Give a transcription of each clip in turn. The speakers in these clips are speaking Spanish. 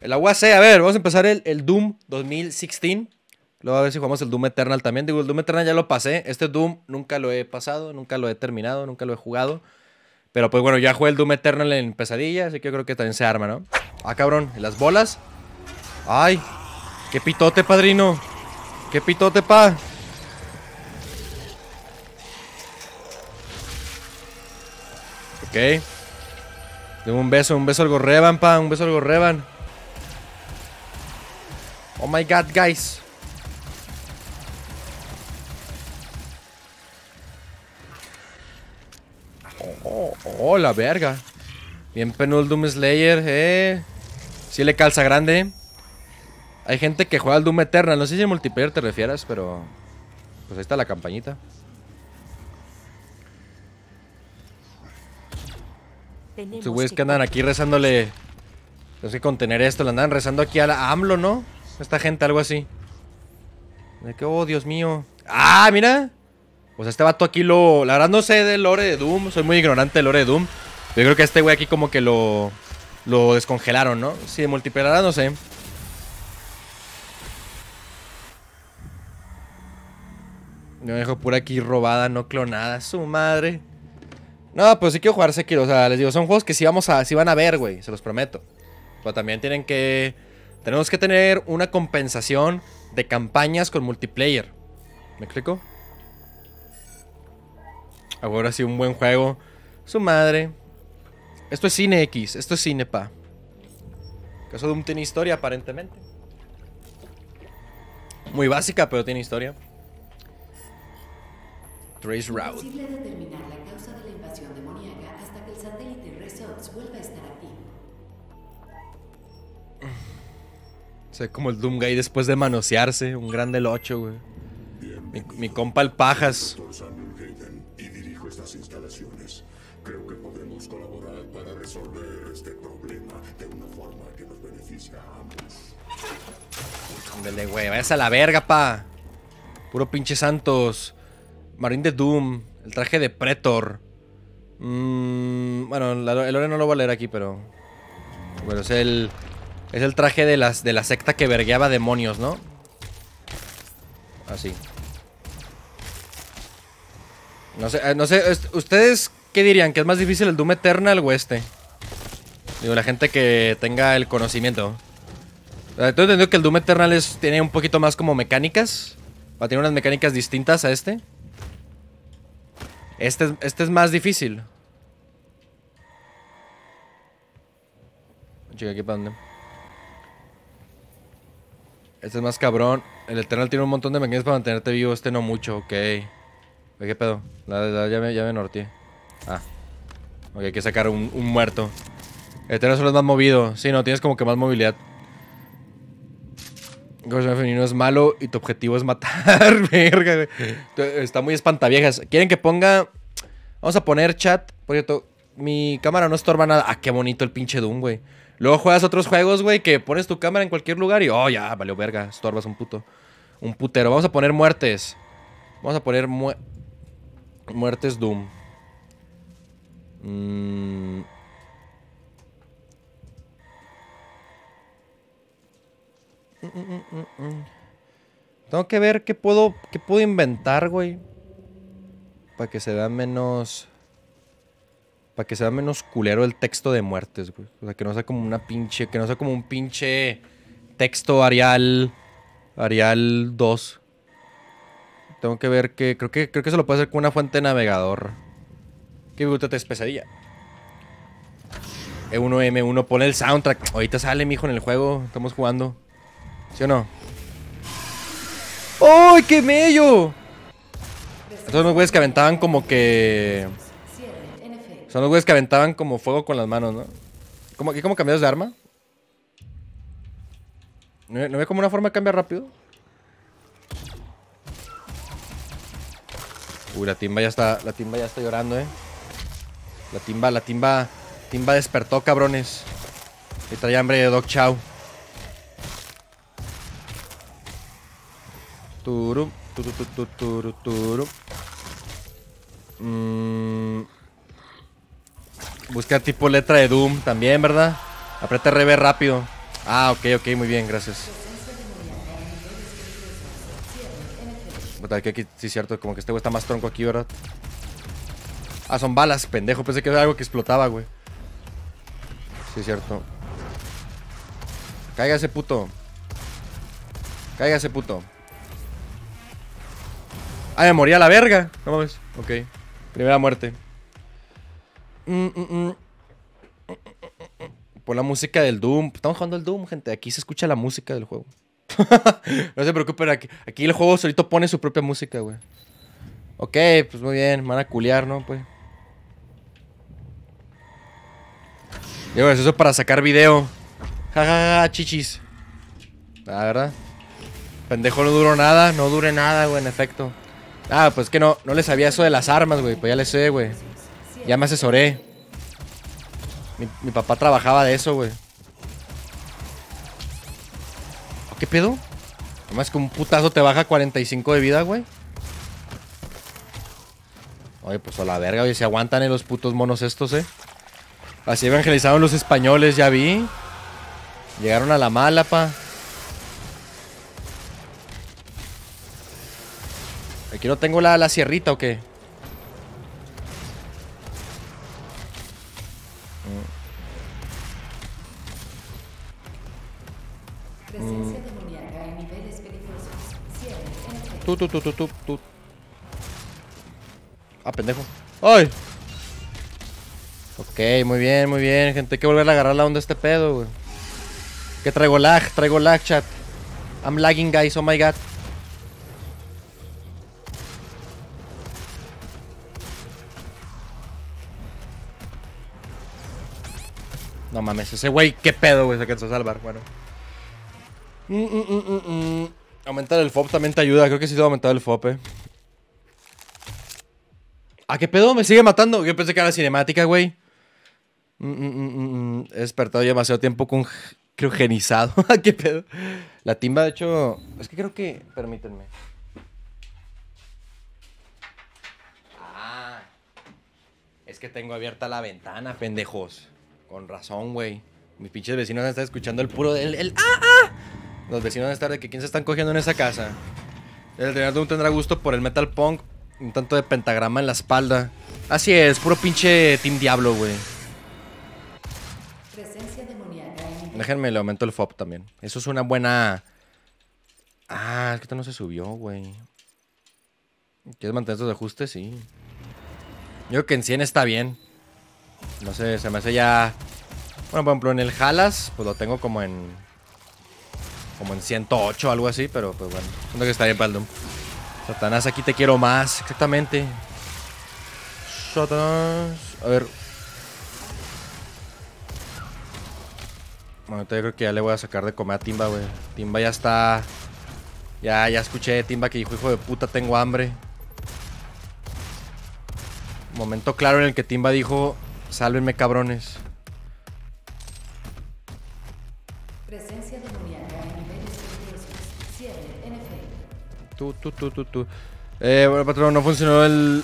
El agua C, a ver, vamos a empezar el, Doom 2016. Luego a ver si jugamos el Doom Eternal también. Digo, el Doom Eternal ya lo pasé. Este Doom nunca lo he pasado, nunca lo he terminado, nunca lo he jugado. Pero pues bueno, ya jugué el Doom Eternal en pesadilla, así que yo creo que también se arma, ¿no? Ah, cabrón, las bolas. Ay, qué pitote, padrino. Qué pitote, pa. Ok. un beso, un beso al Gorreban, pa. Un beso al Gorreban. Oh my god, guys. Oh, oh, oh, la verga. Bien penúltimo Slayer, eh. Sí le calza grande. Hay gente que juega al Doom Eternal. No sé si en multiplayer te refieras, pero... Pues ahí está la campañita. Estos güeyes que andan aquí rezándole... Tenemos que contener esto. Le andan rezando aquí a AMLO, ¿no? Esta gente, algo así. De que, oh, Dios mío. ¡Ah, mira! O sea, este vato aquí lo... La verdad no sé del lore de Doom. Soy muy ignorante del lore de Doom. Yo creo que este güey aquí como que lo... Lo descongelaron, ¿no? Si de no sé. me dejo por aquí robada, no clonada. Su madre. No, pues sí quiero jugar Sekiro. O sea, les digo, son juegos que sí, vamos a, sí van a ver, güey. Se los prometo. Pero también tienen que tenemos que tener una compensación de campañas con multiplayer. ¿Me explico? Ahora sí, un buen juego. Su madre. Esto es cine X, esto es cine pa. Caso de un tiene historia, aparentemente. Muy básica, pero tiene historia. Trace Route. como el Guy después de manosearse, un gran del 8, güey. Mi, compa el Pajas. y a güey, a la verga, pa. Puro pinche Santos. Marín de Doom. El traje de Pretor. Mm, bueno, el Ore no lo voy a leer aquí, pero. Bueno, es el. Es el traje de, las, de la secta que vergueaba demonios, ¿no? Así. No sé, ah, no sé, ¿ustedes qué dirían? ¿Que es más difícil el Doom Eternal o este? Digo, la gente que tenga el conocimiento. Ah, tengo entendido que el Doom Eternal tiene un poquito más como mecánicas. Va a tener unas mecánicas distintas a este. Este, este es más difícil. Chica, ¿aquí para dónde? Este es más cabrón. El Eternal tiene un montón de mecanismos para mantenerte vivo. Este no mucho, ok. ¿Qué pedo? La, ya, me, ya me Ah. Ok, hay que sacar un, muerto. El Eternal solo es más movido. Sí, no, tienes como que más movilidad. El femenino es malo y tu objetivo es matar. Verga, Está muy espantaviejas. ¿Quieren que ponga...? Vamos a poner chat. Por cierto, mi cámara no estorba nada. Ah, qué bonito el pinche Doom, güey. Luego juegas otros juegos, güey, que pones tu cámara en cualquier lugar y, oh, ya, valió verga, estorbas un puto. Un putero. Vamos a poner muertes. Vamos a poner muertes Doom. Mmm, Tengo que ver qué puedo, qué puedo inventar, güey. Para que se vea menos... Para que sea menos culero el texto de muertes, güey. O sea, que no sea como una pinche. Que no sea como un pinche texto Arial. Arial 2. Tengo que ver que. Creo que, creo que se lo puede hacer con una fuente de navegador. Qué brutal, te es pesadilla. E1M1, pone el soundtrack. Ahorita sale, mijo, en el juego. Estamos jugando. ¿Sí o no? ¡Ay, qué mello! los güeyes que aventaban como que. Son los güeyes que aventaban como fuego con las manos, ¿no? ¿Cómo, como cambias de arma? ¿No, ve como una forma de cambiar rápido? Uy, la timba ya está, la timba ya está llorando, eh. La timba, la timba, timba despertó, cabrones. Y traía hambre de dog, Chow. Turu, turu, turu, turu, turu. Mmm. Busca tipo letra de Doom también, ¿verdad? Aprieta RB rápido. Ah, ok, ok, muy bien, gracias. Que aquí, sí, cierto, como que este güey está más tronco aquí, ¿verdad? Ah, son balas, pendejo. Pensé que era algo que explotaba, güey. Sí, cierto. Caiga ese puto. Caiga ese puto. Ah, me morí a la verga. No mames. Ok. Primera muerte. Por la música del Doom. Estamos jugando el Doom, gente. Aquí se escucha la música del juego. no se preocupen, aquí, el juego solito pone su propia música, güey. Ok, pues muy bien, van a culear, ¿no? Pues. eso es eso para sacar video. Ja, chichis. La verdad. Pendejo no duró nada, no dure nada, güey, en efecto. Ah, pues que no, no les sabía eso de las armas, güey. Pues ya le sé, güey. Ya me asesoré. Mi, papá trabajaba de eso, güey. ¿Qué pedo? Nomás que un putazo te baja 45 de vida, güey. Oye, pues a la verga, oye, se aguantan en eh, los putos monos estos, eh. Así evangelizaron los españoles, ya vi. Llegaron a la mala, pa. Aquí no tengo la, la sierrita o qué. Ah, pendejo. ¡Ay! Ok, muy bien, muy bien, gente. Hay que volver a agarrar la onda a este pedo, güey. Que traigo lag, traigo lag, chat. I'm lagging, guys. Oh my god. No mames, ese güey, qué pedo, güey, se alcanzó a salvar. Bueno. Mm, mm, mm, Aumentar el FOP también te ayuda. Creo que sí se va a el FOP, eh. ¿A qué pedo? ¿Me sigue matando? Yo pensé que era cinemática, güey. Mm, mm, mm, He despertado demasiado tiempo con... Creo ¿A qué pedo? La timba, de hecho... Es que creo que... Permítanme. Ah. Es que tengo abierta la ventana, pendejos. Con razón, güey. Mis pinches vecinos están escuchando el puro... El, ah! ah. Los vecinos van a estar de que quién se están cogiendo en esa casa. El de Doom tendrá gusto por el metal punk. Un tanto de pentagrama en la espalda. Así es, puro pinche Team Diablo, güey. Déjenme, le aumento el FOP también. Eso es una buena... Ah, es que esto no se subió, güey. ¿Quieres mantener estos ajustes? Sí. Yo creo que en 100 está bien. No sé, se me hace ya... Bueno, por ejemplo, en el Halas, pues lo tengo como en como en 108 o algo así, pero pues bueno, siento que está bien para Satanás, aquí te quiero más, exactamente. Satanás, a ver. Bueno, yo creo que ya le voy a sacar de comer a Timba, güey. Timba ya está... Ya, ya escuché de Timba que dijo, hijo de puta, tengo hambre. Momento claro en el que Timba dijo, sálvenme cabrones. Tú, Eh, bueno, patrón, no funcionó el...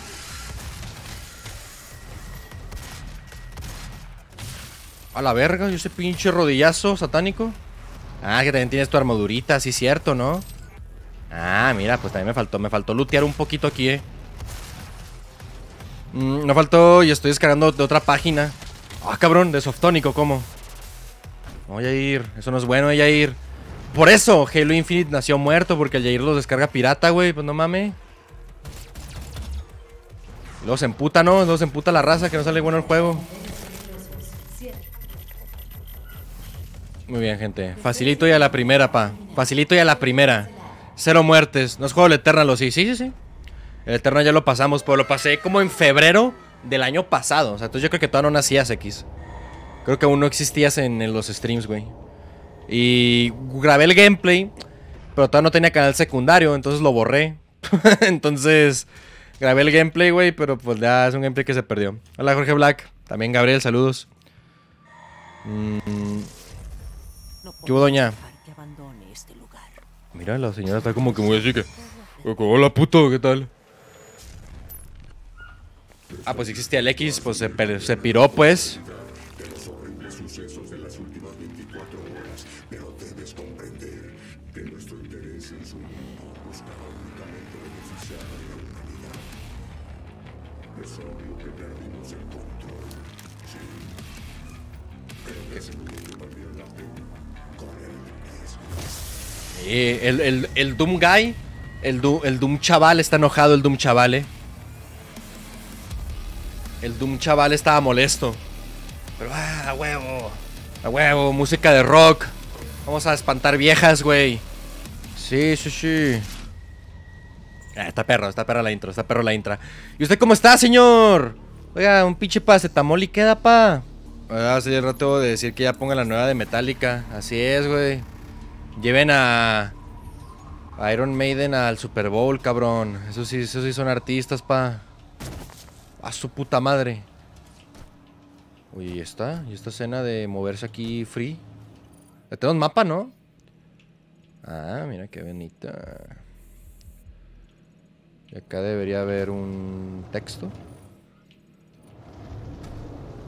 A la verga, yo ese pinche rodillazo satánico. Ah, que también tienes tu armadurita, sí cierto, ¿no? Ah, mira, pues también me faltó, me faltó lootear un poquito aquí, eh. Mm, no faltó y estoy descargando de otra página. Ah, cabrón, de Softónico, ¿cómo? Voy a ir, eso no es bueno, voy a ir por eso Halo Infinite nació muerto, porque el Jair los descarga pirata, güey. Pues no mames. Los emputa, ¿no? los emputa la raza, que no sale bueno el juego. Muy bien, gente. Facilito ya la primera, pa. Facilito ya la primera. Cero muertes. No es juego el Eternal, sí? Sí, sí, sí. El Eternal ya lo pasamos, pero lo pasé como en febrero del año pasado. O sea, entonces yo creo que todavía no nacías X. Creo que aún no existías en los streams, güey. Y grabé el gameplay, pero todavía no tenía canal secundario, entonces lo borré. entonces grabé el gameplay, güey, pero pues ya es un gameplay que se perdió. Hola Jorge Black, también Gabriel, saludos. Mm. ¿Qué hubo, doña? Este Mira, la señora está como que muy así que... Hola, puto, ¿qué tal? Ah, pues existía el X, pues se piró, pues. Eh, el, el, Doom Guy, el, el Doom Chaval está enojado, el Doom Chavale. El Doom Chaval estaba molesto. Pero, ah, a huevo, a huevo, música de rock. Vamos a espantar viejas, güey. Sí, sí, sí. Ah, está perro, está perro la intro, está perro la intra. ¿Y usted cómo está, señor? Oiga, un pinche paracetamol y queda, pa. Oiga, ah, rato de decir que ya ponga la nueva de Metallica. Así es, güey. Lleven a, Iron Maiden al Super Bowl, cabrón. Eso sí, sí son artistas, pa. A su puta madre. Uy, ¿y está? ¿Y esta escena de moverse aquí free? Ya tenemos mapa, ¿no? Ah, mira qué bonita. Y acá debería haber un texto.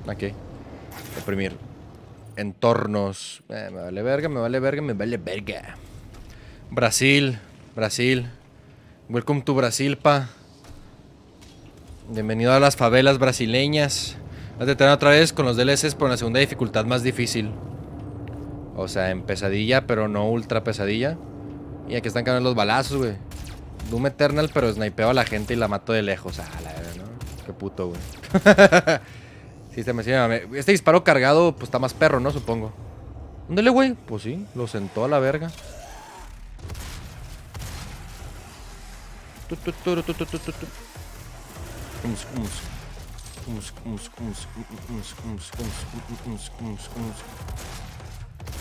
Aquí. Oprimir entornos. Eh, me vale verga, me vale verga, me vale verga. Brasil, Brasil. Welcome to Brasil, pa. Bienvenido a las favelas brasileñas. de tener otra vez con los DLCs, Por la segunda dificultad más difícil. O sea, en pesadilla, pero no ultra pesadilla. Y aquí están cayendo los balazos, güey. Doom Eternal, pero snipeo a la gente y la mato de lejos. Ah, la verdad, ¿no? Qué puto, güey. Este disparo cargado, pues está más perro, ¿no? Supongo. ¿Dónde le, güey? Pues sí, lo sentó a la verga.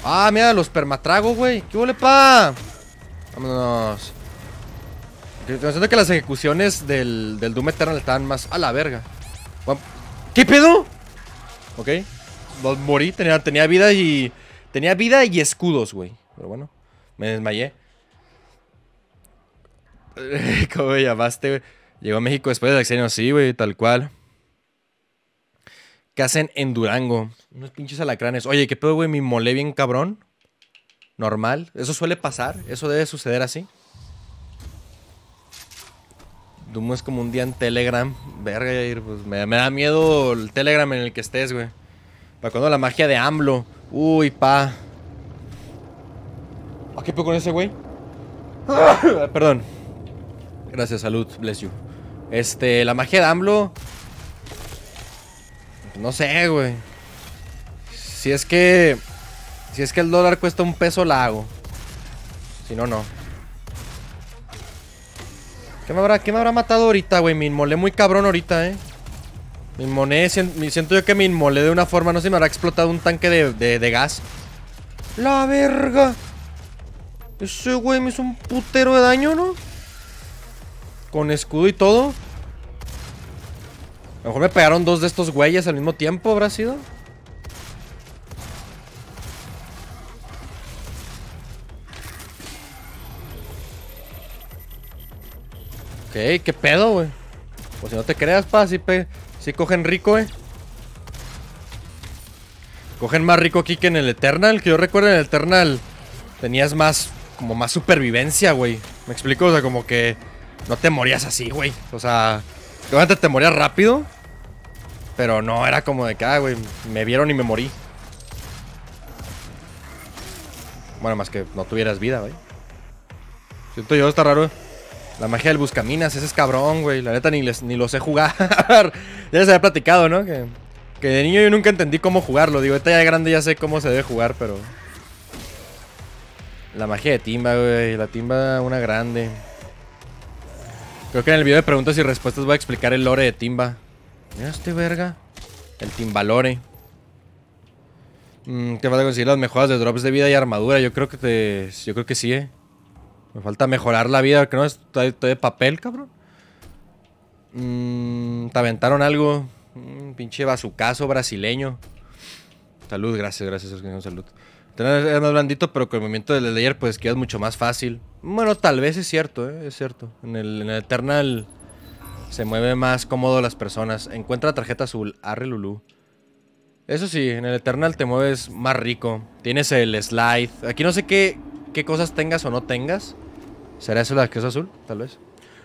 Ah, mira, los permatragos, güey. ¿Qué huele, pa? Vámonos. Siento que las ejecuciones del, del Doom Eternal están más a la verga. ¿Qué pedo? ¿Ok? Morí, tenía, tenía vida y... Tenía vida y escudos, güey. Pero bueno, me desmayé. ¿Cómo me llamaste, güey? Llegó a México después del sexenio, sí, güey, tal cual. ¿Qué hacen en Durango? Unos pinches alacranes. Oye, ¿qué pedo, güey? Me molé bien cabrón. Normal. Eso suele pasar. Eso debe suceder así. Dumo es como un día en Telegram. Verga, pues me, da miedo el Telegram en el que estés, güey. Para cuando la magia de AMLO. Uy, pa. ¿A qué puedo con ese güey? Ah, perdón. Gracias, salud, bless you. Este, la magia de AMLO. No sé, güey. Si es que. Si es que el dólar cuesta un peso, la hago. Si no, no. ¿Qué me habrá, me habrá matado ahorita, güey? Me inmolé muy cabrón ahorita, ¿eh? Me inmolé, siento yo que me inmolé de una forma. No sé si me habrá explotado un tanque de, de, de gas. ¡La verga! Ese güey me hizo un putero de daño, ¿no? Con escudo y todo. A lo mejor me pegaron dos de estos güeyes al mismo tiempo, ¿habrá sido? qué pedo, güey. Pues si no te creas, pa, si, si cogen rico, eh. Cogen más rico aquí que en el Eternal. Que yo recuerdo en el Eternal tenías más, como más supervivencia, güey. ¿Me explico? O sea, como que no te morías así, güey. O sea, obviamente te morías rápido. Pero no, era como de que, ah, güey, me vieron y me morí. Bueno, más que no tuvieras vida, güey. Siento yo, está raro, güey. Eh. La magia del buscaminas, ese es cabrón, güey. La neta ni, les, ni lo sé jugar. ya se había platicado, ¿no? Que, que, de niño yo nunca entendí cómo jugarlo. Digo, ahorita ya grande ya sé cómo se debe jugar, pero... La magia de timba, güey. La timba, una grande. Creo que en el video de preguntas y respuestas voy a explicar el lore de timba. Mira este verga. El timbalore. Mm, ¿Qué te vas a conseguir las mejoras de drops de vida y armadura. Yo creo que te... Yo creo que sí, eh. Me falta mejorar la vida, que no estoy, de papel, cabrón. Mm, te aventaron algo. Un mm, pinche bazucazo brasileño. Salud, gracias, gracias, salud. es más blandito, pero con el movimiento del layer, pues quedas mucho más fácil. Bueno, tal vez es cierto, ¿eh? es cierto. En el, Eternal se mueve más cómodo las personas. Encuentra la tarjeta azul, arre Lulú. Eso sí, en el Eternal te mueves más rico. Tienes el slide. Aquí no sé qué, qué cosas tengas o no tengas. ¿Será eso la que es azul? Tal vez.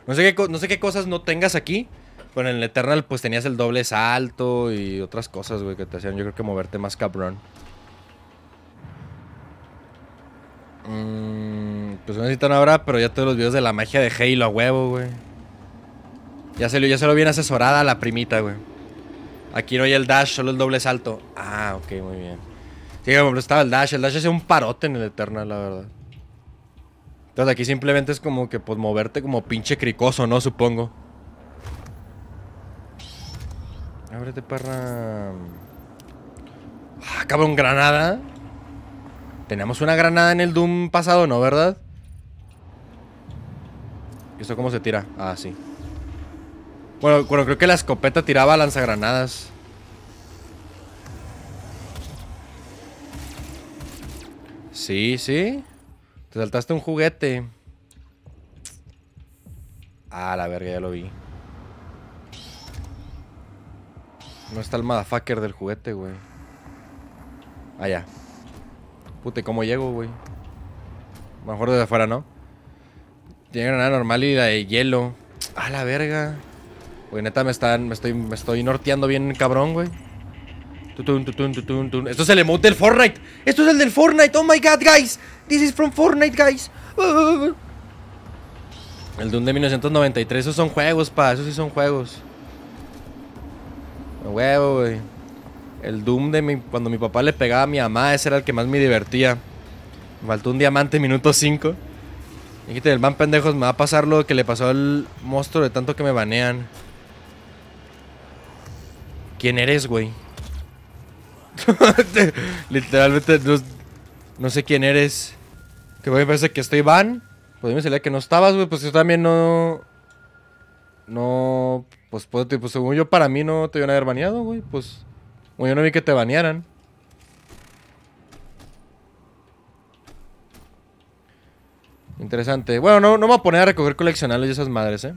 No sé, qué, no sé qué cosas no tengas aquí, pero en el Eternal pues tenías el doble salto y otras cosas, güey, que te hacían yo creo que moverte más cabrón. Mm, pues no necesitan ahora, pero ya todos los videos de la magia de Halo a huevo, güey. Ya se, lo, ya se lo viene asesorada la primita, güey. Aquí no hay el dash, solo el doble salto. Ah, ok, muy bien. Sí, por estaba el dash. El dash hacía un parote en el Eternal, la verdad. Entonces aquí simplemente es como que pues moverte como pinche cricoso, ¿no? Supongo. Ábrete, perra. Acaba ah, un granada. Tenemos una granada en el Doom pasado, ¿no? ¿Verdad? ¿Y esto cómo se tira? Ah, sí. Bueno, bueno, creo que la escopeta tiraba lanzagranadas. Sí, sí. Te saltaste un juguete. Ah, la verga, ya lo vi. No está el motherfucker del juguete, güey. Allá. Ah, Pute, ¿cómo llego, güey? Mejor desde afuera, ¿no? Tiene una normal de hielo. Ah, la verga. Güey, neta, me están. Me estoy, me estoy norteando bien cabrón, güey. Esto es el emote del Fortnite. Esto es el del Fortnite. Oh my god, guys. This is from Fortnite, guys. El Doom de 1993. Esos son juegos, pa. Esos sí son juegos. Huevo, güey. El Doom de mi, cuando mi papá le pegaba a mi mamá. Ese era el que más me divertía. Me faltó un diamante, minuto 5. Dijiste, el van pendejos. Me va a pasar lo que le pasó al monstruo de tanto que me banean. ¿Quién eres, güey? Literalmente no, sé quién eres. Que me parece que estoy van. Pues me salía que no estabas, güey. Pues yo también no. No. Pues, pues, pues, según yo, para mí no te iban a haber baneado, güey. Pues. Bueno, yo no vi que te banearan. Interesante. Bueno, no, no me voy a poner a recoger coleccionales y esas madres, eh.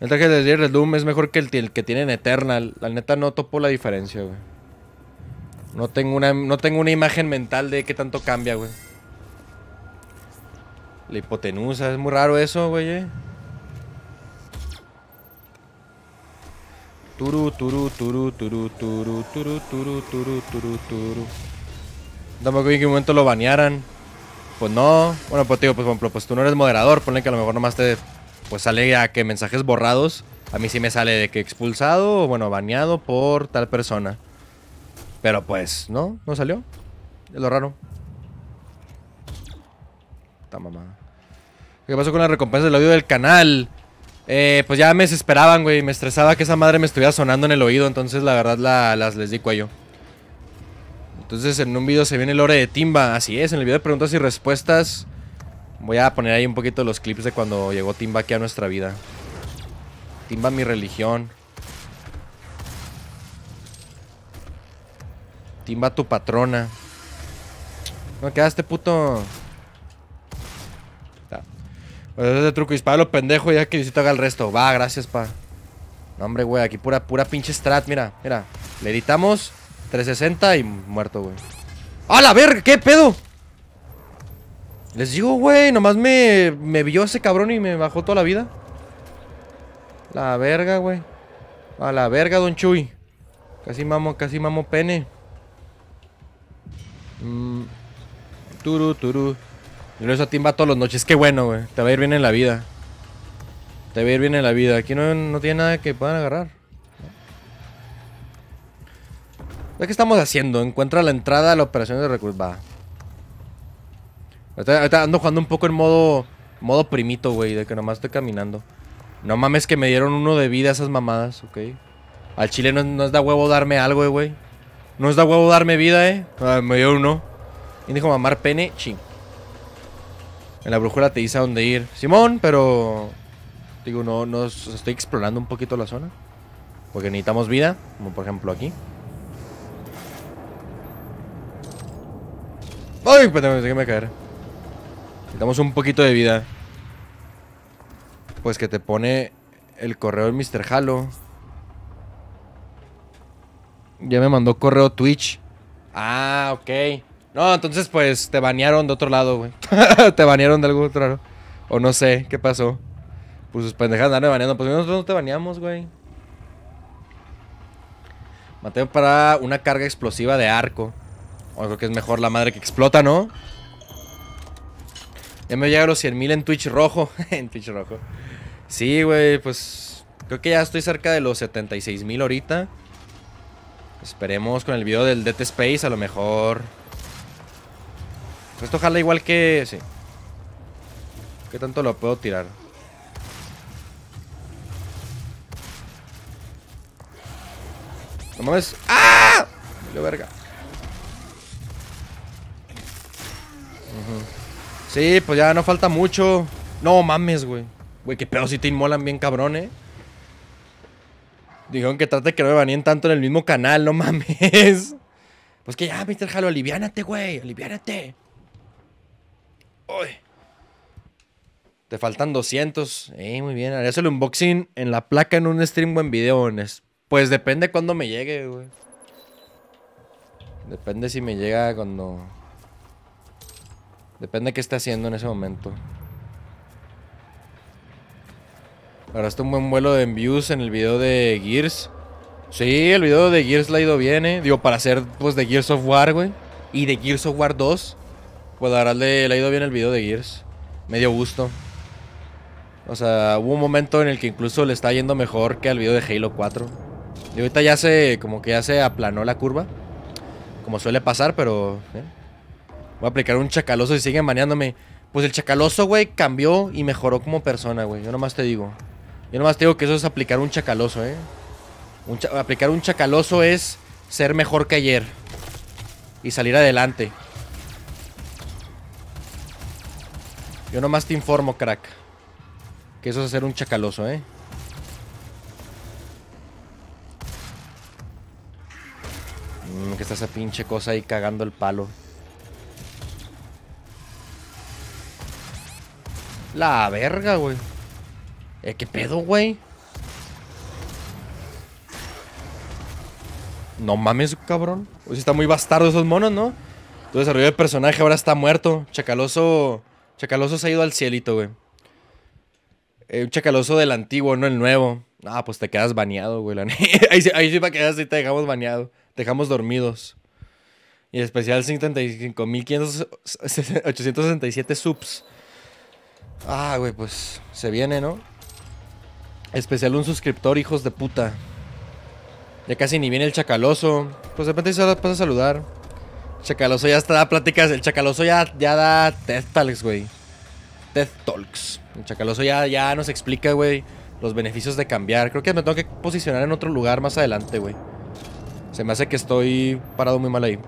El traje de El Doom es mejor que el, que tienen Eternal. La neta no topo la diferencia, güey. No tengo una, no tengo una imagen mental de qué tanto cambia, güey. La hipotenusa, es muy raro eso, güey. Eh. Turu, turu, turu, turu, turu, turu, turu, turu, turu, turu. Tampoco en qué momento lo banearan. Pues no. Bueno, pues digo, pues, por pues, tú no eres moderador. Ponle que a lo mejor nomás te pues sale ya que mensajes borrados. A mí sí me sale de que expulsado o bueno, baneado por tal persona. Pero pues, no, no salió. Es lo raro. Está mamá ¿Qué pasó con la recompensa del audio del canal? Eh, pues ya me desesperaban, güey. Me estresaba que esa madre me estuviera sonando en el oído. Entonces, la verdad, las les di cuello. Entonces, en un video se viene el lore de Timba. Así es, en el video de preguntas y respuestas. Voy a poner ahí un poquito los clips de cuando llegó Timba aquí a nuestra vida. Timba, mi religión. Timba tu patrona. No este puto. Ya. Pues ese truco. Dispara lo pendejo ya que necesito haga el resto. Va, gracias, pa. No, hombre, güey. Aquí pura, pura pinche strat. Mira, mira. Le editamos 360 y muerto, güey. ¡A la verga! ¿Qué pedo? Les digo, güey, nomás me, me vio ese cabrón y me bajó toda la vida. La verga, güey. A la verga, don Chuy. Casi mamo, casi mamo pene. Mmm Turu, turu. Yo lo Timba todas las noches. Qué bueno, güey. Te va a ir bien en la vida. Te va a ir bien en la vida. Aquí no, tiene nada que puedan agarrar. ¿Qué estamos haciendo? Encuentra la entrada a la operación de recursos. Va. Ahorita, ando jugando un poco en modo modo primito, güey. De que nomás estoy caminando. No mames que me dieron uno de vida esas mamadas, ok. Al chile no, no es da huevo darme algo, eh, güey. No es da huevo darme vida, eh. Ah, me dio uno. ¿Quién dijo mamar pene? Ching. En la brújula te dice a dónde ir. Simón, pero. Digo, no, no. Estoy explorando un poquito la zona. Porque necesitamos vida. Como por ejemplo aquí. ¡Ay! Espérame, pues, déjame caer. Necesitamos un poquito de vida. Pues que te pone el correo del Mr. Halo. Ya me mandó correo Twitch. Ah, ok. No, entonces pues te banearon de otro lado, güey. te banearon de algo otro O no sé, ¿qué pasó? Pues sus pendejadas baneando. Pues nosotros no te baneamos, güey. Mateo para una carga explosiva de arco. O creo que es mejor la madre que explota, ¿no? Ya me llega a los mil en Twitch rojo. en Twitch rojo. Sí, güey, pues creo que ya estoy cerca de los mil ahorita. Esperemos con el video del Dead Space, a lo mejor... Pues esto jala igual que... Sí. ¿Qué tanto lo puedo tirar? No mames. ¡Ah! Lo verga. Sí, pues ya no falta mucho. No mames, güey. Güey, qué pedo si te inmolan bien cabrón, eh. Dijeron que trate que no me baneen tanto en el mismo canal, no mames. Pues que ya, Mr. Halo, aliviánate, güey, aliviánate. Te faltan 200. Eh, muy bien. Haré un unboxing en la placa en un stream o en video. Pues depende cuando me llegue, güey. Depende si me llega cuando... Depende qué esté haciendo en ese momento. está un buen vuelo de views en el video de Gears. Sí, el video de Gears le ha ido bien, eh. Digo, para hacer, pues, de Gears of War, güey. Y de Gears of War 2. Pues ahora le, ha ido bien el video de Gears. medio gusto. O sea, hubo un momento en el que incluso le está yendo mejor que al video de Halo 4. Y ahorita ya se, como que ya se aplanó la curva. Como suele pasar, pero... Eh. Voy a aplicar un chacaloso y sigue maneándome. Pues el chacaloso, güey, cambió y mejoró como persona, güey. Yo nomás te digo. Yo nomás te digo que eso es aplicar un chacaloso, ¿eh? aplicar un chacaloso es ser mejor que ayer. Y salir adelante. Yo nomás te informo, crack. Que eso es hacer un chacaloso, ¿eh? Mm, que está esa pinche cosa ahí cagando el palo. La verga, güey. Eh, ¿Qué pedo, güey? No mames, cabrón. Pues está muy bastardo esos monos, ¿no? Tu desarrollo de personaje ahora está muerto. Chacaloso. Chacaloso se ha ido al cielito, güey. Eh, un chacaloso del antiguo, no el nuevo. Ah, pues te quedas baneado, güey. ahí, sí, va a quedar te dejamos baneado. Te dejamos dormidos. Y especial 867 subs. Ah, güey, pues se viene, ¿no? Especial un suscriptor, hijos de puta. Ya casi ni viene el chacaloso. Pues de repente se pasa a saludar. Chacaloso ya está da pláticas. El chacaloso ya, ya da TED Talks, güey. TED Talks. El chacaloso ya, ya nos explica, güey, los beneficios de cambiar. Creo que me tengo que posicionar en otro lugar más adelante, güey. Se me hace que estoy parado muy mal ahí.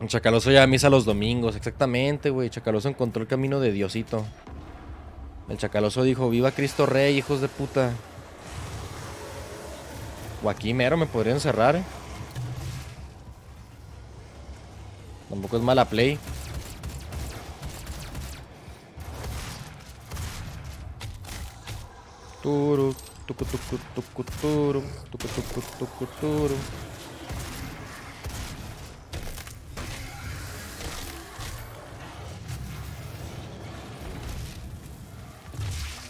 El chacaloso ya misa los domingos, exactamente, güey. Chacaloso encontró el camino de Diosito. El chacaloso dijo, viva Cristo Rey, hijos de puta. O aquí mero me podría encerrar, ¿eh? Tampoco es mala play. Turu, tucu, tucu, tucu, turu, tucu, tucu, tucu, turu.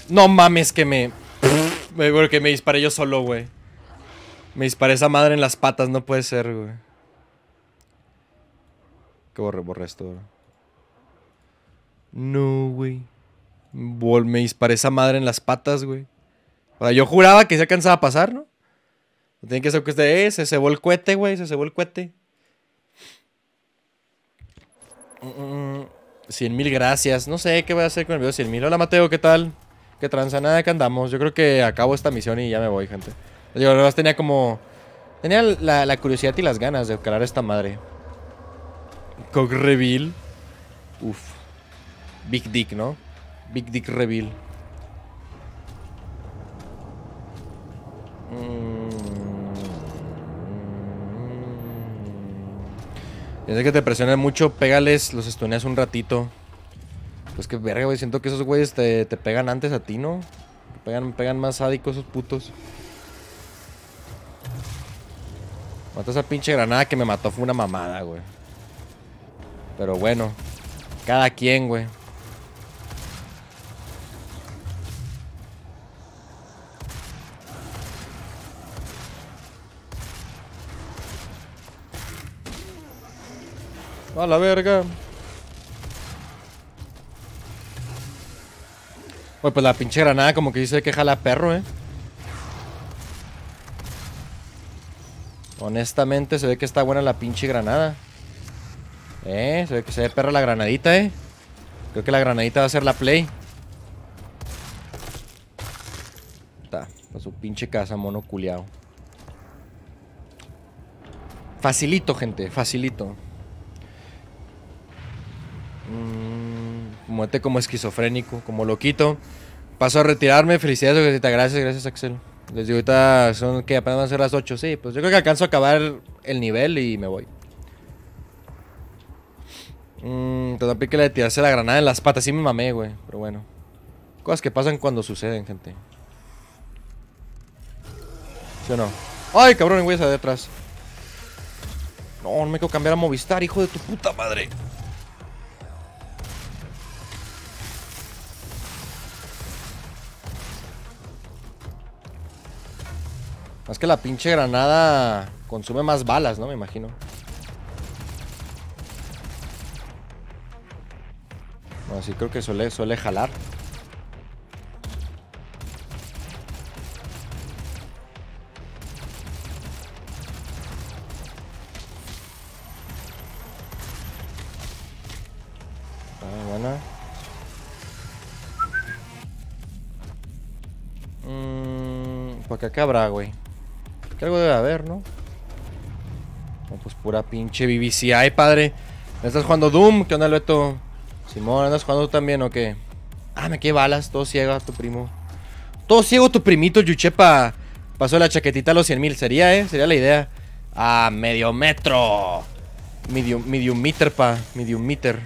No mames que me... que me disparé yo solo, güey. Me disparé esa madre en las patas, no puede ser, güey. Que borre, borré esto, No, güey. Me disparé esa madre en las patas, güey. O sea, yo juraba que se alcanzaba a pasar, ¿no? No tiene que ser que usted, eh, se cebó el cohete, güey, se cebó el cohete. Mm, mm, mm. Cien mil gracias. No sé qué voy a hacer con el video 100 mil. Hola, Mateo, ¿qué tal? ¿Qué tranza? Nada, que andamos. Yo creo que acabo esta misión y ya me voy, gente. Yo además tenía como... Tenía la, curiosidad y las ganas de a esta madre. Cock Reveal. Uf. Big Dick, ¿no? Big Dick Reveal. Tienes mm. que te presionen mucho, pégales, los estuneas un ratito. Pues que verga, güey. Siento que esos güeyes te, pegan antes a ti, ¿no? pegan, pegan más sádicos esos putos. Mata esa pinche granada que me mató. Fue una mamada, güey. Pero bueno. Cada quien, güey. A la verga. pues la pinche granada como que dice que jala perro, eh. Honestamente se ve que está buena la pinche granada. Eh, se ve que se ve perra la granadita, eh. Creo que la granadita va a ser la play. Está, su pinche casa mono culiao. Facilito, gente, facilito. Mmm muerte como esquizofrénico, como loquito. Paso a retirarme, felicidades, gracias, gracias Axel. Les digo, ahorita son que apenas van a ser las 8, sí, pues yo creo que alcanzo a acabar el nivel y me voy. Mmm, da que le tirarse la granada en las patas, sí me mamé, güey, pero bueno. Cosas que pasan cuando suceden, gente. ¿Sí o no? ¡Ay, cabrón, güey, detrás No, no me quiero cambiar a Movistar, hijo de tu puta madre. Más que la pinche granada consume más balas, ¿no? Me imagino. Bueno, sí creo que suele, suele jalar. Ah, mm, qué habrá, güey? Que algo debe haber, ¿no? pues pura pinche Ay, padre. estás jugando Doom? ¿Qué onda, Alberto? Simón, ¿andas jugando tú también o qué? Ah, me quedé balas, todo ciego tu primo. Todo ciego tu primito, Yuchepa. Pasó la chaquetita a los 100.000. Sería, ¿eh? Sería la idea. Ah, medio metro. Medium, medium meter, pa. Medium meter.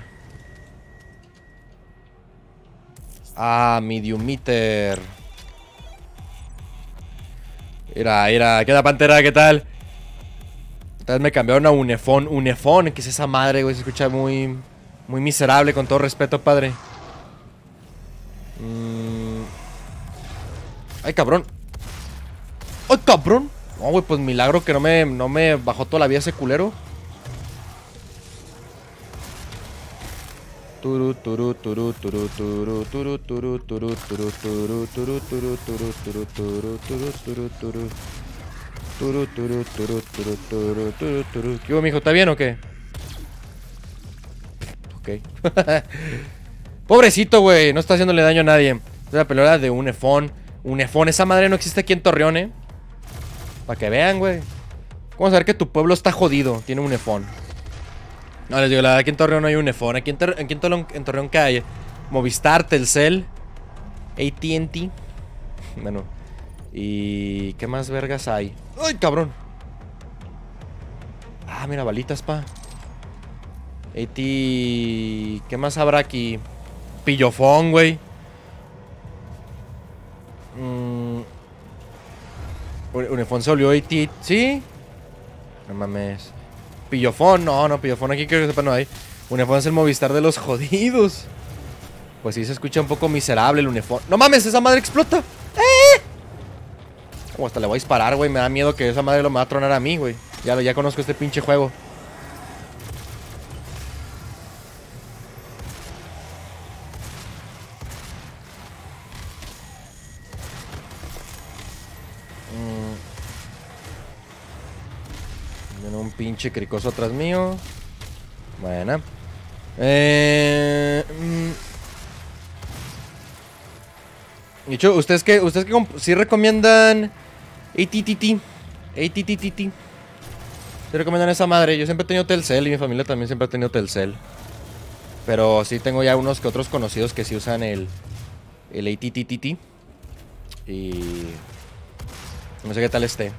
Ah, medium meter. Mira, mira, ¿qué tal, Pantera? ¿Qué tal? Tal me cambiaron a Unefón. Unefón, que es esa madre, güey. Se escucha muy, muy miserable, con todo respeto, padre. Mmm. Ay, cabrón. Ay, cabrón. No, güey, pues milagro que no me, no me bajó toda la vida ese culero. Turu, turu, turu, turu, turu, turu, turu, turu, turu, turu, turu, turu, turu, turu, turu, turu, turu, turu. Turu, turu, turu, turu, turu, ¿Qué hubo, mijo? ¿Está bien o qué? Ok. Pobrecito, güey. No está haciéndole daño a nadie. Es la pelota de un efón. Un efón. Esa madre no existe aquí en Torreón, eh. Para que vean, güey. Vamos a ver que tu pueblo está jodido. Tiene un efón. No, les digo, la verdad, aquí en Torreón no hay un Aquí en, aquí en, Torreón, en Torreón hay? Movistar, Telcel, ATT. Bueno, ¿y qué más vergas hay? ¡Ay, cabrón! Ah, mira, balitas, pa. AT. ¿Qué más habrá aquí? Pillofón, güey. Mm. Un iPhone se olió AT. ¿Sí? No mames. Pillofón, no, no, pillofón aquí creo que sepa no hay. Unifón es el Movistar de los jodidos. Pues sí, se escucha un poco miserable el Unifón. ¡No mames! ¡Esa madre explota! ¡Eh! hasta le voy a disparar, güey. Me da miedo que esa madre lo me va a tronar a mí, güey. Ya, ya conozco este pinche juego. pinche cricoso atrás mío. Buena. Eh, mm. Dicho, ¿ustedes que ¿Ustedes que si recomiendan ATTT? ATTTT. Sí recomiendan esa madre. Yo siempre he tenido Telcel y mi familia también siempre ha tenido Telcel. Pero sí tengo ya unos que otros conocidos que sí usan el, el ATTTT. Y no sé qué tal esté.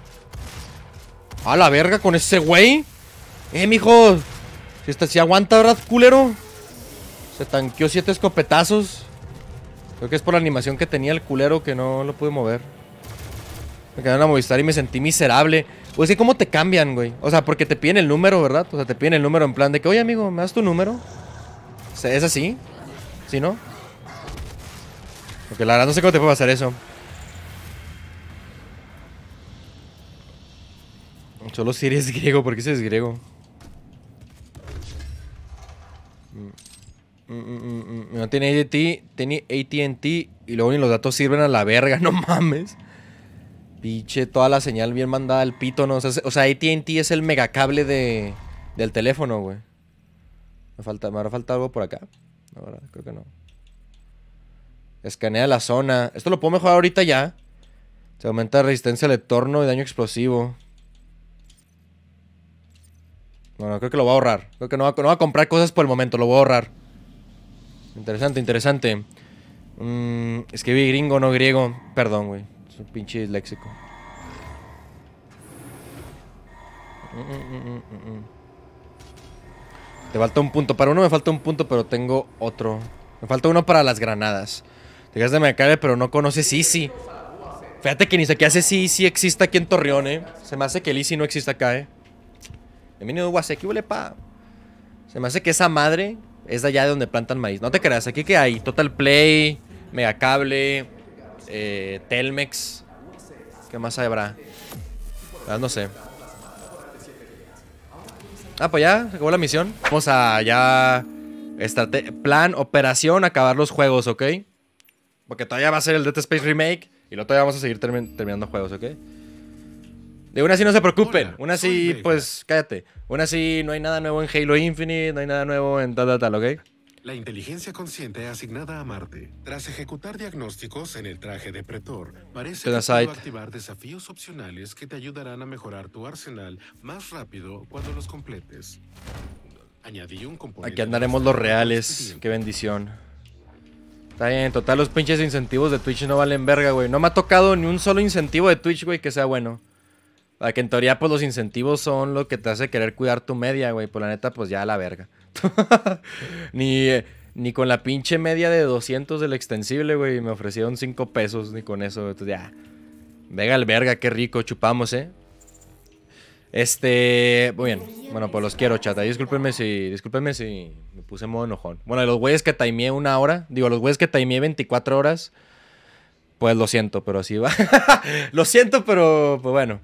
A la verga con ese güey. Eh, mijo. Si, si aguanta, ¿verdad, culero? Se tanqueó siete escopetazos. Creo que es por la animación que tenía el culero que no lo pude mover. Me quedaron a Movistar y me sentí miserable. Pues sea, cómo te cambian, güey. O sea, porque te piden el número, ¿verdad? O sea, te piden el número en plan de que, oye, amigo, ¿me das tu número? ¿Es así? ¿Sí, no? Porque la verdad no sé cómo te puede pasar eso. Solo si eres griego, porque qué es griego. Mm, mm, mm, no tiene AT&T, tiene AT&T y luego ni los datos sirven a la verga, no mames. Piche, toda la señal bien mandada al pito, ¿no? O sea, AT&T es el megacable de, del teléfono, güey. Me, falta, me habrá falta algo por acá. verdad, creo que no. Escanea la zona. Esto lo puedo mejorar ahorita ya. Se aumenta resistencia al entorno y daño explosivo. Bueno, creo que lo voy a ahorrar. Creo que no va, a comprar cosas por el momento, lo voy a ahorrar. Interesante, interesante. Mm, escribí gringo, no griego. Perdón, güey. Es un pinche disléxico. Mm, mm, Te falta un punto. Para uno me falta un punto, pero tengo otro. Me falta uno para las granadas. Te Dejas de Mercade, pero no conoces Easy. Fíjate que ni que hace si Easy existe aquí en Torreón, eh. Se me hace que el Easy no exista acá, eh. Bienvenido, de aquí huele, pa? Se me hace que esa madre es de allá de donde plantan maíz. No te creas, aquí que hay Total Play, Megacable, cable eh, Telmex. ¿Qué más habrá? Ah, no sé. Ah, pues ya, se acabó la misión. Vamos a ya... Plan, operación, acabar los juegos, ¿ok? Porque todavía va a ser el Dead Space Remake y luego todavía vamos a seguir terminando juegos, ¿ok? De una sí no se preocupen. una sí, pues cállate. Una así no hay nada nuevo en Halo Infinite, no hay nada nuevo en tal, tal, tal, ¿ok? La inteligencia consciente asignada a Marte, tras ejecutar diagnósticos en el traje de Pretor, parece que puede activar desafíos opcionales que te ayudarán a mejorar tu arsenal más rápido cuando los completes. Añadí un componente. Aquí andaremos los reales. Qué bendición. Está bien, total, los pinches incentivos de Twitch no valen verga, güey. No me ha tocado ni un solo incentivo de Twitch, güey, que sea bueno. O que en teoría, pues los incentivos son lo que te hace querer cuidar tu media, güey. Pues la neta, pues ya a la verga. ni, ni con la pinche media de 200 del extensible, güey. Me ofrecieron 5 pesos, ni con eso. Entonces, ya. venga al verga, qué rico, chupamos, eh. Este, muy bien. Bueno, pues los quiero, chata. Discúlpenme si, discúlpenme si me puse modo enojón. Bueno, los güeyes que timeé una hora, digo, los güeyes que timeé 24 horas, pues lo siento, pero así va. lo siento, pero pues bueno.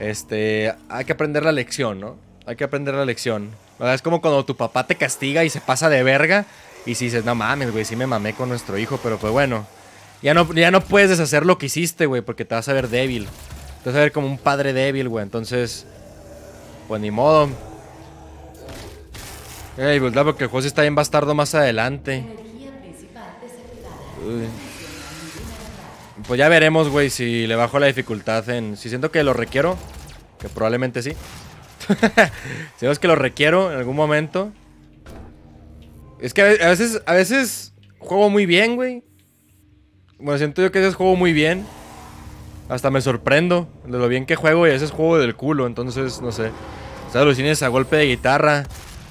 Este, hay que aprender la lección, ¿no? Hay que aprender la lección. Es como cuando tu papá te castiga y se pasa de verga y si dices, no mames, güey, sí me mamé con nuestro hijo, pero pues bueno, ya no, ya no puedes deshacer lo que hiciste, güey, porque te vas a ver débil. Te vas a ver como un padre débil, güey, entonces, pues ni modo. Ey, ¿verdad? Pues, porque el juego está bien bastardo más adelante. Uy. Pues ya veremos, güey, si le bajo la dificultad en... Si siento que lo requiero, que probablemente sí. si es que lo requiero en algún momento. Es que a veces, a veces juego muy bien, güey. Bueno, siento yo que a veces juego muy bien. Hasta me sorprendo de lo bien que juego y a veces juego del culo. Entonces, no sé. O sea, alucines a golpe de guitarra.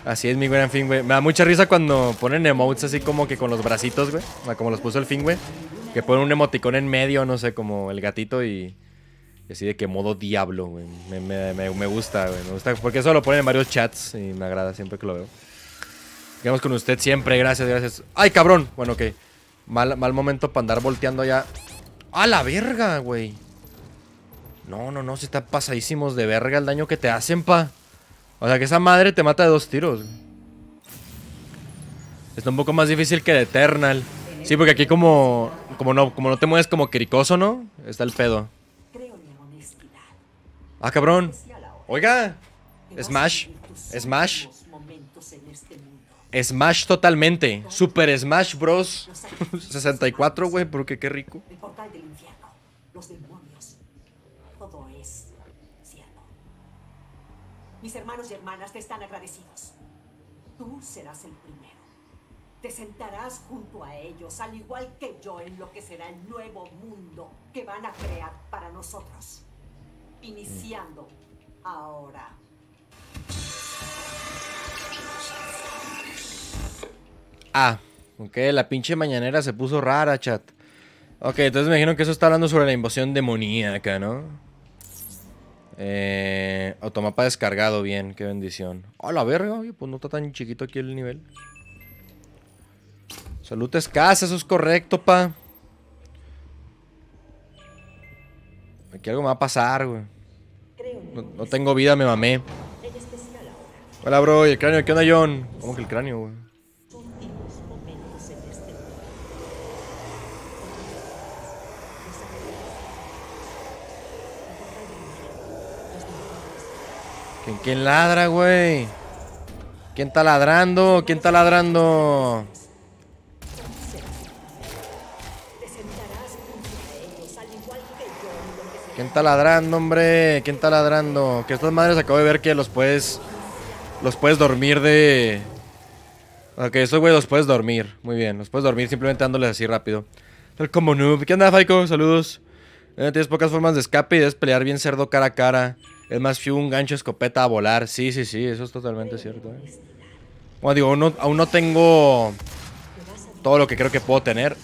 Así es mi gran fin, güey. Me da mucha risa cuando ponen emotes así como que con los bracitos, güey. Como los puso el fin, güey. Que pone un emoticón en medio, no sé, como el gatito y. Así de que modo diablo, güey. Me, gusta, güey. Me gusta. Porque eso lo ponen en varios chats y me agrada siempre que lo veo. quedamos con usted siempre. Gracias, gracias. ¡Ay, cabrón! Bueno, ok. Mal, momento para andar volteando allá. ¡A la verga, güey! No, no, no. Se están pasadísimos de verga el daño que te hacen, pa. O sea que esa madre te mata de dos tiros. Está un poco más difícil que de Eternal. Sí, porque aquí como como no, como no te mueves como quericoso, ¿no? Está el pedo. Ah, cabrón. Oiga. Smash. Smash. Este Smash totalmente. Super Smash Bros. 64, güey, porque qué rico. Mis hermanos y hermanas te están agradecidos. Tú serás el primero. Te sentarás junto a ellos, al igual que yo, en lo que será el nuevo mundo que van a crear para nosotros. Iniciando ahora. Ah, ok, la pinche mañanera se puso rara, chat. Ok, entonces me imagino que eso está hablando sobre la invasión demoníaca, ¿no? Eh, automapa descargado, bien, qué bendición. A la verga, pues no está tan chiquito aquí el nivel. Salud escasa, eso es correcto, pa. Aquí algo me va a pasar, güey. No, tengo vida, me mamé. Hola, bro. ¿Y el cráneo? ¿Qué onda, John? ¿Cómo que el cráneo, güey? ¿Quién, quién ladra, güey? ¿Quién está ladrando? ¿Quién está ladrando? ¿Quién está ladrando, hombre? ¿Quién está ladrando? Que estas madres acabo de ver que los puedes. Los puedes dormir de. Ok, esos güey los puedes dormir. Muy bien, los puedes dormir simplemente dándoles así rápido. El como noob. ¿Qué onda, Faiko? Saludos. Eh, tienes pocas formas de escape y debes pelear bien cerdo cara a cara. Es más fui un gancho escopeta a volar. Sí, sí, sí, eso es totalmente cierto. Eh. Bueno, digo, aún no tengo todo lo que creo que puedo tener.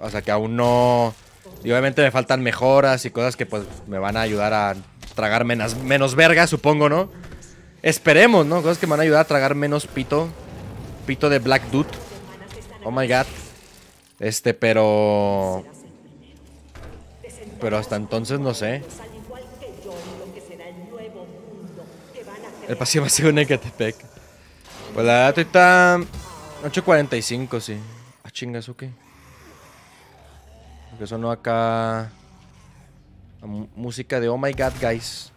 O sea, que aún no y obviamente me faltan mejoras y cosas que pues me van a ayudar a tragar menos, verga, supongo, ¿no? Esperemos, ¿no? Cosas que me van a ayudar a tragar menos pito. Pito de Black Dude. Oh my god. Este, pero... Pero hasta entonces no sé. El paseo ser un Ecatepec. Pues la data 8.45, sí. Ah, chingas, que sonó acá... La música de Oh My God, guys.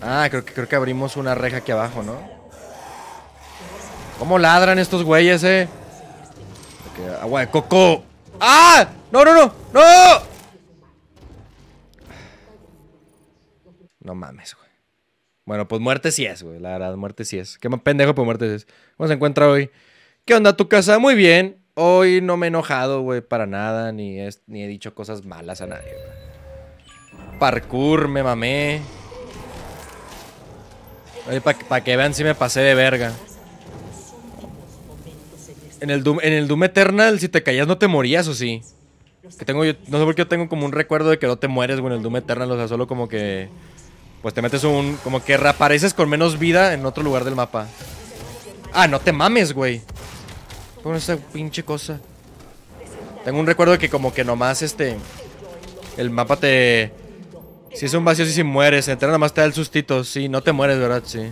Ah, creo que, creo que abrimos una reja aquí abajo, ¿no? ¿Cómo ladran estos güeyes, eh? agua de coco. ¡Ah! ¡No, no, no! ¡No! No mames, güey. Bueno, pues muerte sí es, güey. La verdad, muerte sí es. Qué pendejo, pues muerte sí es. ¿Cómo se encuentra hoy? ¿Qué onda tu casa? Muy bien. Hoy no me he enojado, güey, para nada, ni, es, ni he dicho cosas malas a nadie, Parkour, me mamé. para que vean si me pasé de verga. En el, Doom, en el Doom Eternal, si te caías, no te morías, ¿o sí? Que tengo, no sé por qué yo tengo como un recuerdo de que no te mueres, güey, en el Doom Eternal. O sea, solo como que... Pues te metes un... Como que reapareces con menos vida en otro lugar del mapa. Ah, no te mames, güey. Con esa pinche cosa. Tengo un recuerdo de que como que nomás este... El mapa te... Si es un vacío, si sí, mueres. Entra nomás te da el sustito. Sí, no te mueres, ¿verdad? Sí.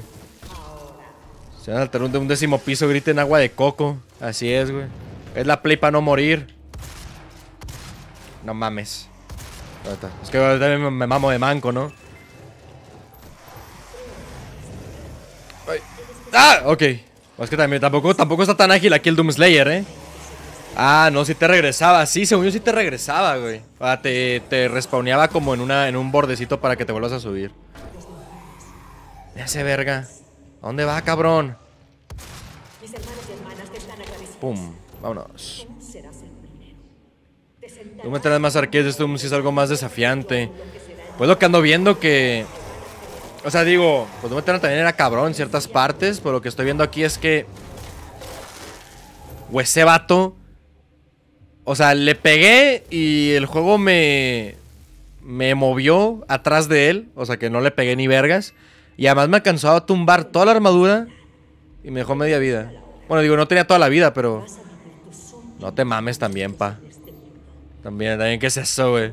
Se van a de un décimo piso, griten agua de coco. Así es, güey. Es la play para no morir. No mames. Es que me mamo de manco, ¿no? ¡Ah! Ok. Es pues que también tampoco, tampoco está tan ágil aquí el Doom Slayer, ¿eh? Ah, no, si te regresaba. Sí, según yo sí te regresaba, güey. te, te respawneaba como en, una, en un bordecito para que te vuelvas a subir. Me hace verga. ¿A dónde va, cabrón? Mis hermanos y te Pum, vámonos. Tú meterás más arqués, esto es algo más desafiante. Pues lo que ando viendo que o sea, digo, pues Montana también era cabrón en ciertas partes, pero lo que estoy viendo aquí es que... O ese vato... O sea, le pegué y el juego me... Me movió atrás de él, o sea que no le pegué ni vergas. Y además me alcanzó a tumbar toda la armadura y me dejó media vida. Bueno, digo, no tenía toda la vida, pero... No te mames también, pa. También, también, que es eso, güey?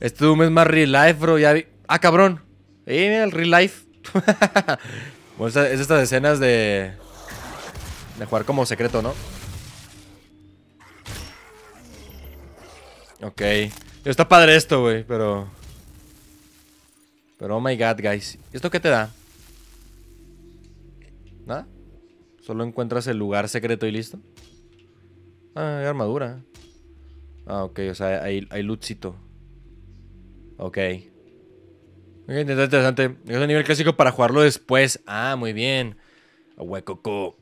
Este es más real life, bro. Ya Ah, cabrón. Eh, el real life. bueno, es estas escenas de. De jugar como secreto, ¿no? Ok. Está padre esto, güey, pero... Pero, oh my god, guys. ¿Esto qué te da? ¿Nada? Solo encuentras el lugar secreto y listo. Ah, hay armadura. Ah, ok, o sea, hay, hay lootcito. Ok interesante. Es un nivel clásico para jugarlo después. Ah, muy bien. hueco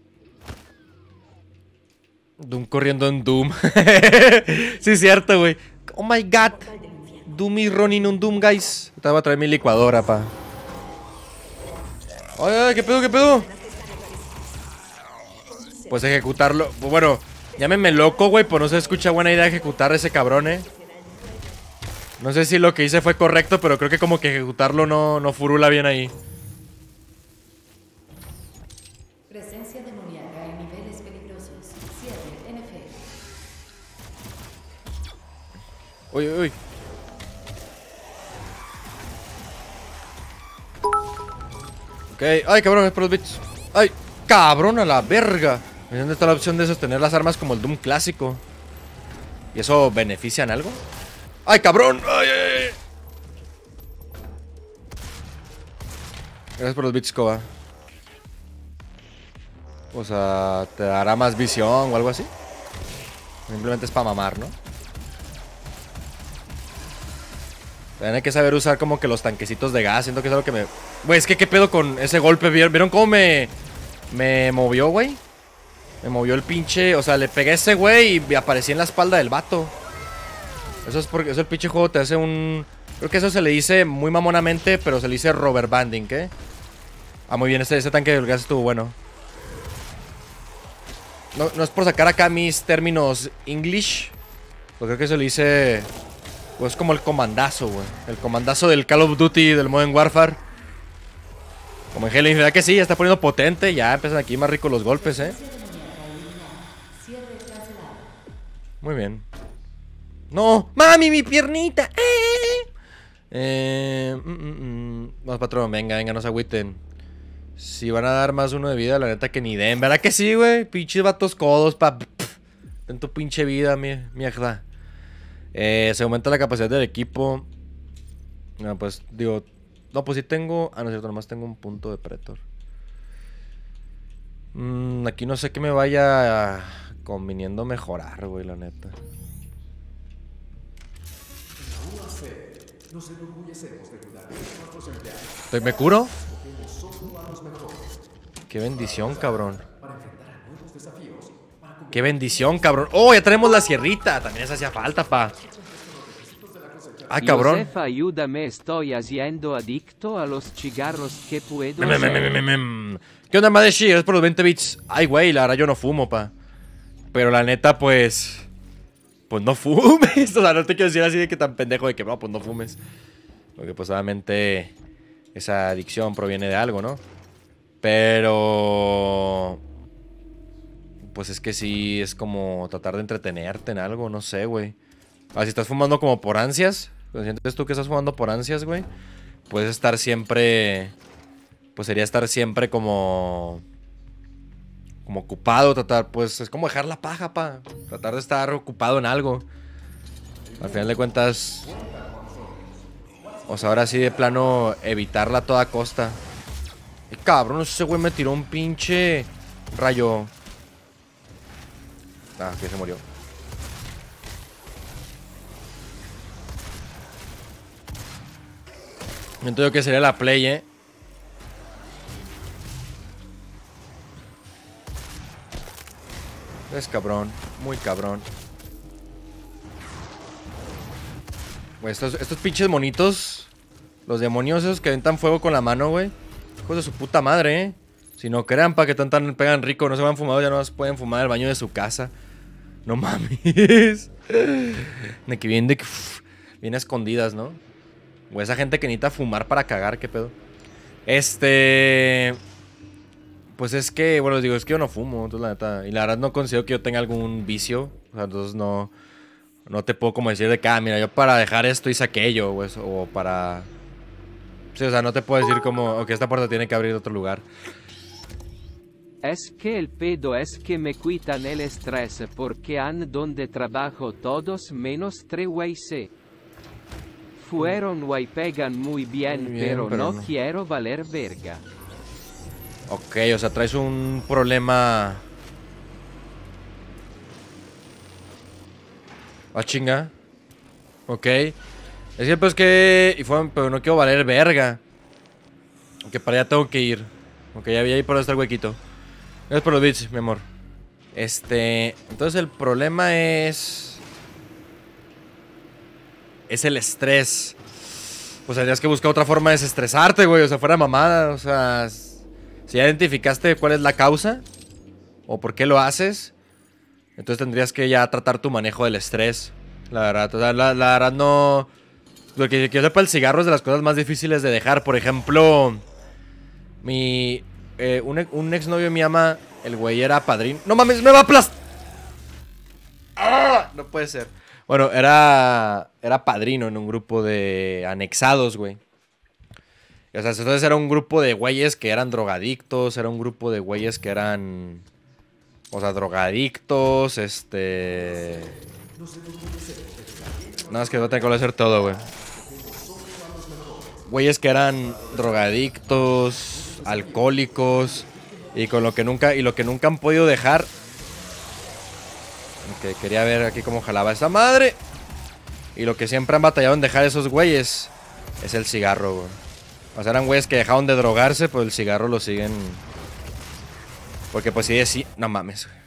Doom corriendo en Doom. sí, es cierto, güey. Oh my god. Doom is running un Doom, guys. Estaba a traer mi licuadora, pa. Ay, ay, qué pedo, qué pedo. Pues ejecutarlo. Bueno, llámeme loco, güey, pues no se escucha buena idea ejecutar a ese cabrón, eh. No sé si lo que hice fue correcto, pero creo que como que ejecutarlo no, no furula bien ahí. Presencia demoníaca en niveles peligrosos. Uy, uy, uy. Ok, ay cabrón, es por los bichos. Ay, cabrón a la verga. ¿Dónde está la opción de sostener las armas como el Doom clásico? ¿Y eso beneficia en algo? ¡Ay, cabrón! Gracias por los bits, Coba. O sea, te dará más visión o algo así. Simplemente es para mamar, ¿no? También hay que saber usar como que los tanquecitos de gas. Siento que es algo que me... Güey, es que qué pedo con ese golpe. ¿Vieron cómo me... Me movió, güey? Me movió el pinche... O sea, le pegué a ese güey y aparecí en la espalda del vato. Eso es porque eso el pinche juego te hace un... Creo que eso se le dice muy mamonamente, pero se le dice Robert Banding, ¿eh? Ah, muy bien, ese, ese tanque de gas estuvo bueno. No, es por sacar acá mis términos English. Pero creo que se le dice... Pues como el comandazo, güey. El comandazo del Call of Duty, del Modern Warfare. Como en Halo Infinite, que sí, ya está poniendo potente. Ya empiezan aquí más ricos los golpes, ¿eh? Muy bien. No, mami, mi piernita. Eh. Eh, Más mm, mm, mm. patrón, venga, venga, no se agüiten. Si van a dar más uno de vida, la neta que ni den. ¿Verdad que sí, güey? Pinches vatos codos, pa. tu pinche vida, mierda. Eh, se aumenta la capacidad del equipo. No, pues, digo. No, pues sí tengo. Ah, no es cierto, nomás tengo un punto de pretor. aquí no sé qué me vaya conviniendo mejorar, güey, la neta me curo? Qué bendición, cabrón. Qué bendición, cabrón. Oh, ya tenemos la sierrita. También esa hacía falta, pa. Ah, cabrón. ayúdame, estoy haciendo adicto a los cigarros que puedo. ¿Qué onda, Madeshi? ¿Eres por los 20 bits. Ay, güey, la yo no fumo, pa. Pero la neta, pues pues no fumes. O sea, no te quiero decir así de que tan pendejo de que, no, pues no fumes. Porque pues obviamente esa adicción proviene de algo, ¿no? Pero... Pues es que sí, es como tratar de entretenerte en algo, no sé, güey. ver, ah, si estás fumando como por ansias, pues, sientes tú que estás fumando por ansias, güey? Puedes estar siempre... Pues sería estar siempre como como ocupado, tratar, pues es como dejar la paja, pa. Tratar de estar ocupado en algo. Al final de cuentas, o sea, ahora sí de plano evitarla a toda costa. el cabrón, ese güey me tiró un pinche rayo. Ah, que se murió. Entonces, que sería la play, eh? Es cabrón, muy cabrón. estos, pinches monitos, los demonios esos que ventan fuego con la mano, güey. Hijos de su puta madre, eh. Si no crean para que tan, tan pegan rico, no se van fumados, ya no más pueden fumar el baño de su casa. No mames. De que vienen de que. viene escondidas, ¿no? O esa gente que necesita fumar para cagar, qué pedo. Este. Pues es que, bueno, digo, es que yo no fumo, entonces la neta. Y la verdad no considero que yo tenga algún vicio. O sea, entonces no. No te puedo como decir de que, ah, mira, yo para dejar esto hice aquello, pues, o para. Sí, o sea, no te puedo decir como, que esta puerta tiene que abrir otro lugar. Es que el pedo es que me cuitan el estrés porque han donde trabajo todos menos tres YC. Fueron y pegan muy bien, pero, no quiero valer verga. Ok, o sea, traes un problema... Ah, chinga. Ok. Es que pues que... Y fue, pero no quiero valer verga. Aunque para allá tengo que ir. Ok, ya vi ahí por este huequito. Es por los bits, mi amor. Este... Entonces el problema es... Es el estrés. Pues tendrías que buscar otra forma de desestresarte, güey. O sea, fuera mamada. O sea... Si ya identificaste cuál es la causa o por qué lo haces, entonces tendrías que ya tratar tu manejo del estrés. La verdad, la, verdad no... Lo que, yo sepa, el cigarro es de las cosas más difíciles de dejar. Por ejemplo, mi... Eh, un, ex exnovio me ama, el güey era padrino. ¡No mames, me va a aplastar! ¡Ah! No puede ser. Bueno, era, era padrino en un grupo de anexados, güey. O sea, entonces era un grupo de güeyes que eran drogadictos, era un grupo de güeyes que eran. O sea, drogadictos, este. No, es que no tengo que hacer todo, güey. Güeyes que eran drogadictos, alcohólicos. Y con lo que nunca. Y lo que nunca han podido dejar. Que quería ver aquí cómo jalaba esa madre. Y lo que siempre han batallado en dejar esos güeyes. Es el cigarro, güey. O sea, eran güeyes que dejaron de drogarse, Pues el cigarro lo siguen. Porque pues sí decían. No mames, güey.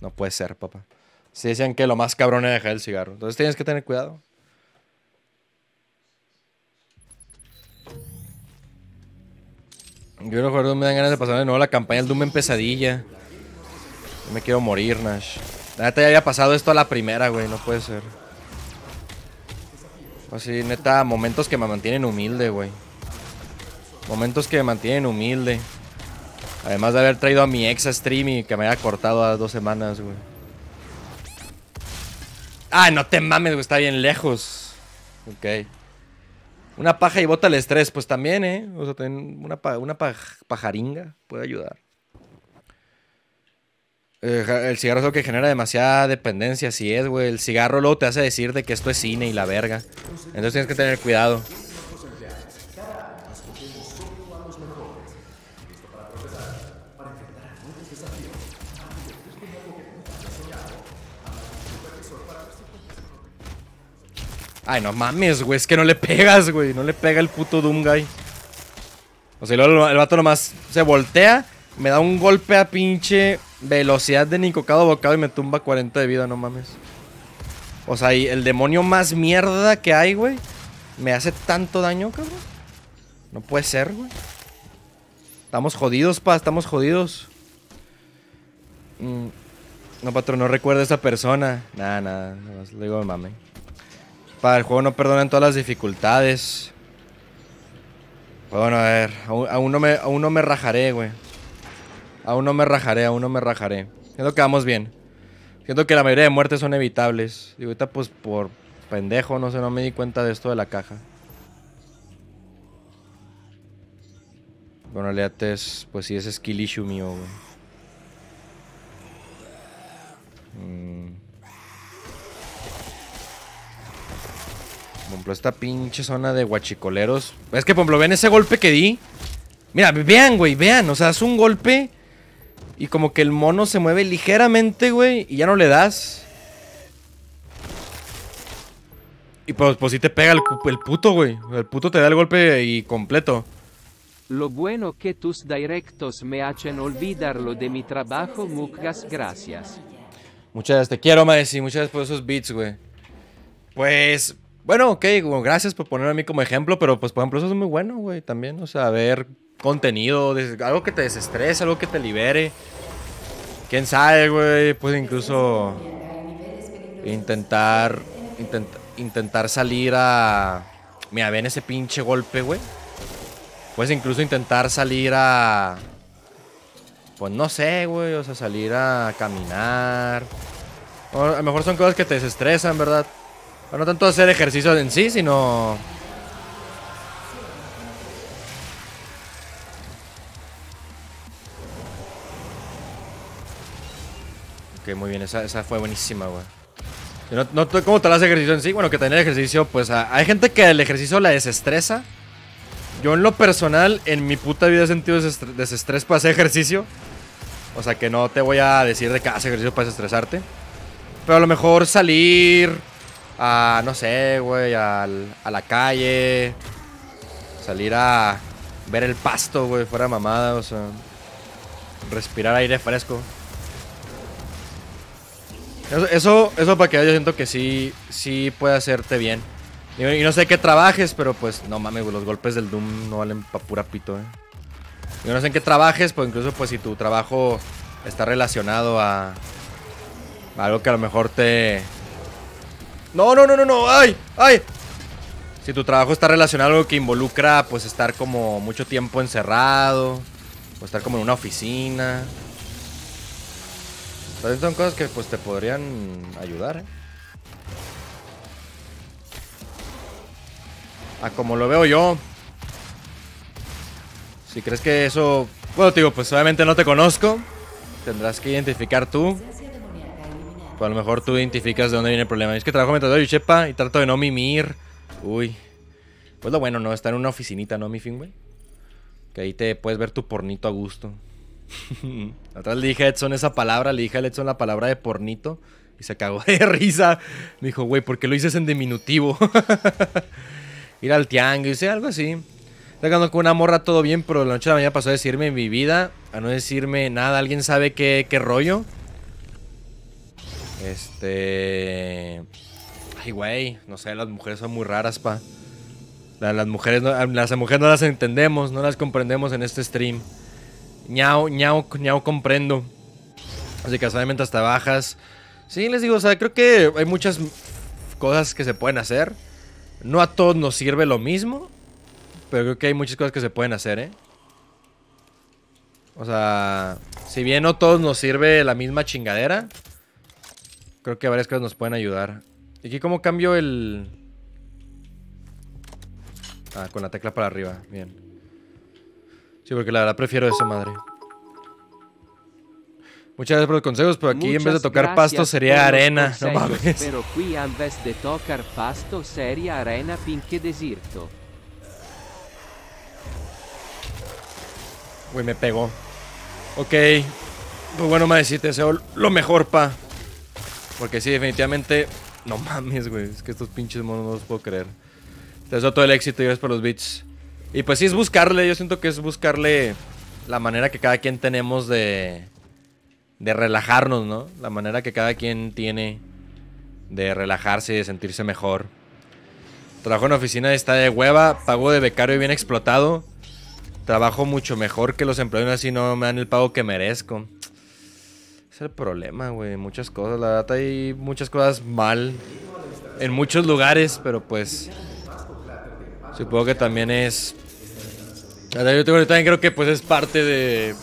No puede ser, papá. Si decían que lo más cabrón era dejar el cigarro. Entonces tienes que tener cuidado. Yo no recuerdo me dan ganas de pasar de nuevo la campaña del Doom en pesadilla. me quiero morir, Nash. La neta ya había pasado esto a la primera, güey. No puede ser. Así, pues neta, momentos que me mantienen humilde, güey. Momentos que me mantienen humilde. Además de haber traído a mi ex a stream y que me haya cortado a dos semanas, güey. Ah, no te mames, güey, está bien lejos. Ok. Una paja y bota el estrés, pues también, ¿eh? O sea, una, pajaringa puede ayudar. Eh, el cigarro es lo que genera demasiada dependencia, así es, güey. El cigarro luego te hace decir de que esto es cine y la verga. Entonces tienes que tener cuidado. Ay, no mames, güey. Es que no le pegas, güey. No le pega el puto Doomguy. O sea, el vato nomás se voltea. Me da un golpe a pinche velocidad de Nicocado bocado y me tumba 40 de vida, no mames. O sea, y el demonio más mierda que hay, güey. Me hace tanto daño, cabrón. No puede ser, güey. Estamos jodidos, pa. Estamos jodidos. Mm, no, patrón, no recuerdo a esa persona. Nada, nada. Le digo mame. Para el juego no en todas las dificultades. Pues bueno, a ver. Aún, no me, me rajaré, güey. Aún no me rajaré, aún no me rajaré. Siento que vamos bien. Siento que la mayoría de muertes son evitables. Y ahorita, pues, por pendejo, no sé, no me di cuenta de esto de la caja. Bueno, Leate pues sí, es skill issue mío, güey. Mmm esta pinche zona de guachicoleros. Es que, por ejemplo, ven ese golpe que di. Mira, vean, güey, vean. O sea, es un golpe. Y como que el mono se mueve ligeramente, güey. Y ya no le das. Y pues, pues sí te pega el, el puto, güey. El puto te da el golpe y completo. Lo bueno que tus directos me hacen olvidarlo de mi trabajo. Muchas gracias. Muchas gracias. Te quiero, Maesi. Muchas gracias por esos beats, güey. Pues bueno, ok, gracias por ponerme a mí como ejemplo, pero pues por ejemplo eso es muy bueno, güey, también, o sea, ver contenido, algo que te desestrese, algo que te libere. Quién sabe, güey, pues incluso intentar intentar salir a Mira, ven ese pinche golpe, güey. Pues incluso intentar salir a pues no sé, güey, o sea, salir a caminar. a lo mejor son cosas que te desestresan, ¿verdad? no tanto hacer ejercicio en sí, sino... Ok, muy bien, esa, fue buenísima, güey. No, no como haces ejercicio en sí, bueno, que tener ejercicio, pues hay gente que el ejercicio la desestresa. Yo en lo personal, en mi puta vida he sentido desestrés, para hacer ejercicio. O sea que no te voy a decir de que haces ejercicio para desestresarte. Pero a lo mejor salir, a, no sé, güey, a, la calle. Salir a ver el pasto, güey, fuera mamada, o sea. Respirar aire fresco. Eso, eso, para que yo siento que sí, sí puede hacerte bien. Y, no sé qué trabajes, pero pues no mames, güey, los golpes del Doom no valen pa' pura pito, eh. Yo no sé en qué trabajes, pues incluso pues si tu trabajo está relacionado a algo que a lo mejor te, no, no, no, no, no. ¡Ay! ¡Ay! Si tu trabajo está relacionado a algo que involucra, pues estar como mucho tiempo encerrado, o estar como en una oficina. Entonces son cosas que pues te podrían ayudar, ¿eh? A como lo veo yo. Si crees que eso... Bueno, digo, pues obviamente no te conozco. Tendrás que identificar tú a lo mejor tú identificas de dónde viene el problema. Es que trabajo mientras doy chepa y trato de no mimir. Uy. Pues lo bueno, ¿no? Estar en una oficinita, ¿no, mi fin, güey? Que ahí te puedes ver tu pornito a gusto. Atrás le dije a Edson esa palabra, le dije a Edson la palabra de pornito y se cagó de risa. Me dijo, güey, ¿por qué lo dices en diminutivo? Ir al tiango Hice algo así. Está con una morra todo bien, pero la noche de la mañana pasó a decirme en mi vida, a no decirme nada. ¿Alguien sabe qué, qué rollo? Este. Ay, güey. No sé, las mujeres son muy raras, pa. Las, mujeres no, las mujeres no las entendemos, no las comprendemos en este stream. Ñao, comprendo. Así que solamente hasta bajas. Sí, les digo, o sea, creo que hay muchas cosas que se pueden hacer. No a todos nos sirve lo mismo. Pero creo que hay muchas cosas que se pueden hacer, ¿eh? O sea, si bien no a todos nos sirve la misma chingadera, Creo que varias cosas nos pueden ayudar. ¿Y aquí cómo cambio el...? Ah, con la tecla para arriba. Bien. Sí, porque la verdad prefiero eso, madre. Muchas gracias por los consejos, pero aquí en vez de tocar pasto sería arena. no mames. Pero aquí en vez de tocar pasto sería arena pinche desierto. Güey, me pegó. Ok. Pues bueno, madre, si te deseo lo mejor, pa. Porque sí, definitivamente... No mames, güey. Es que estos pinches monos no los puedo creer. Te deseo todo el éxito y es por los beats. Y pues sí, es buscarle. Yo siento que es buscarle la manera que cada quien tenemos de... De relajarnos, ¿no? La manera que cada quien tiene de relajarse y de sentirse mejor. Trabajo en oficina está de hueva. Pago de becario bien explotado. Trabajo mucho mejor que los empleados así no me dan el pago que merezco. Es el problema, güey. Muchas cosas. La verdad hay muchas cosas mal en muchos lugares, pero pues supongo que también es... yo también creo que pues es parte de,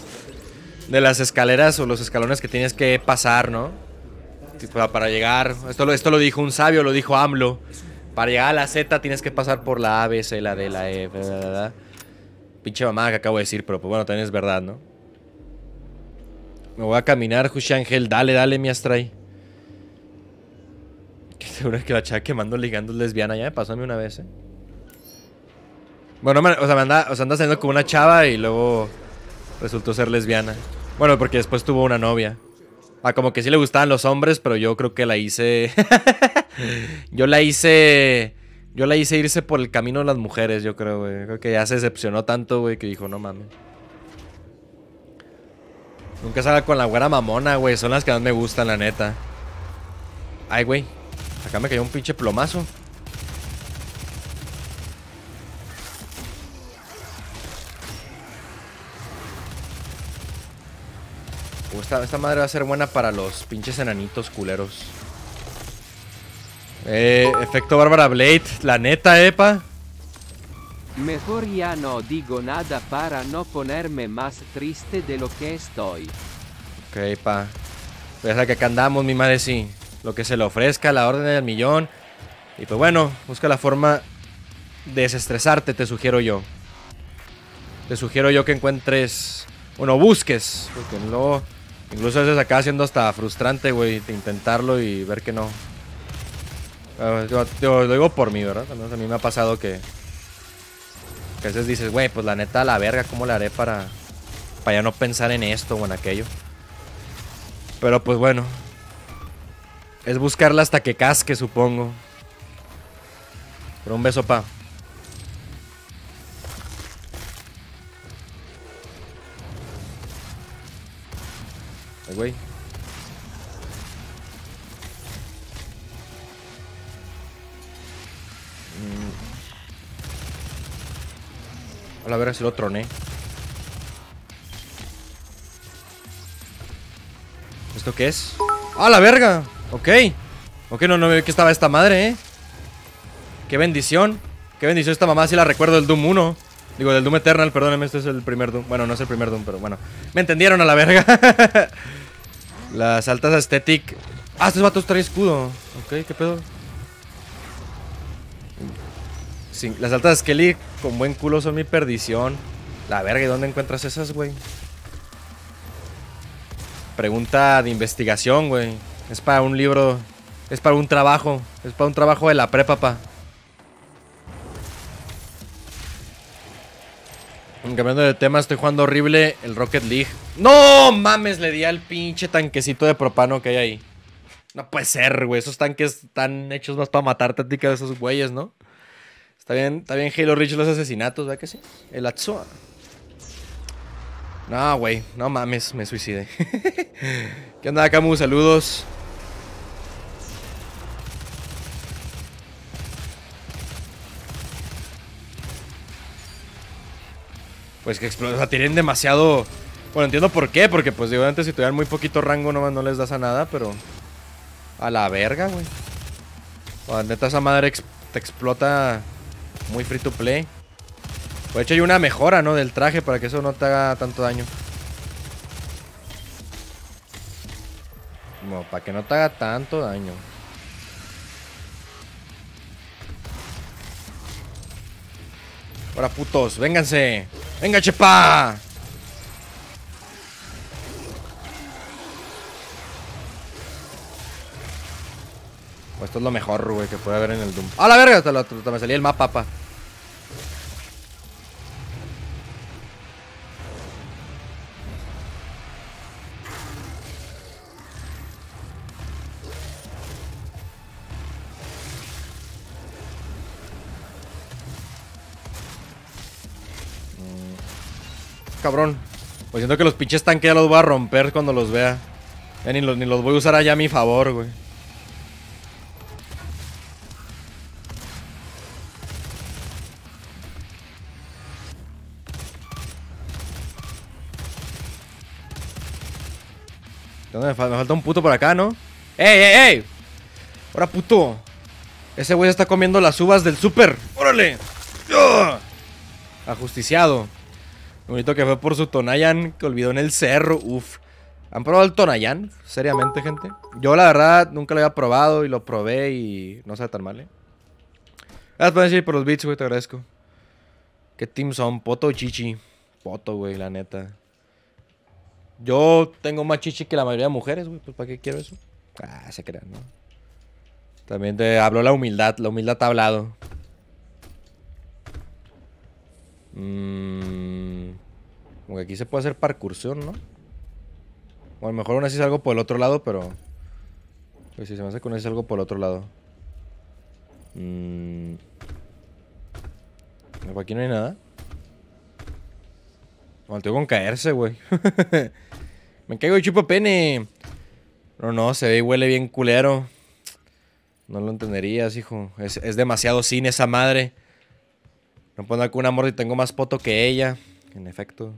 de las escaleras o los escalones que tienes que pasar, ¿no? para llegar, esto lo, esto lo dijo un sabio, lo dijo AMLO, para llegar a la Z tienes que pasar por la A, B, C, la D, la E, bla, Pinche mamada que acabo de decir, pero pues bueno, también es verdad, ¿no? Me voy a caminar, José Ángel. Dale, dale, mi Astray. Que seguro que la chava que mando ligando es lesbiana. Ya me pasó a mí una vez, eh. Bueno, o sea, me anda, o anda saliendo como una chava y luego resultó ser lesbiana. Bueno, porque después tuvo una novia. Ah, como que sí le gustaban los hombres, pero yo creo que la hice... yo la hice... Yo la hice irse por el camino de las mujeres, yo creo, güey. Creo que ya se decepcionó tanto, güey, que dijo, no mames. Nunca salga con la güera mamona, güey. Son las que más me gustan, la neta. Ay, güey. Acá me cayó un pinche plomazo. Uh, esta, madre va a ser buena para los pinches enanitos culeros. Eh, efecto Bárbara Blade. La neta, epa. Eh, Mejor ya no digo nada para no ponerme más triste de lo que estoy. Ok, pa. Pues la que andamos, mi madre, sí. Lo que se le ofrezca, la orden del millón. Y pues bueno, busca la forma de desestresarte, te sugiero yo. Te sugiero yo que encuentres. Bueno, busques. Porque no... Incluso a veces acá siendo hasta frustrante, güey, intentarlo y ver que no. Ah, yo, lo digo por mí, ¿verdad? a mí me ha pasado que que a veces dices, güey, pues la neta, a la verga, ¿cómo la haré para, para ya no pensar en esto o en aquello? Pero pues bueno. Es buscarla hasta que casque, supongo. Pero un beso, pa. Güey. la verga si lo troné. ¿Esto qué es? ¡Ah, la verga! Ok. Ok, no, no me que estaba esta madre, ¿eh? ¡Qué bendición! ¡Qué bendición esta mamá! Si la recuerdo del Doom 1. Digo, del Doom Eternal, perdóneme este es el primer Doom. Bueno, no es el primer Doom, pero bueno. Me entendieron a la verga. Las altas aesthetic. Ah, estos vatos traen escudo. Ok, qué pedo las altas Skelly con buen culo son mi perdición. La verga, ¿y dónde encuentras esas, güey? Pregunta de investigación, güey. Es para un libro. Es para un trabajo. Es para un trabajo de la prepa, pa. Cambiando de tema, estoy jugando horrible el Rocket League. ¡No mames! Le di al pinche tanquecito de propano que hay ahí. No puede ser, güey. Esos tanques están hechos más para matarte a de que esos güeyes, ¿no? Está bien, Halo Reach los asesinatos, ¿verdad que sí? El Atsua. No, güey, no mames, me suicidé. ¿Qué onda, Camus? Saludos. Pues que explotan, o sea, tienen demasiado... Bueno, entiendo por qué, porque pues digo, antes si tuvieran muy poquito rango nomás no les das a nada, pero... A la verga, güey. cuando neta, esa madre te explota muy free to play. De hecho hay una mejora, ¿no? Del traje para que eso no te haga tanto daño. Como para que no te haga tanto daño. Ahora putos, vénganse. Venga, chepa. esto es lo mejor, güey, que puede haber en el Doom. ¡A la verga! Hasta, me salía el mapa, pa. Mm. cabrón. Pues siento que los pinches tanques ya los voy a romper cuando los vea. Ya ni los voy a usar allá a mi favor, güey. Me falta un puto por acá, ¿no? ¡Ey, ey, ey! ¡Ahora, puto! Ese güey está comiendo las uvas del súper. ¡Órale! Ajusticiado. bonito que fue por su Tonayan que olvidó en el cerro. Uf. ¿Han probado el Tonayan? Seriamente, gente. Yo, la verdad, nunca lo había probado y lo probé y no sabe tan mal, ¿eh? Gracias, por los beats, güey. Te agradezco. ¿Qué team son? Poto o Chichi. Poto, güey, la neta. Yo tengo más chichi que la mayoría de mujeres, güey. Pues ¿para qué quiero eso? Ah, se crean, ¿no? También te habló la humildad. La humildad ha hablado. Mmm. Como aquí se puede hacer parcursión, ¿no? O a lo mejor uno así salgo por el otro lado, pero... Pues si se me hace que aún así salgo por el otro lado. Mmm... Aquí no hay nada. Bueno, tengo con caerse, güey. Me caigo de chupa pene. No, no, se ve y huele bien culero. No lo entenderías, hijo. Es, demasiado cine esa madre. No puedo andar con amor y tengo más poto que ella. En efecto.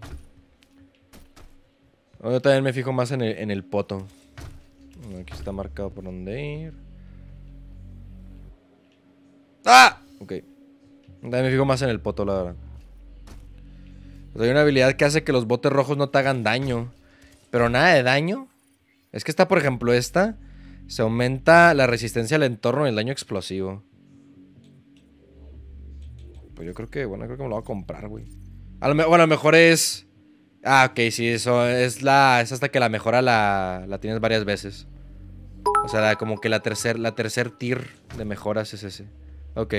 yo también me fijo más en el, poto. Aquí está marcado por dónde ir. ¡Ah! Ok. También me fijo más en el poto, la verdad. hay una habilidad que hace que los botes rojos no te hagan daño. Pero nada de daño. Es que está, por ejemplo, esta. Se aumenta la resistencia al entorno y el daño explosivo. Pues yo creo que, bueno, creo que me lo voy a comprar, güey. A lo, bueno, lo mejor es... Ah, ok, sí, eso es la... Es hasta que la mejora la, la tienes varias veces. O sea, como que la tercer, la tercer tier de mejoras es ese. Ok.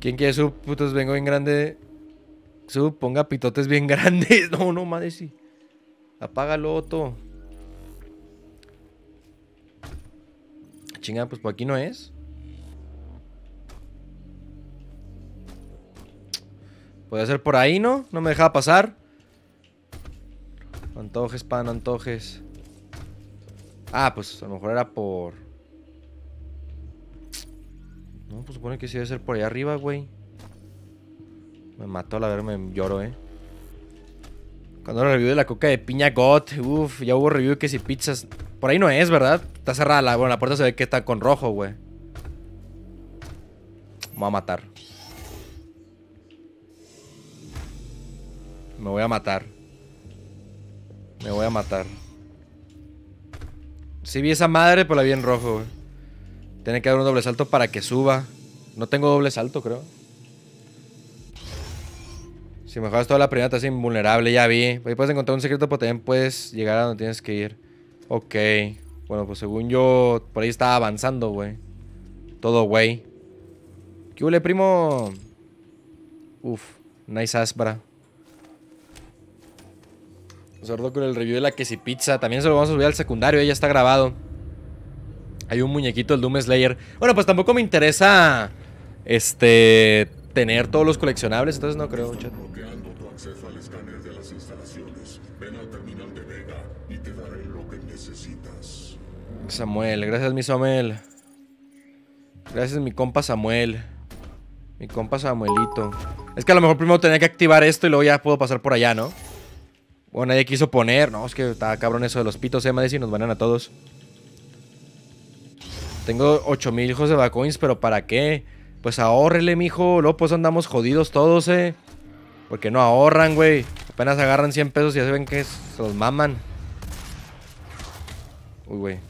¿Quién quiere sub? Putos, vengo bien grande. Sub, ponga pitotes bien grandes. No, no, madre, sí. Apágalo, otro. Chingada, pues por aquí no es. Puede ser por ahí, ¿no? No me dejaba pasar. Antojes, pan, antojes. Ah, pues a lo mejor era por... No, pues supone que sí debe ser por ahí arriba, güey. Me mató al me lloro, eh. Cuando era review de la coca de piña got, uff, ya hubo review que si pizzas. Por ahí no es, ¿verdad? Está cerrada la. Bueno, la puerta se ve que está con rojo, güey. Me voy a matar. Me voy a matar. Me voy a matar. Sí vi esa madre, pero la vi en rojo, güey. Tiene que dar un doble salto para que suba. No tengo doble salto, creo. Si mejoras toda la primera, te invulnerable, ya vi. Ahí puedes encontrar un secreto, pero también puedes llegar a donde tienes que ir. Ok. Bueno, pues según yo, por ahí estaba avanzando, güey. Todo, güey. ¿Qué huele, primo? Uf, nice Nos Sordo con el review de la quesipizza. También se lo vamos a subir al secundario, ya está grabado. Hay un muñequito, el Doom Slayer. Bueno, pues tampoco me interesa. Este. Tener todos los coleccionables, entonces no creo, chat. Samuel. Gracias, mi Samuel. Gracias, mi compa Samuel. Mi compa Samuelito. Es que a lo mejor primero tenía que activar esto y luego ya puedo pasar por allá, ¿no? Bueno, nadie quiso poner. No, es que está cabrón eso de los pitos, eh, madre, nos van a todos. Tengo 8000 hijos de Bacoins, pero ¿para qué? Pues ahorrele, mijo. Luego pues andamos jodidos todos, eh. Porque no ahorran, güey. Apenas agarran 100 pesos y ya se ven que se los maman. Uy, güey.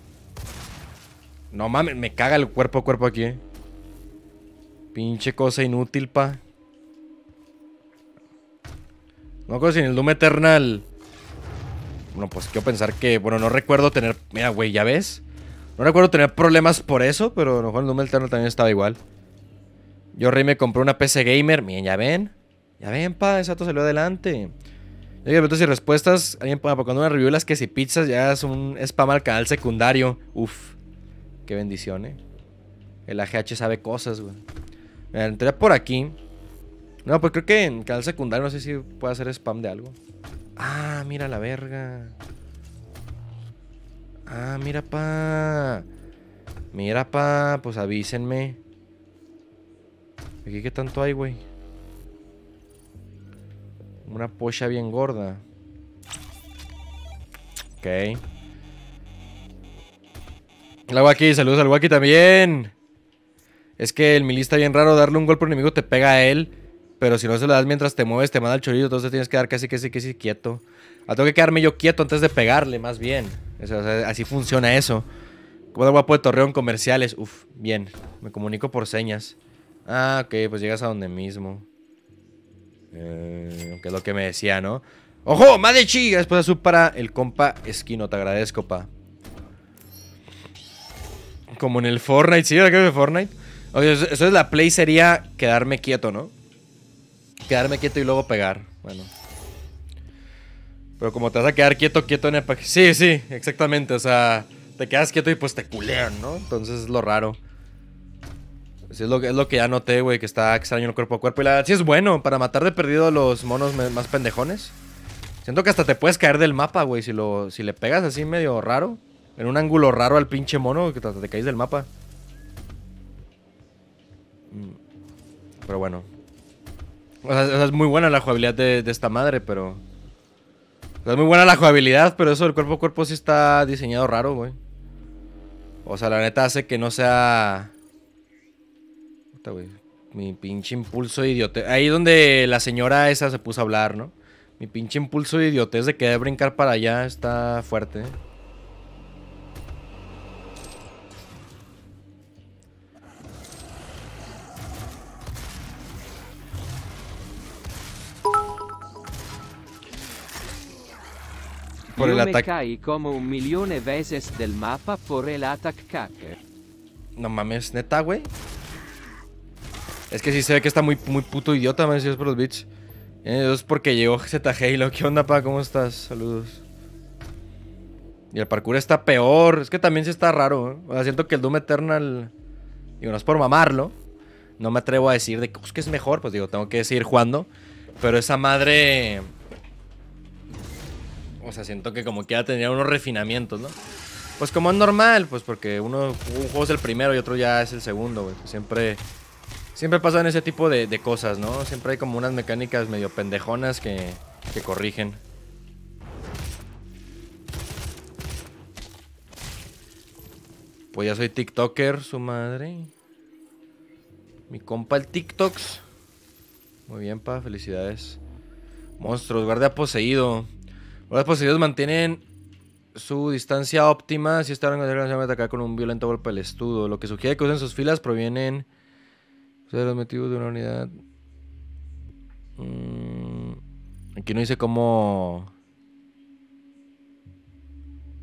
No mames, me caga el cuerpo a cuerpo aquí, eh. Pinche cosa inútil, pa. No acuerdo sin el Doom Eternal. Bueno, pues quiero pensar que. Bueno, no recuerdo tener. Mira, güey, ya ves. No recuerdo tener problemas por eso, pero a lo mejor el Doom Eternal también estaba igual. Yo rey me compré una PC Gamer. Miren, ya ven. Ya ven, pa, se salió adelante. de preguntas y respuestas. Alguien ah, pues cuando una review las que si pizzas ya es un spam al canal secundario. Uf. Qué bendición, El AGH sabe cosas, güey. Entré por aquí. No, pues creo que en canal secundario no sé si puede hacer spam de algo. Ah, mira la verga. Ah, mira, pa. Mira, pa. Pues avísenme. ¿Aquí qué tanto hay, güey? Una pocha bien gorda. Ok. La saludos al Waki también. Es que el milista bien raro, darle un golpe un enemigo te pega a él, pero si no se lo das mientras te mueves te manda el chorizo, entonces tienes que dar casi casi casi quieto. Ah, tengo que quedarme yo quieto antes de pegarle, más bien. así funciona eso. Como de guapo de Torreón, comerciales. Uf, bien. Me comunico por señas. Ah, ok, pues llegas a donde mismo. Eh, que es lo que me decía, ¿no? ¡Ojo! ¡Madechi! Después de su para el compa Esquino. Te agradezco, pa. Como en el Fortnite, sí, ahora que el Fortnite. Oye, eso es la play sería quedarme quieto, ¿no? Quedarme quieto y luego pegar. Bueno. Pero como te vas a quedar quieto, quieto en el Sí, sí, exactamente. O sea, te quedas quieto y pues te culean, ¿no? Entonces es lo raro. Pues es, lo, es lo que ya noté, güey, que está extraño el cuerpo a cuerpo. Y la es bueno para matar de perdido a los monos más pendejones. Siento que hasta te puedes caer del mapa, güey, si, si le pegas así medio raro en un ángulo raro al pinche mono que te, caís del mapa. Mm. Pero bueno. O sea, es muy buena la jugabilidad de, esta madre, pero... O sea, es muy buena la jugabilidad, pero eso del cuerpo a cuerpo sí está diseñado raro, güey. O sea, la neta hace que no sea... Puta, Mi pinche impulso idiote... Ahí donde la señora esa se puso a hablar, ¿no? Mi pinche impulso de idiotez de querer brincar para allá está fuerte, por el ataque. como un millón veces del mapa por el No mames, neta, güey. Es que sí se ve que está muy, muy puto idiota, me han es por los bits. Eh, es porque llegó ZG y lo ¿Qué onda, pa? ¿Cómo estás? Saludos. Y el parkour está peor. Es que también sí está raro. ¿eh? O sea, siento que el Doom Eternal. Digo, no es por mamarlo. No me atrevo a decir de que pues, es mejor. Pues digo, tengo que seguir jugando. Pero esa madre o sea, siento que como quiera tendría unos refinamientos, ¿no? Pues como es normal, pues porque uno, un juego es el primero y otro ya es el segundo, güey. Pues siempre, siempre pasan ese tipo de, cosas, ¿no? Siempre hay como unas mecánicas medio pendejonas que, que corrigen. Pues ya soy TikToker, su madre. Mi compa el TikToks. Muy bien, pa, felicidades. Monstruos, guardia poseído. Ahora, pues ellos mantienen su distancia óptima si estaban de atacar con un violento golpe al estudo. Lo que sugiere que usen sus filas provienen pues, de los metidos de una unidad. Mm, aquí no dice cómo.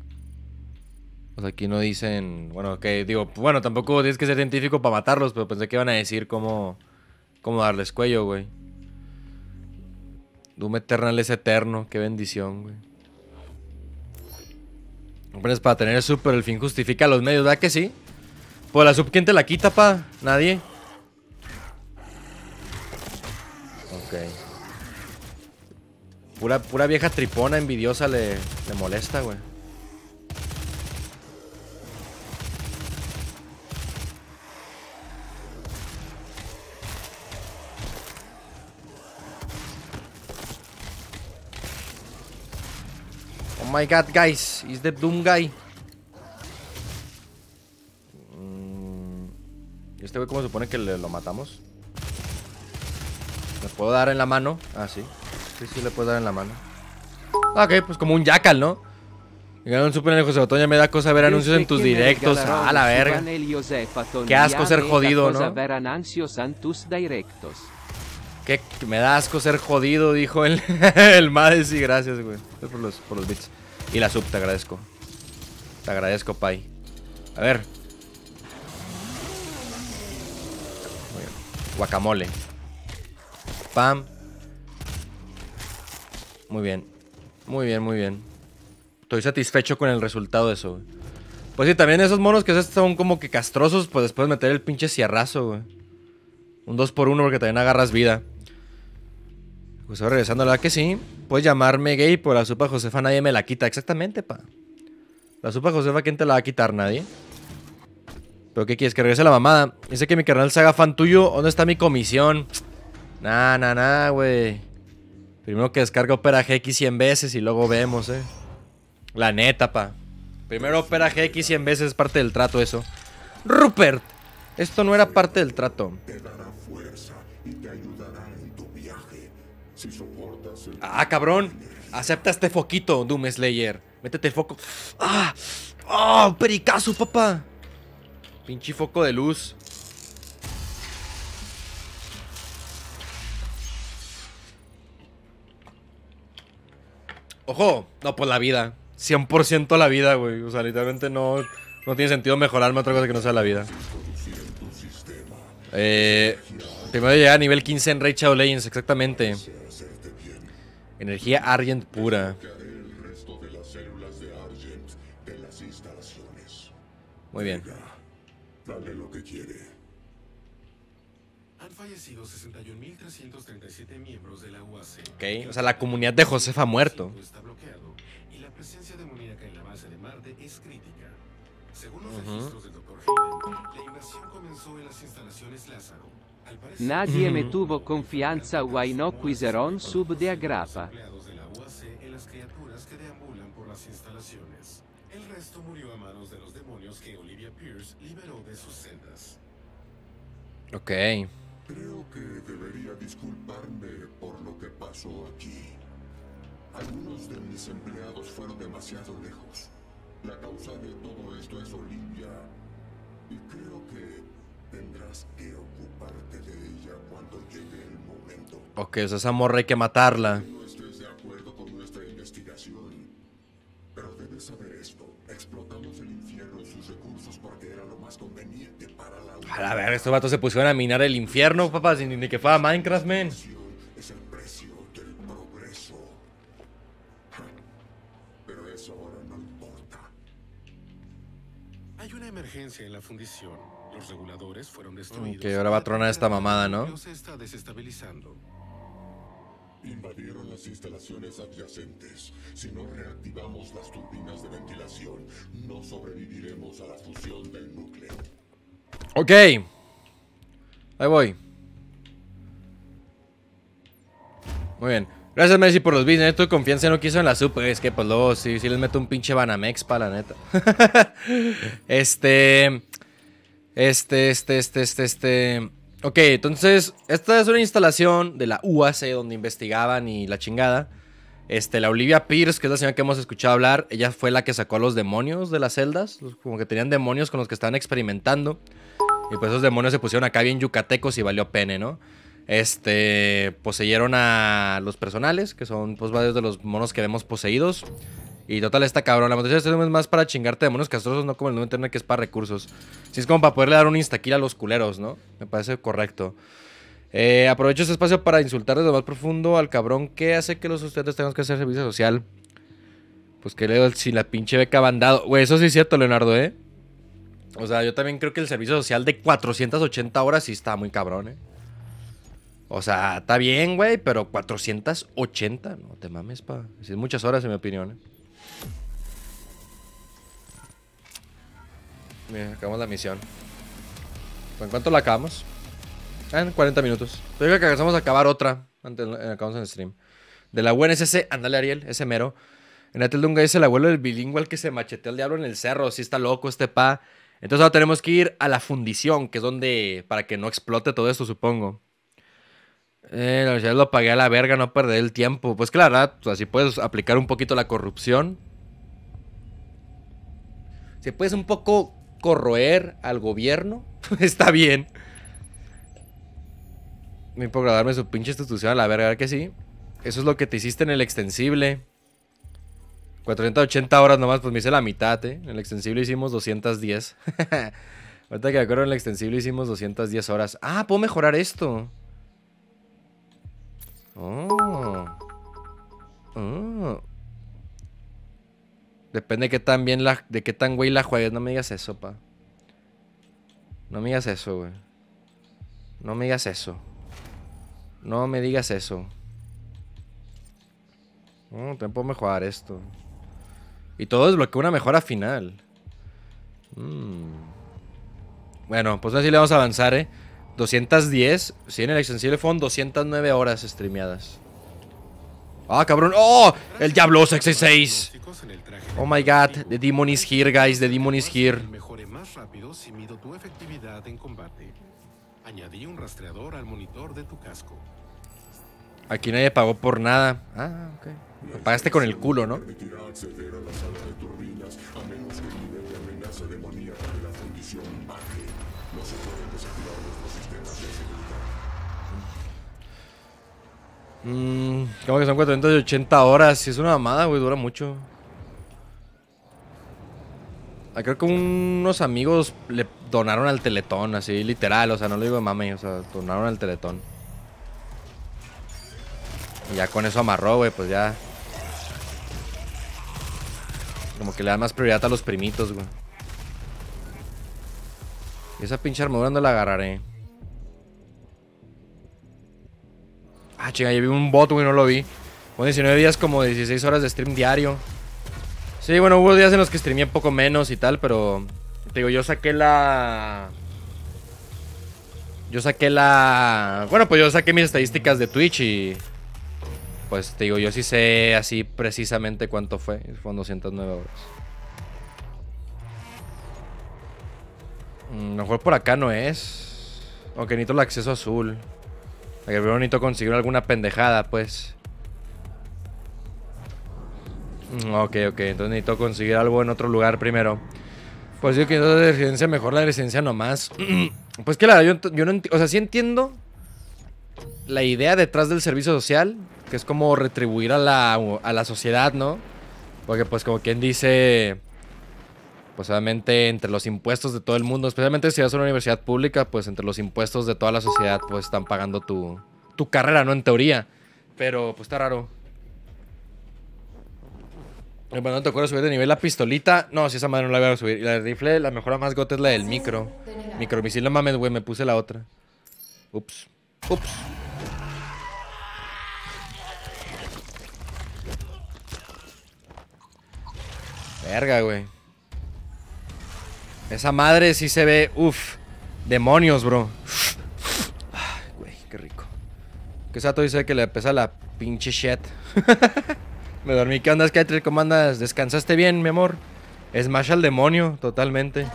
O pues, aquí no dicen. Bueno, que digo, bueno, tampoco tienes que ser científico para matarlos, pero pensé que iban a decir cómo, cómo darles cuello, güey. Doom Eternal es eterno. Qué bendición, güey. Hombre, es para tener el sub, pero el fin justifica los medios, ¿verdad que sí? Pues la sub, ¿quién te la quita, pa? Nadie. Ok. Pura, pura vieja tripona envidiosa le, le molesta, güey. my god, guys. Is the Doom guy. ¿Y mm, ¿Este güey cómo se supone que lo matamos? ¿Le puedo dar en la mano? Ah, sí. Sí, sí, le puedo dar en la mano. Ok, pues como un jackal, ¿no? Ganaron un super en el José Botón, me da cosa ver anuncios en tus directos. A ah, la verga. Qué asco ser jodido, ¿no? ver anuncios en tus directos. Qué me da asco ser jodido, dijo el, el madre, sí, gracias, güey. Por los, por los bits. Y la sub, te agradezco. Te agradezco, Pai. A ver. Guacamole. Pam. Muy bien. Muy bien, muy bien. Estoy satisfecho con el resultado de eso, Pues sí, también esos monos que son como que castrosos, pues después meter el pinche cierrazo, güey. Un 2 por 1 porque también agarras vida. Pues ahora regresando, la que sí. Puedes llamarme gay, por la sopa Josefa nadie me la quita. Exactamente, pa. La sopa Josefa, ¿quién te la va a quitar? Nadie. ¿Pero qué quieres? ¿Que regrese la mamada? Dice que mi carnal se haga fan tuyo. ¿Dónde está mi comisión? Nah, nah, nah, güey. Primero que descargue Opera GX 100 veces y luego vemos, eh. La neta, pa. Primero Opera GX 100 veces es parte del trato eso. Rupert, esto no era parte del trato. Te dará fuerza y te ayudará en tu viaje. Ah, cabrón. Acepta este foquito, Doom Slayer. Métete el foco. ¡Ah! ¡Oh! ¡Pericazo, papá! Pinche foco de luz. Ojo, no, pues la vida. 100% la vida, güey. O sea, literalmente no, no tiene sentido mejorarme otra cosa que no sea la vida. Eh, primero llegar a nivel 15 en rey Legends, exactamente. Energía Argent pura. El resto de las células de Argent de las instalaciones. Muy bien. dale lo que quiere. Han fallecido 61.337 miembros de la UAC. Ok, o sea, la comunidad de Josefa ha muerto. Está bloqueado y la presencia demoníaca en la base de Marte es crítica. Según los uh -huh. registros Nadie me tuvo confianza o no quisieron sub de agrapa. El resto murió a manos de los demonios que Olivia Pierce liberó de sus Ok. Creo que debería disculparme por lo que pasó aquí. Algunos de mis empleados fueron demasiado lejos. La causa de todo esto es Olivia. Y creo que tendrás que ocuparte de cuando llegue el momento. Ok, esa morra hay que matarla. No estés de acuerdo con nuestra investigación. Pero debes saber esto. Explotamos el infierno y sus recursos porque era lo más conveniente para la A la verga, estos vatos se pusieron a minar el infierno, papá, sin ni que fuera Minecraft, men. Es el precio del progreso. Pero eso ahora no importa. Hay una emergencia en la fundición. Los reguladores fueron destruidos. Que ahora va a tronar esta mamada, ¿no? Se está desestabilizando. Invadieron las instalaciones adyacentes. Si no reactivamos las turbinas de ventilación, no sobreviviremos a la fusión del núcleo. Ok. Ahí voy. Muy bien. Gracias, Messi, por los bits. Tu confianza no quiso en la super. Es que, pues, luego, si, si les meto un pinche Banamex, para la neta. este... Este, este, este, este, este. Ok, entonces, esta es una instalación de la UAC donde investigaban y la chingada. Este, la Olivia Pierce, que es la señora que hemos escuchado hablar, ella fue la que sacó a los demonios de las celdas. Como que tenían demonios con los que estaban experimentando. Y pues esos demonios se pusieron acá bien yucatecos y valió pene, ¿no? Este, poseyeron a los personales, que son pues varios de los monos que vemos poseídos. Y total está cabrón. La motivación de este es más para chingarte demonios castrosos, no como el internet que es para recursos. Sí es como para poderle dar un instaquil a los culeros, ¿no? Me parece correcto. Eh, aprovecho este espacio para insultar desde lo más profundo al cabrón que hace que los estudiantes tengan que hacer servicio social. Pues que leo si la pinche beca bandado. Güey, eso sí es cierto, Leonardo, ¿eh? O sea, yo también creo que el servicio social de 480 horas sí está muy cabrón, ¿eh? O sea, está bien, güey, pero 480, no te mames, pa. Es muchas horas, en mi opinión, ¿eh? Mira, acabamos la misión. ¿En cuánto la acabamos? Ah, en 40 minutos. Yo que alcanzamos a acabar otra. Antes, eh, acabamos en el stream. De la UNSC, andale, Ariel, ese mero. En telunga dice el abuelo del bilingüe al que se macheteó el diablo en el cerro. Si sí está loco este pa. Entonces ahora tenemos que ir a la fundición, que es donde. para que no explote todo esto, supongo. Eh, ya lo pagué a la verga, no perder el tiempo. Pues claro, así puedes aplicar un poquito la corrupción. Si puedes un poco corroer al gobierno, está bien. Me puedo darme su pinche institución a la verga, ¿verdad que sí? Eso es lo que te hiciste en el extensible. 480 horas nomás, pues me hice la mitad, ¿eh? En el extensible hicimos 210. Ahorita que me acuerdo, en el extensible hicimos 210 horas. Ah, puedo mejorar esto. Oh. Oh. Depende de qué tan bien la, de qué tan güey la juegues. No me digas eso, pa. No me digas eso, güey. No me digas eso. No me digas eso. No, tengo puedo mejorar esto. Y todo desbloqueó una mejora final. Mm. Bueno, pues así le vamos a avanzar, ¿eh? 210. Si en el extensible fueron 209 horas streameadas. Ah, cabrón. ¡Oh! El Diablo 66. Oh my god. The demon is here, guys. The demon is here. Mejoré más rápido si mido tu efectividad en combate. Añadí un rastreador al monitor de tu casco. Aquí nadie pagó por nada. Ah, ok. Lo pagaste con el culo, ¿no? de Mmm, como que son 480 horas. Si es una mamada, güey, dura mucho. Ah, creo que unos amigos le donaron al Teletón, así, literal. O sea, no lo digo de mame, o sea, donaron al Teletón. Y ya con eso amarró, güey, pues ya. Como que le da más prioridad a los primitos, güey. esa pinche armadura no la agarraré. Ah, chinga, vi un bot, y no lo vi. Fue 19 días como 16 horas de stream diario. Sí, bueno, hubo días en los que streamé poco menos y tal, pero... Te digo, yo saqué la... Yo saqué la... Bueno, pues yo saqué mis estadísticas de Twitch y... Pues te digo, yo sí sé así precisamente cuánto fue. Fueron 209 horas. Mm, mejor por acá no es. Aunque necesito el acceso azul. Primero bonito conseguir alguna pendejada, pues. Mm, ok, ok. Entonces necesito conseguir algo en otro lugar primero. Pues yo quiero la residencia, mejor la residencia nomás. pues que la yo, yo no O sea, sí entiendo la idea detrás del servicio social, que es como retribuir a la, a la sociedad, ¿no? Porque pues como quien dice pues obviamente entre los impuestos de todo el mundo, especialmente si vas a una universidad pública, pues entre los impuestos de toda la sociedad, pues están pagando tu, carrera, ¿no? En teoría. Pero pues está raro. Eh, bueno, no te acuerdas subir de nivel la pistolita. No, si esa madre no la voy a subir. Y la de rifle, la mejora más gota es la del micro. Micromisil, no mames, güey, me puse la otra. Ups. Ups. Verga, güey. Esa madre sí se ve, uff, demonios, bro. Ay, qué rico. Que Sato dice que le pesa la pinche shit. Me dormí. ¿Qué onda, Skytree? ¿Cómo andas? ¿Descansaste bien, mi amor? Smash al demonio, totalmente.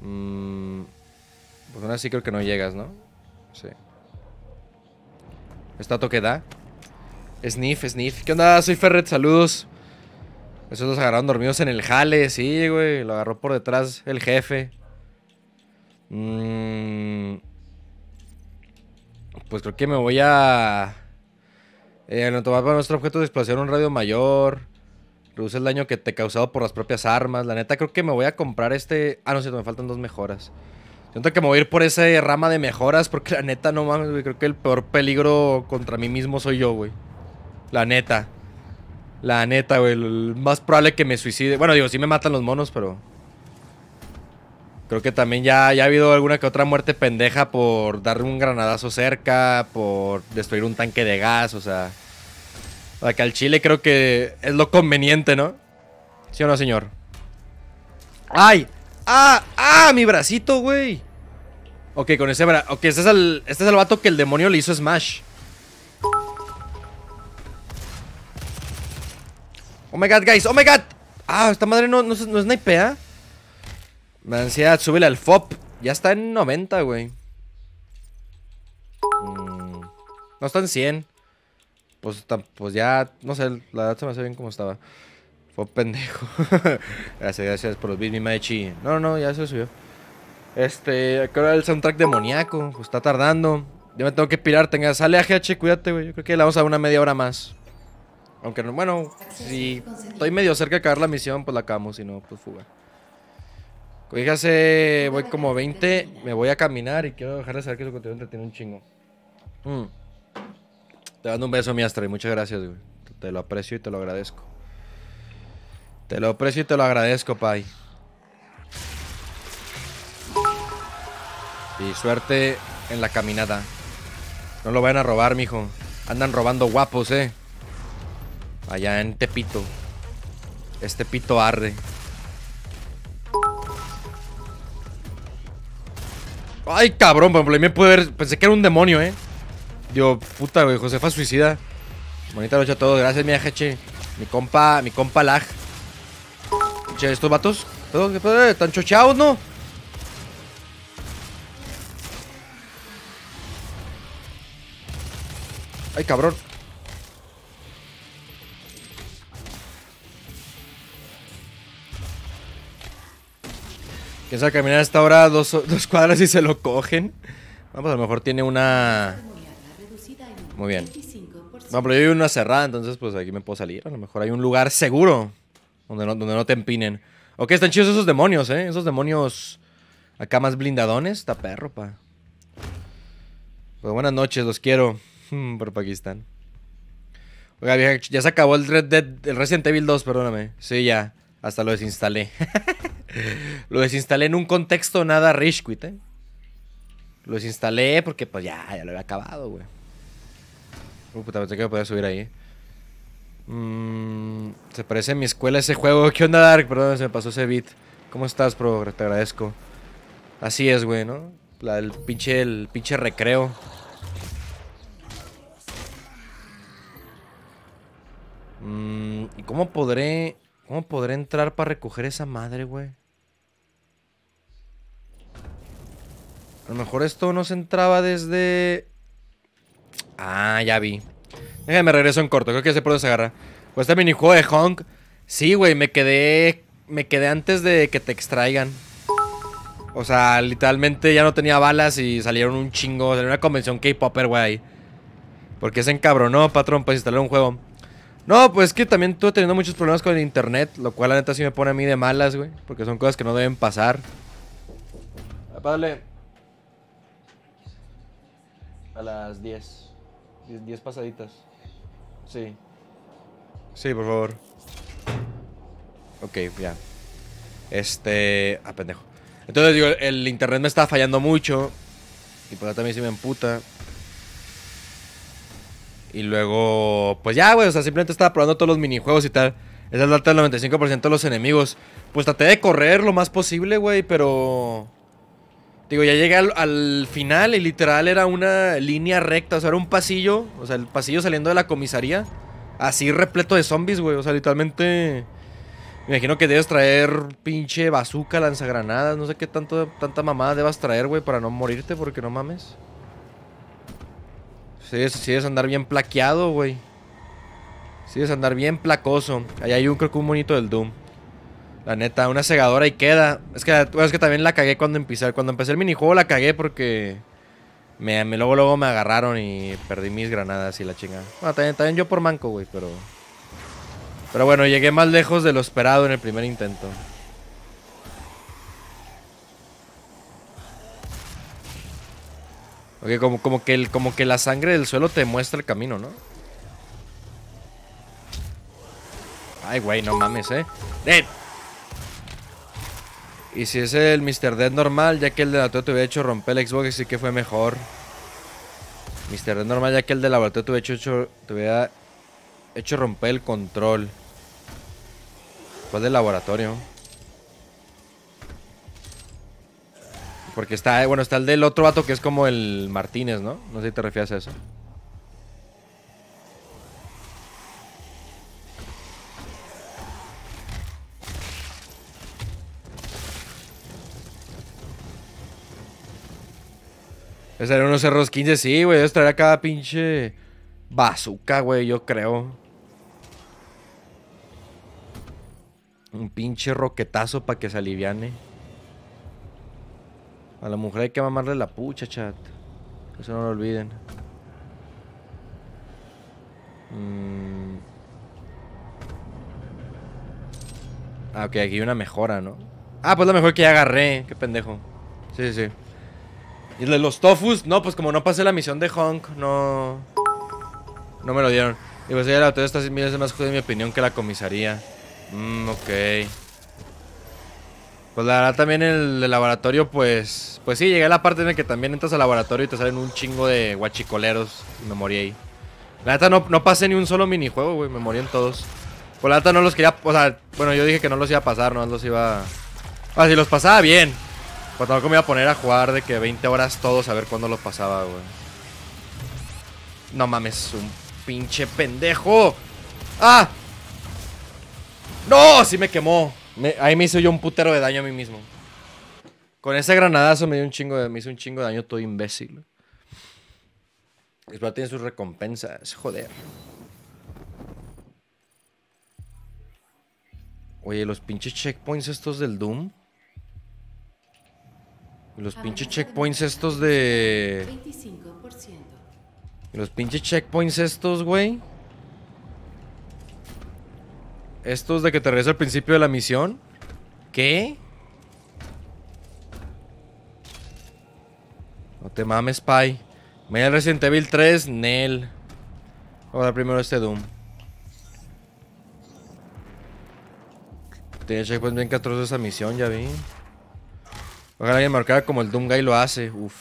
Mm, pues ahora así creo que no llegas, ¿no? Sí. ¿Estato que da? Sniff, sniff. ¿Qué onda? Soy Ferret, saludos. Esos los agarraron dormidos en el jale, sí, güey. Lo agarró por detrás el jefe. Mm. pues creo que me voy a... Eh, tomar para nuestro objeto de explosión un radio mayor. Reduce el daño que te he causado por las propias armas. La neta, creo que me voy a comprar este... Ah, no, cierto, me faltan dos mejoras. Siento que me voy a ir por esa rama de mejoras porque la neta, no mames, güey. Creo que el peor peligro contra mí mismo soy yo, güey. La neta. La neta, güey. Más probable que me suicide. Bueno, digo, sí me matan los monos, pero... Creo que también ya, ha habido alguna que otra muerte pendeja por darle un granadazo cerca, por destruir un tanque de gas, o sea... que al chile creo que es lo conveniente, ¿no? ¿Sí o no, señor? ¡Ay! ¡Ah! ¡Ah! ¡Mi bracito, güey! Ok, con ese bra... Ok, este es, el, este es el vato que el demonio le hizo Smash. Oh my god, guys, oh my god Ah, esta madre no, es no snipea Me da ansiedad, súbele al FOP Ya está en 90, güey mm, No está en 100 pues, pues ya, no sé, la edad se me hace bien como estaba FOP, pendejo Gracias, gracias por los bits, mi machi No, no, ya se subió Este, acá el soundtrack demoníaco Pues está tardando Yo me tengo que pirar, tenga, sale a GH, cuídate, güey Yo creo que la vamos a una media hora más aunque no, bueno, si estoy medio cerca de acabar la misión, pues la acabamos si no, pues fuga. Fíjese, pues voy como 20, me voy a caminar y quiero dejar de saber que su contenido Tiene un chingo. Mm. Te mando un beso, mi astro, y muchas gracias, güey. Te lo aprecio y te lo agradezco. Te lo aprecio y te lo agradezco, Pai. Y suerte en la caminada. No lo vayan a robar, mijo. Andan robando guapos, eh. Allá en Tepito. Este pito arde. Ay, cabrón, por ejemplo, me ver. Pensé que era un demonio, eh. Dios, puta, güey, Josefa suicida. Bonita noche a todos, gracias, mi H. Mi compa, mi compa lag. Che, estos vatos, están chochados, ¿no? Ay, cabrón. Empieza a caminar hasta ahora dos, dos cuadras y se lo cogen. Vamos, a lo mejor tiene una... Muy bien. vamos pero yo en una cerrada, entonces pues aquí me puedo salir. A lo mejor hay un lugar seguro donde no, donde no te empinen. Ok, están chidos esos demonios, ¿eh? Esos demonios acá más blindadones. Está perro, pa. Pues buenas noches, los quiero. Hmm, Por Pakistán. Oiga, vieja, ya se acabó el Red Dead, el Resident Evil 2, perdóname. Sí, ya. Hasta lo desinstalé. lo desinstalé en un contexto nada rich, ¿eh? Lo desinstalé porque pues ya, ya lo había acabado, güey. Uy, uh, puta, pensé que me podía subir ahí. Mmm. se parece a mi escuela ese juego. ¿Qué onda, Dark? Perdón, se me pasó ese beat. ¿Cómo estás, pro? Te agradezco. Así es, güey, ¿no? La, el, pinche, el recreo. Mmm. ¿Y cómo podré ¿Cómo podré entrar para recoger esa madre, güey? A lo mejor esto no se entraba desde... Ah, ya vi. Déjame regreso en corto. Creo que ya sé por se agarra. Pues este minijuego de Honk. Sí, güey, me quedé... Me quedé antes de que te extraigan. O sea, literalmente ya no tenía balas y salieron un chingo. Salió una convención K-Popper, güey. Porque se encabronó, patrón, para instalar un juego. No, pues es que también estuve teniendo muchos problemas con el internet, lo cual la neta sí me pone a mí de malas, güey. Porque son cosas que no deben pasar. Apádale ah, A las 10. 10 pasaditas. Sí. Sí, por favor. Ok, ya. Este. Ah, pendejo. Entonces, digo, el internet me está fallando mucho. Y por pues también se me emputa. Y luego, pues ya, güey, o sea, simplemente estaba probando todos los minijuegos y tal. Esa es la alta del 95% de los enemigos. Pues traté de correr lo más posible, güey, pero... Digo, ya llegué al, final y literal era una línea recta, o sea, era un pasillo, o sea, el pasillo saliendo de la comisaría, así repleto de zombies, güey, o sea, literalmente... Me imagino que debes traer pinche bazooka, lanzagranadas, no sé qué tanto, tanta mamada debas traer, güey, para no morirte, porque no mames. Si es, andar bien plaqueado, güey. Si es andar bien placoso. Allá hay un, creo que un bonito del Doom. La neta, una segadora y queda. Es que, es que también la cagué cuando empecé. Cuando empecé el minijuego la cagué porque... Me, me, luego, luego me agarraron y perdí mis granadas y la chingada. Bueno, también, también yo por manco, güey, pero... Pero bueno, llegué más lejos de lo esperado en el primer intento. Porque como, que el, como que la sangre del suelo te muestra el camino, ¿no? Ay, güey, no mames, ¿eh? ¡Dead! Y si es el Mr. Dead normal, ya que el de la te hubiera hecho romper el Xbox, sí que fue mejor. Mr. Dead normal, ya que el de la te hubiera hecho, te hecho romper el control. ¿Cuál del laboratorio? Porque está, eh, bueno, está el del otro vato que es como el Martínez, ¿no? No sé si te refieres a eso. eran unos cerros 15, sí, güey. esto estaría cada pinche bazooka, güey, yo creo. Un pinche roquetazo para que se aliviane. A la mujer hay que mamarle la pucha, chat. Eso no lo olviden. Mmm. Ah, ok, aquí hay una mejora, ¿no? Ah, pues la mejor que ya agarré. Qué pendejo. Sí, sí, sí. Y los tofus, no, pues como no pasé la misión de Honk, no. No me lo dieron. Y pues ya la autoridad está miles de más cosas, en mi opinión que la comisaría. Mmm, ok. Pues la verdad también el, laboratorio, pues... Pues sí, llegué a la parte en la que también entras al laboratorio y te salen un chingo de guachicoleros. Y me morí ahí. La neta no, no pasé ni un solo minijuego, güey. Me morí en todos. Pues la neta no los quería... O sea, bueno, yo dije que no los iba a pasar, no los iba... O sea, si los pasaba bien. Pues tampoco me iba a poner a jugar de que 20 horas todos a ver cuándo los pasaba, güey. No mames, un pinche pendejo. ¡Ah! ¡No! Sí me quemó ahí me hice yo un putero de daño a mí mismo. Con ese granadazo me dio un chingo de, me hizo un chingo de daño todo imbécil. Espera, tiene sus recompensas, joder. Oye, los pinches checkpoints estos del Doom. Los ah, pinches checkpoints estos de... Los pinches checkpoints estos, güey. Estos de que te regreso al principio de la misión. ¿Qué? No te mames, Spy. el Resident Evil 3, Nel. Ahora primero este Doom. Tiene checkpoint bien 14 esa misión, ya vi. Ojalá alguien marcara como el Doom Guy lo hace. Uf.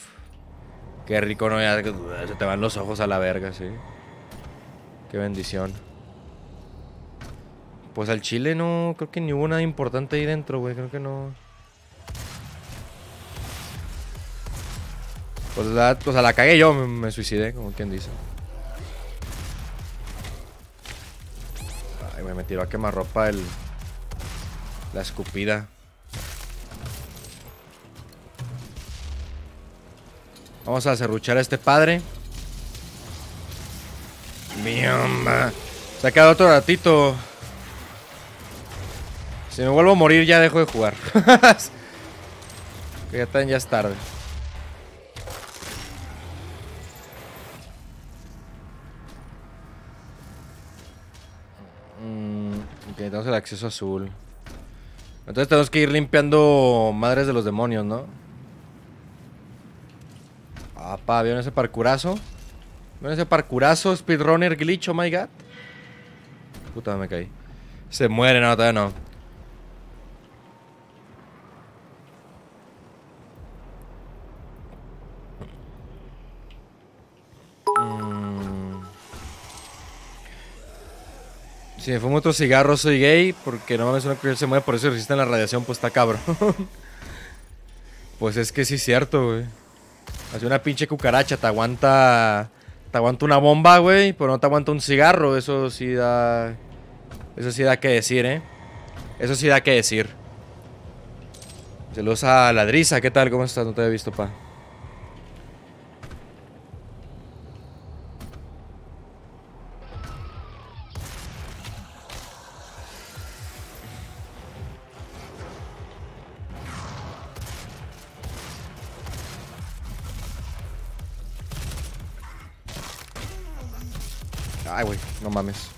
Qué rico, ¿no? Ya se te van los ojos a la verga, sí. Qué bendición. Pues al Chile no, creo que ni hubo nada importante ahí dentro, güey. Creo que no. Pues la, pues, la cagué yo, me, suicidé, como quien dice. Ay, me tiró a quemarropa el. La escupida. Vamos a cerruchar a este padre. Mi Se ha quedado otro ratito. Si me vuelvo a morir ya dejo de jugar. Que ya, están, ya es tarde. Mm, ok, tenemos el acceso azul. Entonces tenemos que ir limpiando madres de los demonios, ¿no? Ah, pa, ¿vieron ese parcurazo? ¿Vieron ese parkurazo Speedrunner glitch, oh my god. Puta, me caí. Se muere, no, todavía no. Si me fumo otro cigarro soy gay, porque no mames una criatura se mueve, por eso resisten la radiación, pues está cabrón. pues es que sí es cierto, güey. Hace una pinche cucaracha, te aguanta... Te aguanta una bomba, güey, pero no te aguanta un cigarro. Eso sí da... Eso sí da que decir, ¿eh? Eso sí da que decir. Celosa a Ladriza, ¿qué tal? ¿Cómo estás? No te había visto, pa. mames.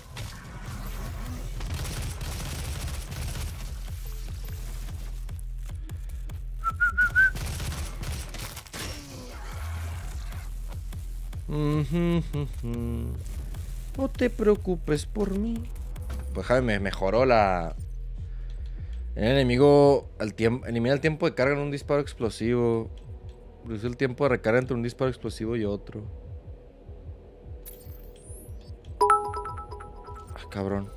No te preocupes por mí. Pues me mejoró la. El enemigo al tiempo. Elimina el tiempo de carga en un disparo explosivo. Reduce el tiempo de recarga entre un disparo explosivo y otro. cabrón.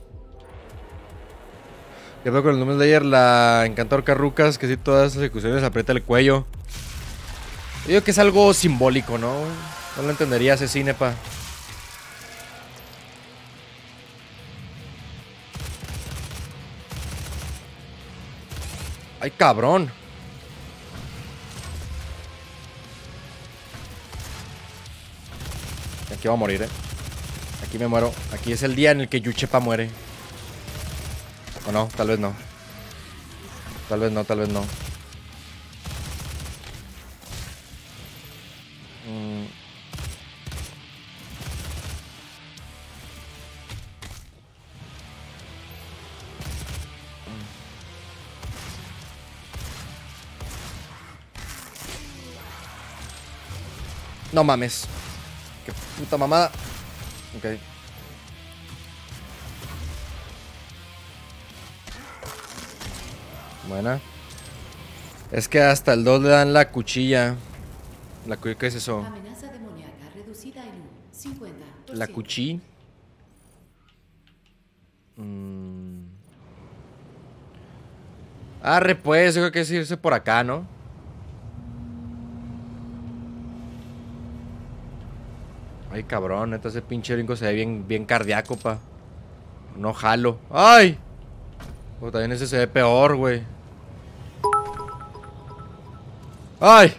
Ya veo con el de ayer la Encantador Carrucas, que si todas esas ejecuciones aprieta el cuello. Yo digo que es algo simbólico, ¿no? No lo entendería ese cinepa. ¡Ay, cabrón! Aquí va a morir, eh. Aquí me muero. Aquí es el día en el que Yuchepa muere. O no, tal vez no. Tal vez no, tal vez no. Mm. No mames. Qué puta mamada. Ok. Buena. Es que hasta el 2 le dan la cuchilla. La cuchilla, ¿Qué es eso? Amenaza demoníaca reducida en 50%. La cuchilla. Mm. Arre, pues, yo creo que es irse por acá, ¿no? Ay, cabrón, neta, ese pinche brinco se ve bien, bien cardíaco, pa. No jalo. ¡Ay! O también ese se ve peor, güey. ¡Ay!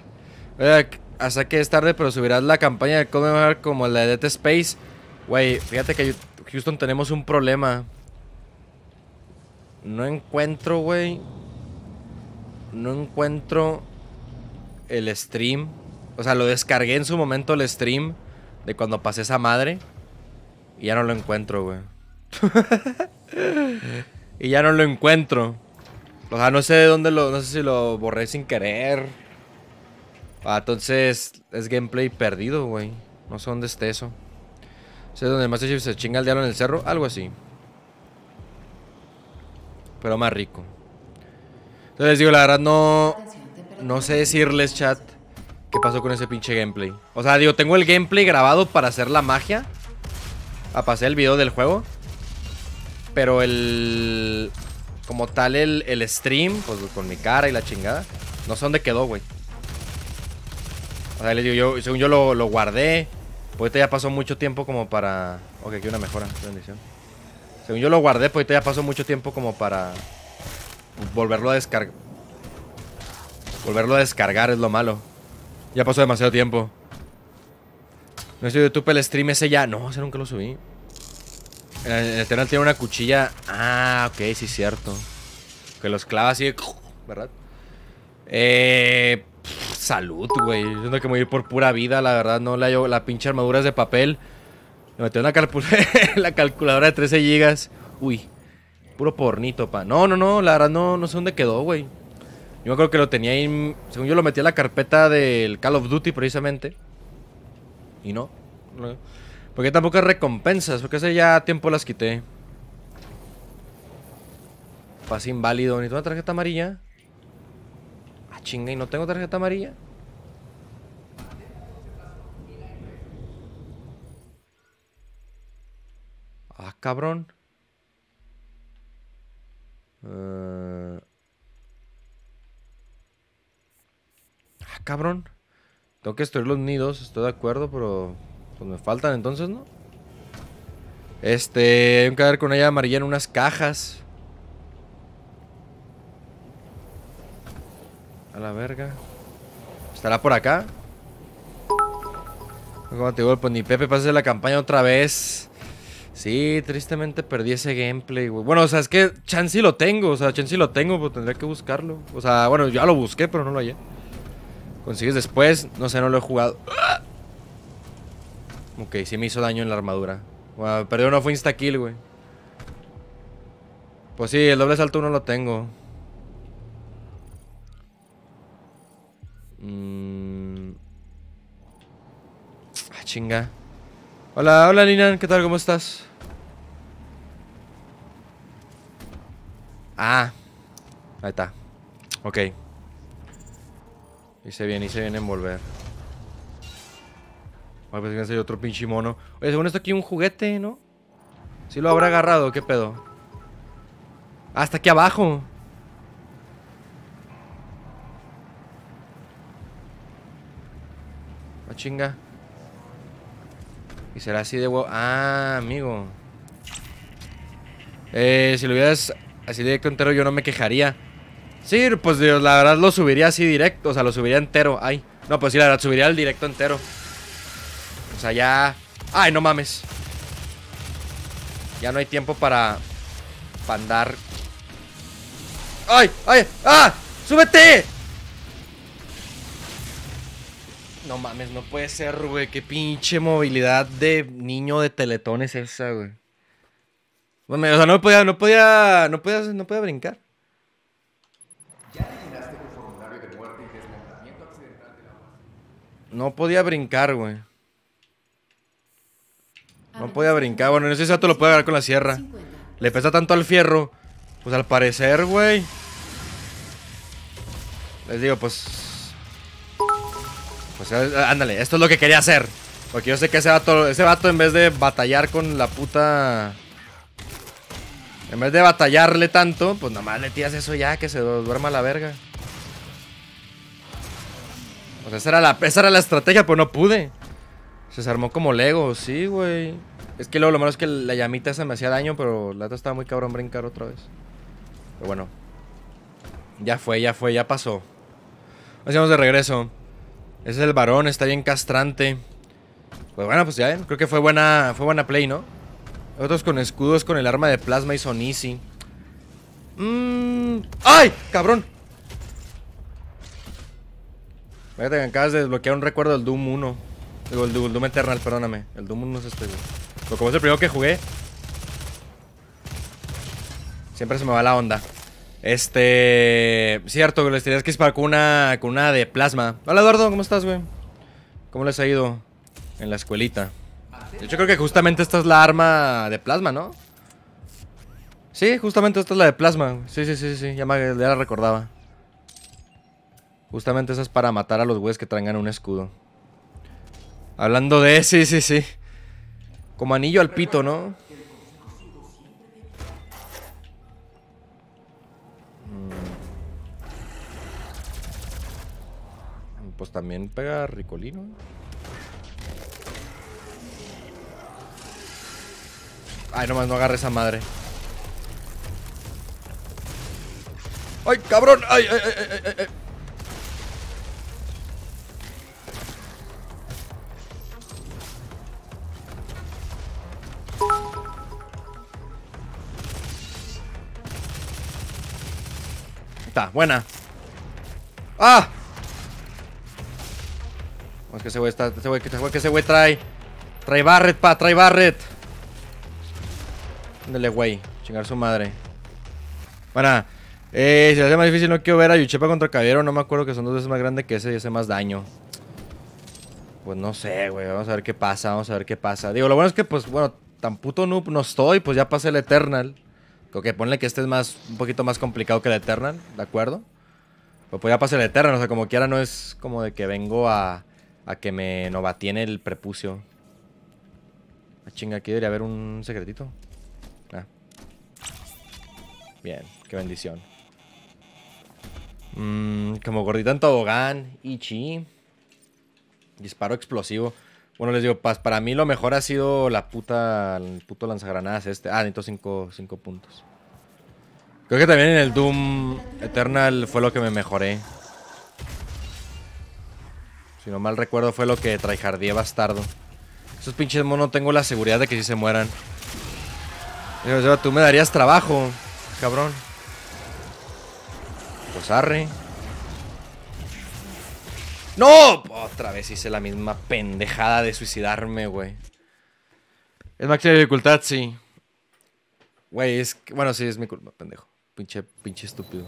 Eh, hasta que es tarde, pero subirás la campaña de comer como la de Dead Space. Güey, fíjate que Houston tenemos un problema. No encuentro, güey. No encuentro el stream. O sea, lo descargué en su momento el stream de cuando pasé esa madre. Y ya no lo encuentro, güey. y ya no lo encuentro. O sea, no sé de dónde lo. No sé si lo borré sin querer. Ah, entonces es gameplay perdido, güey. No sé dónde esté eso. No Sé donde más Master se chinga el diablo en el cerro. Algo así. Pero más rico. Entonces digo, la verdad no. No sé decirles, chat. ¿Qué pasó con ese pinche gameplay? O sea, digo, tengo el gameplay grabado para hacer la magia. A pasar el video del juego. Pero el... Como tal el, stream, pues con mi cara y la chingada. No sé dónde quedó, güey. O sea, le digo, yo, según yo lo, guardé. Pues ya pasó mucho tiempo como para... Ok, aquí una mejora, bendición. Según yo lo guardé, pues ya pasó mucho tiempo como para... Volverlo a descargar. Volverlo a descargar es lo malo. Ya pasó demasiado tiempo. No de YouTube, el stream ese ya. No, ese nunca lo subí. En Eternal tiene una cuchilla. Ah, ok, sí, es cierto. Que los clava así. ¿Verdad? Eh. salud, güey. Yo tengo que morir por pura vida, la verdad. No la, yo, la pinche armadura es de papel. Me metí una la calculadora de 13 gigas. Uy. Puro pornito, pa. No, no, no. La verdad no, no sé dónde quedó, güey. Yo me acuerdo que lo tenía ahí. Según yo lo metí a la carpeta del Call of Duty precisamente. Y no. Porque tampoco hay recompensas. Porque hace ya tiempo las quité. Pase inválido. ni una tarjeta amarilla. Ah, chinga, y no tengo tarjeta amarilla. Ah, cabrón. Eh... cabrón. Tengo que destruir los nidos, estoy de acuerdo, pero pues me faltan entonces, ¿no? Este, hay un cadáver con ella amarilla en unas cajas. A la verga. ¿Estará por acá? Como te digo, pues ni Pepe pase la campaña otra vez. Sí, tristemente perdí ese gameplay, güey. Bueno, o sea, es que chance lo tengo, o sea, Chansi lo tengo, pero pues, tendría que buscarlo. O sea, bueno, ya lo busqué, pero no lo hallé. Consigues después. No sé, no lo he jugado. Ah. Ok, sí me hizo daño en la armadura. Perdió pero no fue insta-kill, güey. Pues sí, el doble salto no lo tengo. Mm. Ah, chinga. Hola, hola Ninan, ¿qué tal? ¿Cómo estás? Ah, ahí está. Ok se bien, y se en volver. pues viene otro pinche mono. Oye, según esto aquí un juguete, ¿no? Si lo habrá agarrado, ¿qué pedo? Hasta aquí abajo. La ah, chinga. Y será así de huevo. Ah, amigo. Eh, si lo hubieras así de entero, yo no me quejaría. Sí, pues Dios, la verdad lo subiría así directo, o sea, lo subiría entero. Ay, no, pues sí, la verdad, subiría el directo entero. O sea, ya... Ay, no mames. Ya no hay tiempo para... Para andar... ¡Ay! ¡Ay! ¡Ah! ¡Súbete! No mames, no puede ser, güey. Qué pinche movilidad de niño de teletones esa, güey. o sea, no podía, no podía, no podía, no podía brincar. No podía brincar, güey. No podía brincar. Bueno, no sé si lo puede agarrar con la sierra. Le pesa tanto al fierro. Pues al parecer, güey. Les digo, pues... Pues eh, eh, ándale, esto es lo que quería hacer. Porque yo sé que ese vato, ese vato en vez de batallar con la puta... En vez de batallarle tanto, pues nada más le tiras eso ya, que se duerma la verga. O esa era la, era la estrategia, pero no pude. Se armó como Lego, sí, güey. Es que luego lo malo es que la llamita esa me hacía daño, pero la otra estaba muy cabrón brincar otra vez. Pero bueno. Ya fue, ya fue, ya pasó. Hacíamos de regreso. Ese es el varón, está bien castrante. Pues bueno, pues ya ¿eh? Creo que fue buena, fue buena play, ¿no? Otros con escudos, con el arma de plasma y son easy. ¡Ay! ¡Cabrón! Fíjate que acabas de desbloquear un recuerdo del Doom 1. el, Doom Eternal, perdóname. El Doom 1 es este, güey. Pero como es el primero que jugué, siempre se me va la onda. Este. Cierto, que les tenías que es con una, de plasma. Hola, Eduardo, ¿cómo estás, güey? ¿Cómo les ha ido en la escuelita? Yo creo que justamente esta es la arma de plasma, ¿no? Sí, justamente esta es la de plasma. Sí, sí, sí, sí, ya la recordaba. Justamente esa es para matar a los güeyes que traigan un escudo. Hablando de... Sí, sí, sí. Como anillo al pito, ¿no? Mm. Pues también pega Ricolino. Ay, nomás no agarre esa madre. ¡Ay, cabrón! ¡Ay, ay, ay, ay! ay! buena. ¡Ah! Vamos que ese güey está. que ese güey trae. Trae Barret, pa, trae Barret. Ándale, güey. Chingar su madre. Buena. Eh, si se hace más difícil, no quiero ver a Yuchepa contra Caballero. No me acuerdo que son dos veces más grande que ese y hace más daño. Pues no sé, güey. Vamos a ver qué pasa. Vamos a ver qué pasa. Digo, lo bueno es que, pues, bueno, tan puto noob no estoy. Pues ya pasé el Eternal. Ok, ponle que este es más, un poquito más complicado que el Eternal, ¿de acuerdo? Pues, pues ya pasar el Eternal, o sea, como quiera no es como de que vengo a, que me novatiene el prepucio. Ah, chinga, aquí debería haber un secretito. Ah. Bien, qué bendición. Mm, como gordita en tobogán, Ichi. Disparo explosivo. Bueno, les digo, para mí lo mejor ha sido la puta, el puto lanzagranadas este. Ah, necesito cinco, puntos. Creo que también en el Doom Eternal fue lo que me mejoré. Si no mal recuerdo fue lo que traijardié bastardo. Esos pinches monos tengo la seguridad de que si se mueran. Tú me darías trabajo, cabrón. Pues arre. ¡No! Otra vez hice la misma pendejada de suicidarme, güey. Es máxima dificultad, sí. Güey, es que, Bueno, sí, es mi culpa, pendejo. Pinche, pinche estúpido.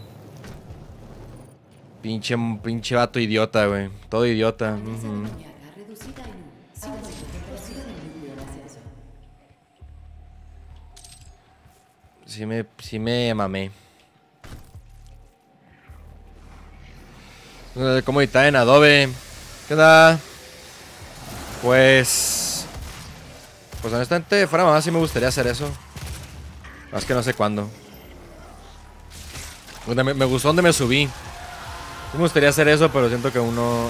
Pinche, pinche vato idiota, güey. Todo idiota. Sí me, sí me mamé. ¿Cómo está en Adobe? ¿Qué da? Pues... Pues honestamente, fuera más sí me gustaría hacer eso. Más que no sé cuándo. Me, gustó donde me subí. Sí me gustaría hacer eso, pero siento que uno...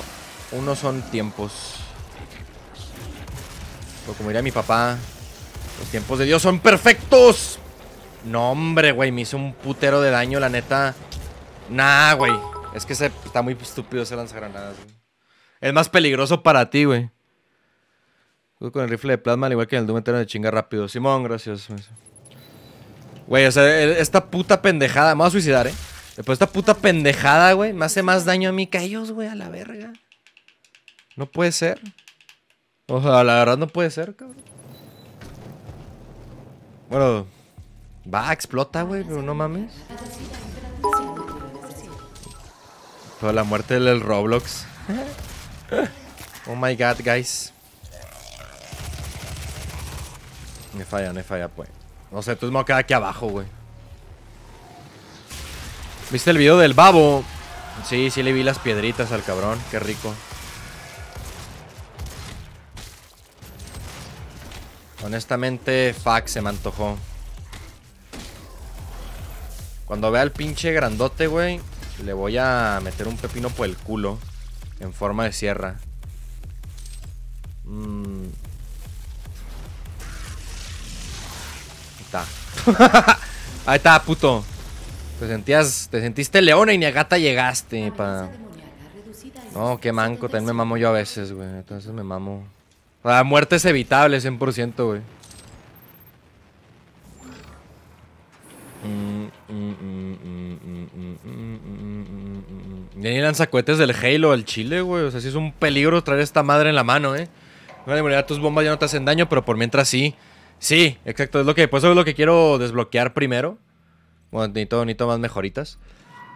Uno son tiempos. Pero como diría mi papá, los tiempos de Dios son perfectos. No, hombre, güey, me hizo un putero de daño, la neta. Nah, güey. Es que se, está muy estúpido ese lanzagranadas, güey. Es más peligroso para ti, güey. Con el rifle de plasma, al igual que en el Doom de chinga rápido. Simón, gracias. Güey, o sea, esta puta pendejada. Me voy a suicidar, eh. Después esta puta pendejada, güey, me hace más daño a mí que a ellos, güey, a la verga. No puede ser. O sea, la verdad no puede ser, cabrón. Bueno, va, explota, güey, pero no mames la muerte del Roblox. Oh my god, guys. Me falla, me falla, pues. No sé, tú me voy aquí abajo, güey. ¿Viste el video del babo? Sí, sí le vi las piedritas al cabrón. Qué rico. Honestamente, fuck, se me antojó. Cuando vea al pinche grandote, güey, le voy a meter un pepino por el culo. En forma de sierra. Mm. Ahí está. Ahí está, puto. Te sentías. Te sentiste leona y ni a gata llegaste, pa. No, qué manco, también me mamo yo a veces, güey. Entonces me mamo. La muerte es evitable, 100%, güey. Y ahí lanza del Halo al Chile, güey. O sea, sí es un peligro traer esta madre en la mano, ¿eh? Vale, bueno, tus bombas ya no te hacen daño, pero por mientras sí. Sí, exacto. Es lo que, pues eso es lo que quiero desbloquear primero. Bueno, necesito, más mejoritas.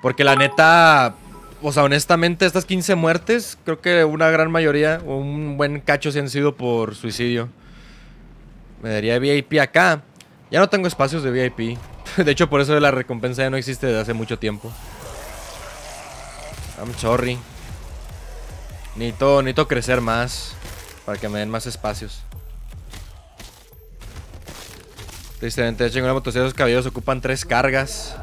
Porque la neta, o sea, honestamente, estas 15 muertes, creo que una gran mayoría, o un buen cacho, se han sido por suicidio. Me daría VIP acá. Ya no tengo espacios de VIP. De hecho, por eso la recompensa ya no existe desde hace mucho tiempo. I'm sorry. Necesito, necesito crecer más para que me den más espacios. Tristemente, de hecho, en una motocicleta esos cabellos ocupan tres cargas.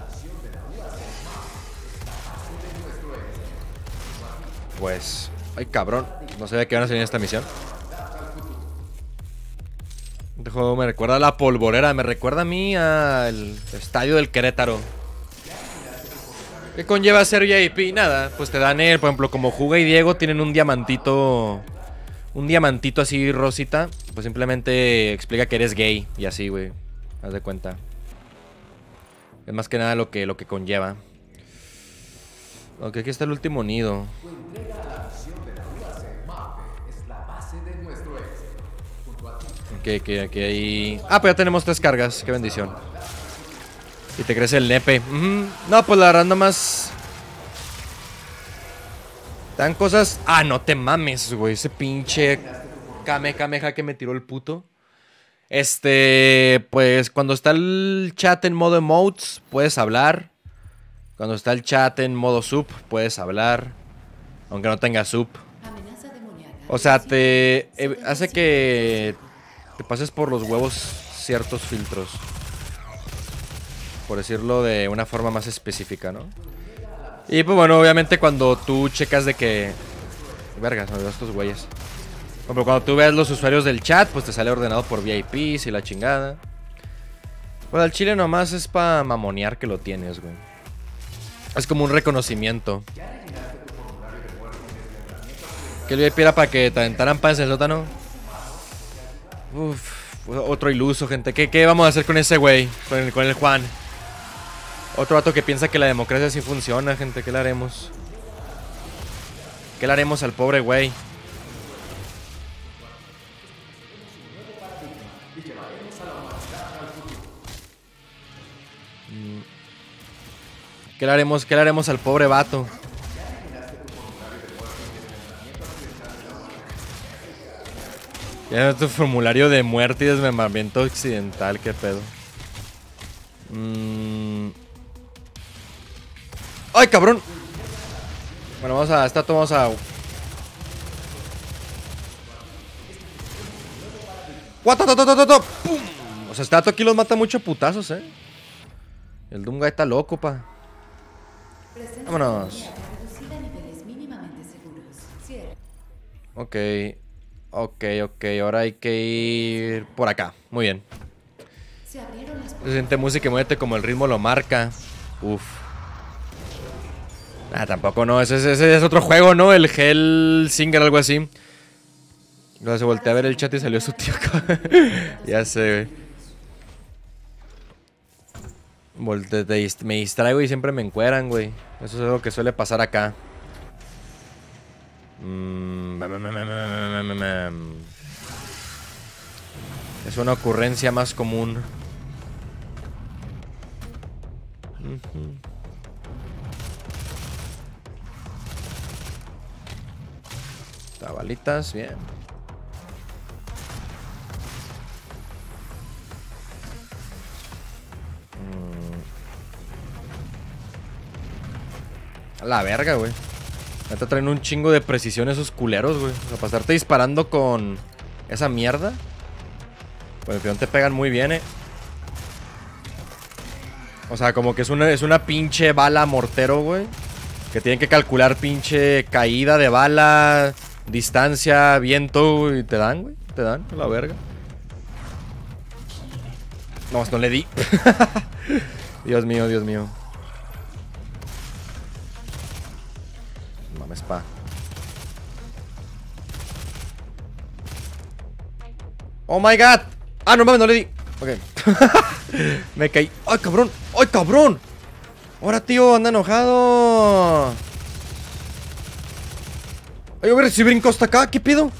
Pues... Ay, cabrón. No de qué van a salir en esta misión. Este juego me recuerda a la polvorera, me recuerda a mí al estadio del Querétaro. ¿Qué conlleva ser VIP? Nada, pues te dan el, por ejemplo, como Juga y Diego tienen un diamantito, un diamantito así rosita, pues simplemente explica que eres gay y así, güey, haz de cuenta. Es más que nada lo que, lo que conlleva. Ok, aquí está el último nido. que, que, hay... Ah, pues ya tenemos tres cargas. Qué bendición. Y te crece el nepe. No, pues la verdad más... Dan cosas... Ah, no te mames, güey. Ese pinche Kame que me tiró el puto. Este, pues cuando está el chat en modo emotes, puedes hablar. Cuando está el chat en modo sub, puedes hablar. Aunque no tenga sub. O sea, te eh, hace que te pases por los huevos ciertos filtros. Por decirlo de una forma más específica, ¿no? Y pues bueno, obviamente cuando tú checas de que... Vergas, me veo estos güeyes. Pero cuando tú ves los usuarios del chat, pues te sale ordenado por VIPs y la chingada. Bueno, el chile nomás es para mamonear que lo tienes, güey. Es como un reconocimiento. Que el VIP era para que te aventaran pan en el sótano. Uf, otro iluso, gente. ¿Qué, ¿Qué, vamos a hacer con ese güey? Con el, con el Juan. Otro vato que piensa que la democracia sí funciona, gente. ¿Qué le haremos? ¿Qué le haremos al pobre güey? Mm. ¿Qué le haremos, qué le haremos al pobre vato? es tu formulario de muerte y desmembramiento occidental, qué pedo. Mm. ¡Ay, cabrón! Bueno, vamos a estatua, vamos a... ¡What! ¡Pum! O sea, este dato aquí los mata mucho putazos, eh. El dunga está loco, pa. Vámonos. Ok. Ok, ok, ahora hay que ir por acá. Muy bien. Se siente música y muévete como el ritmo lo marca. Uf. Ah, tampoco no. Ese, es otro juego, ¿no? El Hell Singer, algo así. Luego se voltea a ver el chat y salió su tío ya sé, güey. me distraigo y siempre me encueran, güey. Eso es lo que suele pasar acá. Es una ocurrencia más común. Tabalitas, bien. Mm. La verga, güey. Ahorita traen un chingo de precisión esos culeros, güey. O sea, para estarte disparando con esa mierda. Pues peón te pegan muy bien, eh. O sea, como que es una, es una pinche bala mortero, güey. Que tienen que calcular pinche caída de bala, distancia, viento, y te dan, güey. Te dan, la verga. No, no le di. Dios mío, Dios mío. Oh my god. Ah, no mames, no le di. Ok. me caí. ¡Ay, cabrón! ¡Ay, cabrón! Ahora, tío, anda enojado. Ay, a ver si brinco hasta acá. ¿Qué pido?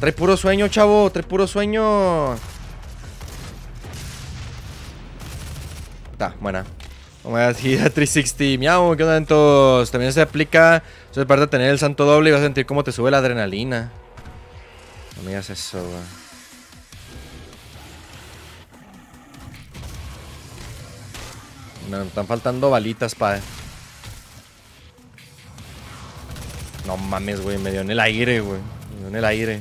Trae puro sueño, chavo. Trae puro sueño. Está, buena. Como así a 360, miau, ¿qué onda entonces? También se aplica, eso es parte de tener el santo doble y vas a sentir cómo te sube la adrenalina. No me digas eso, güey. Me están faltando balitas, pa. No mames, güey. Me dio en el aire, güey. Me dio en el aire.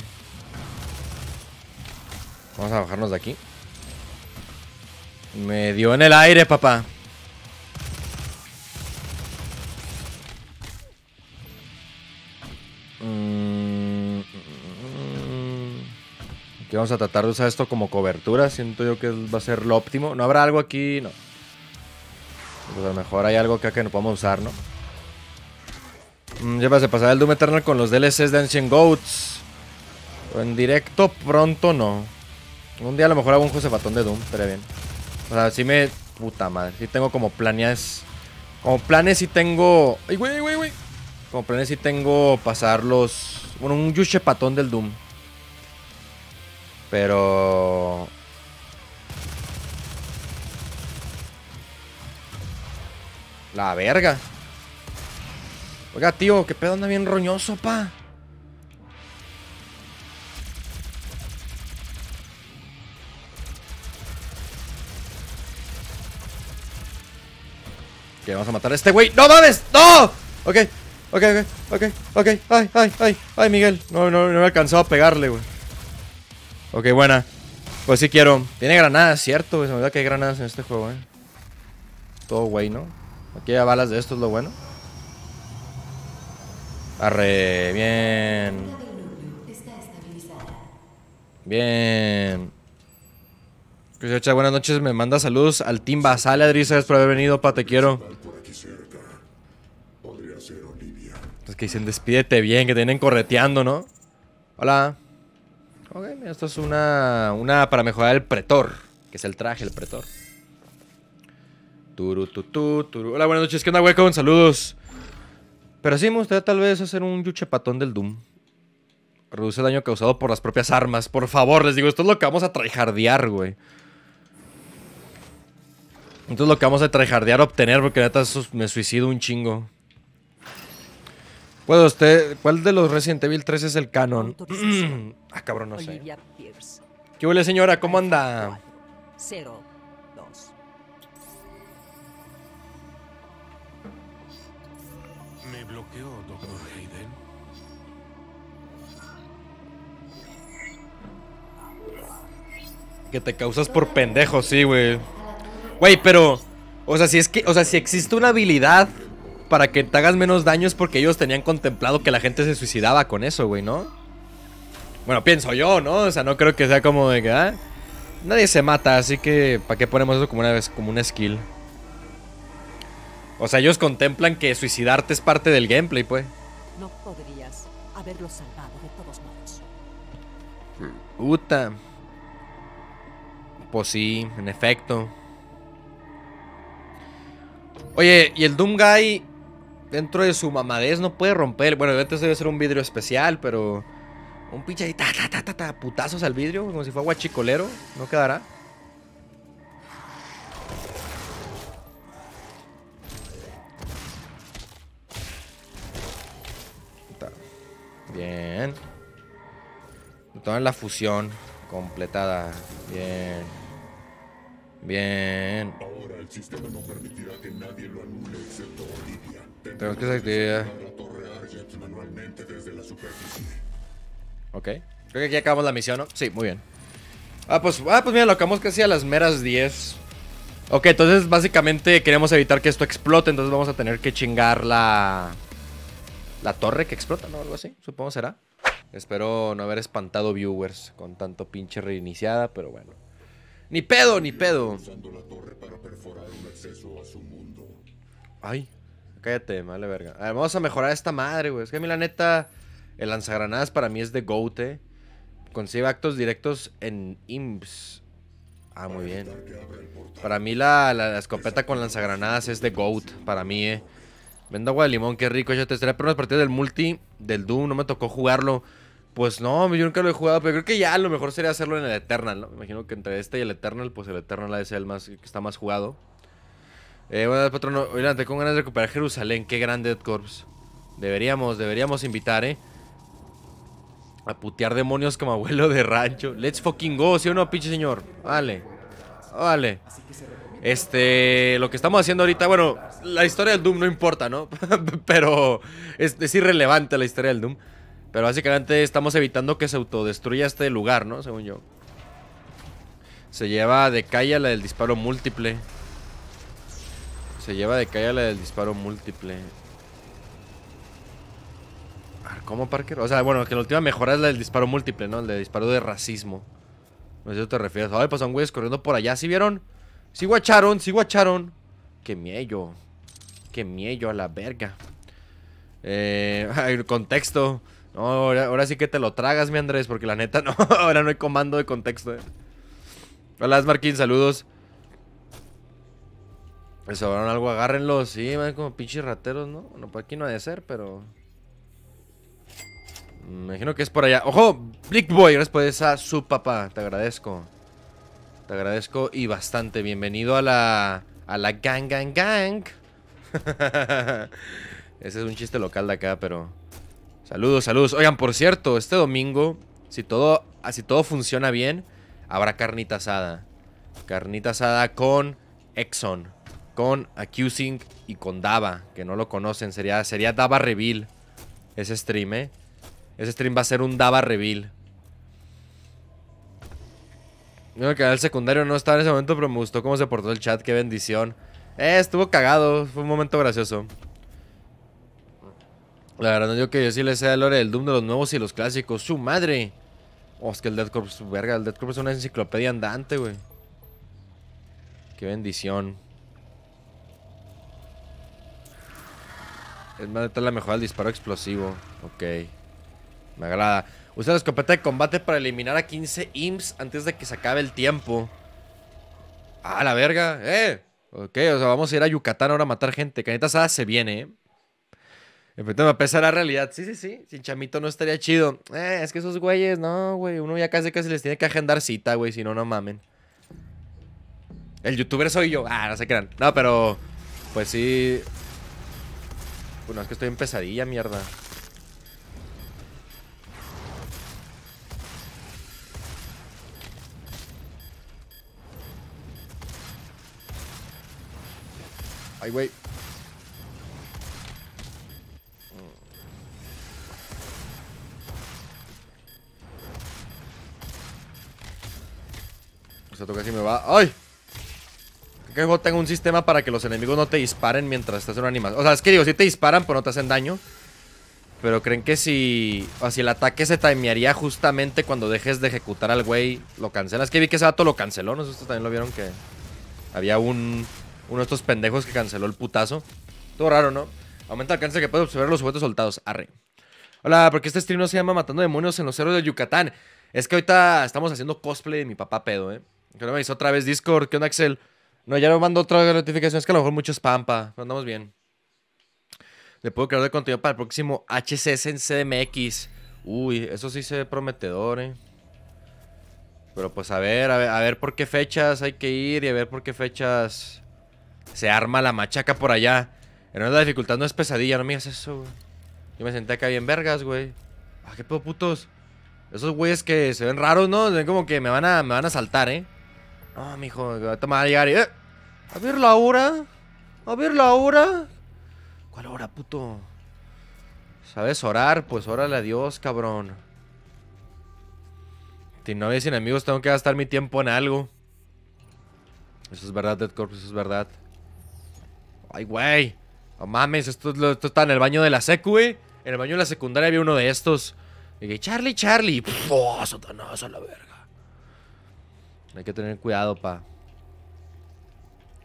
Vamos a bajarnos de aquí. Me dio en el aire, papá. aquí mm, mm, mm, vamos a tratar de usar esto como cobertura. Siento yo que va a ser lo óptimo. ¿No habrá algo aquí? No. Pues a lo mejor hay algo acá que no podemos usar, ¿no? ya pasé, pasar el Doom Eternal con los DLCs de Ancient Goats. en directo pronto no. Un día a lo mejor hago un Josefatón de Doom, pero bien. O sea, si me... Puta madre, si tengo como planeas Como planes y tengo... ¡Ay, güey, güey, güey! Como si sí tengo pasar los... Bueno, un yuche Patón del Doom. Pero... La verga. Oiga, tío, qué pedo anda bien roñoso, pa. Que vamos a matar a este güey. ¡No mames! ¡No! Ok, Ok, ok, ok, ok. Ay, ay, ay, ay, Miguel. No, no, no me a pegarle, güey. Ok, buena. Pues sí quiero. Tiene granadas, cierto, güey. Se me que hay granadas en este juego, eh. Todo güey, ¿no? Aquí hay balas de esto, es lo bueno. Arre, bien. Bien. Pues, buenas noches, me manda saludos al Team Basal, Adri, sabes por haber venido, pa, te quiero. que dicen despídete bien, que te vienen correteando, ¿no? Hola. Ok, esto es una, una para mejorar el pretor, que es el traje, el pretor. Turu, tu, Hola, buenas noches. ¿Qué onda, hueco? Saludos. Pero sí, me tal vez hacer un yuche patón del Doom. Reduce el daño causado por las propias armas. Por favor, les digo, esto es lo que vamos a traijardear, güey. es lo que vamos a traijardear obtener, porque neta me suicido un chingo. Pues usted, ¿cuál de los Resident Evil 3 es el canon? ah, cabrón, no sé. ¿Qué huele, señora? ¿Cómo anda? 0, 2. Me bloqueó, Hayden. Que te causas por pendejo, sí, güey. Güey, pero... O sea, si es que... O sea, si existe una habilidad para que te hagas menos daños porque ellos tenían contemplado que la gente se suicidaba con eso, güey, ¿no? Bueno, pienso yo, ¿no? O sea, no creo que sea como de que... Ah, nadie se mata, así que ¿para qué ponemos eso como una, como una skill? O sea, ellos contemplan que suicidarte es parte del gameplay, pues. No podrías haberlo salvado de todos modos. Puta. Pues sí, en efecto. Oye, ¿y el Doom Guy dentro de su mamadez no puede romper. Bueno, obviamente debe ser un vidrio especial, pero un pinche ahí, putazos al vidrio, como si fuera guachicolero, no quedará. Bien. Toma la fusión completada. Bien. Bien. Ahora el sistema no permitirá que nadie lo anule excepto tengo que superficie. Ok. Creo que aquí acabamos la misión, ¿no? Sí, muy bien. Ah, pues, ah, pues mira, lo acabamos casi a las meras 10. Ok, entonces básicamente queremos evitar que esto explote, entonces vamos a tener que chingar la... La torre que explota, ¿no? Algo así, supongo será. Espero no haber espantado viewers con tanto pinche reiniciada, pero bueno. ¡Ni pedo, ni pedo! Ay. Cállate, vale verga. vamos a mejorar esta madre, güey. Es que a mí la neta, el lanzagranadas para mí es de GOAT, eh. Consigue actos directos en IMPS. Ah, muy bien. Para mí la, escopeta con lanzagranadas es de GOAT, para mí, eh. Vendo agua de limón, qué rico. Yo te estaría Pero a partir del multi, del Doom, no me tocó jugarlo. Pues no, yo nunca lo he jugado, pero creo que ya lo mejor sería hacerlo en el Eternal, ¿no? Me imagino que entre este y el Eternal, pues el Eternal es el más, que está más jugado. Eh, buenas, patrono. Oigan, tengo ganas de recuperar Jerusalén. Qué grande Dead Corps. Deberíamos, deberíamos invitar, ¿eh? A putear demonios como abuelo de rancho. Let's fucking go, ¿sí o no, pinche señor? Vale. Vale. Este, lo que estamos haciendo ahorita, bueno, la historia del Doom no importa, ¿no? Pero es, es, irrelevante la historia del Doom. Pero básicamente estamos evitando que se autodestruya este lugar, ¿no? Según yo. Se lleva de calle a la del disparo múltiple. Se lleva de calle la del disparo múltiple. Ah, ¿Cómo, Parker? O sea, bueno, que la última mejora es la del disparo múltiple, ¿no? El de disparo de racismo. No sé si te refieres. Ay, pues son güeyes corriendo por allá. ¿Sí vieron? Sí guacharon, sí guacharon. Qué miedo. Qué miedo a la verga. Eh, el contexto. No, ahora, sí que te lo tragas, mi Andrés, porque la neta no. Ahora no hay comando de contexto. Eh. Hola, Marquín, saludos. Eso sobraron algo, agárrenlo. Sí, van como pinches rateros, ¿no? Bueno, por pues aquí no ha de ser, pero... Me imagino que es por allá. ¡Ojo! ¡Big Boy, gracias por esa su papá. Te agradezco. Te agradezco y bastante. Bienvenido a la... A la gang, gang, gang. Ese es un chiste local de acá, pero... Saludos, saludos. Oigan, por cierto, este domingo, si todo, si todo funciona bien, habrá carnita asada. Carnita asada con Exxon con Accusing y con Dava, que no lo conocen. Sería, sería Dava Reveal ese stream, ¿eh? Ese stream va a ser un Dava Reveal. No, el secundario no estaba en ese momento, pero me gustó cómo se portó el chat. ¡Qué bendición! Eh, estuvo cagado. Fue un momento gracioso. La verdad, no digo que yo sí le sea el lore del Doom de los nuevos y los clásicos. ¡Su madre! Oh, es que el Dead Corps, verga, el Dead Corps es una enciclopedia andante, güey. ¡Qué bendición! Es más, la mejor del disparo explosivo. Ok. Me agrada. Usa la escopeta de combate para eliminar a 15 imps antes de que se acabe el tiempo. ¡Ah, la verga! ¡Eh! Ok, o sea, vamos a ir a Yucatán ahora a matar gente. Caneta asada se viene, ¿eh? a me pesa la realidad. Sí, sí, sí. Sin chamito no estaría chido. Eh, es que esos güeyes, no, güey. Uno ya casi casi les tiene que agendar cita, güey. Si no, no mamen. El youtuber soy yo. Ah, no se crean. No, pero. Pues sí. Bueno, pues es que estoy en pesadilla, mierda. Ay, güey. Mm. O sea, toca si me va. ¡Ay! juego tenga un sistema para que los enemigos no te disparen mientras estás en un animación. O sea, es que digo, si te disparan, pero no te hacen daño. Pero creen que si. O si el ataque se timearía justamente cuando dejes de ejecutar al güey, lo cancelas. Es que vi que ese dato lo canceló, nosotros también lo vieron que. Había un. Uno de estos pendejos que canceló el putazo. Todo raro, ¿no? Aumenta el alcance que puede observar los sujetos soltados. Arre. Hola, porque este stream no se llama Matando Demonios en los cerros de Yucatán. Es que ahorita estamos haciendo cosplay de mi papá pedo, ¿eh? Que no me hizo otra vez Discord. ¿Qué onda, Axel? No, ya no mando notificación Es que a lo mejor mucho spam, pa. Andamos bien. Le puedo crear de contenido para el próximo HCS en CDMX. Uy, eso sí se ve prometedor, eh. Pero pues a ver, a ver, por qué fechas hay que ir y a ver por qué fechas se arma la machaca por allá. En la dificultad no es pesadilla, no me digas eso, güey. Yo me senté acá bien vergas, güey. Ah, qué pedo, putos. Esos güeyes que se ven raros, ¿no? Se ven como que me van a, me van a saltar, ¿eh? No, mi hijo eh, a ver la hora. A ver la hora. ¿Cuál hora, puto? ¿Sabes orar? Pues órale a Dios, cabrón. Si no sin amigos tengo que gastar mi tiempo en algo. Eso es verdad, Dead Corp, eso es verdad. Ay, güey. No mames, esto, está en el baño de la secu, güey. En el baño de la secundaria había uno de estos. Y dije, Charlie, Charlie. Satanás a la verga. Hay que tener cuidado, pa.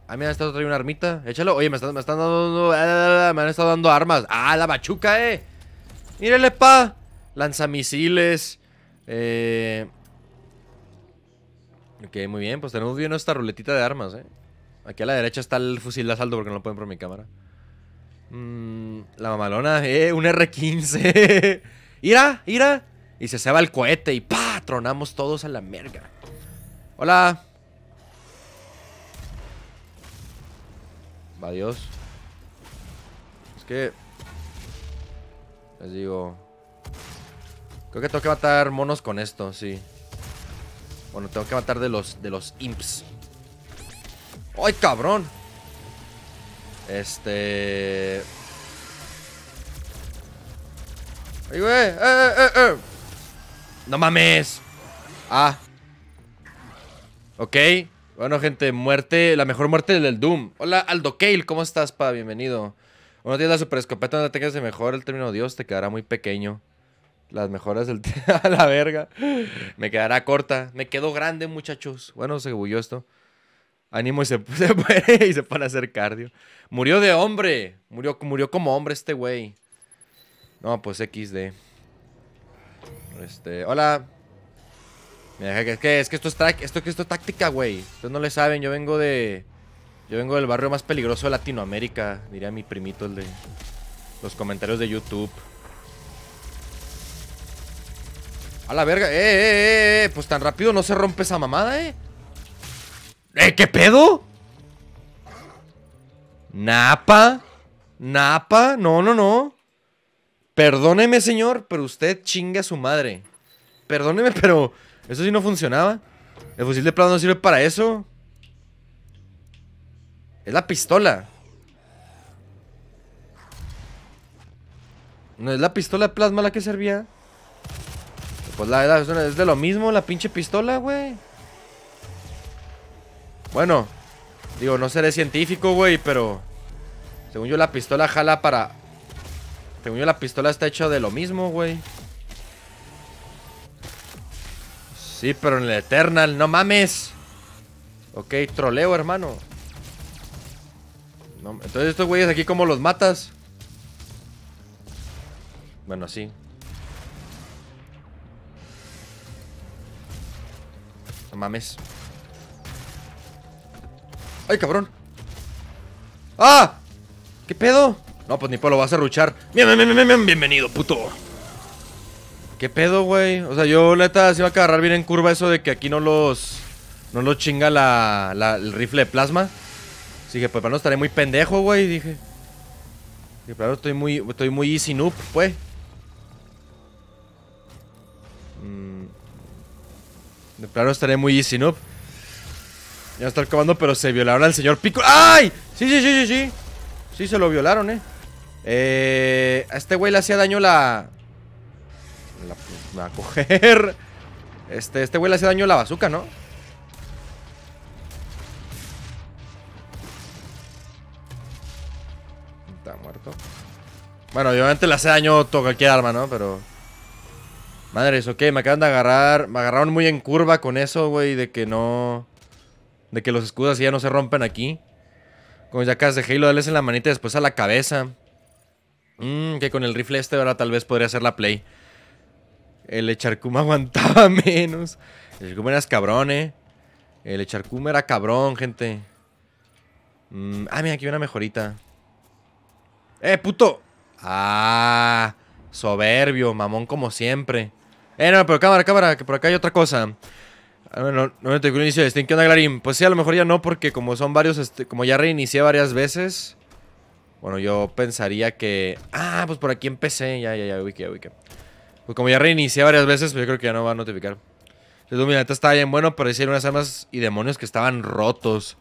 Ah, mira, estado trayendo una armita. Échalo. Oye, me están, me dando. Ah, ah, ah, me han estado dando armas. ¡Ah, la machuca, eh! Mírele, pa. Lanzamisiles. Eh. Ok, muy bien. Pues tenemos bien esta ruletita de armas, eh. Aquí a la derecha está el fusil de asalto porque no lo pueden por mi cámara. Mm, la mamalona, eh, un R15. ¡Ira! ¡Ira! Y se va el cohete y ¡pa! Tronamos todos a la merga. Hola. Va Dios Es que... Les digo... Creo que tengo que matar monos con esto, sí. Bueno, tengo que matar de los, de los imps. ¡Ay, cabrón! Este... ¡Ay, güey! ¡Eh, eh, eh, eh! ¡No mames! Ah, Ok. Bueno, gente, muerte, la mejor muerte del Doom. Hola, Aldo Kale, ¿cómo estás, pa? Bienvenido. Bueno, tienes la super escopeta, no te quedes de mejor, el término Dios te quedará muy pequeño. Las mejoras del... a la verga. Me quedará corta. Me quedo grande, muchachos. Bueno, se bulló esto. Ánimo y se, se a y se para hacer cardio. Murió de hombre. Murió, murió como hombre este güey. No, pues XD. Este, hola. Mira, es que, esto es esto esto táctica, güey. Ustedes no le saben, yo vengo de. Yo vengo del barrio más peligroso de Latinoamérica, diría mi primito el de. Los comentarios de YouTube. A la verga, eh, eh, eh, eh. Pues tan rápido no se rompe esa mamada, eh. ¿Eh, qué pedo? Napa. Napa, no, no, no. Perdóneme, señor, pero usted chinga a su madre. Perdóneme, pero eso sí no funcionaba. El fusil de plasma no sirve para eso. Es la pistola. No es la pistola de plasma la que servía. Pues la, es de lo mismo la pinche pistola, güey. Bueno, digo, no seré científico, güey, pero... Según yo, la pistola jala para... Según yo, la pistola está hecha de lo mismo, güey. Sí, pero en el Eternal, no mames. Ok, troleo, hermano. entonces estos güeyes aquí, ¿cómo los matas? Bueno, así. No mames. ¡Ay, cabrón! ¡Ah! ¿Qué pedo? No, pues ni puedo, lo vas a ruchar. Bien, bien, bien, bienvenido, puto. ¿Qué pedo, güey? O sea, yo neta se iba a agarrar bien en curva eso de que aquí no los. No los chinga la, el rifle de plasma. Así que, pues, para no estaré muy pendejo, güey. Dije. De claro, estoy muy, estoy muy easy noob, pues. De mm. plano estaré muy easy, ¿no? Ya está acabando, pero se violaron al señor Pico. ¡Ay! Sí, sí, sí, sí, sí. Sí, se lo violaron, eh. Eh. A este güey le hacía daño la me va a coger. Este, este güey le hace daño a la bazooka, ¿no? Está muerto. Bueno, obviamente le hace daño a cualquier arma, ¿no? Pero... Madres, ok, me acaban de agarrar. Me agarraron muy en curva con eso, güey, de que no. De que los escudos ya no se rompen aquí. Con yacas de Halo, dale en la manita y después a la cabeza. Mmm, que con el rifle este, ahora tal vez podría hacer la play. El Echarcuma aguantaba menos. El Echarcuma era cabrón, eh. El Echarcuma era cabrón, gente. Mm, ah, mira, aquí hay una mejorita. ¡Eh, puto! Ah, soberbio, mamón como siempre. Eh, no, pero cámara, cámara, que por acá hay otra cosa. Ah, bueno, no me te inicio de ¿Qué onda, Glarim? Pues sí, a lo mejor ya no, porque como son varios, este, como ya reinicié varias veces. Bueno, yo pensaría que... Ah, pues por aquí empecé. Ya, ya, ya, wiki, wiki. Pues como ya reinicié varias veces, pues yo creo que ya no va a notificar. El Doom, neta, estaba bien bueno, pero hay unas armas y demonios que estaban rotos.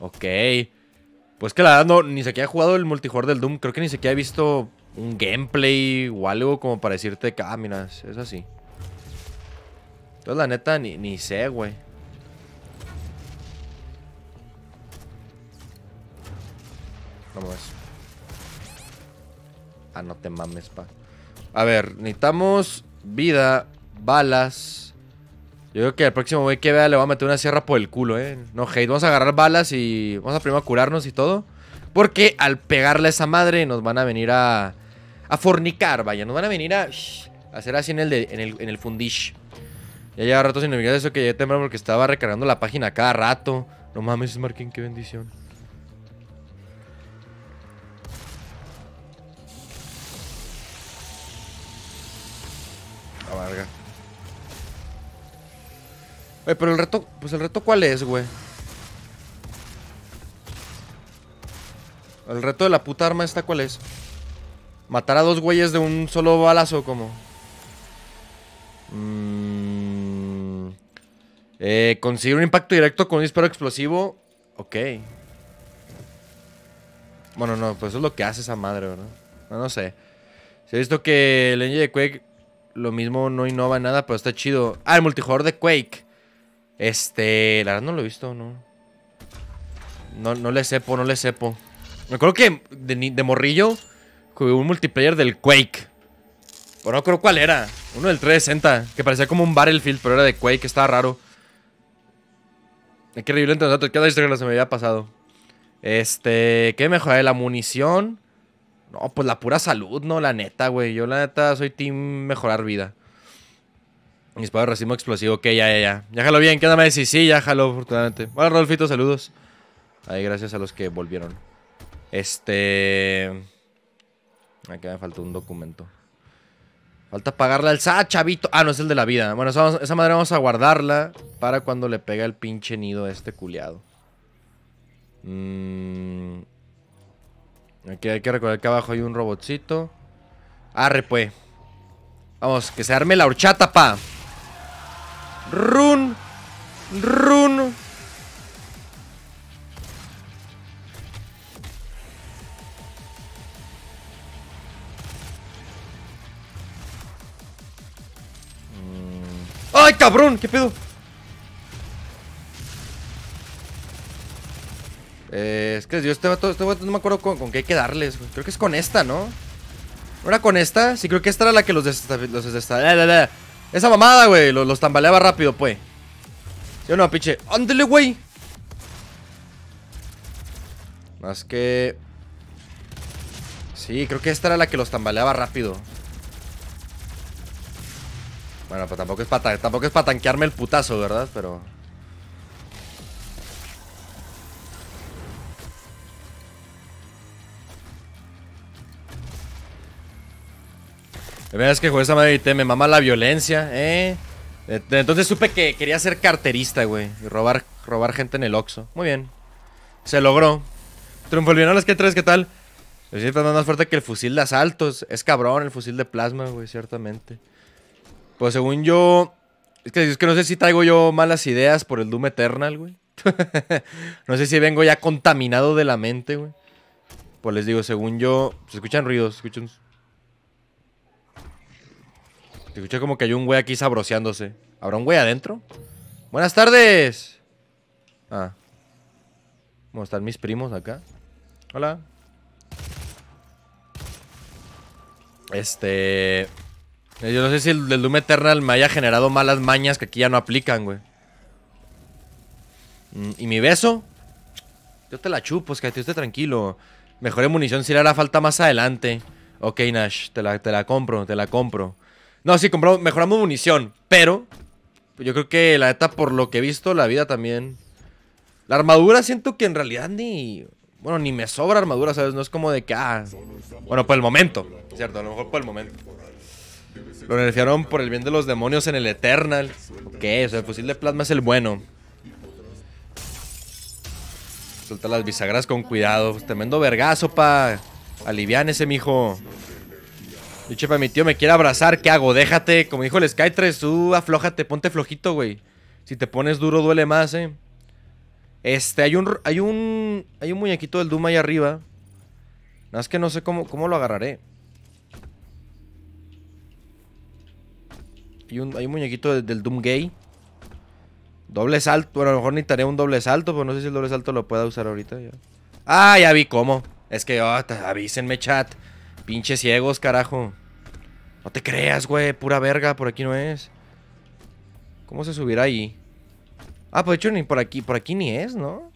Ok. Pues que la verdad no, ni siquiera he jugado el multijugador del Doom. Creo que ni siquiera he visto un gameplay o algo como para decirte que, ah, mira, es así. Entonces la neta ni, ni sé, güey. Vamos. Ah, no te mames, pa. A ver, necesitamos vida, balas. Yo creo que el próximo güey que vea le voy a meter una sierra por el culo, eh. No hate, vamos a agarrar balas y vamos a primero curarnos y todo. Porque al pegarle a esa madre nos van a venir a... A fornicar, vaya. Nos van a venir a... hacer así en el, en el, fundish. Ya lleva rato sin olvidar eso que llegué temprano porque estaba recargando la página cada rato. No mames, Marquín, qué bendición. Varga pero el reto, pues el reto cuál es, güey. El reto de la puta arma esta cuál es. Matar a dos güeyes de un solo balazo, como. Mm, eh, conseguir un impacto directo con un disparo explosivo. Ok. Bueno, no, pues eso es lo que hace esa madre, ¿verdad? No, no sé. Se ha visto que el enje de Quake lo mismo no innova nada, pero está chido. Ah, el multijugador de Quake. Este, la verdad no lo he visto, no. No, no le sepo, no le sepo. Me acuerdo que de, morrillo un multiplayer del Quake. Pero no creo cuál era. Uno del 360, que parecía como un Battlefield, pero era de Quake, estaba raro. Qué horrible entre nosotros, no se me había pasado. Este, ¿qué mejoré? La munición. No, pues la pura salud, no, la neta, güey. Yo la neta soy team mejorar vida. de racimo explosivo, que ya, ya, ya. Ya jalo bien, ¿qué decir Sí, ya jaló, afortunadamente. hola Rolfito, saludos. Ahí, gracias a los que volvieron. Este. Aquí me faltó un documento. Falta pagarle al SAT, chavito. Ah, no, es el de la vida. Bueno, esa, madre vamos a guardarla para cuando le pega el pinche nido a este culiado. Mmm. Aquí hay que recordar que abajo hay un robotcito. Arre, pues. Vamos, que se arme la horchata, pa. Run. Run. Mm. ¡Ay, cabrón! ¿Qué pedo? Eh, es que yo este este no me acuerdo con, qué hay que darles. Creo que es con esta, ¿no? ¿No con esta? Sí, creo que esta era la que los los Esa mamada, güey. Los, tambaleaba rápido, pues. ¿Sí o no, pinche? ¡Ándale, güey! Más que... Sí, creo que esta era la que los tambaleaba rápido. Bueno, pues tampoco es para tampoco es para tanquearme el putazo, ¿verdad? Pero... La verdad es que jugué esa madre y te me mama la violencia, ¿eh? Entonces supe que quería ser carterista, güey. Y robar, robar gente en el Oxxo. Muy bien. Se logró. Triunfo el las que tres, ¿qué tal? es más fuerte que el fusil de asaltos. Es cabrón el fusil de plasma, güey, ciertamente. Pues según yo... Es que, es que no sé si traigo yo malas ideas por el Doom Eternal, güey. no sé si vengo ya contaminado de la mente, güey. Pues les digo, según yo... Se escuchan ruidos, escuchan Escuché como que hay un güey aquí sabroseándose. ¿Habrá un güey adentro? Buenas tardes. Ah. ¿Cómo están mis primos acá. Hola. Este... Yo no sé si el del Doom Eternal me haya generado malas mañas que aquí ya no aplican, güey. Mm, ¿Y mi beso? Yo te la chupo, es que esté tranquilo. Mejoré munición si le hará falta más adelante. Ok, Nash, te la compro, te la compro. No, sí, compramos, mejoramos munición, pero yo creo que la ETA, por lo que he visto, la vida también. La armadura siento que en realidad ni... Bueno, ni me sobra armadura, ¿sabes? No es como de que, ah... Bueno, por el momento, ¿cierto? A lo mejor por el momento. Lo nerfearon por el bien de los demonios en el Eternal. ¿qué? o sea, el fusil de plasma es el bueno. Suelta las bisagras con cuidado. Tremendo vergazo, pa. Alivian ese mijo. Yo para mi tío me quiere abrazar, ¿qué hago? Déjate, como dijo el Sky 3, tú aflójate, ponte flojito, güey. Si te pones duro duele más, eh. Este, hay un, hay un, hay un muñequito del Doom ahí arriba. Nada más que no sé cómo, cómo lo agarraré. Hay un, hay un muñequito del, Doom gay. Doble salto, bueno, a lo mejor necesitaré un doble salto, pero no sé si el doble salto lo pueda usar ahorita. Ya. Ah, ya vi cómo. Es que, ah, avísenme, chat. Pinches ciegos, carajo. No te creas, güey. Pura verga, por aquí no es. ¿Cómo se subirá ahí? Ah, pues hecho ni por aquí, por aquí ni es, ¿no?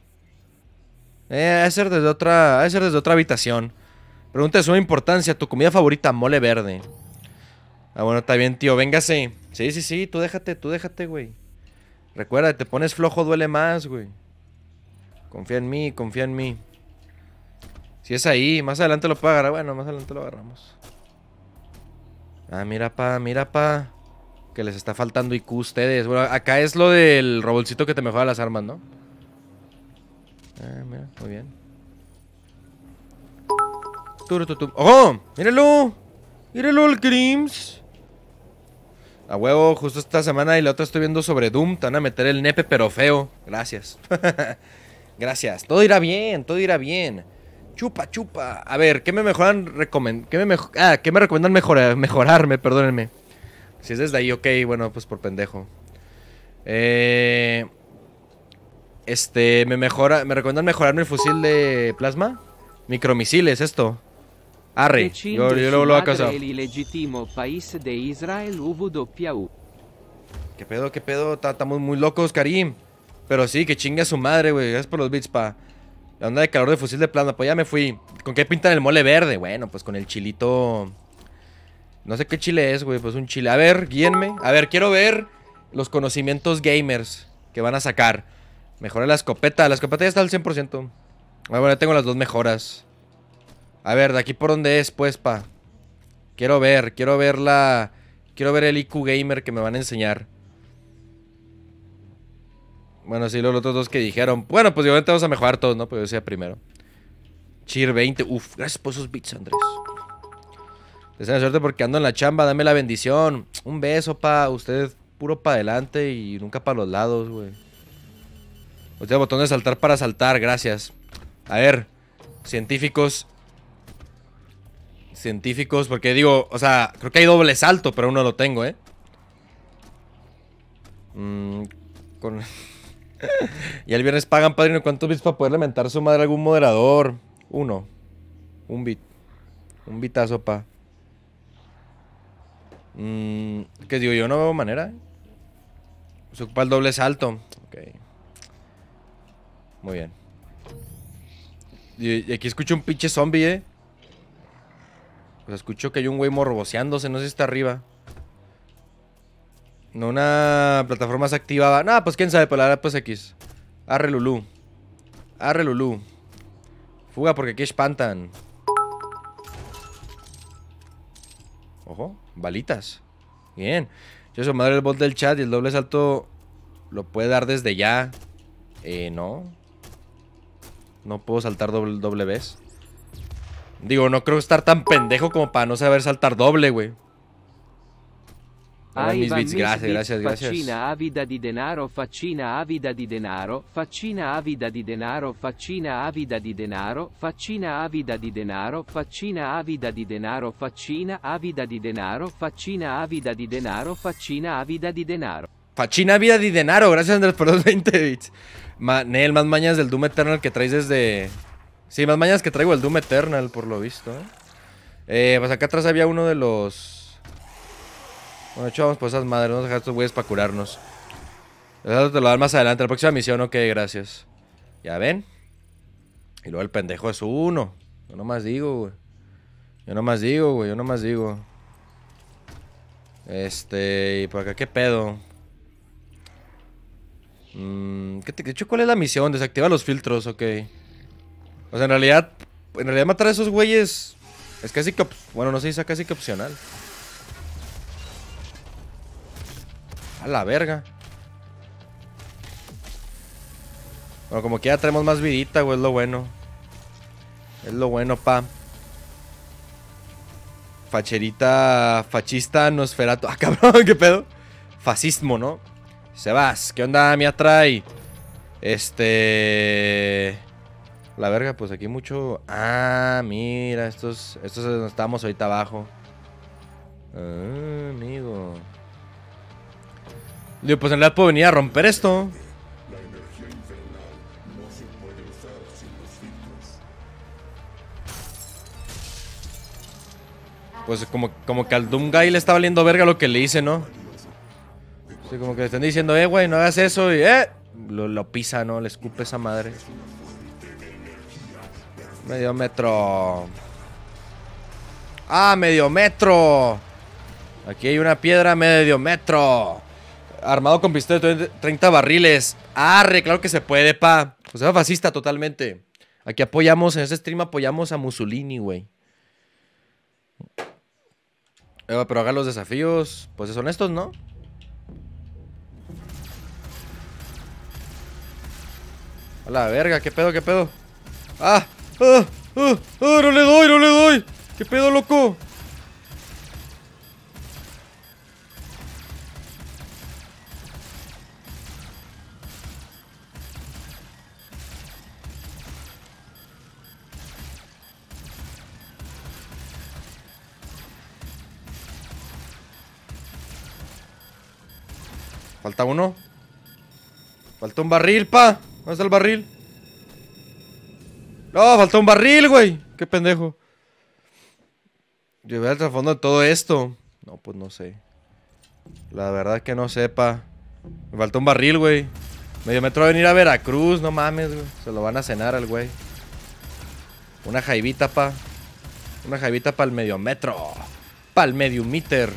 Eh, debe ser desde otra, ser desde otra habitación. Pregunta de suma importancia, tu comida favorita, mole verde. Ah, bueno, está bien, tío, véngase. Sí, sí, sí, tú déjate, tú déjate, güey. Recuerda, te pones flojo, duele más, güey. Confía en mí, confía en mí. Si es ahí, más adelante lo puedo agarrar. Bueno, más adelante lo agarramos. Ah, mira, pa, mira, pa. Que les está faltando IQ a ustedes. Bueno, acá es lo del robolcito que te mejora las armas, ¿no? Ah, mira, muy bien. ¡Oh! ¡Míralo! ¡Míralo, el Crims! A huevo, justo esta semana y la otra estoy viendo sobre Doom. Te van a meter el nepe, pero feo. Gracias. Gracias. Todo irá bien, todo irá bien. Chupa, chupa. A ver, ¿qué me mejoran? Recomend ¿Qué me, ah, ¿qué me recomiendan mejorar, mejorarme? Perdónenme. Si es desde ahí, ok, bueno, pues por pendejo. Eh, este, me mejora, me recomiendan mejorarme el fusil de plasma. Micromisiles, esto. Arre, yo, yo lo, voy a casa. ¿Qué pedo, qué pedo? Estamos muy locos, Karim. Pero sí, que chingue a su madre, güey. Gracias por los bits, pa. La onda de calor de fusil de plasma. Pues ya me fui. ¿Con qué pintan el mole verde? Bueno, pues con el chilito... No sé qué chile es, güey. Pues un chile. A ver, guíenme. A ver, quiero ver los conocimientos gamers que van a sacar. Mejoré la escopeta. La escopeta ya está al 100%. Ah, bueno, ya tengo las dos mejoras. A ver, de aquí por dónde es, pues, pa. Quiero ver, quiero ver la... Quiero ver el IQ gamer que me van a enseñar. Bueno, sí, los otros dos que dijeron. Bueno, pues obviamente vamos a mejorar todos, ¿no? Pues yo decía primero. Cheer 20. Uf, gracias por esos bits, Andrés. la suerte porque ando en la chamba. Dame la bendición. Un beso, para Usted puro para adelante y nunca para los lados, güey. Usted botón de saltar para saltar. Gracias. A ver, científicos. Científicos, porque digo, o sea, creo que hay doble salto, pero aún no lo tengo, ¿eh? Mm, con... y el viernes pagan, padrino, ¿cuántos bits para poder lamentar su madre algún moderador? Uno. Un bit. Un bitazo, pa. Mm, ¿Qué digo, yo no veo manera. ¿eh? Se ocupa el doble salto. Ok. Muy bien. Y, aquí escucho un pinche zombie, eh. Pues escucho que hay un güey morboseándose, no sé si está arriba. No, Una plataforma se activaba. Ah, Nada, pues quién sabe, pues la pues X. Arre Lulú. Arre Lulú. Fuga porque aquí espantan. Ojo, balitas. Bien. Yo soy madre el bot del chat y el doble salto lo puede dar desde ya. Eh, no. No puedo saltar doble, doble vez. Digo, no creo estar tan pendejo como para no saber saltar doble, güey. Ay, mis bits, gracias, gracias, gracias. Faccina avida di denaro, faccina avida di denaro, faccina avida di denaro, faccina avida di denaro, faccina avida di denaro, faccina avida di denaro, faccina avida di denaro, faccina avida di denaro, faccina avida di denaro. Faccina avida di denaro, gracias Andrés por los 20 bits. Ma Nel, más mañas del Doom Eternal que traes desde... Sí, más mañas que traigo el Doom Eternal, por lo visto. pues acá atrás había uno de los... Bueno, chavos, pues esas madres, a dejar estos güeyes para curarnos. te lo dan más adelante, la próxima misión, ok, gracias. ¿Ya ven? Y luego el pendejo es uno. Yo no más digo, güey. Yo no más digo, güey, yo no más digo. Este, y por acá, ¿qué pedo? Mm, ¿qué te, de hecho, ¿cuál es la misión? Desactiva los filtros, ok. O sea, en realidad, en realidad matar a esos güeyes es casi que, bueno, no sé si sea casi que opcional. la verga. Bueno, como que ya traemos más vidita, güey, es lo bueno. Es lo bueno, pa. Facherita, fascista, nosferato. Ah, cabrón, qué pedo. Fascismo, ¿no? Sebas, ¿qué onda? Me atrae. Este... La verga, pues aquí mucho... Ah, mira, estos, estos estamos ahorita abajo. Ah, amigo. Dios, pues en realidad puedo venir a romper esto. Pues como, como que al Doomguy le está valiendo verga lo que le hice, ¿no? Sí, como que le están diciendo, eh, güey, no hagas eso y, eh, lo, lo pisa, ¿no? Le escupe esa madre. Medio metro. ¡Ah, medio metro! Aquí hay una piedra medio metro armado con pistola 30 barriles. Arre, claro que se puede, pa. O sea, fascista totalmente. Aquí apoyamos, en ese stream apoyamos a Mussolini, güey. pero haga los desafíos. Pues son estos, ¿no? A la verga, qué pedo, qué pedo. ¡Ah! ¡Ah! ¡Ah! ¡Ah! ¡No le doy, no le doy! ¿Qué pedo, loco? Falta uno. Falta un barril, pa. ¿Dónde está el barril? No, falta un barril, güey. Qué pendejo. Llevé al trasfondo de todo esto. No, pues no sé. La verdad que no sepa. Me falta un barril, güey. Medio metro a venir a Veracruz, no mames, güey. Se lo van a cenar al güey. Una jaivita, pa. Una jaivita pa el medio metro. pa el medio meter.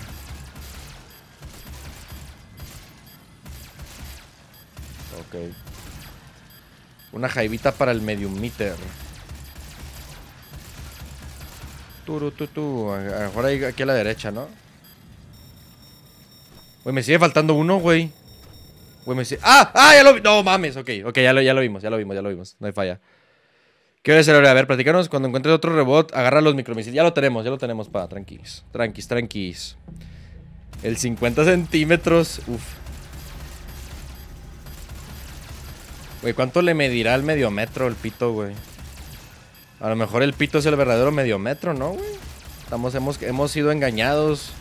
Una jaivita para el medium meter. A lo mejor hay aquí a la derecha, ¿no? Güey, me sigue faltando uno, güey. Güey, me sigue... ¡Ah! ¡Ah! Ya lo vi. No mames. Ok, ok, ya lo, vimos, ya lo vimos, ya lo vimos. No hay falla. ¿Qué voy a hacer A ver, platícanos. Cuando encuentres otro robot, agarra los micromisiles. Ya lo tenemos, ya lo tenemos, pa. Tranquis, tranquis, tranquis. El 50 centímetros. Uf. Güey, ¿cuánto le medirá el medio metro el pito, güey? A lo mejor el pito es el verdadero medio metro, ¿no, güey? Estamos, hemos, hemos sido engañados.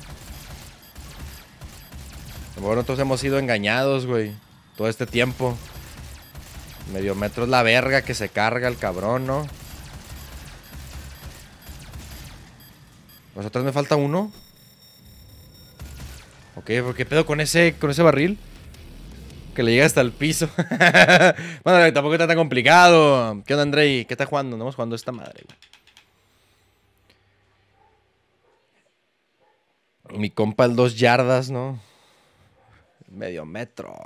Bueno, nosotros hemos sido engañados, güey. Todo este tiempo. Medio es la verga que se carga el cabrón, ¿no? ¿Nosotros me falta uno? Ok, ¿por qué pedo con ese, con ese barril? Que le llega hasta el piso. bueno, tampoco está tan complicado. ¿Qué onda, Andrei? ¿Qué está jugando? No jugando esta madre, Mi compa el dos yardas, ¿no? Medio metro.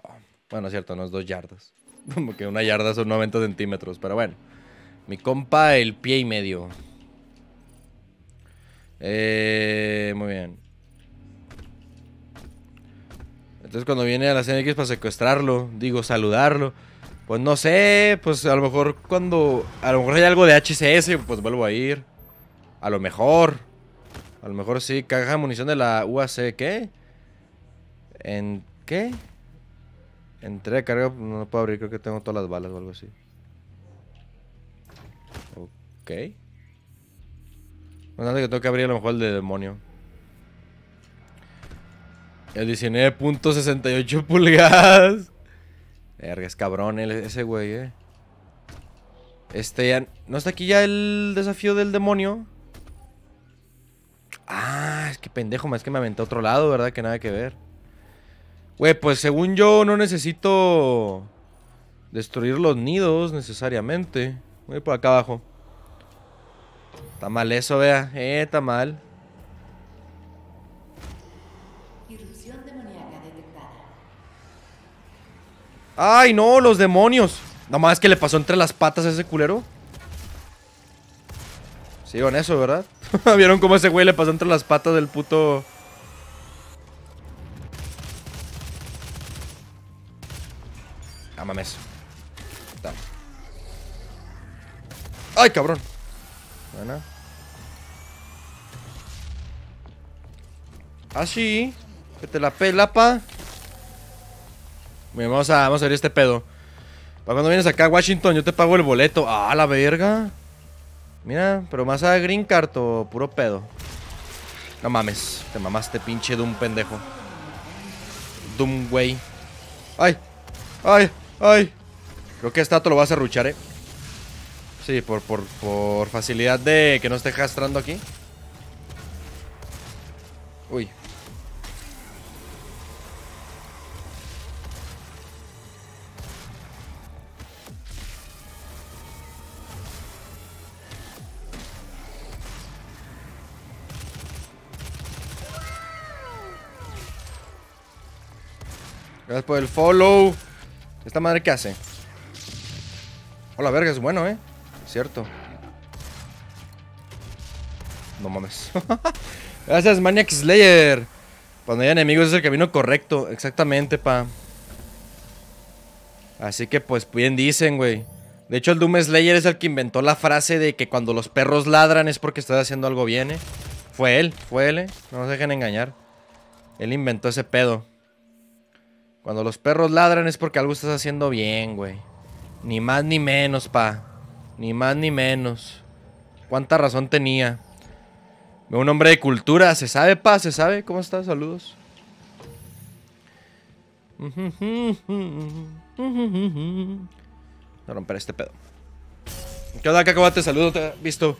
Bueno, es cierto, no es dos yardas. Como que una yarda son 90 centímetros, pero bueno. Mi compa el pie y medio. Eh, muy bien. Entonces cuando viene a la CNX para secuestrarlo, digo, saludarlo, pues no sé, pues a lo mejor cuando... A lo mejor hay algo de HCS, pues vuelvo a ir. A lo mejor. A lo mejor sí, caja de munición de la UAC, ¿qué? ¿En qué? Entré, carga, no puedo abrir, creo que tengo todas las balas o algo así. Ok. Bueno, que tengo que abrir a lo mejor el de demonio. El 19.68 pulgadas. Verga, es cabrón ese güey, eh. Este ya... ¿No está aquí ya el desafío del demonio? Ah, es que pendejo, más que me aventé a otro lado, ¿verdad? Que nada que ver. Güey, pues según yo no necesito destruir los nidos necesariamente. Voy por acá abajo. Está mal eso, vea. Eh, está mal. ¡Ay, no! ¡Los demonios! Nada más que le pasó entre las patas a ese culero. Sigo con eso, ¿verdad? ¿Vieron cómo ese güey le pasó entre las patas del puto... Ah, mames. ¡Ay, cabrón! Bueno. Así. Ah, que te la pela, pa vamos a, vamos abrir este pedo. Para cuando vienes acá a Washington, yo te pago el boleto. Ah, la verga. Mira, pero más a Green Card o puro pedo. No mames, te mamaste pinche Doom pendejo. Doom güey. Ay, ay, ay. Creo que esta te lo vas a ruchar, eh. Sí, por, por, por facilidad de que no esté castrando aquí. Uy, Gracias por el follow. ¿Esta madre qué hace? Hola, verga, es bueno, ¿eh? cierto. No mames. Gracias, Maniac Slayer. Cuando hay enemigos es el camino correcto. Exactamente, pa. Así que, pues, bien dicen, güey. De hecho, el Doom Slayer es el que inventó la frase de que cuando los perros ladran es porque estás haciendo algo bien, ¿eh? Fue él, fue él, ¿eh? No nos dejen engañar. Él inventó ese pedo. Cuando los perros ladran es porque algo estás haciendo bien, güey. Ni más ni menos, pa. Ni más ni menos. ¿Cuánta razón tenía? Veo un hombre de cultura. ¿Se sabe, pa? ¿Se sabe? ¿Cómo estás? Saludos. a romper este pedo. ¿Qué onda, Te Saludo, te visto.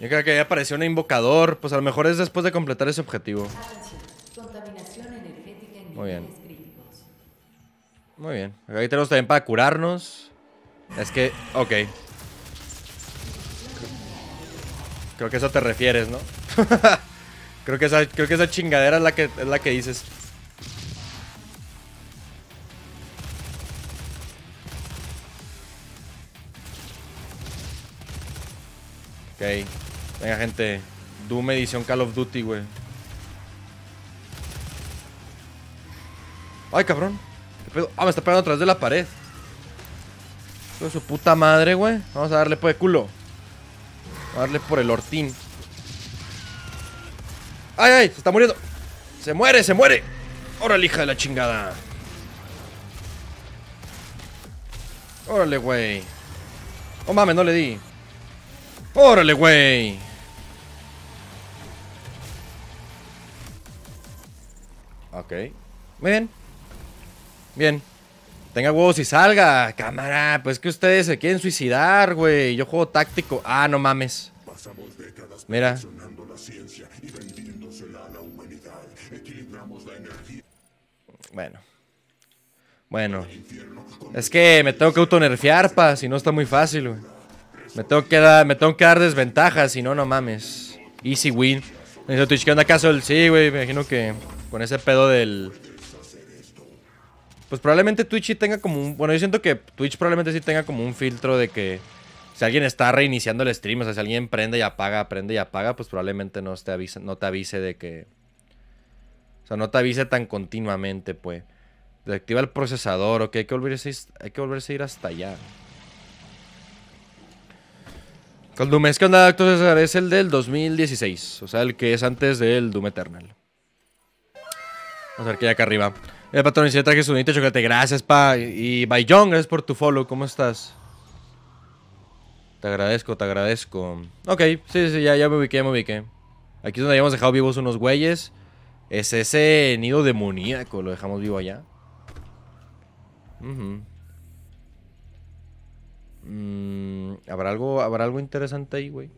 Yo creo que ahí apareció un invocador. Pues a lo mejor es después de completar ese objetivo. Muy bien. Muy bien. Aquí tenemos también para curarnos. Es que... Ok. Creo que eso te refieres, ¿no? creo, que esa, creo que esa chingadera es la que, es la que dices. Ok. Venga, gente. Doom edición Call of Duty, güey. Ay, cabrón. Ah, me está pegando atrás de la pared. su puta madre, güey. Vamos a darle por pues, el culo. a darle por el hortín. ¡Ay, ay! Se está muriendo. ¡Se muere, se muere! ¡Órale, hija de la chingada! ¡Órale, güey! ¡Oh, mames, no le di! ¡Órale, güey! Ok. Muy bien. Bien. Tenga huevos y salga. Cámara, pues que ustedes se quieren suicidar, güey. Yo juego táctico. Ah, no mames. Mira. Bueno. Bueno. Es que me tengo que autonerfiar pa. Si no está muy fácil, güey. Me tengo que dar, me tengo que dar desventajas, si no, no mames. Easy win. ¿qué onda, Castle? Sí, güey, me imagino que con ese pedo del... Pues probablemente Twitch sí tenga como un... Bueno, yo siento que Twitch probablemente sí tenga como un filtro de que... Si alguien está reiniciando el stream, o sea, si alguien prende y apaga, prende y apaga, pues probablemente no te avise, no te avise de que... O sea, no te avise tan continuamente, pues. Desactiva el procesador, ok, hay que volverse, hay que volverse a ir hasta allá. El que onda, Doctor César? Es el del 2016, o sea, el que es antes del Doom Eternal. Vamos a ver qué hay acá arriba. El patrón dice, traje su bonito chocolate. Gracias, pa. Y Bayong, gracias por tu follow. ¿Cómo estás? Te agradezco, te agradezco. Ok, sí, sí, ya, ya me ubiqué, ya me ubiqué. Aquí es donde habíamos dejado vivos unos güeyes. Es ese nido demoníaco. Lo dejamos vivo allá. Mmm ¿habrá, algo, ¿Habrá algo interesante ahí, güey?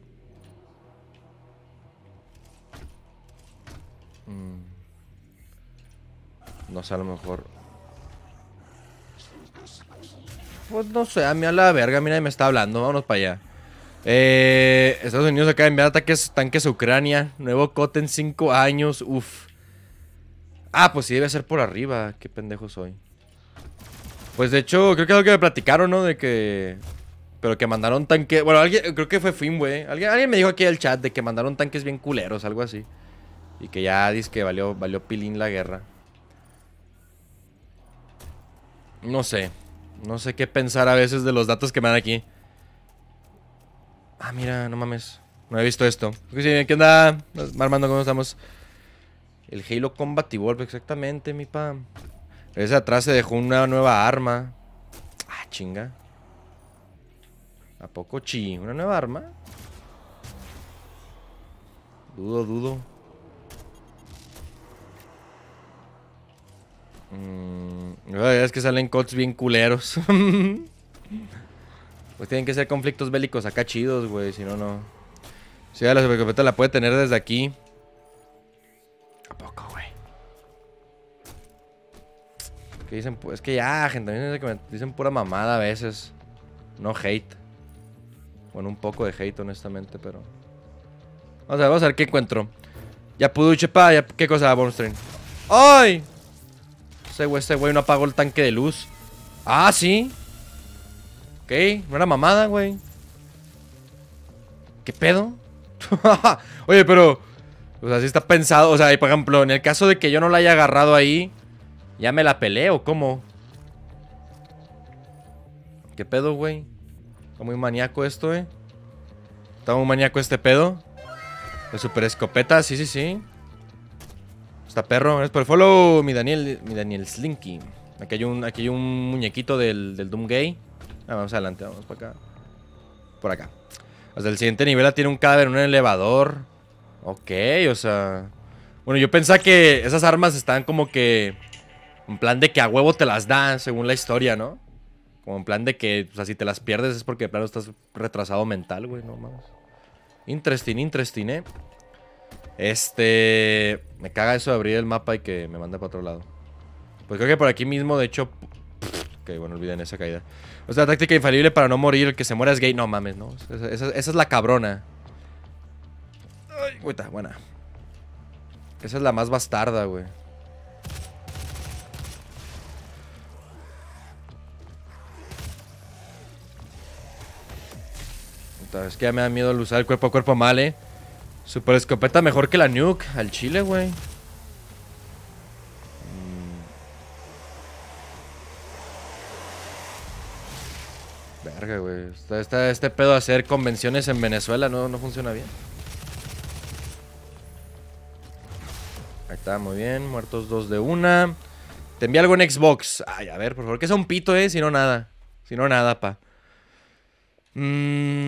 Mmm no sé, a lo mejor... Pues no sé, a mí a la verga, mira, me está hablando, vámonos para allá. Eh, Estados Unidos acaba de enviar ataques, tanques a Ucrania. Nuevo cote en 5 años, uff. Ah, pues sí, debe ser por arriba, qué pendejo soy. Pues de hecho, creo que es lo que me platicaron, ¿no? De que... Pero que mandaron tanques... Bueno, alguien... Creo que fue Fim, güey. Alguien, alguien me dijo aquí en el chat de que mandaron tanques bien culeros, algo así. Y que ya dice que valió, valió pilín la guerra. No sé. No sé qué pensar a veces de los datos que me dan aquí. Ah, mira, no mames. No he visto esto. ¿Qué onda, Marmando? ¿Cómo estamos? El Halo Combat Evolve, exactamente, mi pa. Ese atrás se dejó una nueva arma. Ah, chinga. ¿A poco chi? ¿Una nueva arma? Dudo, dudo. Mm, es que salen cots bien culeros. pues tienen que ser conflictos bélicos acá chidos, güey. Si no, no. Si ya la supercopeta la puede tener desde aquí. ¿A poco, güey? dicen, es que ya, gente. me dicen pura mamada a veces. No hate. Bueno, un poco de hate, honestamente, pero. Vamos a ver, vamos a ver qué encuentro. Ya pudo, chepa, ya. ¿Qué cosa, Bornstein? ¡Ay! Este güey, no apagó el tanque de luz. Ah, sí. Ok, no era mamada, güey. ¿Qué pedo? Oye, pero... O sea, sí está pensado. O sea, por ejemplo, en el caso de que yo no la haya agarrado ahí, ¿ya me la peleo? ¿Cómo? ¿Qué pedo, güey? Está muy maníaco esto, eh. Está muy maníaco este pedo. El super escopeta, sí, sí, sí. Está perro. es por el follow, mi Daniel, mi Daniel Slinky. Aquí hay un, un muñequito del, Doom Gay. Ah, vamos adelante, vamos para acá. Por acá. Hasta el siguiente nivel tiene un cadáver en un elevador. Ok, o sea... Bueno, yo pensaba que esas armas están como que... En plan de que a huevo te las dan, según la historia, ¿no? Como un plan de que, o sea, si te las pierdes es porque de plano estás retrasado mental, güey, no mames. Interesting, interesting, eh. Este. Me caga eso de abrir el mapa y que me manda para otro lado. Pues creo que por aquí mismo, de hecho. Ok, bueno, olviden esa caída. O sea, táctica infalible para no morir. El que se muera es gay. No mames, no. Esa, es la cabrona. buena. Esa es la más bastarda, güey. Es que ya me da miedo usar el cuerpo a cuerpo mal, eh. Super escopeta mejor que la nuke al chile, güey. Mm. Verga, güey. Está, este pedo de hacer convenciones en Venezuela no, funciona bien. Ahí está, muy bien. Muertos dos de una. Te envía algo en Xbox. Ay, a ver, por favor, que sea un pito, eh. Si no, nada. Si no, nada, pa. Mmm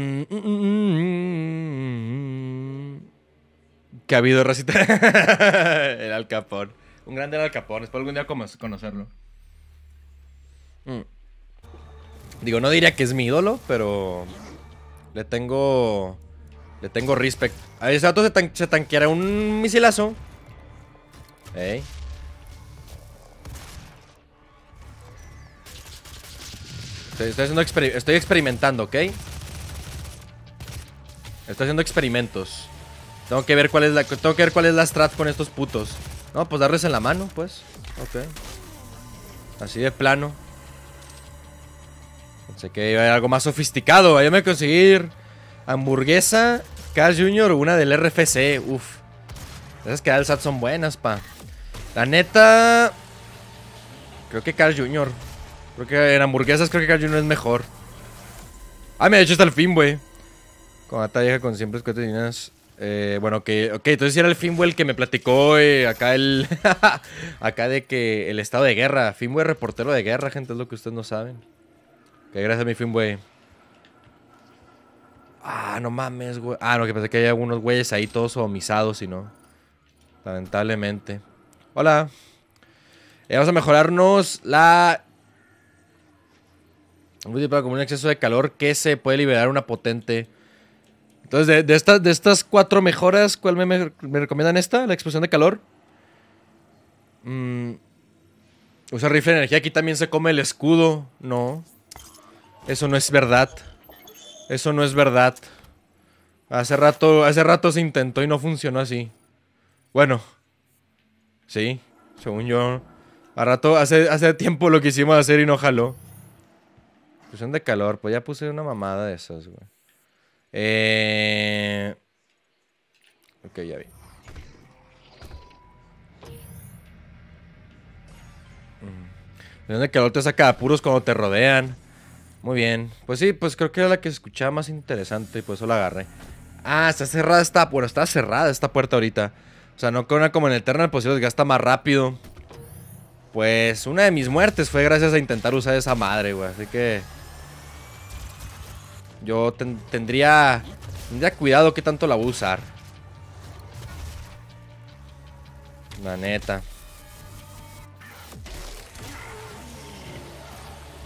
que ha habido, recita el alcapón Un grande Al es Espero algún día conocerlo. Mm. Digo, no diría que es mi ídolo, pero le tengo. Le tengo respect. A ese dato se, tanqueará un misilazo. estoy experimentando, ¿ok? Estoy haciendo experimentos. Tengo que ver cuál es la, tengo cuál es strat con estos putos. No, pues darles en la mano, pues. Ok. Así de plano. Pensé que iba a haber algo más sofisticado. Ahí me conseguir hamburguesa, Cash Junior, una del RFC. Uf. Esas que da el SAT son buenas, pa. La neta... Creo que Carl Jr. Creo que en hamburguesas creo que Carl Jr. es mejor. Ah, me ha hecho hasta el fin, güey. Con la con siempre que y eh, bueno, que, ok, entonces era el el que me platicó eh, acá el, acá de que el estado de guerra, Finwell reportero de guerra, gente, es lo que ustedes no saben. Que gracias a mi Finwell. Ah, no mames, güey. Ah, no, que pensé que hay algunos güeyes ahí todos omisados y no. Lamentablemente. Hola. Eh, vamos a mejorarnos la... Un para como un exceso de calor que se puede liberar una potente... Entonces, de, estas cuatro mejoras, ¿cuál me, me, recomiendan esta? La explosión de calor. Mm, usa rifle de energía. Aquí también se come el escudo. No. Eso no es verdad. Eso no es verdad. Hace rato, hace rato se intentó y no funcionó así. Bueno. Sí, según yo. A rato, hace, hace tiempo lo quisimos hacer y no jaló. Explosión de calor. Pues ya puse una mamada de esas, güey. Eh... Ok, ya vi. Mm. ¿De dónde que te saca apuros cuando te rodean? Muy bien. Pues sí, pues creo que era la que escuchaba más interesante y por eso la agarré. Ah, está cerrada esta... Bueno, está cerrada esta puerta ahorita. O sea, no una como en Eternal, pues si los gasta más rápido. Pues una de mis muertes fue gracias a intentar usar esa madre, güey. Así que... Yo tendría... Tendría cuidado que tanto la voy a usar. La neta.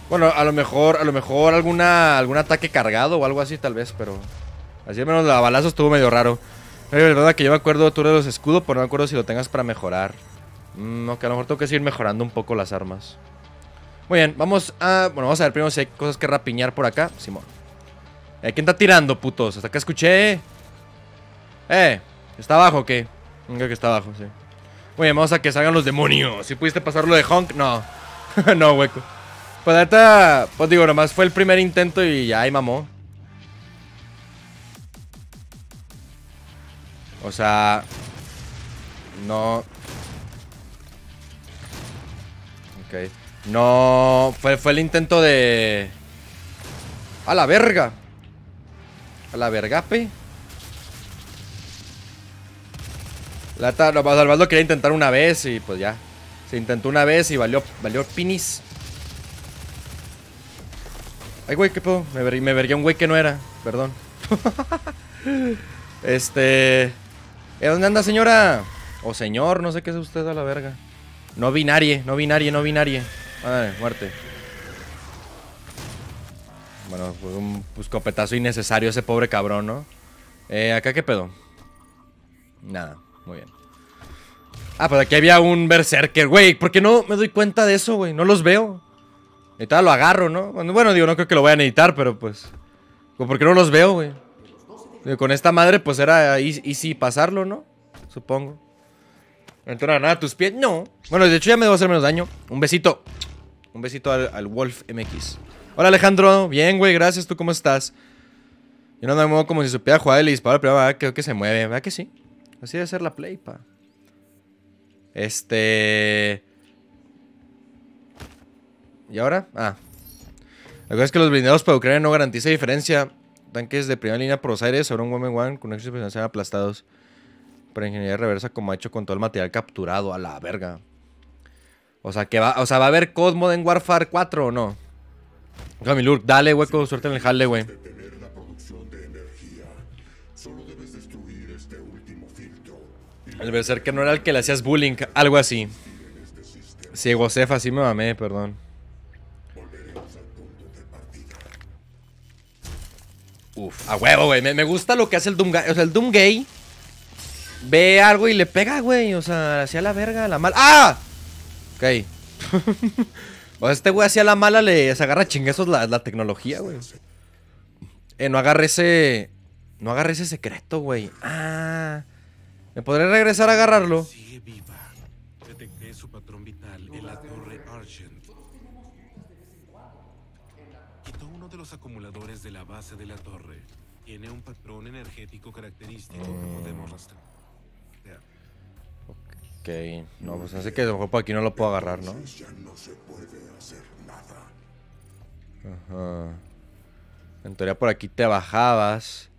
Bueno, a lo mejor, a lo mejor alguna, algún ataque cargado o algo así tal vez, pero... Así al menos la balazo estuvo medio raro. La verdad que yo me acuerdo tú de los escudos, pero no me acuerdo si lo tengas para mejorar. No, mm, ok, a lo mejor tengo que seguir mejorando un poco las armas. Muy bien, vamos a... Bueno, vamos a ver primero si hay cosas que rapiñar por acá. Simón. Eh, ¿Quién está tirando, putos? Hasta acá escuché. Eh, ¿está abajo o qué? Creo que está abajo, sí. Oye, vamos a que salgan los demonios. Si pudiste pasarlo de Honk, no. no, hueco. Pues ahorita pues digo, nomás fue el primer intento y ya, ahí mamó. O sea, no. Ok. No. Fue, fue el intento de. ¡A la verga! la vergape. La Salvador lo quería intentar una vez y pues ya. Se intentó una vez y valió, valió pinis. Ay, güey, qué puedo, Me, vergué un güey que no era. Perdón. este. ¿Eh, ¿Dónde anda, señora? O señor, no sé qué es usted a la verga. No vi nadie, no vi nadie, no vi nadie. Madre, muerte. Bueno, fue un escopetazo pues, innecesario ese pobre cabrón, ¿no? Eh, ¿acá qué pedo? Nada, muy bien. Ah, pues aquí había un berserker, güey. ¿Por qué no me doy cuenta de eso, güey? No los veo. Y tal, lo agarro, ¿no? Bueno, digo, no creo que lo vayan a editar, pero pues... ¿Por qué no los veo, güey? Con esta madre, pues era easy pasarlo, ¿no? Supongo. Entonces, nada, tus pies. No. Bueno, de hecho ya me debo hacer menos daño. Un besito. Un besito al, al Wolf MX. Hola Alejandro, bien, güey, gracias. ¿Tú cómo estás? Yo no me muevo como si supiera jugar el disparo, pero ¿verdad? Ah, creo que se mueve, ¿verdad ah, que sí? Así debe ser la play, pa. Este. ¿Y ahora? Ah. La cosa es que los blindados para Ucrania no garantiza diferencia. Tanques de primera línea por los aires sobre un Women One con éxito se aplastados. por ingeniería reversa como ha hecho con todo el material capturado. A la verga. O sea, que va, o sea, ¿va a haber Cosmo en Warfare 4 o no? dale, hueco, suerte en el jale, güey. ser que no era el que le hacías bullying, algo así. Si Josefa, sí me mamé, perdón. Uf, a huevo, güey. Me, me, gusta lo que hace el Doom Gay. O sea, el Doom Gay ve algo y le pega, güey. O sea, hacía la verga, la mala. ¡Ah! Ok. O este güey hacía la mala, le agarra chinguesos la, la tecnología, güey. Eh, no agarre ese. No agarre ese secreto, güey. Ah. ¿Me podré regresar a agarrarlo? Sigue viva. Detecté su patrón vital en la torre Argent. Quitó uno de los acumuladores de la base de la torre. Tiene un patrón energético característico que podemos rastrear. Ok. No, pues hace que de mejor por aquí no lo puedo agarrar, ¿no? Ajá. En teoría por aquí te bajabas.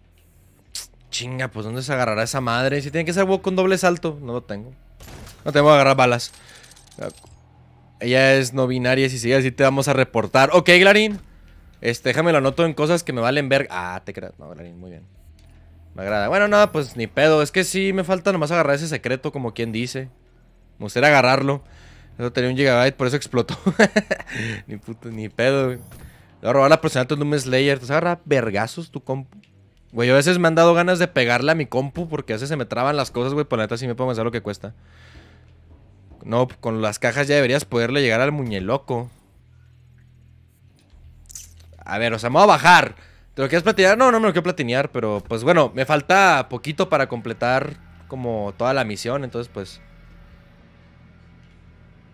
Chinga, pues ¿dónde se agarrará esa madre? Si tiene que ser con doble salto. No lo tengo. No tengo que agarrar balas. Ella es no binaria. Si sigue así te vamos a reportar. Ok, Glarin Este, déjame lo anoto en cosas que me valen ver. Ah, te creas. No, Glarin, muy bien. Me agrada. Bueno, nada, no, pues ni pedo. Es que sí me falta nomás agarrar ese secreto, como quien dice. Me gustaría agarrarlo. Eso tenía un gigabyte, por eso explotó. ni puto, ni pedo, le a robar la personalidad de un Slayer. Te agarra vergazos tu compu. Güey, a veces me han dado ganas de pegarle a mi compu porque a veces se me traban las cosas, güey. Por la neta sí me puedo pensar lo que cuesta. No, con las cajas ya deberías poderle llegar al muñeloco. A ver, o sea, me voy a bajar. ¿Te lo quieres platinear? No, no me lo quiero platinear, pero pues bueno, me falta poquito para completar como toda la misión, entonces pues...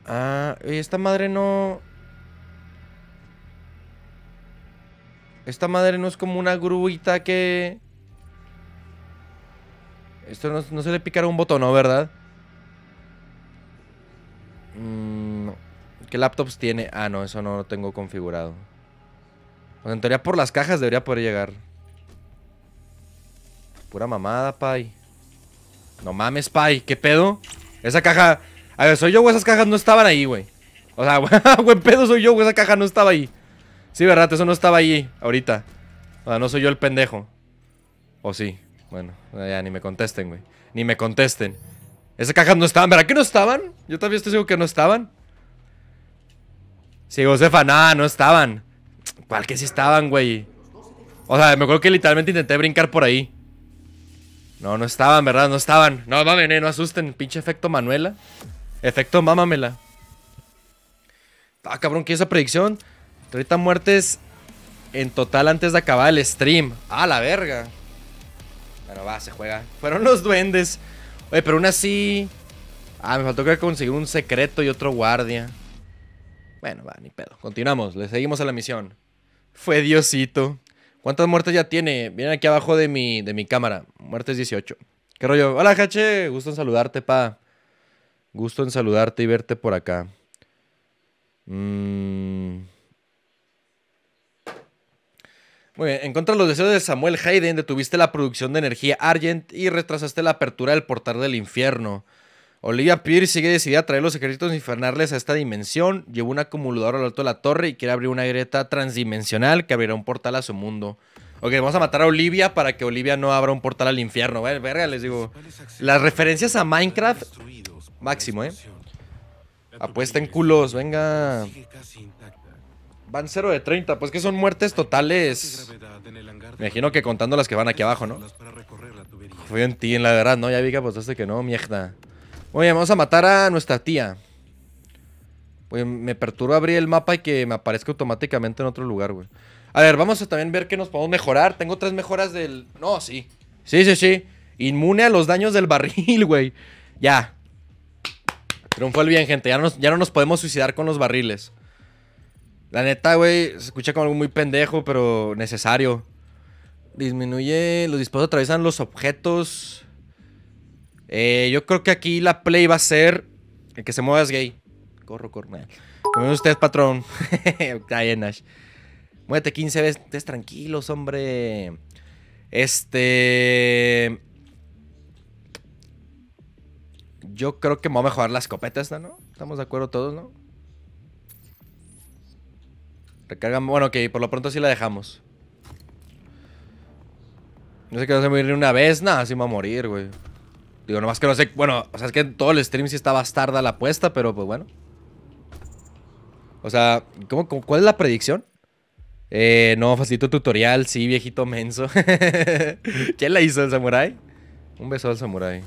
Ah, esta madre no... Esta madre no es como una gruita que... Esto no, se le picará un botón, ¿no? ¿Verdad? Mm, ¿Qué laptops tiene? Ah, no, eso no lo tengo configurado. en teoría por las cajas debería poder llegar. Pura mamada, pay. No mames, pai. ¿Qué pedo? Esa caja... A ver, ¿soy yo o esas cajas no estaban ahí, güey? O sea, buen pedo soy yo o esa caja no estaba ahí. Sí, verdad, eso no estaba ahí ahorita. O sea, no soy yo el pendejo. O sí. Bueno, ya ni me contesten, güey. Ni me contesten. Esas cajas no estaban, ¿verdad que no estaban? Yo también estoy seguro que no estaban. Sí, Josefa, nada, no estaban. ¿Cuál que sí estaban, güey? O sea, me acuerdo que literalmente intenté brincar por ahí. No, no estaban, ¿verdad? No estaban. No, mamen, eh, no asusten. Pinche efecto Manuela. Efecto mámamela. Ah, cabrón, ¿qué es esa predicción? 30 muertes en total antes de acabar el stream. ¡Ah, la verga! Pero va, se juega. Fueron los duendes. Oye, pero aún así... Ah, me faltó que conseguir un secreto y otro guardia. Bueno, va, ni pedo. Continuamos, le seguimos a la misión. Fue Diosito. ¿Cuántas muertes ya tiene? Vienen aquí abajo de mi, de mi cámara. Muertes 18. ¿Qué rollo? Hola, Hache. Gusto en saludarte, pa. Gusto en saludarte y verte por acá. Mmm... Muy bien, en contra de los deseos de Samuel Hayden, detuviste la producción de energía Argent y retrasaste la apertura del portal del infierno. Olivia Pierce sigue decidida a traer los ejércitos infernales a esta dimensión. Llevó un acumulador al alto de la torre y quiere abrir una grieta transdimensional que abrirá un portal a su mundo. Ok, vamos a matar a Olivia para que Olivia no abra un portal al infierno. Ver, verga, les digo. Las referencias a Minecraft, máximo, eh. Apuesta en culos, venga. Van 0 de 30, pues que son muertes totales. Me imagino que contando las que van aquí abajo, ¿no? Fui en ti, en la verdad, ¿no? Ya vi que apostaste que no, mierda. Oye, vamos a matar a nuestra tía. Pues me perturba abrir el mapa y que me aparezca automáticamente en otro lugar, güey. A ver, vamos a también ver qué nos podemos mejorar. Tengo tres mejoras del... No, sí. Sí, sí, sí. Inmune a los daños del barril, güey. Ya. Triunfó el bien, gente. Ya, ya no nos podemos suicidar con los barriles. La neta, güey, se escucha como algo muy pendejo, pero necesario. Disminuye, los dispositivos atraviesan los objetos. Eh, yo creo que aquí la play va a ser el que se muevas gay. Corro, corro. Como usted, patrón. Muévete 15 veces. Estés tranquilos, hombre. Este. Yo creo que me voy a mejorar las copetas, ¿no? Estamos de acuerdo todos, ¿no? Recarga. Bueno, que por lo pronto sí la dejamos. No sé que no se morir una vez, nada, así me va a morir, güey. Digo, nomás que no sé. Bueno, o sea, es que en todo el stream sí está bastarda la apuesta, pero pues bueno. O sea, ¿cómo, cuál es la predicción? Eh, no, facilito tutorial, sí, viejito menso. ¿Quién la hizo el samurai? Un beso al samurai.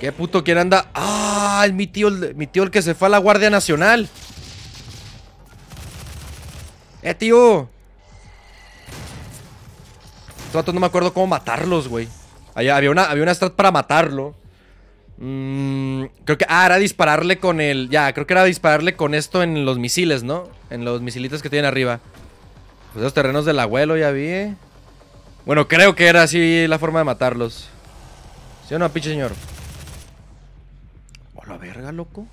¿Qué puto quién anda? ¡Ah! es mi, tío, el, mi el que se fue a la Guardia Nacional. ¡Eh, tío! no me acuerdo cómo matarlos, güey. Allá había una, había una strat para matarlo. Mm, creo que... Ah, era dispararle con el... Ya, creo que era dispararle con esto en los misiles, ¿no? En los misilitos que tienen arriba. Los pues esos terrenos del abuelo ya vi, Bueno, creo que era así la forma de matarlos. ¿Sí o no, pinche señor? la verga, loco.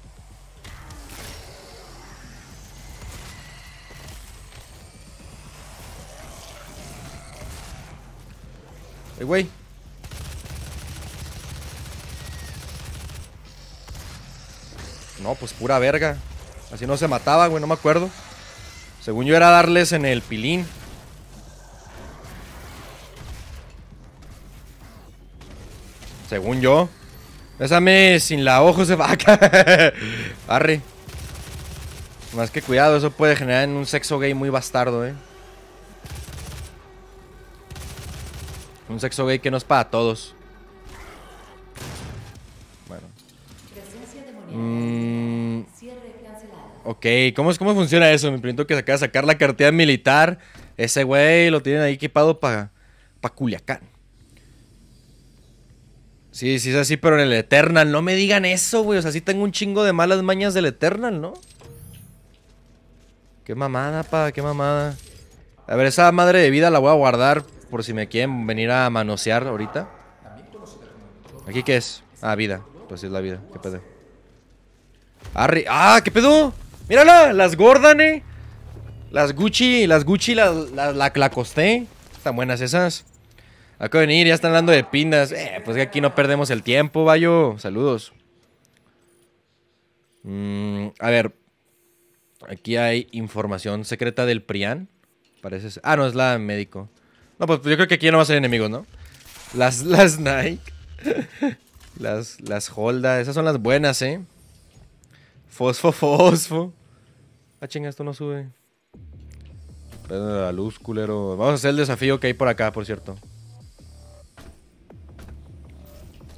Ey, eh, güey. No, pues pura verga. Así no se mataba, güey, no me acuerdo. Según yo era darles en el pilín. Según yo. Pésame sin la ojos de vaca. Arre. Más que cuidado, eso puede generar en un sexo gay muy bastardo, eh. Un sexo gay que no es para todos. Bueno. Mm. ok, ¿Cómo, es, ¿cómo funciona eso? Me pregunto que se acaba sacar la cartera militar. Ese güey lo tienen ahí equipado para para Culiacán. Sí, sí es así, pero en el Eternal, no me digan eso, güey. O sea, sí tengo un chingo de malas mañas del Eternal, ¿no? Qué mamada, pa, qué mamada. A ver, esa madre de vida la voy a guardar por si me quieren venir a manosear ahorita. ¿Aquí qué es? Ah, vida. Pues sí es la vida, qué pedo. ¡Ah, qué pedo! ¡Mírala! Las Gordon, eh. Las Gucci, las Gucci, las, la, la costé. Están buenas esas. Acabo de venir, ya están hablando de pindas. Eh, pues aquí no perdemos el tiempo, vayo. Saludos. Mm, a ver. Aquí hay información secreta del PRIAN. Parece Ah, no, es la médico. No, pues, pues yo creo que aquí no va a ser enemigos, ¿no? Las, las Nike. las, las Holda. Esas son las buenas, ¿eh? Fosfo, fosfo. Ah, chinga, esto no sube. la luz, culero. Vamos a hacer el desafío que hay por acá, por cierto.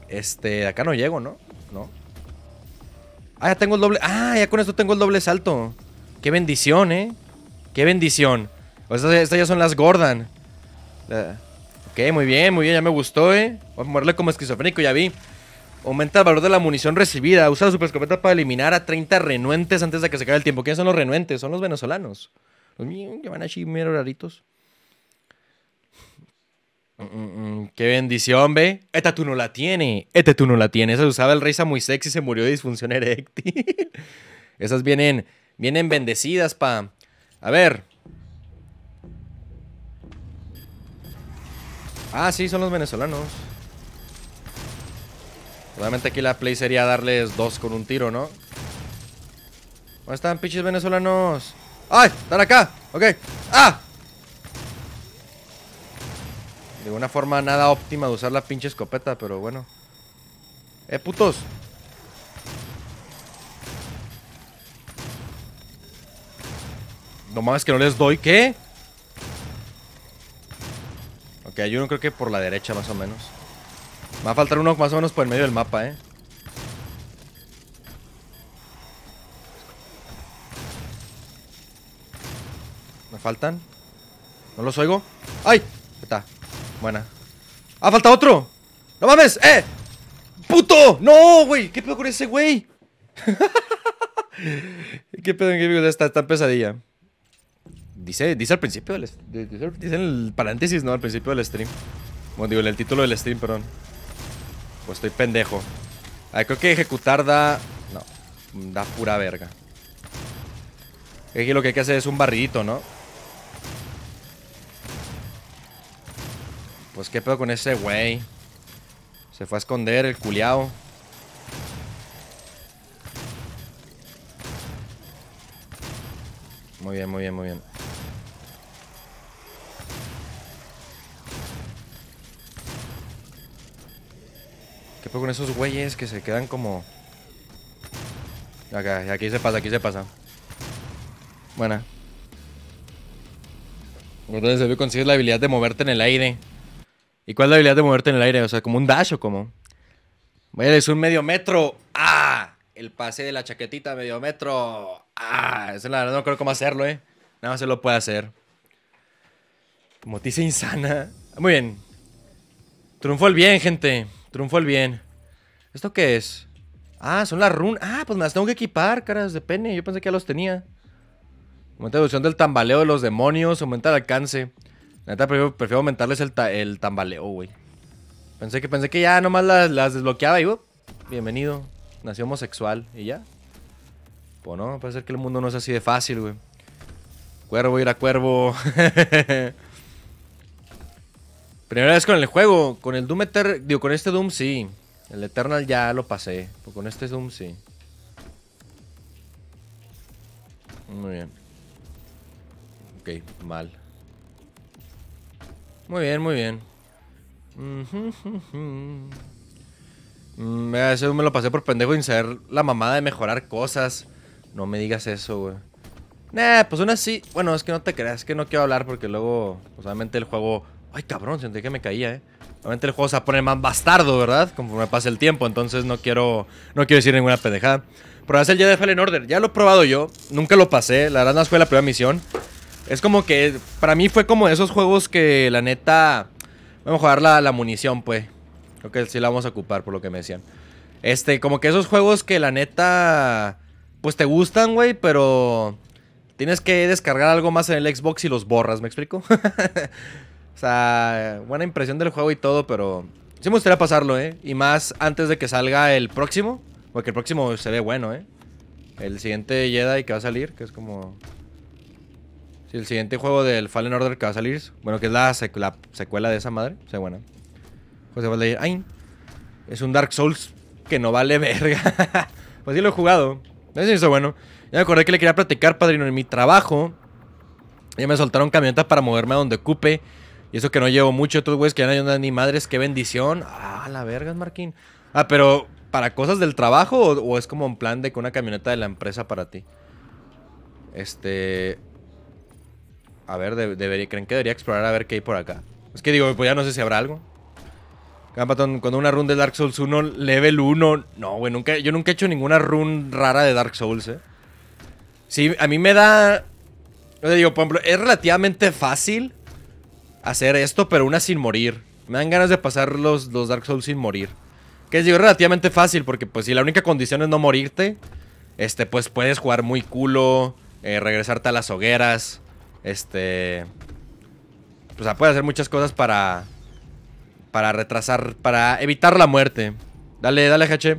Este, acá no llego, ¿no? No. Ah, ya tengo el doble. Ah, ya con esto tengo el doble salto. Qué bendición, ¿eh? Qué bendición. estas ya son las Gordon. Ok, muy bien, muy bien, ya me gustó, ¿eh? Voy a morirle como esquizofrénico, ya vi. Aumenta el valor de la munición recibida. Usa la super escopeta para eliminar a 30 renuentes antes de que se acabe el tiempo. ¿Quiénes son los renuentes? Son los venezolanos. Los que van a mero raritos. Mm, mm, mm. qué bendición, ve. Esta tú no la tiene. Eta este tú no la tiene. Esa usaba el rey sexy y se murió de disfunción eréctil. Esas vienen, vienen bendecidas, pa. A ver. Ah, sí, son los venezolanos. Probablemente aquí la play sería darles dos con un tiro, ¿no? ¿Dónde están, pinches venezolanos? ¡Ay! ¡Están acá! ¡Ok! ¡Ah! De una forma nada óptima de usar la pinche escopeta, pero bueno. ¡Eh, putos! No mames que no les doy, ¿qué? Ok, hay uno creo que por la derecha más o menos. va a faltar uno más o menos por el medio del mapa, ¿eh? ¿Me faltan? ¿No los oigo? ¡Ay! Buena. ¡Ah, falta otro! ¡No mames! ¡Eh! ¡Puto! ¡No, güey! ¿Qué pedo con ese güey? ¿Qué pedo en qué está pesadilla? Dice, dice al principio del Dice en el paréntesis, ¿no? Al principio del stream. Bueno, digo, en el título del stream, perdón. Pues estoy pendejo. creo que ejecutar da... No, da pura verga. Aquí lo que hay que hacer es un barridito, ¿no? Pues qué pedo con ese güey. Se fue a esconder el culiao. Muy bien, muy bien, muy bien. ¿Qué pedo con esos güeyes que se quedan como... Acá, aquí se pasa, aquí se pasa. Buena. Entonces se consigues la habilidad de moverte en el aire. ¿Y cuál es la habilidad de moverte en el aire? O sea, como un dash o como. Vaya, es un medio metro. ¡Ah! El pase de la chaquetita, medio metro. ¡Ah! es la verdad no creo cómo hacerlo, ¿eh? Nada más se lo puede hacer. Como dice insana. Muy bien. Triunfó el bien, gente. Triunfó el bien. ¿Esto qué es? Ah, son las runas. Ah, pues me las tengo que equipar, caras de pene. Yo pensé que ya los tenía. Aumenta la evolución del tambaleo de los demonios. Aumenta el alcance. Neta, prefiero, aumentarles el, tambaleo, güey. Pensé que, pensé que ya nomás las, desbloqueaba y, uh, bienvenido. Nació homosexual y ya. Pues no, parece que el mundo no es así de fácil, güey. Cuervo, ir a cuervo. Primera vez con el juego. Con el Doom Eternal. Digo, con este Doom sí. El Eternal ya lo pasé. con este Doom sí. Muy bien. Ok, mal. Muy bien, muy bien. Mm, eso me lo pasé por pendejo sin saber la mamada de mejorar cosas. No me digas eso, güey. Nah, pues aún así... Bueno, es que no te creas, es que no quiero hablar porque luego... Pues obviamente el juego... Ay, cabrón, sentí que me caía, eh. Obviamente el juego se va más bastardo, ¿verdad? Conforme pase el tiempo, entonces no quiero... No quiero decir ninguna pendejada. veces el Jedi Fallen Order. Ya lo he probado yo. Nunca lo pasé. La verdad no fue la primera misión. Es como que, para mí fue como esos juegos que la neta... Vamos a jugar la, la munición, pues. Creo que sí la vamos a ocupar, por lo que me decían. Este, como que esos juegos que la neta... Pues te gustan, güey, pero... Tienes que descargar algo más en el Xbox y los borras, ¿me explico? o sea, buena impresión del juego y todo, pero... Sí me gustaría pasarlo, ¿eh? Y más antes de que salga el próximo. Porque el próximo se ve bueno, ¿eh? El siguiente Jedi que va a salir, que es como el siguiente juego del Fallen Order que va a salir, bueno, que es la, secuela de esa madre, o sea, bueno. José va ay, es un Dark Souls que no vale verga. pues sí lo he jugado. Eso bueno. Ya me acordé que le quería platicar, padrino, en mi trabajo. Ya me soltaron camioneta para moverme a donde ocupe. Y eso que no llevo mucho, estos güeyes que ya no ayudan ni madres, qué bendición. Ah, la verga, Marquín. Ah, pero ¿para cosas del trabajo o, es como en plan de que una camioneta de la empresa para ti? Este. A ver, debería, ¿creen que debería explorar a ver qué hay por acá? Es que digo, pues ya no sé si habrá algo. Campatón, cuando una run de Dark Souls 1, level 1. No, güey, nunca, yo nunca he hecho ninguna run rara de Dark Souls, eh. Sí, a mí me da. digo, por es relativamente fácil hacer esto, pero una sin morir. Me dan ganas de pasar los, los Dark Souls sin morir. Que digo, es relativamente fácil, porque pues si la única condición es no morirte, este, pues puedes jugar muy culo, eh, regresarte a las hogueras. Este. O pues, sea, ah, puede hacer muchas cosas para. Para retrasar. Para evitar la muerte. Dale, dale, H.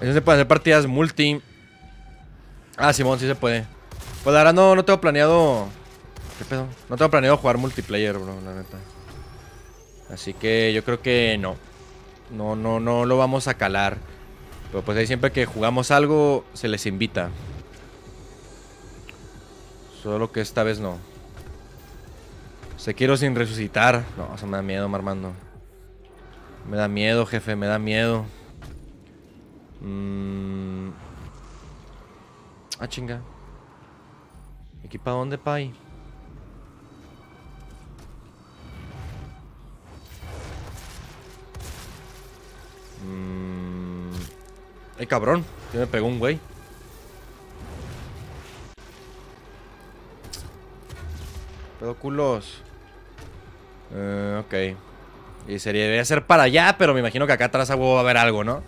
Eso se puede hacer partidas multi. Ah, Simón, sí se puede. Pues ahora no, no tengo planeado. ¿Qué pedo? No tengo planeado jugar multiplayer, bro, la neta. Así que yo creo que no. No, no, no lo vamos a calar. Pero pues ahí siempre que jugamos algo, se les invita. Solo que esta vez no. Se quiero sin resucitar. No, eso me da miedo, Marmando. Me da miedo, jefe, me da miedo. Mm. Ah, chinga. ¿Equipa dónde, Pai? Mm. ¡Ay, cabrón! Se me pegó un güey. Pero culos. Eh, ok. Y sería, debería ser para allá, pero me imagino que acá atrás a huevo va a haber algo, ¿no?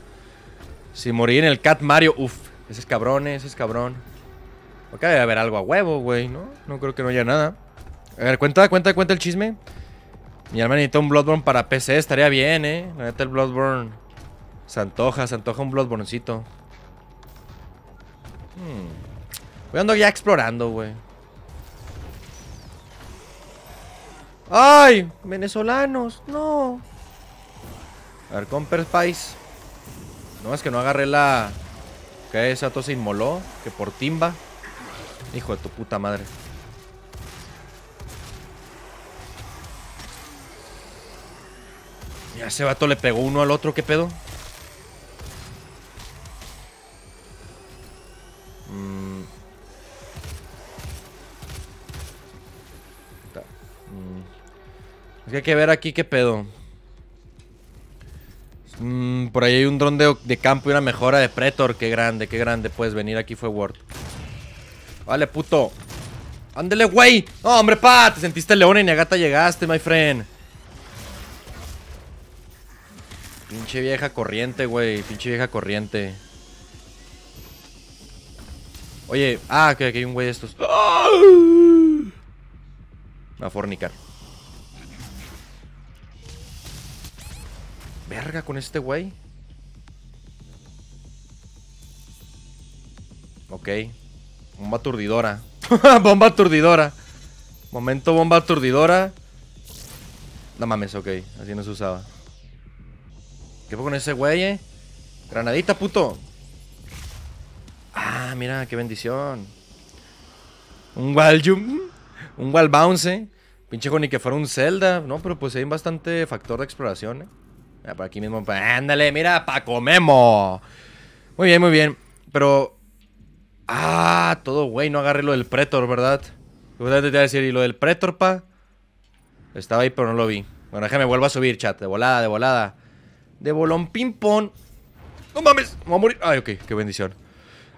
Si morí en el Cat Mario, uff. Ese es cabrón, ese es cabrón. Acá debe haber algo a huevo, güey, ¿no? No creo que no haya nada. A ver, cuenta, cuenta, cuenta el chisme. Mi hermanito necesita un Bloodborne para PC, estaría bien, ¿eh? La neta, el Bloodborne. Se antoja, se antoja un Bloodbornecito. Hmm. Voy ando ya explorando, güey. ¡Ay! Venezolanos, no. A ver, Comper Spice. No, es que no agarré la... Que ¿Ese ato se inmoló. Que por timba. Hijo de tu puta madre. Ya ese vato le pegó uno al otro, ¿qué pedo? Mmm... Hay que ver aquí qué pedo. Mm, por ahí hay un dron de, campo y una mejora de Pretor. Qué grande, qué grande. Puedes venir aquí, fue Word. Vale, puto. Ándele, güey. No, hombre, pa. Te sentiste león y ni a gata llegaste, my friend. Pinche vieja corriente, güey. Pinche vieja corriente. Oye, ah, que aquí hay un güey de estos. Va ¡Ah! a fornicar. verga con este güey. Ok. Bomba aturdidora. bomba aturdidora. Momento bomba aturdidora. No mames, ok. Así no se usaba. ¿Qué fue con ese güey, eh? Granadita, puto. Ah, mira, qué bendición. Un wall jump. Un wall bounce. Eh. Pinche con ni que fuera un Zelda. No, pero pues hay bastante factor de exploración, eh. Ah, por aquí mismo. Ándale, mira, pa' comemos. Muy bien, muy bien. Pero. Ah, todo, güey. No agarré lo del Pretor, ¿verdad? Justamente te iba a decir, ¿y lo del Pretor, pa? Estaba ahí, pero no lo vi. Bueno, déjame vuelvo a subir, chat. De volada, de volada. De volón ping-pong. ¡No mames! Me voy a morir. Ay, ok, qué bendición.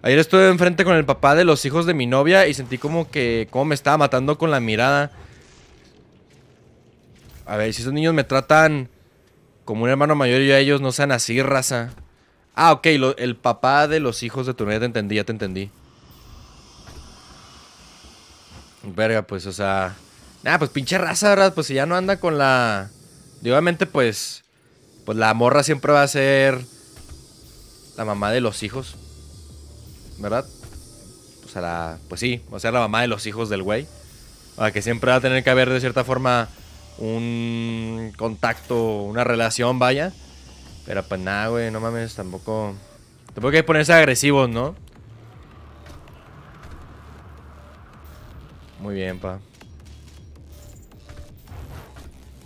Ayer estuve enfrente con el papá de los hijos de mi novia y sentí como que. como me estaba matando con la mirada. A ver, si esos niños me tratan como un hermano mayor yo a ellos no sean así, raza. Ah, ok, el papá de los hijos de tu novia te entendí, ya te entendí. Verga, pues, o sea... Nada, pues pinche raza, ¿verdad? Pues si ya no anda con la... obviamente, pues... Pues la morra siempre va a ser... La mamá de los hijos. ¿Verdad? O sea, la, pues sí, va a ser la mamá de los hijos del güey. O sea, que siempre va a tener que haber de cierta forma un contacto, una relación, vaya. Pero pues nada, güey, no mames, tampoco... Tampoco hay que ponerse agresivos, ¿no? Muy bien, pa.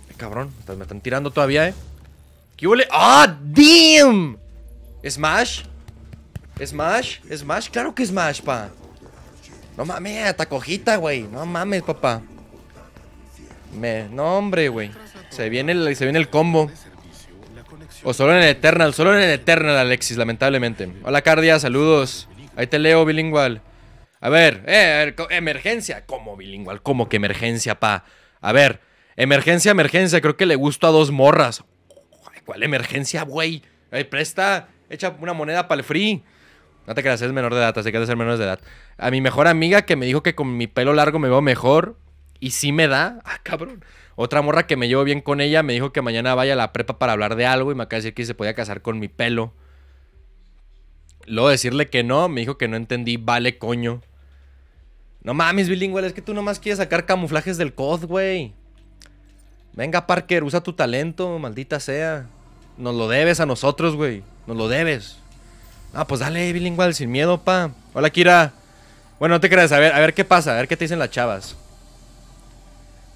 Eh, cabrón, me están tirando todavía, ¿eh? ¿Qué huele? ¡Ah, damn! ¿Smash? ¿Smash? ¿Smash? Claro que Smash, pa. No mames, atacojita, cojita, güey. No mames, papá. Me, no, hombre, güey. Se viene, el, se viene el combo. O solo en el Eternal, solo en el Eternal, Alexis, lamentablemente. Hola, Cardia, saludos. Ahí te leo, bilingual. A ver, eh, emergencia. ¿Cómo, bilingual? ¿Cómo que emergencia, pa? A ver, emergencia, emergencia. Creo que le gusta a dos morras. ¿Cuál emergencia, güey? presta, echa una moneda para el free. No te creas, es menor de edad, así que de ser menor de edad. A mi mejor amiga que me dijo que con mi pelo largo me veo mejor. Y si me da, ah, cabrón. Otra morra que me llevo bien con ella me dijo que mañana vaya a la prepa para hablar de algo y me acaba de decir que se podía casar con mi pelo. Luego decirle que no, me dijo que no entendí, vale coño. No mames, bilingüe, es que tú nomás quieres sacar camuflajes del COD, güey. Venga, Parker, usa tu talento, maldita sea. Nos lo debes a nosotros, güey. Nos lo debes. Ah, pues dale, bilingüe, sin miedo, pa. Hola, Kira. Bueno, no te creas, a ver, a ver qué pasa, a ver qué te dicen las chavas.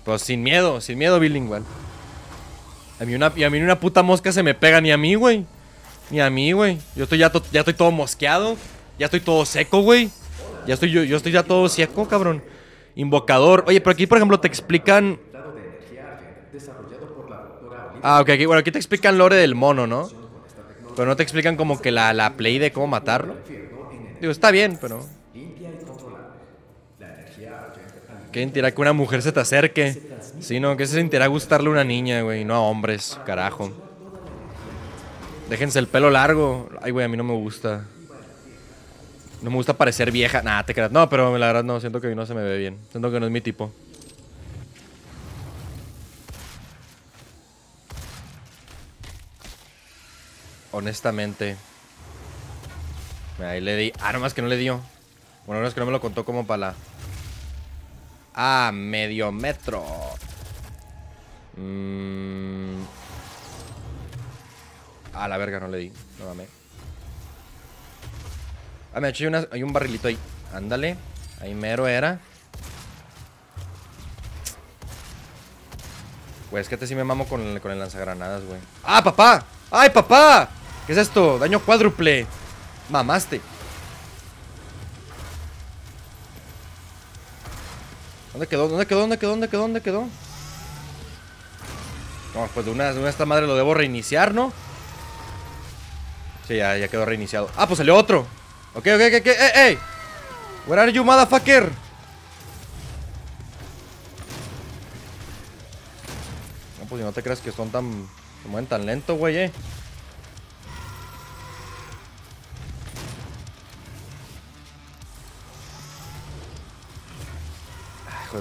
Pues sin miedo, sin miedo bilingüe. A mí una, y a mí una puta mosca se me pega ni a mí, güey. Ni a mí, güey. Yo estoy ya, ya estoy todo mosqueado. Ya estoy todo seco, güey. Ya estoy yo, yo estoy ya todo seco, cabrón. Invocador. Oye, pero aquí, por ejemplo, te explican... Ah, ok, bueno, aquí te explican lore del mono, ¿no? Pero no te explican como que la, la play de cómo matarlo. Digo, está bien, pero... ¿Qué sentirá que una mujer se te acerque? Sí, no, ¿qué se sentirá gustarle a una niña, güey? No a hombres, carajo. Déjense el pelo largo. Ay, güey, a mí no me gusta. No me gusta parecer vieja. Nah, te creas. No, pero la verdad no, siento que no se me ve bien. Siento que no es mi tipo. Honestamente. Ahí le di. Ah, nomás que no le dio. Bueno, no es que no me lo contó como para la. A medio metro. Mm. A la verga, no le di. No mames. Ah, me hecho hay, un barrilito ahí. Ándale. Ahí mero era. Pues es que te este sí me mamo con con el lanzagranadas, güey. ¡Ah, papá! ¡Ay, papá! ¿Qué es esto? Daño cuádruple. Mamaste. ¿Dónde quedó? ¿Dónde quedó? ¿Dónde quedó? ¿Dónde quedó? ¿Dónde quedó? No, pues de una, de una esta madre lo debo reiniciar, ¿no? Sí, ya, ya quedó reiniciado. ¡Ah, pues salió otro! Ok, ok, ok, ok, ey, ey Where are you, motherfucker? No, pues si no te creas que son tan... Se mueven tan lento, güey, eh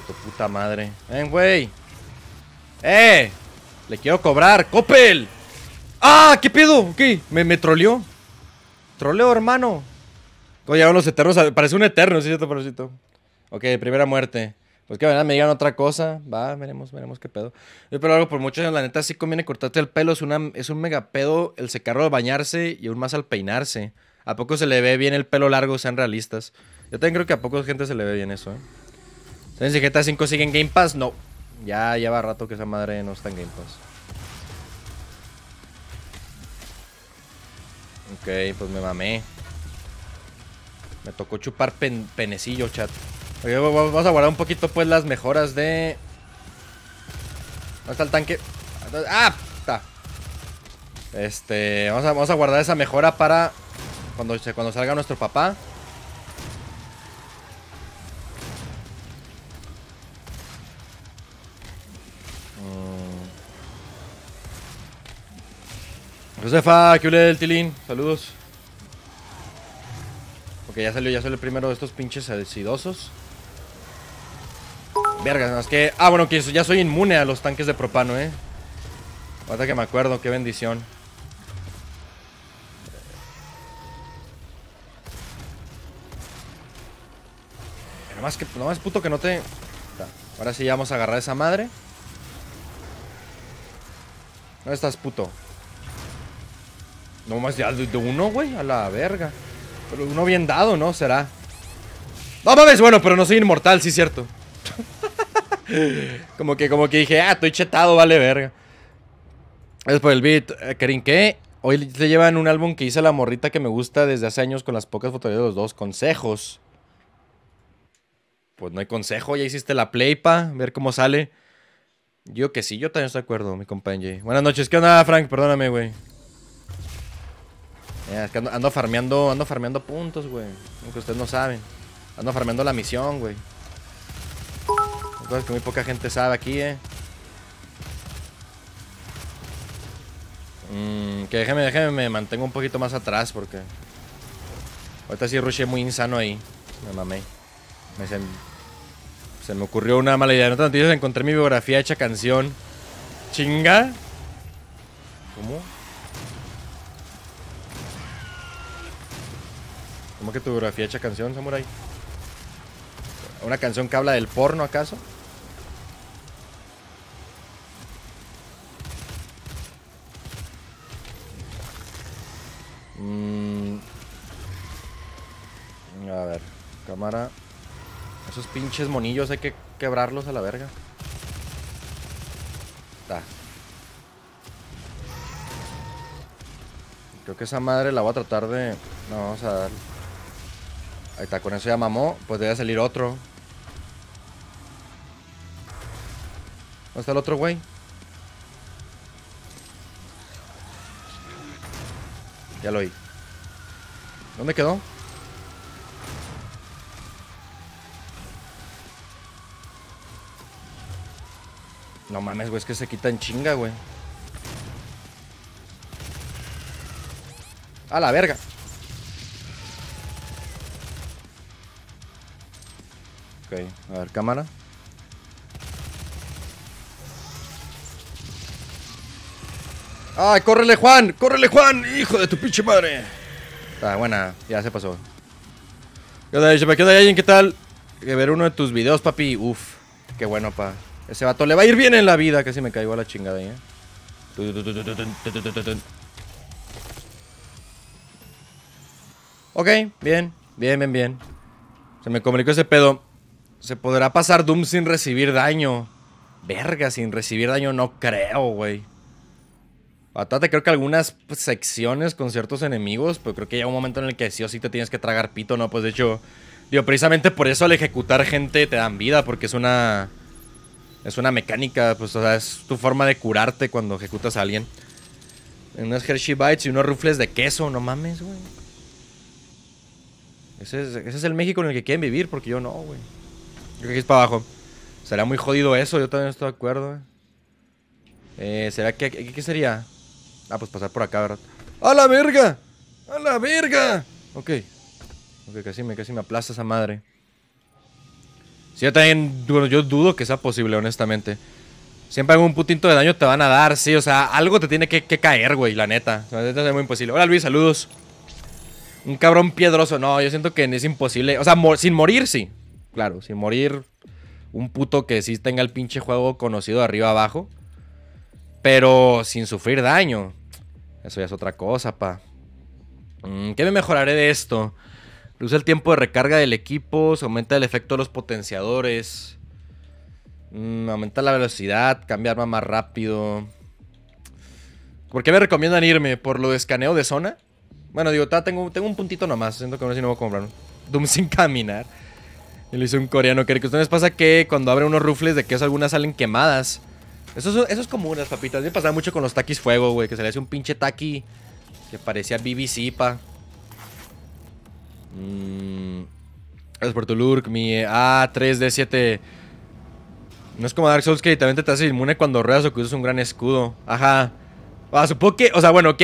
tu puta madre. ¡Ven, güey! ¡Eh! Le quiero cobrar. ¡Copel! ¡Ah! ¿Qué pedo? ¿Qué? Me, me troleó. Troleo, hermano. ¿Cómo los eternos? Parece un eterno, sí, cierto, pobrecito. Ok, primera muerte. Pues que verdad me digan otra cosa. Va, veremos, veremos qué pedo. Yo, pero algo por muchos años, la neta sí conviene cortarte el pelo. Es, es un mega pedo el secarro al bañarse y aún más al peinarse. ¿A poco se le ve bien el pelo largo? Sean realistas. Yo también creo que a poco gente se le ve bien eso, ¿eh? Entonces, GTA 5 sigue en Game Pass. No. Ya lleva rato que esa madre no está en Game Pass. Ok, pues me mamé. Me tocó chupar penecillo, chat. vamos a guardar un poquito, pues, las mejoras de... ¿Dónde está el tanque? ¡Ah! Está. Este... Vamos a, vamos a guardar esa mejora para... Cuando, cuando salga nuestro papá. Josefa, que del Tilín, saludos. Ok, ya salió, ya salió el primero de estos pinches acidosos. Vergas, más que... Ah, bueno, que ya soy inmune a los tanques de propano, eh. Ahora que me acuerdo, qué bendición. Nada más que... Nada más puto que no te... Ahora sí ya vamos a agarrar a esa madre. No estás puto? No más ya de uno, güey, a la verga. Pero uno bien dado, ¿no? Será. No mames, bueno, pero no soy inmortal, sí, cierto. como que, como que dije, ah, estoy chetado, vale verga. Es por el beat. Eh, Karin, ¿qué? Hoy te llevan un álbum que hice la morrita que me gusta desde hace años con las pocas fotografías de los dos. Consejos. Pues no hay consejo, ya hiciste la playpa, a ver cómo sale. Yo que sí, yo también estoy de acuerdo, mi compañero. Buenas noches, ¿qué onda, Frank? Perdóname, güey es que ando, farmeando, ando farmeando puntos, güey. Aunque ustedes no saben. Ando farmeando la misión, güey. Cosas que muy poca gente sabe aquí, eh. Mm, que déjeme, déjeme, me mantengo un poquito más atrás porque... Ahorita sí rushé muy insano ahí. Me mamé. se, me ocurrió una mala idea. No tanto yo encontré mi biografía hecha canción. ¿Chinga? ¿Cómo? ¿Cómo que tu biografía hecha canción, Samurai? ¿Una canción que habla del porno, acaso? Mm. A ver, cámara. Esos pinches monillos hay que quebrarlos a la verga. Está. Creo que esa madre la voy a tratar de... No, vamos a dar Ahí está, con eso ya mamó. Pues debe salir otro. ¿Dónde está el otro güey? Ya lo oí. ¿Dónde quedó? No mames, güey, es que se quitan chinga, güey. A la verga. Ok, a ver, cámara. ¡Ay, córrele, Juan! ¡Córrele, Juan! ¡Hijo de tu pinche madre! Ah, buena, ya se pasó. ¿Qué onda, ¿Qué ¿Qué tal? Que ver uno de tus videos, papi. Uf, qué bueno, pa. Ese vato le va a ir bien en la vida. Casi me caigo a la chingada ahí, ¿eh? Ok, bien, bien, bien, bien. Se me comunicó ese pedo. Se podrá pasar Doom sin recibir daño. Verga, sin recibir daño no creo, güey. Patate, creo que algunas secciones con ciertos enemigos, pues creo que llega un momento en el que sí o sí te tienes que tragar pito, ¿no? Pues de hecho, digo, precisamente por eso al ejecutar gente te dan vida, porque es una. Es una mecánica, pues, o sea, es tu forma de curarte cuando ejecutas a alguien. Unas Hershey Bites y unos rufles de queso, no mames, güey. Ese es, ese es el México en el que quieren vivir, porque yo no, güey. Creo es para abajo. Será muy jodido eso, yo también estoy de acuerdo. Eh. Eh, ¿será que qué, sería? Ah, pues pasar por acá, ¿verdad? ¡A la verga! ¡A la verga! Ok. Ok, casi me, casi aplasta esa madre. Si, yo también, bueno, yo dudo que sea posible, honestamente. Siempre algún putito de daño te van a dar, sí. O sea, algo te tiene que, caer, güey, la neta. La neta es muy imposible. Hola, Luis, saludos. Un cabrón piedroso. No, yo siento que es imposible. O sea, sin morir, sí claro, sin morir un puto que sí tenga el pinche juego conocido de arriba abajo, pero sin sufrir daño. Eso ya es otra cosa, pa. Mm, ¿Qué me mejoraré de esto? Reduce el tiempo de recarga del equipo, se aumenta el efecto de los potenciadores, mm, aumenta la velocidad, cambia arma más rápido. ¿Por qué me recomiendan irme? ¿Por lo de escaneo de zona? Bueno, digo, tengo, un puntito nomás. Siento que no sé si no voy a comprar. Doom sin caminar. Y le hice un coreano que ¿Ustedes pasa que cuando abren unos rufles de queso algunas salen quemadas? Eso, eso es como unas papitas. A mí me pasaba mucho con los taquis fuego, güey. Que se le hace un pinche taqui que parecía BBC, pa. Mmm Gracias por tu lurk, mi A3D7. No es como Dark Souls que también te hace inmune cuando ruedas o que usas un gran escudo. Ajá. Ah, supongo que... O sea, bueno, ok.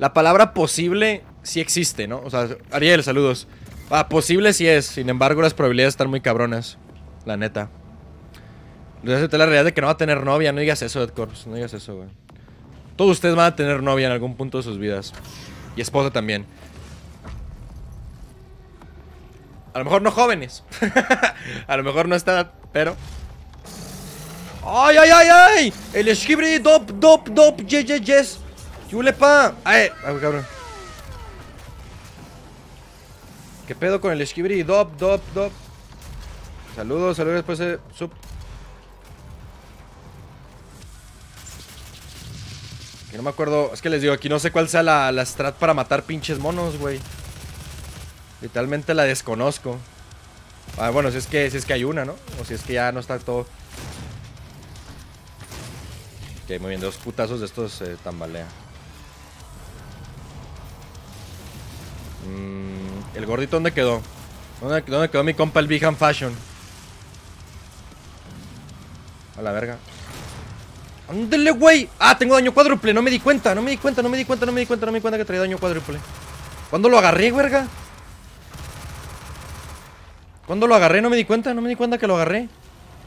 La palabra posible sí existe, ¿no? O sea, Ariel, saludos. Ah, posible si es. Sin embargo, las probabilidades están muy cabronas. La neta. Entonces, la realidad de que no va a tener novia. No digas eso, Ed pues, No digas eso, güey. Todos ustedes van a tener novia en algún punto de sus vidas. Y esposa también. A lo mejor no jóvenes. a lo mejor no está, pero... ¡Ay, ay, ay, ay! El esquibre, dop, dop, dop, yes, yes, yes. ¡Yulepa! ¡Ay! ¡Ay, cabrón! ¿Qué pedo con el esquibri? Dop, dop, dop. Saludos, saludos después de sub. Que no me acuerdo. Es que les digo, aquí no sé cuál sea la, la strat para matar pinches monos, güey. Literalmente la desconozco. Ah, bueno, si es que si es que hay una, ¿no? O si es que ya no está todo. Ok, muy bien, dos putazos de estos eh, tambalea. Mmm. ¿El gordito dónde quedó? ¿Dónde, quedó mi compa el Bihan Fashion? A la verga. le güey! ¡Ah, tengo daño cuádruple! No me di cuenta, no me di cuenta, no me di cuenta, no me di cuenta, no me di cuenta que traía daño cuádruple. ¿Cuándo lo agarré, verga? ¿Cuándo lo agarré? No me di cuenta, no me di cuenta que lo agarré.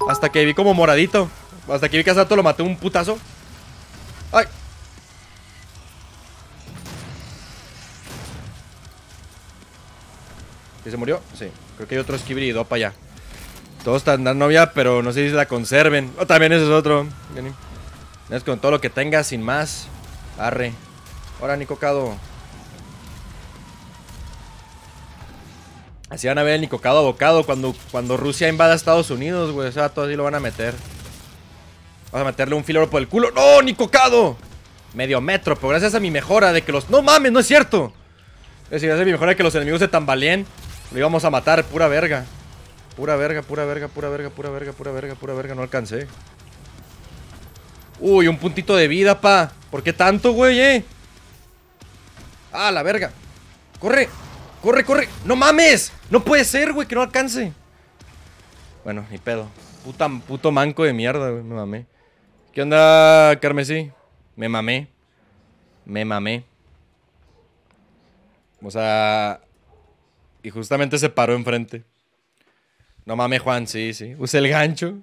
Hasta que vi como moradito. Hasta que vi que a lo maté un putazo. ¡Ay! se murió? Sí. Creo que hay otro Skibri y para allá. Todos están dando novia, pero no sé si la conserven. O oh, también ese es otro. Es con todo lo que tenga, sin más. Arre. Ahora, Nicocado. Así van a ver el Nicocado abocado cuando, cuando Rusia invada a Estados Unidos, güey. O sea, todo así lo van a meter. Vamos a meterle un filo por el culo. ¡No, Nicocado! Medio metro, pero gracias a mi mejora de que los... ¡No mames, no es cierto! Es decir, gracias a mi mejora de que los enemigos se tambaleen. Lo íbamos a matar, pura verga. Pura verga, pura verga, pura verga, pura verga, pura verga, pura verga, no alcancé. Uy, un puntito de vida, pa. ¿Por qué tanto, güey, eh? Ah, la verga. Corre, corre, corre. No mames. No puede ser, güey, que no alcance. Bueno, ni pedo. Puta, puto manco de mierda, güey. Me mamé. ¿Qué onda, Carmesí? Me mamé. Me mamé. Vamos a, y justamente se paró enfrente. No mames, Juan, sí, sí. Use el gancho.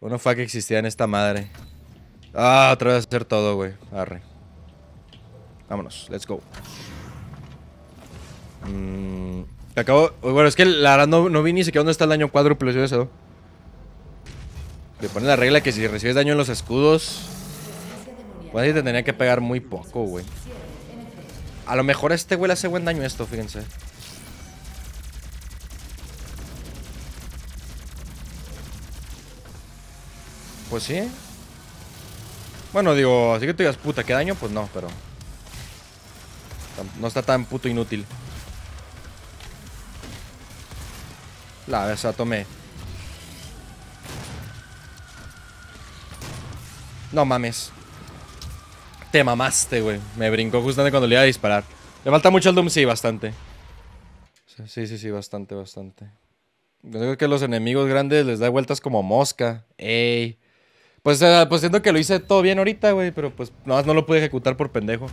Uno fue que existía en esta madre. Ah, otra vez hacer todo, güey. Arre. Vámonos, let's go. Mm, te acabo. Bueno, es que la verdad no, vi ni siquiera dónde está el daño cuádruple, yo eso. Le pone la regla que si recibes daño en los escudos. Pues tendría te tenía que pegar muy poco, güey. A lo mejor este güey le hace buen daño esto, fíjense. Pues sí. Bueno, digo, así que te digas puta, ¿qué daño? Pues no, pero... No está tan puto inútil. La, sea, tomé. No mames. Te mamaste, güey. Me brincó justamente cuando le iba a disparar. Le falta mucho el Doom, sí, bastante. Sí, sí, sí, bastante, bastante. creo que los enemigos grandes les da vueltas como mosca. Ey. Pues, pues, siento que lo hice todo bien ahorita, güey, pero pues nada más no lo pude ejecutar por pendejo.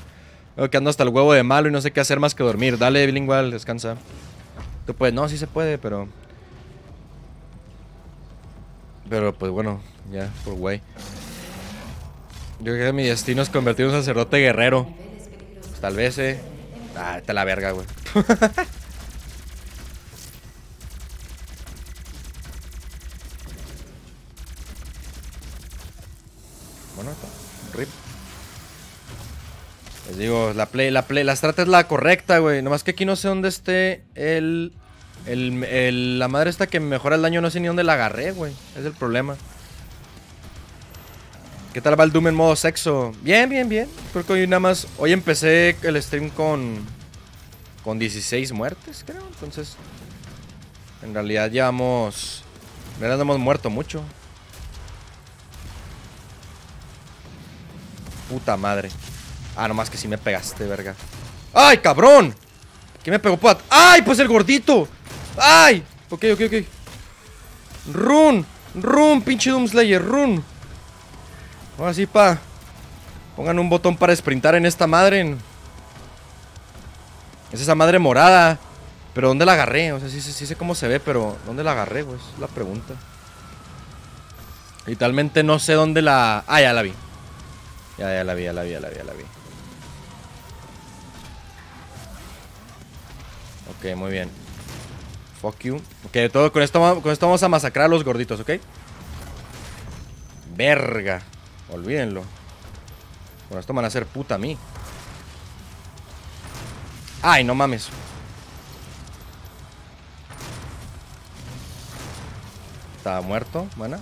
Creo que ando hasta el huevo de malo y no sé qué hacer más que dormir. Dale, bilingual, descansa. Tú puedes, no, sí se puede, pero... Pero pues bueno, ya, por güey. Yo creo que mi destino es convertirme en un sacerdote guerrero. tal vez, eh. Ah, te la verga, güey. bueno, rip. Les digo, la play, la play, la strata es la correcta, güey. Nomás que aquí no sé dónde esté el, el, La madre esta que mejora el daño, no sé ni dónde la agarré, güey. Es el problema. ¿Qué tal va el Doom en modo sexo? Bien, bien, bien. Creo que hoy nada más... Hoy empecé el stream con... Con 16 muertes, creo. Entonces... En realidad llevamos... En realidad no hemos muerto mucho. Puta madre. Ah, nomás que si me pegaste, verga. ¡Ay, cabrón! ¿Qué me pegó ¡Ay, pues el gordito! ¡Ay! Ok, ok, ok. ¡Run! ¡Run, pinche Doomslayer! ¡Run! Ahora sí, pa. Pongan un botón para sprintar en esta madre. Es esa madre morada. Pero ¿dónde la agarré? O sea, sí, sí, sé cómo se ve, pero ¿dónde la agarré? Pues la pregunta. Literalmente no sé dónde la... Ah, ya la vi. Ya, ya la vi, ya la vi, ya la vi, la vi. Ok, muy bien. Fuck you. Ok, todo, con, esto, con vamos a masacrar a los gorditos, ¿ok? Verga. Olvídenlo. Bueno, esto van a hacer puta a mí. Ay, no mames. Estaba muerto, buena.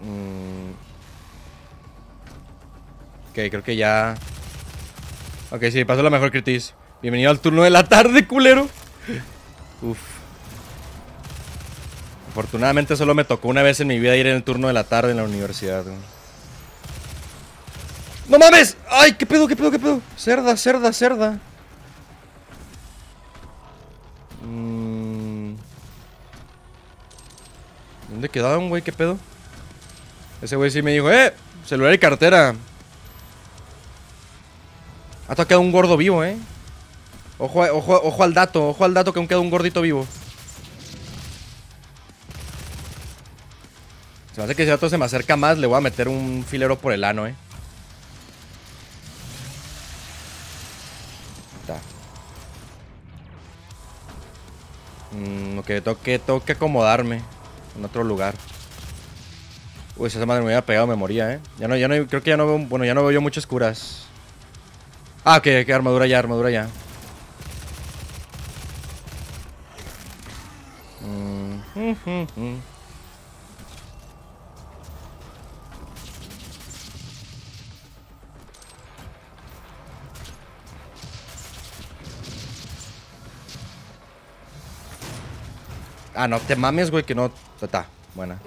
Mm. Ok, creo que ya... Ok, sí, pasó la mejor, critis Bienvenido al turno de la tarde, culero. Uf. Afortunadamente solo me tocó una vez en mi vida ir en el turno de la tarde en la universidad. ¡No mames! ¡Ay, qué pedo, qué pedo, qué pedo! Cerda, cerda, cerda. Mm. ¿Dónde quedaron, güey? ¿Qué pedo? Ese güey sí me dijo, eh, celular y cartera. Ha tocado un gordo vivo, eh. Ojo, ojo, ojo al dato, ojo al dato que aún queda un gordito vivo. Se me hace que si dato se me acerca más, le voy a meter un filero por el ano, eh. Está. Mm, ok, que, tengo que acomodarme en otro lugar. Uy, esa madre me había pegado, memoria, ¿eh? Ya no, ya no, creo que ya no veo, bueno, ya no veo yo muchas curas. Ah, que, armadura ya, armadura ya. Ah, no te mames, güey, que no... Está, buena.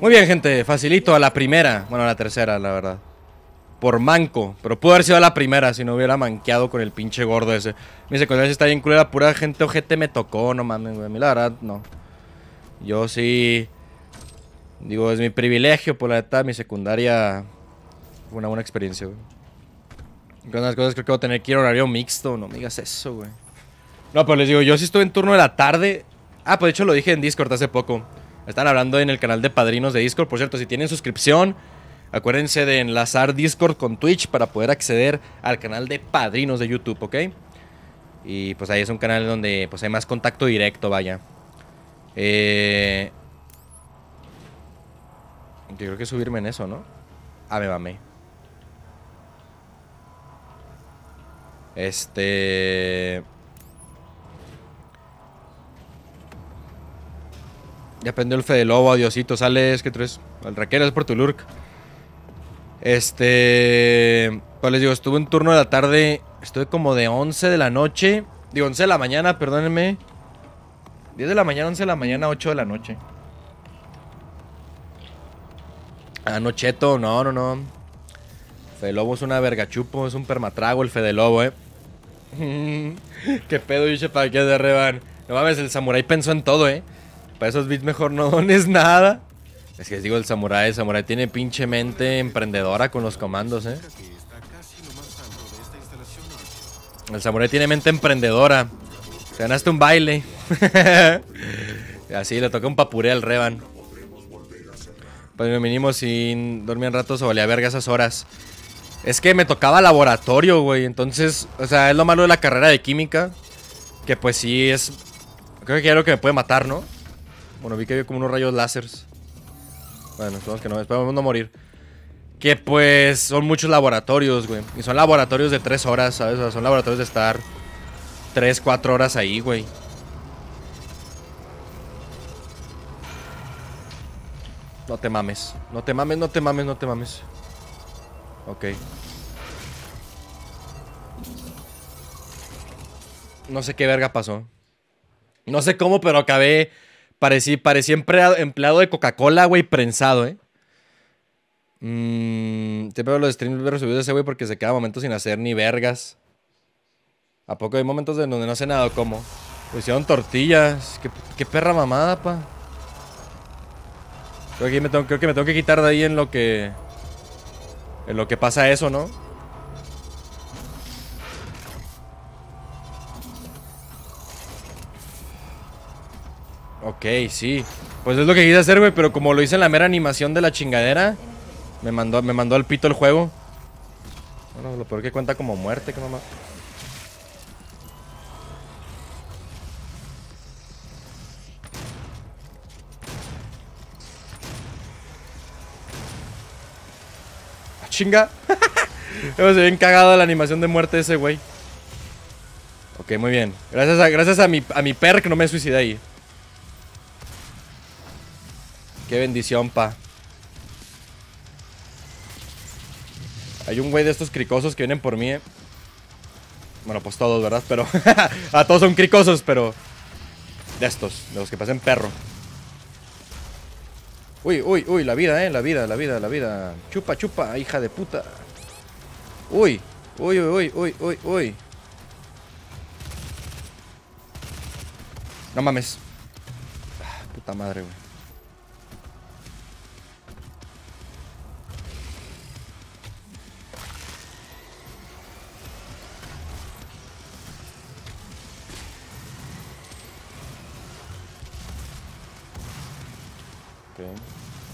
Muy bien, gente. Facilito a la primera. Bueno, a la tercera, la verdad. Por manco. Pero pudo haber sido a la primera si no hubiera manqueado con el pinche gordo ese. Mi secundaria está bien culera. Pura gente ojete me tocó. No mames, güey. A mí la verdad, no. Yo sí... Digo, es mi privilegio, por la neta. Mi secundaria fue una buena experiencia, güey. de las cosas creo que voy a tener que ir a horario mixto. No me digas eso, güey. No, pero les digo, yo sí estuve en turno de la tarde. Ah, pues de hecho lo dije en Discord hace poco. Están hablando en el canal de padrinos de Discord. Por cierto, si tienen suscripción, acuérdense de enlazar Discord con Twitch para poder acceder al canal de padrinos de YouTube, ¿ok? Y pues ahí es un canal donde pues hay más contacto directo, vaya. Eh... Yo creo que subirme en eso, ¿no? Ah, me Este... Ya prendió el Fede Lobo, adiosito, sales, que tres. Al raquero es por tu lurk. Este. Pues les digo, estuve un turno de la tarde. Estuve como de 11 de la noche. Digo, 11 de la mañana, perdónenme. 10 de la mañana, 11 de la mañana, 8 de la noche. anocheto ah, no, no, no, Fede Lobo es una vergachupo, es un permatrago el Fede Lobo, eh. Qué pedo, dice para qué de reban. No mames, el samurái pensó en todo, eh. Para esos bits mejor no dones nada. Es que les digo, el samurai, el samurai tiene pinche mente emprendedora con los comandos, ¿eh? El samurai tiene mente emprendedora. Te ganaste un baile. Así le toca un papuré al Revan. Pues me mínimo sin dormir un rato, se valía verga esas horas. Es que me tocaba laboratorio, güey. Entonces, o sea, es lo malo de la carrera de química. Que pues sí es. Creo que es lo que me puede matar, ¿no? Bueno, vi que había como unos rayos láseres. Bueno, esperamos que no, esperemos no morir. Que pues son muchos laboratorios, güey. Y son laboratorios de tres horas, ¿sabes? son laboratorios de estar 3, 4 horas ahí, güey. No te mames. No te mames, no te mames, no te mames. Ok. No sé qué verga pasó. No sé cómo, pero acabé Parecí, empleado, de Coca-Cola, güey, prensado, ¿eh? Mmm. Siempre los streams subidos de ese güey porque se queda momentos sin hacer ni vergas. ¿A poco hay momentos en donde no hace nada? como Pues hicieron tortillas. ¿Qué, perra mamada, pa. Creo que, me tengo, creo que me tengo que quitar de ahí en lo que. En lo que pasa eso, ¿no? Ok, sí. Pues es lo que quise hacer, güey, pero como lo hice en la mera animación de la chingadera, me mandó, me mandó al pito el juego. Bueno, lo peor que cuenta como muerte, que mamá. Ah, chinga! Se bien cagado la animación de muerte ese, güey. Ok, muy bien. Gracias a, gracias a mi, a mi perk no me suicidé ahí. Qué bendición, pa. Hay un güey de estos cricosos que vienen por mí, eh. Bueno, pues todos, ¿verdad? Pero... a todos son cricosos, pero... De estos, de los que pasen perro. Uy, uy, uy, la vida, eh, la vida, la vida, la vida. Chupa, chupa, hija de puta. Uy, uy, uy, uy, uy, uy. No mames. Ah, puta madre, güey.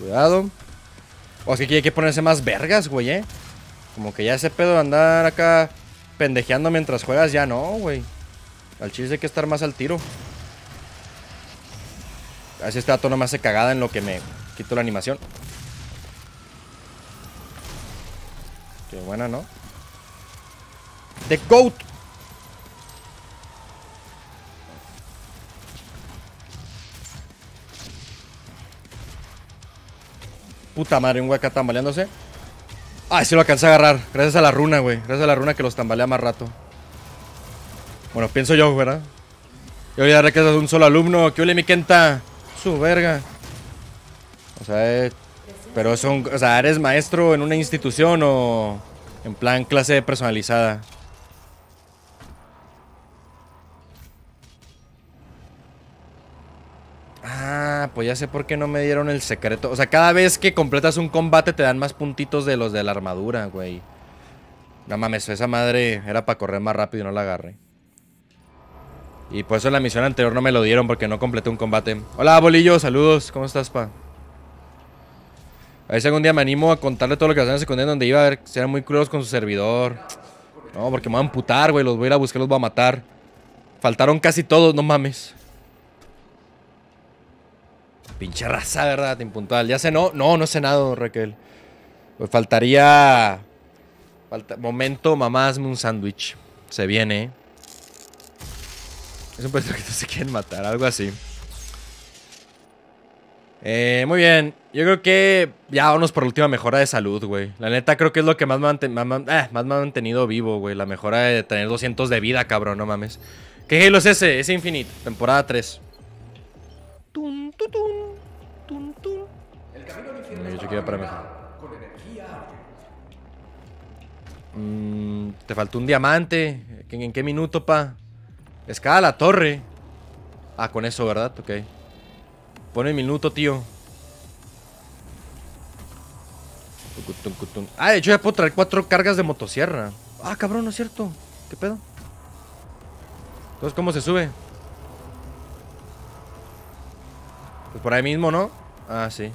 Cuidado. O es que aquí hay que ponerse más vergas, güey, eh. Como que ya ese pedo de andar acá pendejeando mientras juegas, ya no, güey. Al chiste hay que estar más al tiro. Así este dato no más hace cagada en lo que me quito la animación. Qué buena, ¿no? The Goat Puta madre, un acá tambaleándose. Ah, sí lo alcancé a agarrar. Gracias a la runa, güey. Gracias a la runa que los tambalea más rato. Bueno, pienso yo, ¿verdad? Yo voy a que es un solo alumno. ¿Qué huele mi Kenta? Su verga. O sea, eh, pero son, o sea, ¿eres maestro en una institución o en plan clase personalizada? Ah, pues ya sé por qué no me dieron el secreto. O sea, cada vez que completas un combate te dan más puntitos de los de la armadura, güey. No mames, esa madre era para correr más rápido y no la agarré. Y por eso en la misión anterior no me lo dieron porque no completé un combate. Hola, bolillo, saludos. ¿Cómo estás, pa? A ver algún día me animo a contarle todo lo que hacían en secundaria donde iba a ver si eran muy crudos con su servidor. No, porque me van a amputar, güey. Los voy a ir a buscar, los voy a matar. Faltaron casi todos, no mames. Pinche raza, ¿verdad? Impuntual. ¿Ya cenó? No, no he cenado, Raquel. Pues faltaría... Momento, mamá, hazme un sándwich. Se viene. Es un puesto que no se quieren matar, algo así. Eh, muy bien. Yo creo que ya vamos por la última mejora de salud, güey. La neta creo que es lo que más me, eh, más, ha mantenido vivo, güey. La mejora de tener 200 de vida, cabrón, no mames. ¿Qué Halo es ese? Es Infinite, temporada 3. Tun, Mm, te faltó un diamante. ¿En, qué minuto, pa? Escala la torre. Ah, con eso, ¿verdad? Ok. Pone el minuto, tío. Ah, de hecho ya puedo traer cuatro cargas de motosierra. Ah, cabrón, no es cierto. ¿Qué pedo? Entonces, ¿cómo se sube? Pues por ahí mismo, ¿no? Ah, sí.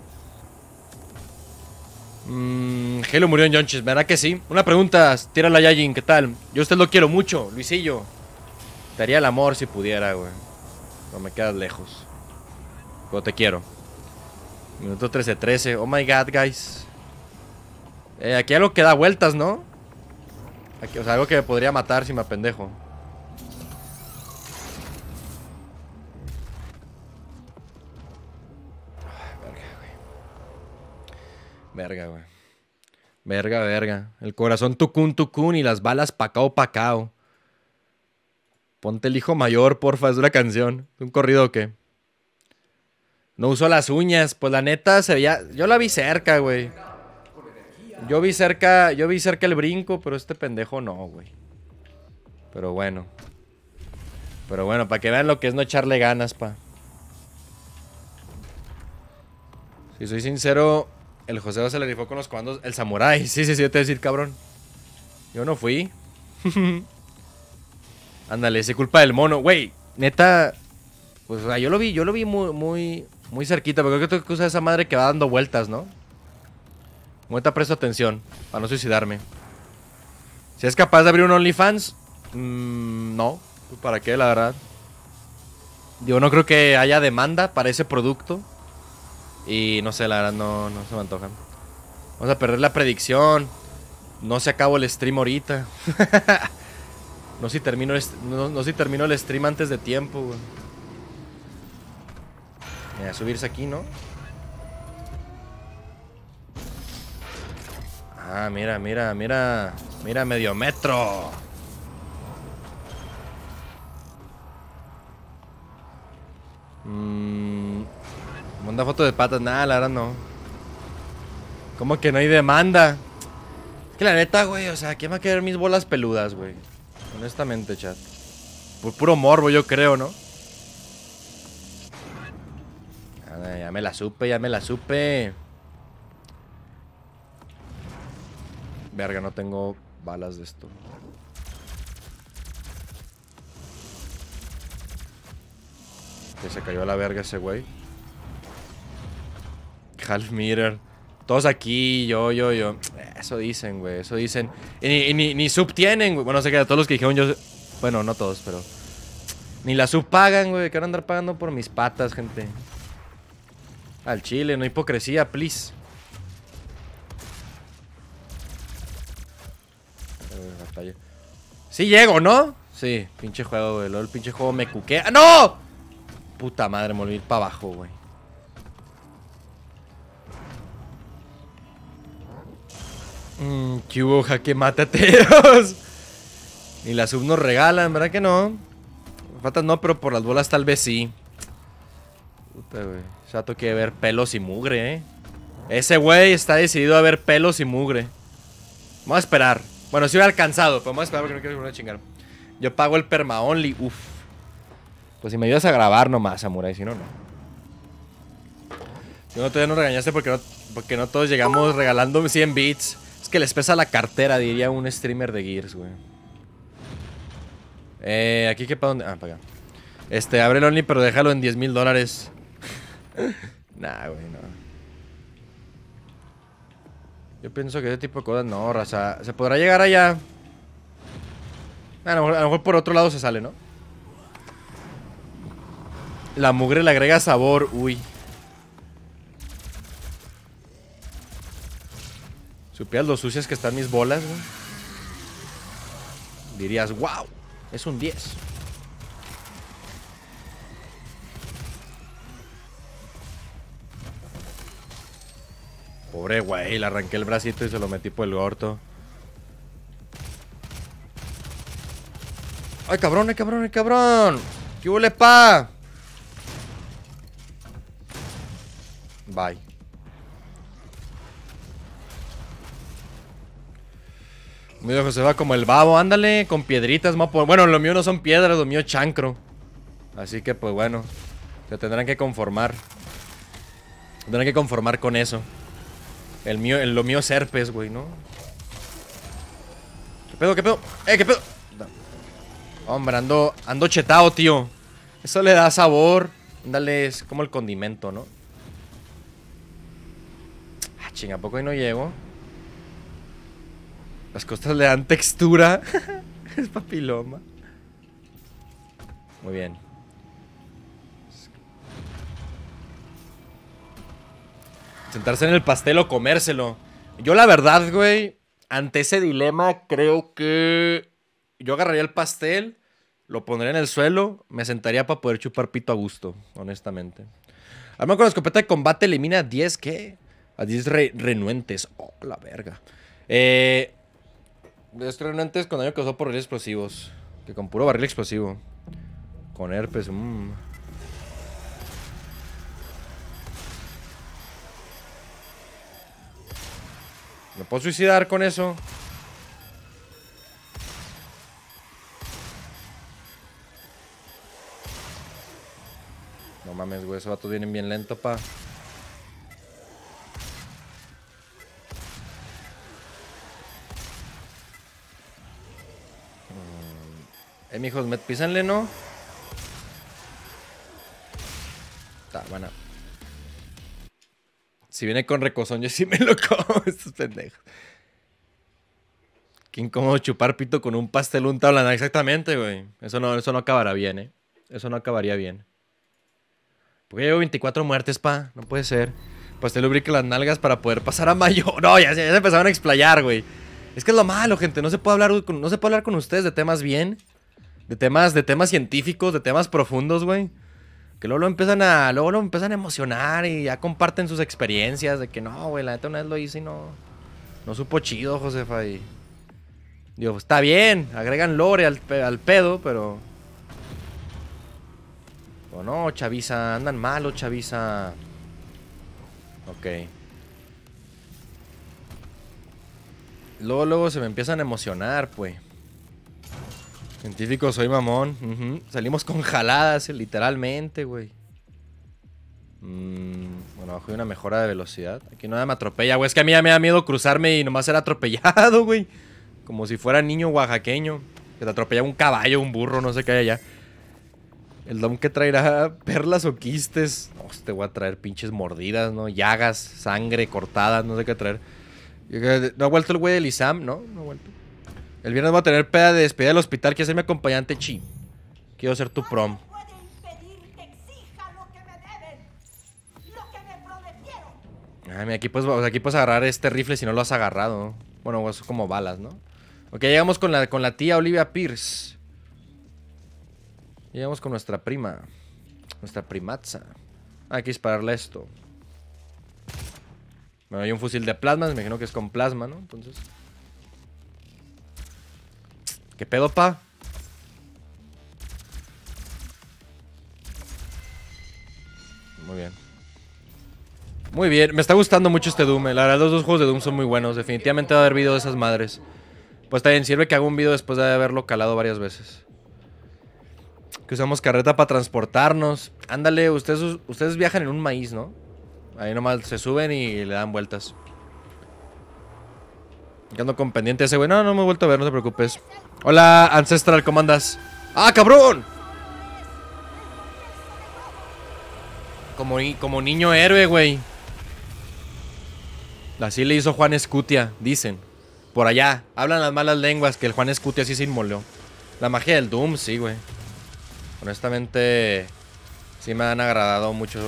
Mmm, Halo murió en Yonches, ¿verdad que sí? Una pregunta, tírala a Yajin, ¿qué tal? Yo a usted lo quiero mucho, Luisillo. Te haría el amor si pudiera, güey. No me quedas lejos. Pero te quiero. Minuto 13-13. Oh my god, guys. Eh, aquí hay algo que da vueltas, ¿no? Aquí, o sea, algo que me podría matar si me apendejo. Verga, güey. Verga, verga. El corazón tucún, tucún y las balas pacao, pacao. Ponte el hijo mayor, porfa, es una canción. ¿Un corrido o qué? No usó las uñas, pues la neta se veía. Yo la vi cerca, güey. Yo vi cerca, yo vi cerca el brinco, pero este pendejo no, güey. Pero bueno. Pero bueno, para que vean lo que es no echarle ganas, pa. Si soy sincero, el José se le rifó con los comandos. El Samurai. Sí, sí, sí, te voy a decir, cabrón. Yo no fui. Ándale, es culpa del mono. Güey, neta. Pues yo lo vi, yo lo vi muy, muy, muy cerquita. Pero creo que tengo que usar esa madre que va dando vueltas, ¿no? Mueta presto atención para no suicidarme. Si es capaz de abrir un OnlyFans, mmm, no. ¿Para qué, la verdad? Yo no creo que haya demanda para ese producto. Y no sé, la verdad no, no se me antojan. Vamos a perder la predicción. No se acabó el stream ahorita. no si termino el, no, si termino el stream antes de tiempo, güey. subirse aquí, ¿no? Ah, mira, mira, mira. Mira, medio metro. Mmm... Manda foto de patas, nada, la verdad no. ¿Cómo que no hay demanda. Es que la neta, güey, o sea, ¿quién va a querer mis bolas peludas, güey? Honestamente, chat. Por puro morbo, yo creo, ¿no? Ah, ya me la supe, ya me la supe. Verga, no tengo balas de esto. Que se cayó a la verga ese güey. Half Mirror, Todos aquí, yo, yo, yo. Eso dicen, güey. Eso dicen. Y, ni, ni, sub tienen, güey. Bueno, sé que a todos los que dijeron yo. Bueno, no todos, pero. Ni la sub pagan, güey. Quiero andar pagando por mis patas, gente. Al chile, no hipocresía, please. Sí llego, ¿no? Sí, pinche juego, güey. el pinche juego me cuquea. ¡No! Puta madre, me olvidé para abajo, güey. Mmm, ¿Qué hubo, jaque mátateos. Y la sub nos regalan, ¿verdad que no? falta no, pero por las bolas tal vez sí. Puta, güey. Ya toqué ver pelos y mugre, ¿eh? Ese güey está decidido a ver pelos y mugre. Vamos a esperar. Bueno, si hubiera alcanzado, pero vamos a esperar porque no quiero que a chingar. Yo pago el perma only, uff. Pues si me ayudas a grabar nomás, Samurai, si no, no. Si no, todavía no regañaste porque porque no todos llegamos regalando 100 bits. Es que les pesa la cartera, diría un streamer de Gears, güey. Eh, aquí que para dónde. Ah, para acá. Este, abre el Only, pero déjalo en 10 mil dólares. nah, güey, no. Yo pienso que ese tipo de cosas no, sea Se podrá llegar allá. a lo mejor por otro lado se sale, ¿no? La mugre le agrega sabor, uy. Supieras lo sucias que están mis bolas, güey. Dirías, wow, es un 10. Pobre güey, le arranqué el bracito y se lo metí por el gorto. ¡Ay, cabrón, ay, cabrón, ay, cabrón! ¡Qué huele, pa! Bye. mío José se va como el babo, ándale, con piedritas. Por... Pues, bueno, lo mío no son piedras, lo mío chancro. Así que, pues bueno, se tendrán que conformar. Tendrán que conformar con eso. El mío, el, lo mío es herpes, güey, ¿no? ¿Qué pedo, qué pedo? ¡Eh, qué pedo! Hombre, ando, ando chetado, tío. Eso le da sabor. Ándale, es como el condimento, ¿no? Ah, chinga, ¿a poco ahí no llego? Las costas le dan textura. es papiloma. Muy bien. Sentarse en el pastel o comérselo. Yo la verdad, güey, ante ese dilema creo que yo agarraría el pastel, lo pondría en el suelo, me sentaría para poder chupar pito a gusto, honestamente. Arma con la escopeta de combate elimina a 10, ¿qué? A 10 renuentes. Oh, la verga. Eh, realmente antes con daño causado por barriles explosivos. Que con puro barril explosivo. Con herpes, mmm. ¿Me puedo suicidar con eso? No mames, güey. Esos vatos vienen bien lento, pa'. Eh, mijos, met ¿no? Está buena. Si viene con recozón, yo sí me lo como, estos pendejos. Qué incómodo chupar pito con un pastel un tablana. Exactamente, güey. Eso no, eso no acabará bien, ¿eh? Eso no acabaría bien. Porque llevo 24 muertes, pa. No puede ser. Pastel te las nalgas para poder pasar a mayor. No, ya, se empezaron a explayar, güey. Es que es lo malo, gente. No se puede hablar no se puede hablar con ustedes de temas bien de temas, de temas científicos, de temas profundos, güey. Que luego lo empiezan a, luego lo empiezan a emocionar y ya comparten sus experiencias de que no, güey, la neta una vez lo hice y no, no supo chido, Josefa. Y digo, pues, está bien, agregan lore al, pedo, pero... O no, Chavisa andan malo, Chavisa Ok. Luego, luego se me empiezan a emocionar, pues. Científico, soy mamón. Salimos con jaladas, literalmente, güey. Mm, bueno, bajo una mejora de velocidad. Aquí nada me atropella, güey. Es que a mí ya me da miedo cruzarme y nomás ser atropellado, güey. Como si fuera niño oaxaqueño. Que te atropella un caballo, un burro, no sé qué hay allá. El dom que traerá perlas o quistes. No, te voy a traer pinches mordidas, ¿no? Llagas, sangre cortadas, no sé qué traer. No ha vuelto el güey del Isam, ¿no? No ha vuelto. El viernes voy a tener peda de despedida del hospital. Quiero ser mi acompañante chi. Quiero ser tu prom. Ah, mira, aquí puedes, aquí puedes agarrar este rifle si no lo has agarrado. Bueno, es como balas, ¿no? Ok, llegamos con la, con la tía Olivia Pierce. Llegamos con nuestra prima. Nuestra primaza. hay que dispararle esto. Bueno, hay un fusil de plasma. Me imagino que es con plasma, ¿no? Entonces... ¿Qué pedo, pa? Muy bien. Muy bien, me está gustando mucho este Doom. Eh, la verdad, los dos juegos de Doom son muy buenos. Definitivamente va a haber video de esas madres. Pues también sirve que haga un video después de haberlo calado varias veces. Que usamos carreta para transportarnos. Ándale, ustedes, ustedes viajan en un maíz, ¿no? Ahí nomás se suben y le dan vueltas. Yo ando con pendiente ese güey. No, no me he vuelto a ver, no te preocupes. Hola, Ancestral, ¿cómo andas? ¡Ah, cabrón! Como, como niño héroe, güey. Así le hizo Juan Escutia, dicen. Por allá. Hablan las malas lenguas que el Juan Escutia sí se inmoló. La magia del Doom, sí, güey. Honestamente, sí me han agradado mucho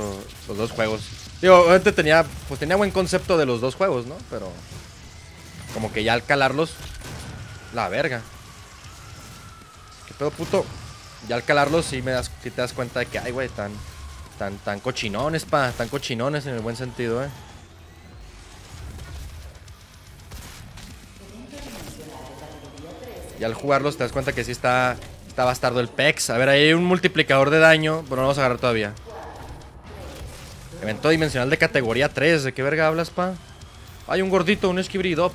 los dos juegos. Digo, obviamente tenía, pues tenía buen concepto de los dos juegos, ¿no? Pero como que ya al calarlos. La verga. ¿Qué pedo, puto? Ya al calarlos sí me das, si te das cuenta de que, ay, güey, tan, tan, tan cochinones, pa. Tan cochinones en el buen sentido, eh. Y al jugarlos te das cuenta que sí está, está bastardo el PEX. A ver, hay un multiplicador de daño, pero no lo vamos a agarrar todavía. Evento dimensional de categoría 3. ¿De qué verga hablas, pa? Hay un gordito, un esquibridop.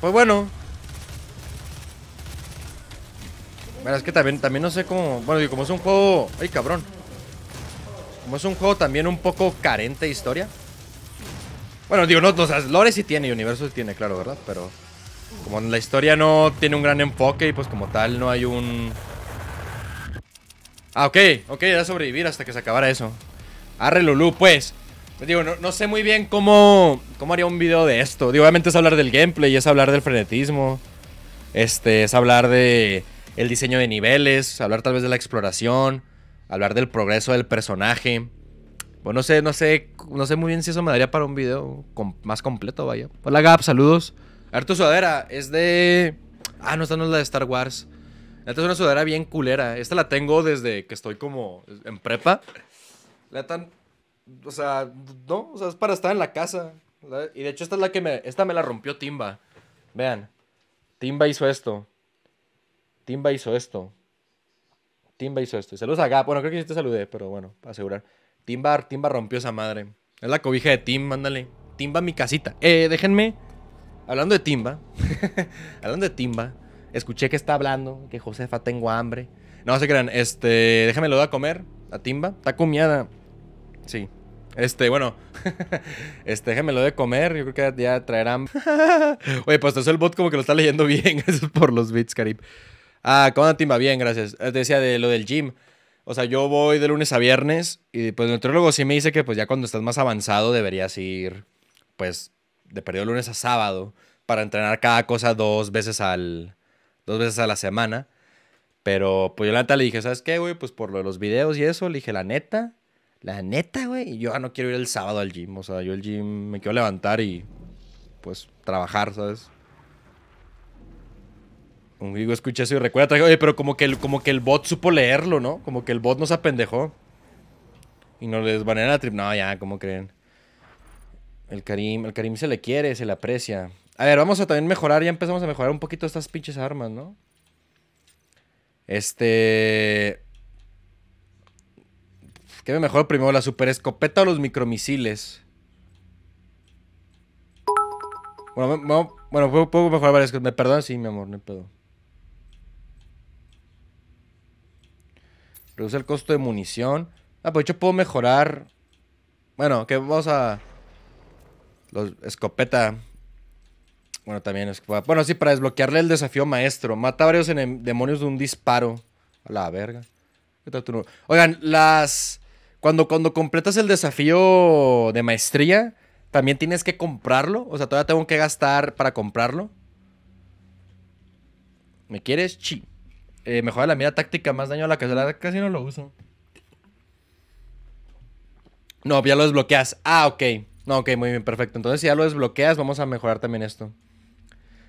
pues bueno. es que también, también no sé cómo... Bueno, como es un juego... ¡Ay, cabrón! Como es un juego también un poco carente de historia. Bueno, digo, no, no Lore sí tiene y Universo sí tiene, claro, ¿verdad? Pero como la historia no tiene un gran enfoque y pues como tal no hay un... Ah, ok, ok, era sobrevivir hasta que se acabara eso. Arre Lulu, pues. Pues digo, no, sé muy bien cómo, cómo haría un video de esto. Digo, obviamente es hablar del gameplay, es hablar del frenetismo. Este, es hablar de el diseño de niveles, hablar tal vez de la exploración, hablar del progreso del personaje. Bueno, pues no sé, no sé, no sé muy bien si eso me daría para un video más completo, vaya. Hola Gab, saludos. A ver, tu sudadera es de... Ah, no, esta no es la de Star Wars. Esta es una sudadera bien culera. Esta la tengo desde que estoy como en prepa. La tan o sea, no, o sea, es para estar en la casa. Y de hecho esta es la que me, esta me la rompió Timba. Vean, Timba hizo esto. Timba hizo esto. Timba hizo esto. Y saludos a Gap. Bueno, creo que sí te saludé, pero bueno, para asegurar. Timba, Timba rompió esa madre. Es la cobija de tim ándale. Timba mi casita. Eh, déjenme. Hablando de Timba. hablando de Timba. Escuché que está hablando, que Josefa tengo hambre. No se crean, este, déjame lo de a comer a Timba. Está comiada. Sí, este, bueno, este, lo de comer. Yo creo que ya traerán. Oye, pues eso el bot como que lo está leyendo bien. Es por los bits, Carib. Ah, ¿cómo anda, Bien, gracias. Eh, decía de lo del gym. O sea, yo voy de lunes a viernes y pues el nutriólogo sí me dice que pues ya cuando estás más avanzado deberías ir, pues, de periodo lunes a sábado para entrenar cada cosa dos veces al, dos veces a la semana. Pero pues yo la neta le dije, ¿sabes qué, güey? Pues por lo de los videos y eso, le dije, la neta, la neta, güey, yo no quiero ir el sábado al gym. O sea, yo el gym me quiero levantar y pues trabajar, ¿sabes? Un gringo escucha eso y recuerda, oye, pero como que, el, como que el bot supo leerlo, ¿no? Como que el bot nos apendejó. Y nos les la trip. No, ya, ¿cómo creen? El Karim, el Karim se le quiere, se le aprecia. A ver, vamos a también mejorar, ya empezamos a mejorar un poquito estas pinches armas, ¿no? Este... ¿Qué me mejor primero, la super escopeta o los micromisiles? Bueno, bueno puedo, mejorar varias cosas. ¿Me perdonas? Sí, mi amor, no pedo. Reduce el costo de munición. Ah, pues yo puedo mejorar... Bueno, que vamos a... Los, escopeta. Bueno, también es... Bueno, sí, para desbloquearle el desafío maestro. Mata a varios demonios de un disparo. A la verga. Oigan, las... Cuando, cuando completas el desafío de maestría, también tienes que comprarlo. O sea, todavía tengo que gastar para comprarlo. ¿Me quieres? Chi. Eh, mejora la mira táctica, más daño a la casualidad. Casi no lo uso. No, ya lo desbloqueas. Ah, ok. No, ok, muy bien, perfecto. Entonces, si ya lo desbloqueas, vamos a mejorar también esto.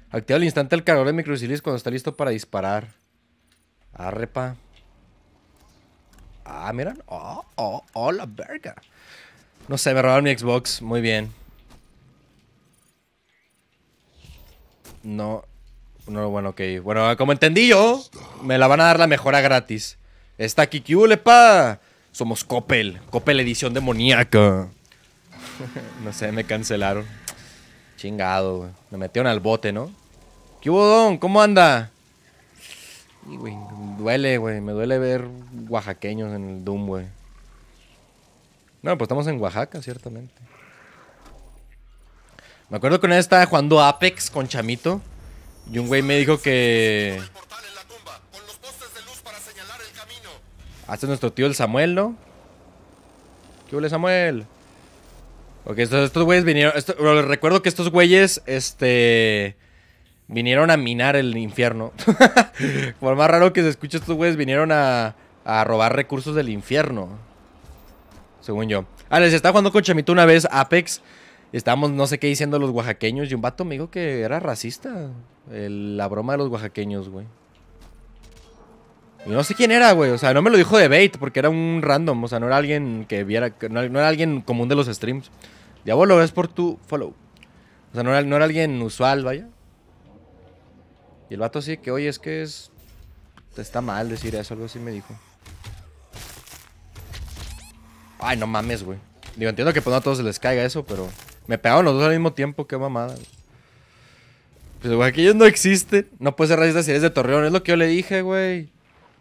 Activa al instante el cargador de microcilis cuando está listo para disparar. Arrepa. Ah, miran. Oh, oh, oh, la verga. No sé, me robaron mi Xbox. Muy bien. No. No, bueno, ok. Bueno, como entendí yo, me la van a dar la mejora gratis. Está aquí, pa? Somos Coppel. Coppel edición demoníaca. no sé, me cancelaron. Chingado, güey. Me metieron al bote, ¿no? ¿Qué ¿Cómo anda? Y, güey, duele, güey. Me duele ver oaxaqueños en el Doom, güey. No, pues estamos en Oaxaca, ciertamente. Me acuerdo que una vez estaba jugando Apex con Chamito. Y un güey me dijo que. Hace nuestro tío el Samuel, ¿no? ¿Qué huele Samuel? Ok, estos, güeyes vinieron. Esto, recuerdo que estos güeyes, este. Vinieron a minar el infierno. Por más raro que se escuche, estos güeyes vinieron a, robar recursos del infierno. Según yo. Ah, les estaba jugando con Chamito una vez, Apex. Estábamos no sé qué diciendo los oaxaqueños. Y un vato me dijo que era racista. la broma de los oaxaqueños, güey. Y no sé quién era, güey. O sea, no me lo dijo de bait porque era un random. O sea, no era alguien que viera. No, era alguien común de los streams. Diablo, ves por tu follow. O sea, no era alguien usual, vaya. Y el vato así que, oye, es que es... Está mal decir eso, algo así me dijo. Ay, no mames, güey. Digo, entiendo que pues, no a todos se les caiga eso, pero... Me pegaron los dos al mismo tiempo, qué mamada. Pues, güey, aquellos no existe No puede ser racista si eres de Torreón, es lo que yo le dije, güey.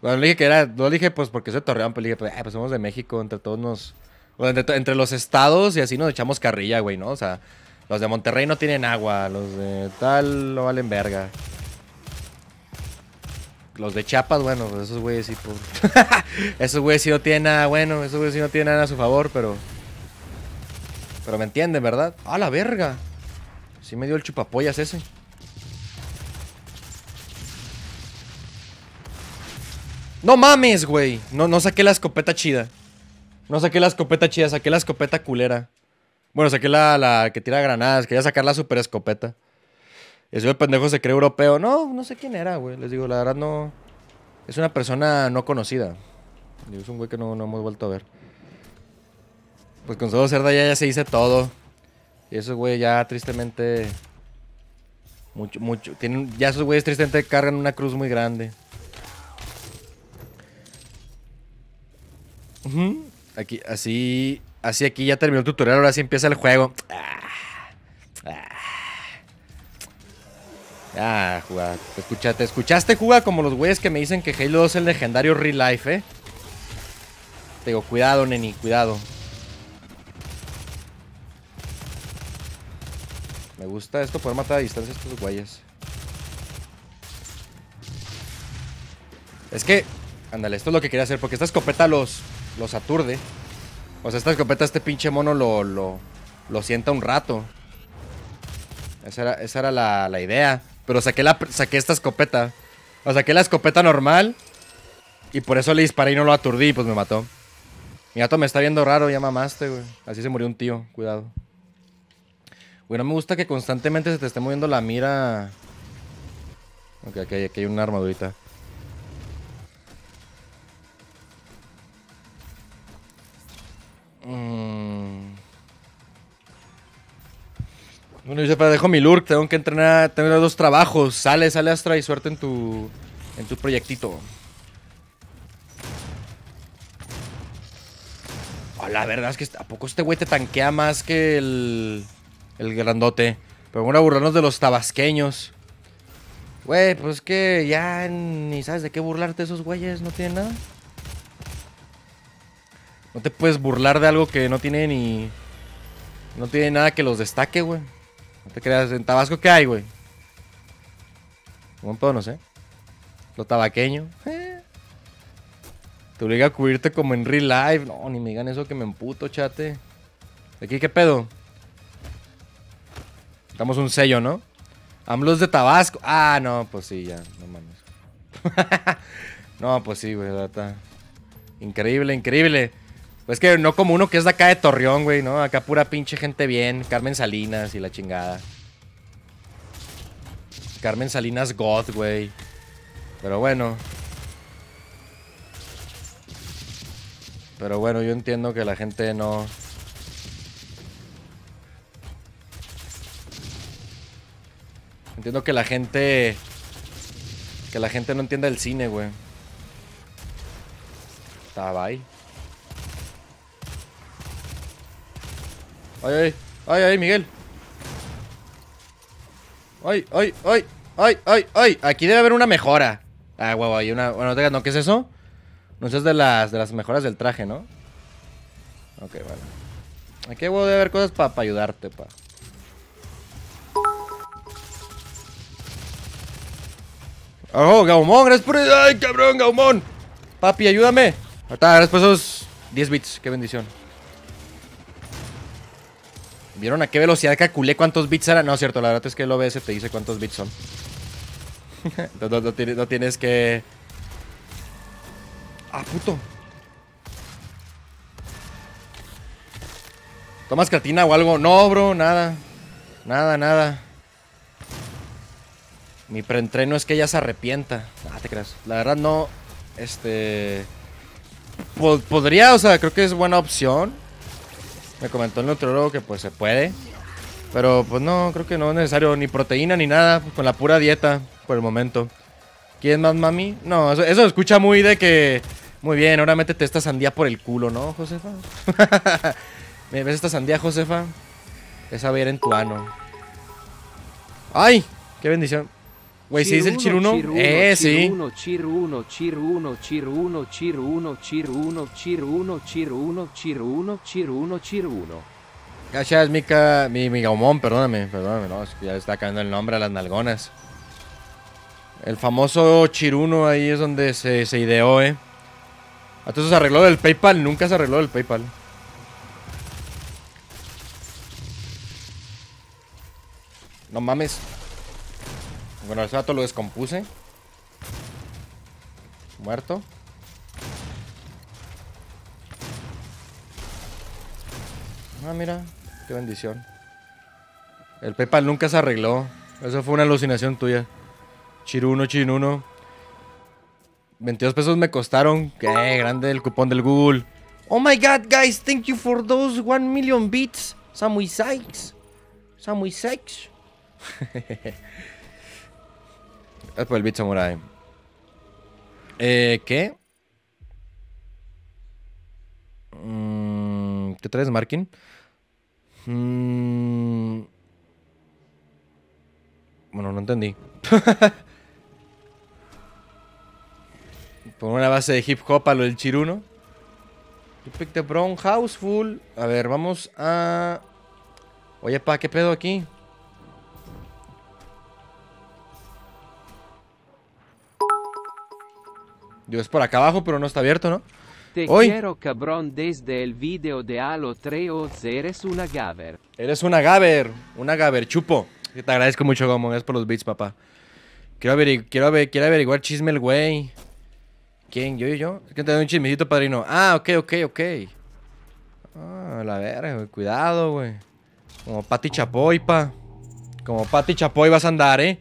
Bueno, le dije que era... No le dije, pues, porque soy de Torreón, pero le dije, pues, ah, pues somos de México, entre todos nos... entre, entre los estados y así nos echamos carrilla, güey, ¿no? O sea, los de Monterrey no tienen agua, los de tal no valen verga los de chapas, bueno, pues esos güeyes sí, pues, esos güeyes sí no tienen nada bueno, esos güeyes sí no tienen nada a su favor, pero... Pero me entienden, ¿verdad? ¡Ah, la verga! Sí me dio el chupapoyas ese. ¡No mames, güey! No, saqué la escopeta chida. No saqué la escopeta chida, saqué la escopeta culera. Bueno, saqué la que tira granadas. Quería sacar la super escopeta ese pendejo se cree europeo. No, no sé quién era, güey. Les digo, la verdad no. Es una persona no conocida. es un güey que no, hemos vuelto a ver. Pues con solo cerda de ya se dice todo. Y esos güey ya tristemente. Mucho, mucho. ya esos güeyes tristemente cargan una cruz muy grande. Aquí, así. Así aquí ya terminó el tutorial, ahora sí empieza el juego. ah. ah. Ah, jugar. Te escuchaste, juega como los güeyes que me dicen que Halo 2 es el legendario real life, eh. Te digo, cuidado, neni, cuidado. Me gusta esto, poder matar a distancia a estos güeyes. Es que, ándale, esto es lo que quería hacer, porque esta escopeta los, los aturde. O sea, esta escopeta, este pinche mono lo, lo, sienta un rato. Esa era, la idea. Pero saqué, la, saqué esta escopeta. O saqué la escopeta normal. Y por eso le disparé y no lo aturdí y pues me mató. Mi gato me está viendo raro, ya mamaste, güey. Así se murió un tío, cuidado. Güey, no me gusta que constantemente se te esté moviendo la mira. Ok, aquí hay, aquí hay una armadurita. Mmm... Bueno, yo dejo mi lurk, tengo que entrenar, tener dos trabajos. Sale, sale Astra y suerte en tu en tu proyectito. Ah, la verdad es que a poco este güey te tanquea más que el el grandote. Pero bueno, burlarnos de los tabasqueños. Güey, pues que ya ni sabes de qué burlarte esos güeyes, no tienen nada. No te puedes burlar de algo que no tiene ni... No tiene nada que los destaque, güey. No te creas, ¿en Tabasco qué hay, güey? Un montón, no sé. Lo tabaqueño. Eh. Te obliga a cubrirte como en real life. No, ni me digan eso que me emputo, chate. aquí qué pedo? Estamos un sello, ¿no? Amblos de Tabasco. Ah, no, pues sí, ya. No mames. no, pues sí, güey, data. Increíble, increíble. Pues que no como uno que es de acá de Torreón, güey, ¿no? Acá pura pinche gente bien. Carmen Salinas y la chingada. Carmen Salinas God, güey. Pero bueno. Pero bueno, yo entiendo que la gente no... Entiendo que la gente... Que la gente no entienda el cine, güey. Está bye. ¡Ay, ay! ¡Ay, ay, Miguel! ¡Ay, ay, ay! ¡Ay, ay, ay! Aquí debe haber una mejora. Ah, huevo, hay una... Bueno, no, ¿qué es eso? No, sé, es de las, de las mejoras del traje, ¿no? Ok, vale. Aquí debe haber cosas para pa ayudarte, pa. ¡Oh, Gaumón! ¡Gracias por... ¡Ay, cabrón, Gaumón! Papi, ayúdame. Ahorita, gracias por esos 10 bits. ¡Qué bendición! ¿Vieron a qué velocidad calculé cuántos bits eran? No, cierto, la verdad es que el OBS te dice cuántos bits son. no, tienes, que... Ah, puto. ¿Tomas cartina o algo? No, bro, nada. Nada, nada. Mi preentreno es que ella se arrepienta. Ah, te creas. La verdad no. Este. podría, o sea, creo que es buena opción. Me comentó el nutrólogo que pues se puede. Pero pues no, creo que no es necesario ni proteína ni nada, pues, con la pura dieta por el momento. ¿Quién más, mami? No, eso, eso escucha muy de que... Muy bien, ahora métete esta sandía por el culo, ¿no, Josefa? ¿Me ves esta sandía, Josefa? Esa va a ir en tu ano. ¡Ay! ¡Qué bendición! Güey, ¿sí es el chiruno? eh, chiruno, sí. Chiruno, chiruno, chiruno, chiruno, chiruno, chiruno, chiruno, chiruno, chiruno, chiruno. cachas Mica, mi, mi gaumón, perdóname, perdóname, no, es que ya está cambiando el nombre a las nalgonas. El famoso chiruno ahí es donde se, se ideó, eh. Entonces se arregló del PayPal, nunca se arregló del PayPal. No mames. Bueno, el lo descompuse. Muerto. Ah, mira, qué bendición. El PayPal nunca se arregló. Eso fue una alucinación tuya. Chiruno, chiruno. 22 pesos me costaron. Qué grande el cupón del Google. Oh my god, guys, thank you for those 1 million bits. Samui Sykes. Samui Sykes. Es por el bicho Murai. Eh, ¿Qué? Mm, ¿Qué traes, Markin? Mm. bueno, no entendí. por una base de hip hop a lo del chiruno. You pick brown house, full. A ver, vamos a... Oye, pa, ¿qué pedo aquí? Dios, es por acá abajo, pero no está abierto, ¿no? Te quiero, cabrón, desde el video de Halo 3 eres una gaver. Eres una gaver, una gaver, chupo. Te agradezco mucho, Gomo, Es por los beats, papá. Quiero, quiero, averiguar chisme el güey. ¿Quién? ¿Yo y yo? Es que te doy un chismecito, padrino. Ah, ok, ok, ok. Ah, la verga, Cuidado, güey. Como Pati Chapoy, pa. Como Pati Chapoy vas a andar, ¿eh?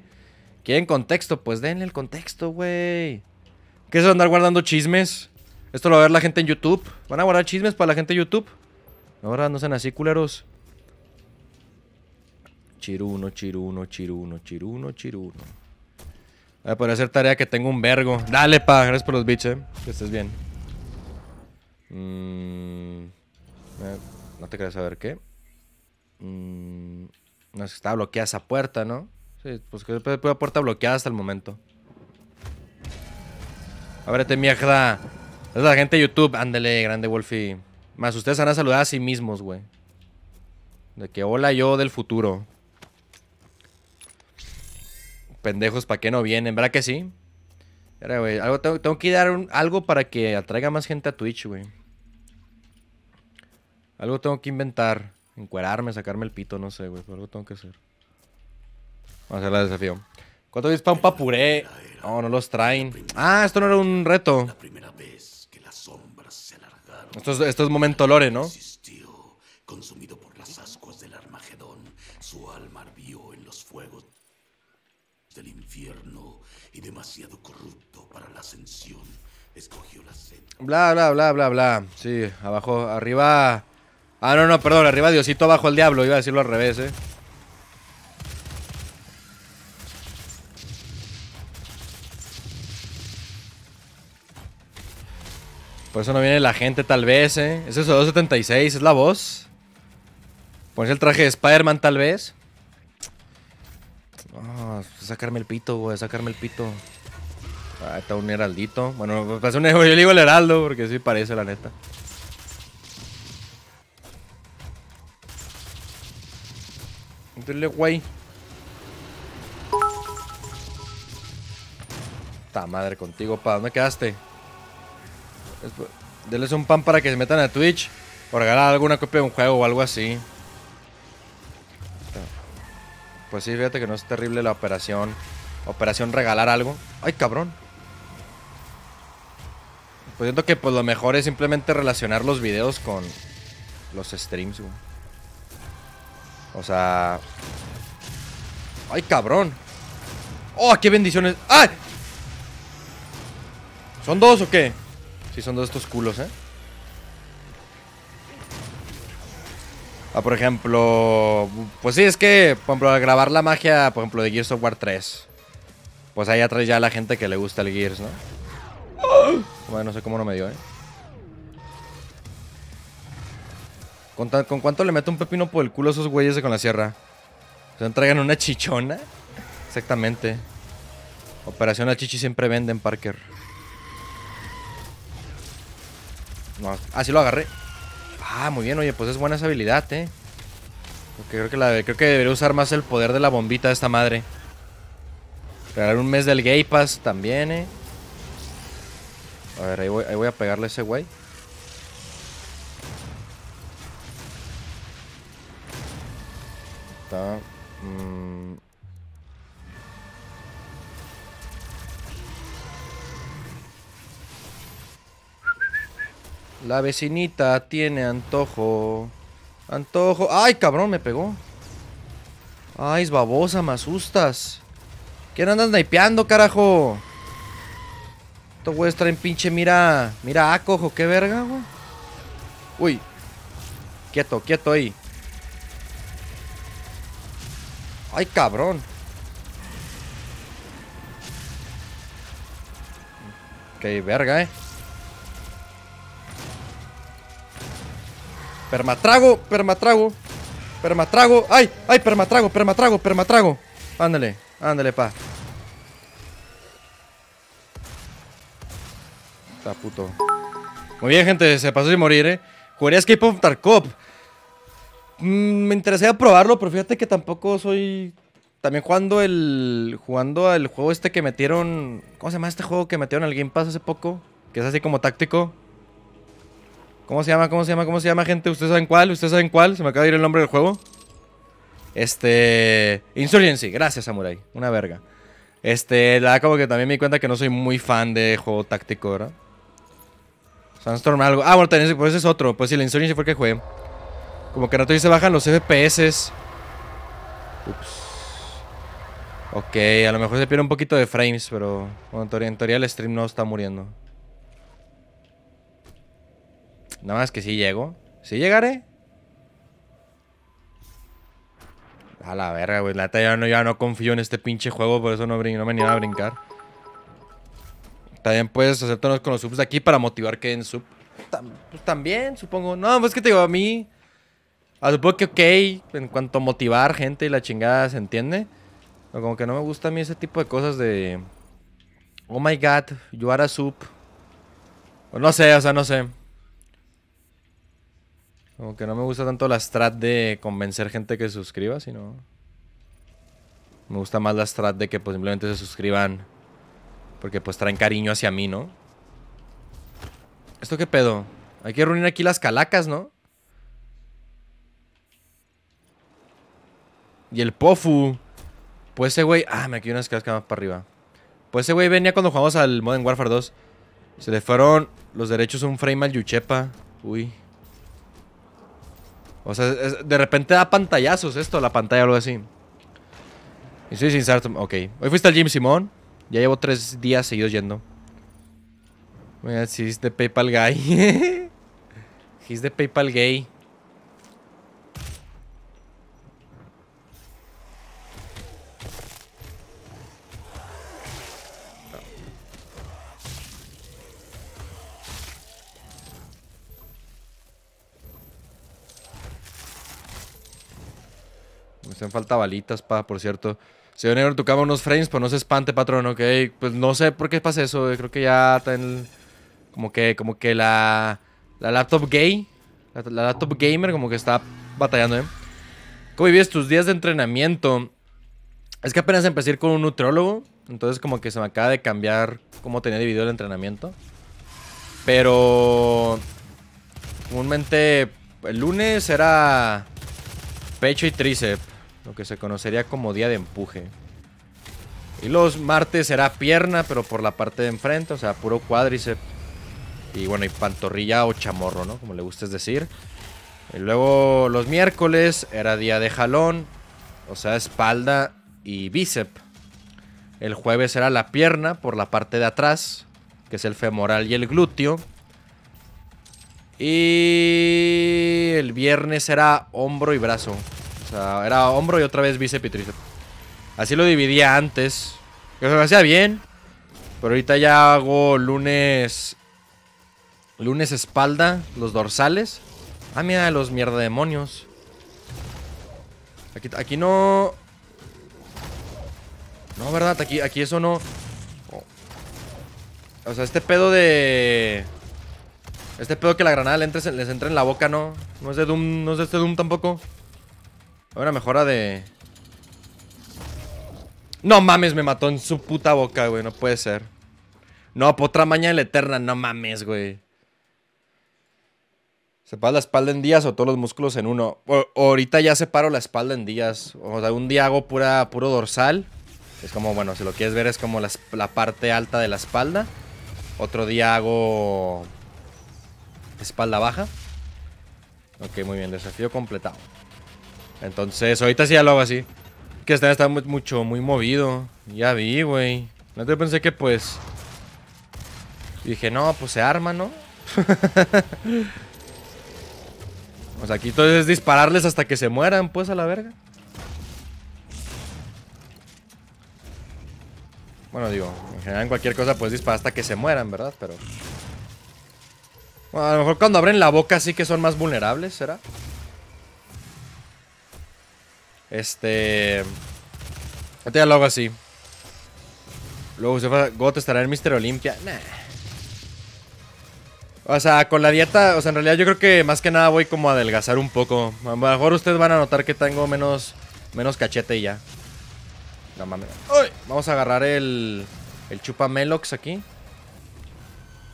¿Quieren contexto? Pues denle el contexto, güey. ¿Qué es andar guardando chismes? Esto lo va a ver la gente en YouTube. ¿Van a guardar chismes para la gente en YouTube? Ahora no sean así, culeros. Chiruno, chiruno, chiruno, chiruno, chiruno. Voy a hacer tarea que tengo un vergo. Dale, pa. Gracias por los bits, eh. Que estés bien. Mm, eh, no te quería saber qué. Mm, no sé, estaba bloqueada esa puerta, ¿no? Sí, pues que puerta bloqueada hasta el momento. Ábrete, mierda. Es la gente de YouTube. Ándele, grande Wolfie. Más ustedes van a saludar a sí mismos, güey. De que hola yo del futuro. Pendejos, ¿para qué no vienen? ¿Verdad que sí? Era, güey, algo, tengo, que dar algo para que atraiga más gente a Twitch, güey. Algo tengo que inventar. Encuerarme, sacarme el pito, no sé, güey. algo tengo que hacer. Vamos a hacer la desafío. ¿Cuánto es para un papuré? No, no los traen. Ah, esto no era un reto. primera vez Esto es, esto es momento lore, ¿no? Consumido por las ascuas del Armagedón, su alma ardió en los fuegos del infierno y demasiado corrupto para la ascensión, escogió la senda. Bla, bla, bla, bla, bla. Sí, abajo, arriba. Ah, no, no, perdón, arriba Diosito, abajo el diablo. Iba a decirlo al revés, eh. Por eso no viene la gente, tal vez, ¿eh? eso eso, 276, es la voz. pues el traje de Spider-Man, tal vez. Pues, sacarme el pito, güey, sacarme el pito. Ah, está un heraldito. Bueno, pues, un yo le digo el heraldo, porque sí parece, la neta. Dile, güey. Ta madre contigo, pa. ¿Dónde quedaste? Denles un pan para que se metan a Twitch o regalar alguna copia de un juego o algo así. Pues sí, fíjate que no es terrible la operación. Operación regalar algo. ¡Ay, cabrón! Pues siento que pues lo mejor es simplemente relacionar los videos con los streams, O sea... ¡Ay, cabrón! ¡Oh, qué bendiciones! ¡Ay! ¿Son dos o qué? Sí, son dos estos culos, ¿eh? Ah, por ejemplo... Pues sí, es que, por ejemplo, al grabar la magia, por ejemplo, de Gears of War 3, pues ahí atrás ya la gente que le gusta el Gears, ¿no? Bueno, no sé cómo no me dio, ¿eh? ¿Con, ¿Con, cuánto le meto un pepino por el culo a esos güeyes de con la sierra? ¿Se entregan una chichona? Exactamente. Operación a Chichi siempre venden, Parker. No, ah, lo agarré. Ah, muy bien, oye, pues es buena esa habilidad, eh. creo que, la, creo que debería usar más el poder de la bombita de esta madre. crear un mes del Gay Pass también, eh. A ver, ahí voy, a pegarle a ese güey. Está... Mmm... La vecinita tiene antojo. Antojo. ¡Ay, cabrón! Me pegó. ¡Ay, es babosa! Me asustas. ¿Quién anda snipeando, carajo? a estar en pinche mira. Mira, a ah, cojo. ¡Qué verga, güey! ¡Uy! Quieto, quieto ahí. ¡Ay, cabrón! ¡Qué verga, eh! Permatrago, permatrago. Permatrago. ¡Ay! ¡Ay, permatrago, permatrago, permatrago! Ándale, ándale, pa. Está puto. Muy bien, gente, se pasó sin morir, ¿eh? Jugaría Escape of Tarkov. Mm, me interesaría probarlo, pero fíjate que tampoco soy... También jugando el... Jugando al juego este que metieron... ¿Cómo se llama este juego que metieron al Game Pass hace poco? Que es así como táctico. ¿Cómo se llama? ¿Cómo se llama? ¿Cómo se llama, gente? ¿Ustedes saben cuál? ¿Ustedes saben cuál? Se me acaba de ir el nombre del juego. Este. Insurgency. Gracias, Samurai. Una verga. Este, la como que también me di cuenta que no soy muy fan de juego táctico, ¿verdad? Sandstorm algo. Ah, bueno, pues ese es otro. Pues sí, la Insurgency fue que jugué. Como que no se bajan los FPS. Ups. Ok, a lo mejor se pierde un poquito de frames, pero bueno, en teoría el stream no está muriendo. Nada más que si sí llego. ¿Sí llegaré. A la verga, güey. La ya no, ya no confío en este pinche juego, por eso no, no me venido a brincar. También puedes hacértelos con los subs de aquí para motivar que den sub. pues también, supongo. No, pues que te digo, a mí. A supongo que ok, en cuanto a motivar gente y la chingada, ¿se entiende? Pero como que no me gusta a mí ese tipo de cosas de. Oh my god, Yo are a sub. Pues no sé, o sea, no sé. Como que no me gusta tanto la strat de convencer gente que se suscriba, sino... Me gusta más la strat de que pues, simplemente se suscriban porque pues traen cariño hacia mí, ¿no? ¿Esto qué pedo? Hay que reunir aquí las calacas, ¿no? Y el Pofu. Pues ese güey... Ah, me aquí unas calacas más para arriba. Pues ese güey venía cuando jugamos al Modern Warfare 2. Se le fueron los derechos a un frame al Yuchepa. Uy. O sea, de repente da pantallazos esto, la pantalla o algo así. Y soy sin Ok. Hoy fuiste al Jim Simón. Ya llevo tres días seguidos yendo. Mira, si es de PayPal guy. He's the PayPal gay. hacen falta balitas, pa, por cierto. Señor Negro tocamos unos frames, pues no se espante, patrón, ok. Pues no sé por qué pasa eso. Eh, creo que ya está en. como que, como que la. La laptop gay. La, laptop gamer, como que está batallando, ¿eh? ¿Cómo vivías tus días de entrenamiento? Es que apenas empecé a ir con un nutriólogo. Entonces, como que se me acaba de cambiar cómo tenía dividido el entrenamiento. Pero. Comúnmente el lunes era pecho y tríceps lo que se conocería como día de empuje. Y los martes será pierna, pero por la parte de enfrente, o sea, puro cuádriceps. Y bueno, y pantorrilla o chamorro, ¿no? Como le gustes decir. Y luego los miércoles era día de jalón, o sea, espalda y bíceps. El jueves era la pierna por la parte de atrás, que es el femoral y el glúteo. Y el viernes era hombro y brazo. O sea, era hombro y otra vez bíceps y tríceps. Así lo dividía antes. Que se me hacía bien. Pero ahorita ya hago lunes... Lunes espalda, los dorsales. Ah, mira, los mierda demonios. Aquí, aquí no... No, ¿verdad? Aquí, aquí eso no... O sea, este pedo de... Este pedo que la granada les entre, les entre en la boca, ¿no? No es de Doom, no es de este Doom tampoco. Hay una mejora de... No mames, me mató en su puta boca, güey. No puede ser. No, pues otra mañana la eterna. No mames, güey. Separo la espalda en días o todos los músculos en uno? ahorita ya separo la espalda en días. O sea, un día hago pura, puro dorsal. Es como, bueno, si lo quieres ver, es como la, la parte alta de la espalda. Otro día hago espalda baja. Ok, muy bien, desafío completado. Entonces, ahorita sí ya lo hago así. Que este está, está muy, mucho, muy movido. Ya vi, güey. te pensé que pues... Dije, no, pues se arma, ¿no? o sea, aquí entonces es dispararles hasta que se mueran, pues, a la verga. Bueno, digo, en general en cualquier cosa pues disparar hasta que se mueran, ¿verdad? Pero... Bueno, a lo mejor cuando abren la boca sí que son más vulnerables, ¿será? Este. Ahorita este ya lo hago así. Luego se Got estará en Mister Olimpia. O sea, con la dieta, o sea, en realidad yo creo que más que nada voy como a adelgazar un poco. A lo mejor ustedes van a notar que tengo menos, menos cachete y ya. No mames. Vamos a agarrar el, el chupa melox aquí.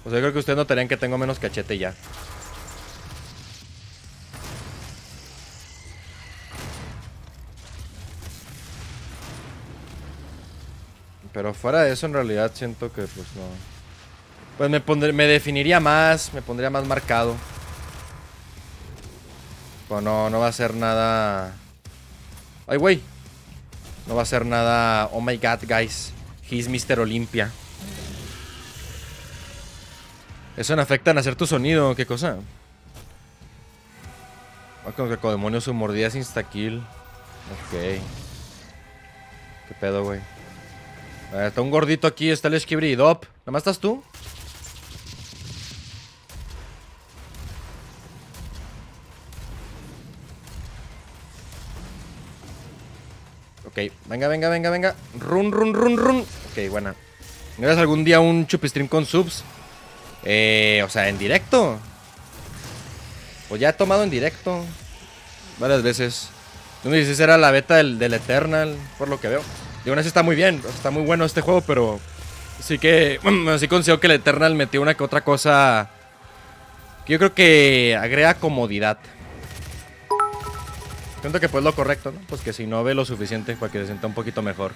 O sea, yo creo que ustedes notarían que tengo menos cachete ya. Pero fuera de eso, en realidad siento que pues no. Pues me, me definiría más, me pondría más marcado. Pues no, no va a ser nada... ¡Ay, güey! No va a ser nada... Oh my God, guys. He's Mr. Olympia. Eso no afecta en hacer tu sonido, ¿qué cosa? Ah, que con demonios su mordida es insta-kill. Ok. ¿Qué pedo, güey? está un gordito aquí, está el esquibri. Dop, ¿nada más estás tú? Ok, venga, venga, venga, venga. Run, run, run, run. Ok, buena. ¿No eres algún día un chupistream con subs? Eh, o sea, en directo. Pues ya he tomado en directo. Varias veces. dices era la beta del Eternal, por lo que veo. De una vez está muy bien, está muy bueno este juego, pero sí que. sí considero que el Eternal metió una que otra cosa. Que yo creo que agrega comodidad. Siento que pues lo correcto, ¿no? Pues que si no ve lo suficiente para que se sienta un poquito mejor.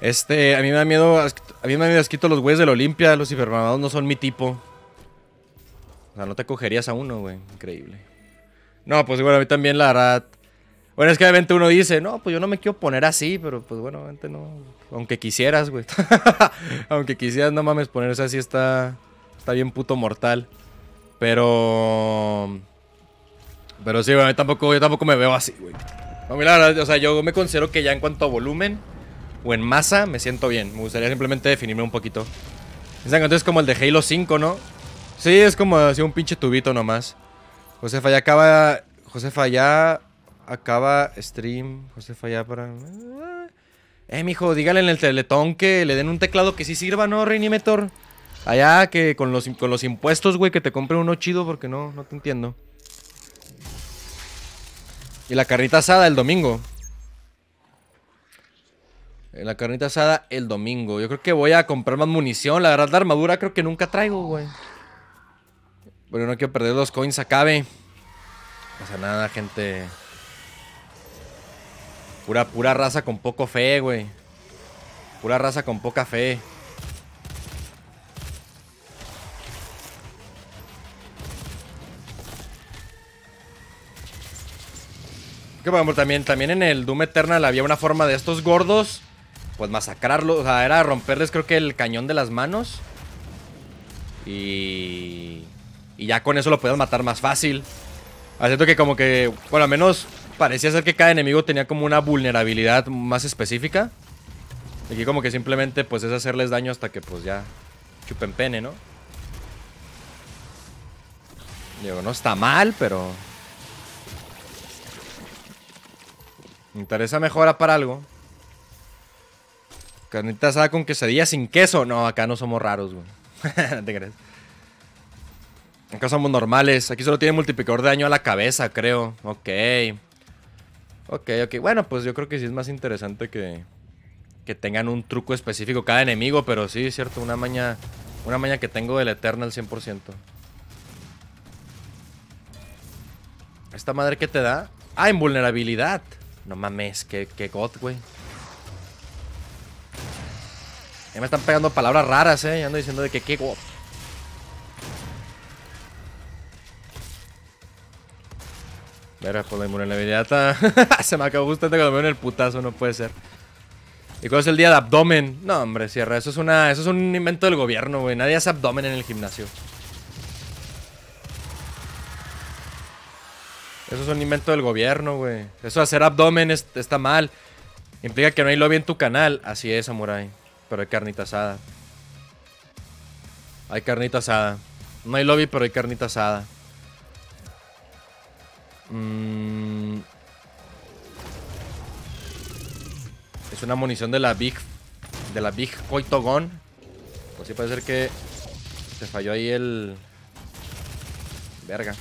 Este, a mí me da miedo. A mí me da miedo asquito los güeyes del Olimpia. Los hipermamados no son mi tipo. O sea, no te cogerías a uno, güey. Increíble. No, pues bueno, a mí también la verdad. Bueno, es que obviamente uno dice, no, pues yo no me quiero poner así, pero pues bueno, obviamente no. Aunque quisieras, güey. Aunque quisieras, no mames, ponerse así está, está bien puto mortal. Pero... Pero sí, bueno, tampoco, yo tampoco me veo así, güey. A mira, la verdad, o sea, yo me considero que ya en cuanto a volumen o en masa, me siento bien. Me gustaría simplemente definirme un poquito. Entonces como el de Halo 5, ¿no? Sí, es como así un pinche tubito nomás. Josefa, ya acaba... Josefa, ya acaba stream, José Falla para... Eh, mijo, dígale en el teletón que le den un teclado que sí sirva, ¿no, Reinimetor? Allá, que con los, los impuestos, güey, que te compre uno chido porque no, no te entiendo. Y la carnita asada el domingo. Eh, la carnita asada el domingo. Yo creo que voy a comprar más munición. La verdad, la armadura creo que nunca traigo, güey. Bueno, no quiero perder los coins. Acabe. No pasa nada, gente. Pura, raza con poco fe, güey. Pura raza con poca fe. Que vamos? también, también en el Doom Eternal había una forma de estos gordos, pues masacrarlos. O sea, era romperles, creo que el cañón de las manos. Y. Y ya con eso lo podías matar más fácil. Haciendo que, como que. Bueno, al menos parecía ser que cada enemigo tenía como una vulnerabilidad más específica. Aquí como que simplemente pues es hacerles daño hasta que pues ya chupen pene, ¿no? Digo, no está mal, pero... interesa mejora para algo. Carnitas asada con quesadilla sin queso. No, acá no somos raros, güey. no te crees. Acá somos normales. Aquí solo tiene multiplicador de daño a la cabeza, creo. Ok. Ok, ok. Bueno, pues yo creo que sí es más interesante que, que tengan un truco específico cada enemigo, pero sí, es cierto, una maña, una maña que tengo del Eternal 100%. ¿Esta madre qué te da? ¡Ah, invulnerabilidad! No mames, qué, qué god, güey. Ya me están pegando palabras raras, eh. Ya ando diciendo de que qué god. Verá, pues la se me acabó justamente cuando me el putazo, no puede ser. ¿Y cuál es el día de abdomen? No, hombre, cierra. Eso es una. Eso es un invento del gobierno, güey. Nadie hace abdomen en el gimnasio. Eso es un invento del gobierno, güey. Eso de hacer abdomen está mal. Implica que no hay lobby en tu canal. Así es, samurai. Pero hay carnita asada. Hay carnita asada. No hay lobby, pero hay carnita asada. Mm. Es una munición de la Big... De la Big Coitogon. Pues sí puede ser que... Se falló ahí el... Verga.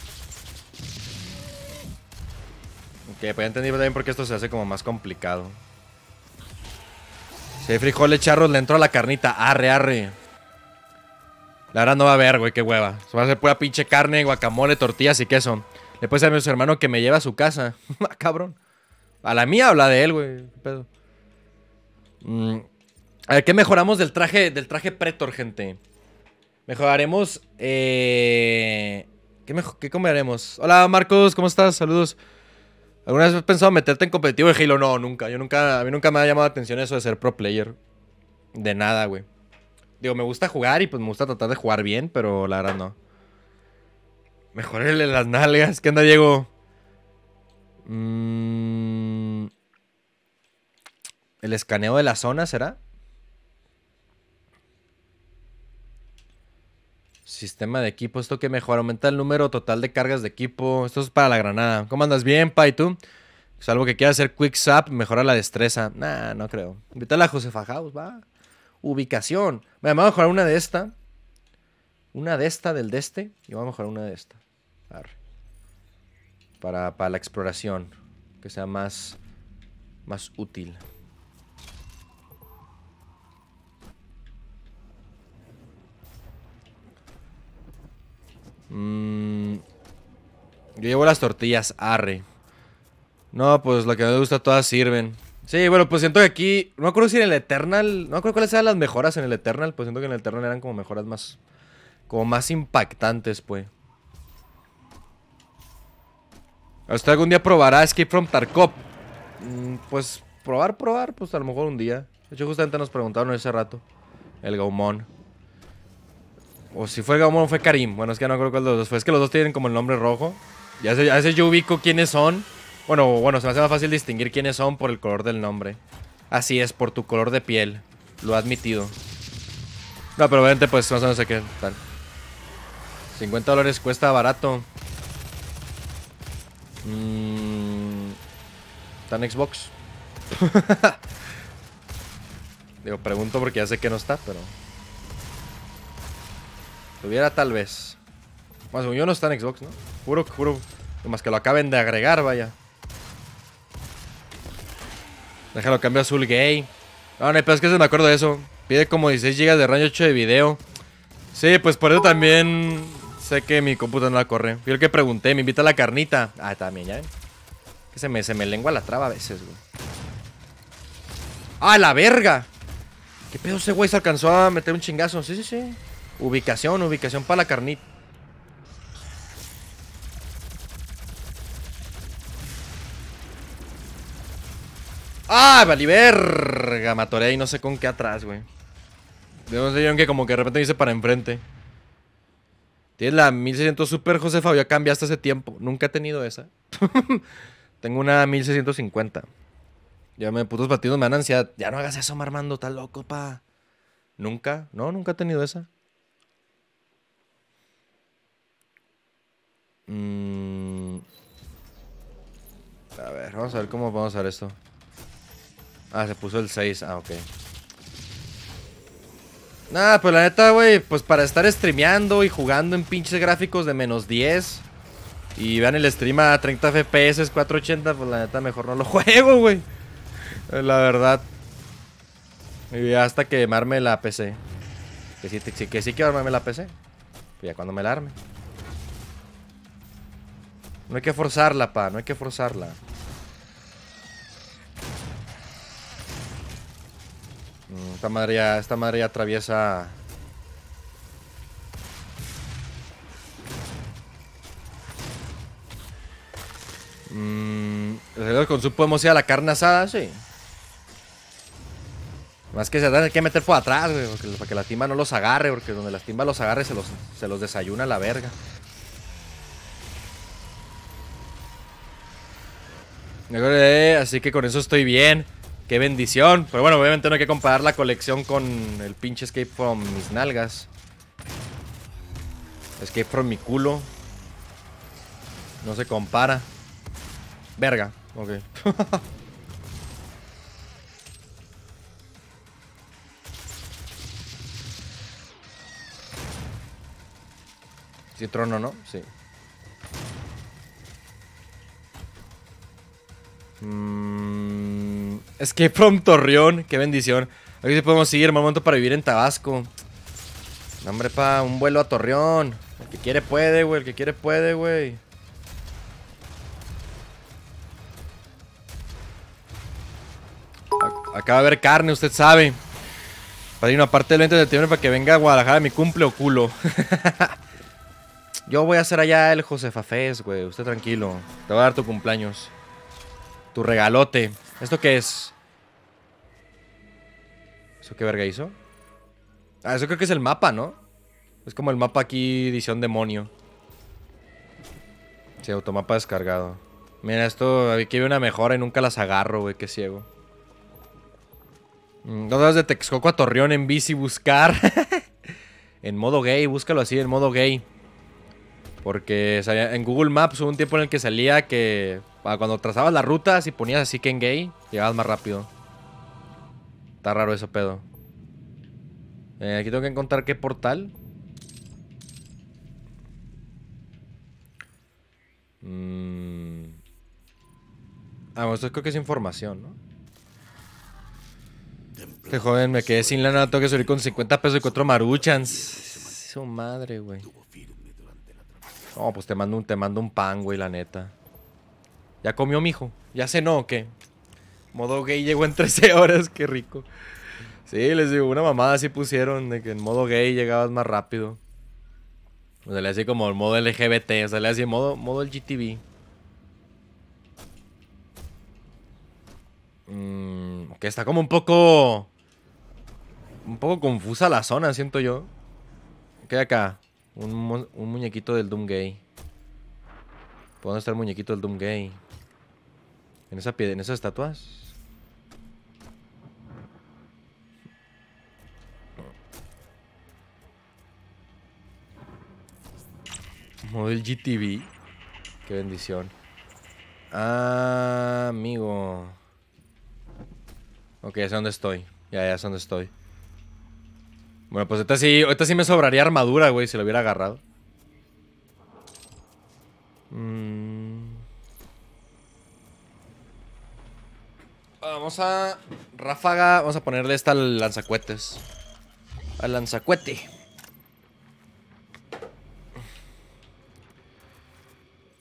Ok, pues a entender también por qué esto se hace como más complicado. Se hay frijoles charros, le entró a la carnita. Arre, arre. La verdad no va a ver, güey, qué hueva. Se va a hacer pura pinche carne, guacamole, tortillas y queso. Después a su hermano que me lleva a su casa. Ah, cabrón. A la mía habla de él, güey. Mm, a ver, ¿qué mejoramos del traje, del traje Pretor, gente? Mejoraremos. Eh... ¿Qué, mejor, ¿Qué comeremos? Hola, Marcos, ¿cómo estás? Saludos. ¿Alguna vez has pensado meterte en competitivo de Halo? No, nunca. Yo nunca. A mí nunca me ha llamado la atención eso de ser pro player. De nada, güey. Digo, me gusta jugar y pues me gusta tratar de jugar bien, pero la verdad no. Mejoréle las nalgas. ¿Qué onda, Diego? Mm. El escaneo de la zona, ¿será? Sistema de equipo, esto que mejora, aumenta el número total de cargas de equipo. Esto es para la granada. ¿Cómo andas? Bien, pai, tú? Salvo que quiera hacer quick sap, mejora la destreza. Nah, no creo. Invítala a Josefa House, va. Ubicación. Me voy a mejorar una de esta. Una de esta del de este. Y vamos a mejorar una de esta. Arre. Para, la exploración. Que sea más, más útil. Mm. yo llevo las tortillas, arre. No, pues la que me gusta todas sirven. Sí, bueno, pues siento que aquí... No me acuerdo si en el Eternal... No me acuerdo cuáles eran las mejoras en el Eternal. Pues siento que en el Eternal eran como mejoras más... Como más impactantes, pues. ¿Usted algún día probará Escape from Tarkov? Mm, pues probar, probar, pues a lo mejor un día. De hecho, justamente nos preguntaron ese rato. El Gaumón. O si fue Gaumon o fue Karim. Bueno, es que no creo cuál los dos fue. Es que los dos tienen como el nombre rojo. Y a veces, yo ubico quiénes son. Bueno, bueno, se me hace más fácil distinguir quiénes son por el color del nombre. Así es, por tu color de piel. Lo he admitido. No, pero obviamente pues no o sé qué tal. 50 dólares cuesta barato. Mm, ¿Está en Xbox? Digo, pregunto porque ya sé que no está, pero... Tuviera tal vez. Más o yo no está en Xbox, ¿no? Juro, juro. Más que lo acaben de agregar, vaya. Déjalo, cambio azul gay. No, no, pero es que se me acuerdo de eso. Pide como 16 GB de RAM de video. Sí, pues por eso también Sé que mi computadora no la corre. Fui el que pregunté, me invita a la carnita. Ah, también, ya. Que se me, se me lengua la traba a veces, güey. ¡Ah, la verga! ¿Qué pedo ese güey se alcanzó a meter un chingazo? Sí, sí, sí. Ubicación, ubicación para la carnita. ¡Ah, valiverga! verga! Matoré ahí no sé con qué atrás, güey. Debo decir que como que de repente dice para enfrente es la 1600 Super José Fabio, cambiaste hace tiempo. Nunca he tenido esa. Tengo una 1650. Ya me putos batidos me dan ansiedad. Ya no hagas eso, Marmando, Está loco, pa. Nunca, no, nunca he tenido esa. Mm. A ver, vamos a ver cómo vamos a hacer esto. Ah, se puso el 6. Ah, ok nah pues la neta, güey, pues para estar streameando y jugando en pinches gráficos de menos 10 y vean el stream a 30 FPS, 480, pues la neta mejor no lo juego, güey. La verdad. Y hasta que arme la PC. Que sí, que sí quiero armarme la PC. Pues ya cuando me la arme. No hay que forzarla, pa, no hay que forzarla. Mm, esta madre ya, atraviesa... Mm, con su podemos ir a la carne asada, sí. Más que se dan, que meter por atrás, güey, para que la timba no los agarre, porque donde la timba los agarre se los, se los desayuna la verga. Eh, así que con eso estoy bien. Qué bendición. Pero bueno, obviamente no hay que comparar la colección con el pinche Escape from mis nalgas. Escape from mi culo. No se compara. Verga. Ok. sí, trono, ¿no? Sí. Mmm... Es que from Torreón, qué bendición. Aquí sí podemos seguir mal momento para vivir en Tabasco. Nombre hombre, pa, un vuelo a Torreón. El que quiere puede, güey, el que quiere puede, güey. Acaba de haber carne, usted sabe. Para una parte del 20 de septiembre para que venga a Guadalajara mi cumple o culo. Yo voy a hacer allá el Josefa Fez güey. Usted tranquilo. Te voy a dar tu cumpleaños. Tu regalote. ¿Esto qué es? ¿Eso qué verga hizo? Ah, eso creo que es el mapa, ¿no? Es como el mapa aquí, edición demonio. Sí, automapa descargado. Mira, esto, aquí hay una mejora y nunca las agarro, güey, qué ciego. dónde mm, vas de Texcoco a Torreón en bici buscar. en modo gay, búscalo así, en modo gay. Porque en Google Maps hubo un tiempo en el que salía que ah, cuando trazabas las rutas y ponías así que en gay, llegabas más rápido. Está raro eso, pedo. Eh, aquí tengo que encontrar qué portal. Mm. Ah, bueno, esto creo que es información, ¿no? Este joven me quedé sin lana, tengo que subir con 50 pesos y cuatro maruchans. Su madre, güey. No, pues te mando un, te mando un pan, güey, la neta. ¿Ya comió, mi hijo. ¿Ya cenó o qué? Modo gay llegó en 13 horas, qué rico. Sí, les digo, una mamada así pusieron de que en modo gay llegabas más rápido. O sea, le así como el modo LGBT, o sea, le hacía modo, modo LGTB. Mm, que está como un poco... Un poco confusa la zona, siento yo. ¿Qué hay acá? Un, un muñequito del Doom Gay. ¿Dónde está el muñequito del Doom Gay? ¿En, esa en esas estatuas? Model GTV. Qué bendición. Ah, amigo. Ok, ya sé dónde estoy. Ya, ya sé dónde estoy. Bueno, pues ahorita sí, sí me sobraría armadura, güey, si lo hubiera agarrado. Mm. Vamos a... Ráfaga, vamos a ponerle esta al lanzacuetes. Al lanzacuete.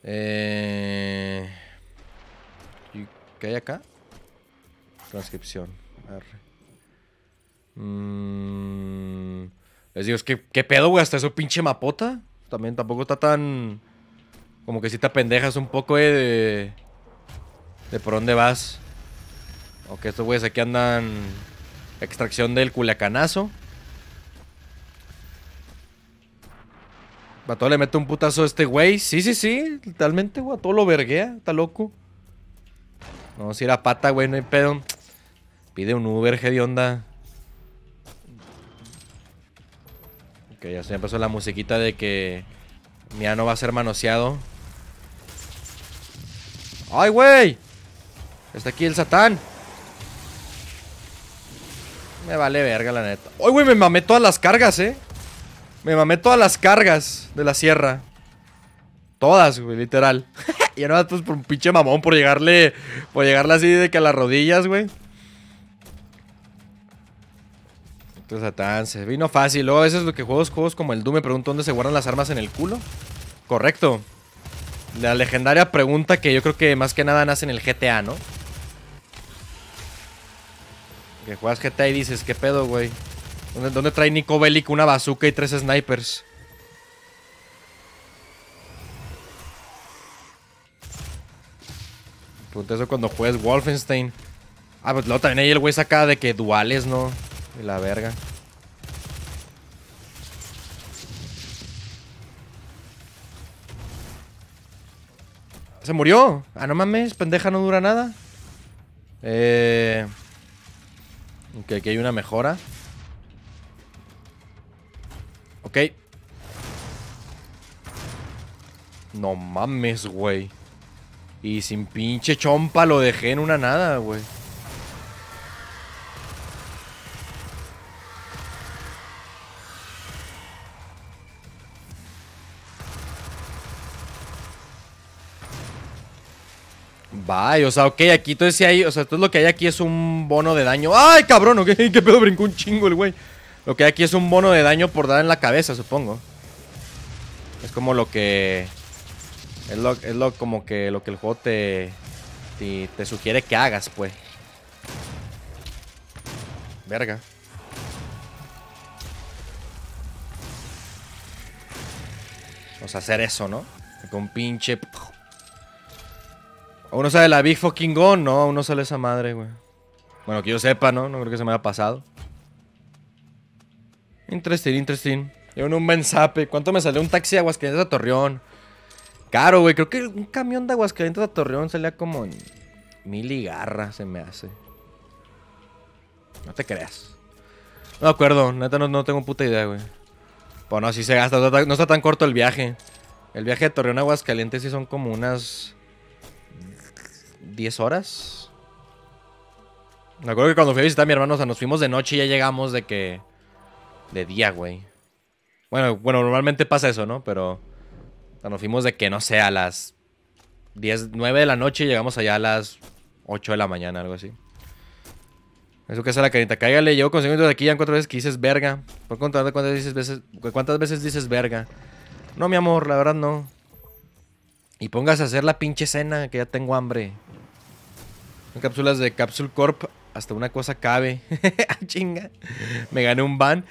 Eh... ¿Qué hay acá? Transcripción. R. Mm, les digo, es que, ¿qué pedo, güey? Hasta eso pinche mapota. También tampoco está tan. Como que si te pendejas un poco, eh, de. De por dónde vas. Aunque estos güeyes aquí andan. Extracción del culacanazo. A todo le mete un putazo a este güey. Sí, sí, sí. Totalmente, güey. todo lo verguea. Está loco. No, si era pata, güey. No hay pedo. Pide un Uber, de onda. Ok, ya se empezó la musiquita de que Mi no va a ser manoseado. ¡Ay, güey! Está aquí el satán. Me vale verga, la neta. ¡Ay, güey! Me mamé todas las cargas, ¿eh? Me mamé todas las cargas de la sierra. Todas, güey, literal. y ahora pues por un pinche mamón por llegarle... Por llegarle así de que a las rodillas, güey. satán se Vino fácil. Luego a veces lo que juegos, juegos como el Doom me pregunto dónde se guardan las armas en el culo. Correcto. La legendaria pregunta que yo creo que más que nada nace en el GTA, ¿no? Que juegas GTA y dices, ¿qué pedo, güey? ¿Dónde, trae Nico Bellic una bazooka y tres snipers? Pregunta eso cuando juegas Wolfenstein. Ah, pues luego también ahí el güey saca de que duales, ¿no? Y la verga. ¡Se murió! Ah, no mames, pendeja no dura nada. Eh... Ok, aquí hay una mejora. Ok. No mames, güey. Y sin pinche chompa lo dejé en una nada, güey. Vaya, o sea, ok, aquí entonces si hay... O sea, entonces lo que hay aquí es un bono de daño. ¡Ay, cabrón! ¿Qué, qué pedo? Brincó un chingo el güey. Lo que hay aquí es un bono de daño por dar en la cabeza, supongo. Es como lo que... Es lo, como que lo que el juego te, te, sugiere que hagas, pues. Verga. Vamos a hacer eso, ¿no? Con pinche... Uno sale la Big Fucking Go? ¿no? Uno sale esa madre, güey. Bueno, que yo sepa, ¿no? No creo que se me haya pasado. Interesting, interesting. Yo en un buen ¿Cuánto me salió un taxi de Aguascalientes a Torreón? Caro, güey. Creo que un camión de Aguascalientes a Torreón salía como en mil y garra, se me hace. No te creas. No me acuerdo. Neta, no, tengo puta idea, güey. Bueno, pues así se gasta. no está tan corto el viaje. El viaje de Torreón a Aguascalientes sí son como unas... 10 horas. Me acuerdo que cuando fui a visitar a mi hermano, o sea, nos fuimos de noche y ya llegamos de que... De día, güey. Bueno, bueno, normalmente pasa eso, ¿no? Pero... O sea, nos fuimos de que, no sé, a las 10, 9 de la noche y llegamos allá a las 8 de la mañana, algo así. Eso que es la carita. Cáigale, llevo consiguiendo de aquí ya cuatro veces que dices verga. Por contar cuántas veces, cuántas veces dices verga. No, mi amor, la verdad no. Y pongas a hacer la pinche cena, que ya tengo hambre. En cápsulas de Capsule Corp. Hasta una cosa cabe. Ah, chinga. Me gané un ban.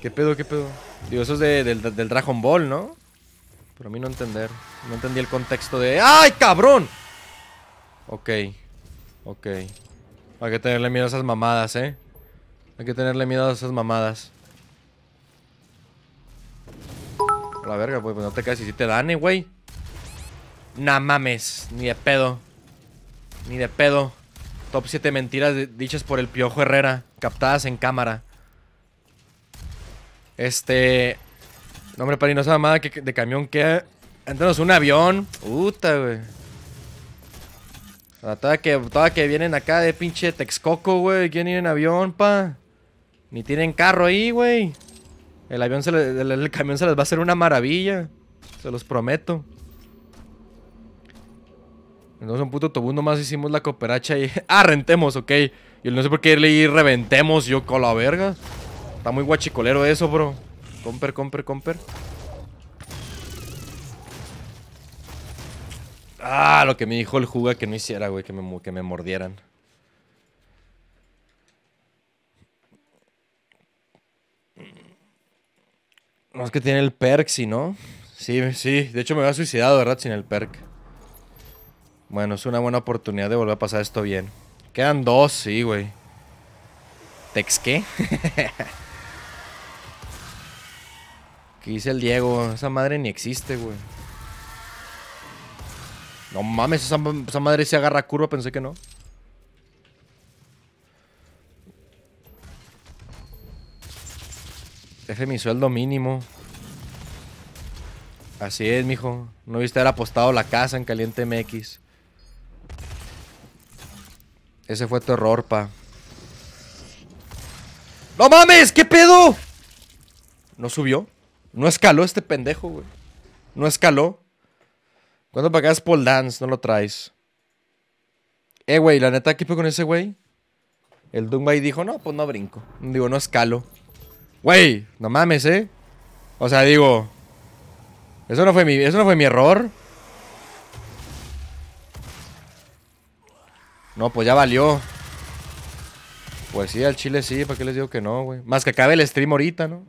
¿Qué pedo, qué pedo? Digo, eso es del, Dragon Ball, ¿no? Pero a mí no entender. No entendí el contexto de... ¡Ay, cabrón! Ok. Ok. Hay que tenerle miedo a esas mamadas, ¿eh? Hay que tenerle miedo a esas mamadas. A la verga, Pues no te caes. Y si te dan, eh, güey. No mames. Ni de pedo. Ni de pedo. Top 7 mentiras dichas por el Piojo Herrera, captadas en cámara. Este... No, hombre, Pari, no sabe nada que, de camión que... Entranos un avión. Puta, güey. Toda que, toda que vienen acá de pinche Texcoco, güey. ¿Quién viene en avión, pa? Ni tienen carro ahí, güey. El avión se el, camión se les va a hacer una maravilla. Se los prometo. Entonces un puto tobú nomás hicimos la cooperacha y... ¡Ah, rentemos! Ok. Y no sé por qué y reventemos yo con la verga. Está muy guachicolero eso, bro. Comper, comper, comper. Ah, lo que me dijo el juga que no hiciera, güey, que me, que me mordieran. No es que tiene el perk, si no. Sí, sí. De hecho me había suicidado, ¿verdad? Sin el perk. Bueno, es una buena oportunidad de volver a pasar esto bien. Quedan dos, sí, güey. ¿Tex qué? ¿Qué dice el Diego? Esa madre ni existe, güey. No mames, esa, madre se agarra curva, pensé que no. Deje mi sueldo mínimo. Así es, mijo. No viste haber apostado la casa en Caliente MX. Ese fue tu error, pa. ¡No mames! ¿Qué pedo? No subió. No escaló este pendejo, güey. No escaló. ¿Cuándo pagas Paul Dance? No lo traes. Eh, güey, la neta, ¿qué fue con ese güey? El Dumbay dijo, no, pues no brinco. Digo, no escalo. Güey, no mames, ¿eh? O sea, digo... Eso no fue mi, eso no fue mi error. No, pues ya valió. Pues sí, al chile sí, ¿para qué les digo que no, güey? Más que acabe el stream ahorita, ¿no?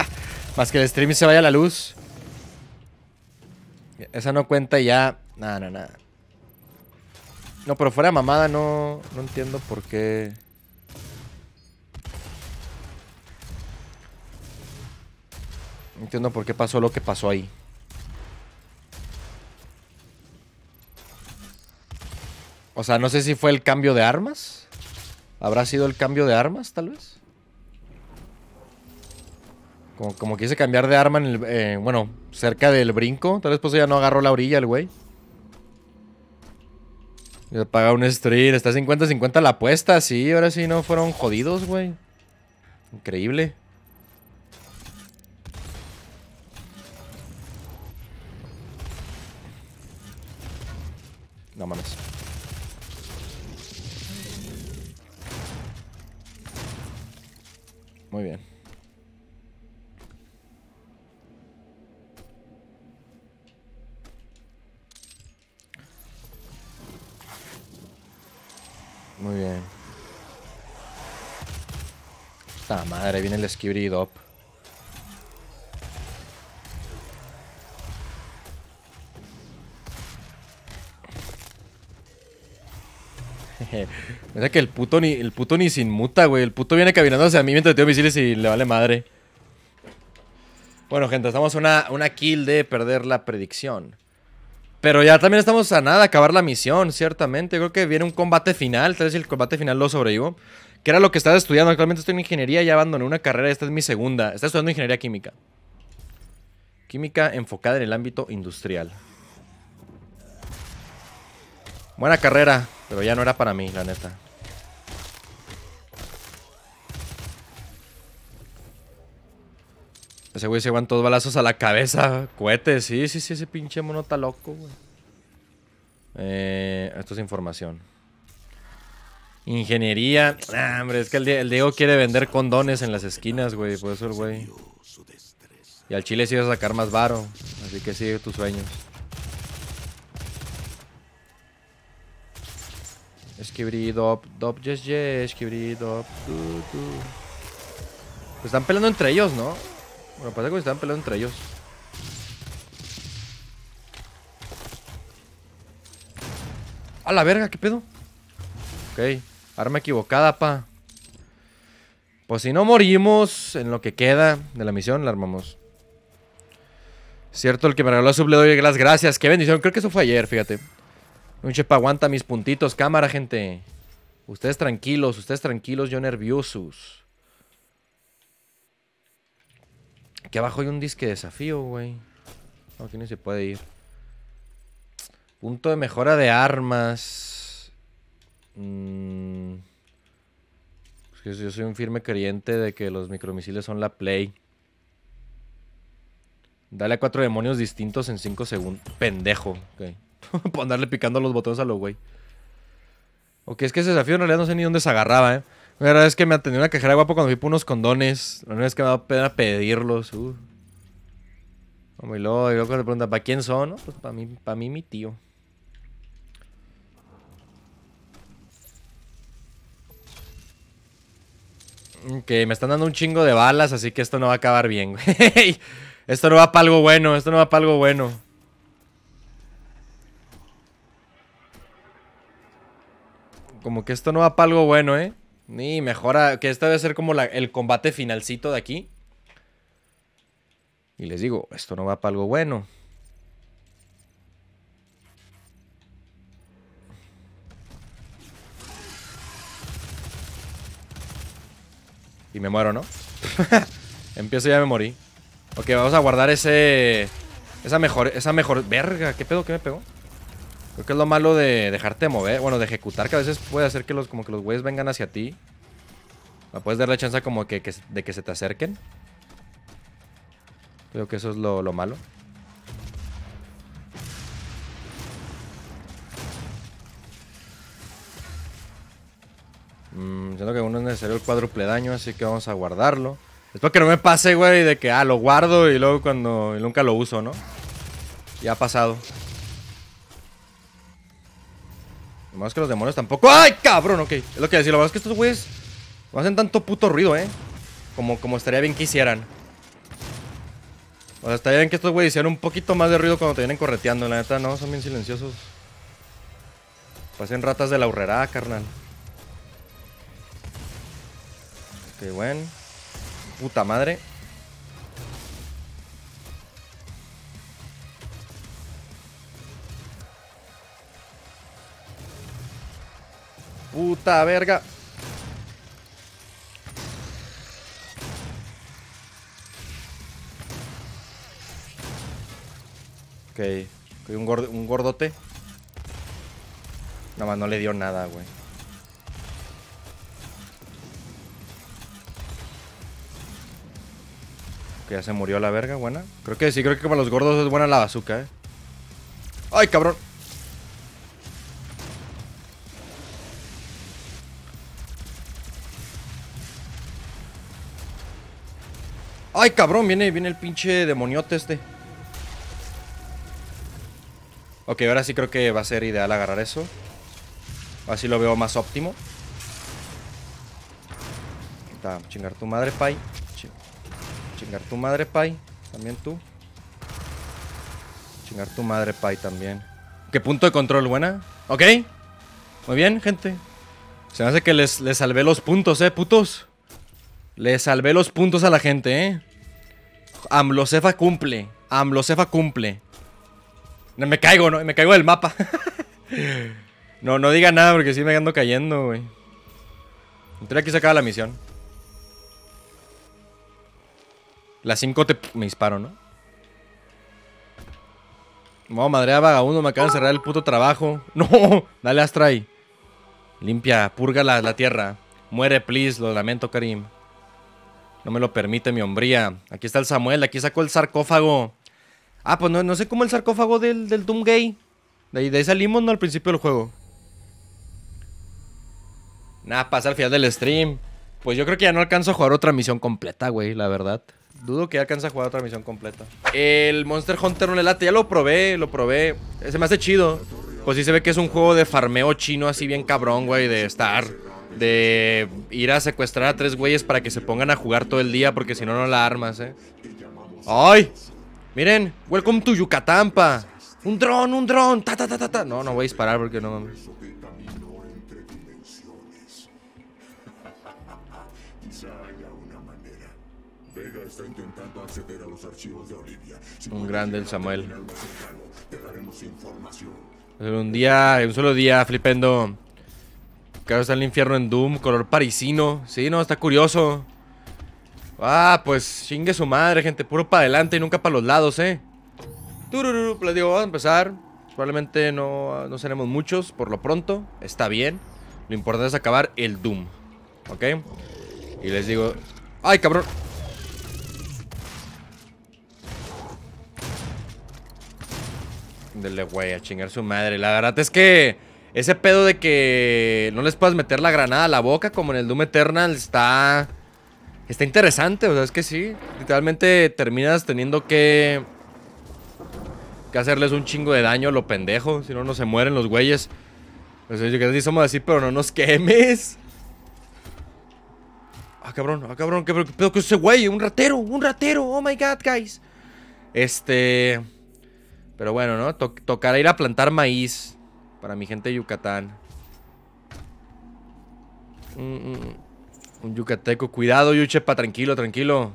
Más que el stream se vaya a la luz. Esa no cuenta ya. Nada, nada, nada. No, pero fuera mamada no, no entiendo por qué... No entiendo por qué pasó lo que pasó ahí. O sea, no sé si fue el cambio de armas. ¿Habrá sido el cambio de armas, tal vez? Como, quise cambiar de arma en el... Eh, bueno, cerca del brinco. Tal vez pues ya no agarró la orilla el güey. Le paga un stream. Está 50-50 la apuesta. Sí, ahora sí no fueron jodidos, güey. Increíble. No mames. Muy bien. Muy bien. Esta madre, viene el esquibrido. Mira que el puto ni, el puto ni sin muta, güey. El puto viene caminando hacia mí mientras tengo misiles y le vale madre. Bueno, gente, estamos a una, kill de perder la predicción. Pero ya también estamos a nada, acabar la misión, ciertamente. creo que viene un combate final, tal vez el combate final lo sobrevivo. Que era lo que estaba estudiando. Actualmente estoy en ingeniería, ya abandoné una carrera, esta es mi segunda. Estoy estudiando ingeniería química. Química enfocada en el ámbito industrial. Buena carrera, pero ya no era para mí, la neta. Ese güey se aguantó todos balazos a la cabeza. Cohetes, sí, sí, sí, ese pinche mono está loco, güey. Eh, esto es información. Ingeniería. hombre, es que el, Diego quiere vender condones en las esquinas, güey. Por eso el güey. Y al chile sí iba a sacar más varo. Así que sigue tus sueños. Esquibrí, dop, dop, yes, yes, esquibrí, dop, tu, tu. Pues están peleando entre ellos, ¿no? Bueno, pasa que están peleando entre ellos. A la verga, ¿qué pedo? Ok, arma equivocada, pa. Pues si no morimos en lo que queda de la misión, la armamos. Cierto, el que me regaló sub le doy las gracias. Qué bendición, creo que eso fue ayer, fíjate. Un chepa aguanta mis puntitos. Cámara, gente. Ustedes tranquilos, ustedes tranquilos, yo nerviosos. Aquí abajo hay un disque de desafío, güey. Aquí ni se puede ir. Punto de mejora de armas. Mm. yo soy un firme creyente de que los micromisiles son la play. Dale a cuatro demonios distintos en cinco segundos. Pendejo. Okay. Por andarle picando los botones a los güey. Ok, es que ese desafío en realidad no sé ni dónde se agarraba, ¿eh? La verdad es que me atendió una cajera de guapo cuando fui por unos condones. La verdad es que me da a pedirlos. Uh. y luego, cuando preguntan, ¿para quién son? pues para mí, para mí, mi tío. Ok, me están dando un chingo de balas, así que esto no va a acabar bien, güey. Esto no va para algo bueno, esto no va para algo bueno. Como que esto no va para algo bueno, ¿eh? Ni mejora. Que este debe ser como el combate finalcito de aquí. Y les digo, esto no va para algo bueno. Y me muero, ¿no? Empiezo ya me morí. Ok, vamos a guardar ese... Esa mejor... Esa mejor... Verga, ¿qué pedo ¿Qué me pegó? Creo que es lo malo de dejarte mover. Bueno, de ejecutar, que a veces puede hacer que los como los güeyes vengan hacia ti. No puedes dar la chance como que, de que se te acerquen. Creo que eso es lo, malo. Mm, siento que uno es necesario el cuádruple daño, así que vamos a guardarlo. Espero que no me pase, güey, de que, ah, lo guardo y luego cuando y nunca lo uso, ¿no? Ya ha pasado. Lo más que los demonios tampoco. ¡Ay, cabrón! Ok, es lo que decir Lo más que estos güeyes no hacen tanto puto ruido, ¿eh? Como, como estaría bien que hicieran. O sea, estaría bien que estos güeyes hicieran un poquito más de ruido cuando te vienen correteando. La neta, no, son bien silenciosos. Pasen ratas de la urrera, carnal. Ok, bueno. Puta madre. puta verga. Ok, un, un gordote. Nada más no le dio nada, güey. Que ya se murió la verga, buena. Creo que sí, creo que para los gordos es buena la bazooka, eh. ¡Ay, cabrón! Ay, cabrón, viene, viene el pinche demoniote este. Ok, ahora sí creo que va a ser ideal agarrar eso. Así lo veo más óptimo. chingar tu madre, Pai. Chingar tu madre, Pai. También tú. Chingar tu madre, Pai, también. ¿Qué punto de control? Buena. Ok. Muy bien, gente. Se me hace que les salvé los puntos, eh, putos. Le salvé los puntos a la gente, ¿eh? Amlocefa cumple. Amlocefa cumple. me caigo, ¿no? Me caigo del mapa. no, no diga nada porque sí me ando cayendo, güey. Entré aquí se acaba la misión. Las 5 te... Me disparo, ¿no? No, madre a vagabundo, me acaban de cerrar el puto trabajo. ¡No! Dale, Astray. Limpia, purga la, la tierra. Muere, please, lo lamento, Karim. No me lo permite mi hombría. Aquí está el Samuel, aquí sacó el sarcófago. Ah, pues no, no sé cómo el sarcófago del, del Gay. De ahí, de salimos, ¿no? Al principio del juego. Nada, pasa al final del stream. Pues yo creo que ya no alcanzo a jugar otra misión completa, güey, la verdad. Dudo que ya a jugar otra misión completa. El Monster Hunter no le late. Ya lo probé, lo probé. Se me hace chido. Pues sí se ve que es un juego de farmeo chino así bien cabrón, güey, de estar de ir a secuestrar a tres güeyes para que se pongan a jugar todo el día, porque si no, no la armas, ¿eh? ¡Ay! Miren, welcome to Yucatampa. Un dron, un dron, ta, ta, ta, ta, No, no voy a disparar porque no Un grande el Samuel. Un día, un solo día, flipendo. Claro, está el infierno en Doom, color parisino. Sí, no, está curioso. Ah, pues chingue su madre, gente. Puro para adelante y nunca para los lados, ¿eh? Turururu, les pues, digo, vamos a empezar. Probablemente no, seremos muchos por lo pronto. Está bien. Lo importante es acabar el Doom. ¿Ok? Y les digo... ¡Ay, cabrón! Dele, güey, a chingar su madre. La verdad es que... Ese pedo de que no les puedas meter la granada a la boca como en el Doom Eternal está... Está interesante, o sea, es que sí. Literalmente terminas teniendo que... Que hacerles un chingo de daño a lo pendejo. Si no, no se mueren los güeyes. O sea, yo que sí somos así, pero no nos quemes. Ah, cabrón, ah, cabrón, qué pedo que ese güey, un ratero, un ratero, oh my god, guys. Este. Pero bueno, ¿no? tocará ir a plantar maíz. Para mi gente Yucatán. Mm, mm, mm. un yucateco. Cuidado, Yuchepa, tranquilo, tranquilo.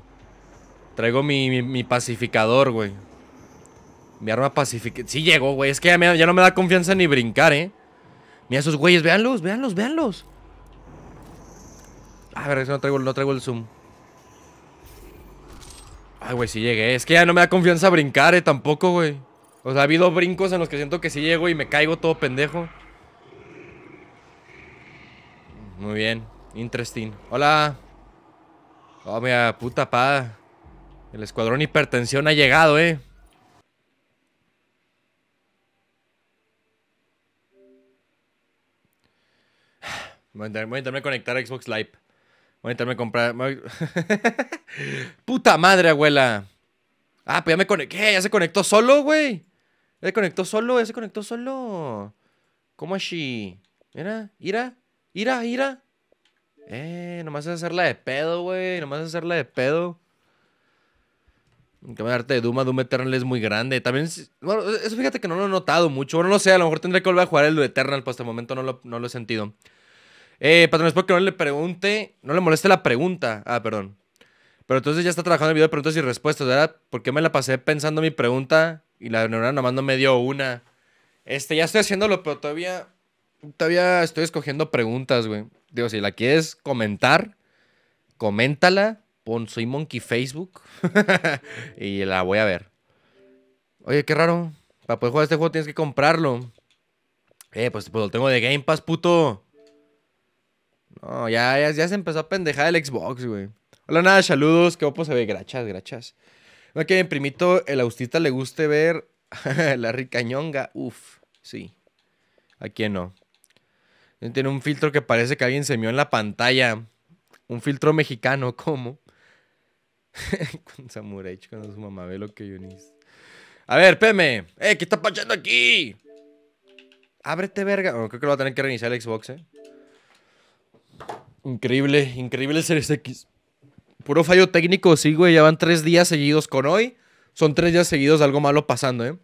Traigo mi, pacificador, güey. Mi arma pacificador. Sí llegó, güey. Es que ya, no me da confianza ni brincar, eh. Mira esos güeyes, véanlos, véanlos, véanlos. A ah, ver, no traigo, no traigo el zoom. Ay, güey, sí llegué. Es que ya no me da confianza brincar, eh, tampoco, güey. O sea, ha habido brincos en los que siento que si llego y me caigo todo pendejo. Muy bien. Interesting. Hola. Oh, mira, puta pa! El escuadrón hipertensión ha llegado, eh. Voy a, intentarme conectar a Xbox Live. Voy a intentarme comprar. Puta madre, abuela. Ah, pues ya me conecté. ¿Qué? ¿Ya se conectó solo, güey? ¿Ese conectó solo, ese conectó solo. ¿Cómo así? Mira, ira, ira, ira. Eh, nomás es hacerla de pedo, güey. Nomás es hacerla de pedo. Que me arte de Duma, Duma Eternal es muy grande. También, bueno, eso fíjate que no lo he notado mucho. Bueno, no sé, a lo mejor tendré que volver a jugar el de Eternal, pues hasta el momento no lo, he sentido. Eh, patrón, espero que no le pregunte, no le moleste la pregunta. Ah, perdón. Pero entonces ya está trabajando el video de preguntas y respuestas, ¿verdad? ¿Por qué me la pasé pensando mi pregunta y la neurona nomás no me dio una. Este, ya estoy haciéndolo, pero todavía, todavía estoy escogiendo preguntas, güey. Digo, si la quieres comentar, coméntala. Pon soy monkey Facebook. y la voy a ver. Oye, qué raro. Para poder jugar este juego tienes que comprarlo. Eh, pues, pues lo tengo de Game Pass, puto. No, ya, ya, se empezó a pendejar el Xbox, güey. Hola, nada, saludos. Qué guapo se ve. grachas gracias. No que a primito, el Austita le guste ver la ricañonga. Uf, sí. ¿A quién no? Tiene un filtro que parece que alguien se mió en la pantalla. Un filtro mexicano, ¿cómo? con Samurai, con su mamá, ve lo que yo A ver, Peme. ¡Eh, qué está pasando aquí! Ábrete, verga. creo que lo va a tener que reiniciar el Xbox, ¿eh? Increíble, increíble ser Series X. Puro fallo técnico, sí, güey. Ya van tres días seguidos con hoy. Son tres días seguidos de algo malo pasando, ¿eh?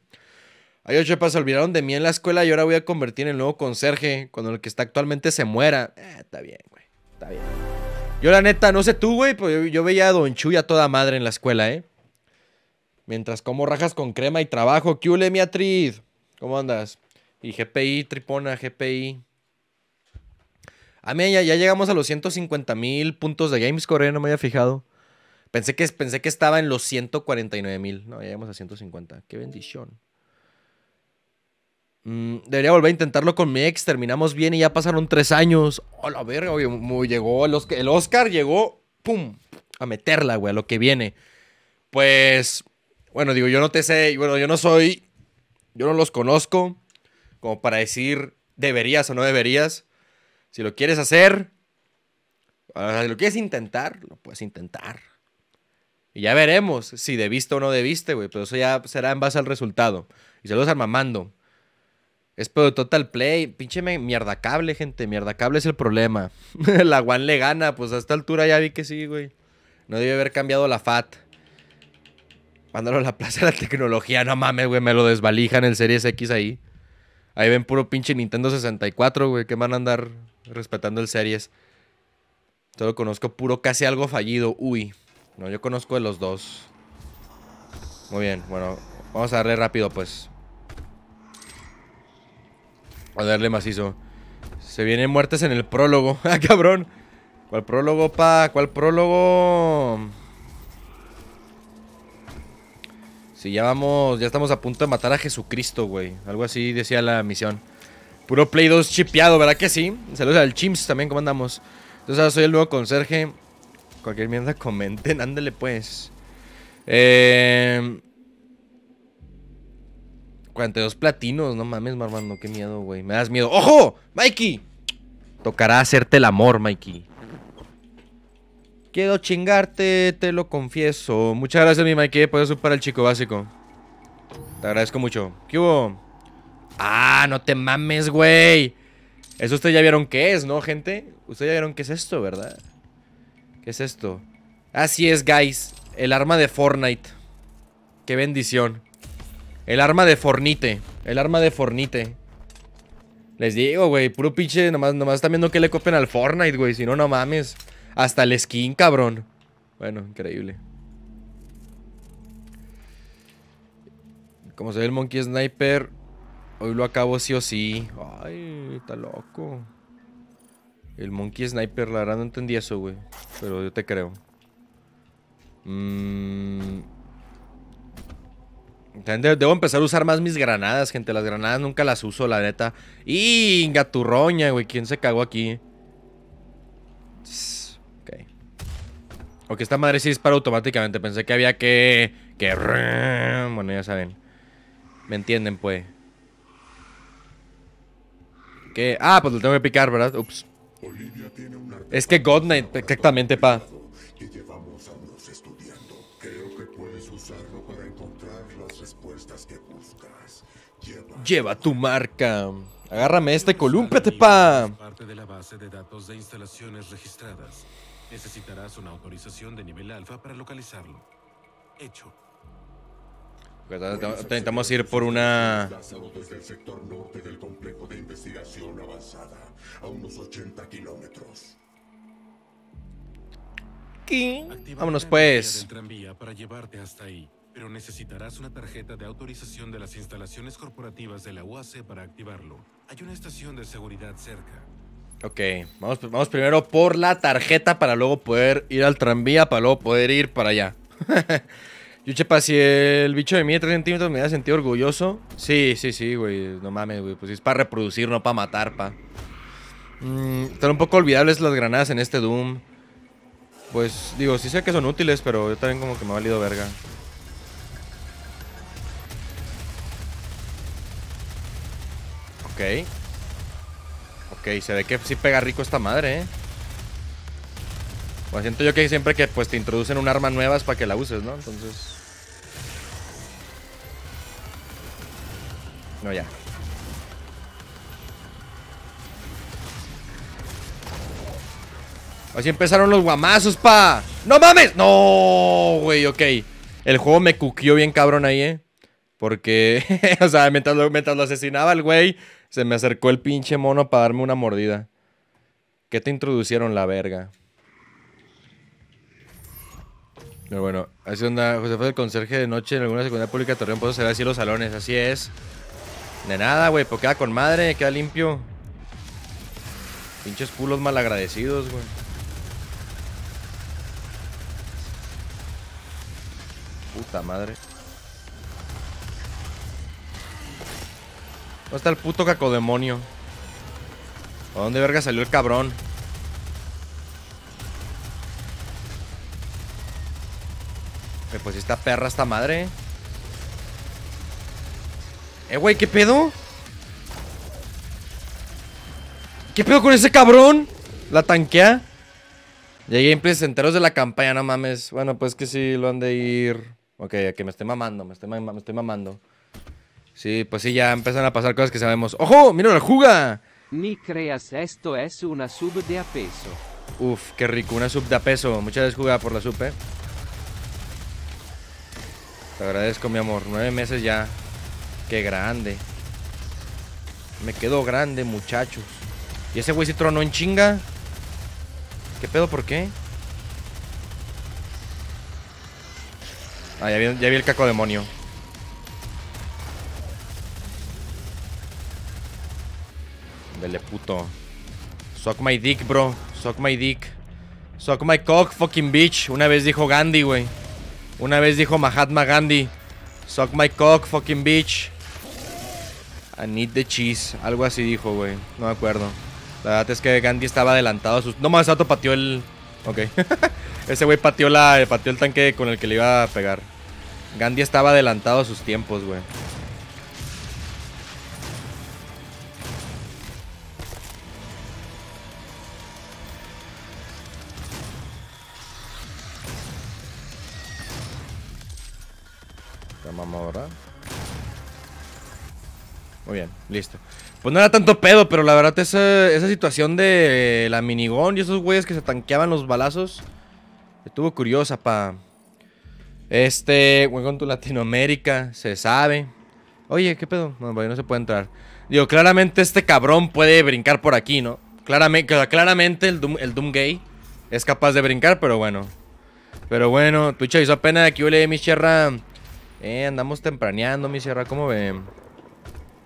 Ay, chepa, pues, se olvidaron de mí en la escuela y ahora voy a convertir en el nuevo conserje cuando el que está actualmente se muera. Eh, está bien, güey. Está bien. Yo, la neta, no sé tú, güey, pero yo, veía a Don Chuy a toda madre en la escuela, ¿eh? Mientras como rajas con crema y trabajo. ¿Qué hule, mi atriz? ¿Cómo andas? Y GPI, tripona, GPI. A mí ya, llegamos a los 150 mil puntos de Gamescore, no me había fijado. Pensé que, pensé que estaba en los 149 mil. No, ya llegamos a 150. Qué bendición. Mm, debería volver a intentarlo con mi ex. Terminamos bien y ya pasaron tres años. A la muy llegó el Oscar, el Oscar. llegó, pum, a meterla, güey, a lo que viene. Pues, bueno, digo, yo no te sé. Bueno, yo no soy. Yo no los conozco. Como para decir, deberías o no deberías. Si lo quieres hacer, si lo quieres intentar, lo puedes intentar. Y ya veremos si debiste o no debiste, güey. Pero eso ya será en base al resultado. Y saludos al mamando. Es pero Total Play. Pinche mierda cable, gente. Mierda cable es el problema. la One le gana. Pues a esta altura ya vi que sí, güey. No debe haber cambiado la FAT. Mándalo a la plaza de la tecnología. No mames, güey. Me lo desvalijan en Series X ahí. Ahí ven puro pinche Nintendo 64, güey, que van a andar respetando el series. Solo conozco puro casi algo fallido. Uy. No, yo conozco de los dos. Muy bien, bueno. Vamos a darle rápido, pues. A darle macizo. Se vienen muertes en el prólogo. ¡Ah, cabrón! ¿Cuál prólogo, pa? ¿Cuál prólogo? Si ya vamos, ya estamos a punto de matar a Jesucristo, güey. Algo así decía la misión. Puro Play 2 chipeado, ¿verdad que sí? Saludos al Chimps también, ¿cómo andamos? Entonces soy el nuevo conserje. Cualquier mierda comenten, ándale pues. Eh... 42 platinos, no mames, Marmando, qué miedo, güey. Me das miedo. ¡Ojo! ¡Mikey! Tocará hacerte el amor, Mikey. Quiero chingarte, te lo confieso. Muchas gracias, mi Mikey, eh, por eso para el chico básico. Te agradezco mucho. ¿Qué hubo? Ah, no te mames, güey. Eso ustedes ya vieron qué es, ¿no, gente? Ustedes ya vieron qué es esto, ¿verdad? ¿Qué es esto? Así es, guys. El arma de Fortnite. Qué bendición. El arma de Fornite. El arma de Fornite. Les digo, güey, puro pinche, nomás, nomás están viendo que le copen al Fortnite, güey. Si no, no mames. Hasta el skin, cabrón. Bueno, increíble. Como se ve el Monkey Sniper, hoy lo acabo sí o sí. Ay, está loco. El Monkey Sniper, la verdad no entendí eso, güey. Pero yo te creo. Mmm... Debo empezar a usar más mis granadas, gente. Las granadas nunca las uso, la neta. ¡Y güey! ¿Quién se cagó aquí? O que esta madre sí dispara automáticamente. Pensé que había que... Que... Bueno, ya saben. Me entienden, pues. ¿Qué? Ah, pues lo tengo que picar, ¿verdad? Ups. Es que God Knight, exactamente, pa. Lleva, tu marca. Agárrame este, columpete, pa. Parte de la base de datos de instalaciones registradas. Necesitarás una autorización de nivel alfa para localizarlo. Hecho. Intentamos ir por una. Desde el sector norte del complejo de investigación avanzada, a unos 80 kilómetros. Vámonos pues. tranvía para llevarte hasta ahí, pero necesitarás una tarjeta de autorización de las instalaciones corporativas de la UAC para activarlo. Hay una estación de seguridad cerca. Ok, vamos, vamos primero por la tarjeta para luego poder ir al tranvía, para luego poder ir para allá. Yo, chepa, si el bicho de mí de 3 centímetros me da sentido orgulloso. Sí, sí, sí, güey. No mames, güey. Pues es para reproducir, no para matar, pa. Mm, están un poco olvidables las granadas en este Doom. Pues digo, sí sé que son útiles, pero yo también como que me ha valido verga. Ok. Ok, se ve que sí pega rico esta madre, ¿eh? Pues siento yo que siempre que pues te introducen un arma nueva es para que la uses, ¿no? Entonces... No, ya. Así empezaron los guamazos, pa. ¡No mames! ¡No, güey! Ok. El juego me cuquió bien cabrón ahí, ¿eh? Porque, o sea, mientras lo asesinaba el güey, se me acercó el pinche mono para darme una mordida. ¿Qué te introducieron la verga? Pero bueno, así onda. José fue el conserje de noche en alguna secundaria pública de Torreón. puedo hacer así los salones. Así es. De nada, güey. porque queda con madre. Queda limpio. Pinches culos malagradecidos, güey. Puta madre. ¿Dónde está el puto cacodemonio? ¿A dónde verga salió el cabrón? Eh, pues esta perra, esta madre. Eh, güey, ¿qué pedo? ¿Qué pedo con ese cabrón? ¿La tanquea? Llegué gameplays enteros de la campaña, no mames. Bueno, pues que sí, lo han de ir... Ok, que me estoy mamando, me estoy, me estoy mamando. Sí, pues sí, ya empiezan a pasar cosas que sabemos. ¡Ojo! ¡Mira la juga! Ni creas, esto es una sub de a peso. Uf, qué rico, una sub de apeso. peso. Muchas gracias, jugada por la sub, eh. Te agradezco, mi amor. Nueve meses ya. Qué grande. Me quedo grande, muchachos. ¿Y ese güey se tronó en chinga? ¿Qué pedo? ¿Por qué? Ah, ya vi, ya vi el caco demonio. Vele puto. Suck my dick, bro. Suck my dick. Suck my cock, fucking bitch. Una vez dijo Gandhi, güey. Una vez dijo Mahatma Gandhi. Suck my cock, fucking bitch. I need the cheese. Algo así dijo, güey. No me acuerdo. La verdad es que Gandhi estaba adelantado. A sus... No más, Sato pateó el... Ok. Ese güey pateó, la... pateó el tanque con el que le iba a pegar. Gandhi estaba adelantado a sus tiempos, güey. Muy bien, listo. Pues no era tanto pedo, pero la verdad esa, esa situación de la minigón y esos güeyes que se tanqueaban los balazos. Estuvo curiosa, pa. Este, güey, con tu Latinoamérica, se sabe. Oye, ¿qué pedo? No, no se puede entrar. Digo, claramente este cabrón puede brincar por aquí, ¿no? Claramente, claramente el Doom, el Gay es capaz de brincar, pero bueno. Pero bueno, Twitch hizo apenas que yo le mi cherra. Eh, andamos tempraneando, mi sierra, ¿cómo ven?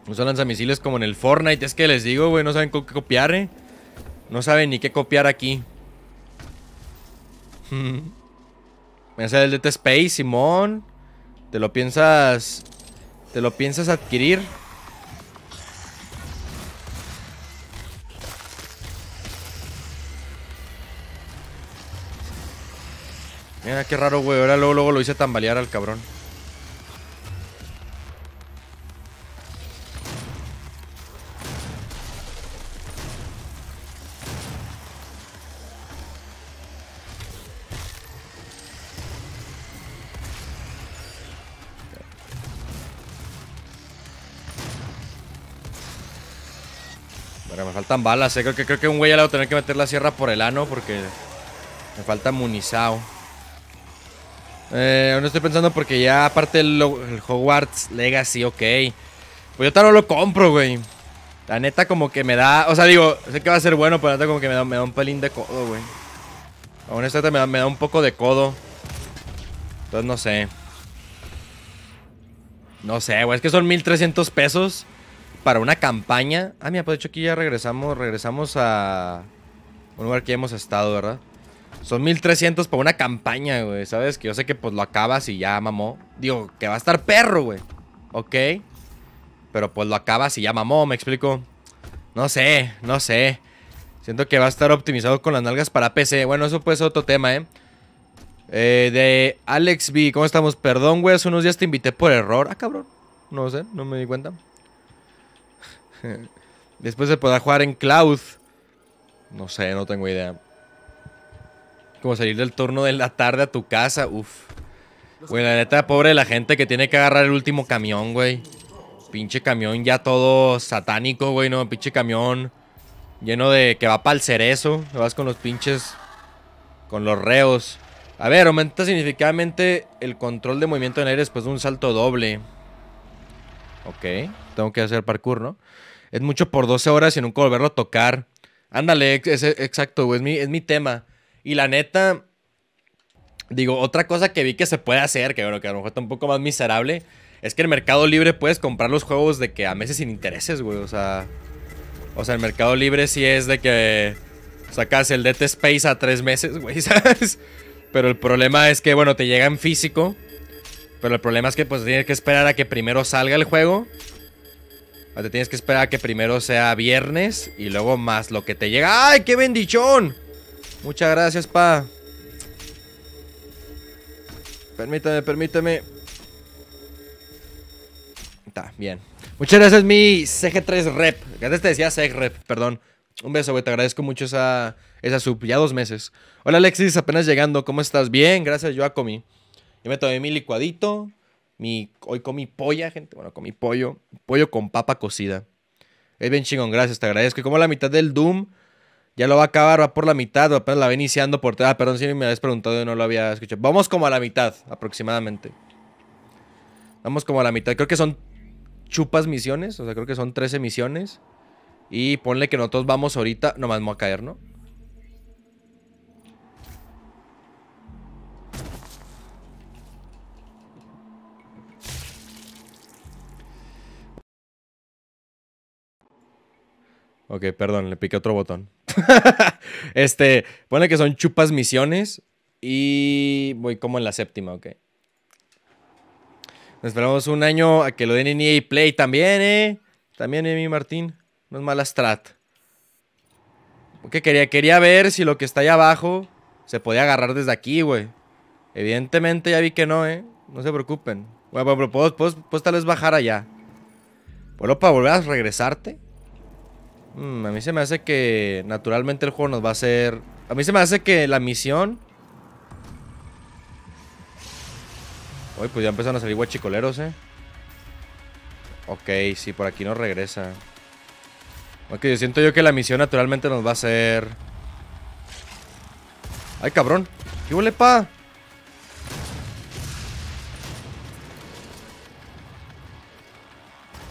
Usan lanzamisiles como en el Fortnite. Es que les digo, güey, no saben qué copiar, eh. No saben ni qué copiar aquí. Voy a el DT Space, Simón. Te lo piensas. Te lo piensas adquirir. Mira, qué raro, güey. Ahora luego, luego lo hice tambalear al cabrón. faltan balas, eh. creo, que, creo que un güey ya le voy a tener que meter la sierra por el ano porque me falta munizado. Eh, no estoy pensando porque ya aparte el, Hogwarts Legacy, ok. Pues yo tal lo compro, güey. La neta como que me da... O sea, digo, sé que va a ser bueno, pero la neta como que me da, un pelín de codo, güey. Honestamente me da, me da un poco de codo. Entonces no sé. No sé, güey. Es que son 1300 pesos para una campaña. Ah, mira, pues de hecho aquí ya regresamos, regresamos a un lugar que ya hemos estado, ¿verdad? Son 1300 para una campaña, güey, ¿sabes? Que yo sé que pues lo acabas y ya mamó. Digo, que va a estar perro, güey. Ok. Pero pues lo acabas y ya mamó, me explico. No sé, no sé. Siento que va a estar optimizado con las nalgas para PC. Bueno, eso puede ser otro tema, ¿eh? Eh, de Alex B. ¿Cómo estamos? Perdón, güey, hace unos días te invité por error. Ah, cabrón. No sé, no me di cuenta. Después se podrá jugar en Cloud. No sé, no tengo idea. Como salir del turno de la tarde a tu casa, uff. Güey, la neta, pobre la gente que tiene que agarrar el último camión, güey. Pinche camión ya todo satánico, güey, ¿no? Pinche camión lleno de que va para el cerezo. Vas con los pinches. Con los reos. A ver, aumenta significativamente el control de movimiento en aire después de un salto doble. Ok, tengo que hacer parkour, ¿no? es mucho por 12 horas y nunca volverlo a tocar. Ándale, es, exacto, güey, es mi, tema. Y la neta, digo, otra cosa que vi que se puede hacer, que, bueno, que a lo mejor está un poco más miserable, es que en Mercado Libre puedes comprar los juegos de que a meses sin intereses, güey, o sea... O sea, el Mercado Libre sí es de que sacas el Dead Space a tres meses, güey, ¿sabes? Pero el problema es que, bueno, te llega en físico. Pero el problema es que pues tienes que esperar a que primero salga el juego te tienes que esperar a que primero sea viernes y luego más lo que te llega. ¡Ay, qué bendichón! Muchas gracias, pa. Permítame, permítame. Está, bien. Muchas gracias, mi CG3 Rep. Antes te decía CG Rep, perdón. Un beso, güey. Te agradezco mucho esa, esa sub. Ya dos meses. Hola, Alexis. Apenas llegando. ¿Cómo estás? Bien, gracias. Yo a comí. Yo me tomé mi licuadito. Mi, hoy comí polla, gente. Bueno, comí pollo. Pollo con papa cocida. Es bien chingón, gracias, te agradezco. Y como la mitad del Doom ya lo va a acabar, va por la mitad, apenas la va iniciando por... Ah, perdón si me habías preguntado y no lo había escuchado. Vamos como a la mitad, aproximadamente. Vamos como a la mitad. Creo que son chupas misiones, o sea, creo que son 13 misiones. Y ponle que nosotros vamos ahorita, nomás vamos a caer, ¿no? Ok, perdón, le piqué otro botón. este, pone que son chupas misiones y voy como en la séptima, ok. Nos esperamos un año a que lo den en EA Play también, ¿eh? También, Emi Martín. No es mala strat. Que quería? Quería ver si lo que está ahí abajo se podía agarrar desde aquí, güey. Evidentemente ya vi que no, ¿eh? No se preocupen. Bueno, pero tal vez bajar allá. Bueno, para volver a regresarte. Mm, a mí se me hace que naturalmente el juego nos va a hacer... A mí se me hace que la misión... Uy, pues ya empezaron a salir guachicoleros, eh. Ok, sí, por aquí nos regresa. Ok, yo siento yo que la misión naturalmente nos va a hacer... Ay, cabrón. ¿Qué huele, pa?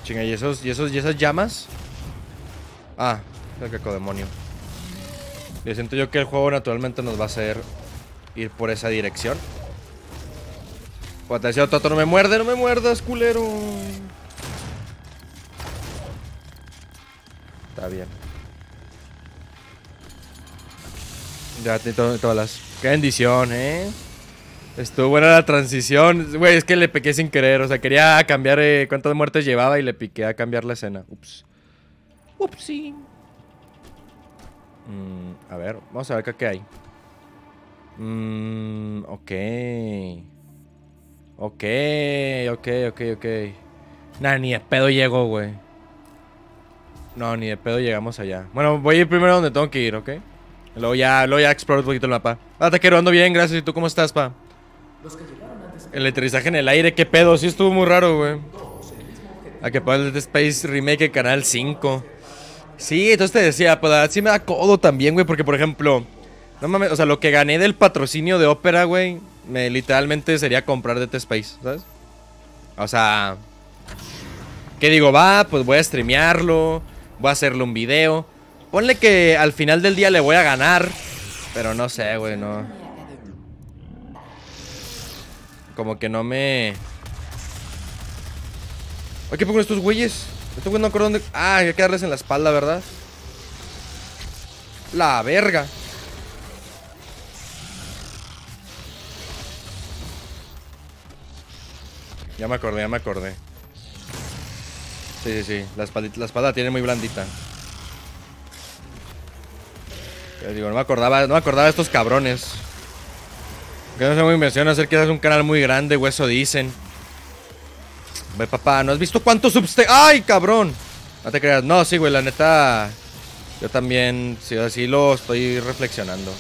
Chinga, ¿y, esos, y, esos, ¿y esas llamas? Ah, el cacodemonio. Yo siento yo que el juego naturalmente nos va a hacer ir por esa dirección. Atención, tato, no me muerde, no me muerdas, culero. Está bien. Ya tengo todas las. Qué bendición, eh. Estuvo buena la transición. Güey, es que le piqué sin querer. O sea, quería cambiar eh, cuántas muertes llevaba y le piqué a cambiar la escena. Ups. Upsi. Mm, a ver, vamos a ver qué hay. Mm, ok. Ok, ok, ok, ok. Nada, ni de pedo llegó, güey. No, ni de pedo llegamos allá. Bueno, voy a ir primero donde tengo que ir, ¿ok? Luego ya, luego ya exploro un poquito el mapa. Ah, quiero, ando bien, gracias. ¿Y tú cómo estás, pa? Los El aterrizaje en el aire, qué pedo. Sí estuvo muy raro, güey. A que pueda el Space Remake Canal 5. Sí, entonces te decía, pues así sí me da codo también, güey, porque por ejemplo, no mames, o sea, lo que gané del patrocinio de Ópera, güey, me literalmente sería comprar de Space, ¿sabes? O sea, ¿Qué digo, va, pues voy a streamearlo, voy a hacerle un video. Ponle que al final del día le voy a ganar, pero no sé, güey, no. Como que no me... qué pongo estos güeyes? Estoy güey no acuerdo dónde... Ah, hay que quedarles en la espalda, ¿verdad? La verga. Ya me acordé, ya me acordé. Sí, sí, sí. La, espalda tiene muy blandita. digo, no me acordaba, no me acordaba de estos cabrones. Que no se muy invención hacer que es un canal muy grande, hueso dicen. Ve, papá, ¿no has visto cuántos subs ¡Ay, cabrón! No te creas. No, sí, güey, la neta... Yo también, sí, así lo estoy reflexionando.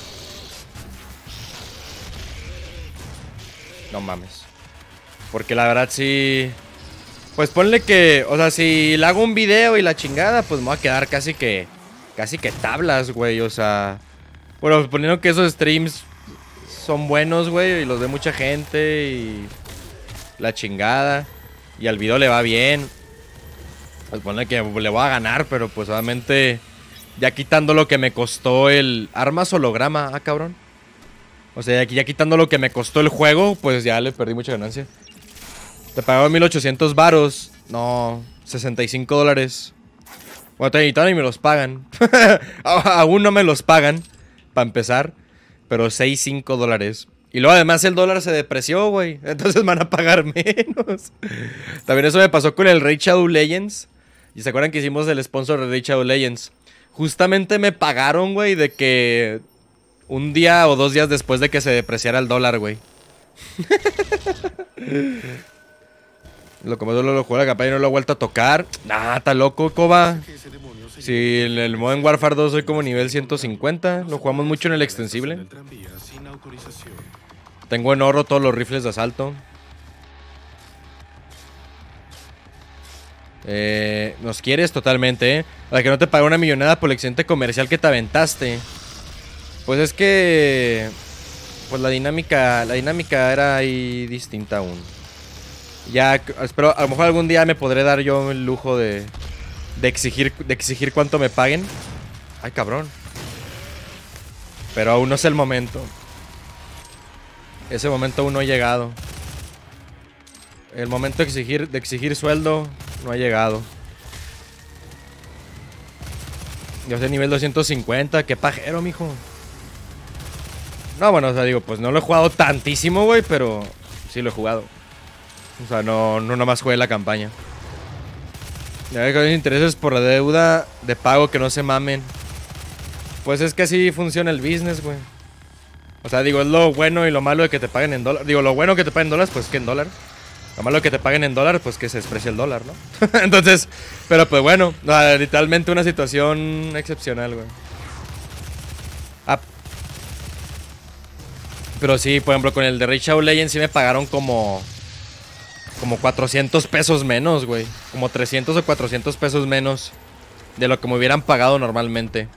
No mames. Porque la verdad sí... Pues ponle que, o sea, si le hago un video y la chingada, pues me va a quedar casi que... Casi que tablas, güey, o sea... Bueno, poniendo que esos streams son buenos, güey, y los ve mucha gente y... La chingada. Y al video le va bien. Pues Supone que le voy a ganar, pero pues obviamente. Ya quitando lo que me costó el. Armas holograma, ah, cabrón. O sea, ya quitando lo que me costó el juego, pues ya le perdí mucha ganancia. Te pagaba 1800 varos. No, 65 dólares. Bueno, te necesitan y me los pagan. Aún no me los pagan, para empezar. Pero 6, 5 dólares. Y luego además el dólar se depreció, güey. Entonces van a pagar menos. También eso me pasó con el Rey Legends. Y se acuerdan que hicimos el sponsor de Ray Shadow Legends. Justamente me pagaron, güey, de que un día o dos días después de que se depreciara el dólar, güey. lo como lo, lo la campaña y no lo ha vuelto a tocar. Nada, está loco, Coba. Si en el Modern Warfare 2 soy como nivel 150. Lo jugamos mucho en el extensible. Tengo en oro todos los rifles de asalto. Eh, nos quieres totalmente, ¿eh? Para que no te pague una millonada por el accidente comercial que te aventaste. Pues es que... Pues la dinámica, la dinámica era ahí distinta aún. Ya, espero, a lo mejor algún día me podré dar yo el lujo de, de exigir, de exigir cuánto me paguen. Ay, cabrón. Pero aún no es el momento. Ese momento aún no ha llegado. El momento de exigir, de exigir sueldo no ha llegado. Yo soy nivel 250, qué pajero, mijo. No, bueno, o sea, digo, pues no lo he jugado tantísimo, güey, pero sí lo he jugado. O sea, no, no nomás jugué la campaña. Ya que los intereses por la deuda de pago que no se mamen. Pues es que así funciona el business, güey. O sea, digo, es lo bueno y lo malo de que te paguen en dólares. Digo, lo bueno que te paguen en dólares, pues que en dólares. Lo malo que te paguen en dólares, pues que se desprecie el dólar, ¿no? Entonces, pero pues bueno, literalmente una situación excepcional, güey. Ah. pero sí, por ejemplo, con el de Rich Legends sí me pagaron como como 400 pesos menos, güey. Como 300 o 400 pesos menos de lo que me hubieran pagado normalmente.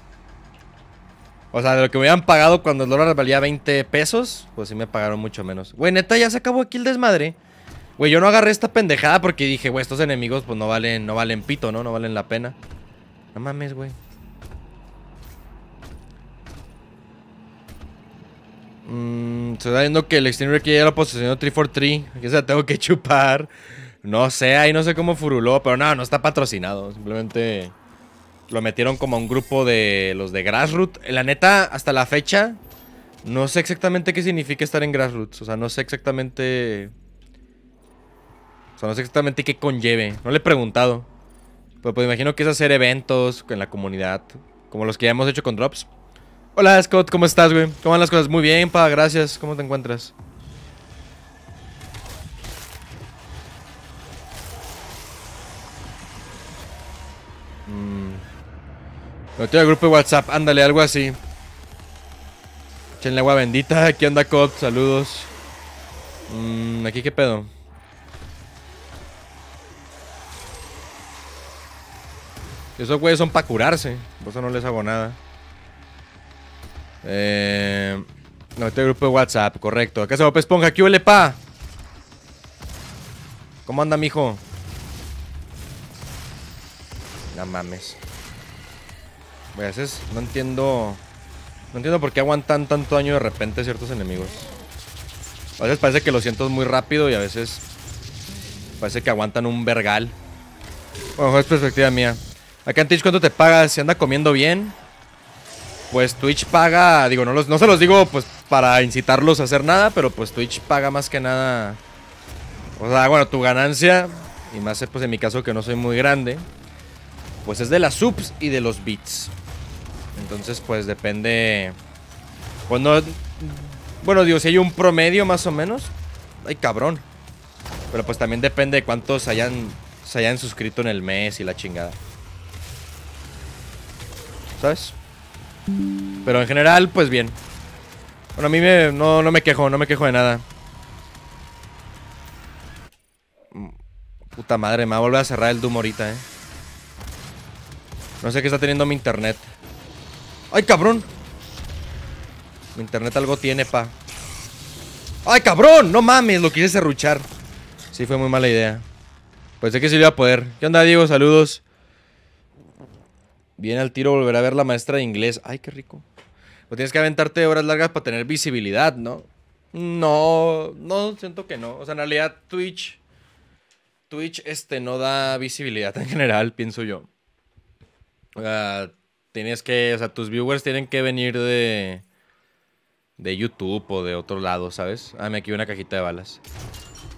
O sea, de lo que me hubieran pagado cuando el dólar valía 20 pesos, pues sí me pagaron mucho menos. Güey, neta, ya se acabó aquí el desmadre. Güey, yo no agarré esta pendejada porque dije, güey, estos enemigos pues no valen, no valen pito, ¿no? No valen la pena. No mames, güey. Mm, se está viendo que el Extreme aquí ya lo for 343. Que se tengo que chupar. No sé, ahí no sé cómo furuló, pero nada, no está patrocinado. Simplemente lo metieron como a un grupo de los de Grassroots. La neta, hasta la fecha, no sé exactamente qué significa estar en Grassroots. O sea, no sé exactamente. O sea, no sé exactamente qué conlleve. No le he preguntado. Pero pues imagino que es hacer eventos en la comunidad. Como los que ya hemos hecho con Drops. Hola Scott, ¿cómo estás, güey? ¿Cómo van las cosas? Muy bien, pa, gracias. ¿Cómo te encuentras? Mm. el grupo de WhatsApp, ándale, algo así. Echenle agua bendita, aquí anda Scott saludos. Mm, aquí qué pedo. Esos güeyes son para curarse, por eso no les hago nada. Eh, no, este grupo de WhatsApp, correcto. Acá se va Esponja, ¿qué huele, pa? ¿Cómo anda, mijo? No mames. Voy a veces No entiendo... No entiendo por qué aguantan tanto daño de repente ciertos enemigos. A veces parece que lo siento muy rápido y a veces parece que aguantan un vergal. Bueno, es perspectiva mía. Acá en Twitch, ¿cuánto te pagas? si anda comiendo bien? pues Twitch paga, digo, no, los, no se los digo pues para incitarlos a hacer nada, pero pues Twitch paga más que nada, o sea, bueno, tu ganancia, y más eh, pues en mi caso que no soy muy grande, pues es de las subs y de los bits. Entonces pues depende, cuando pues, bueno, digo, si hay un promedio más o menos, ay cabrón, pero pues también depende de cuántos hayan, se hayan suscrito en el mes y la chingada. ¿Sabes? Pero en general, pues bien. Bueno, a mí me, no, no me quejo, no me quejo de nada. Mm, puta madre, me va a volver a cerrar el Doom ahorita, eh. No sé qué está teniendo mi internet. ¡Ay, cabrón! Mi internet algo tiene, pa. ¡Ay, cabrón! ¡No mames! Lo quise serruchar. Sí, fue muy mala idea. Pues sé que sí lo iba a poder. ¿Qué onda, Diego? Saludos. Viene al tiro volver a ver la maestra de inglés. Ay, qué rico. o pues tienes que aventarte horas largas para tener visibilidad, ¿no? No, no, siento que no. O sea, en realidad Twitch, Twitch este, no da visibilidad en general, pienso yo. O sea, tienes que, o sea, tus viewers tienen que venir de, de YouTube o de otro lado, ¿sabes? Ah, me aquí una cajita de balas.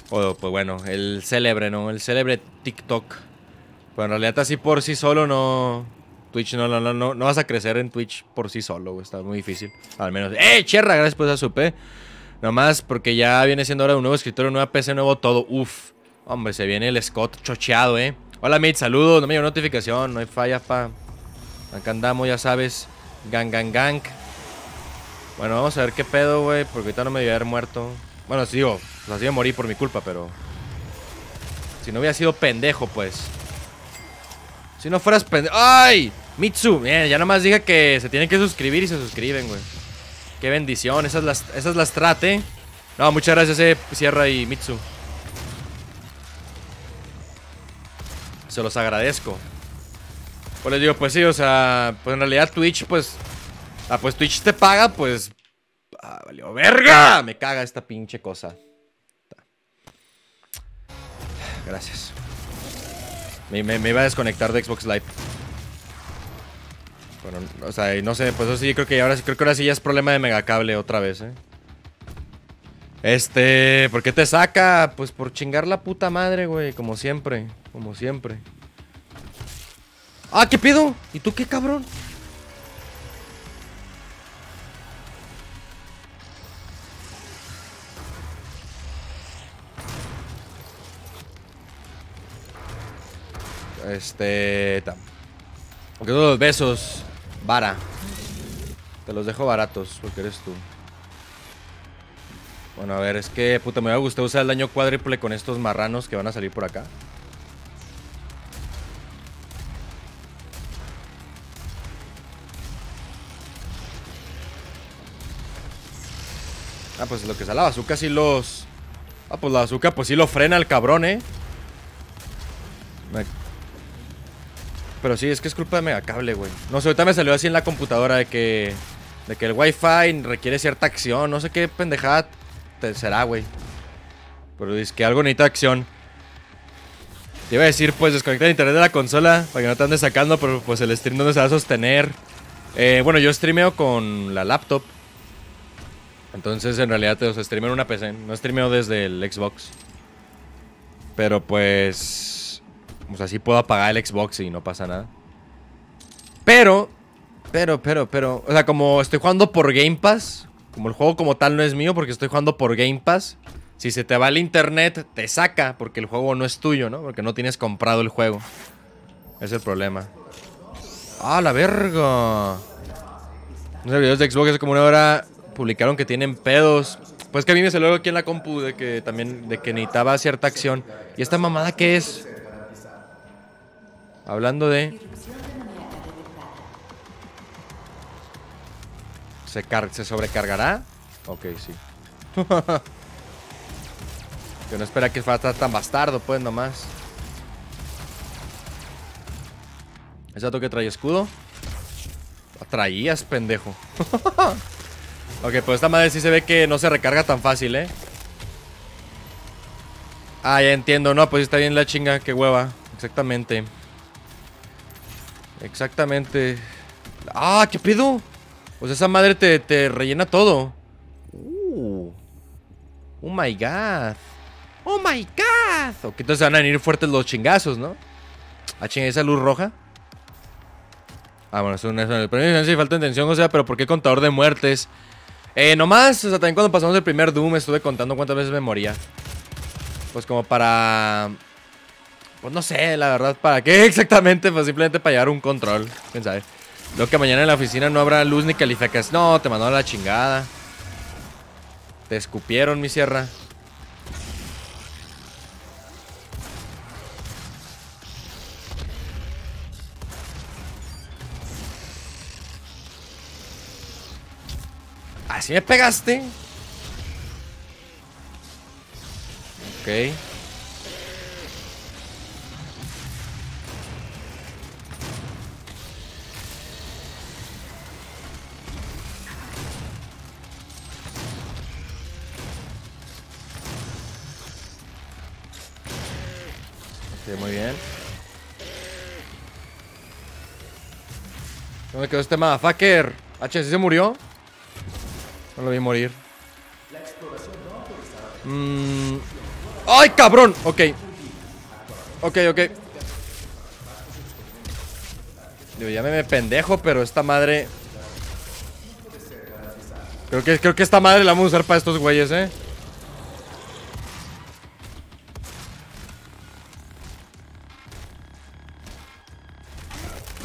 O, pues bueno, el célebre, ¿no? El célebre TikTok. Pero en realidad así por sí solo no... Twitch no, no, no, no, vas a crecer en Twitch por sí solo, güey. Está muy difícil. Al menos. ¡Eh, Cherra! Gracias por esa supe. ¿eh? Nomás porque ya viene siendo ahora un nuevo escritorio, nueva PC, nuevo todo. Uf. Hombre, se viene el Scott chocheado, eh. Hola, mate, saludos. No me llegó notificación. No hay falla, pa. Acá andamos, ya sabes. Gang, gang, gang. Bueno, vamos a ver qué pedo, güey. Porque ahorita no me voy a haber muerto. Bueno, sí, digo, pues yo morí por mi culpa, pero. Si no hubiera sido pendejo, pues. Si no fueras pendejo. ¡Ay! Mitsu, bien, eh, ya nomás dije que se tienen que suscribir y se suscriben, güey. Qué bendición, esas las, esas las trate. No, muchas gracias, eh, Sierra y Mitsu. Se los agradezco. Pues les digo, pues sí, o sea, pues en realidad Twitch, pues... Ah, pues Twitch te paga, pues... Ah, valió verga. Me caga esta pinche cosa. Gracias. me iba a desconectar de Xbox Live. Bueno, o sea, no sé, pues eso sí, creo que ahora sí, creo que ahora sí ya es problema de megacable otra vez, eh. Este, ¿por qué te saca? Pues por chingar la puta madre, güey, como siempre, como siempre. ¡Ah, qué pido! ¿Y tú qué, cabrón? Este... Tam. los besos. Vara. Te los dejo baratos, porque eres tú. Bueno, a ver, es que, puta, me a gustar usar el daño cuádruple con estos marranos que van a salir por acá. Ah, pues lo que sea la bazooka sí los... Ah, pues la bazooka pues sí lo frena el cabrón, ¿eh? Me pero sí, es que es culpa de Megacable, güey. No sé, ahorita me salió así en la computadora de que. De que el Wi-Fi requiere cierta acción. No sé qué pendejada será, güey. Pero es que algo necesita acción. Te iba a decir, pues desconectar el internet de la consola para que no te andes sacando, pero pues el stream donde se va a sostener. Eh, bueno, yo streameo con la laptop. Entonces en realidad te o streameo en una PC. No streameo desde el Xbox. Pero pues. O sea, puedo apagar el Xbox y no pasa nada. Pero, pero, pero, pero... O sea, como estoy jugando por Game Pass, como el juego como tal no es mío porque estoy jugando por Game Pass, si se te va el internet, te saca porque el juego no es tuyo, ¿no? Porque no tienes comprado el juego. Es el problema. ¡Ah, la verga! Los videos de Xbox hace como una hora publicaron que tienen pedos. Pues que a mí me salió aquí en la compu de que también de que necesitaba cierta acción. ¿Y esta mamada qué es? Hablando de... ¿Se, ¿Se sobrecargará? Ok, sí. que no espera que falta tan bastardo, pues, nomás. ¿Es dato que trae escudo? Ah, traías, pendejo. ok, pues esta madre sí se ve que no se recarga tan fácil, ¿eh? Ah, ya entiendo. No, pues está bien la chinga. Qué hueva. Exactamente. Exactamente. ¡Ah! ¿Qué pedo? Pues esa madre te, rellena todo. Uh. Oh my god. Oh my god. Ok, entonces van a venir fuertes los chingazos, ¿no? A ah, chingar esa luz roja. Ah, bueno, es en el premio falta intención, o sea, pero ¿por qué contador de muertes? Eh, nomás, o sea, también cuando pasamos el primer Doom estuve contando cuántas veces me moría. Pues como para pues no sé, la verdad, ¿para qué exactamente? Pues simplemente para llevar un control, quién Lo que mañana en la oficina no habrá luz ni calificas. No, te mandaron la chingada. Te escupieron mi sierra. ¿Así me pegaste? Ok. muy bien. ¿Dónde quedó este motherfucker? H, ah, si se murió? No lo vi morir. Mm. ¡Ay, cabrón! Ok. Ok, ok. Digo, me pendejo, pero esta madre... Creo que, creo que esta madre la vamos a usar para estos güeyes, eh.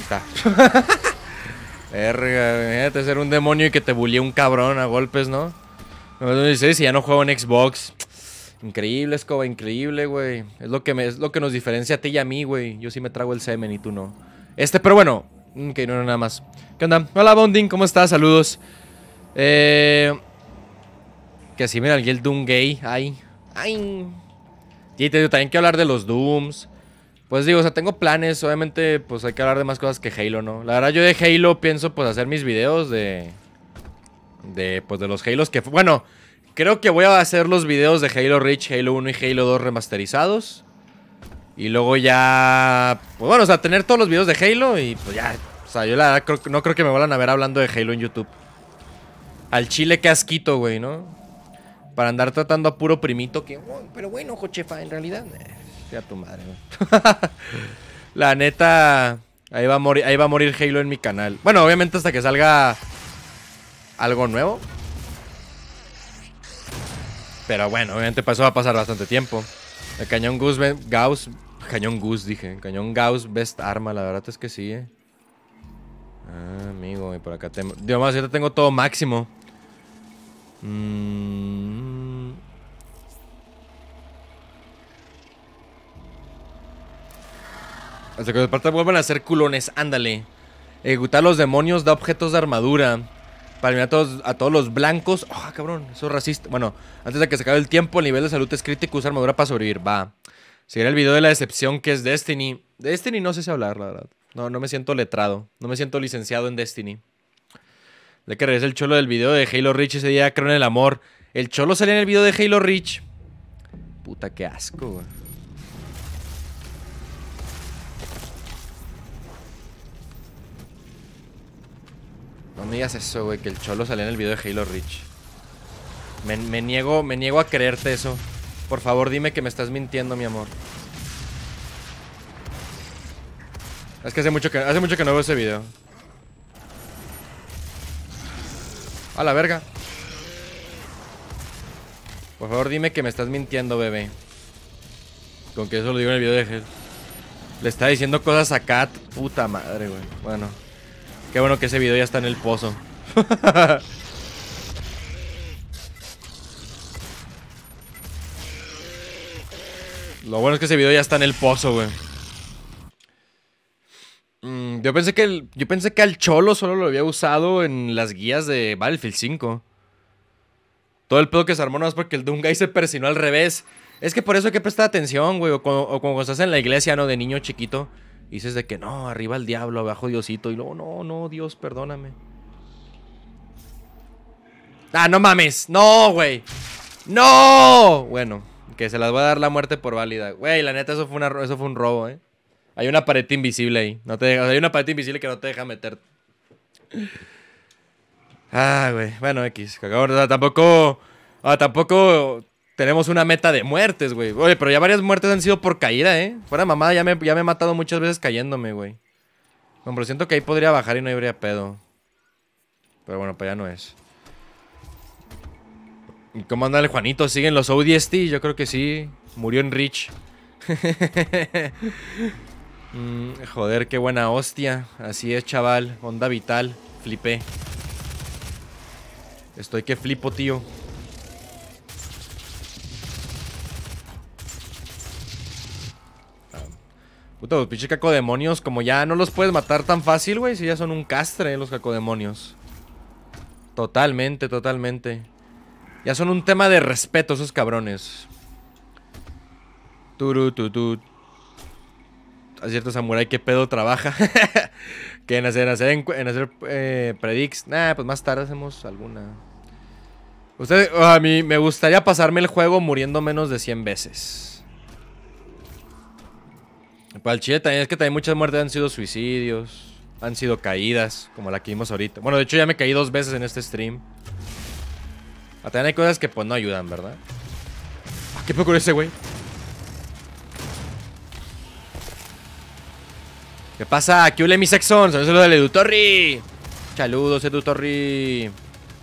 está. Verga, imagínate ser un demonio y que te bullie un cabrón a golpes, ¿no? si ya no juego en Xbox. Increíble, Escoba, increíble, güey. Es lo que es lo que nos diferencia a ti y a mí, güey. Yo sí me trago el semen y tú no. Este, pero bueno. Ok, no, nada más. ¿Qué onda? Hola, Bonding, ¿cómo estás? Saludos. Eh... Que así, mira, el Doom gay. Ay. Ay. Y te digo, también quiero hablar de los Dooms. Pues digo, o sea, tengo planes, obviamente, pues hay que hablar de más cosas que Halo, ¿no? La verdad, yo de Halo pienso, pues, hacer mis videos de... De, pues, de los Halos que... Bueno, creo que voy a hacer los videos de Halo Reach, Halo 1 y Halo 2 remasterizados. Y luego ya... Pues bueno, o sea, tener todos los videos de Halo y pues ya... O sea, yo la verdad no creo que me vuelvan a ver hablando de Halo en YouTube. Al chile que asquito, güey, ¿no? Para andar tratando a puro primito que... Oh, pero bueno, jochefa, en realidad... Eh" a tu madre, La neta, ahí va, a morir, ahí va a morir Halo en mi canal. Bueno, obviamente hasta que salga algo nuevo. Pero bueno, obviamente pasó va a pasar bastante tiempo. El cañón Goose Gauss, cañón Goose dije, cañón Gauss, best arma, la verdad es que sí, eh. Ah, amigo, y por acá tengo... Dios más, yo tengo todo máximo. Mmm... Hasta que los vuelvan a ser culones, ándale. Ejecutar eh, a los demonios da objetos de armadura. Para eliminar a todos, a todos los blancos. oh, cabrón! Eso es racista. Bueno, antes de que se acabe el tiempo, el nivel de salud es crítico. Usa armadura para sobrevivir. Va. Seguirá el video de la decepción que es Destiny. Destiny no sé si hablar, la verdad. No, no me siento letrado. No me siento licenciado en Destiny. De que regresa el cholo del video de Halo Reach ese día, creo en el amor. El cholo salía en el video de Halo Rich. Puta, qué asco, güey. No me digas eso, güey, que el cholo salía en el video de Halo Reach. Me, niego, me niego a creerte eso. Por favor, dime que me estás mintiendo, mi amor. Es que hace mucho que, hace mucho que no veo ese video. A la verga. Por favor, dime que me estás mintiendo, bebé. Con que eso lo digo en el video de Halo. Le está diciendo cosas a Kat. Puta madre, güey. Bueno. Qué bueno que ese video ya está en el pozo. Lo bueno es que ese video ya está en el pozo, güey. Mm, yo pensé que yo pensé que al cholo solo lo había usado en las guías de Battlefield 5. Todo el pedo que se armó no es porque el Dungay se persinó al revés. Es que por eso hay que prestar atención, güey. O, o cuando estás en la iglesia, ¿no? De niño chiquito dices de que no, arriba el diablo, abajo Diosito. Y luego, no, no, Dios, perdóname. Ah, no mames. No, güey. No. Bueno, que se las va a dar la muerte por válida. Güey, la neta, eso fue, una, eso fue un robo, eh. Hay una pared invisible ahí. No hay una pared invisible que no te deja meter. Ah, güey. Bueno, X. Tampoco. Ah, tampoco tenemos una meta de muertes, güey. Oye, pero ya varias muertes han sido por caída, ¿eh? Fuera mamada, ya me, ya me he matado muchas veces cayéndome, güey. Hombre, siento que ahí podría bajar y no habría pedo. Pero bueno, para pues ya no es. ¿Y cómo anda el Juanito? ¿Siguen los ODST? Yo creo que sí. Murió en Rich. Mm, joder, qué buena hostia. Así es, chaval. Onda vital. Flipé. Estoy que flipo, tío. Puta, los pinches cacodemonios, como ya no los puedes matar tan fácil, güey, si ya son un castre eh, los cacodemonios. Totalmente, totalmente. Ya son un tema de respeto esos cabrones. Turu, tu, A cierto samurai, ¿qué pedo trabaja? que en hacer, hacer en, hacer eh, predicts. Nah, pues más tarde hacemos alguna. Usted, a mí me gustaría pasarme el juego muriendo menos de 100 veces. Para el Chile también es que también muchas muertes han sido suicidios, han sido caídas, como la que vimos ahorita. Bueno, de hecho ya me caí dos veces en este stream. A también hay cosas que pues no ayudan, ¿verdad? Ah, qué poco ese, güey. ¿Qué pasa? ¿Qué mi sexón? Saludos del Edutorri. Saludos, Edutorri.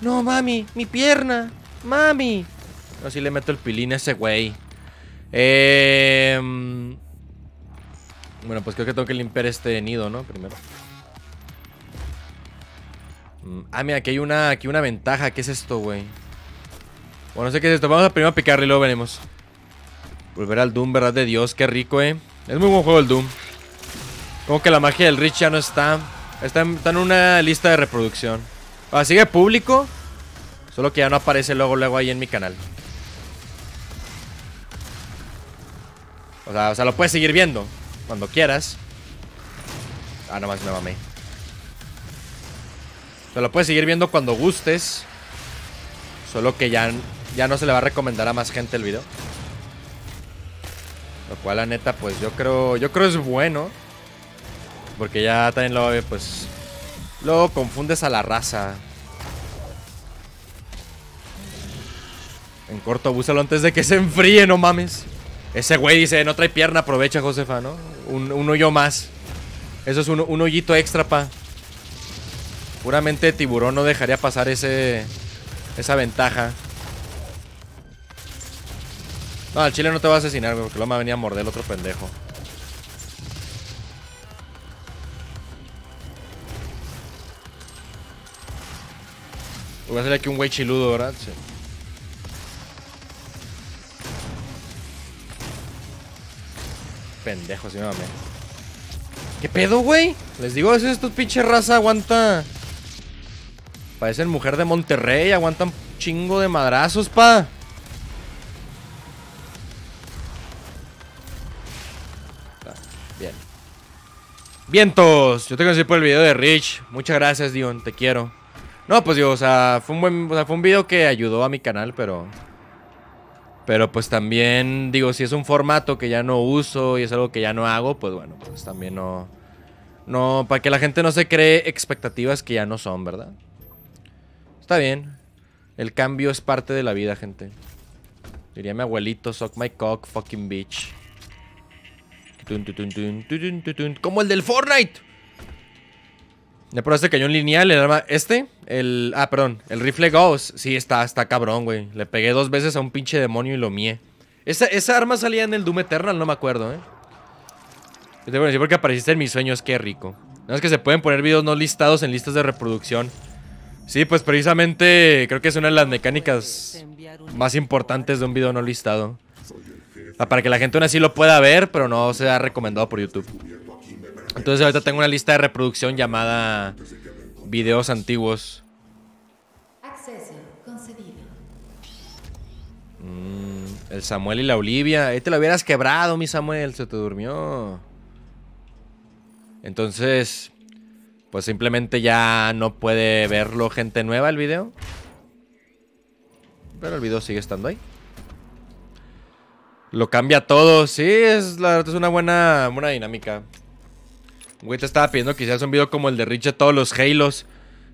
No, mami, mi pierna. Mami. No, si le meto el pilín a ese güey. Eh, bueno, pues creo que tengo que limpiar este nido, ¿no? Primero. Mm, ah, mira, aquí hay una, aquí una ventaja. ¿Qué es esto, güey? Bueno, no sé qué es esto. Vamos a primero a picarle y luego veremos. Volver al Doom, verdad de Dios. Qué rico, eh. Es muy buen juego el Doom. Como que la magia del Rich ya no está. Está en, una lista de reproducción. Ah, sigue público. Solo que ya no aparece luego, luego ahí en mi canal. O sea, o sea, lo puedes seguir viendo. Cuando quieras. Ah, nomás me mamé. Se lo puedes seguir viendo cuando gustes. Solo que ya, ya no se le va a recomendar a más gente el video. Lo cual, la neta, pues yo creo, yo creo es bueno. Porque ya también lo, pues, Luego confundes a la raza. En corto, abúsalo antes de que se enfríe, no mames. Ese güey dice, no trae pierna, aprovecha, Josefa, ¿no? Un, hoyo más. Eso es un, un, hoyito extra, pa. Puramente tiburón no dejaría pasar ese esa ventaja. No, al chile no te va a asesinar, güey, porque lo me venía a morder el otro pendejo. Voy a hacer aquí un güey chiludo, ¿verdad? Sí. pendejo, si no mames. ¿Qué pedo, güey? Les digo, es tu pinche raza, aguanta. Parecen mujer de Monterrey, aguantan chingo de madrazos, pa. bien. Vientos, yo te conocí por el video de Rich. Muchas gracias, Dion, te quiero. No, pues digo, o sea, fue un buen, o sea, fue un video que ayudó a mi canal, pero pero pues también, digo, si es un formato que ya no uso y es algo que ya no hago, pues bueno, pues también no... No, para que la gente no se cree expectativas que ya no son, ¿verdad? Está bien. El cambio es parte de la vida, gente. Diría mi abuelito, suck my cock, fucking bitch. Como el del Fortnite. Me que este cañón lineal, el arma... Este, el... Ah, perdón, el rifle ghost Sí, está, está cabrón, güey. Le pegué dos veces a un pinche demonio y lo mié. Esa, arma salía en el Doom Eternal, no me acuerdo, ¿eh? Yo te voy decir porque apareciste en mis sueños, qué rico. No es que se pueden poner videos no listados en listas de reproducción. Sí, pues precisamente creo que es una de las mecánicas más importantes de un video no listado. Ah, para que la gente aún así lo pueda ver, pero no sea recomendado por YouTube. Entonces ahorita tengo una lista de reproducción llamada videos antiguos. Acceso concedido. Mm, el Samuel y la Olivia. Ahí te lo hubieras quebrado, mi Samuel. Se te durmió. Entonces, pues simplemente ya no puede verlo gente nueva el video. Pero el video sigue estando ahí. Lo cambia todo. Sí, es, la, es una buena, buena dinámica. Güey, te estaba pidiendo que hicieras un video como el de de todos los Halos.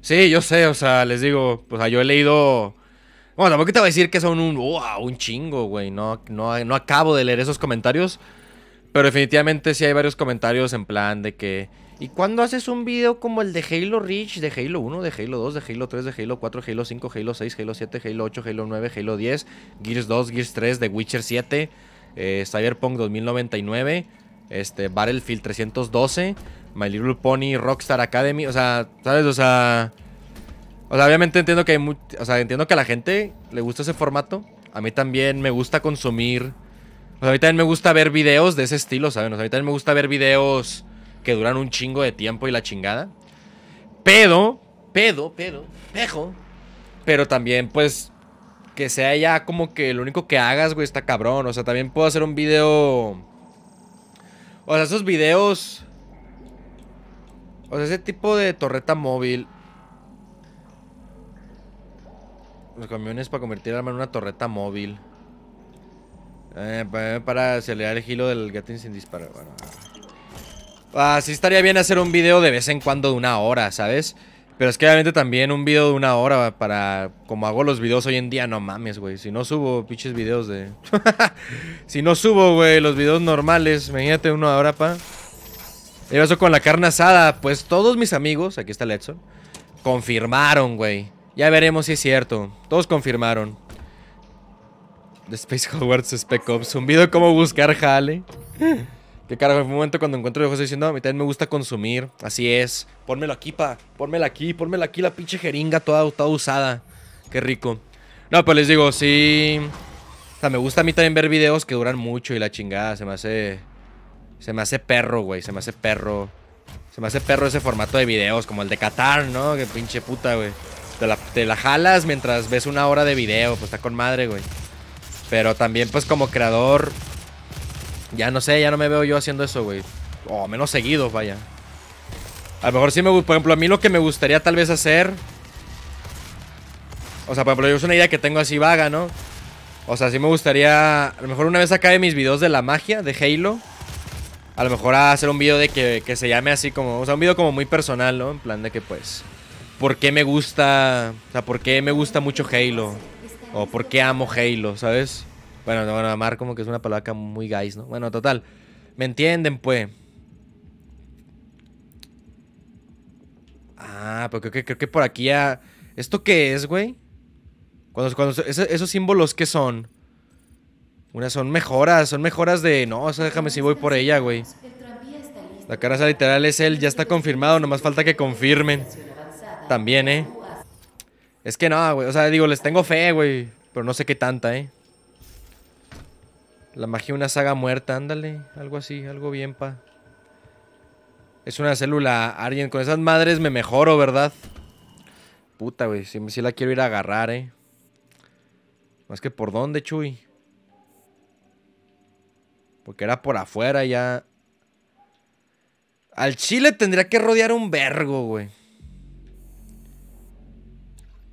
Sí, yo sé, o sea, les digo, o sea, yo he leído. Bueno, tampoco te voy a decir que son un. Un chingo, güey. No, no, no acabo de leer esos comentarios. Pero definitivamente sí hay varios comentarios en plan de que. ¿Y cuándo haces un video como el de Halo Reach, de Halo 1, de Halo 2, de Halo 3, de Halo 4, Halo 5, Halo 6, Halo 7, Halo 8, Halo 9, Halo 10, Gears 2, Gears 3, The Witcher 7, eh, Cyberpunk 2099, este, Battlefield 312? My Little Pony, Rockstar Academy, o sea, ¿sabes? O sea, o sea obviamente entiendo que hay o sea, entiendo que a la gente le gusta ese formato. A mí también me gusta consumir, o sea, a mí también me gusta ver videos de ese estilo, ¿sabes? O sea, a mí también me gusta ver videos que duran un chingo de tiempo y la chingada. Pero, pedo, pero, pejo. Pero también, pues, que sea ya como que lo único que hagas, güey, está cabrón. O sea, también puedo hacer un video... O sea, esos videos o sea, ese tipo de torreta móvil. Los camiones para convertir el arma en una torreta móvil. Eh, eh para acelerar el hilo del gatín sin disparar. Bueno. Ah, sí estaría bien hacer un video de vez en cuando de una hora, ¿sabes? Pero es que obviamente también un video de una hora para... Como hago los videos hoy en día, no mames, güey. Si no subo pinches videos de... si no subo, güey, los videos normales. Imagínate uno ahora, pa. Y eso con la carne asada? Pues todos mis amigos, aquí está el confirmaron, güey. Ya veremos si es cierto. Todos confirmaron. The Space Hogwarts Spec Ops. Un video cómo buscar jale. Qué carajo, En un momento cuando encuentro estoy diciendo, a mí también me gusta consumir. Así es. Pónmelo aquí, pa. Pónmelo aquí, pónmelo aquí la pinche jeringa toda, toda usada. Qué rico. No, pues les digo, sí. O sea, me gusta a mí también ver videos que duran mucho y la chingada. Se me hace se me hace perro, güey. Se me hace perro. Se me hace perro ese formato de videos, como el de Qatar, ¿no? Que pinche puta, güey. Te la, jalas mientras ves una hora de video, pues está con madre, güey. Pero también, pues como creador, ya no sé, ya no me veo yo haciendo eso, güey. O menos seguido, vaya. A lo mejor sí me gusta, por ejemplo, a mí lo que me gustaría tal vez hacer... O sea, por ejemplo, yo es una idea que tengo así vaga, ¿no? O sea, sí me gustaría... A lo mejor una vez acabe mis videos de la magia, de Halo a lo mejor a hacer un video de que, se llame así como, o sea, un video como muy personal, ¿no? En plan de que pues, ¿por qué me gusta, o sea, por qué me gusta mucho Halo? O por qué amo Halo, ¿sabes? Bueno, bueno, amar como que es una palabra muy guys, ¿no? Bueno, total, ¿me entienden pues? Ah, pero creo que, por aquí ya... ¿Esto qué es, güey? Cuando, cuando, esos, esos símbolos, ¿qué son? Unas son mejoras, son mejoras de. No, o sea, déjame si voy por ella, güey. La cara literal es él, ya está confirmado, nomás falta que confirmen. También, eh. Es que no, güey. O sea, digo, les tengo fe, güey. Pero no sé qué tanta, eh. La magia una saga muerta, ándale. Algo así, algo bien, pa. Es una célula alguien Con esas madres me mejoro, ¿verdad? Puta, güey. Si, si la quiero ir a agarrar, eh. Más que por dónde, Chuy. Porque era por afuera ya. Al Chile tendría que rodear un vergo, güey.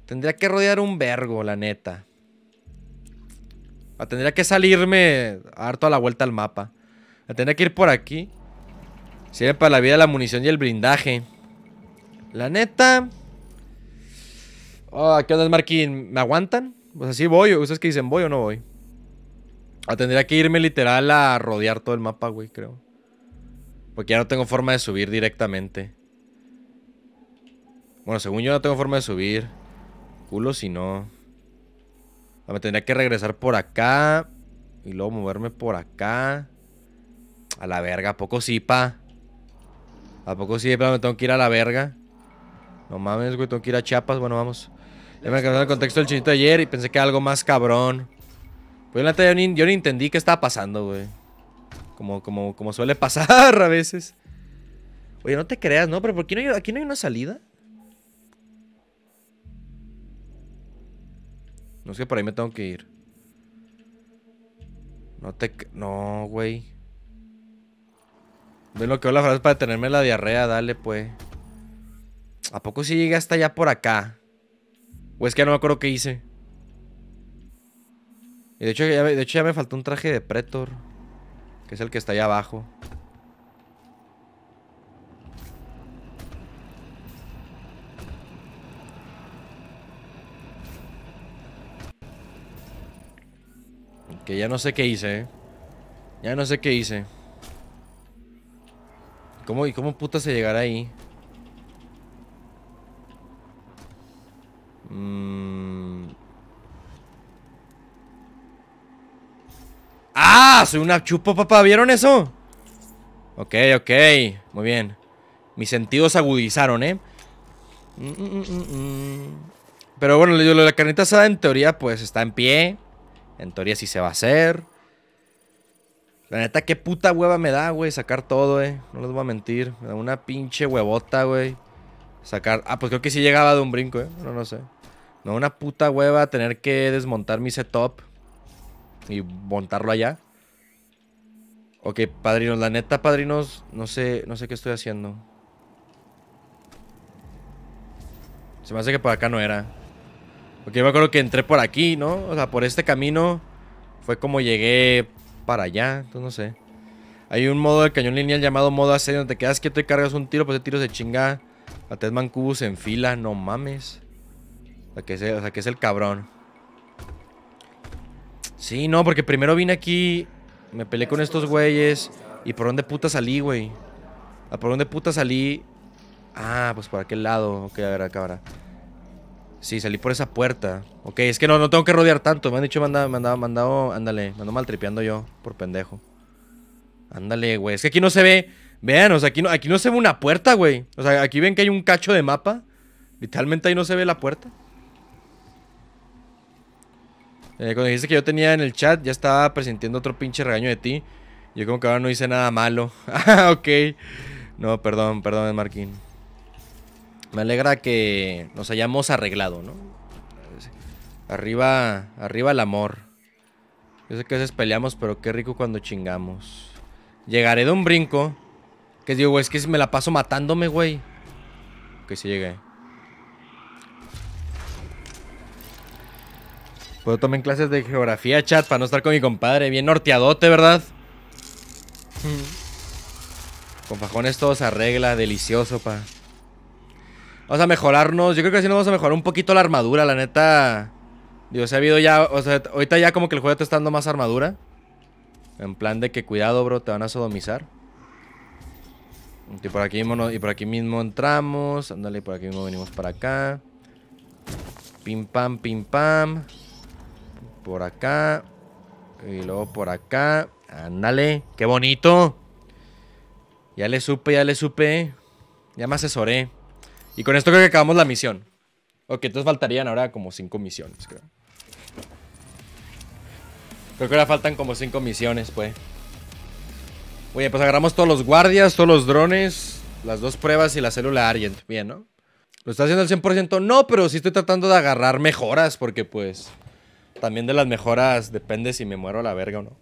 Tendría que rodear un vergo, la neta. Ah, tendría que salirme harto a la vuelta al mapa. tendría que ir por aquí. Sirve para la vida la munición y el blindaje. La neta. Ah, ¿Qué onda, Marquín? ¿Me aguantan? Pues así voy. ¿Ustedes que dicen voy o no voy? Ah, tendría que irme literal a rodear todo el mapa, güey, creo. Porque ya no tengo forma de subir directamente. Bueno, según yo no tengo forma de subir. Culo si no. Ah, me tendría que regresar por acá. Y luego moverme por acá. A la verga, ¿a poco sí, pa? ¿A poco sí, pa? Me tengo que ir a la verga. No mames, güey, tengo que ir a Chiapas. Bueno, vamos. Ya me acabo el contexto del chinito de ayer y pensé que era algo más cabrón. Pues, yo ni, entendí qué estaba pasando, güey. Como, como, como suele pasar a veces. Oye, no te creas, ¿no? Pero ¿por qué no aquí no hay una salida? No sé, que por ahí me tengo que ir. No te... No, güey. Ven lo que la frase para tenerme la diarrea, dale, pues. ¿A poco si sí llegué hasta allá por acá? O es que ya no me acuerdo qué hice. Y de hecho, ya, de hecho me faltó un traje de Pretor. Que es el que está ahí abajo. Que ya no sé qué hice, ¿eh? Ya no sé qué hice. ¿Cómo, ¿Y cómo puta se llegará ahí? Mmm... ¡Ah! Soy una chupo, papá. ¿Vieron eso? Ok, ok. Muy bien. Mis sentidos agudizaron, ¿eh? Mm, mm, mm, Pero bueno, la carnita asada en teoría pues está en pie. En teoría sí se va a hacer. La neta, qué puta hueva me da, güey, sacar todo, eh. No les voy a mentir. Me da una pinche huevota, güey. Sacar... Ah, pues creo que sí llegaba de un brinco, eh. No, no sé. Me da una puta hueva tener que desmontar mi setup y montarlo allá. Ok, padrinos, la neta, padrinos, no sé, no sé qué estoy haciendo. Se me hace que por acá no era. Porque yo me acuerdo que entré por aquí, ¿no? O sea, por este camino fue como llegué para allá, entonces no sé. Hay un modo de cañón lineal llamado modo asedio donde te quedas quieto y cargas un tiro, pues de tiros de chinga a Tedman Cubus en fila, no mames. o sea, que es el cabrón. Sí, no, porque primero vine aquí, me peleé con estos güeyes. ¿Y por dónde puta salí, güey? ¿A ah, por dónde puta salí? Ah, pues por aquel lado. Ok, a ver, acá, ahora. Sí, salí por esa puerta. Ok, es que no, no tengo que rodear tanto. Me han dicho, me mandado, mandado, ándale, me ando maltripeando yo, por pendejo. Ándale, güey. Es que aquí no se ve. Vean, o sea, aquí no, aquí no se ve una puerta, güey. O sea, aquí ven que hay un cacho de mapa. Literalmente ahí no se ve la puerta. Eh, cuando dijiste que yo tenía en el chat, ya estaba presintiendo otro pinche regaño de ti. Yo como que ahora no hice nada malo. Ah, ok. No, perdón, perdón, Marquín. Me alegra que nos hayamos arreglado, ¿no? Arriba, arriba el amor. Yo sé que a veces peleamos, pero qué rico cuando chingamos. Llegaré de un brinco. Que digo, güey, es que me la paso matándome, güey. Que se llegué. Puedo tomar clases de geografía, chat, para no estar con mi compadre. Bien norteadote, ¿verdad? Hmm. con fajones todo se arregla, delicioso, pa. Vamos a mejorarnos. Yo creo que así nos vamos a mejorar un poquito la armadura, la neta. Digo, se ha habido ya. O sea, ahorita ya como que el juego te está dando más armadura. En plan de que cuidado, bro, te van a sodomizar. Y por aquí mismo, y por aquí mismo entramos. Ándale, por aquí mismo venimos para acá. Pim pam, pim pam por acá. Y luego por acá. Ándale, qué bonito. Ya le supe, ya le supe. Ya me asesoré. Y con esto creo que acabamos la misión. Ok, entonces faltarían ahora como cinco misiones, creo. Creo que ahora faltan como cinco misiones, pues. Oye, pues agarramos todos los guardias, todos los drones, las dos pruebas y la célula Argent. Bien, ¿no? ¿Lo está haciendo al 100%? No, pero sí estoy tratando de agarrar mejoras porque pues... También de las mejoras depende si me muero a la verga o no.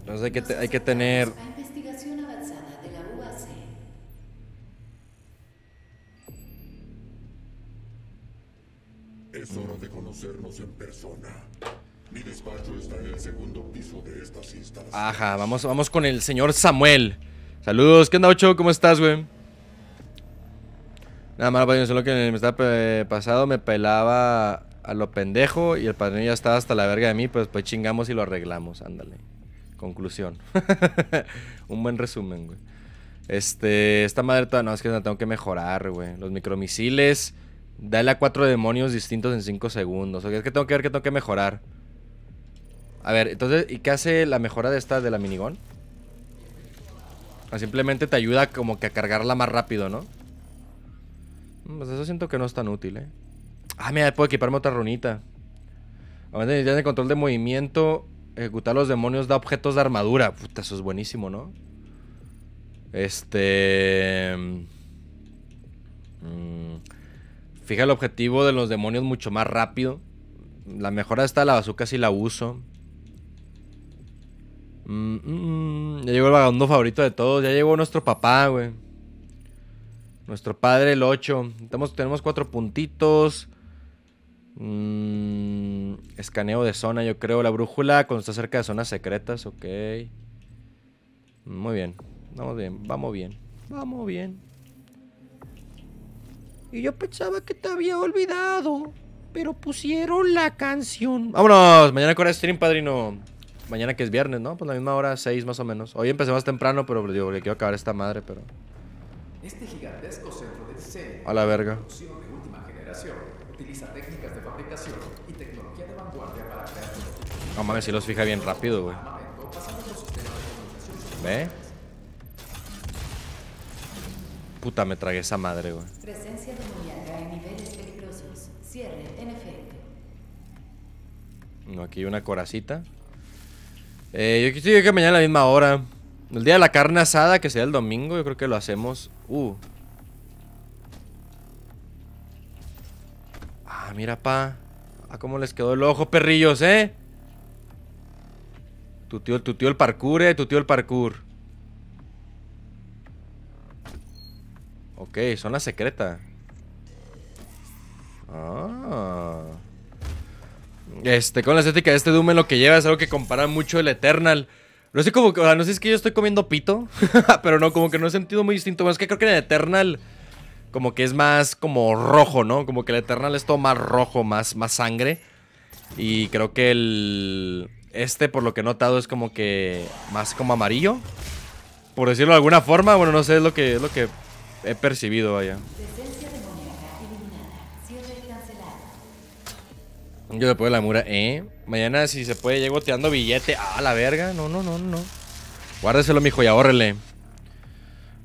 Entonces hay que, hay que tener... Es hora de conocernos en persona. Mi despacho está en el segundo piso de estas instalaciones. Ajá, vamos, vamos con el señor Samuel. Saludos, ¿qué onda, Ocho? ¿Cómo estás, güey? Nada más, padrino, solo que me estaba pasado me pelaba a lo pendejo y el padrino ya estaba hasta la verga de mí, pues pues chingamos y lo arreglamos, ándale. Conclusión. Un buen resumen, güey. Este, esta madre toda, no, es que la tengo que mejorar, güey. Los micromisiles, dale a cuatro demonios distintos en cinco segundos. O sea, es que tengo que ver que tengo que mejorar. A ver, entonces, ¿y qué hace la mejora de esta de la minigón? simplemente te ayuda como que a cargarla más rápido, ¿no? Mm, pues eso siento que no es tan útil, ¿eh? Ah, mira, puedo equiparme otra runita. Aumenta la de control de movimiento. Ejecutar los demonios da objetos de armadura. Puta, eso es buenísimo, ¿no? Este... Mm, fija el objetivo de los demonios mucho más rápido. La mejora está la bazooka si la uso. Mm, ya llegó el vagabundo favorito de todos. Ya llegó nuestro papá, güey. Nuestro padre, el 8. tenemos cuatro puntitos. Mm, escaneo de zona, yo creo. La brújula cuando está cerca de zonas secretas, ok. Muy bien. Vamos bien, vamos bien. Vamos bien. Y yo pensaba que te había olvidado. Pero pusieron la canción. Vámonos, mañana con stream, padrino. Mañana que es viernes, ¿no? Pues la misma hora, seis más o menos. Hoy empecé más temprano, pero digo, le quiero acabar esta madre, pero... Este gigantesco centro de diseño a la verga. de última generación utiliza técnicas de fabricación y tecnología de vanguardia para crear No mames, si los fija bien rápido, güey. ¿Ve? Puta, me tragué esa madre, güey. Presencia demoníaca en niveles peligrosos. Cierre en efecto. No, aquí hay una coracita. Eh, yo quisiera que mañana a la misma hora. El día de la carne asada, que sea el domingo, yo creo que lo hacemos Uh. Ah, mira, pa. Ah, cómo les quedó el ojo, perrillos, ¿eh? Tu tío, tu tío el parkour, eh. Tu tío el parkour. Ok, zona secreta. Ah. Este, con la estética de este Doom lo que lleva es algo que compara mucho el Eternal. No sé como que, o no sé si es que yo estoy comiendo pito, pero no, como que no he sentido muy distinto. más es que creo que en el Eternal como que es más como rojo, ¿no? Como que el Eternal es todo más rojo, más, más sangre. Y creo que el... Este, por lo que he notado, es como que más como amarillo. Por decirlo de alguna forma, bueno, no sé, es lo que, es lo que he percibido allá. Yo después de la mura, ¿eh? Mañana, si se puede, llego teando billete. Ah, la verga. No, no, no, no. Guárdeselo, mijo, y ahorrele.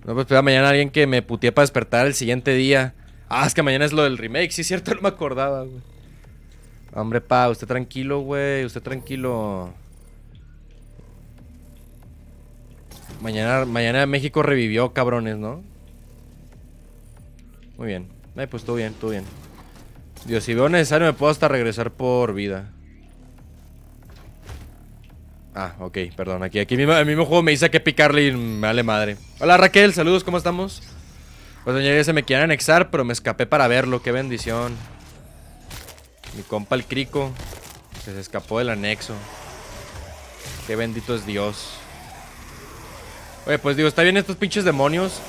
No, pues, espera. mañana alguien que me putee para despertar el siguiente día. Ah, es que mañana es lo del remake. Sí, cierto, no me acordaba, güey. Hombre, pa, usted tranquilo, güey. Usted tranquilo. Mañana, mañana México revivió, cabrones, ¿no? Muy bien. Ay, eh, pues todo bien, todo bien. Dios, si veo necesario me puedo hasta regresar por vida. Ah, ok, perdón. Aquí, aquí mismo, el mismo juego me dice que picarle y me vale madre. Hola Raquel, saludos, ¿cómo estamos? Pues ya se me quieren anexar, pero me escapé para verlo. Qué bendición. Mi compa el crico. se escapó del anexo. Qué bendito es Dios. Oye, pues digo, está bien estos pinches demonios.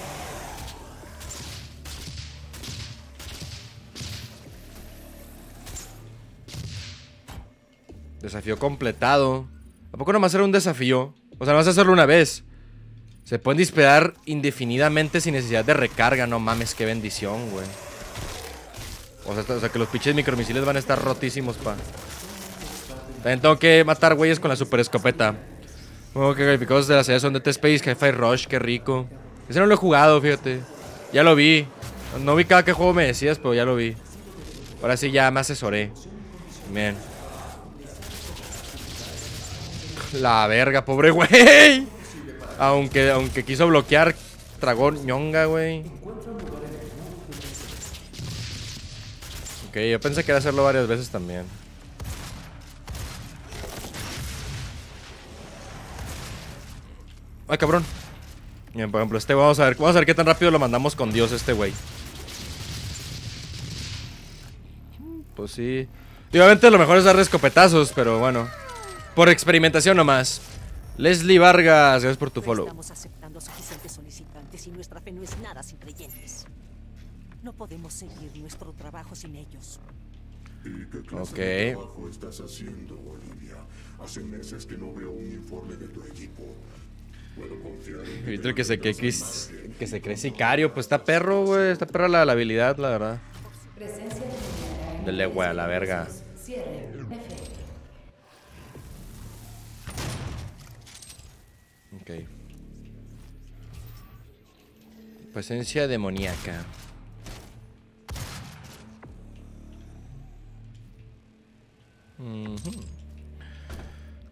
Desafío completado. ¿A poco a era un desafío? O sea, no vas a hacerlo una vez. Se pueden disparar indefinidamente sin necesidad de recarga. No mames, qué bendición, güey. O sea, que los piches micromisiles van a estar rotísimos, pa. También tengo que matar güeyes con la super escopeta. Oh, que calificados de la serie son de T-Space, hi Rush, qué rico. Ese no lo he jugado, fíjate. Ya lo vi. No, vi cada que juego me decías, pero ya lo vi. Ahora sí ya me asesoré. Bien. La verga, pobre güey. Aunque, aunque quiso bloquear, Tragón, ñonga, güey. Ok, yo pensé que era hacerlo varias veces también. Ay, cabrón. Bien, por ejemplo, este vamos a ver. Vamos a ver qué tan rápido lo mandamos con Dios este güey. Pues sí. obviamente lo mejor es dar escopetazos, pero bueno. Por experimentación nomás. Leslie Vargas, gracias por tu follow. Estamos aceptando suficientes solicitantes y nuestra fe no es nada sin creyentes. No podemos seguir nuestro trabajo sin ellos. ¿Y qué clase okay. de trabajo estás haciendo, Olivia? Hace meses que no veo un informe de tu equipo. Puedo confiar en que, que, que, se, que, que se cree sicario, pues está perro, güey. Está perra la, la habilidad, la verdad. Dele, güey, a la verga. Cierre. presencia demoníaca.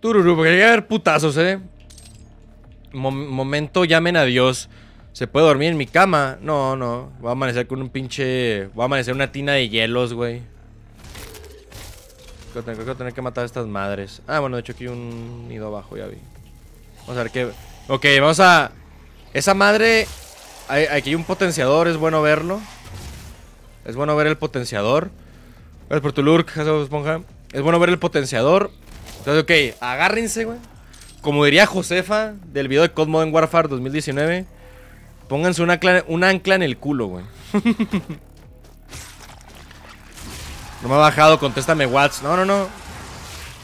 Tururu, porque a haber putazos, ¿eh? momento, llamen a Dios. ¿Se puede dormir en mi cama? No, no. Voy a amanecer con un pinche... Voy a amanecer una tina de hielos, güey. Creo que voy a tener que matar a estas madres. Ah, bueno, de hecho aquí un nido abajo, ya vi. Vamos a ver qué... Ok, vamos a... Esa madre aquí hay un potenciador, es bueno verlo. Es bueno ver el potenciador. Es por tu lurk, Esponja. Es bueno ver el potenciador. Entonces, ok, agárrense, güey. Como diría Josefa del video de Cod Modern Warfare 2019, pónganse un ancla en el culo, güey. no me ha bajado, contéstame Watts. No, no, no.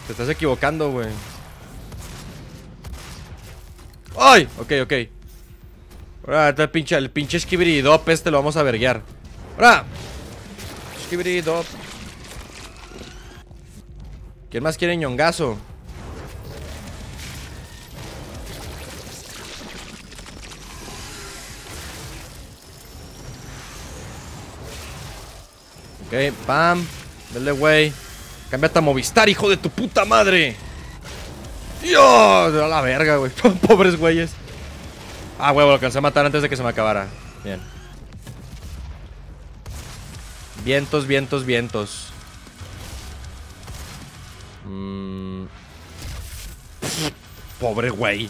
Te estás equivocando, güey. ¡Ay! Ok, ok. Ahora, el pinche, el pinche este lo vamos a verguear. Ahora. Skibiridop. ¿Quién más quiere ñongazo? Ok, pam. Dale, güey. Cámbiate a Movistar, hijo de tu puta madre. Dios, a la verga, güey. Pobres güeyes. Ah, huevo, lo alcancé a matar antes de que se me acabara. Bien. Vientos, vientos, vientos. Mm. Pobre güey.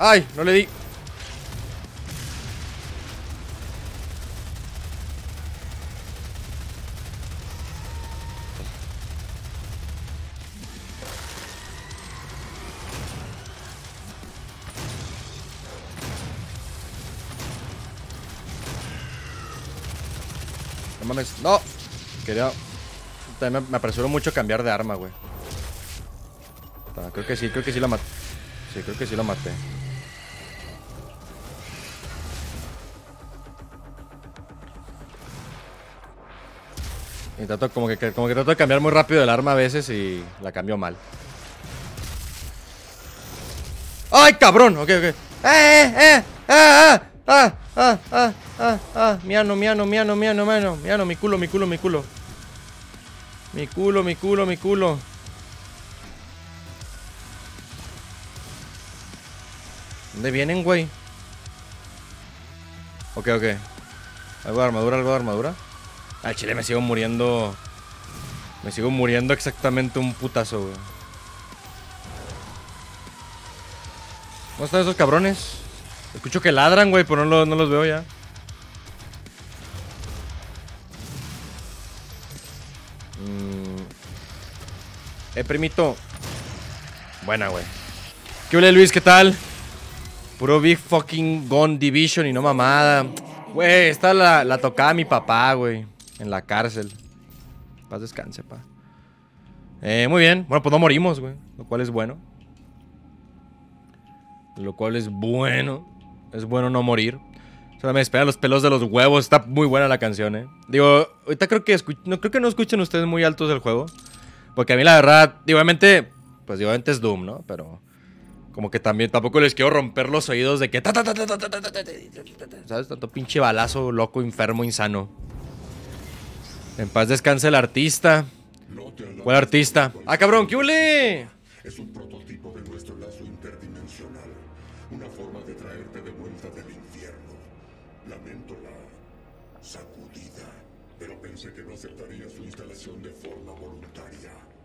¡Ay! No le di. ¡No! Quería... me, apresuro mucho cambiar de arma, güey. Creo que sí, creo que sí la maté. Sí, creo que sí la maté. Y como que, como que trato de cambiar muy rápido el arma a veces y la cambio mal. ¡Ay, cabrón! Ok, ok. ¡Eh, eh, eh! ¡Ah, eh, eh! ¡Ah! ¡Ah! ¡Ah! ¡Ah! ¡Ah! Mi ano, mi ano, mi ano, mi ano, mi culo, mi culo, mi culo. Mi culo, mi culo, mi culo. ¿Dónde vienen, güey? Ok, ok. Algo de armadura, algo de armadura. Al chile me sigo muriendo. Me sigo muriendo exactamente un putazo, güey. ¿Dónde están esos cabrones? Escucho que ladran, güey, pero no, los veo ya. He mm. Eh, primito. Buena, güey. ¿Qué huele, Luis? ¿Qué tal? Puro Big Fucking Gone Division y no mamada. Güey, esta la, la tocaba mi papá, güey. En la cárcel. Paz descanse, pa. Eh, muy bien. Bueno, pues no morimos, güey. Lo cual es bueno. Lo cual es bueno. Es bueno no morir. Solo me espera los pelos de los huevos. Está muy buena la canción, eh. Digo, ahorita creo que no creo que no escuchen ustedes muy altos del juego. Porque a mí la verdad, digo, obviamente, pues obviamente es Doom, ¿no? Pero como que también tampoco les quiero romper los oídos de que sabes tanto pinche balazo loco, enfermo, insano. En paz descanse el artista. ¿Cuál artista? Ah, cabrón, ¿qué Es un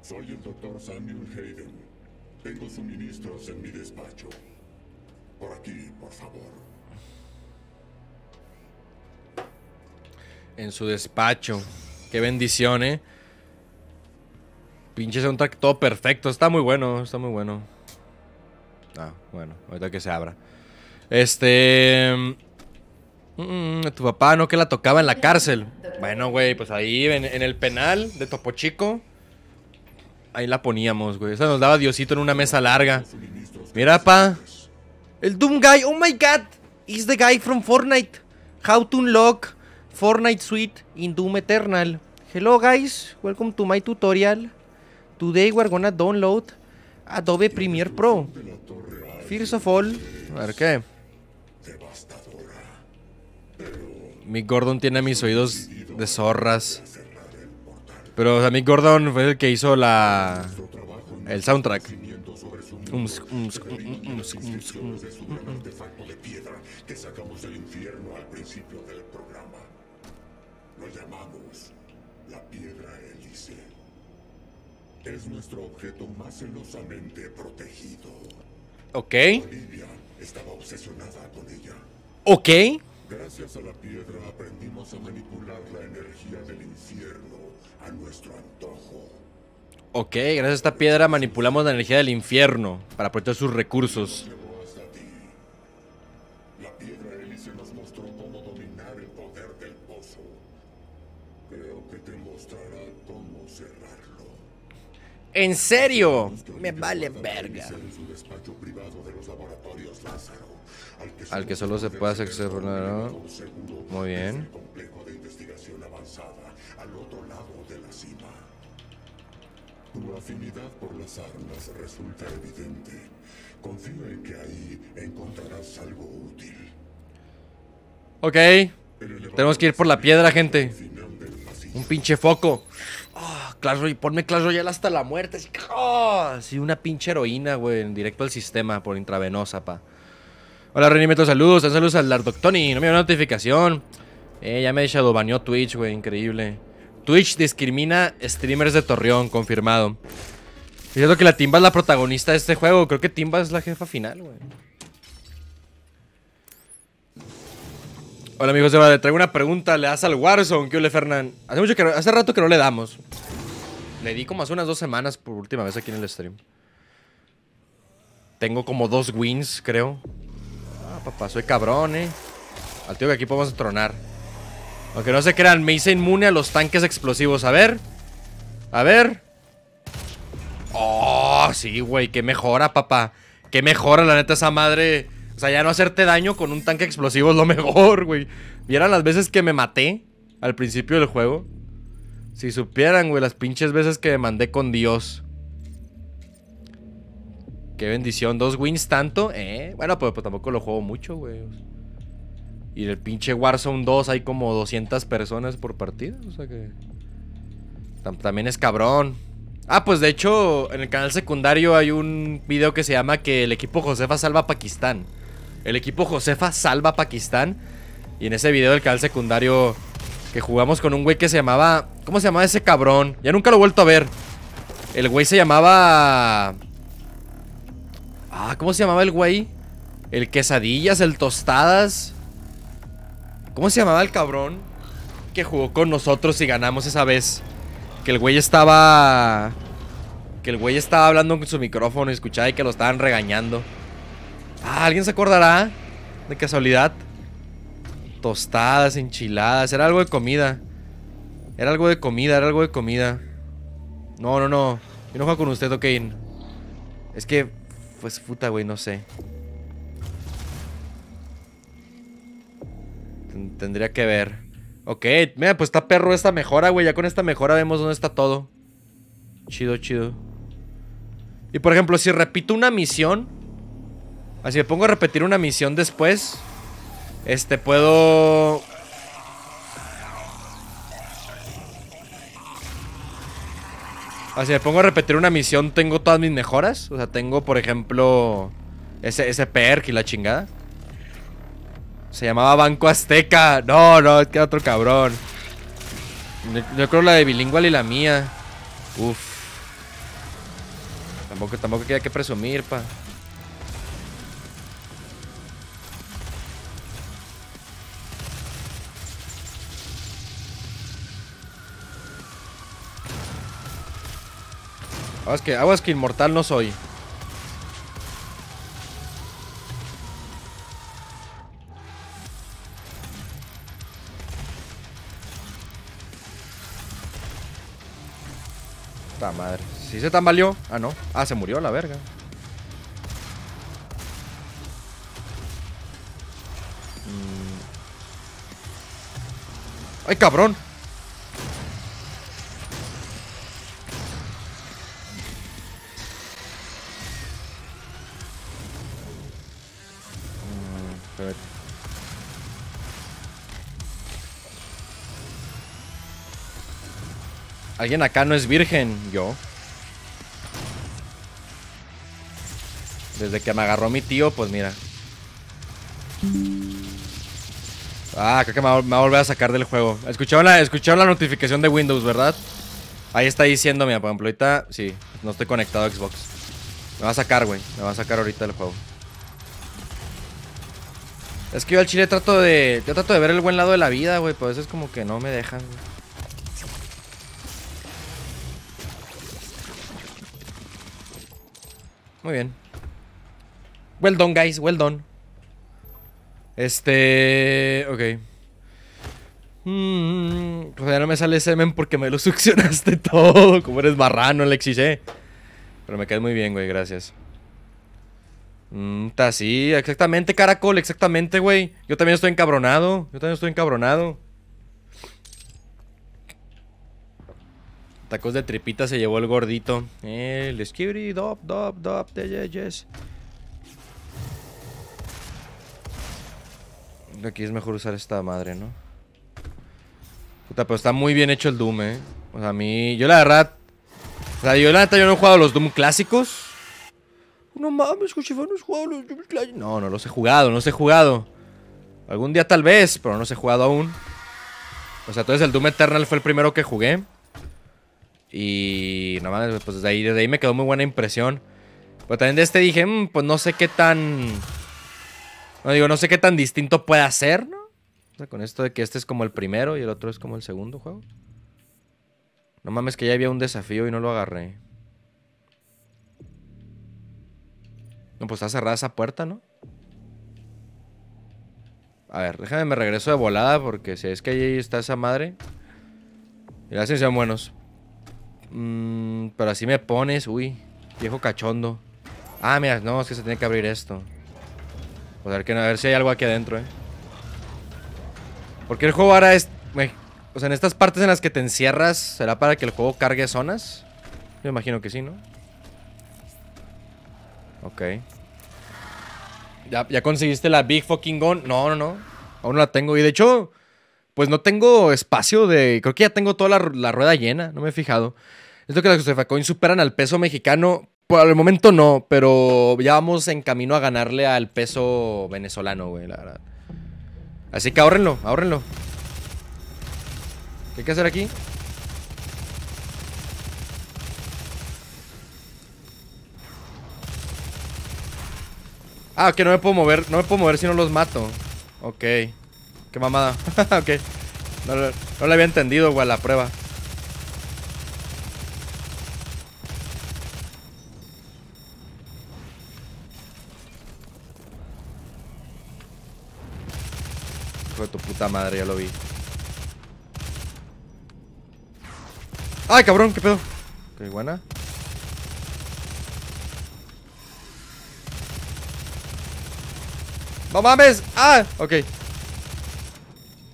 Soy el doctor Samuel Hayden. Tengo suministros en mi despacho. Por aquí, por favor. En su despacho. Qué bendición, eh. Pinche soundtrack todo perfecto. Está muy bueno, está muy bueno. Ah, bueno, ahorita que se abra. Este. Mm, mm, mm, tu papá, no que la tocaba en la cárcel. Bueno, güey, pues ahí en, en el penal de Topo Chico ahí la poníamos, güey. O sea, nos daba Diosito en una mesa larga. Mira, pa. El Doom Guy, oh my god. Is the guy from Fortnite. How to unlock Fortnite Suite in Doom Eternal. Hello guys, welcome to my tutorial. Today we're gonna download Adobe Premiere Pro. First of all, a ver qué. Mi Gordon tiene mis oídos de zorras. Pero o Gordon fue el que hizo la el soundtrack. Lo llamamos la piedra hélice. Es nuestro objeto más celosamente protegido. Ok. obsesionada con ella. Ok. Gracias a la piedra aprendimos a manipular la energía del infierno a nuestro antojo. Ok, gracias a esta piedra manipulamos la energía del infierno para aprovechar sus recursos. ¿En serio? Me vale verga. Al que solo se puede acceder, Muy bien. Tu afinidad por las armas resulta evidente. Confío en que ahí encontrarás algo útil. Ok. Tenemos que ir por la piedra, gente. Un pinche foco. Ah, claro, y ponme Clash Royale hasta la muerte. Así, ah, una pinche heroína, güey. Directo al sistema por intravenosa, pa. Hola, Renimeto, saludos. Saludos al Lardoctoni. No me dio notificación. Eh, ya me ha echado baño Twitch, güey. Increíble. Twitch discrimina streamers de Torreón, confirmado. Diciendo que la Timba es la protagonista de este juego. Creo que Timba es la jefa final, güey. Hola amigos, le traigo una pregunta. ¿Le das al Warzone? ¿Qué Fernán? Hace, mucho que hace rato que no le damos. Le di como hace unas dos semanas por última vez aquí en el stream. Tengo como dos wins, creo. Ah, papá, soy cabrón, eh. Al tío que aquí podemos tronar. Aunque no se crean, me hice inmune a los tanques explosivos. A ver. A ver. Oh, sí, güey. Qué mejora, papá. Qué mejora, la neta, esa madre. O sea, ya no hacerte daño con un tanque explosivo es lo mejor, güey. ¿Vieran las veces que me maté al principio del juego? Si supieran, güey, las pinches veces que me mandé con Dios. Qué bendición. Dos wins tanto, eh. Bueno, pues, pues tampoco lo juego mucho, güey. Y el pinche Warzone 2 hay como 200 personas por partida. O sea que. También es cabrón. Ah, pues de hecho, en el canal secundario hay un video que se llama que el equipo Josefa salva Pakistán. El equipo Josefa salva Pakistán. Y en ese video del canal secundario que jugamos con un güey que se llamaba... ¿Cómo se llamaba ese cabrón? Ya nunca lo he vuelto a ver. El güey se llamaba... Ah, ¿cómo se llamaba el güey? El quesadillas, el tostadas. ¿Cómo se llamaba el cabrón que jugó con nosotros y ganamos esa vez? Que el güey estaba... Que el güey estaba hablando con su micrófono y escuchaba y que lo estaban regañando. Ah, ¿alguien se acordará? De casualidad. Tostadas, enchiladas, era algo de comida. Era algo de comida, era algo de comida. No, no, no. Yo no juego con usted, ok Es que, pues puta, güey, no sé. Tendría que ver. Ok, mira, pues está perro esta mejora, güey. Ya con esta mejora vemos dónde está todo. Chido, chido. Y por ejemplo, si repito una misión. Así me pongo a repetir una misión después. Este, puedo... Así me pongo a repetir una misión, tengo todas mis mejoras. O sea, tengo, por ejemplo, ese, ese perk y la chingada. Se llamaba Banco Azteca. No, no, es que otro cabrón. Yo, creo la de bilingüal y la mía. Uf. Tampoco, tampoco queda que presumir, pa. Aguas que, aguas que inmortal no soy. madre. Si se tambaleó. Ah, no. Ah, se murió la verga. Mm. ¡Ay, cabrón! Mm, Alguien acá no es virgen, yo. Desde que me agarró mi tío, pues mira. Ah, creo que me va, a volver a sacar del juego. Escucharon la, la notificación de Windows, ¿verdad? Ahí está diciendo, mira, por ejemplo, ahorita sí, no estoy conectado a Xbox. Me va a sacar, güey. Me va a sacar ahorita del juego. Es que yo al chile trato de. Yo trato de ver el buen lado de la vida, güey. Pero eso es como que no me dejan, güey. Muy bien. Well done, guys. Well done. Este... Ok. Mmm. ya no me sale semen porque me lo succionaste todo. Como eres marrano, Alexis, exige eh. Pero me caes muy bien, güey. Gracias. Mm, así exactamente, caracol. Exactamente, güey. Yo también estoy encabronado. Yo también estoy encabronado. Tacos de tripita se llevó el gordito. El skibri, dop, dop, dop, de yes. Aquí es mejor usar esta madre, ¿no? Puta, pero está muy bien hecho el Doom, ¿eh? O sea, a mí... Yo la verdad... O sea, yo la verdad yo no he jugado los Doom clásicos. No mames, Josefa, no he jugado los Doom clásicos. No, no los he jugado, no los he jugado. Algún día tal vez, pero no los he jugado aún. O sea, entonces el Doom Eternal fue el primero que jugué. Y no mames, pues desde ahí, ahí me quedó muy buena impresión. Pero también de este dije, mm, pues no sé qué tan... No digo, no sé qué tan distinto pueda ser, ¿no? con esto de que este es como el primero y el otro es como el segundo juego. No mames, que ya había un desafío y no lo agarré. No, pues está cerrada esa puerta, ¿no? A ver, déjame me regreso de volada porque si es que ahí está esa madre. Y las buenos. Mm, pero así me pones, uy. Viejo cachondo. Ah, mira, no, es que se tiene que abrir esto. Pues a ver si hay algo aquí adentro, eh. Porque el juego ahora es... o sea, en estas partes en las que te encierras, ¿será para que el juego cargue zonas? Me imagino que sí, ¿no? Ok. ¿Ya, ya conseguiste la Big Fucking Gun? No, no, no. Aún no la tengo. Y de hecho, pues no tengo espacio de. Creo que ya tengo toda la, rueda llena, no me he fijado. Esto que las Josefacoin superan al peso mexicano. Por el momento no, pero ya vamos en camino a ganarle al peso venezolano, güey, la verdad. Así que ahórrenlo, ahórrenlo. ¿Qué hay que hacer aquí? Ah, que no me puedo mover, no me puedo mover si no los mato. Ok. Qué mamada. ok. No, no, le había entendido, güey, la prueba. Hijo de tu puta madre, ya lo vi. ¡Ay, cabrón! ¿Qué pedo? ¿Qué buena? ¡No mames! ¡Ah! Ok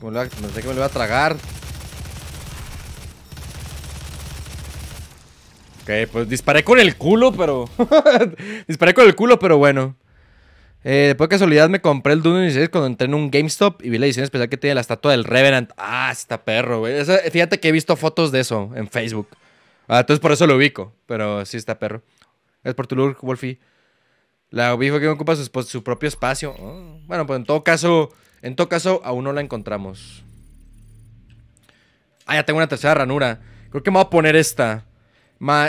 que me lo pensé que me lo iba a tragar. Ok, pues disparé con el culo, pero... disparé con el culo, pero bueno. Eh, después de casualidad me compré el Dune 16 cuando entré en un GameStop y vi la edición especial que tiene la estatua del Revenant. Ah, está perro, güey. fíjate que he visto fotos de eso en Facebook. Ah, entonces por eso lo ubico, pero sí está perro. Es por tu look, Wolfie. La ubico que ocupa su, propio espacio. Ah, bueno, pues en todo caso, en todo caso, aún no la encontramos. Ah, ya tengo una tercera ranura. Creo que me voy a poner esta.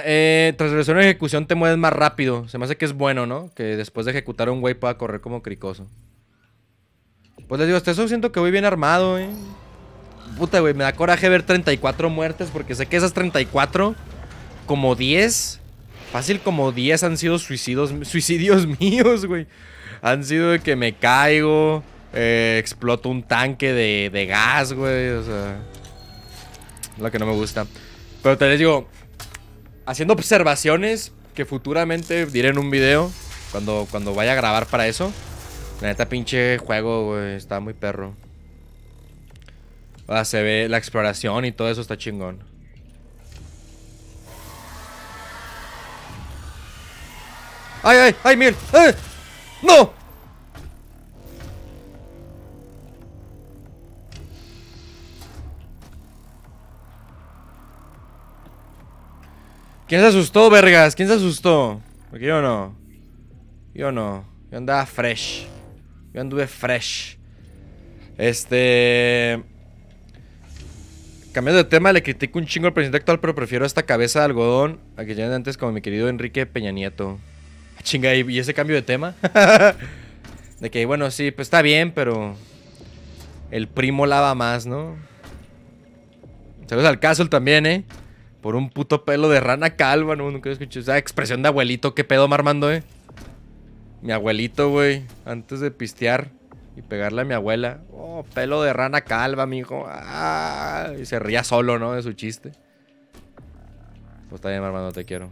Eh, tras ejecución te mueves más rápido. Se me hace que es bueno, ¿no? Que después de ejecutar a un güey pueda correr como cricoso. Pues les digo, hasta eso siento que voy bien armado, eh. Puta, güey, me da coraje ver 34 muertes porque sé que esas 34, como 10, fácil como 10 han sido suicidios, suicidios míos, güey. Han sido de que me caigo, eh, exploto un tanque de, gas, güey. O sea. Lo que no me gusta. Pero te les digo. Haciendo observaciones que futuramente diré en un video. Cuando, cuando vaya a grabar para eso. La neta, pinche juego, güey. Está muy perro. sea, ah, se ve la exploración y todo eso está chingón. ¡Ay, ay, ay, mil. ¡Eh! ¡No! ¿Quién se asustó, vergas? ¿Quién se asustó? Porque yo no. Yo no. Yo andaba fresh. Yo anduve fresh. Este. Cambiando de tema, le critico un chingo al presidente actual, pero prefiero esta cabeza de algodón a que ya antes como mi querido Enrique Peña Nieto. Ah, chinga, ¿y ese cambio de tema? de que, bueno, sí, pues está bien, pero el primo lava más, ¿no? Saludos al Castle también, ¿eh? Por un puto pelo de rana calva, no, nunca escuché. Esa expresión de abuelito, qué pedo Marmando eh. Mi abuelito, güey, antes de pistear y pegarle a mi abuela. Oh, pelo de rana calva, mijo. Ah, y se ría solo, ¿no? De su chiste. Pues está bien, Marmando te quiero.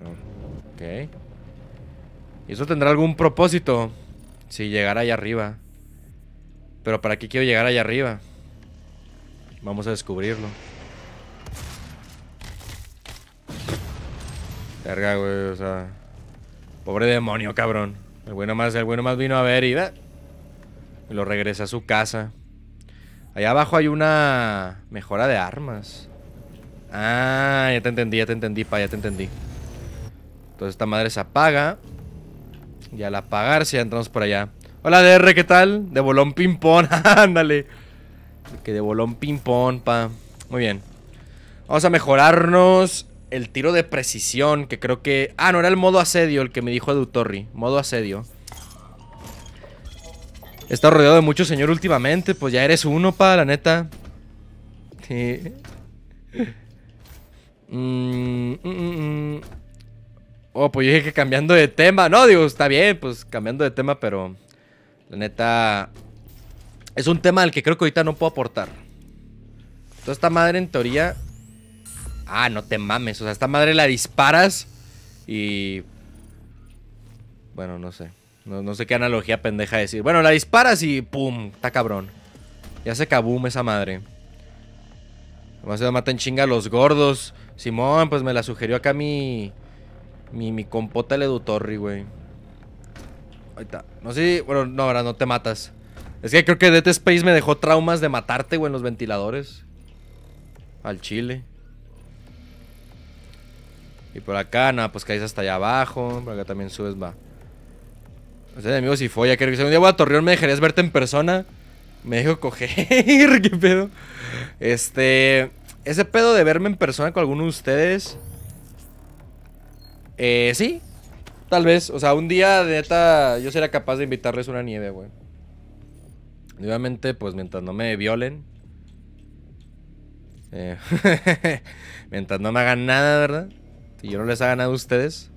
ok. ¿Y eso tendrá algún propósito? Si llegara allá arriba. Pero ¿para qué quiero llegar allá arriba? Vamos a descubrirlo. Verga, güey, o sea... Pobre demonio, cabrón. El bueno más, el bueno más vino a ver y... Y lo regresa a su casa. Allá abajo hay una mejora de armas. Ah, ya te entendí, ya te entendí, pa, ya te entendí. Entonces esta madre se apaga. Y al apagarse ya entramos por allá. Hola DR, ¿qué tal? De bolón pimpón, ándale. Que de bolón ping-pong, pa. Muy bien. Vamos a mejorarnos el tiro de precisión, que creo que... Ah, no, era el modo asedio el que me dijo Edutorri. Modo asedio. He rodeado de muchos señor últimamente, pues ya eres uno, pa, la neta. Sí. Mm, mm, mm, oh, pues yo dije que cambiando de tema. No, digo, está bien, pues cambiando de tema, pero... La neta, es un tema al que creo que ahorita no puedo aportar. Entonces esta madre en teoría... Ah, no te mames. O sea, esta madre la disparas y... Bueno, no sé. No, sé qué analogía pendeja decir. Bueno, la disparas y ¡pum! Está cabrón. Ya se cabum esa madre. Además se matan chinga a los gordos. Simón, pues me la sugirió acá mi... Mi, mi compota el Edutorri, güey. Ahí está. No sé, bueno, no, ahora no te matas. Es que creo que Dead Space me dejó traumas de matarte, güey, en los ventiladores. Al chile. Y por acá, nada, pues caes hasta allá abajo. Por acá también subes, va. O sea, amigos si ya Creo que si un día voy a Torreón me dejarías verte en persona. Me dejo coger. ¿Qué pedo? Este. Ese pedo de verme en persona con alguno de ustedes. Eh, sí. Tal vez. O sea, un día, de neta, yo sería capaz de invitarles una nieve, güey nuevamente pues mientras no me violen. Eh, mientras no me hagan nada, ¿verdad? Si yo no les haga nada a ustedes.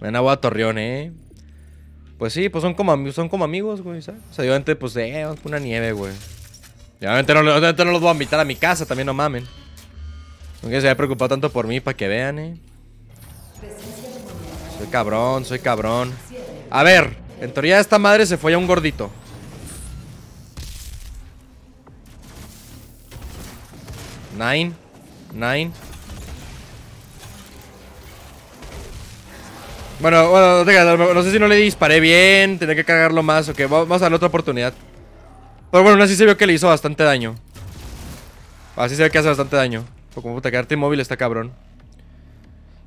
Me dan agua a Torreón, ¿eh? Pues sí, pues son como, son como amigos, güey, O sea, obviamente, pues, eh, una nieve, güey. obviamente no, los voy a invitar a mi casa, también no mamen. Aunque se haya preocupado tanto por mí, para que vean, eh. Soy cabrón, soy cabrón. A ver, en teoría esta madre se fue a un gordito. Nine. Nine. Bueno, bueno, no, sé si no le disparé bien. Tenía que cargarlo más. Ok, vamos a darle otra oportunidad. Pero bueno, así se vio que le hizo bastante daño. Así se ve que hace bastante daño. Como puta, quedarte inmóvil está cabrón.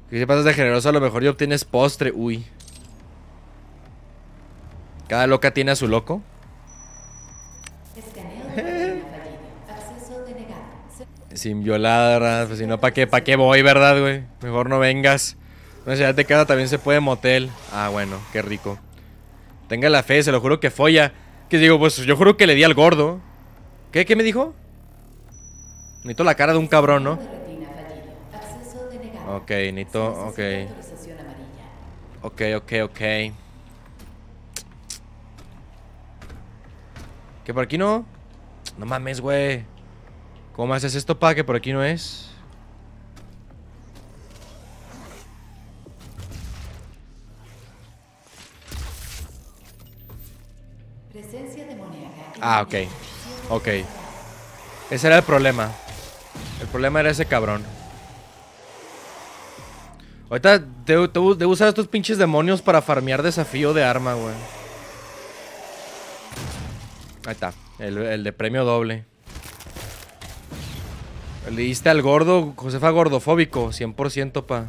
Que si pasas de generoso, a lo mejor ya obtienes postre. Uy. Cada loca tiene a su loco. sin violar, pues si no, ¿para qué, pa qué voy, verdad, güey? Mejor no vengas. sé ciudad de casa también se puede motel. Ah, bueno, qué rico. Tenga la fe, se lo juro que folla. Que digo, pues yo juro que le di al gordo. ¿Qué? ¿Qué me dijo? Necesito la cara de un cabrón, ¿no? Ok, necesito... Ok. Ok, ok, ok. ¿Que por aquí no? No mames, güey. ¿Cómo haces esto para que por aquí no es? Ah, ok. Ok. Ese era el problema. El problema era ese cabrón. Ahorita debo, usar estos pinches demonios para farmear desafío de arma, güey. Ahí está. el de premio doble. Le diste al gordo, Josefa gordofóbico, 100% pa.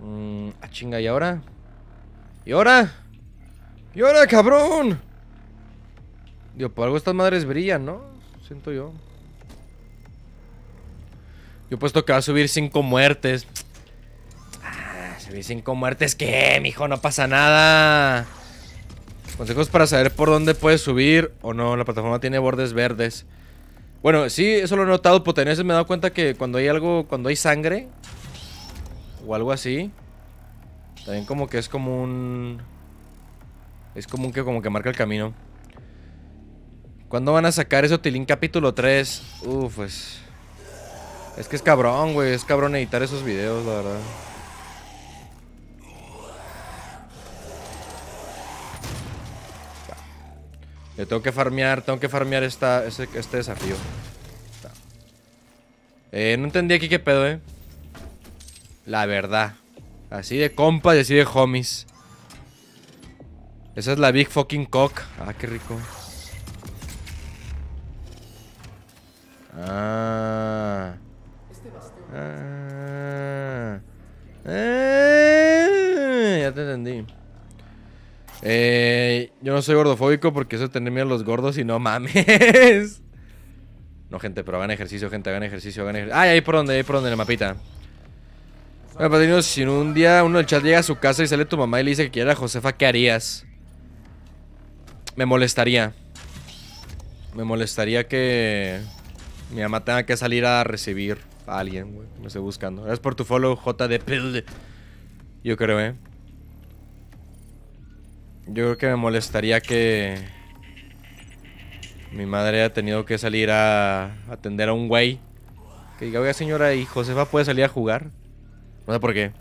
Mmm, ah, chinga, ¿y ahora? ¿Y ahora? ¿Y ahora, cabrón? Digo, por algo estas madres brillan, ¿no? Siento yo. Yo he puesto que va a subir 5 muertes. Ah, subir 5 muertes, ¿qué, mijo? No pasa nada. Consejos para saber por dónde puedes subir o no. La plataforma tiene bordes verdes. Bueno, sí, eso lo he notado. veces me he dado cuenta que cuando hay algo, cuando hay sangre o algo así, también como que es como un... Es común que como que marca el camino. ¿Cuándo van a sacar eso, Tilín capítulo 3? Uf, pues... Es que es cabrón, güey. Es cabrón editar esos videos, la verdad. tengo que farmear, tengo que farmear esta, este, desafío. Eh, no entendí aquí qué pedo, eh. La verdad. Así de compas y así de homies. Esa es la Big Fucking Cock. Ah, qué rico. Ah. Ah. Eh, ya te entendí. Eh, yo no soy gordofóbico porque eso es tener miedo a los gordos y no mames. No, gente, pero hagan ejercicio, gente, hagan ejercicio, hagan ejercicio. Ay, ahí por donde, ahí por donde, en el mapita. Bueno, padrino, si un día uno del chat llega a su casa y sale tu mamá y le dice que quiere a Josefa, ¿qué harías? Me molestaría. Me molestaría que mi mamá tenga que salir a recibir a alguien, güey. Me estoy buscando. Gracias por tu follow, JDP. Yo creo, eh. Yo creo que me molestaría que mi madre haya tenido que salir a atender a un güey. Que diga, oiga señora, ¿y Josefa puede salir a jugar? No sé por qué.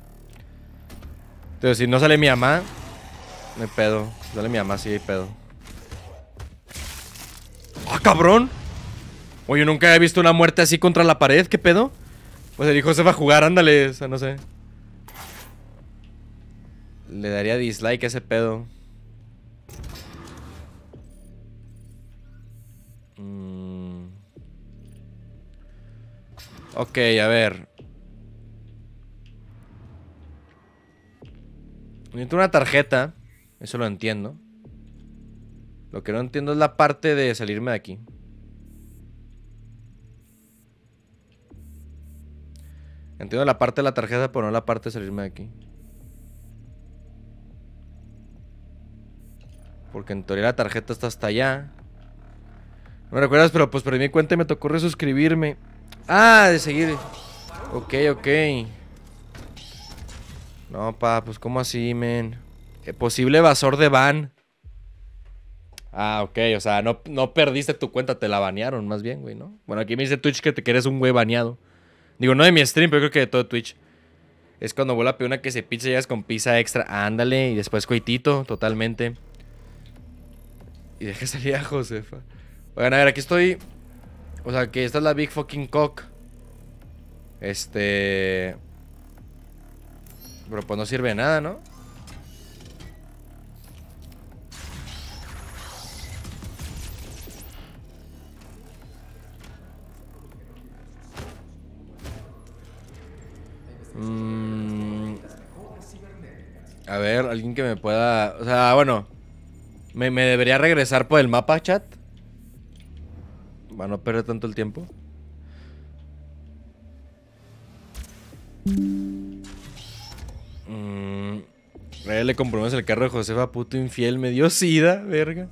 Entonces, si no sale mi mamá, me pedo. Si sale mi mamá, sí hay pedo. ¡Ah, cabrón! Oye, nunca he visto una muerte así contra la pared, ¿qué pedo? Pues el hijo se va a jugar, ándale, o sea, no sé. Le daría dislike a ese pedo. Mm. Ok, a ver. Necesito una tarjeta. Eso lo entiendo. Lo que no entiendo es la parte de salirme de aquí. Entiendo la parte de la tarjeta, pero no la parte de salirme de aquí. Porque en teoría la tarjeta está hasta allá. No me recuerdas, pero pues perdí mi cuenta y me tocó resuscribirme. Ah, de seguir. Ok, ok. No, pa, pues ¿cómo así, men? Eh, posible evasor de van. Ah, ok, o sea, no, no perdiste tu cuenta, te la banearon más bien, güey, ¿no? Bueno, aquí me dice Twitch que te quieres un güey baneado. Digo, no de mi stream, pero creo que de todo Twitch. Es cuando vuela a que se pizza y llegas con pizza extra. Ándale, y después coitito, totalmente. Y dejé salir a Josefa. Oigan, a ver, aquí estoy. O sea, que esta es la Big Fucking Cock. Este. Pero pues no sirve de nada, ¿no? Mm. a ver, alguien que me pueda... O sea, bueno ¿Me, debería regresar por el mapa, chat? a no perder tanto el tiempo. Mm, le compromete el carro de Josefa, puto infiel. Me dio sida, verga.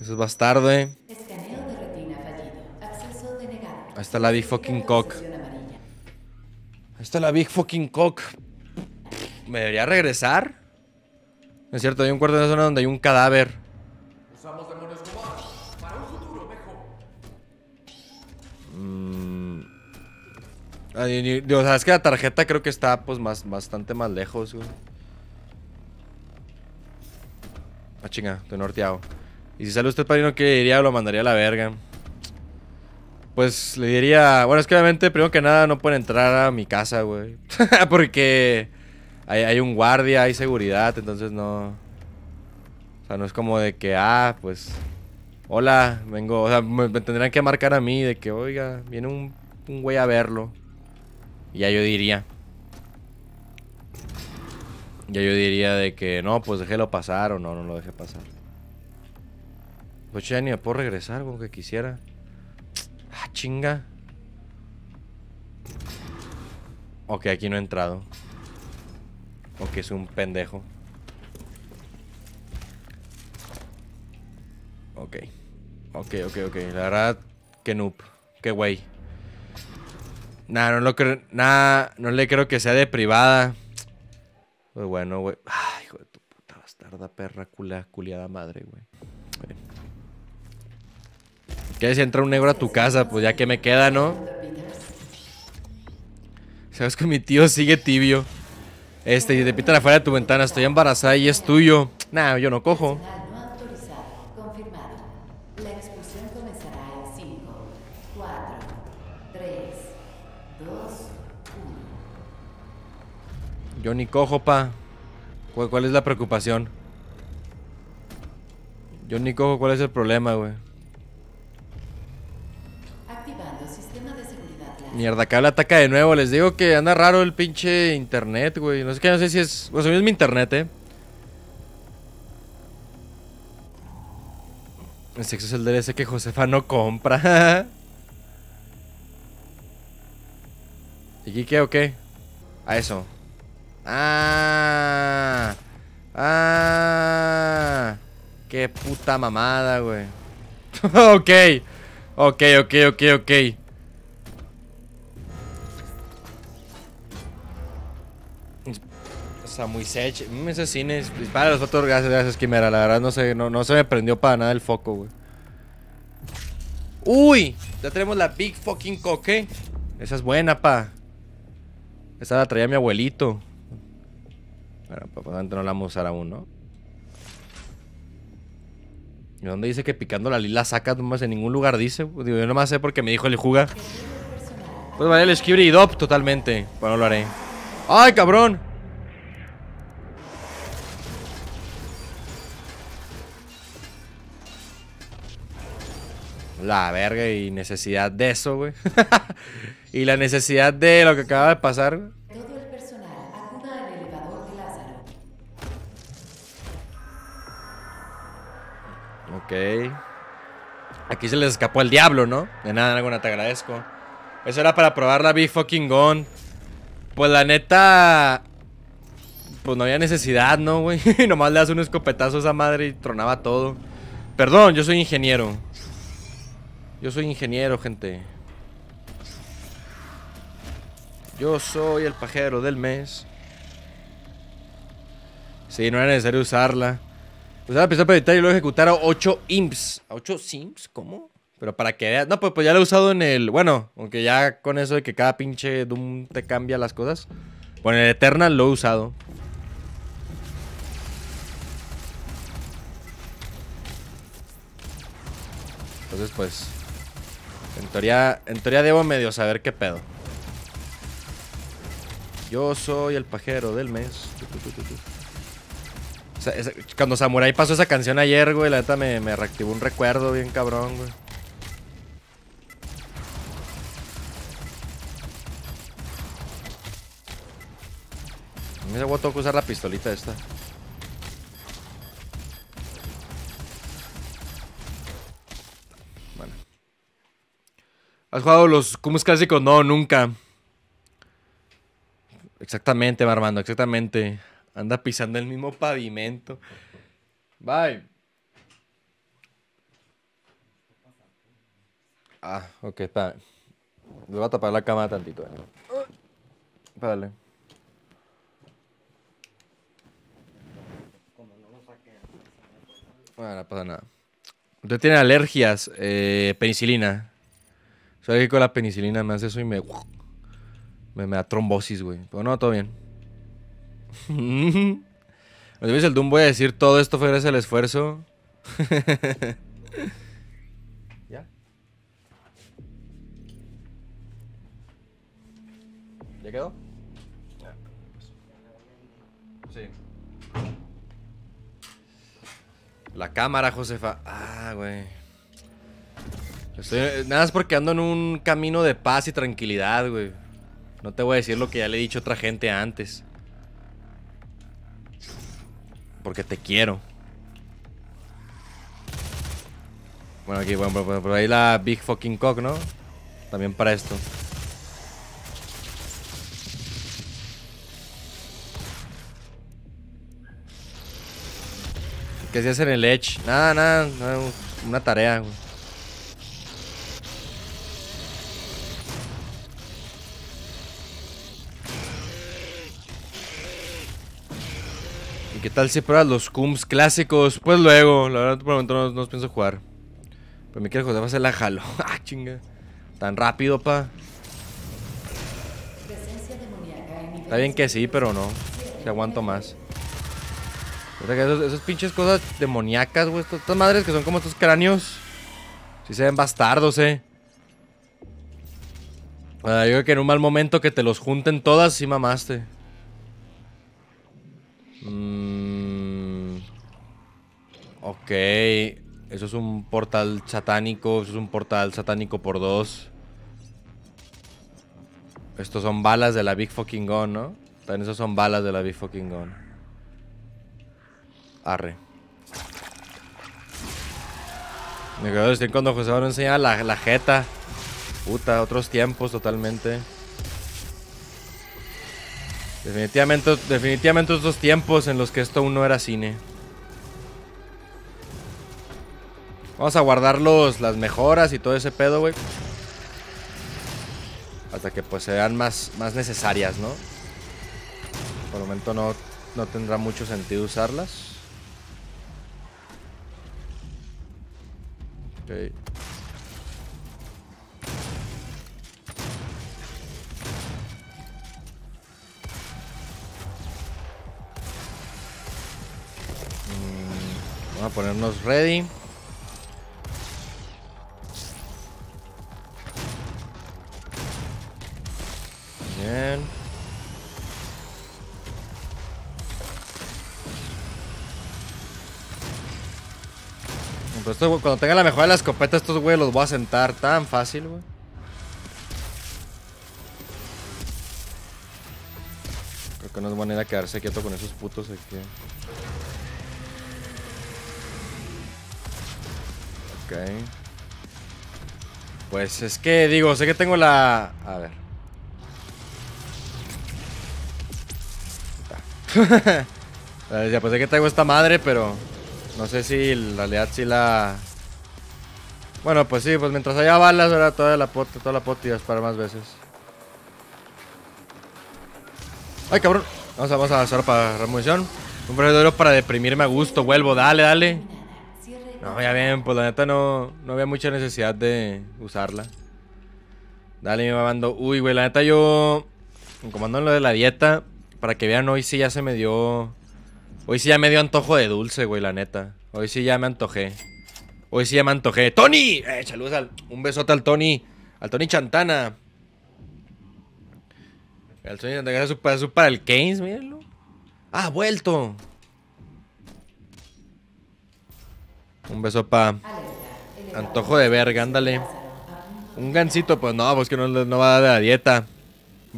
Eso es bastardo, eh. Ahí está la Big Fucking Cock. Ahí está la Big Fucking Cock. ¿Me debería regresar? es cierto, hay un cuarto de esa zona donde hay un cadáver. Usamos demonios para un futuro mejor. Mm. o sea, es que la tarjeta creo que está pues más, bastante más lejos, güey. Ah, chinga, estoy norteado. Y si sale usted para ¿no ¿qué diría? Lo mandaría a la verga. Pues le diría... Bueno, es que obviamente, primero que nada, no pueden entrar a mi casa, güey. Porque hay, un guardia, hay seguridad, entonces no... O sea, no es como de que, ah, pues... Hola, vengo... O sea, me, tendrían tendrán que marcar a mí de que, oiga, viene un, un güey a verlo. ya yo diría. Ya yo diría de que, no, pues déjelo pasar o no, no lo deje pasar. Pues ya ni me puedo regresar como que quisiera. Ah, chinga. Ok, aquí no he entrado. O que es un pendejo. Ok. Ok, ok, ok. La verdad, que noob. Qué wey Nah, no lo creo. Nah, no le creo que sea de privada. Pues bueno, wey Ay, hijo de tu puta bastarda, perra, cula, culiada madre, güey. ¿Qué si entra un negro a tu casa? Pues ya que me queda, ¿no? Sabes que mi tío sigue tibio. Este, y te pitan afuera de tu ventana, estoy embarazada y es tuyo. Nah, yo no cojo. Yo ni cojo, pa. ¿Cuál, ¿Cuál, es la preocupación? Yo ni cojo, ¿cuál es el problema, güey? Mierda, acá la ataca de nuevo. Les digo que anda raro el pinche internet, güey. No sé qué, no sé si es... O sea, es mi internet, eh. El sexo es el DLC que Josefa no compra. ¿Y qué o qué? A eso. Ah. Ah. Qué puta mamada, güey. ok. Ok, ok, ok, ok. muy Sech. Mm, ese cine es... Para los fotos, gracias, gracias, Quimera. La verdad no se, no, no se me prendió para nada el foco, güey. ¡Uy! Ya tenemos la Big Fucking Coque. ¿eh? Esa es buena, pa. Esa la traía mi abuelito. Bueno, pues, pues no la vamos a usar aún, ¿no? ¿Y dónde dice que picando la lila saca? Nomás en ningún lugar dice. Digo, yo nomás sé porque me dijo el juga. Pues vale, el esquibre y dop totalmente. Bueno, lo haré. ¡Ay, cabrón! la verga y necesidad de eso, güey. y la necesidad de lo que acaba de pasar. Todo Ok. Aquí se les escapó el diablo, ¿no? De nada, alguna te agradezco. Eso era para probar la Big Fucking gun Pues la neta. Pues no había necesidad, ¿no, güey? Nomás le das un escopetazo a esa madre y tronaba todo. Perdón, yo soy ingeniero. Yo soy ingeniero, gente. Yo soy el pajero del mes. Sí, no era necesario usarla. Pues Usaba pistola para editar y luego ejecutar a 8 imps. ¿A 8 sims? ¿Cómo? Pero para que No, pues, pues, ya lo he usado en el. Bueno, aunque ya con eso de que cada pinche Doom te cambia las cosas. Bueno, en el Eternal lo he usado. Entonces, pues. En teoría, en teoría debo medio saber qué pedo. Yo soy el pajero del mes. cuando Samurai pasó esa canción ayer, güey, la neta me, reactivó un recuerdo bien cabrón, güey. Me tengo que usar la pistolita esta. ¿Has jugado los Kumus clásicos? No, nunca. Exactamente, Marmando, exactamente. Anda pisando el mismo pavimento. Bye. Ah, ok, está. Le voy a tapar la cama tantito. Eh. Bueno, no pasa nada. Usted tiene alergias, eh, penicilina. Soy con la penicilina me hace eso y me. Me, da trombosis, güey. Pero no, todo bien. el Doom, voy a decir todo esto fue gracias al esfuerzo. ¿Ya? ¿Ya quedó? Pues. Sí. La cámara, Josefa. Ah, güey. Eh, nada más porque ando en un camino de paz y tranquilidad, güey. No te voy a decir lo que ya le he dicho a otra gente antes. Porque te quiero. Bueno, aquí, bueno, por, ahí la Big Fucking Cock, ¿no? También para esto. ¿Qué se hace en el Edge? nada, nada una tarea, güey. ¿Qué tal si pruebas los Cums clásicos? Pues luego, la verdad, por el momento no, los pienso jugar. Pero me quiero José va a la jalo. ¡Ah, chinga! Tan rápido, pa. Está bien que sí, pero no. Se aguanto más. esas pinches cosas demoníacas, güey. Estas madres que son como estos cráneos. Si sí se ven bastardos, eh. Ah, yo creo que en un mal momento que te los junten todas, sí mamaste. Mmm. Ok. Eso es un portal satánico. Eso es un portal satánico por dos. Estos son balas de la Big Fucking Gun, ¿no? Tan esos son balas de la Big Fucking Gun. Arre. Me quedo decir cuando José Manuel enseñaba la, la jeta. Puta, otros tiempos totalmente. Definitivamente, definitivamente otros tiempos en los que esto aún no era cine. Vamos a guardar las mejoras y todo ese pedo, güey. Hasta que pues sean más, necesarias, ¿no? Por el momento no, no tendrá mucho sentido usarlas. Ok. Mm, vamos a ponernos ready. cuando tenga la mejor de la escopeta, estos güey los voy a sentar tan fácil, Creo que no es manera de quedarse quieto con esos putos Ok. Pues es que digo, sé que tengo la... A ver. ya pues sé que tengo esta madre, pero no sé si la realidad si la... Bueno, pues sí, pues mientras haya balas, ahora toda la pota, toda la pota y más veces. ¡Ay, cabrón! Vamos a, vamos a para remoción. Un proveedor para deprimirme a gusto, vuelvo, dale, dale. No, ya bien, pues la neta no, no había mucha necesidad de usarla. Dale, me va mando. Uy, güey, la neta yo... Como en lo de la dieta, para que vean, hoy sí ya se me dio... Hoy sí ya me dio antojo de dulce, güey, la neta. Hoy sí ya me antojé. Hoy sí ya me antojé. ¡Tony! Eh, saludos al... Un besote al Tony. Al Tony Chantana. El Tony Chantana es para, el Keynes, mírenlo. ¡Ah, vuelto! Un beso pa... Antojo de verga, ándale. Un gancito, pues no, pues que no, no va a dar la dieta.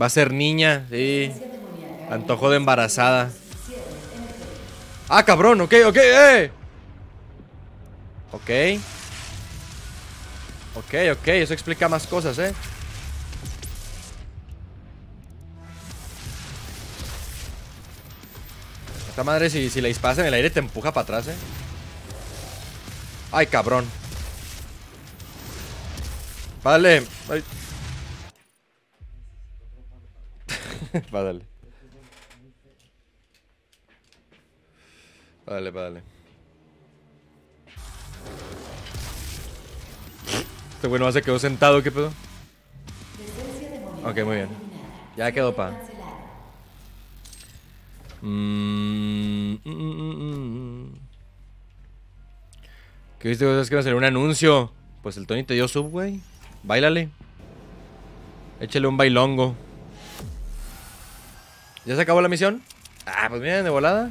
Va a ser niña, sí. Antojo de embarazada. Ah, cabrón, ok, ok, eh. Ok. Ok, ok, eso explica más cosas, eh. Esta madre, si, si la disparas en el aire, te empuja para atrás, eh. Ay, cabrón. Vale. Vale. Vale, vale. Este bueno se quedó sentado, ¿qué pedo? Ok, muy bien. Ya quedó pa. Mm, mm, mm, ¿Qué viste? Es que va a un anuncio. Pues el Tony te dio sub, güey. Bailale. Échale un bailongo. ¿Ya se acabó la misión? Ah, pues miren, de volada.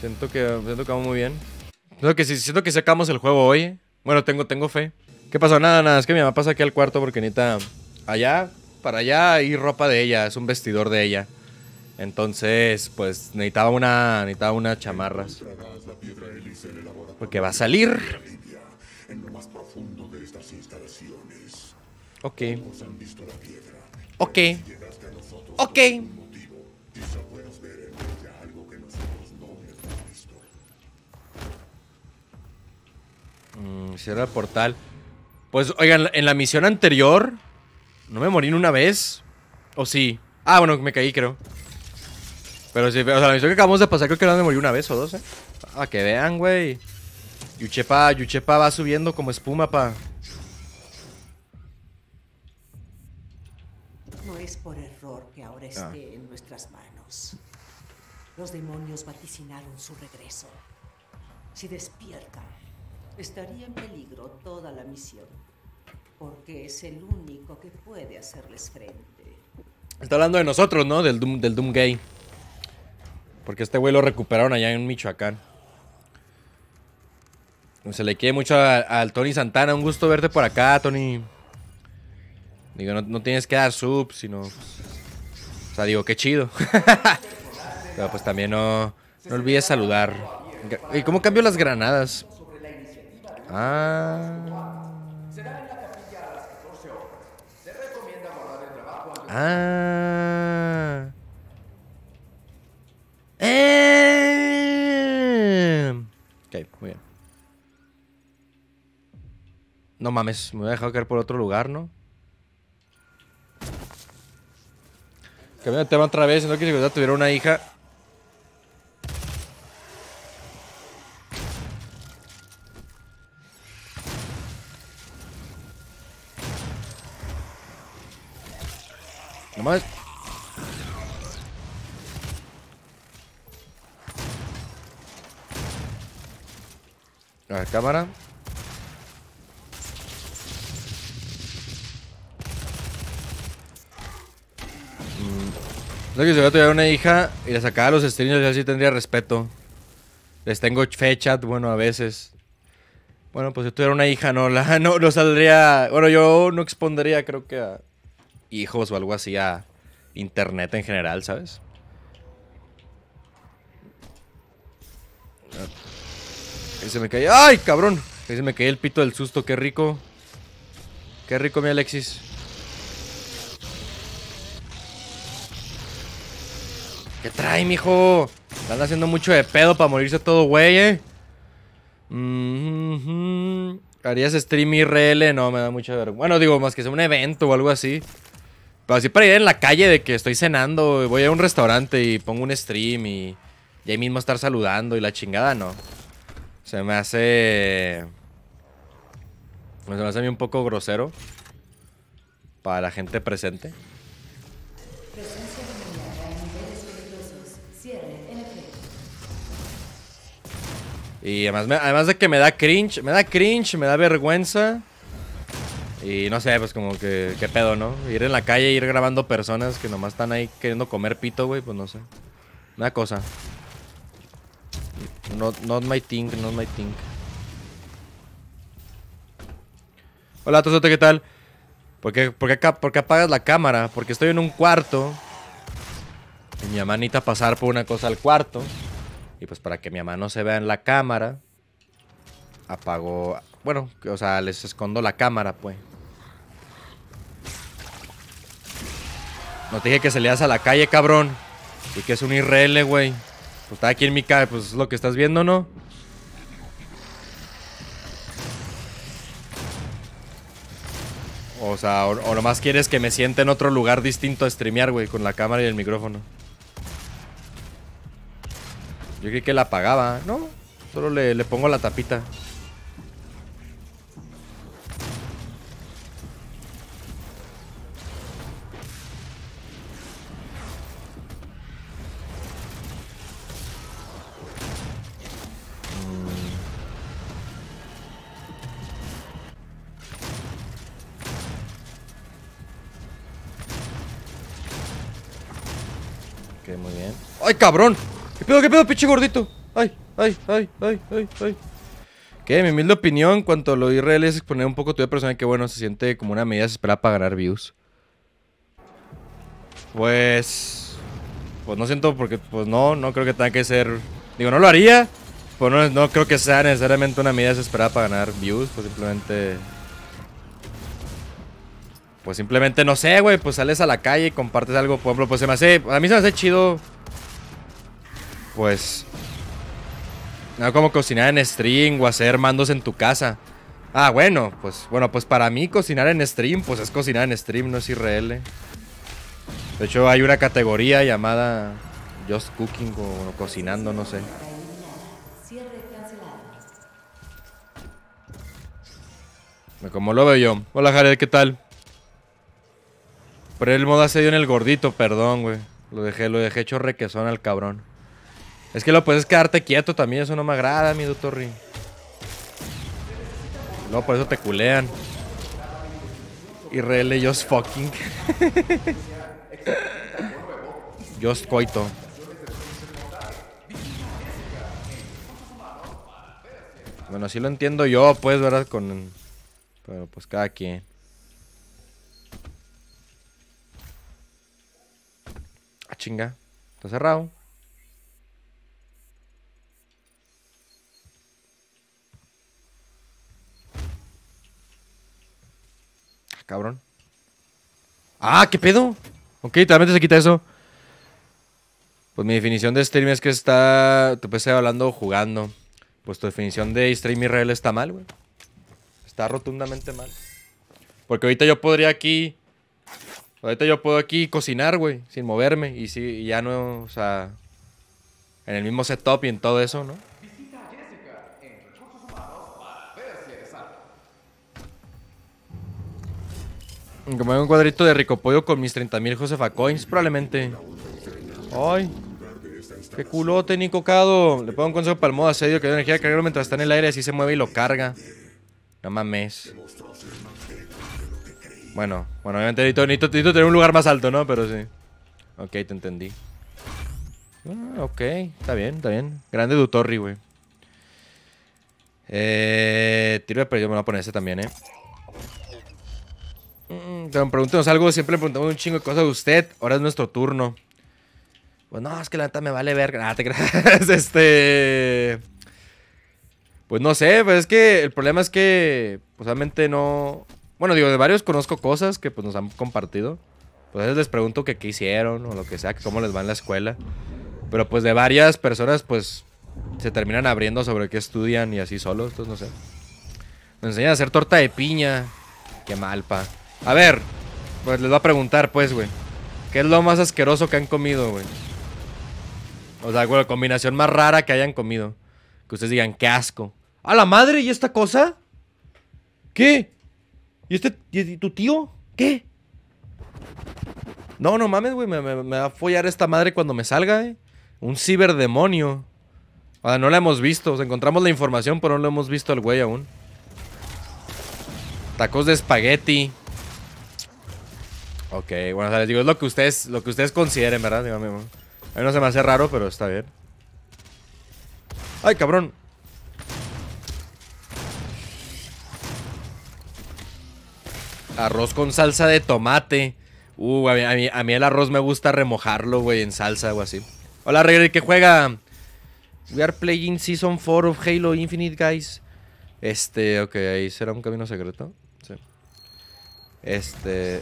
Siento que, siento que vamos muy bien. Siento que, siento que sacamos el juego hoy. Bueno, tengo, tengo fe. ¿Qué pasó? Nada, nada. Es que mi mamá pasa aquí al cuarto porque necesita allá, para allá hay ropa de ella. Es un vestidor de ella. Entonces, pues necesitaba una, necesitaba unas chamarras. Porque va a salir. Ok. Ok. Ok. Mm, cierra el portal. Pues, oigan, en la misión anterior, ¿no me morí en una vez? ¿O sí? Ah, bueno, me caí, creo. Pero sí, o sea, la misión que acabamos de pasar, creo que no me morí una vez o dos, ¿eh? Ah, que vean, güey. Yuchepa, Yuchepa va subiendo como espuma, pa. No es por error que ahora ah. esté en nuestras manos. Los demonios vaticinaron su regreso. Si despiertan estaría en peligro toda la misión, porque es el único que puede hacerles frente. Está hablando de nosotros, ¿no? Del Doom, del Doom Gay. Porque este güey lo recuperaron allá en Michoacán. Se le quiere mucho al Tony Santana. Un gusto verte por acá, Tony. Digo, no, tienes que dar sub, sino... O sea, digo, qué chido. Pero pues también no, no olvides saludar. ¿Y cómo cambio las granadas? Ah. Será en la capilla a las 14 horas. Se recomienda abordar el trabajo Ah. Eh. Ok, muy bien. No mames, me voy a dejar caer por otro lugar, ¿no? Cambiando el tema otra vez, no que si tuviera una hija No La cámara. Mm. sé que si yo tuviera una hija y le sacara los estrinos, yo sí tendría respeto. Les tengo fechat, bueno, a veces. Bueno, pues si tuviera una hija, no, la, no, no saldría. Bueno, yo no expondría, creo que a, hijos o algo así a internet en general, ¿sabes? Ah. Ahí se me cae. ¡Ay, cabrón! Ahí se me cae el pito del susto, qué rico. Qué rico, mi Alexis. ¿Qué trae, mijo? Están haciendo mucho de pedo para morirse todo, güey, eh. ¿Harías stream IRL? No, me da mucha vergüenza. Bueno, digo, más que sea un evento o algo así. Pero así para ir en la calle de que estoy cenando, voy a un restaurante y pongo un stream y, ahí mismo estar saludando y la chingada, no. Se me hace... Pues, se me hace a mí un poco grosero para la gente presente. Y además, además de que me da cringe, me da cringe, me da vergüenza. Y no sé, pues como que, qué pedo, ¿no? Ir en la calle, ir grabando personas que nomás están ahí queriendo comer pito, güey, pues no sé. Una cosa. Not, not my thing, not my thing. Hola, Tosote, ¿qué tal? ¿Por qué, apagas la cámara? Porque estoy en un cuarto. Y mi mamá pasar por una cosa al cuarto. Y pues para que mi mamá no se vea en la cámara, apago... Bueno, o sea, les escondo la cámara, pues. No te dije que salías a la calle, cabrón. Y que es un IRL, güey. Pues está aquí en mi calle, pues es lo que estás viendo, ¿no? O sea, o, lo nomás quieres que me siente en otro lugar distinto a streamear, güey, con la cámara y el micrófono. Yo creí que la apagaba. No, solo le, le pongo la tapita. ¡Ay, cabrón! ¿Qué pedo, qué pedo, pinche gordito? ¡Ay, ay, ay, ay, ay, ay! Que mi humilde opinión cuanto lo irreal es exponer un poco tu vida personal que, bueno, se siente como una medida desesperada para ganar views. Pues... Pues no siento porque, pues no, no creo que tenga que ser... Digo, no lo haría, pues no, creo que sea necesariamente una medida desesperada para ganar views, pues simplemente... Pues simplemente, no sé, güey, pues sales a la calle y compartes algo, por ejemplo, pues se me hace... A mí se me hace chido pues... No como cocinar en stream o hacer mandos en tu casa. Ah, bueno, pues bueno, pues para mí cocinar en stream, pues es cocinar en stream, no es IRL. De hecho, hay una categoría llamada Just Cooking o, cocinando, no sé. Como lo veo yo. Hola, Jared, ¿qué tal? Pero el modo se dio en el gordito, perdón, güey. Lo dejé, lo dejé hecho requesón al cabrón. Es que lo puedes quedarte quieto también, eso no me agrada, mi Dutorri. No, por eso te culean. Y rele just fucking. just coito. Bueno, así lo entiendo yo, pues, ¿verdad? Con... Pero pues cada quien. Ah, chinga. Está cerrado. cabrón. ¡Ah, qué pedo! Ok, totalmente se quita eso. Pues mi definición de stream es que está. Tu puedes hablando jugando. Pues tu definición de stream real está mal, güey. Está rotundamente mal. Porque ahorita yo podría aquí. Ahorita yo puedo aquí cocinar, güey, sin moverme. Y, si, y ya no, o sea. En el mismo setup y en todo eso, ¿no? Como hay un cuadrito de rico pollo con mis 30.000 Josefa Coins, probablemente. Ay, qué culote, Ni cocado, Le pongo un consejo para el modo asedio que da energía de cargarlo mientras está en el aire, así se mueve y lo carga. No mames. Bueno, bueno, obviamente necesito, tener un lugar más alto, ¿no? Pero sí. Ok, te entendí. Ah, ok, está bien, está bien. Grande Dutorri, güey. Eh, tiro de perdido me voy a poner ese también, eh. Pero mm, pregúntenos algo, siempre le preguntamos un chingo de cosas de usted. Ahora es nuestro turno. Pues no, es que la neta me vale ver. gracias ah, Este. Pues no sé, pues es que el problema es que, pues realmente no. Bueno, digo, de varios conozco cosas que pues nos han compartido. Pues a veces les pregunto que qué hicieron o lo que sea, que cómo les va en la escuela. Pero pues de varias personas, pues se terminan abriendo sobre qué estudian y así solo entonces no sé. Nos enseñan a hacer torta de piña. Qué malpa a ver, pues les voy a preguntar, pues, güey. ¿Qué es lo más asqueroso que han comido, güey? O sea, güey, la combinación más rara que hayan comido. Que ustedes digan, qué asco. ¡A la madre! ¿Y esta cosa? ¿Qué? ¿Y este, y, tu tío? ¿Qué? No, no mames, güey. Me, va a follar esta madre cuando me salga, eh. Un ciberdemonio. O sea, no la hemos visto. O encontramos la información, pero no lo hemos visto al güey aún. Tacos de espagueti. Ok, bueno, o digo, es lo que ustedes, lo que ustedes consideren, ¿verdad? a mí no se me hace raro, pero está bien. ¡Ay, cabrón! Arroz con salsa de tomate. Uh, a mí, el arroz me gusta remojarlo, güey, en salsa o así. Hola, Regre, ¿qué juega? We are playing Season 4 of Halo Infinite, guys. Este, ok, ahí será un camino secreto. Sí. Este...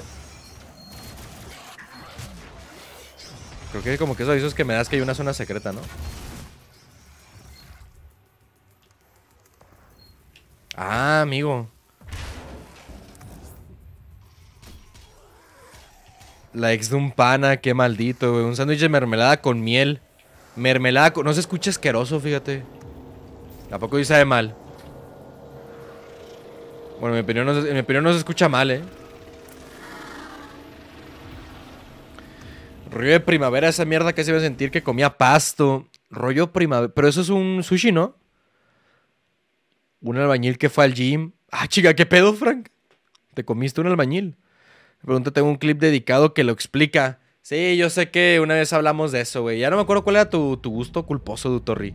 Creo que como que esos avisos que me das que hay una zona secreta, ¿no? Ah, amigo. La ex de un pana, qué maldito, güey. Un sándwich de mermelada con miel. Mermelada con... No se escucha asqueroso, fíjate. Tampoco dice de mal. Bueno, en mi opinión no se escucha mal, eh. Rollo de primavera, esa mierda que se iba a sentir que comía pasto. Rollo primavera. Pero eso es un sushi, ¿no? Un albañil que fue al gym. Ah, chica, ¿qué pedo, Frank? Te comiste un albañil. pregunta, tengo un clip dedicado que lo explica. Sí, yo sé que una vez hablamos de eso, güey. Ya no me acuerdo cuál era tu, gusto culposo, Dutorri.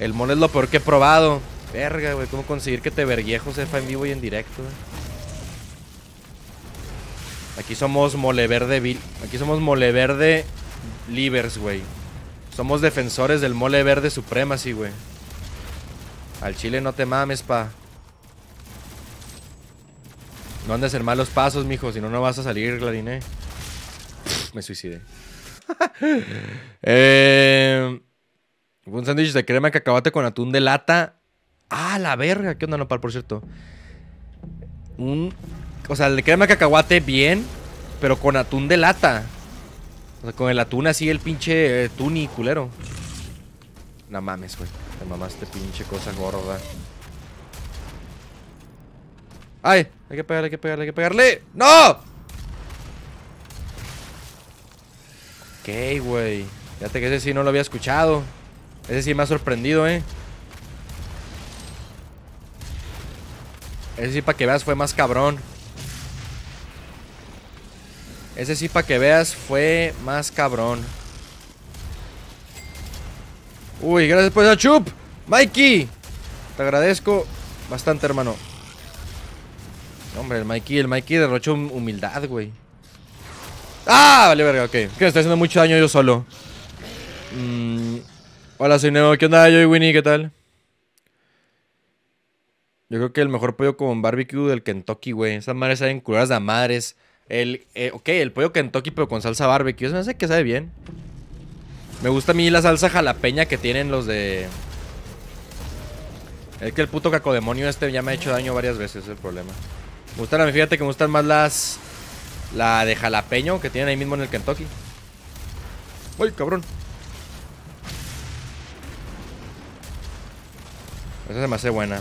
El mono es lo peor que he probado. Verga, güey, ¿cómo conseguir que te verguiejo josefa en vivo y en directo, güey? Aquí somos mole verde. Aquí somos mole verde livers, güey. Somos defensores del mole verde supremacy, güey. Al chile no te mames, pa. No andes en malos pasos, mijo. Si no, no vas a salir, Gladiné. Me suicidé. eh, un sándwich de crema que acabate con atún de lata. Ah, la verga. ¿Qué onda, Nopal, por cierto? Un o sea, le crema de cacahuate bien, pero con atún de lata. O sea, con el atún así, el pinche eh, tuni culero. No mames, güey. Te mamaste pinche cosa gorda. ¡Ay! Hay que pegarle, hay que pegarle, hay que pegarle. ¡No! Ok, güey. Fíjate que ese sí no lo había escuchado. Ese sí me ha sorprendido, eh. Ese sí, para que veas, fue más cabrón. Ese sí, para que veas, fue más cabrón. Uy, gracias por esa chup. Mikey. Te agradezco bastante, hermano. Hombre, el Mikey, el Mikey derrochó humildad, güey. ¡Ah! Vale, verga, ok. Que me está haciendo mucho daño yo solo. Mm, hola, soy nuevo. ¿Qué onda? Yo y Winnie, ¿qué tal? Yo creo que el mejor pollo con barbecue del Kentucky, güey. Esas madres salen curadas de madres. El, eh, ok, el pollo Kentucky, pero con salsa barbecue. Se me hace que sabe bien. Me gusta a mí la salsa jalapeña que tienen los de... Es que el puto cacodemonio este ya me ha hecho daño varias veces, es el problema. Me gustan a mí, fíjate que me gustan más las... La de jalapeño que tienen ahí mismo en el Kentucky. Uy, cabrón. Esa se me hace buena.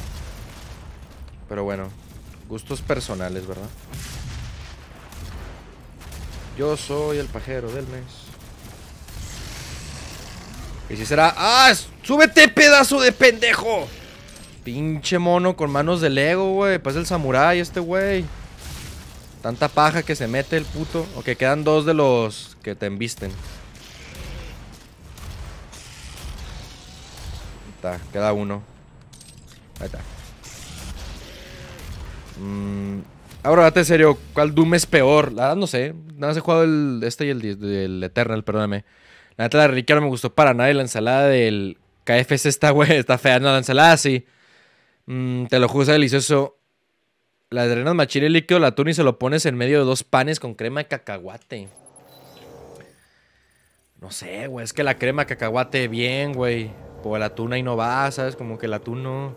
Pero bueno, gustos personales, ¿verdad? Yo soy el pajero del mes. Y si será... ¡Ah! ¡Súbete, pedazo de pendejo! Pinche mono con manos de Lego, güey. Pues el samurái este, güey. Tanta paja que se mete el puto. Ok, quedan dos de los que te embisten. Ahí está, queda uno. Ahí está. Mmm... Ahora, date en serio, ¿cuál Doom es peor? La no sé. Nada más he jugado el este y el, Eternal, perdóname. La neta, la no me gustó para nada. Y la ensalada del KFC está, güey, está fea. No, la ensalada sí. Mm, te lo juro, delicioso. La drenas machile líquido, la tuna y se lo pones en medio de dos panes con crema de cacahuate. No sé, güey. Es que la crema de cacahuate bien, güey. O el atún ahí no va, ¿sabes? Como que el atún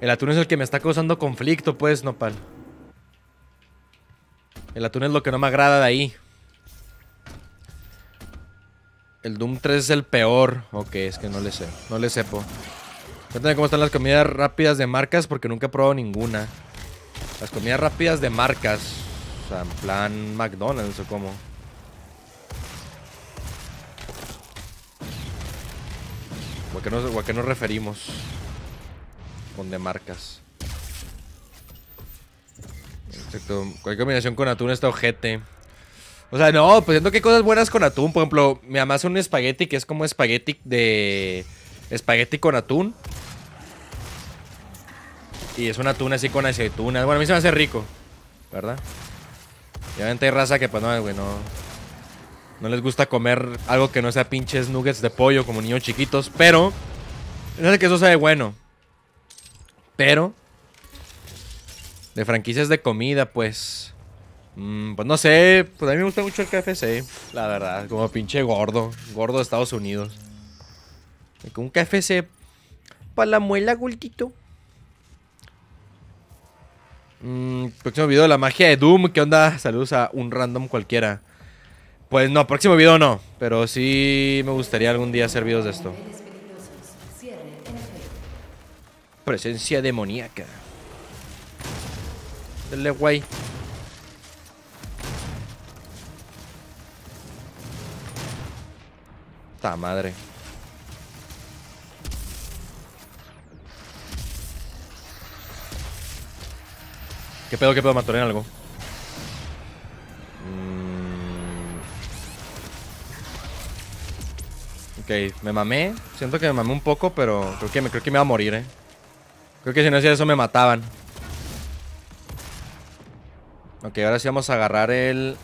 El atún es el que me está causando conflicto, pues, no, Nopal. El atún es lo que no me agrada de ahí. El Doom 3 es el peor. Ok, es que no le sé. No le sepo. Cuéntame cómo están las comidas rápidas de marcas porque nunca he probado ninguna. Las comidas rápidas de marcas. O sea, en plan McDonald's o cómo. o a qué nos referimos? Con de marcas. Exacto. Cualquier combinación con atún está ojete. O sea, no, pues siento que hay cosas buenas con atún. Por ejemplo, mi mamá hace un espagueti que es como espagueti de. Espagueti con atún. Y es un atún así con aceitunas. Bueno, a mí se me hace rico, ¿verdad? Y obviamente hay raza que, pues no, güey, no. No les gusta comer algo que no sea pinches nuggets de pollo como niños chiquitos, pero. No sé que eso sabe bueno. Pero. De franquicias de comida, pues. Mm, pues no sé, pues a mí me gusta mucho el KFC, la verdad, como pinche gordo, gordo de Estados Unidos. Un KFC para la muela, gultito. Mmm. próximo video de la magia de Doom, ¿qué onda? Saludos a un random cualquiera. Pues no, próximo video no, pero sí me gustaría algún día hacer videos de esto. Presencia demoníaca. Denle guay Esta madre. ¿Qué pedo, qué pedo? en algo? Mm. Ok, me mamé. Siento que me mamé un poco, pero creo que me, creo que me a morir, eh. Creo que si no hacía eso me mataban. Ok, ahora sí vamos a agarrar el...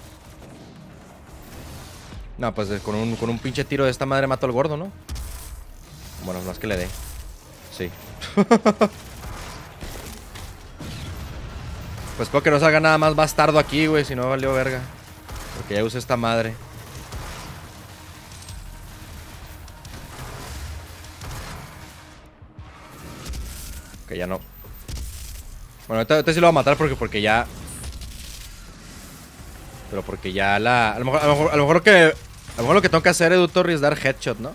No, pues eh, con un, con un pinche tiro de esta madre mato al gordo, ¿no? Bueno, más que le dé. Sí. pues creo que no salga nada más bastardo aquí, güey. Si no, valió verga. Porque ya usé esta madre. Ok, ya no. Bueno, este sí lo voy a matar porque, porque ya pero porque ya la... A lo mejor, a lo mejor, lo que... A lo mejor lo que tengo que hacer, Edu Torres, es dar headshot, ¿no?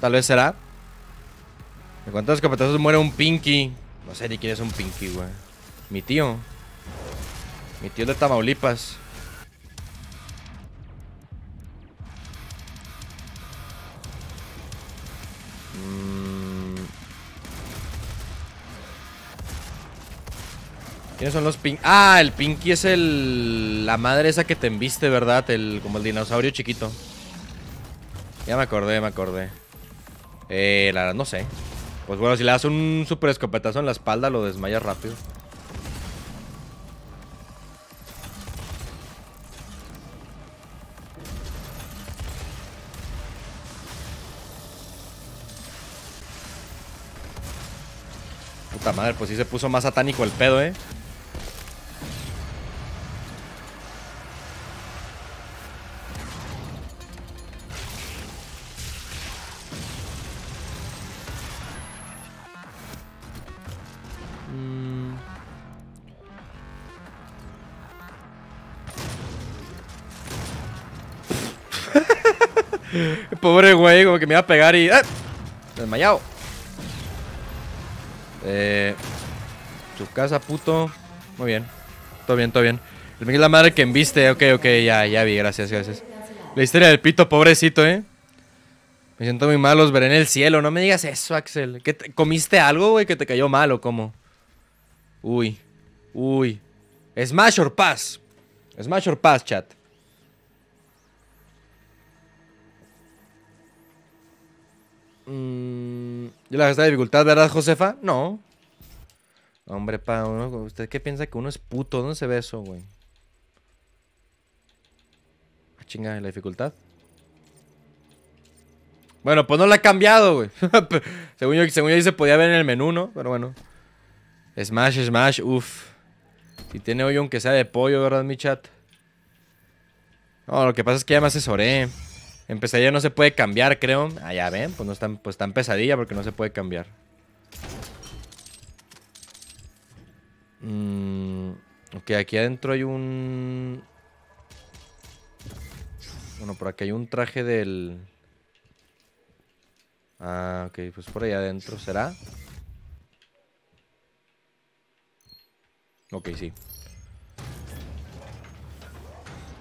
Tal vez será. a los escopetazos muere un Pinky? No sé ni quién es un Pinky, güey. Mi tío. Mi tío de Tamaulipas. Mmm... ¿Quiénes son los pin? Ah, el Pinky es el... La madre esa que te enviste, ¿verdad? El, como el dinosaurio chiquito. Ya me acordé, me acordé. Eh, la verdad, no sé. Pues bueno, si le das un super escopetazo en la espalda, lo desmayas rápido. Puta madre, pues sí se puso más satánico el pedo, eh. Pobre güey, como que me iba a pegar y... ¡eh! Desmayado. Eh... Su casa, puto. Muy bien. Todo bien, todo bien. El Miguel la madre que enviste. Ok, ok, ya, ya vi. Gracias, gracias. La historia del pito, pobrecito, ¿eh? Me siento muy mal, los veré en el cielo. No me digas eso, Axel. ¿Comiste algo, güey, que te cayó mal o cómo? Uy. Uy. Smash or pass. Smash or pass, chat. Mm, ¿Yo la de dificultad, verdad, Josefa? No. Hombre, pa, uno, ¿usted qué piensa que uno es puto? ¿Dónde se ve eso, güey? Ah, chinga, la dificultad. Bueno, pues no la ha cambiado, güey. según, yo, según se podía ver en el menú, ¿no? Pero bueno. Smash, smash, uff. Y tiene hoyo aunque sea de pollo, ¿verdad, mi chat? No, lo que pasa es que ya me asesoré. En pesadilla no se puede cambiar, creo. Ah, ya ven, pues no están, pues tan pesadilla porque no se puede cambiar. Mm, ok, aquí adentro hay un... Bueno, por aquí hay un traje del... Ah, ok, pues por ahí adentro, ¿será? Ok, sí.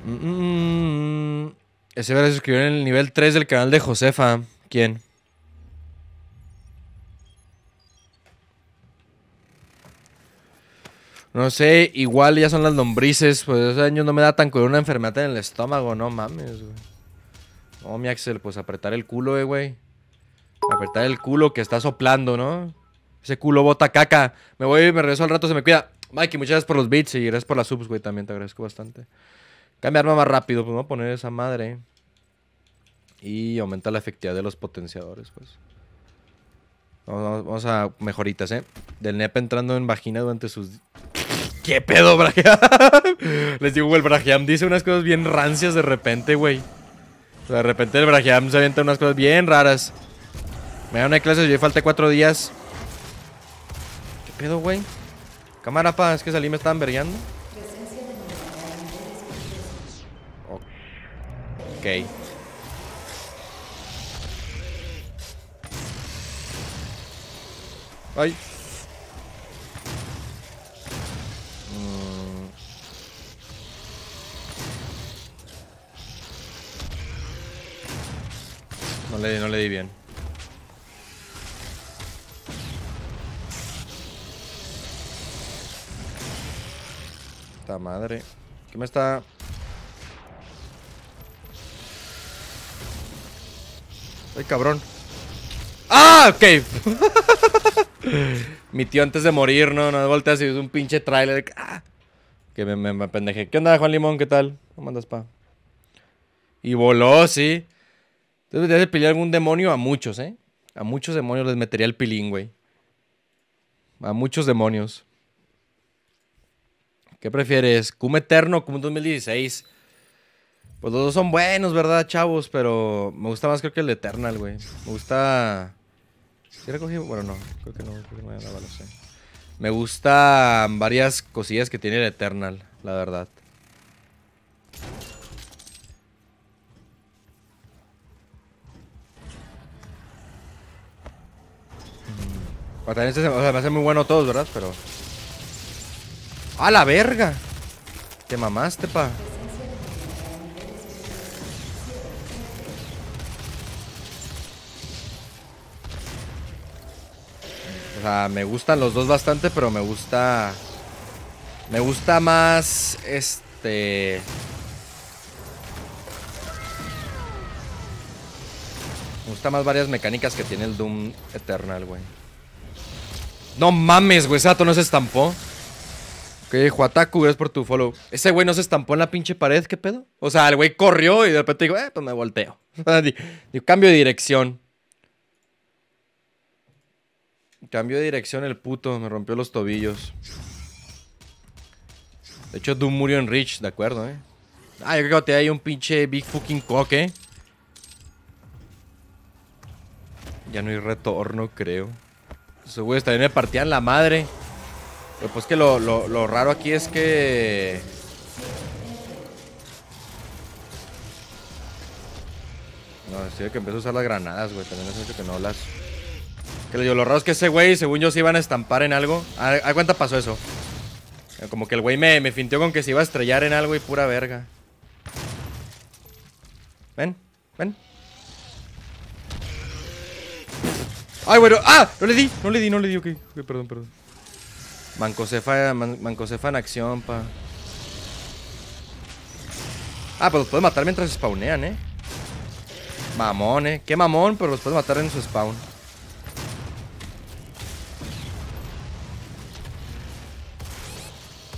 Mmm... Ese verde se suscribió en el nivel 3 del canal de Josefa. ¿Quién? No sé, igual ya son las lombrices. Pues ese año no me da tan con una enfermedad en el estómago, no mames, güey. No, mi Axel, pues apretar el culo, eh, güey. Apretar el culo que está soplando, ¿no? Ese culo bota caca. Me voy y me regreso al rato, se me cuida. Mikey, muchas gracias por los beats y gracias por las subs, güey. También te agradezco bastante. Cambiarme más rápido, pues no poner esa madre. Y aumenta la efectividad de los potenciadores, pues. Vamos, a mejoritas, ¿eh? Del NEP entrando en vagina durante sus... ¿Qué pedo, Brajeam? Les digo, el Brajeam dice unas cosas bien rancias de repente, güey. O sea, de repente el Brajeam se avienta unas cosas bien raras. Me da una clase, yo falté cuatro días. ¿Qué pedo, güey? Cámara, pa, es que salí me estaban vergeando. Ay. Mm. No le, no le di bien. Esta madre. ¿Qué me está...? Ay, cabrón. ¡Ah! Ok. Mi tío antes de morir, no, no volteas así, es un pinche trailer. ¡Ah! Que me, me, pendeje. ¿Qué onda, Juan Limón? ¿Qué tal? ¿Cómo andas, pa? Y voló, sí. Entonces deberías de pillar algún demonio a muchos, ¿eh? A muchos demonios les metería el pilín, güey. A muchos demonios. ¿Qué prefieres? ¿Cum Eterno o Cum 2016? Pues los dos son buenos, ¿verdad, chavos? Pero me gusta más creo que el Eternal, güey. Me gusta... ¿Sí recogí? Bueno, no. Creo que no. Creo que no, sé. Me gusta varias cosillas que tiene el Eternal, la verdad. Mm, o sea, me hacen muy bueno todos, ¿verdad? Pero... ¡A la verga! Te mamaste, pa. O sea, me gustan los dos bastante, pero me gusta... Me gusta más este... Me gusta más varias mecánicas que tiene el Doom Eternal, güey. No mames, güey. Ese dato no se estampó. Ok, Juataku, gracias por tu follow. Ese güey no se estampó en la pinche pared, ¿qué pedo? O sea, el güey corrió y de repente dijo, eh, pues me volteo. digo, cambio de dirección. Cambio de dirección el puto, me rompió los tobillos. De hecho, Doom murió en Rich, de acuerdo, eh. Ah, yo creo que te hay un pinche Big Fucking Cock, eh. Ya no hay retorno, creo. güey, güeyes también me partían la madre. Pero pues que lo, lo, lo raro aquí es que... No, sí, que empiezo a usar las granadas, güey. También es mucho que no las... Que le lo raro es que ese güey, según yo, se iban a estampar en algo. ¿A, pasó eso? Como que el güey me, me fintió con que se iba a estrellar en algo y pura verga. Ven, ven. ¡Ay, bueno! ¡Ah! No le di, no le di, no le di. Ok, perdón, perdón. Mancocefa, en acción, pa. Ah, pero pues los puedes matar mientras spawnean, eh. Mamón, eh. Qué mamón, pero los puedes matar en su spawn.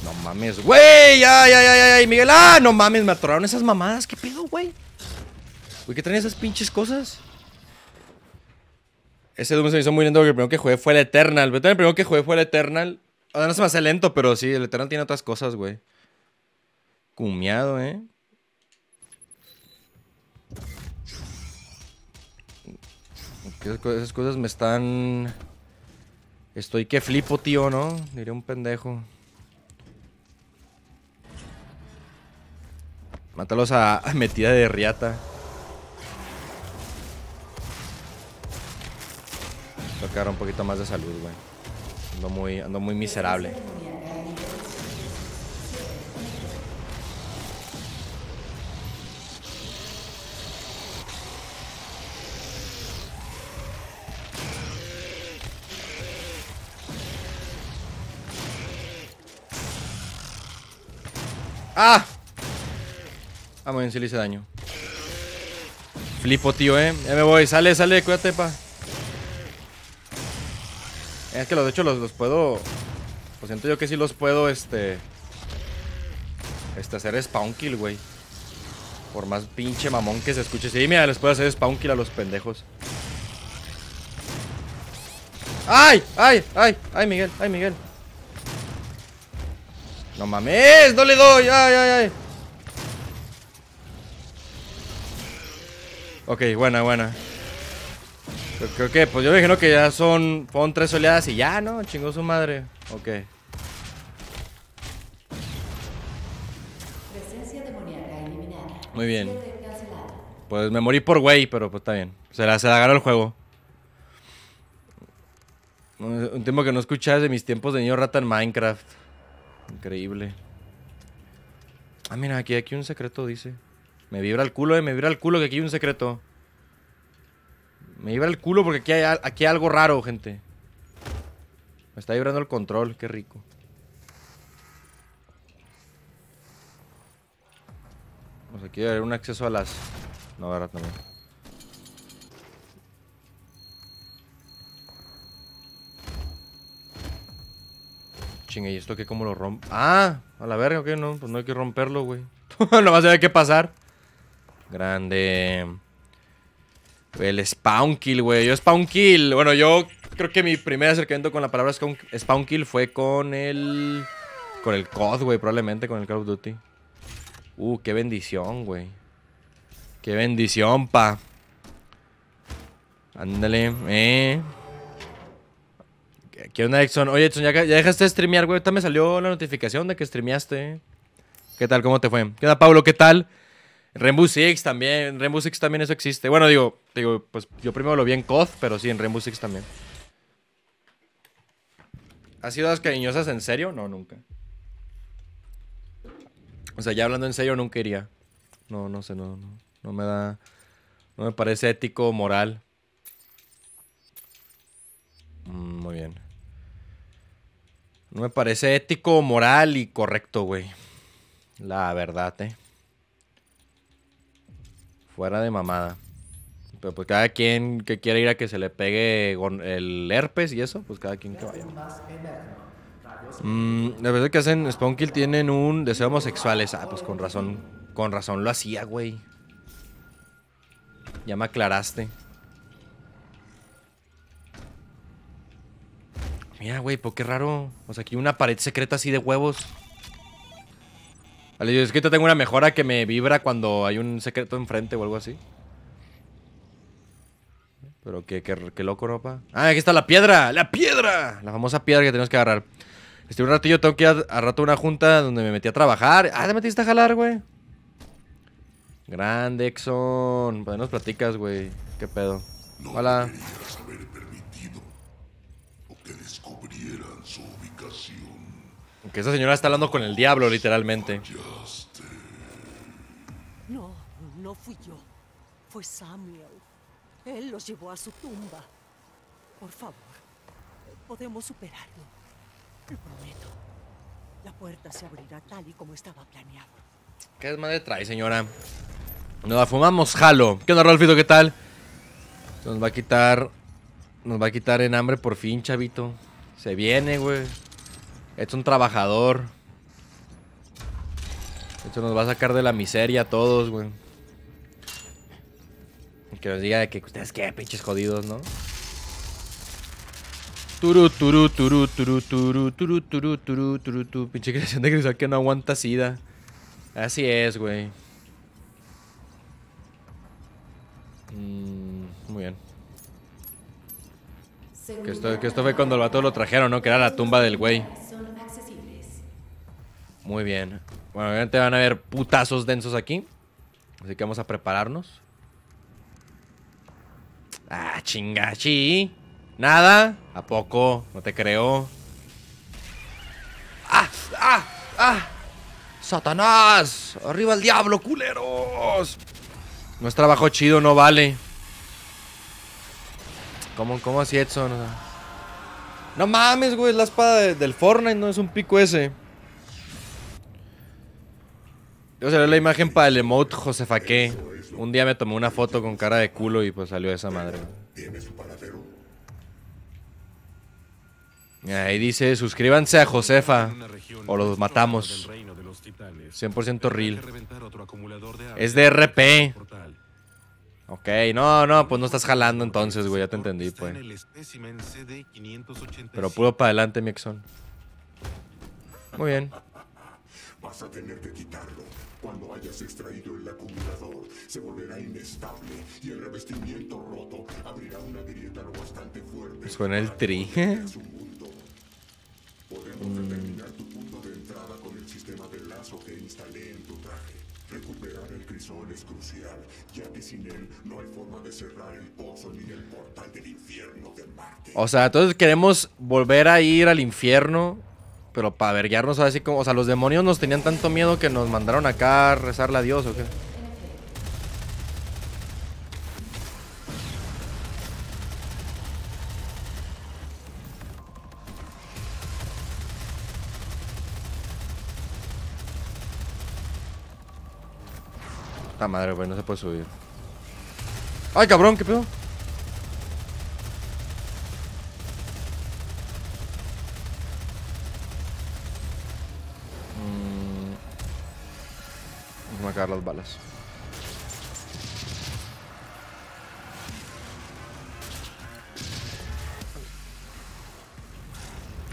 No mames, güey. Ay, ay, ay, ay, Miguel. Ah, no mames, me atoraron esas mamadas. ¿Qué pedo, güey? Güey, ¿qué traen esas pinches cosas? Ese Doom se me hizo muy lento porque el primero que jugué fue el Eternal. Pero el primero que jugué fue el Eternal. Ahora no se me hace lento, pero sí, el Eternal tiene otras cosas, güey. Cumiado, eh. Esas cosas me están... Estoy que flipo, tío, ¿no? Diría un pendejo. Mátalos a, metida de riata. Tocar un poquito más de salud, güey. Ando muy, ando muy miserable. ¡Ah! Vamos a ver si le hice daño. Flipo, tío, eh. Ya me voy. Sale, sale, cuídate, pa. Eh, es que los de hecho los, los puedo. Pues siento yo que sí los puedo, este. Este, hacer spawn kill, güey. Por más pinche mamón que se escuche. Sí, mira, les puedo hacer spawn kill a los pendejos. ¡Ay! ¡Ay! ¡Ay! ¡Ay, Miguel! ¡Ay, Miguel! ¡No mames! ¡No le doy! ¡Ay, ay, ay! Ok, buena, buena. Creo que, pues yo dije, ¿no? Que ya son, un tres oleadas y ya, ¿no? Chingó su madre. Ok. Muy bien. Pues me morí por güey, pero pues está bien. Se la, se la ganó el juego. Un tema que no escuchaba de mis tiempos de niño rata en Minecraft. Increíble. Ah, mira, aquí, aquí un secreto dice. Me vibra el culo, eh. Me vibra el culo que aquí hay un secreto. Me vibra el culo porque aquí hay, aquí algo raro, gente. Me está vibrando el control. Qué rico. Vamos pues aquí hay un acceso a las... No, ahora también. Chingue, ¿y esto qué? ¿Cómo lo rompo? ¡Ah! A la verga, ok, no. Pues no hay que romperlo, güey. no más a ver qué pasar. Grande. El spawn kill, güey. Yo spawn kill. Bueno, yo creo que mi primer acercamiento con la palabra spawn kill fue con el... Con el COD, güey. Probablemente con el Call of Duty. Uh, qué bendición, güey. Qué bendición, pa. Ándale, eh. ¿Qué onda, Edson? Oye, Edson, ya, dejaste de streamear, güey. Ahorita me salió la notificación de que streameaste. ¿Qué tal? ¿Cómo te fue? ¿Qué onda, Pablo? ¿Qué tal? Rainbow Six también, Rainbow Six también eso existe. Bueno, digo, digo, pues yo primero lo vi en COD, pero sí, en Rainbow Six también. ¿Has sido las cariñosas en serio? No, nunca. O sea, ya hablando en serio, nunca iría. No, no sé, no, no, no me da... No me parece ético, moral. Mm, muy bien. No me parece ético, moral y correcto, güey. La verdad, eh. Fuera de mamada. Pero pues cada quien que quiera ir a que se le pegue el herpes y eso, pues cada quien que vaya. Mm, la verdad que hacen Spawn tienen un deseo homosexual Ah, pues con razón. Con razón lo hacía, güey. Ya me aclaraste. Mira, güey, pues qué raro. O sea, aquí una pared secreta así de huevos es que tengo una mejora que me vibra cuando hay un secreto enfrente o algo así. Pero qué, qué, loco, ropa. ¡Ah, aquí está la piedra! ¡La piedra! La famosa piedra que tenemos que agarrar. Estoy un ratillo, tengo que ir a, rato una junta donde me metí a trabajar. ¡Ah, te metiste a jalar, güey! Grande, Exxon. Pues nos platicas, güey. ¿Qué pedo? Hola. que su ubicación. Que esa señora está hablando con el diablo, literalmente fui yo, fue Samuel. Él los llevó a su tumba. Por favor, podemos superarlo. Lo prometo. La puerta se abrirá tal y como estaba planeado. ¿Qué es más detrás, señora? Nos la fumamos, jalo. ¿Qué onda, Rolfito? ¿Qué tal? Nos va a quitar... Nos va a quitar en hambre por fin, chavito. Se viene, güey. Es un trabajador. Esto nos va a sacar de la miseria a todos, güey que nos diga que ustedes qué pinches jodidos, ¿no? Turu, turu, turu, turu, turu, turu, turu, turu, turu, turu. Pinche creación de cristal que no aguanta sida. Así es, güey. Mm, muy bien. Que esto, que esto fue cuando el vato lo trajeron, ¿no? Que era la tumba del güey. Muy bien. Bueno, obviamente van a haber putazos densos aquí. Así que vamos a prepararnos. Ah, chingachi. Nada. ¿A poco? No te creo. ¡Ah! ¡Ah! ¡Ah! ¡Satanás! ¡Arriba el diablo, culeros! No es trabajo chido, no vale. ¿Cómo, cómo así, Edson? No mames, güey, es la espada del Fortnite, no es un pico ese. Yo se la imagen para el emote Josefaque. Un día me tomé una foto con cara de culo y pues salió esa madre. Ahí dice, suscríbanse a Josefa o los matamos. 100% real. Es de RP. Ok, no, no, pues no estás jalando entonces, güey, ya te entendí, pues. Pero puro para adelante, mi Muy bien. Vas a tener que quitarlo cuando hayas extraído el acumulador se volverá inestable y el revestimiento roto abrirá una grieta lo bastante fuerte. Suena el tri. Podemos mm. determinar tu punto de entrada con el sistema de lazo que instalé en tu traje. Recuperar el crisol es crucial, ya que sin él no hay forma de cerrar el pozo ni el portal del infierno de Marte. O sea, entonces queremos volver a ir al infierno, pero para verguearnos así como... O sea, los demonios nos tenían tanto miedo que nos mandaron acá a rezarle a Dios, ¿o qué? madre, güey, no se puede subir. ¡Ay, cabrón! ¿Qué pedo? Mm, Vamos a cagar las balas.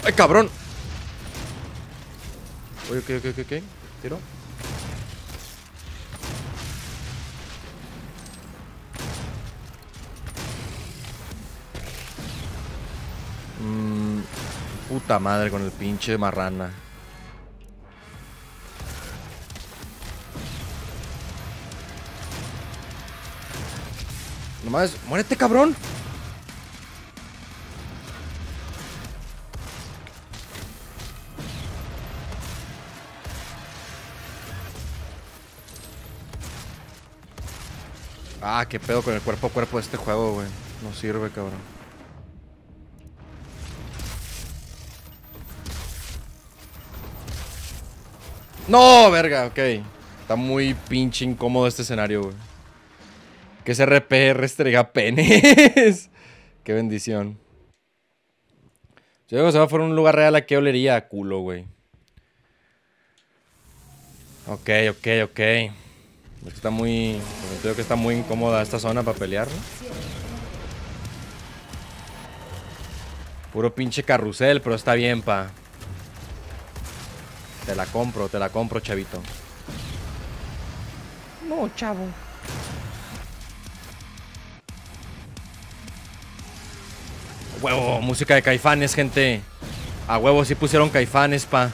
¡Ay, cabrón! Oye, qué, qué, qué? qué Tiro. Mmm... puta madre con el pinche marrana. Nomás, muérete, cabrón. Ah, qué pedo con el cuerpo a cuerpo de este juego, güey. No sirve, cabrón. No, verga, ok. Está muy pinche incómodo este escenario, güey. Que ese RPR restrega penes. Qué bendición. Si yo se va fuera un lugar real, ¿a que olería? culo, güey. Ok, ok, ok. Está muy... Pues, creo que está muy incómoda esta zona para pelear, ¿no? Puro pinche carrusel, pero está bien, pa. Te la compro, te la compro, chavito. No, chavo. Huevo, música de caifanes, gente. A huevo sí pusieron caifanes, pa.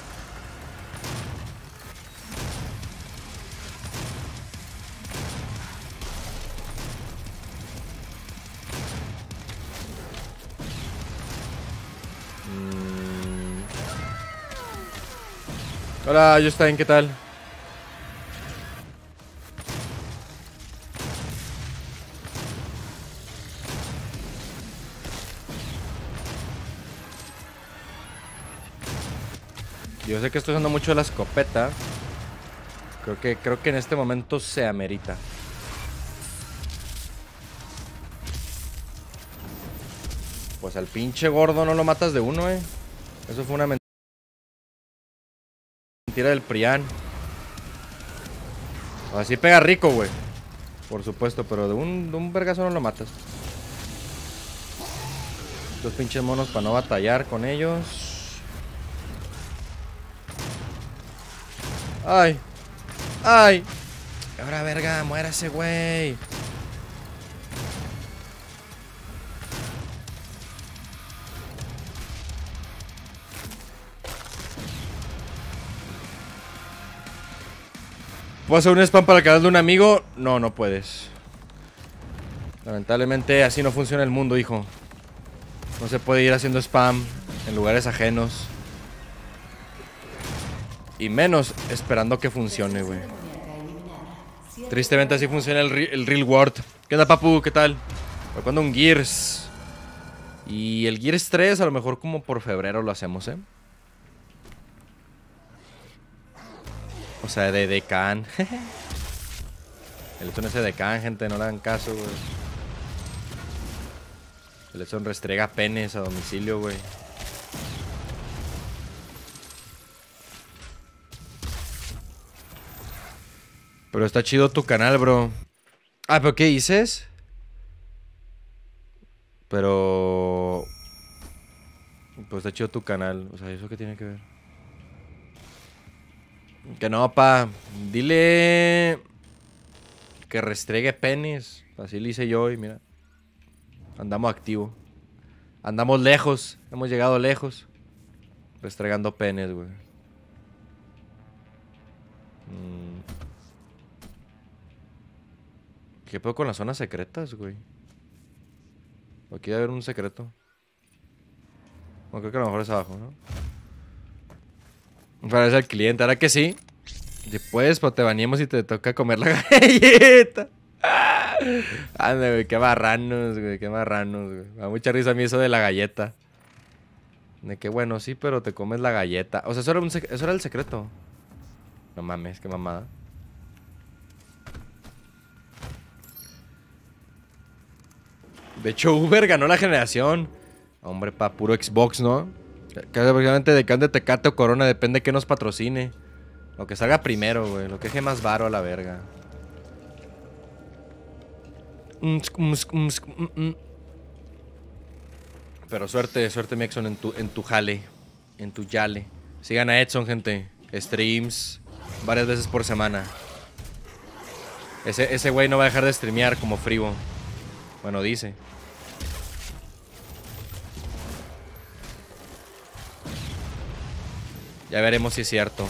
Hola, en ¿qué tal? Yo sé que estoy usando mucho la escopeta. Creo que, creo que en este momento se amerita. Pues al pinche gordo no lo matas de uno, eh. Eso fue una mentira. Tira del Prian. Así pega rico, güey. Por supuesto, pero de un, de un vergazo no lo matas. Los pinches monos para no batallar con ellos. Ay. Ay. Ahora verga, muérase, güey. ¿Puedo hacer un spam para el canal de un amigo? No, no puedes. Lamentablemente así no funciona el mundo, hijo. No se puede ir haciendo spam en lugares ajenos. Y menos esperando que funcione, güey. Tristemente así funciona el, Real World. ¿Qué onda, papu? ¿Qué tal? Cuando un Gears. Y el Gears 3 a lo mejor como por febrero lo hacemos, ¿eh? O sea, de, de El son ese de can gente, no le dan caso, güey. El son restrega penes a domicilio, güey. Pero está chido tu canal, bro. Ah, pero ¿qué dices? Pero... Pues está chido tu canal. O sea, ¿eso qué tiene que ver? Que no, pa. Dile que restregue penes. Así lo hice yo y mira. Andamos activo. Andamos lejos. Hemos llegado lejos. Restregando penes, güey. Mm. ¿Qué puedo con las zonas secretas, güey? Aquí debe haber un secreto. Bueno, creo que a lo mejor es abajo, ¿no? para al cliente, ahora que sí. Después, pues, pues te bañemos y te toca comer la galleta. Ande, güey, qué marranos, güey, qué marranos, güey. Me da mucha risa a mí eso de la galleta. De que bueno, sí, pero te comes la galleta. O sea, eso eso era el secreto. No mames, qué mamada. De hecho, Uber ganó la generación. Hombre, pa, puro Xbox, ¿no? Que obviamente de can de Tecate o Corona, depende de que nos patrocine. Lo que salga primero, güey. Lo que que más varo a la verga. Mm, mm. Pero suerte, suerte, mi en tu, en tu jale. En tu yale. Sigan a Edson, gente. Streams varias veces por semana. Ese güey no va a dejar de streamear como frivo. Bueno, dice. Ya veremos si es cierto.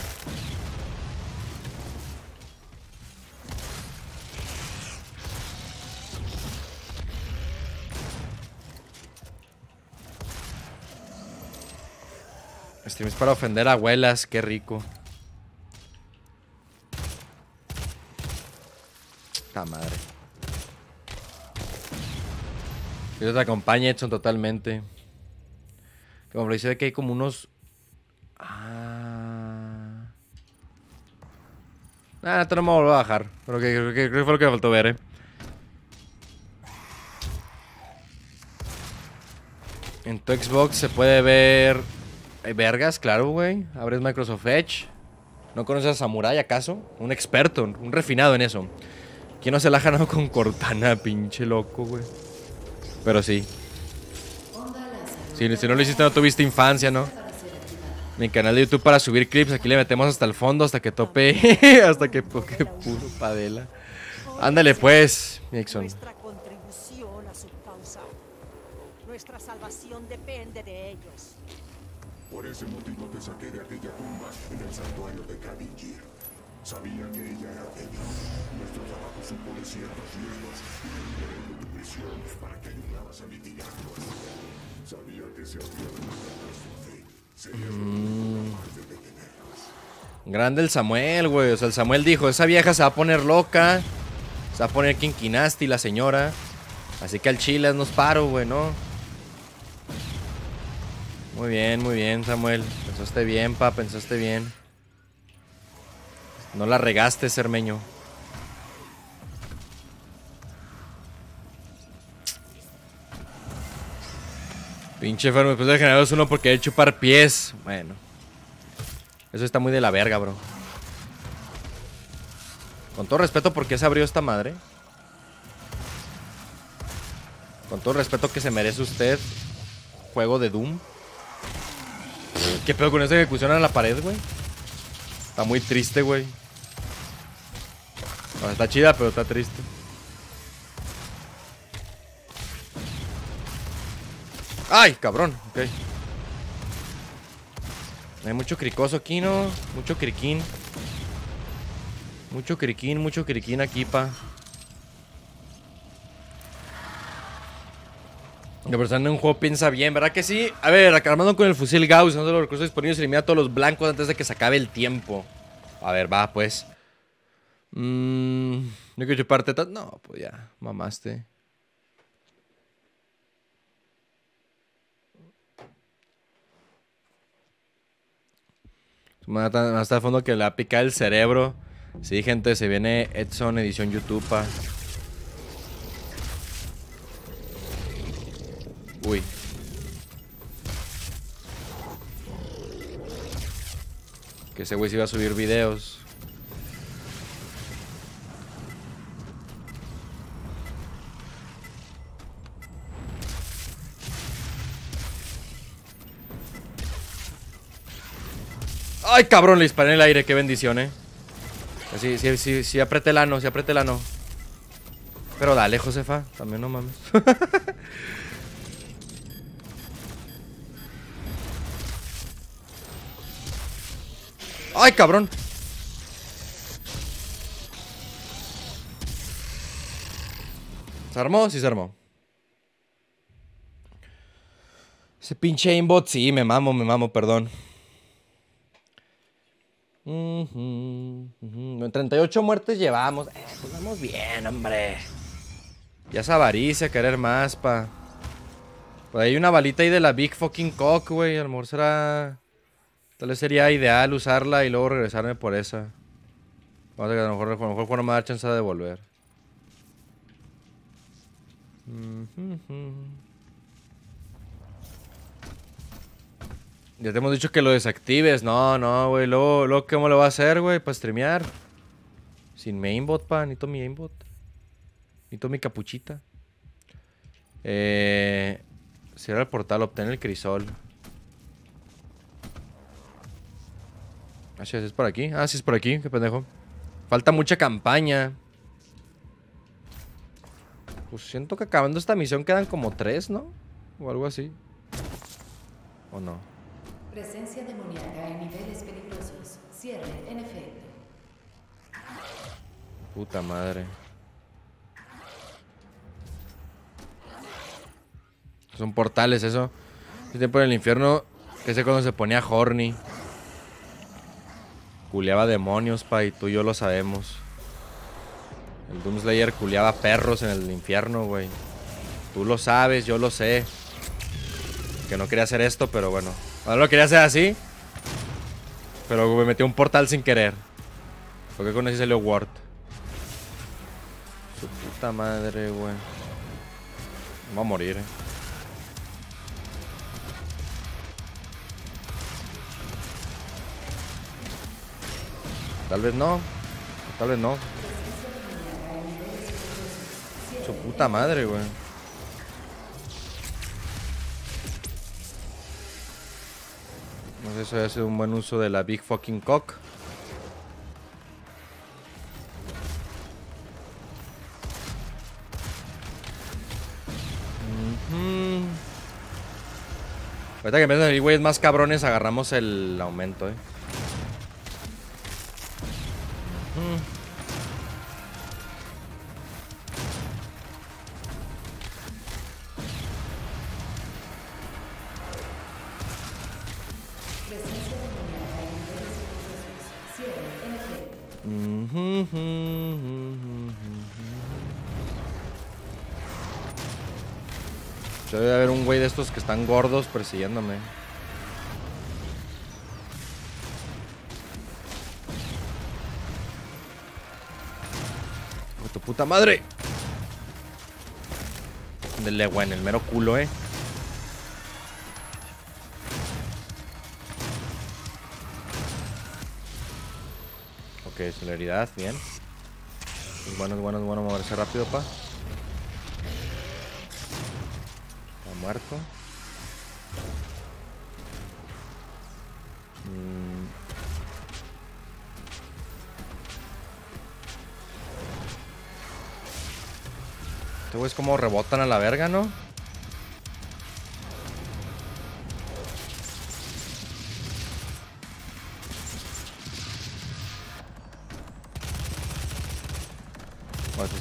Streams para ofender a abuelas, qué rico. La madre. Yo te acompañe, Edson, totalmente. Como lo dice que hay como unos Ah. Nada, ah, esto no me volver a bajar. Pero que, creo que, fue lo que me faltó ver, eh. En tu Xbox se puede ver. Hay eh, vergas, claro, güey. Abres Microsoft Edge. ¿No conoces a Samurai acaso? Un experto, un refinado en eso. ¿Quién no se la ha ganado con Cortana, pinche loco, güey? Pero sí. si no lo hiciste, no tuviste infancia, ¿no? mi canal de YouTube para subir clips. Aquí le metemos hasta el fondo, hasta que tope, hasta que toque puro padela. Ándale pues, Nixon. Nuestra contribución a su causa. Nuestra salvación depende de ellos. Por ese motivo te saqué de aquella tumba en el santuario de Kadijir. Sabía que ella era débil. Nuestro trabajo supone ciertos riesgos y tu misión para que ayudaras a mitigarlos. Sabía que se había Mm. Grande el Samuel, güey. O sea, el Samuel dijo, esa vieja se va a poner loca. Se va a poner quinquinasti la señora. Así que al chile nos paro, güey, ¿no? Muy bien, muy bien, Samuel. Pensaste bien, pa, pensaste bien. No la regaste, Cermeño. Pinche enfermo, después de generar es uno porque hay chupar pies. Bueno. Eso está muy de la verga, bro. Con todo respeto, ¿por qué se abrió esta madre? Con todo respeto que se merece usted, juego de Doom. ¿Qué pedo con esa ejecución a la pared, güey? Está muy triste, güey. está chida, pero está triste. ¡Ay, cabrón! Ok. Hay mucho cricoso aquí, ¿no? Mucho criquín. Mucho criquín, mucho criquín aquí, pa. La persona en un juego piensa bien, ¿verdad que sí? A ver, acarmando con el fusil Gauss, usando los recursos disponibles, elimina todos los blancos antes de que se acabe el tiempo. A ver, va, pues. Mmm. No quiero chuparte No, pues ya, mamaste. Más, hasta al fondo que le va a picar el cerebro. Sí, gente, se viene Edson edición YouTube. Uy. Que ese güey se iba a subir videos. Ay, cabrón, le disparé en el aire, qué bendición, eh. Sí, sí, sí, sí, apriete el ano, sí, apriete el ano. Pero dale, Josefa, también no mames. Ay, cabrón. ¿Se armó? Sí, se armó. Ese pinche aimbot, sí, me mamo, me mamo, perdón. Uh 38 muertes llevamos. Eh, pues vamos bien, hombre. Ya es avaricia querer más, pa. Por ahí una balita ahí de la Big Fucking Cock, wey A lo mejor será... Tal vez sería ideal usarla y luego regresarme por esa. Vamos a que a lo mejor, a lo mejor no chance de volver. Ya te hemos dicho que lo desactives. No, no, güey. Luego, luego, ¿cómo lo va a hacer, güey? Para streamear. Sin mainbot, pa. Necesito mi aimbot. todo mi capuchita. Eh, cierra el portal, obtén el crisol. Ah, sí, es por aquí. Ah, sí, es por aquí. Qué pendejo. Falta mucha campaña. Pues siento que acabando esta misión quedan como tres, ¿no? O algo así. ¿O no? Presencia demoníaca en niveles peligrosos. Cierre en efecto. Puta madre. Son portales eso. este tiempo en el infierno, que sé cuando se ponía horny. Culeaba demonios, pa, y tú y yo lo sabemos. El Doomslayer culeaba perros en el infierno, güey. Tú lo sabes, yo lo sé. Que no quería hacer esto, pero bueno, Ahora lo quería hacer así. Pero me metió un portal sin querer. Porque con ese salió Ward. Su puta madre, güey. Va a morir, eh. Tal vez no. Tal vez no. Su puta madre, güey. No sé si un buen uso de la Big Fucking Cock. Ahorita que empiezan a güeyes más cabrones, agarramos el aumento, eh. Yo debe haber un güey de estos que están gordos persiguiéndome. tu puta madre! Dele güey en el mero culo, eh. Ok, celeridad, bien. Es bueno, es bueno, es bueno moverse rápido, pa. Está muerto. Mm. Este güey es como rebotan a la verga, ¿no?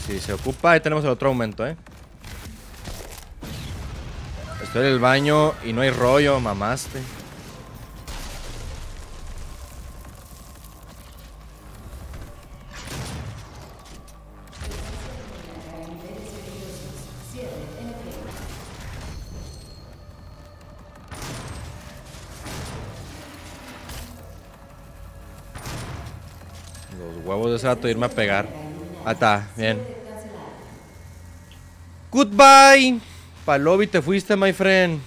Si se ocupa, ahí tenemos el otro aumento, ¿eh? Estoy en el baño y no hay rollo, mamaste. Los huevos de ese rato irme a pegar. Ah, está, bien. Goodbye. Palobi, te fuiste, my friend.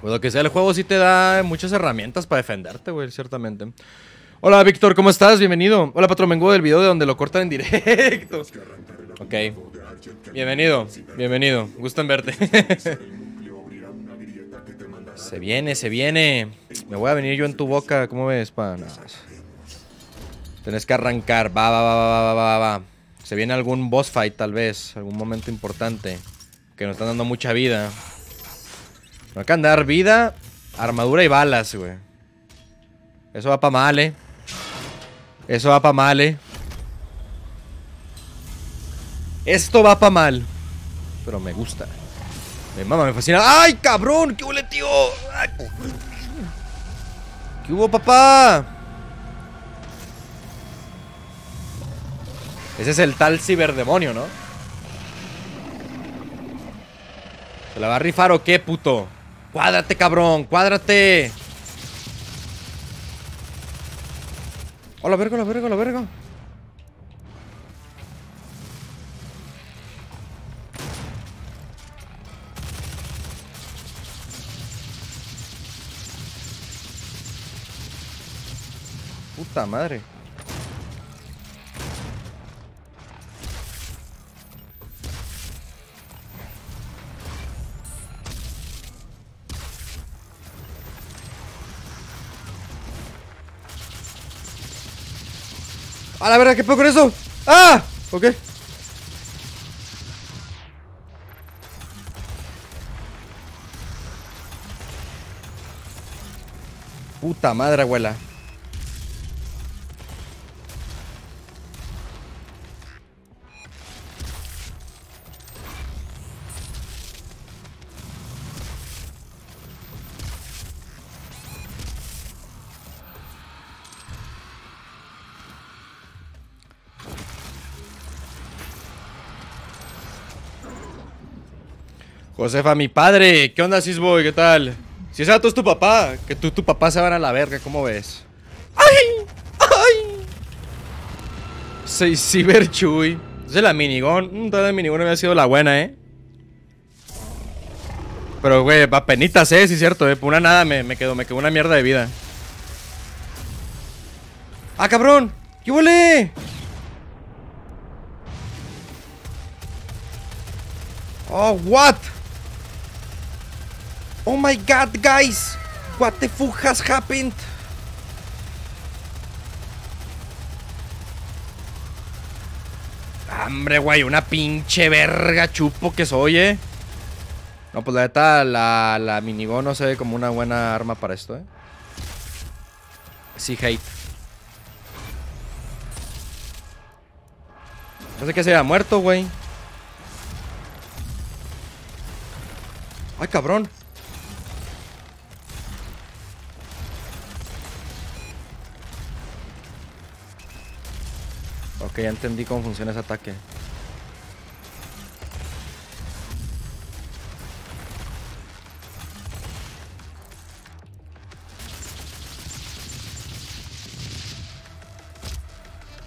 Pues o que sea, el juego sí te da muchas herramientas para defenderte, güey, ciertamente. Hola, Víctor, ¿cómo estás? Bienvenido. Hola, patrón, del video de donde lo cortan en directo. Ok. Bienvenido, bienvenido. Gusto en verte. se viene, se viene. Me voy a venir yo en tu boca. ¿Cómo ves, pa'? Tenés que arrancar. Va, va, va, va, va, va, va. Se viene algún boss fight, tal vez. Algún momento importante. Que nos están dando mucha vida. No hay que andar vida, armadura y balas, güey. Eso va pa' mal, eh. Eso va pa' mal, eh. Esto va pa' mal. Pero me gusta. Me mama, me fascina. ¡Ay, cabrón! ¡Qué huele, tío! ¿Qué hubo, papá? Ese es el tal ciberdemonio, ¿no? ¿Se la va a rifar o qué, puto? ¡Cuádrate, cabrón! ¡Cuádrate! ¡Hola, verga, la verga, la verga! Puta madre. A la verdad, ¿qué puedo con eso? ¡Ah! Ok. Puta madre, abuela. Josefa, mi padre. ¿Qué onda, Sisboy? ¿Qué tal? Si ese gato es tu papá, que tú y tu papá se van a la verga, ¿cómo ves? ¡Ay! ¡Ay! Soy Cyberchuy. Es de la minigón mm, Toda la minigón había sido la buena, ¿eh? Pero, güey, penitas ¿eh? Sí, cierto, ¿eh? Por una nada me, quedo, me quedó una mierda de vida. ¡Ah, cabrón! ¡Qué huele! ¡Oh, what! Oh my god, guys! What the fuck has happened? Hombre, wey! una pinche verga chupo que soy, eh. No, pues la neta, la, la minigun no se ve como una buena arma para esto, eh. Sí, hate. No sé que se haya muerto, güey. Ay, cabrón. Ok, ya entendí cómo funciona ese ataque.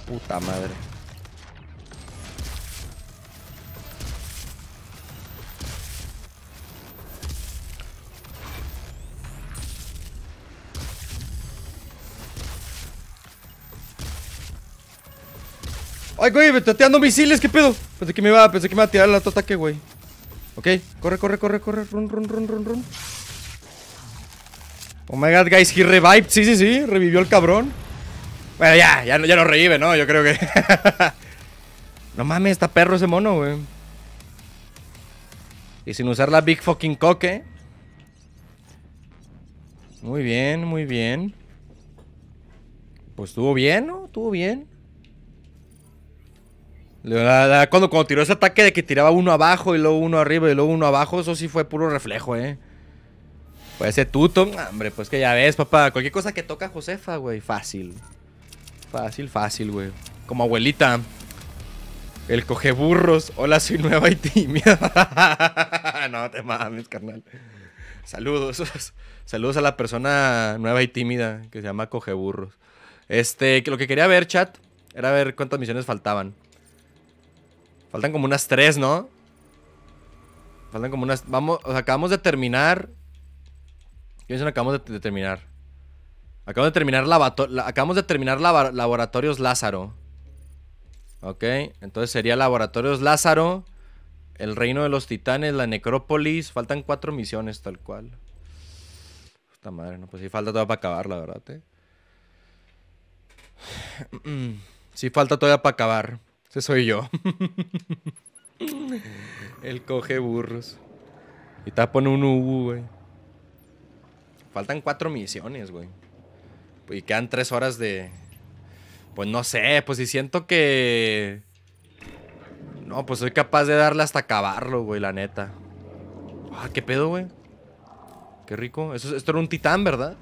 Puta madre. Ay, güey, tirando misiles, ¿qué pedo? Pensé que me iba, pensé que me iba a tirar el autoataque, güey. Ok, corre, corre, corre, corre. Run, run, run, run, run. Oh my god, guys, he revived. Sí, sí, sí, revivió el cabrón. Bueno, ya, ya, ya no revive, ¿no? Yo creo que. no mames, está perro ese mono, güey. Y sin usar la Big Fucking Coque. ¿eh? Muy bien, muy bien. Pues estuvo bien, ¿no? Estuvo bien. Cuando, cuando tiró ese ataque de que tiraba uno abajo y luego uno arriba y luego uno abajo, eso sí fue puro reflejo, eh. Puede ese tuto, hombre, pues que ya ves, papá. Cualquier cosa que toca Josefa, güey, fácil. Fácil, fácil, güey. Como abuelita. El coge burros. Hola, soy nueva y tímida. no te mames, carnal. Saludos. Saludos a la persona nueva y tímida que se llama coge burros. Este, lo que quería ver, chat, era ver cuántas misiones faltaban. Faltan como unas tres, ¿no? Faltan como unas... Vamos, acabamos de terminar... ¿Qué dicen? Acabamos de, terminar. Acabamos de terminar, la, acabamos de terminar Laboratorios Lázaro. Ok, entonces sería Laboratorios Lázaro, El Reino de los Titanes, La Necrópolis. Faltan cuatro misiones, tal cual. Esta madre, no, pues sí falta todavía para acabar, la verdad, ¿eh? Sí falta todavía para acabar. Ese soy yo. El coge burros. Y pone un U, güey. Faltan cuatro misiones, güey. Y quedan tres horas de. Pues no sé, pues si siento que. No, pues soy capaz de darle hasta acabarlo, güey, la neta. Ah, qué pedo, güey. Qué rico. Eso, esto era un titán, ¿verdad?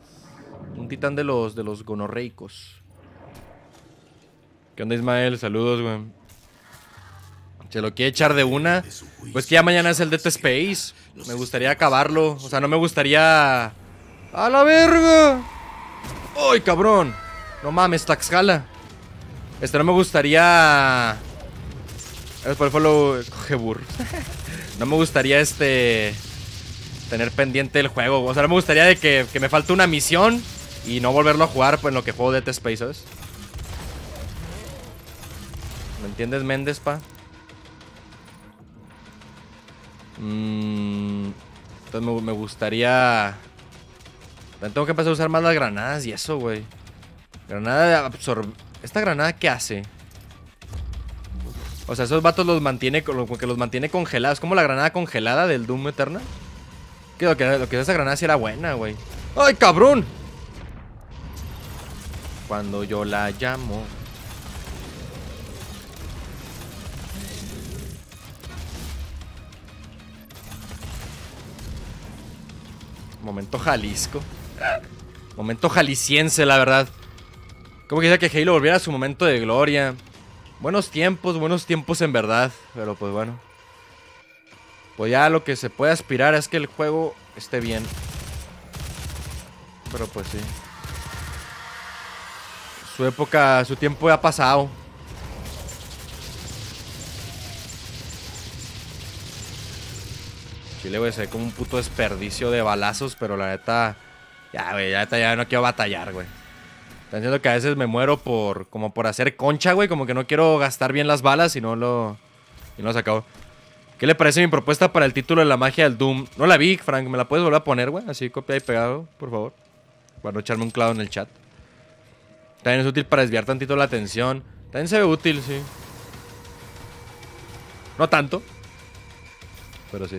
Un titán de los, de los gonorreicos. ¿Qué onda, Ismael? Saludos, güey. Se lo quiere echar de una. Pues que ya mañana es el Death Space. Me gustaría acabarlo. O sea, no me gustaría... ¡A la verga! ¡Ay, cabrón! No mames, Taxcala. Este no me gustaría... Es por el coge burro No me gustaría este... Tener pendiente el juego. O sea, no me gustaría de que, que me falte una misión y no volverlo a jugar pues, en lo que juego Death Space, ¿sabes? ¿Me entiendes, Méndez, pa? entonces mm, pues me, gustaría... Tengo que empezar a usar más las granadas y eso, güey. Granada de ¿Esta granada qué hace? O sea, esos vatos los mantiene, que los mantiene congelados. Como la granada congelada del Doom Eterna. lo que, lo que esa granada sí era buena, güey. ¡Ay, cabrón! Cuando yo la llamo. Momento Jalisco. Momento jalisciense, la verdad. Como quisiera que Halo volviera a su momento de gloria. Buenos tiempos, buenos tiempos en verdad. Pero pues bueno. Pues ya lo que se puede aspirar es que el juego esté bien. Pero pues sí. Su época, su tiempo ya ha pasado. Chile, güey, se ve como un puto desperdicio de balazos, pero la neta. Ya, güey, ya, ya no quiero batallar, güey. Están diciendo que a veces me muero por. como por hacer concha, güey. Como que no quiero gastar bien las balas y no lo. Y no las acabo. ¿Qué le parece mi propuesta para el título de la magia del Doom? No la vi, Frank. ¿Me la puedes volver a poner, güey? Así copia y pegado, por favor. Para no echarme un clavo en el chat. También es útil para desviar tantito la atención. También se ve útil, sí. No tanto. Pero sí.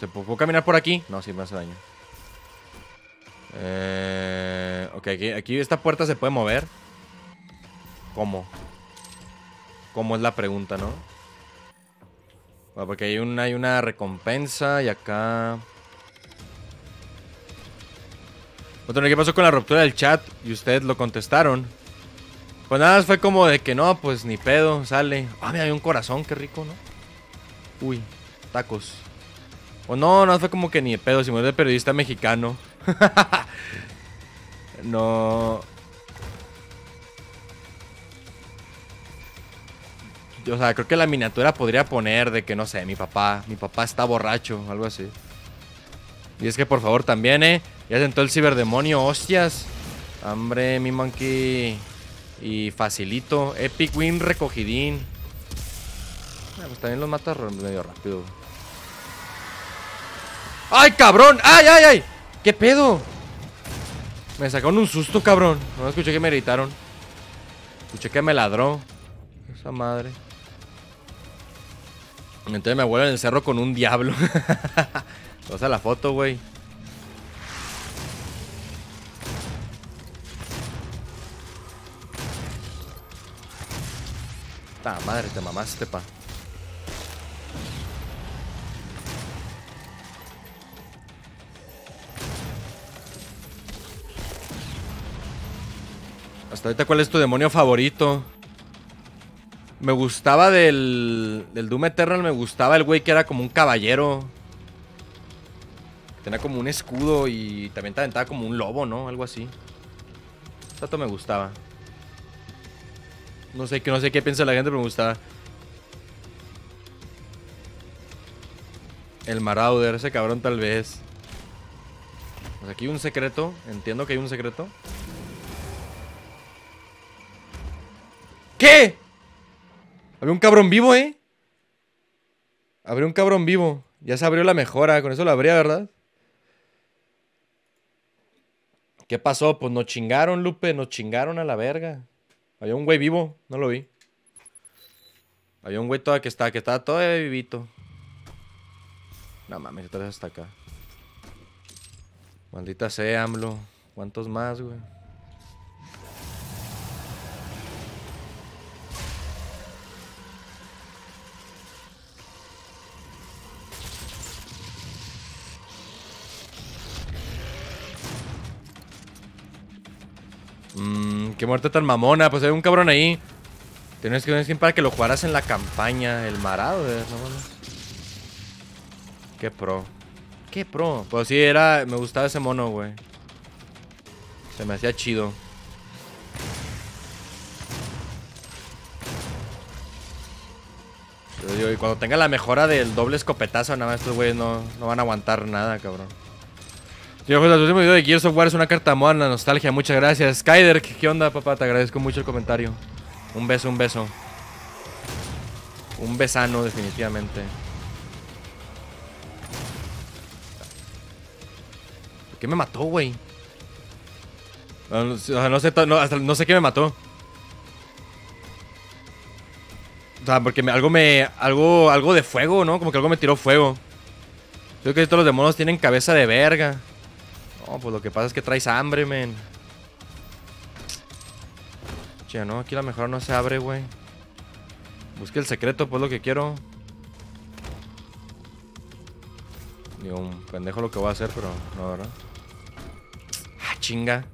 ¿Se puedo, caminar por aquí? No, sí, me hace daño. Eh, ok, aquí, esta puerta se puede mover. ¿Cómo? ¿Cómo es la pregunta, no? Bueno, ah, porque hay una, hay una recompensa y acá... Bueno, ¿qué pasó con la ruptura del chat? Y ustedes lo contestaron. Pues nada, fue como de que no, pues ni pedo, sale. Ah, mira, hay un corazón, qué rico, ¿no? Uy, tacos. O no, no fue como que ni de pedo, si muere de periodista mexicano. no. O sea, creo que la miniatura podría poner de que, no sé, mi papá, mi papá está borracho, algo así. Y es que por favor también, eh. Ya sentó el ciberdemonio, hostias. Hambre, mi monkey. Y facilito. Epic win recogidín. Ah, pues también los mata medio rápido. ¡Ay, cabrón! ¡Ay, ay, ay! ¿Qué pedo? Me sacaron un susto, cabrón. No escuché que me gritaron. Escuché que me ladró. Esa madre. Entonces me vuelven en el cerro con un diablo. Vas a la foto, güey. Ta madre, te mamaste, pa. ahorita, ¿cuál es tu demonio favorito? Me gustaba del. Del Doom Eternal, me gustaba el güey que era como un caballero. Tenía como un escudo y también te aventaba como un lobo, ¿no? Algo así. Tanto me gustaba. No sé, no sé qué piensa la gente, pero me gustaba. El Marauder, ese cabrón tal vez. Pues aquí hay un secreto. Entiendo que hay un secreto. ¿Qué? Había un cabrón vivo, ¿eh? Abrió un cabrón vivo. Ya se abrió la mejora. Con eso la abría, ¿verdad? ¿Qué pasó? Pues nos chingaron, Lupe. Nos chingaron a la verga. Había un güey vivo. No lo vi. Había un güey todavía que está, que estaba todavía vivito. No mames, se hasta acá. Maldita sea, AMLO. ¿Cuántos más, güey? Mmm, qué muerte tan mamona. Pues hay un cabrón ahí. Tienes que skin para que lo jugaras en la campaña. El marado, de no, Qué pro. Qué pro. Pues sí, era. Me gustaba ese mono, güey. Se me hacía chido. y cuando tenga la mejora del doble escopetazo, nada más estos güeyes no, no van a aguantar nada, cabrón. Yo, el último video de Gears of War es una carta mona, nostalgia, muchas gracias. Skyder, ¿qué onda, papá? Te agradezco mucho el comentario. Un beso, un beso. Un besano, definitivamente. ¿Por qué me mató, güey? No, sé, qué me mató. O sea, porque algo me... Algo, algo de fuego, ¿no? Como que algo me tiró fuego. Creo que todos los demonios tienen cabeza de verga. No, pues lo que pasa es que traes hambre, men. Che, no, aquí la mejor no se abre, güey. Busque el secreto, pues lo que quiero. Digo, un pendejo lo que voy a hacer, pero no, ¿verdad? Ah, chinga.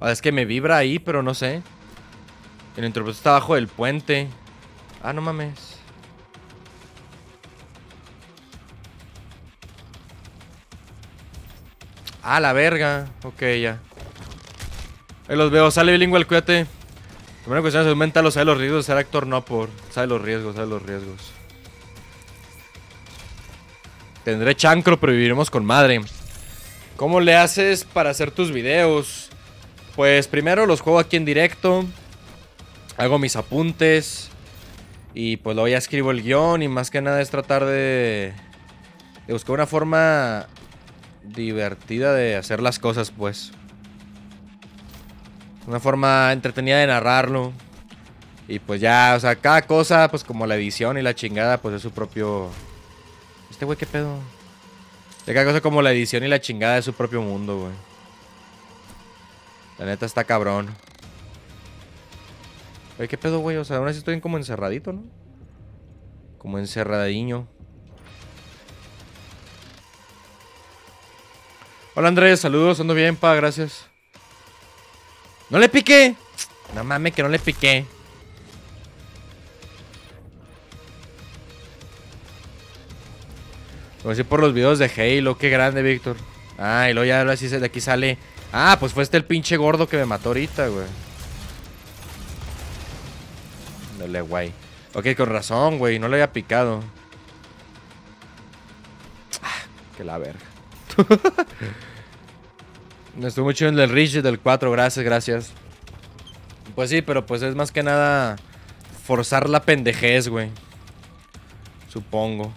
Ah, es que me vibra ahí, pero no sé. El interruptor está abajo del puente. Ah, no mames. Ah, la verga. Ok, ya. los veo. Sale bilingüe, cuídate. Primera cuestión es los sabe los riesgos de ser actor, no por. Sabe los riesgos, sabe los riesgos. Tendré chancro, pero viviremos con madre. ¿Cómo le haces para hacer tus videos? Pues primero los juego aquí en directo. Hago mis apuntes. Y pues luego ya escribo el guión. Y más que nada es tratar de, de buscar una forma divertida de hacer las cosas, pues. Una forma entretenida de narrarlo. Y pues ya, o sea, cada cosa, pues como la edición y la chingada, pues es su propio... Este güey, ¿qué pedo? De cada cosa como la edición y la chingada es su propio mundo, güey. La neta está cabrón. Güey, ¿qué pedo, güey? O sea, aún así estoy como encerradito, ¿no? Como encerradinho Hola Andrés, saludos, ando bien, pa, gracias. ¡No le piqué! No mames, que no le piqué. Como así por los videos de Halo, qué grande, Víctor. Ah, y luego ya sí de aquí sale. Ah, pues fue este el pinche gordo que me mató ahorita, güey. Dale, guay. Ok, con razón, güey, no le había picado. Ah, que la verga. Estuvo mucho en el Ridge del 4, gracias, gracias. Pues sí, pero pues es más que nada forzar la pendejez, güey. Supongo.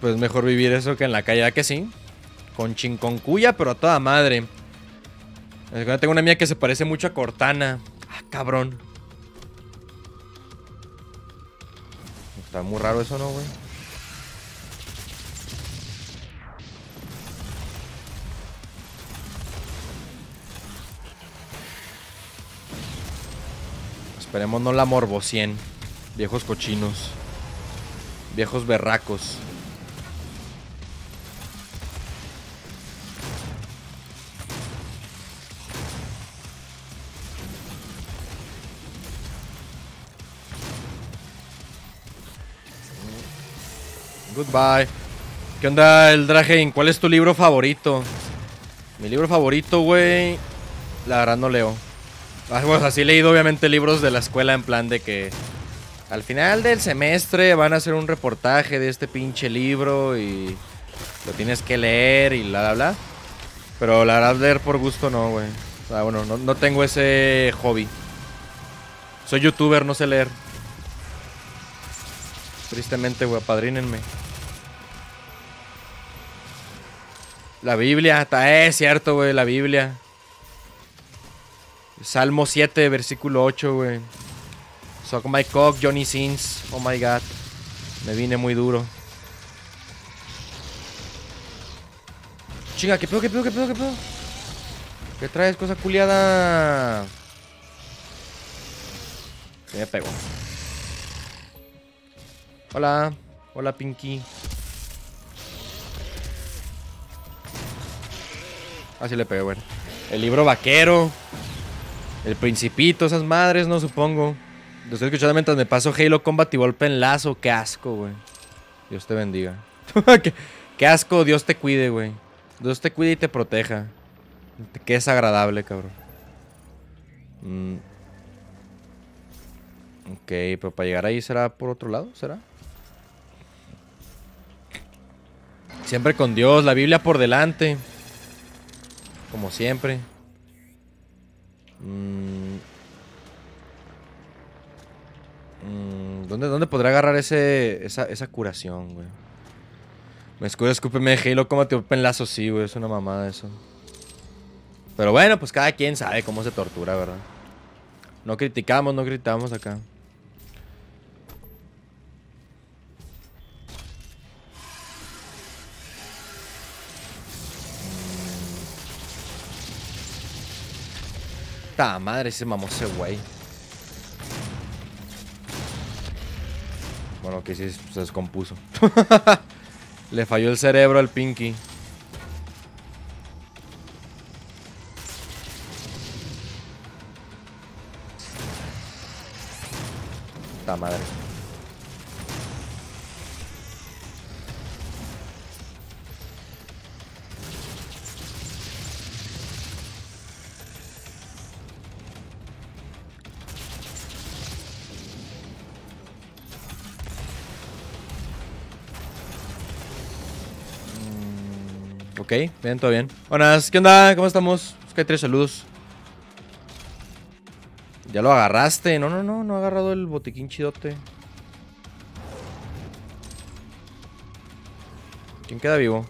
Pues mejor vivir eso que en la calle, que sí? Con chinconcuya, pero a toda madre. Tengo una mía que se parece mucho a Cortana. Ah, cabrón. Está muy raro eso, ¿no, güey? Esperemos no la morbocien. Viejos cochinos. Viejos berracos. Goodbye. ¿Qué onda, el Dragen? ¿Cuál es tu libro favorito? Mi libro favorito, güey. La verdad no leo. Ah, así he leído obviamente libros de la escuela en plan de que al final del semestre van a hacer un reportaje de este pinche libro y lo tienes que leer y bla, bla, bla. Pero la verdad leer por gusto no, güey. O sea, bueno, no, no tengo ese hobby. Soy youtuber, no sé leer. Tristemente, güey, apadrínenme. La Biblia, está, eh, es cierto, güey, la Biblia. Salmo 7, versículo 8, güey. Sock oh my cock, Johnny Sins. Oh my god. Me vine muy duro. Chinga, ¿qué pedo, qué pedo, qué pedo, qué pedo? ¿Qué traes, cosa culiada? Se me pegó. Hola. Hola, Pinky. Así ah, le pegué, bueno. El libro vaquero. El Principito, esas madres, no supongo. Lo estoy escuchando mientras me paso Halo Combat y golpe en lazo. Qué asco, güey. Dios te bendiga. qué, asco, Dios te cuide, güey. Dios te cuide y te proteja. Qué agradable, cabrón. Mm. Ok, pero para llegar ahí será por otro lado, ¿será? Siempre con Dios, la Biblia por delante. Como siempre. Mm. Mm, ¿dónde, ¿Dónde podrá agarrar ese, esa, esa curación, güey? Me escudo, escúpeme, Halo, te open lazo, sí, güey. Es una mamada eso. Pero bueno, pues cada quien sabe cómo se tortura, ¿verdad? No criticamos, no gritamos acá. Puta madre, ese mamó ese güey. Bueno, que sí se descompuso. Le falló el cerebro al Pinky. Puta madre. Ok, bien, todo bien. Buenas, ¿qué onda? ¿Cómo estamos? Es que hay tres saludos. Ya lo agarraste. No, no, no, no ha agarrado el botiquín chidote. ¿Quién queda vivo?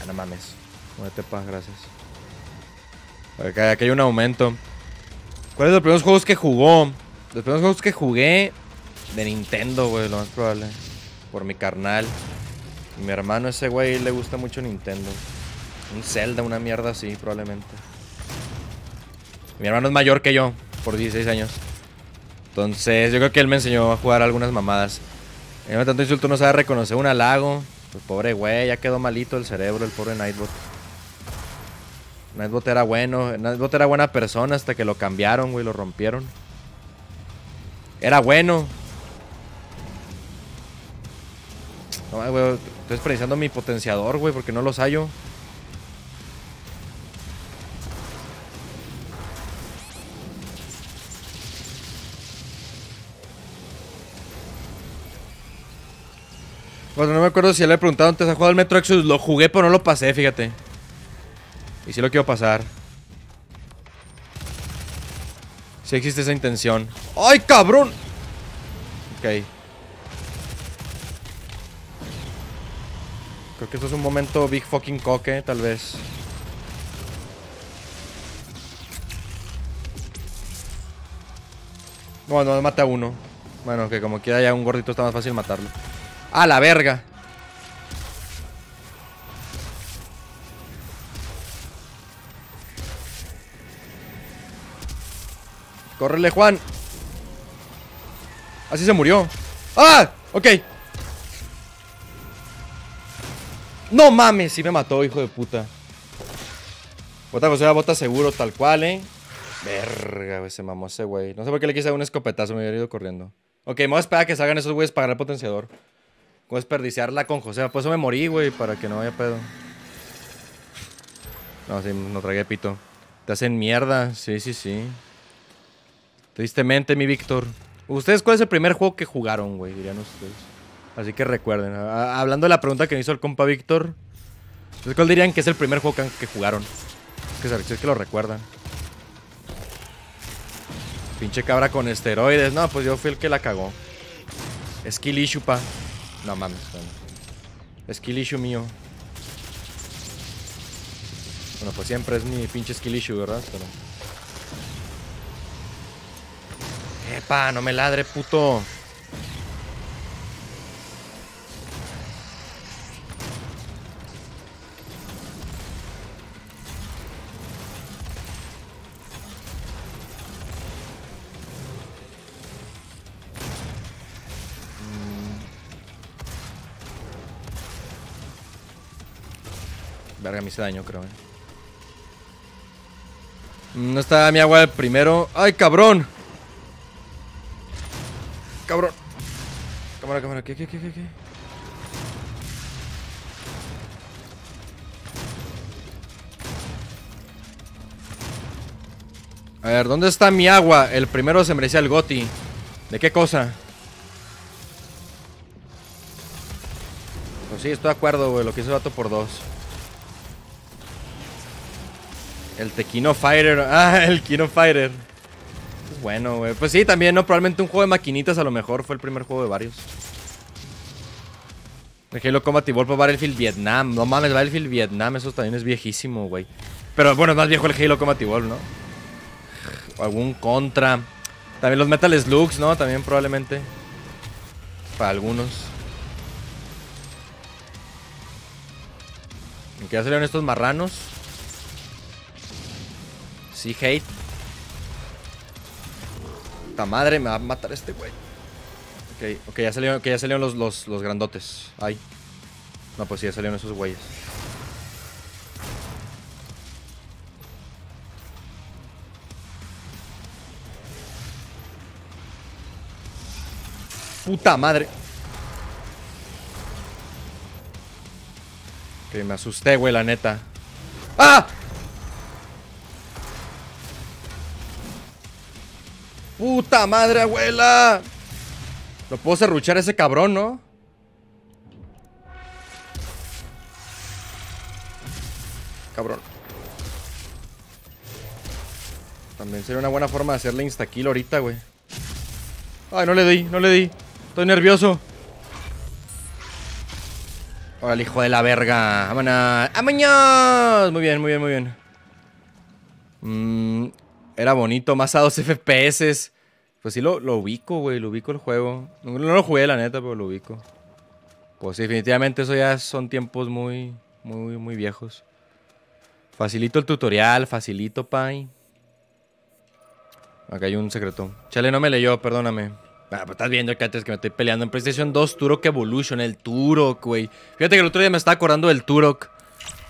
Ah, no mames. Muévete paz, gracias. Acá, aquí hay un aumento. ¿Cuáles son los primeros juegos que jugó? Los primeros juegos que jugué de Nintendo, güey, lo más probable. Por mi carnal. mi hermano, ese güey, le gusta mucho Nintendo. Un Zelda, una mierda así, probablemente. Mi hermano es mayor que yo, por 16 años. Entonces, yo creo que él me enseñó a jugar algunas mamadas. En tanto insulto no sabe reconocer un halago. Pues pobre güey, ya quedó malito el cerebro, el pobre Nightbot. Nightbot era bueno, Nightbot era buena persona hasta que lo cambiaron, güey, lo rompieron. Era bueno, estoy desperdiciando mi potenciador, güey, porque no los hallo. Bueno, no me acuerdo si le he preguntado antes a jugar al Metro Exodus. Lo jugué, pero no lo pasé, fíjate. Y sí lo quiero pasar. Si existe esa intención. ¡Ay, cabrón! Ok. Creo que esto es un momento big fucking coque, tal vez. Bueno, mata a uno. Bueno, que como quiera ya un gordito está más fácil matarlo. ¡A la verga! ¡Córrele, Juan! Así se murió. ¡Ah! Ok. No mames, sí me mató, hijo de puta. Bota José, pues, bota seguro, tal cual, eh. Verga, se mamó ese güey. No sé por qué le quise dar un escopetazo, me hubiera ido corriendo. Ok, me voy a esperar a que salgan esos güeyes para el potenciador. Voy a desperdiciarla con José. Por eso me morí, güey, para que no haya pedo. No, sí, no tragué pito. Te hacen mierda, sí, sí, sí. Tristemente, mi Víctor. ¿Ustedes cuál es el primer juego que jugaron, güey? Dirían ustedes. Así que recuerden. hablando de la pregunta que me hizo el compa Víctor, pues, ¿cuál dirían que es el primer juego que, jugaron? Es que, es que lo recuerdan. Pinche cabra con esteroides. No, pues yo fui el que la cagó. Skill issue, pa. No mames. Skill mío. Bueno, pues siempre es mi pinche skill issue, ¿verdad? Pero... Epa, no me ladre, puto. mí se daño, creo. Eh. No está mi agua el primero. ¡Ay, cabrón! Cabrón. Cámara, cámara. ¿Qué, qué, qué, qué? A ver, ¿dónde está mi agua? El primero se merecía el goti. ¿De qué cosa? Pues sí, estoy de acuerdo, güey. Lo que hizo el vato por dos. El Tequino Fighter. Ah, el Kino Fighter. bueno, güey. Pues sí, también, ¿no? Probablemente un juego de maquinitas a lo mejor fue el primer juego de varios. El Halo Combat Evolved Battlefield Vietnam. No mames, Battlefield Vietnam, eso también es viejísimo, güey. Pero bueno, es más viejo el Halo Combat Evolved, ¿no? algún Contra. También los Metal Slugs, ¿no? También probablemente. Para algunos. qué ya salieron estos marranos? Sí, hate. Puta madre, me va a matar este güey. Ok, ok, ya salieron, que ya salieron los, los grandotes. Ay. No, pues sí, ya salieron esos güeyes. Puta madre. Ok, me asusté, güey, la neta. ¡Ah! ¡Puta madre, abuela! Lo puedo serruchar a ese cabrón, ¿no? Cabrón. También sería una buena forma de hacerle insta-kill ahorita, güey. Ay, no le di, no le di. Estoy nervioso. el hijo de la verga. ¡Vámonos! ¡Vámonos! Muy bien, muy bien, muy bien. Mmm era bonito, más a 2 FPS. Pues sí lo, ubico, güey, lo ubico el juego. No, lo jugué, la neta, pero lo ubico. Pues sí, definitivamente eso ya son tiempos muy, muy, muy viejos. Facilito el tutorial, facilito, pay. Acá hay un secreto. Chale, no me leyó, perdóname. Ah, pues estás viendo que antes que me estoy peleando en PlayStation 2, Turok Evolution, el Turok, güey. Fíjate que el otro día me estaba acordando del Turok.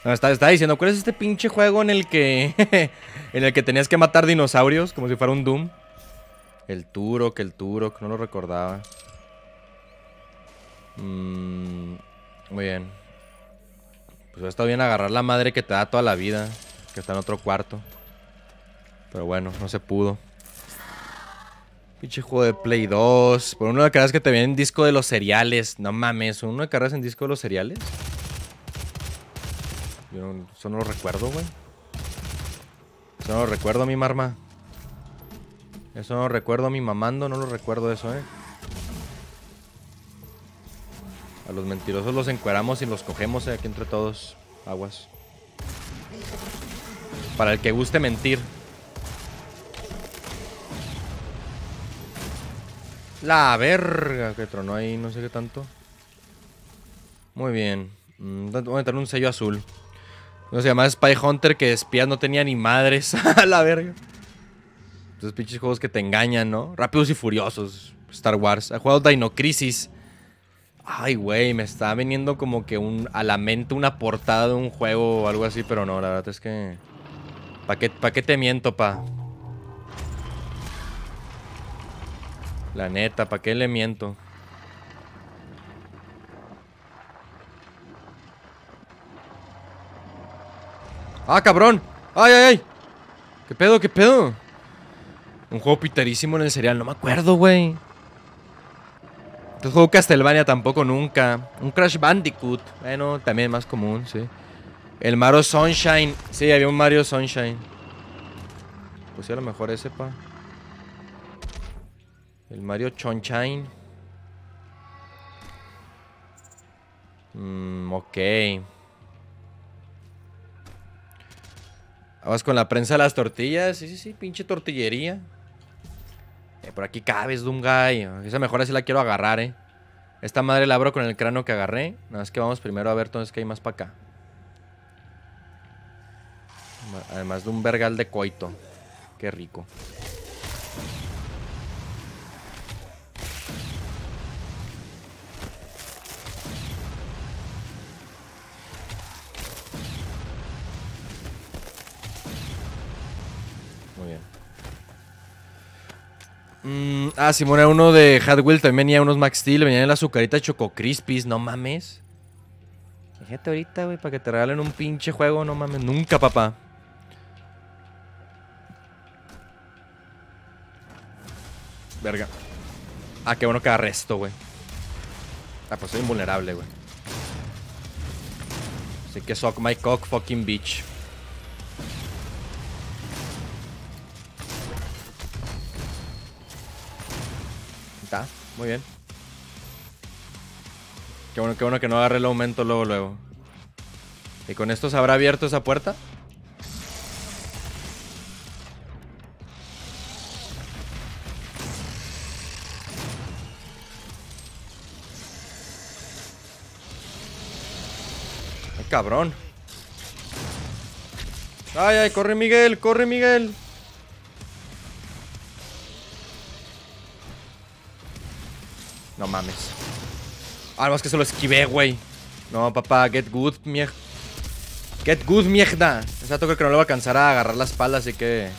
No, está, diciendo, ¿cuál es este pinche juego en el que. en el que tenías que matar dinosaurios? Como si fuera un Doom. El Turo, que el Turo, no lo recordaba. Mm, muy bien. Pues ha estado bien agarrar la madre que te da toda la vida. Que está en otro cuarto. Pero bueno, no se pudo. Pinche juego de Play 2. Por uno de carreras que te viene disco de los cereales. No mames, uno de carreras en disco de los cereales eso no lo recuerdo, güey. Eso no lo recuerdo, mi marma. Eso no lo recuerdo, mi mamando. No lo recuerdo eso, eh. A los mentirosos los encueramos y los cogemos eh, aquí entre todos. Aguas. Para el que guste mentir. La verga que tronó ahí, no sé qué tanto. Muy bien. Mm, voy a meterle un sello azul. No se llamaba Spy Hunter que espías no tenía ni madres. A la verga. Esos pinches juegos que te engañan, ¿no? Rápidos y furiosos. Star Wars. He jugado Dino Crisis. Ay, güey, me está viniendo como que a la mente una portada de un juego o algo así, pero no, la verdad es que... ¿Para qué, qué te miento, pa? La neta, ¿para qué le miento? ¡Ah, cabrón! ¡Ay, ay, ay! ¿Qué pedo, qué pedo? Un juego piterísimo en el serial, no me acuerdo, güey. Este juego Castlevania tampoco nunca. Un Crash Bandicoot, bueno, también más común, sí. El Mario Sunshine, sí, había un Mario Sunshine. Pues sí, a lo mejor ese, pa. El Mario Chonshine. Mmm, ok. Vamos con la prensa de las tortillas. Sí, sí, sí, pinche tortillería. Eh, por aquí cabes, Dungay. Esa mejora sí la quiero agarrar, eh. Esta madre la abro con el cráneo que agarré. Nada más que vamos primero a ver es que hay más para acá. Además de un vergal de coito. Qué rico. Mm, ah, Simón era uno de Hadwell, también venía unos Max Steel, venían la azucarita, Choco Crispies, no mames. Fíjate ahorita, güey, para que te regalen un pinche juego, no mames, nunca, papá. Verga. Ah, qué bueno que arresto, güey. Ah, pues soy invulnerable, güey. Así que sock my cock, fucking bitch. Muy bien. Qué bueno, qué que no agarre el aumento luego, luego. ¿Y con esto se habrá abierto esa puerta? Ay, cabrón. Ay, ay, corre Miguel, corre Miguel. No mames. Ah, es que se lo esquivé, güey. No, papá, get good, mierda. Get good, mierda. toque creo que no le va a alcanzar a agarrar la espalda, así que...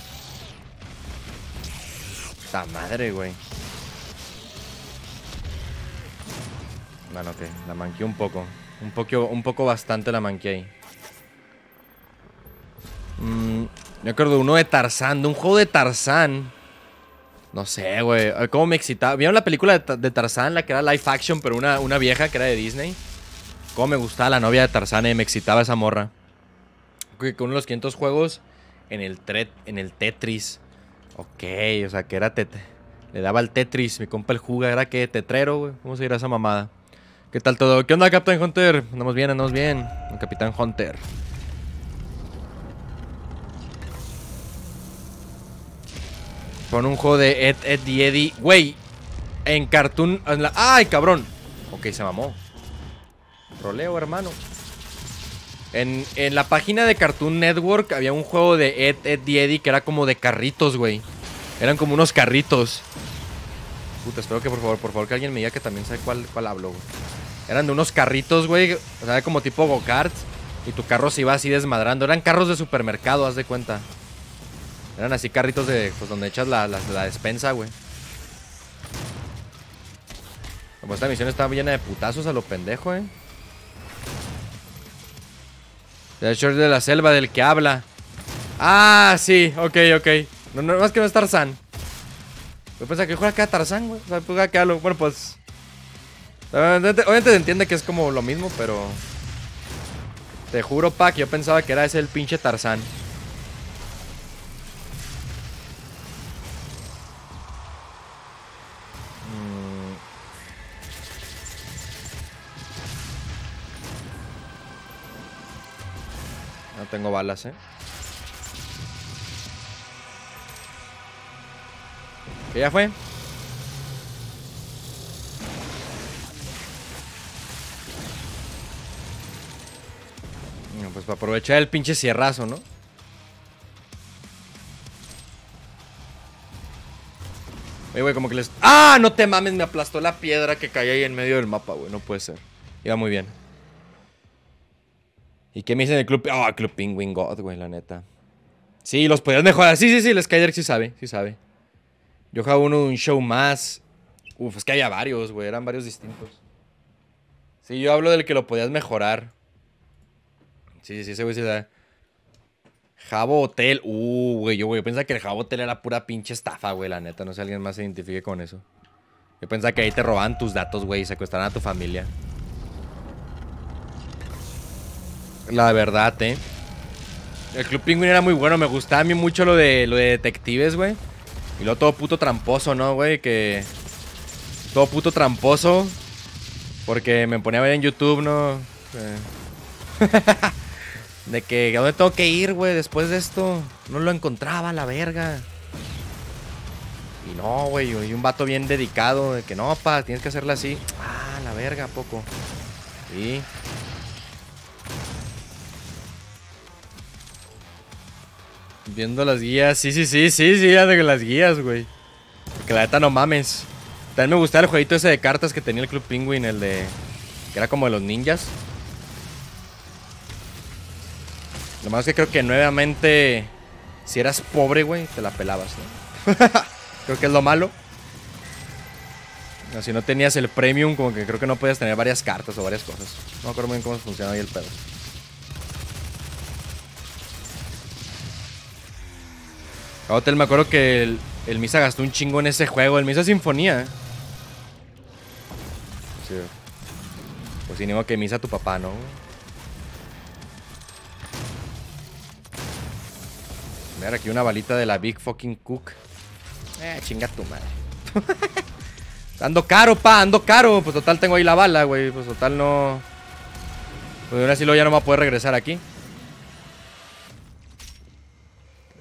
Esta madre, güey. Bueno, ok. La manqué un poco. Un poco, un poco bastante la manqué ahí. Mm, me acuerdo uno de Tarzán, de un juego de Tarzán. No sé, güey. Eh, ¿Cómo me excitaba? ¿Vieron la película de, Tarzán, la que era live action, pero una, una vieja que era de Disney? ¿Cómo me gustaba la novia de Tarzán y me excitaba esa morra? Que uno los 500 juegos en el, en el Tetris. Ok, o sea, que era tete. Le daba el Tetris, mi compa el juga, era que tetrero, güey. Vamos a ir a esa mamada. ¿Qué tal todo? ¿Qué onda, Captain Hunter? Andamos bien, andamos bien. Capitán Hunter. Con un juego de Ed, Ed Eddie. Güey, en Cartoon. ¡Ay, cabrón! Ok, se mamó. Roleo, hermano. En, la página de Cartoon Network había un juego de Ed, Eddie que era como de carritos, güey. Eran como unos carritos. Puta, espero que por favor, por favor, que alguien me diga que también sabe cuál, cuál hablo, Eran de unos carritos, güey. O sea, como tipo go-karts. Y tu carro se iba así desmadrando. Eran carros de supermercado, haz de cuenta. Eran así carritos de pues, donde echas la, la, despensa, güey. Como pues, esta misión está llena de putazos a lo pendejo, eh. El short de la selva del que habla. Ah, sí, ok, ok. No, no más que no es Tarzán. Yo pensaba que juega era Tarzán, güey. O sea, pues acá lo... Bueno, pues. Obviamente se entiende que es como lo mismo, pero. Te juro, Pac yo pensaba que era ese el pinche Tarzán. tengo balas, ¿eh? ¿Qué ya fue. pues para aprovechar el pinche cierrazo, ¿no? Oye, güey, como que les... ¡Ah! No te mames, me aplastó la piedra que caía ahí en medio del mapa, güey. No puede ser. Iba muy bien. ¿Y qué me dicen del Club? Ah, oh, Club Penguin God, güey, la neta. Sí, los podías mejorar. Sí, sí, sí, el Skyder sí sabe, sí sabe. Yo jugaba uno un show más. Uf, es que había varios, güey, eran varios distintos. Sí, yo hablo del que lo podías mejorar. Sí, sí, ese güey se sabe. Jabo Hotel. Uh, güey, yo, güey, yo pensaba que el Jabo Hotel era pura pinche estafa, güey, la neta. No sé si alguien más se identifique con eso. Yo pensaba que ahí te roban tus datos, güey, y acostarán a tu familia. La verdad, eh. El Club Penguin era muy bueno. Me gustaba a mí mucho lo de, lo de detectives, güey. Y luego todo puto tramposo, ¿no, güey? Que... Todo puto tramposo. Porque me ponía a ver en YouTube, ¿no? Eh. de que... ¿A dónde tengo que ir, güey? Después de esto. No lo encontraba, la verga. Y no, güey, y un vato bien dedicado, de que no, pa, tienes que hacerla así. Ah, la verga, poco. Y Viendo las guías. Sí, sí, sí, sí, sí, ya de las guías, güey. Que la neta no mames. También me gustaba el jueguito ese de cartas que tenía el Club Penguin, el de... Que era como de los ninjas. Lo más que creo que nuevamente... Si eras pobre, güey, te la pelabas, ¿no? creo que es lo malo. si no tenías el premium, como que creo que no podías tener varias cartas o varias cosas. No me acuerdo muy bien cómo funcionaba ahí el pedo. Hotel, me acuerdo que el, el, Misa gastó un chingo en ese juego. El Misa Sinfonía. Sí. Pues si que Misa tu papá, ¿no? Mira, aquí una balita de la Big Fucking Cook. Eh, chinga tu madre. ando caro, pa, ando caro. Pues total tengo ahí la bala, güey. Pues total no... Pues de una así ya no me va a poder regresar aquí.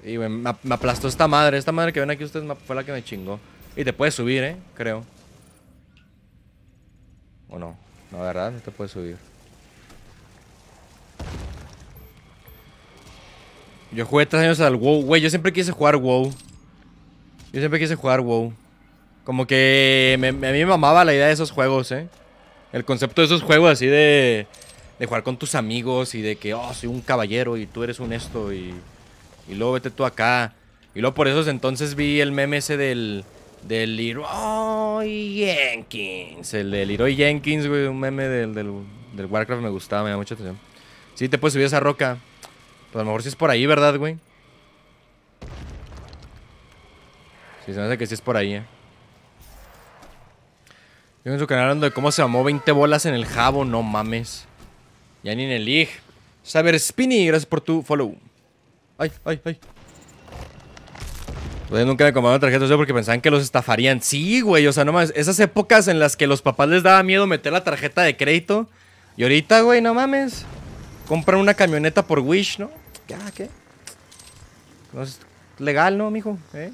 Y, me, aplastó esta madre. Esta madre que ven aquí ustedes fue la que me chingó. Y te puedes subir, ¿eh? Creo. ¿O no? No, ¿verdad? No te puedes subir. Yo jugué tres años al WoW. Güey, yo siempre quise jugar WoW. Yo siempre quise jugar WoW. Como que a mí me mamaba la idea de esos juegos, ¿eh? El concepto de esos juegos así de, de jugar con tus amigos y de que, oh, soy un caballero y tú eres un esto y y luego vete tú acá. Y luego por eso entonces vi el meme ese del... Del Leroy Jenkins. El de Leroy Jenkins, güey. Un meme del, del, Warcraft me gustaba, me da mucha atención. Sí, te puedes subir a esa roca. Pues a lo mejor sí es por ahí, ¿verdad, güey? Sí, se me hace que sí es por ahí, eh. Yo en su canal hablando de cómo se amó 20 bolas en el jabo, no mames. Ya ni en el IG. Saber Spinny, gracias por tu follow. ¡Ay, ay, ay! Yo nunca me compraron tarjetas porque pensaban que los estafarían. Sí, güey, o sea, no mames, esas épocas en las que los papás les daba miedo meter la tarjeta de crédito. Y ahorita, güey, no mames. Compran una camioneta por Wish, ¿no? ¿Qué? Ah, ¿Qué? No es legal, ¿no, mijo? ¿Eh?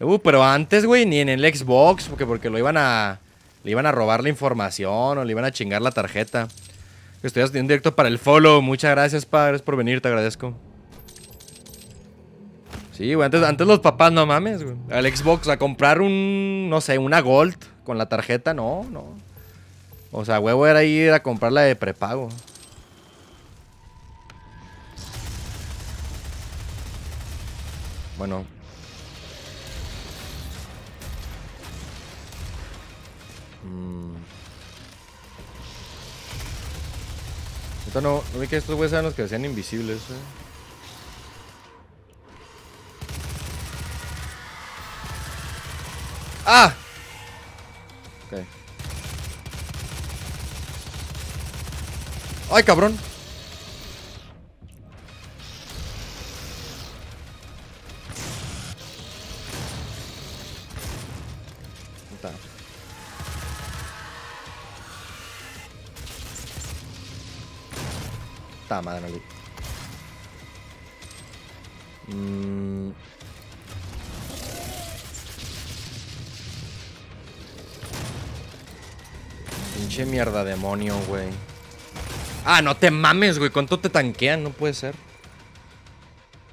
Uh, pero antes, güey, ni en el Xbox, porque, porque lo iban a... Le iban a robar la información o le iban a chingar la tarjeta. Estoy haciendo directo para el follow. Muchas gracias, padres, por venir, te agradezco. Sí, güey, antes, antes los papás, no mames, güey. Al Xbox, a comprar un, no sé, una Gold con la tarjeta, no, no. O sea, huevo era ir a comprar la de prepago. Bueno. Mm. no, no vi que estos güeyes eran los que hacían invisibles, eh. ¡Ah! Ok. ¡Ay, cabrón! Está. Está, madre mía. Mmm. Pinche mierda demonio, güey. Ah, no te mames, güey. ¿Cuánto te tanquean? No puede ser.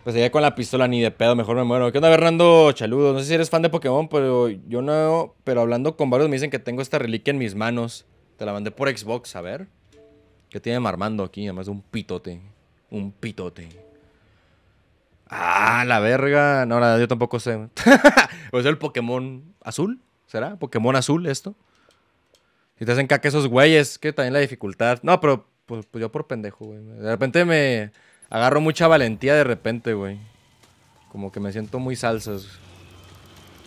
Pues allá con la pistola ni de pedo, mejor me muero. ¿Qué onda, Bernardo Chaludo? No sé si eres fan de Pokémon, pero yo no. Pero hablando con varios me dicen que tengo esta reliquia en mis manos. Te la mandé por Xbox, a ver. ¿Qué tiene Marmando aquí? Además de un pitote. Un pitote. Ah, la verga. No, nada, yo tampoco sé. pues el Pokémon azul, ¿será? ¿Pokémon azul esto? Si te hacen caca esos güeyes, que también la dificultad. No, pero pues, pues, yo por pendejo, güey. De repente me agarro mucha valentía de repente, güey. Como que me siento muy salsas.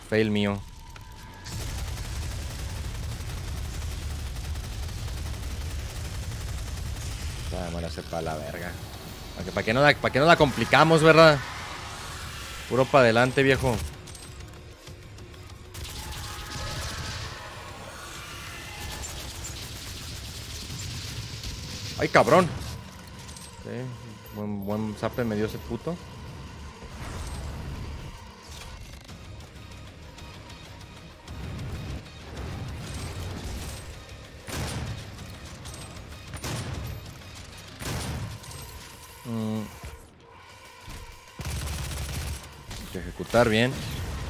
Fail mío. Vamos ah, a hacer para la verga. ¿Para qué, para, no la, no la complicamos, verdad? Puro para adelante, viejo. ¡Ay, cabrón! Buen, buen me dio ese puto. Mm. Hay que ejecutar bien.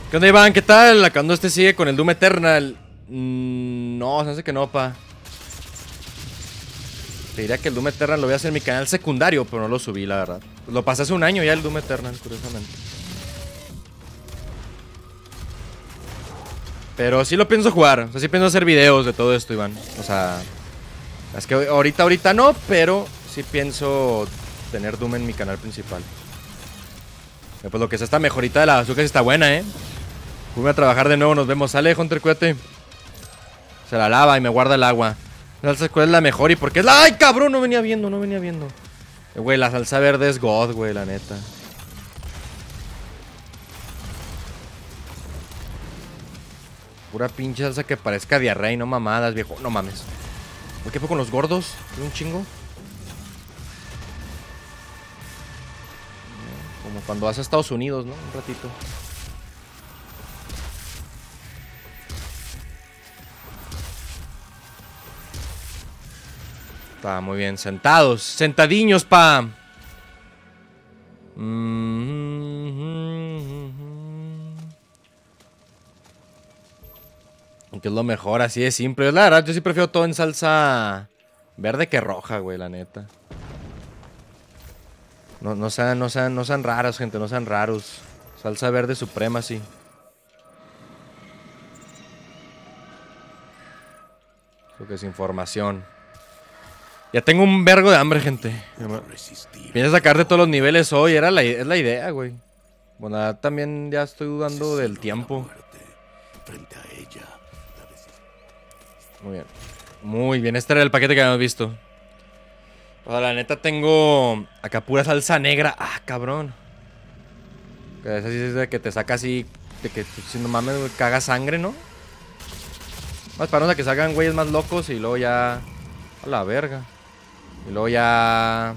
¿Qué onda, Iván? ¿Qué tal? Acá este sigue con el Doom Eternal. Mm, no, se hace que no, pa. Te diría que el Doom Eternal lo voy a hacer en mi canal secundario, pero no lo subí, la verdad. Lo pasé hace un año ya el Doom Eternal, curiosamente. Pero sí lo pienso jugar. O sí pienso hacer videos de todo esto, Iván. O sea, es que ahorita, ahorita no, pero sí pienso tener Doom en mi canal principal. Pues lo que es esta mejorita de la azúcar está buena, ¿eh? Voy a trabajar de nuevo, nos vemos. Sale, Hunter, cuídate. Se la lava y me guarda el agua. La salsa es la mejor y porque es la... ¡Ay, cabrón! No venía viendo, no venía viendo. Güey, la salsa verde es God, güey, la neta. Pura pinche salsa que parezca diarrea y no mamadas, viejo. No mames. qué fue con los gordos? Un chingo. Como cuando vas a Estados Unidos, ¿no? Un ratito. Está muy bien, sentados. Sentadiños, pa. Aunque mm-hmm. es lo mejor, así de simple. la verdad, yo sí prefiero todo en salsa verde que roja, güey, la neta. No, no, sean, no, sean, no sean raros, gente, no sean raros. Salsa verde suprema, sí. Creo que es información. Ya tengo un vergo de hambre, gente. Viene sacar sacarte todos los niveles hoy, era la, es la idea, güey. Bueno, ah, también ya estoy dudando del tiempo. Muy bien. Muy bien, este era el paquete que habíamos visto. O sea, la neta tengo acá pura salsa negra. Ah, cabrón. Esa sí es de que te saca así, de que si no mames, caga sangre, ¿no? Más para a que salgan güeyes más locos y luego ya... A la verga. Y luego ya...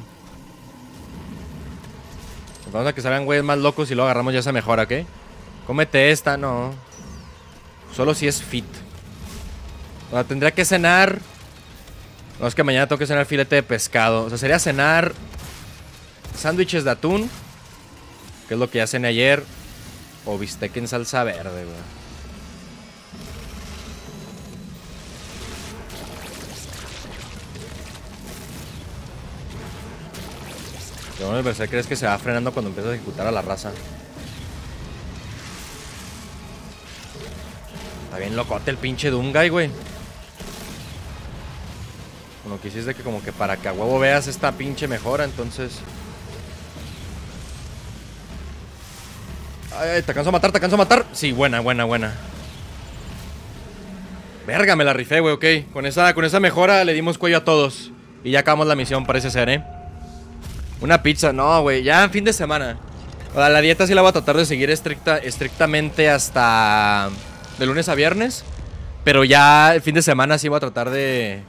Vamos a que salgan güeyes más locos y luego agarramos ya esa mejora, ¿ok? Cómete esta, no. Solo si es fit. O sea, tendría que cenar... No, es que mañana tengo que cenar filete de pescado. O sea, sería cenar sándwiches de atún, que es lo que ya cené ayer, o bistec en salsa verde, güey. No, bueno Berserker es que se va frenando cuando empieza a ejecutar a la raza. Está bien locote el pinche Doomguy, güey. Bueno, que hiciste que como que para que a huevo veas esta pinche mejora, entonces... Ay, te canso a matar, te canso a matar. Sí, buena, buena, buena. Verga, me la rifé, güey, ok. Con esa, con esa mejora le dimos cuello a todos. Y ya acabamos la misión, parece ser, ¿eh? Una pizza, no, güey. Ya en fin de semana. O sea, la dieta sí la voy a tratar de seguir estricta, estrictamente hasta de lunes a viernes. Pero ya el fin de semana sí voy a tratar de.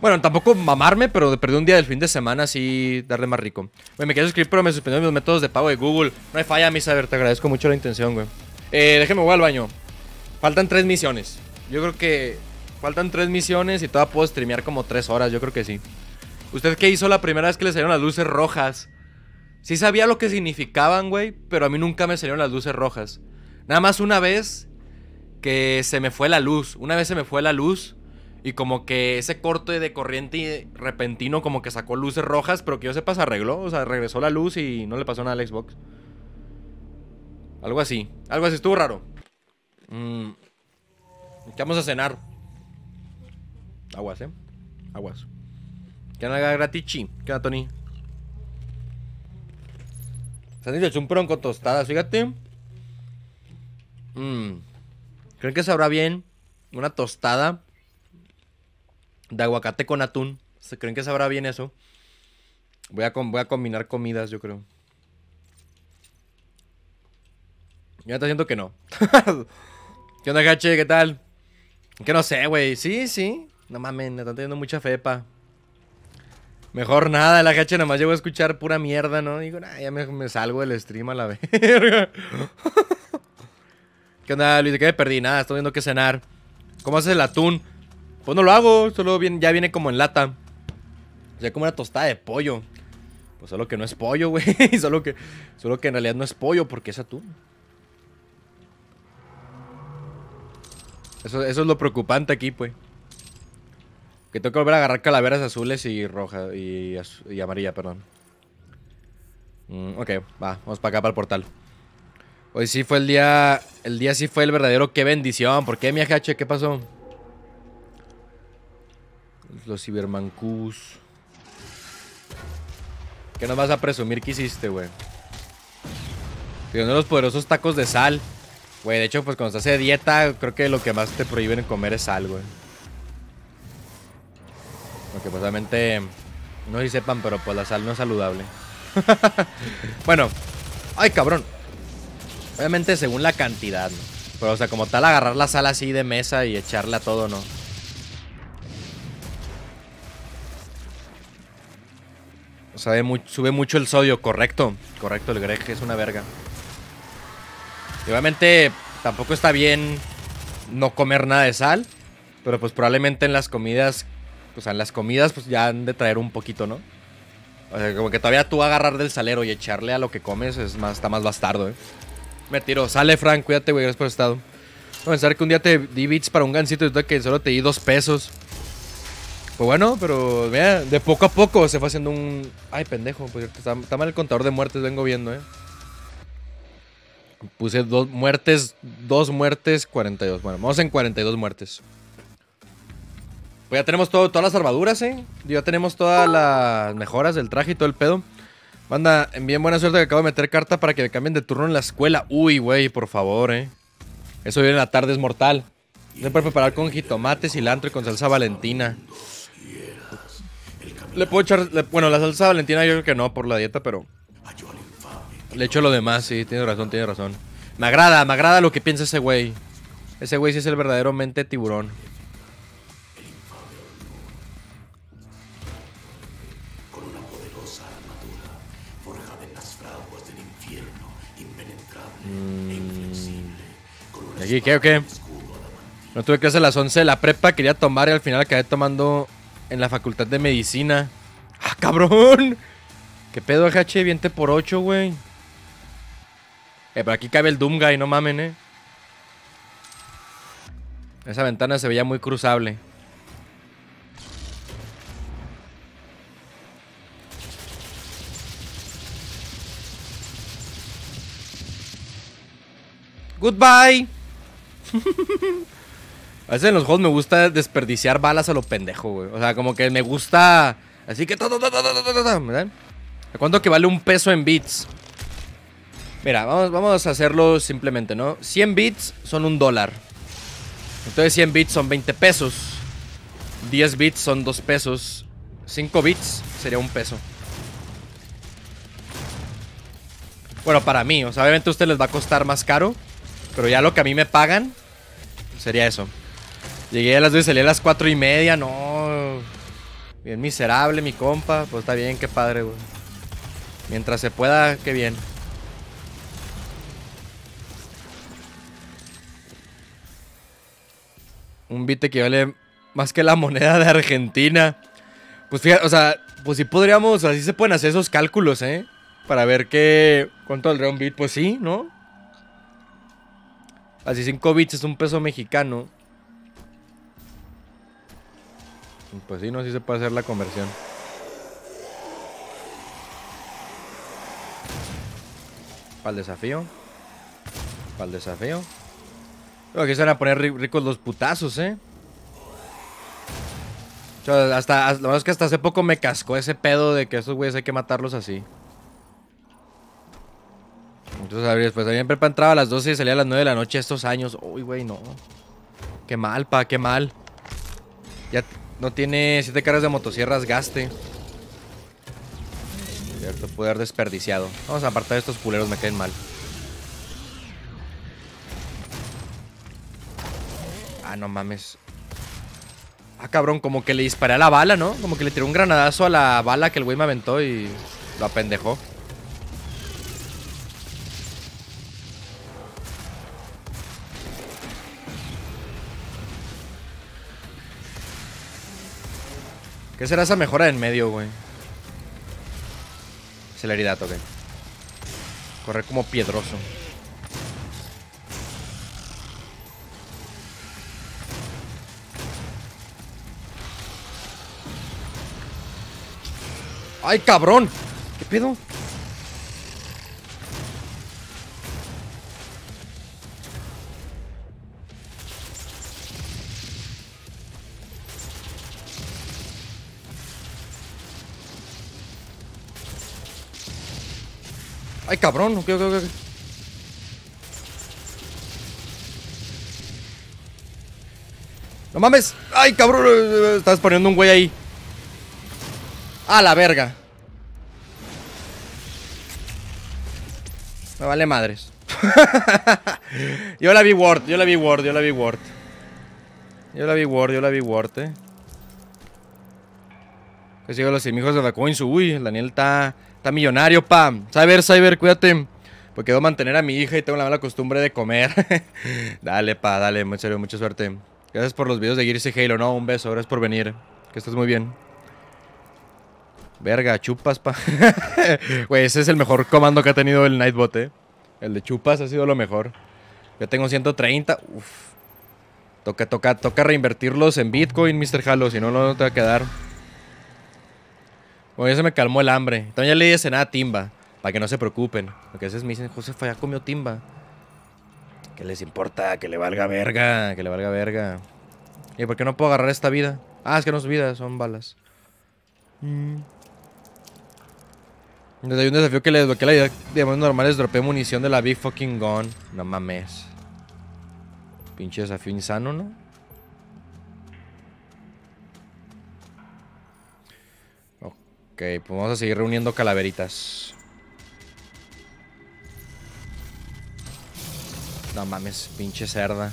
Bueno, tampoco mamarme, pero de perder un día del fin de semana Así darle más rico. me quería suscribir, pero me suspendió mis métodos de pago de Google. No hay falla, misa, a ver, te agradezco mucho la intención, güey. Eh, déjeme, voy al baño. Faltan tres misiones. Yo creo que faltan tres misiones y todavía puedo streamear como tres horas, yo creo que sí. ¿Usted qué hizo la primera vez que le salieron las luces rojas? Sí sabía lo que significaban, güey, pero a mí nunca me salieron las luces rojas. Nada más una vez que se me fue la luz. Una vez se me fue la luz y como que ese corte de corriente repentino como que sacó luces rojas, pero que yo sepa se arregló. O sea, regresó la luz y no le pasó nada al Xbox. Algo así. Algo así. Estuvo raro. Mm, vamos a cenar? Aguas, ¿eh? Aguas. ¿Qué haga Gratichi? ¿Qué onda, Tony? Sándwich de un con tostada fíjate. Mmm. ¿Creen que sabrá bien una tostada de aguacate con atún? ¿Se creen que sabrá bien eso? Voy a, voy a combinar comidas, yo creo. Ya te siento que no. ¿Qué onda, Gache? ¿Qué tal? Que no sé, güey. Sí, sí. No mames, me están teniendo mucha fe, pa. Mejor nada, la gacha nomás más a escuchar pura mierda, ¿no? Digo, nada, ya me, salgo del stream a la verga. ¿Qué onda, Luis? qué me perdí? Nada, estoy viendo que cenar. ¿Cómo haces el atún? Pues no lo hago, solo viene, ya viene como en lata. O sea, como una tostada de pollo. Pues solo que no es pollo, güey. solo que, solo que en realidad no es pollo porque es atún. Eso, eso es lo preocupante aquí, pues. Que tengo que volver a agarrar calaveras azules y rojas y, amarilla, perdón. Mm, ok, va, vamos para acá, para el portal. Hoy sí fue el día... El día sí fue el verdadero qué bendición. ¿Por qué, mi h ¿Qué pasó? Los cibermancus. ¿Qué no vas a presumir que hiciste, güey? Uno de los poderosos tacos de sal. Güey, de hecho, pues cuando estás de dieta, creo que lo que más te prohíben comer es sal, güey. Porque pues obviamente, no sé si sepan, pero pues la sal no es saludable. bueno, ay cabrón. Obviamente según la cantidad, ¿no? Pero o sea, como tal agarrar la sal así de mesa y echarla todo, ¿no? O sea, sube mucho el sodio, correcto. Correcto, el greje es una verga. Y obviamente tampoco está bien no comer nada de sal. Pero pues probablemente en las comidas o sea, en las comidas pues ya han de traer un poquito, ¿no? O sea, como que todavía tú agarrar del salero y echarle a lo que comes es más, está más bastardo, ¿eh? Me tiro. Sale, Frank. Cuídate, güey. Gracias por estado. No, pensar que un día te di bits para un gancito y tú que solo te di dos pesos. Pues bueno, pero mira, de poco a poco se fue haciendo un... Ay, pendejo. Pues está, está mal el contador de muertes, vengo viendo, ¿eh? Puse dos muertes, dos muertes, 42. Bueno, vamos en 42 muertes. Pues ya tenemos todas las armaduras, ¿eh? Ya tenemos todas las mejoras del traje y todo el pedo. Banda, bien buena suerte que acabo de meter carta para que me cambien de turno en la escuela. Uy, güey, por favor, ¿eh? Eso viene en la tarde es mortal. Siempre preparar con jitomate, cilantro y con salsa valentina. Le puedo echar... bueno, la salsa valentina yo creo que no por la dieta, pero... Le echo lo demás, sí, tiene razón, tiene razón. Me agrada, me agrada lo que piensa ese güey. Ese güey sí es el verdaderamente tiburón. ¿qué No tuve que hacer las 11 de la prepa, quería tomar y al final quedé tomando en la facultad de medicina. ¡Ah, cabrón! ¿Qué pedo, H? Viente por 8, güey. Eh, pero aquí cabe el Doomguy, no mamen, eh. Esa ventana se veía muy cruzable. Goodbye. a veces en los juegos me gusta desperdiciar balas a lo pendejo, güey. O sea, como que me gusta. Así que. ¿A cuánto que vale un peso en bits? Mira, vamos, vamos a hacerlo simplemente, ¿no? 100 bits son un dólar. Entonces 100 bits son 20 pesos. 10 bits son 2 pesos. 5 bits sería un peso. Bueno, para mí, o sea, obviamente a ustedes les va a costar más caro. Pero ya lo que a mí me pagan sería eso. Llegué a las 2 y salí a las 4 y media, no. Bien miserable, mi compa. Pues está bien, qué padre, güey. Mientras se pueda, qué bien. Un bit que vale más que la moneda de Argentina. Pues fíjate, o sea, pues sí podríamos, así se pueden hacer esos cálculos, ¿eh? Para ver qué, cuánto valdría un bit. Pues sí, ¿no? Así 5 bits es un peso mexicano. Pues sí, no, si se puede hacer la conversión. Para el desafío. Para el desafío. Creo que se van a poner ricos los putazos, ¿eh? hasta, es que hasta hace poco me cascó ese pedo de que esos güeyes hay que matarlos así. Entonces después pues también prepa entraba a las 12 y salía a las 9 de la noche estos años. Uy, güey, no. Qué mal, pa, qué mal. Ya no tiene 7 caras de motosierras, gaste. Cierto, poder haber desperdiciado. Vamos a apartar estos culeros, me caen mal. Ah, no mames. Ah, cabrón, como que le disparé a la bala, ¿no? Como que le tiré un granadazo a la bala que el güey me aventó y lo apendejó. ¿Qué será esa mejora en medio, güey? Celeridad, toque. Correr como piedroso. ¡Ay, cabrón! ¿Qué pedo? Ay, cabrón, No mames. Ay, cabrón, estás poniendo un güey ahí. A la verga. Me vale madres. yo la vi ward, yo la vi ward, yo la vi ward Yo la vi ward yo la vi ward, eh. Que sigue los hijos de la Coins? Uy, Daniel está Está millonario, pa Cyber, Cyber, cuídate. Porque debo mantener a mi hija y tengo la mala costumbre de comer. dale, pa, dale, En serio, mucha suerte. Gracias por los videos de Gears y Halo, no, un beso, gracias por venir. Que estés muy bien. Verga, chupas, pa. Güey, ese es el mejor comando que ha tenido el Nightbot, eh. El de chupas ha sido lo mejor. Yo tengo 130. Uf. Toca, toca, toca reinvertirlos en Bitcoin, Mr. Halo, si no, no te va a quedar. Bueno, ya se me calmó el hambre. También ya le dije a a Timba, para que no se preocupen. Porque a veces me dicen, José ya comió Timba. ¿Qué les importa? Que le valga verga, que le valga verga. ¿Y por qué no puedo agarrar esta vida? Ah, es que no es vida, son balas. Mm. Desde un desafío que le desbloqueé la idea digamos normales, dropé munición de la Big Fucking Gun. No mames. Pinche desafío insano, ¿no? pues vamos a seguir reuniendo calaveritas. No mames, pinche cerda.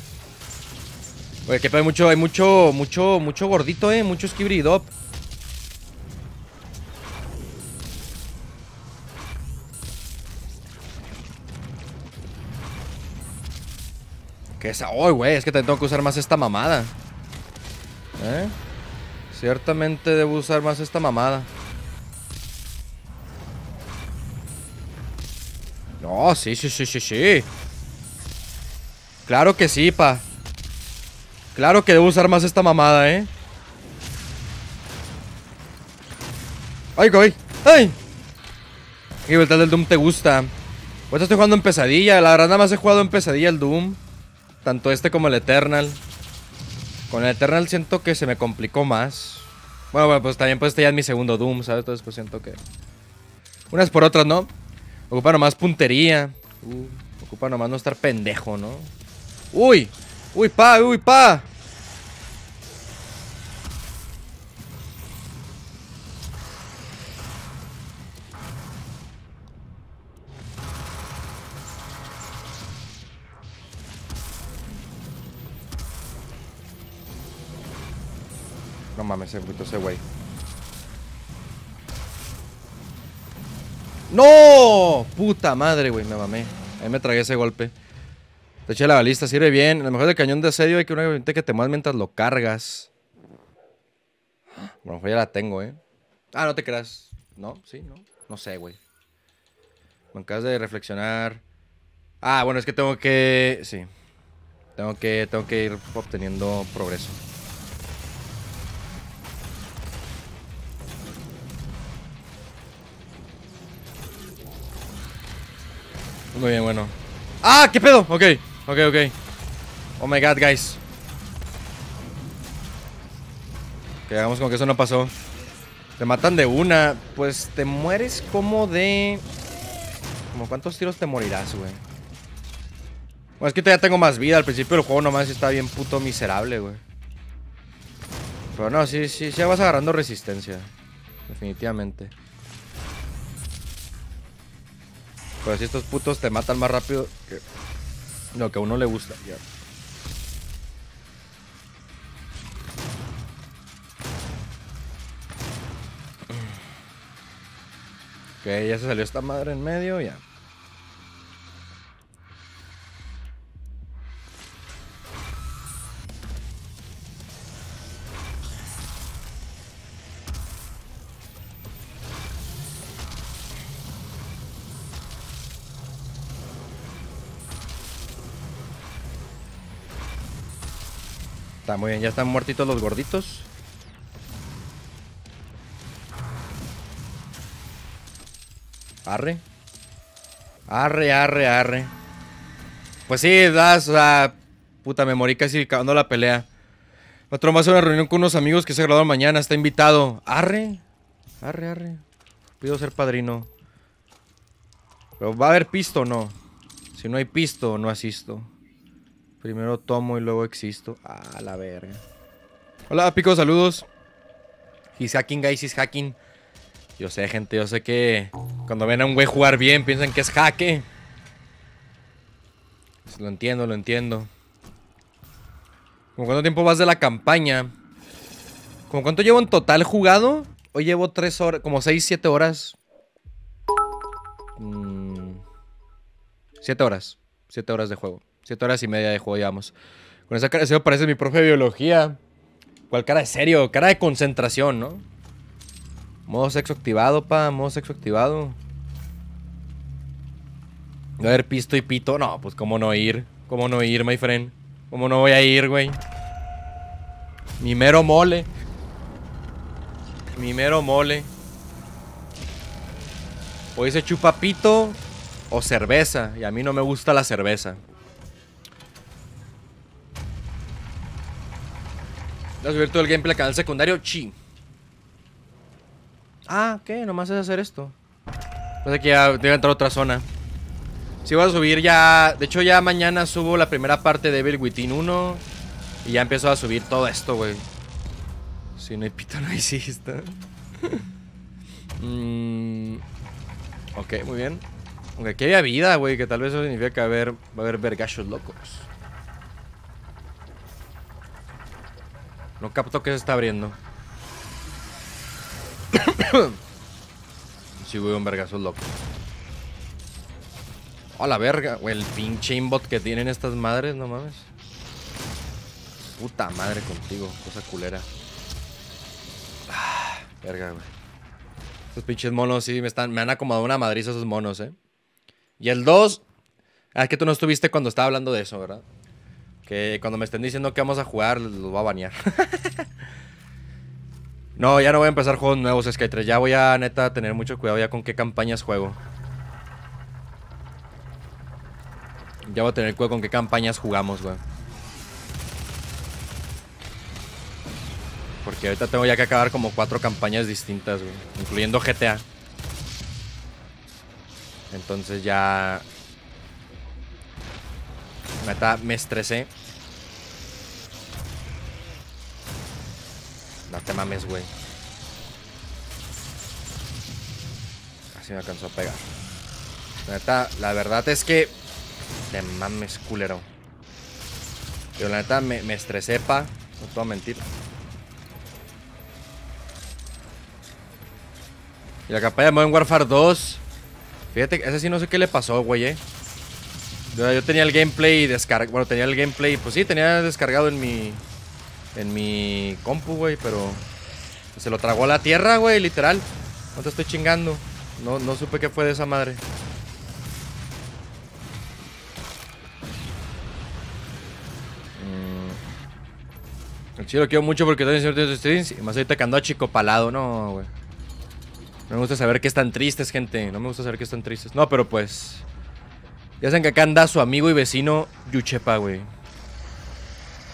Oye, que hay mucho, hay mucho, mucho, mucho gordito, eh. Mucho skibridop. Que esa. ¡Ay, Es que tengo que usar más esta mamada. ¿Eh? Ciertamente debo usar más esta mamada. No, sí, sí, sí, sí, sí. Claro que sí, pa. Claro que debo usar más esta mamada, ¿eh? ¡Ay, güey! ¡Ay! ¿Qué vuelta del Doom te gusta? Pues estoy jugando en pesadilla. La verdad, nada más he jugado en pesadilla el Doom. Tanto este como el Eternal. Con el Eternal siento que se me complicó más. Bueno, bueno, pues también pues este ya es mi segundo Doom, ¿sabes? Entonces pues siento que... Unas por otras, ¿no? Ocupa nomás puntería. Uh, ocupa nomás no estar pendejo, ¿no? ¡Uy! ¡Uy, pa! ¡Uy, pa! No mames, se puto ese güey. ¡No! Puta madre, güey, me mamé. Ahí me tragué ese golpe. Te eché la balista, sirve bien. A lo mejor el cañón de asedio hay que una que te muevas mientras lo cargas. Bueno, pues ya la tengo, ¿eh? Ah, no te creas. No, sí, no. No sé, güey. Me acabas de reflexionar. Ah, bueno, es que tengo que... Sí. Tengo que, tengo que ir obteniendo progreso. Muy bien, bueno. ¡Ah! ¿Qué pedo? Ok, ok, ok. Oh my god, guys. Ok, hagamos como que eso no pasó. Te matan de una. Pues te mueres como de. Como cuántos tiros te morirás, güey. Bueno, es que ya tengo más vida. Al principio del juego nomás está bien puto miserable, güey. Pero no, sí, sí, sí vas agarrando resistencia. Definitivamente. Pero si estos putos te matan más rápido que lo que a uno le gusta. Ya. Ok, ya se salió esta madre en medio, ya. muy bien. Ya están muertitos los gorditos. Arre. Arre, arre, arre. Pues sí, das, o puta, me morí casi acabando la pelea. Otro más una reunión con unos amigos que se graduaron mañana, está invitado. Arre, arre, arre. Pido ser padrino. Pero va a haber pisto o no. Si no hay pisto, no asisto. Primero tomo y luego existo. Ah, la verga. Hola, Pico, saludos. He's hacking, guys, he's hacking. Yo sé, gente, yo sé que cuando ven a un güey jugar bien piensan que es hacke. lo entiendo, lo entiendo. ¿Con cuánto tiempo vas de la campaña? ¿Con cuánto llevo en total jugado? Hoy llevo tres horas, como seis, siete horas. 7 mm, horas. Siete horas de juego. Siete horas y media de juego digamos Con esa cara de serio parece mi profe de biología. ¿Cuál cara de serio? Cara de concentración, ¿no? Modo sexo activado, pa. Modo sexo activado. A ver, pisto y pito. No, pues cómo no ir. Cómo no ir, my friend. Cómo no voy a ir, güey. Mi mero mole. Mi mero mole. O se chupa pito o cerveza. Y a mí no me gusta la cerveza. Voy a subir todo el gameplay al canal secundario. Chi. Ah, ¿qué? Nomás es hacer esto. Pues que ya debe entrar a otra zona. si voy a subir ya. De hecho, ya mañana subo la primera parte de Evil Within 1. Y ya empiezo a subir todo esto, güey. Si no hay pito, no hay cista. Mm, ok, muy bien. Aunque aquí había vida, güey, que tal vez eso significa que va a haber, va a haber vergachos locos. No capto que se está abriendo. sí, güey, un vergazo loco. oh, la verga, el pinche imbot que tienen estas madres, no mames. Puta madre contigo, cosa culera. Ah, verga, güey. Esos pinches monos sí me están. Me han acomodado una madriza esos monos, eh. Y el 2. Ah, es que tú no estuviste cuando estaba hablando de eso, ¿verdad? Que cuando me estén diciendo que vamos a jugar, los voy a banear. no, ya no voy a empezar juegos nuevos, Sky 3. Ya voy a, neta, tener mucho cuidado ya con qué campañas juego. Ya voy a tener cuidado con qué campañas jugamos, güey. Porque ahorita tengo ya que acabar como cuatro campañas distintas, güey. Incluyendo GTA. Entonces ya Neta, me estresé. No te mames, güey. Así me alcanzó a pegar. La Neta, la verdad es que... Te mames, culero. Pero la neta, me, me estresé, pa. No te voy a mentir. Y la campaña de Modern Warfare 2. Fíjate, ese sí no sé qué le pasó, güey, eh. Ah, yo tenía el gameplay descargado. Bueno, tenía el gameplay. Pues sí, tenía descargado en mi. En mi compu, güey. Pero. Se lo tragó a la tierra, güey, literal. No te estoy chingando. No, no supe qué fue de esa madre. Mm. El chido lo quiero mucho porque también siempre tiene streams. Y más ahorita que chico palado, no, güey. No me gusta saber que están tristes, gente. No me gusta saber que están tristes. No, pero pues. Ya saben que acá anda su amigo y vecino Yuchepa, güey.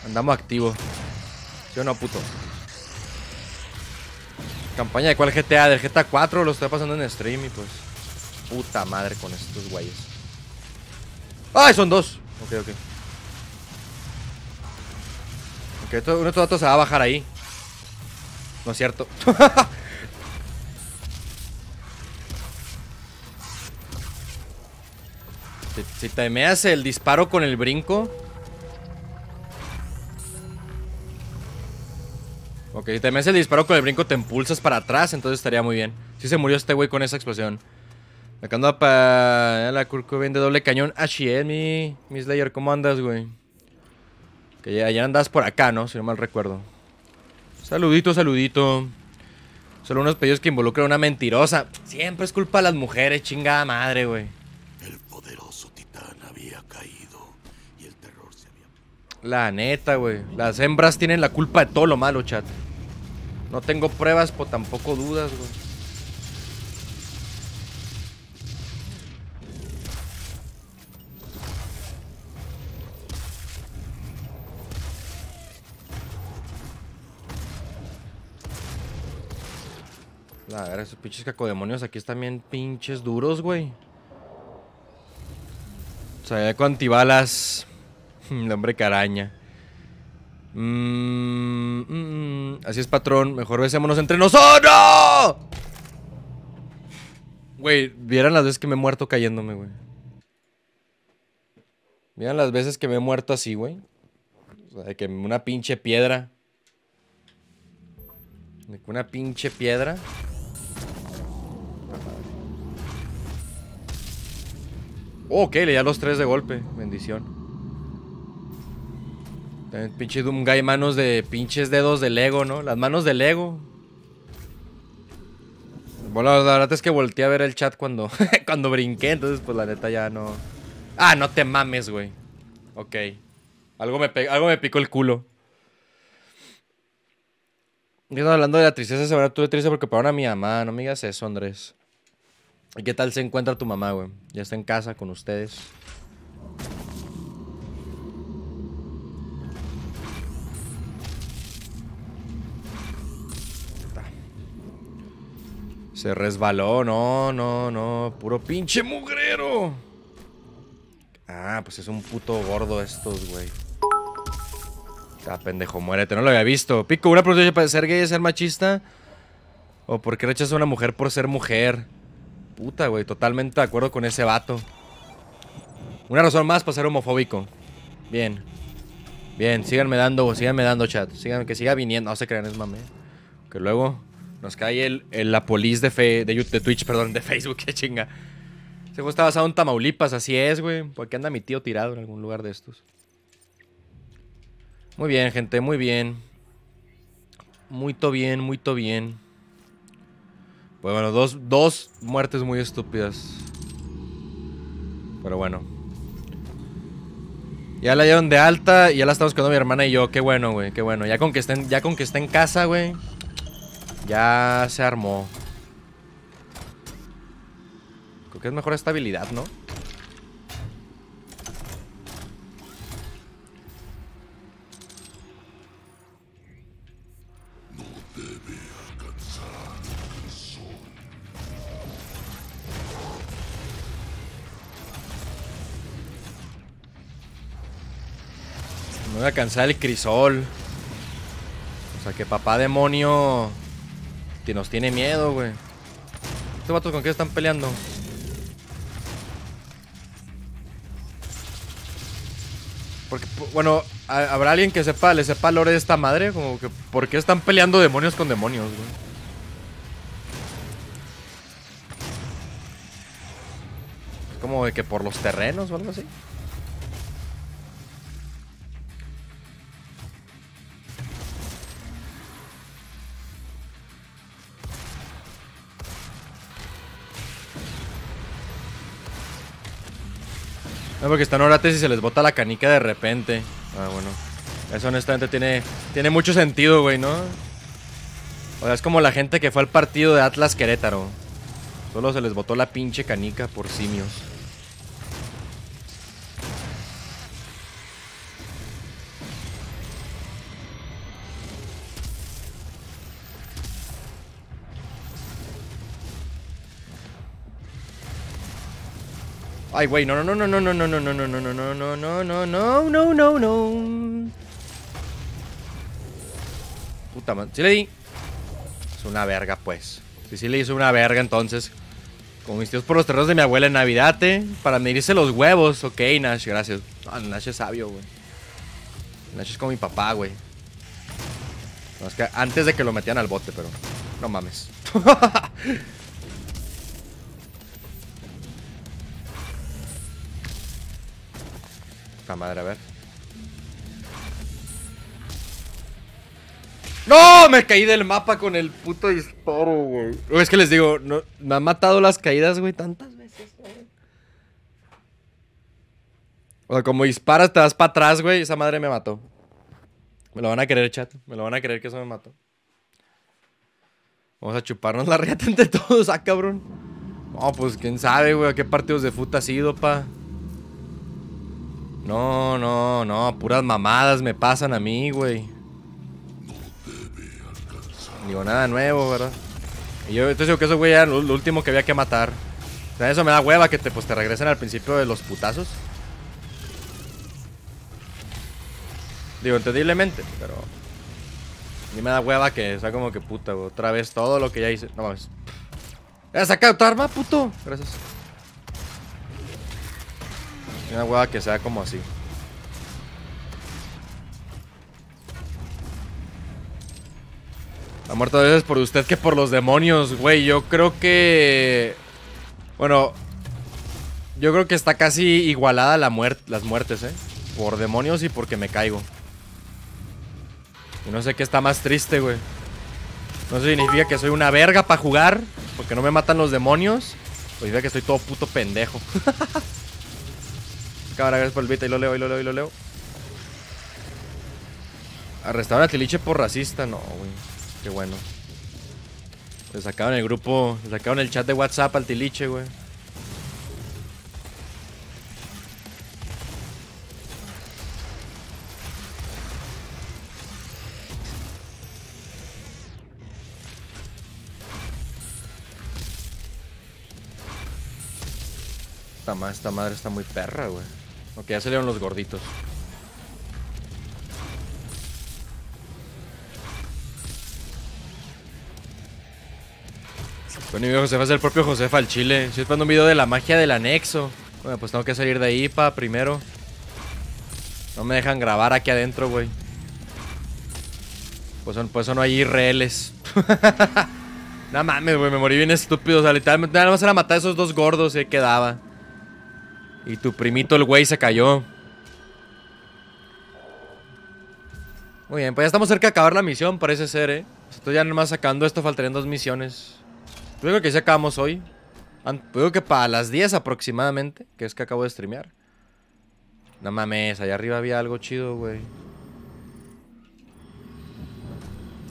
Andamos activos. yo no, puto? ¿Campaña de cuál GTA? Del GTA 4 lo estoy pasando en stream y pues... Puta madre con estos güeyes. ¡Ay, son dos! Ok, ok. Ok, uno de estos datos se va a bajar ahí. No es cierto. Si, te meas el disparo con el brinco. Ok, si te meas el disparo con el brinco, te impulsas para atrás, entonces estaría muy bien. Si se murió este güey con esa explosión. Acá anda para la curco de doble cañón. Ah, shit, mi, mi Slayer, ¿cómo andas, güey? Que ya, andas por acá, ¿no? Si no mal recuerdo. Saludito, saludito. Solo unos pedidos que involucran a una mentirosa. Siempre es culpa de las mujeres, chingada madre, güey. La neta, güey. Las hembras tienen la culpa de todo lo malo, chat. No tengo pruebas, pero pues tampoco dudas, güey. La ver, esos pinches cacodemonios aquí están bien pinches duros, güey. O sea, ya con El hombre caraña. Mm, mm, mm. así es, patrón. Mejor besémonos entre nosotros. ¡Oh, no! Güey, vieran las veces que me he muerto cayéndome, güey. Vieran las veces que me he muerto así, güey. O sea, de que una pinche piedra. De que una pinche piedra. ok, le a los tres de golpe. Bendición pinche Doom Guy, manos de pinches dedos de Lego, ¿no? Las manos de Lego. Bueno, la verdad es que volteé a ver el chat cuando, cuando brinqué, entonces pues la neta ya no... Ah, no te mames, güey. Ok. Algo me, algo me picó el culo. Yo hablando de la tristeza, se tuve triste porque para a mi mamá. No me digas eso, Andrés. ¿Y qué tal se encuentra tu mamá, güey? Ya está en casa con ustedes. Se resbaló, no, no, no. Puro pinche mugrero. Ah, pues es un puto gordo estos, güey. Está ah, pendejo, muérete, no lo había visto. Pico, una pregunta para ser gay es ser machista. ¿O por qué rechaza a una mujer por ser mujer? Puta, güey, totalmente de acuerdo con ese vato. Una razón más para ser homofóbico. Bien. Bien, síganme dando, síganme dando chat. que siga viniendo. No se crean, es mame. Que luego... Nos cae el, la polis de, de, Twitch, perdón, de Facebook, qué chinga. Se está basado en Tamaulipas, así es, güey. Porque anda mi tío tirado en algún lugar de estos. Muy bien, gente, muy bien. Muy to bien, muy to bien. Pues bueno, dos, muertes muy estúpidas. Pero bueno. Ya la llevan de alta y ya la estamos con mi hermana y yo. Qué bueno, güey, qué bueno. Ya con que estén, ya con que esté en casa, güey. Ya se armó. Creo que es mejor esta habilidad, ¿no? No voy a cansar el crisol. O sea que papá demonio nos tiene miedo, güey. ¿Estos vatos con qué están peleando? Porque, bueno, habrá alguien que sepa, le sepa lore de esta madre, como que por qué están peleando demonios con demonios, güey. Como de que por los terrenos o algo así. No, porque están orates y se les bota la canica de repente. Ah, bueno. Eso honestamente tiene, tiene mucho sentido, güey, ¿no? O sea, es como la gente que fue al partido de Atlas Querétaro. Solo se les botó la pinche canica por simios. Ay, güey, no, no, no, no, no, no, no, no, no, no, no, no, no, no, no, no, no, no, no. Puta madre. Sí le di. Es una verga, pues. Sí, sí le hizo una verga, entonces. Como mis tíos por los terrenos de mi abuela en Navidad, ¿eh? Para medirse los huevos. Ok, Nash, gracias. Ah, Nash es sabio, güey. Nash es como mi papá, güey. No, es que antes de que lo metían al bote, pero... No mames. madre, a ver. ¡No! Me caí del mapa con el puto disparo, güey. Es que les digo, no, me han matado las caídas, güey, tantas veces, O sea, como disparas, te das para atrás, güey. Esa madre me mató. Me lo van a creer, chat. Me lo van a creer que eso me mató. Vamos a chuparnos la riata entre todos, ah, cabrón. No, pues quién sabe, güey, a qué partidos de puta ha sido, pa. No, no, no, puras mamadas me pasan a mí, güey. Digo, nada nuevo, ¿verdad? Y yo entonces digo que eso, güey, era lo, último que había que matar. O sea, eso me da hueva que te, pues, te regresen al principio de los putazos. Digo, entendiblemente, pero... Y me da hueva que, o sea, como que puta, güey, otra vez todo lo que ya hice. No mames. ¿Has sacado tu arma, puto? Gracias una hueá que sea como así. La muerte a veces por usted que por los demonios, güey. Yo creo que... Bueno, yo creo que está casi igualada la muerte, las muertes, ¿eh? Por demonios y porque me caigo. Y no sé qué está más triste, güey. No sé significa que soy una verga para jugar, porque no me matan los demonios, o significa que estoy todo puto pendejo. Cabra, gracias por el Y lo leo, y lo leo, y lo leo. Arrestaron a Tiliche por racista. No, güey. Qué bueno. Le sacaron el grupo, le sacaron el chat de WhatsApp al Tiliche, güey. Esta madre está muy perra, güey. Ok, ya salieron los gorditos. Bueno, mi Josefa es el propio Josefa al chile. Estoy esperando un video de la magia del anexo. Bueno, pues tengo que salir de ahí, pa, primero. No me dejan grabar aquí adentro, güey. Pues, por pues eso no hay IRLs. no mames, güey, me morí bien estúpido. O sea, literalmente nada más era matar a esos dos gordos y ahí quedaba. Y tu primito el güey se cayó. Muy bien, pues ya estamos cerca de acabar la misión, parece ser, ¿eh? Estoy ya nomás sacando esto, faltarían dos misiones. Yo que ya acabamos hoy. Yo que para las 10 aproximadamente, que es que acabo de streamear. No mames, allá arriba había algo chido, güey.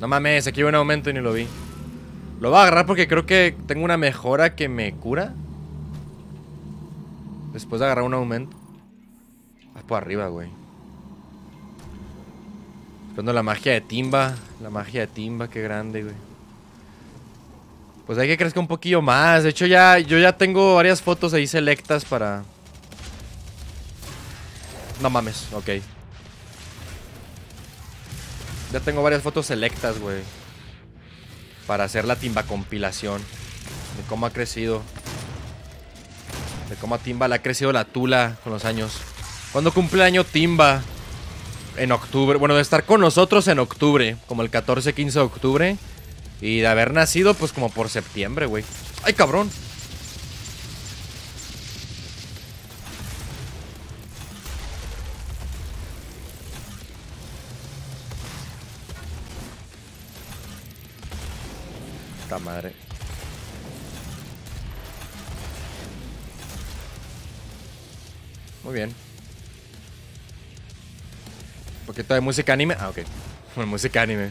No mames, aquí hubo un aumento y ni lo vi. Lo voy a agarrar porque creo que tengo una mejora que me cura. Después de agarrar un aumento. Vas por arriba, güey. no la magia de Timba. La magia de Timba, qué grande, güey. Pues hay que crezca un poquillo más. De hecho, ya, yo ya tengo varias fotos ahí selectas para... No mames, ok. Ya tengo varias fotos selectas, güey. Para hacer la timba compilación. De cómo ha crecido. Como a Timba ha crecido la tula con los años. ¿Cuándo cumple año Timba? En octubre. Bueno, de estar con nosotros en octubre. Como el 14, 15 de octubre. Y de haber nacido, pues como por septiembre, güey. ¡Ay, cabrón! madre. Muy bien. Un poquito de música anime. Ah, ok. música anime.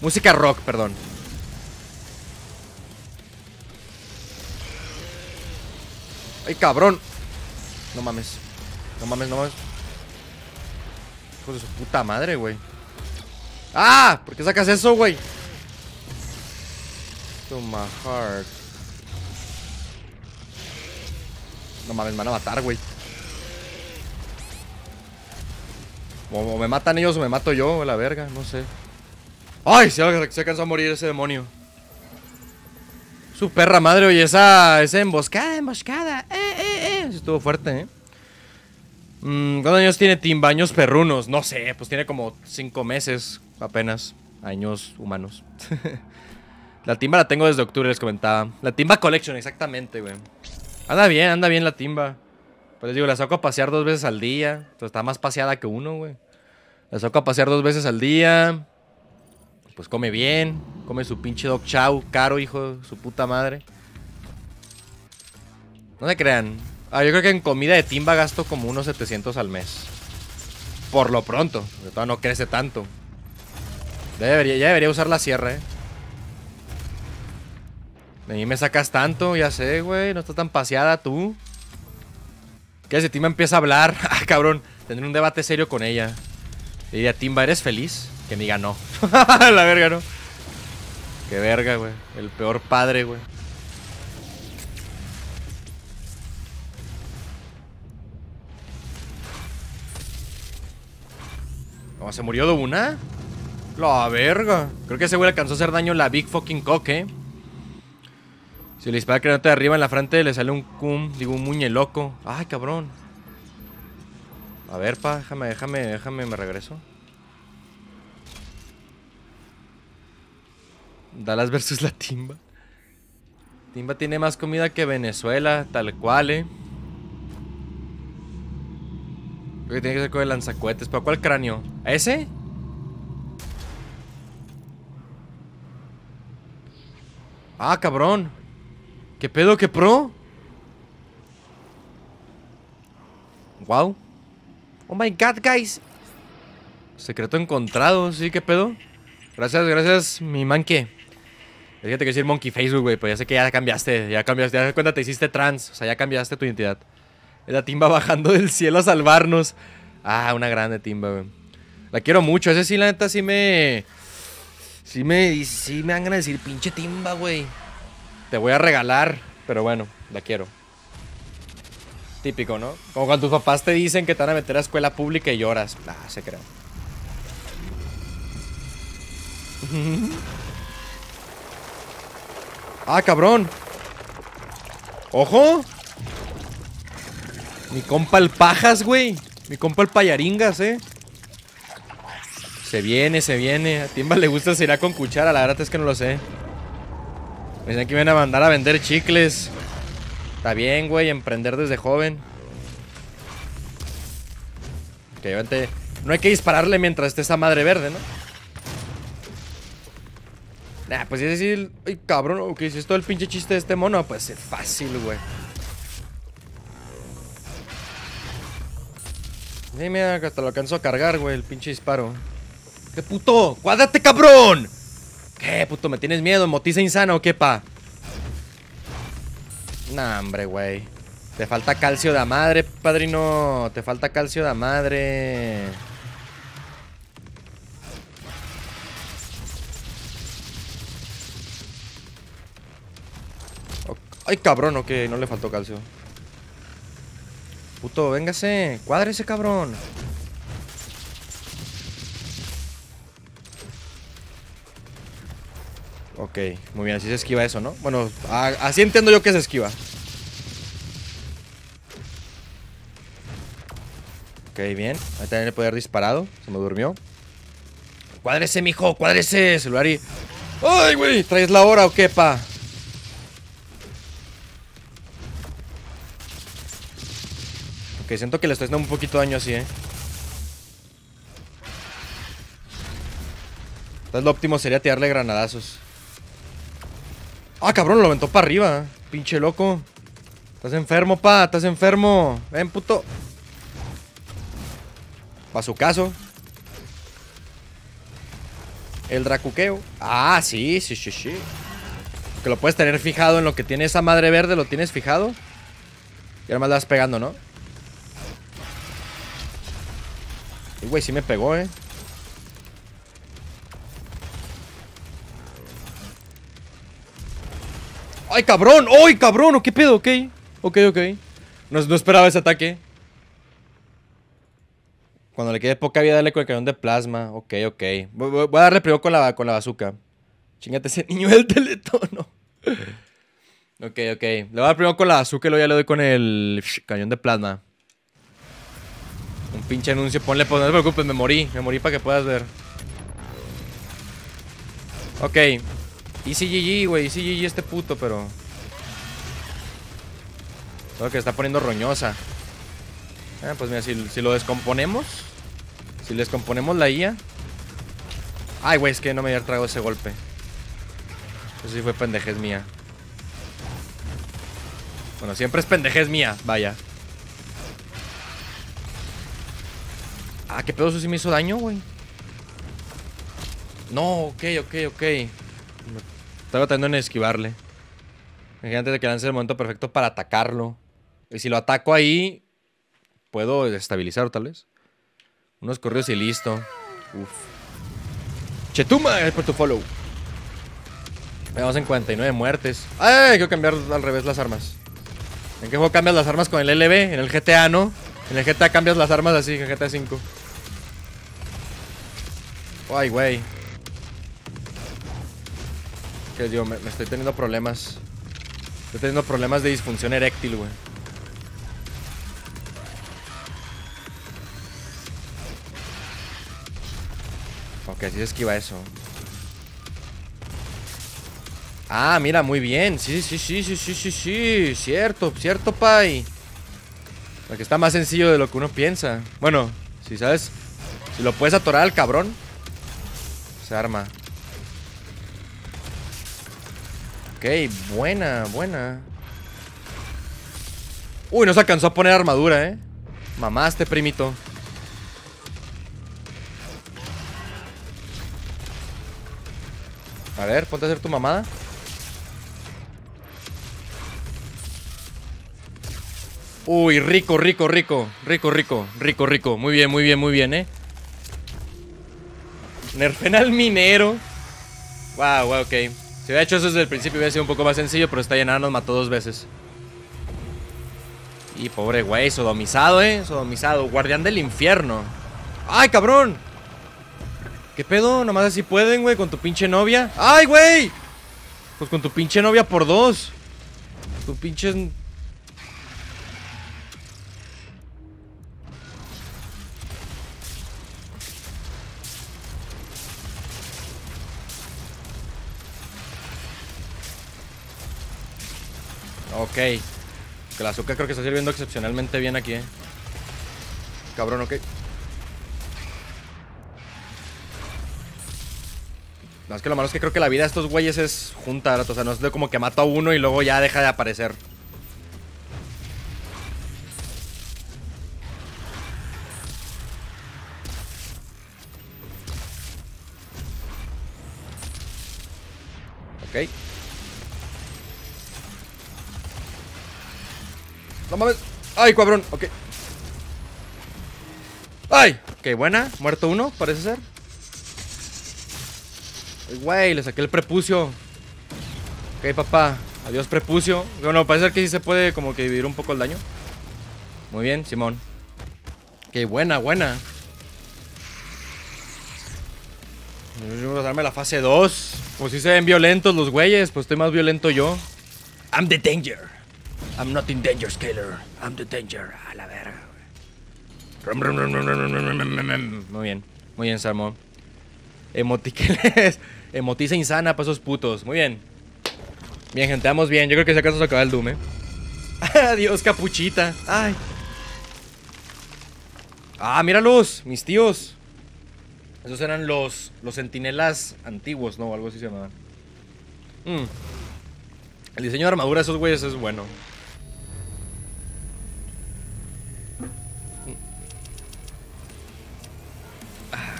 Música rock, perdón. ¡Ay, cabrón! No mames. No mames, no mames. Hijo de su puta madre, güey. ¡Ah! ¿Por qué sacas eso, güey? To my heart. No mames, me van a matar, güey. O, me matan ellos o me mato yo, la verga, no sé. ¡Ay! Se, se cansó a morir ese demonio. Su perra madre, oye, esa, esa emboscada, emboscada. Eh, eh, eh. Estuvo fuerte, ¿eh? Mm, ¿Cuántos años tiene timbaños Años perrunos. No sé, pues tiene como cinco meses apenas. Años humanos. la timba la tengo desde octubre, les comentaba. La timba collection, exactamente, güey. Anda bien, anda bien la timba. Pues digo, la saco a pasear dos veces al día. Entonces está más paseada que uno, güey. La saco a pasear dos veces al día. Pues come bien. Come su pinche dog chow. Caro, hijo su puta madre. No se crean. Ah, yo creo que en comida de timba gasto como unos 700 al mes. Por lo pronto. De todas no crece tanto. Ya debería, ya debería usar la sierra, eh. De mí me sacas tanto, ya sé, güey. No estás tan paseada tú. Que si Timba empieza a hablar, ah, cabrón, tendré un debate serio con ella. Le diría, Timba, ¿eres feliz? Que me diga no. la verga, ¿no? Qué verga, güey. El peor padre, güey. ¿Cómo? ¿se murió de una? La verga. Creo que ese güey alcanzó a hacer daño la Big Fucking Cock, eh. Si le dispara que no de arriba en la frente, le sale un cum, digo, un muñe loco. Ay, cabrón. A ver, pa, déjame, déjame, déjame, me regreso. Dallas versus la Timba. Timba tiene más comida que Venezuela, tal cual, eh. Creo que tiene que ser con el lanzacuetes. ¿Para cuál cráneo? ¿A ese? Ah, cabrón. ¿Qué pedo, qué pro? Wow. Oh my god, guys. Secreto encontrado, sí, qué pedo. Gracias, gracias, mi manque. Es que decir Monkey Facebook, güey, pues ya sé que ya cambiaste, ya cambiaste, ya cuenta te hiciste trans, o sea, ya cambiaste tu identidad. La timba bajando del cielo a salvarnos. Ah, una grande timba, güey. La quiero mucho, ese sí, la neta, sí me... Sí me, sí me van a decir, pinche timba, güey. Te voy a regalar, pero bueno, la quiero. Típico, ¿no? Como cuando tus papás te dicen que te van a meter a escuela pública y lloras. Ah, se crea. ah, cabrón. ¡Ojo! Mi compa el pajas, güey. Mi compa el payaringas, eh. Se viene, se viene. A Timba le gusta, se irá con cuchara. La verdad es que no lo sé dicen que me van a mandar a vender chicles. Está bien, güey, emprender desde joven. Ok, vente. No hay que dispararle mientras esté esa madre verde, ¿no? Nah, pues es decir, ay cabrón, ok, si es todo el pinche chiste de este mono, pues es fácil, güey. Sí, mira, hasta lo alcanzo a cargar, güey, el pinche disparo. ¡Qué puto! ¡Cuádate, cabrón! ¿Qué, puto? ¿Me tienes miedo? ¿Motiza insano o qué, pa? Nah, hombre, güey. Te falta calcio de madre, padrino. Te falta calcio de madre. Ay, cabrón, ok, no le faltó calcio. Puto, véngase. Cuadre ese cabrón. Ok, muy bien, así se esquiva eso, ¿no? Bueno, así entiendo yo que se esquiva. Ok, bien. Ahí también le puede haber disparado. Se me durmió. ¡Cuádrese, mijo! ¡Cuádrese! Celular y... ¡Ay, güey! ¿Traes la hora o qué, pa? Ok, siento que le estoy haciendo un poquito de daño así, ¿eh? Entonces lo óptimo sería tirarle granadazos. Ah, cabrón, lo aventó para arriba. Pinche loco. Estás enfermo, pa. Estás enfermo. Ven, puto. Pa' su caso. El dracuqueo. Ah, sí, sí, sí, sí. Que lo puedes tener fijado en lo que tiene esa madre verde. Lo tienes fijado. Y además le vas pegando, ¿no? Y, güey, sí me pegó, eh. ¡Ay, cabrón! ¡Ay, cabrón! ¿Qué pedo? Ok, ok, ok. No, esperaba ese ataque. Cuando le quede poca vida, dale con el cañón de plasma. Ok, ok. Voy, a darle primero con la, con la bazooka. Chingate ese niño del teletono. ok, ok. Le voy a dar primero con la bazooka y luego ya le doy con el cañón de plasma. Un pinche anuncio. Ponle, pues no te preocupes, me morí. Me morí para que puedas ver. Ok y GG, güey. Easy GG este puto, pero... Solo que está poniendo roñosa. Eh, pues mira, si, lo descomponemos. Si descomponemos la IA. Ay, güey, es que no me había tragado ese golpe. Eso sí fue pendejez mía. Bueno, siempre es pendejez mía, vaya. Ah, qué pedo, eso sí me hizo daño, güey. No, ok, ok, ok. Estaba tratando en esquivarle. Antes de que lance el momento perfecto para atacarlo. Y si lo ataco ahí, puedo estabilizarlo, tal vez. Unos corridos y listo. Uf. Chetuma, es por tu follow. Vamos en 49 muertes. ¡Ay! Quiero cambiar al revés las armas. ¿En qué juego cambias las armas con el LB? En el GTA, ¿no? En el GTA cambias las armas así, en GTA 5. Ay, güey. Que digo, me, estoy teniendo problemas. Estoy teniendo problemas de disfunción eréctil, güey. Ok, si se esquiva eso. Ah, mira, muy bien. Sí, sí, sí, sí, sí, sí, sí. Cierto, cierto, Pai. Porque está más sencillo de lo que uno piensa. Bueno, si sabes, si lo puedes atorar al cabrón, se arma. Ok, buena, buena. Uy, no se alcanzó a poner armadura, eh. Mamá este primito. A ver, ponte a hacer tu mamada. Uy, rico, rico, rico, rico, rico, rico, rico. Muy bien, muy bien, muy bien, eh. Nerfen al minero. Wow, wow, ok. Si hubiera hecho eso desde el principio hubiera sido un poco más sencillo, pero está llenada nos mató dos veces. Y pobre güey, sodomizado, eh. Sodomizado, guardián del infierno. ¡Ay, cabrón! ¿Qué pedo? Nomás así pueden, güey, con tu pinche novia. ¡Ay, güey! Pues con tu pinche novia por dos. Tu pinche Ok. Que la azúcar creo que está sirviendo excepcionalmente bien aquí, ¿eh? Cabrón, ok. No, es que lo malo es que creo que la vida de estos güeyes es Juntar o sea, no es como que mato a uno y luego ya deja de aparecer. Ok. Ay, cabrón. Ok. Ay. qué buena. Muerto uno, parece ser. Ay, güey, le saqué el prepucio. Ok, papá. Adiós, prepucio. Bueno, parece ser que sí se puede como que dividir un poco el daño. Muy bien, Simón. Qué buena, buena. a darme la fase 2. Pues si se ven violentos los güeyes, pues estoy más violento yo. I'm the danger. I'm not in danger, Scaler. I'm the danger. A la verga. Muy bien. Muy bien, Salmón. Emotiqueles. Emotiza insana para esos putos. Muy bien. Bien, gente, vamos bien. Yo creo que si acaso se acaba el Doom, eh. Adiós, capuchita. Ay. Ah, míralos, mis tíos. Esos eran los, los sentinelas antiguos, ¿no? Algo así se llamaban. Mmm. El diseño de armadura de esos güeyes es bueno. Ah,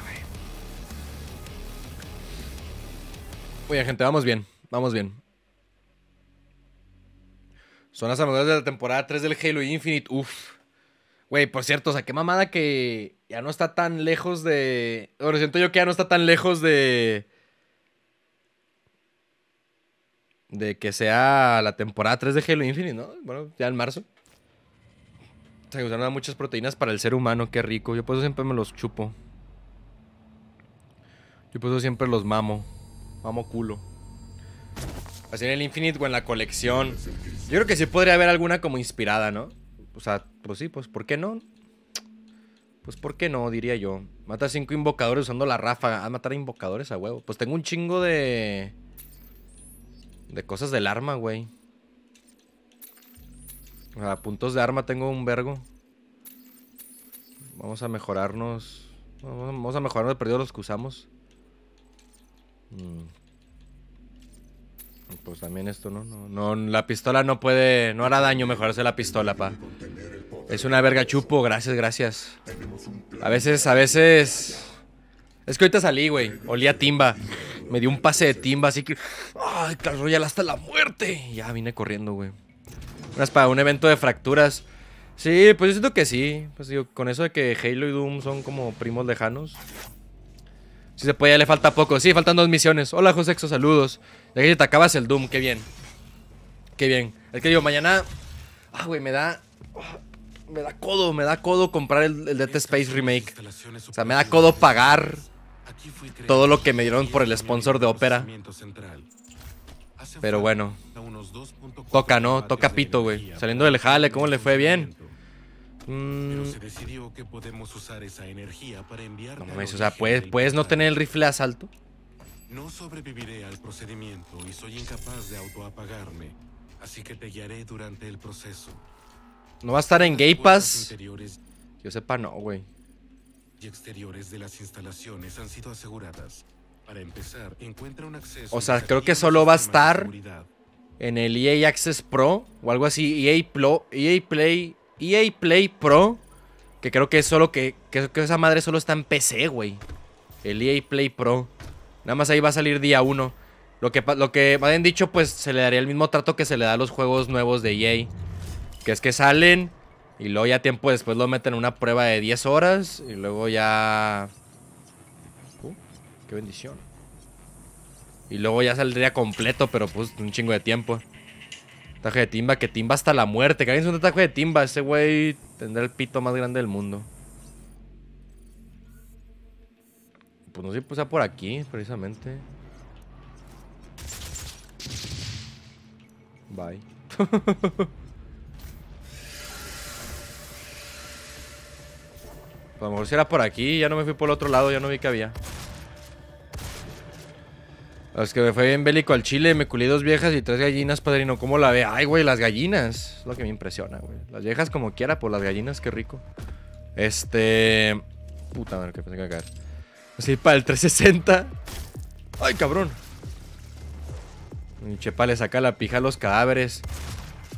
güey. gente, vamos bien. Vamos bien. Son las armaduras de la temporada 3 del Halo Infinite. Uf. Güey, por cierto, o sea, qué mamada que ya no está tan lejos de. Bueno, siento yo que ya no está tan lejos de de que sea la temporada 3 de Halo Infinite, ¿no? Bueno, ya en marzo. Se usaron muchas proteínas para el ser humano, qué rico. Yo por eso siempre me los chupo. Yo por eso siempre los mamo. Mamo culo. Así en el Infinite o en la colección. Yo creo que sí podría haber alguna como inspirada, ¿no? O sea, pues sí, pues ¿por qué no? Pues ¿por qué no? Diría yo. Mata cinco invocadores usando la ráfaga. a ah, matar invocadores a huevo. Pues tengo un chingo de... De cosas del arma, güey. A puntos de arma tengo un vergo. Vamos a mejorarnos. Vamos a mejorarnos de perdido los que usamos. Mm. Pues también esto, ¿no? No, La pistola no puede... No hará daño mejorarse la pistola, pa. Es una verga chupo. Gracias, gracias. A veces, a veces... Es que ahorita salí, güey. Olía timba. Me dio un pase de timba, así que. ¡Ay, Clash ya hasta la muerte! Ya vine corriendo, güey. Unas para un evento de fracturas. Sí, pues yo siento que sí. Pues digo, con eso de que Halo y Doom son como primos lejanos. Si sí se puede, ya le falta poco. Sí, faltan dos misiones. Hola, José saludos. Ya que te acabas el Doom, qué bien. Qué bien. Es que digo, mañana. Ah, güey, me da. me da codo, me da codo comprar el, el Dead Space Remake. O sea, me da codo pagar todo lo que me dieron por el sponsor de ópera. Pero bueno. Toca, ¿no? Toca pito, güey. Saliendo del jale, ¿cómo le fue? Bien. Pero mm. que podemos usar esa energía para No mames, o sea, ¿puedes, ¿puedes no tener el rifle asalto? No sobreviviré al procedimiento y soy incapaz de autoapagarme, así que te guiaré durante el proceso. ¿No va a estar en Gay Pass? yo sepa, no, güey y exteriores de las instalaciones han sido aseguradas. Para empezar, encuentra un acceso. O sea, creo que solo va a estar en el EA Access Pro o algo así, EA, e Play, EA Play Pro, que creo que es solo que, que, esa madre solo está en PC, güey. El EA Play Pro. Nada más ahí va a salir día 1. Lo que, lo que me han dicho, pues se le daría el mismo trato que se le da a los juegos nuevos de EA. Que es que salen, y luego ya tiempo después lo meten en una prueba de 10 horas. Y luego ya... Uh, ¡Qué bendición! Y luego ya saldría completo, pero pues un chingo de tiempo. Taje de timba, que timba hasta la muerte. Que alguien un ataque de timba. Ese güey tendrá el pito más grande del mundo. Pues no sé, pues sea por aquí, precisamente. Bye. a lo mejor si era por aquí, ya no me fui por el otro lado, ya no vi que había. Es que me fue bien bélico al chile, me culí dos viejas y tres gallinas, padrino. ¿Cómo la ve? Ay, güey, las gallinas. Es lo que me impresiona, güey. Las viejas como quiera, por las gallinas, qué rico. Este... Puta madre, que pensé que iba Así para el 360. Ay, cabrón. un chepa le saca la pija a los cadáveres.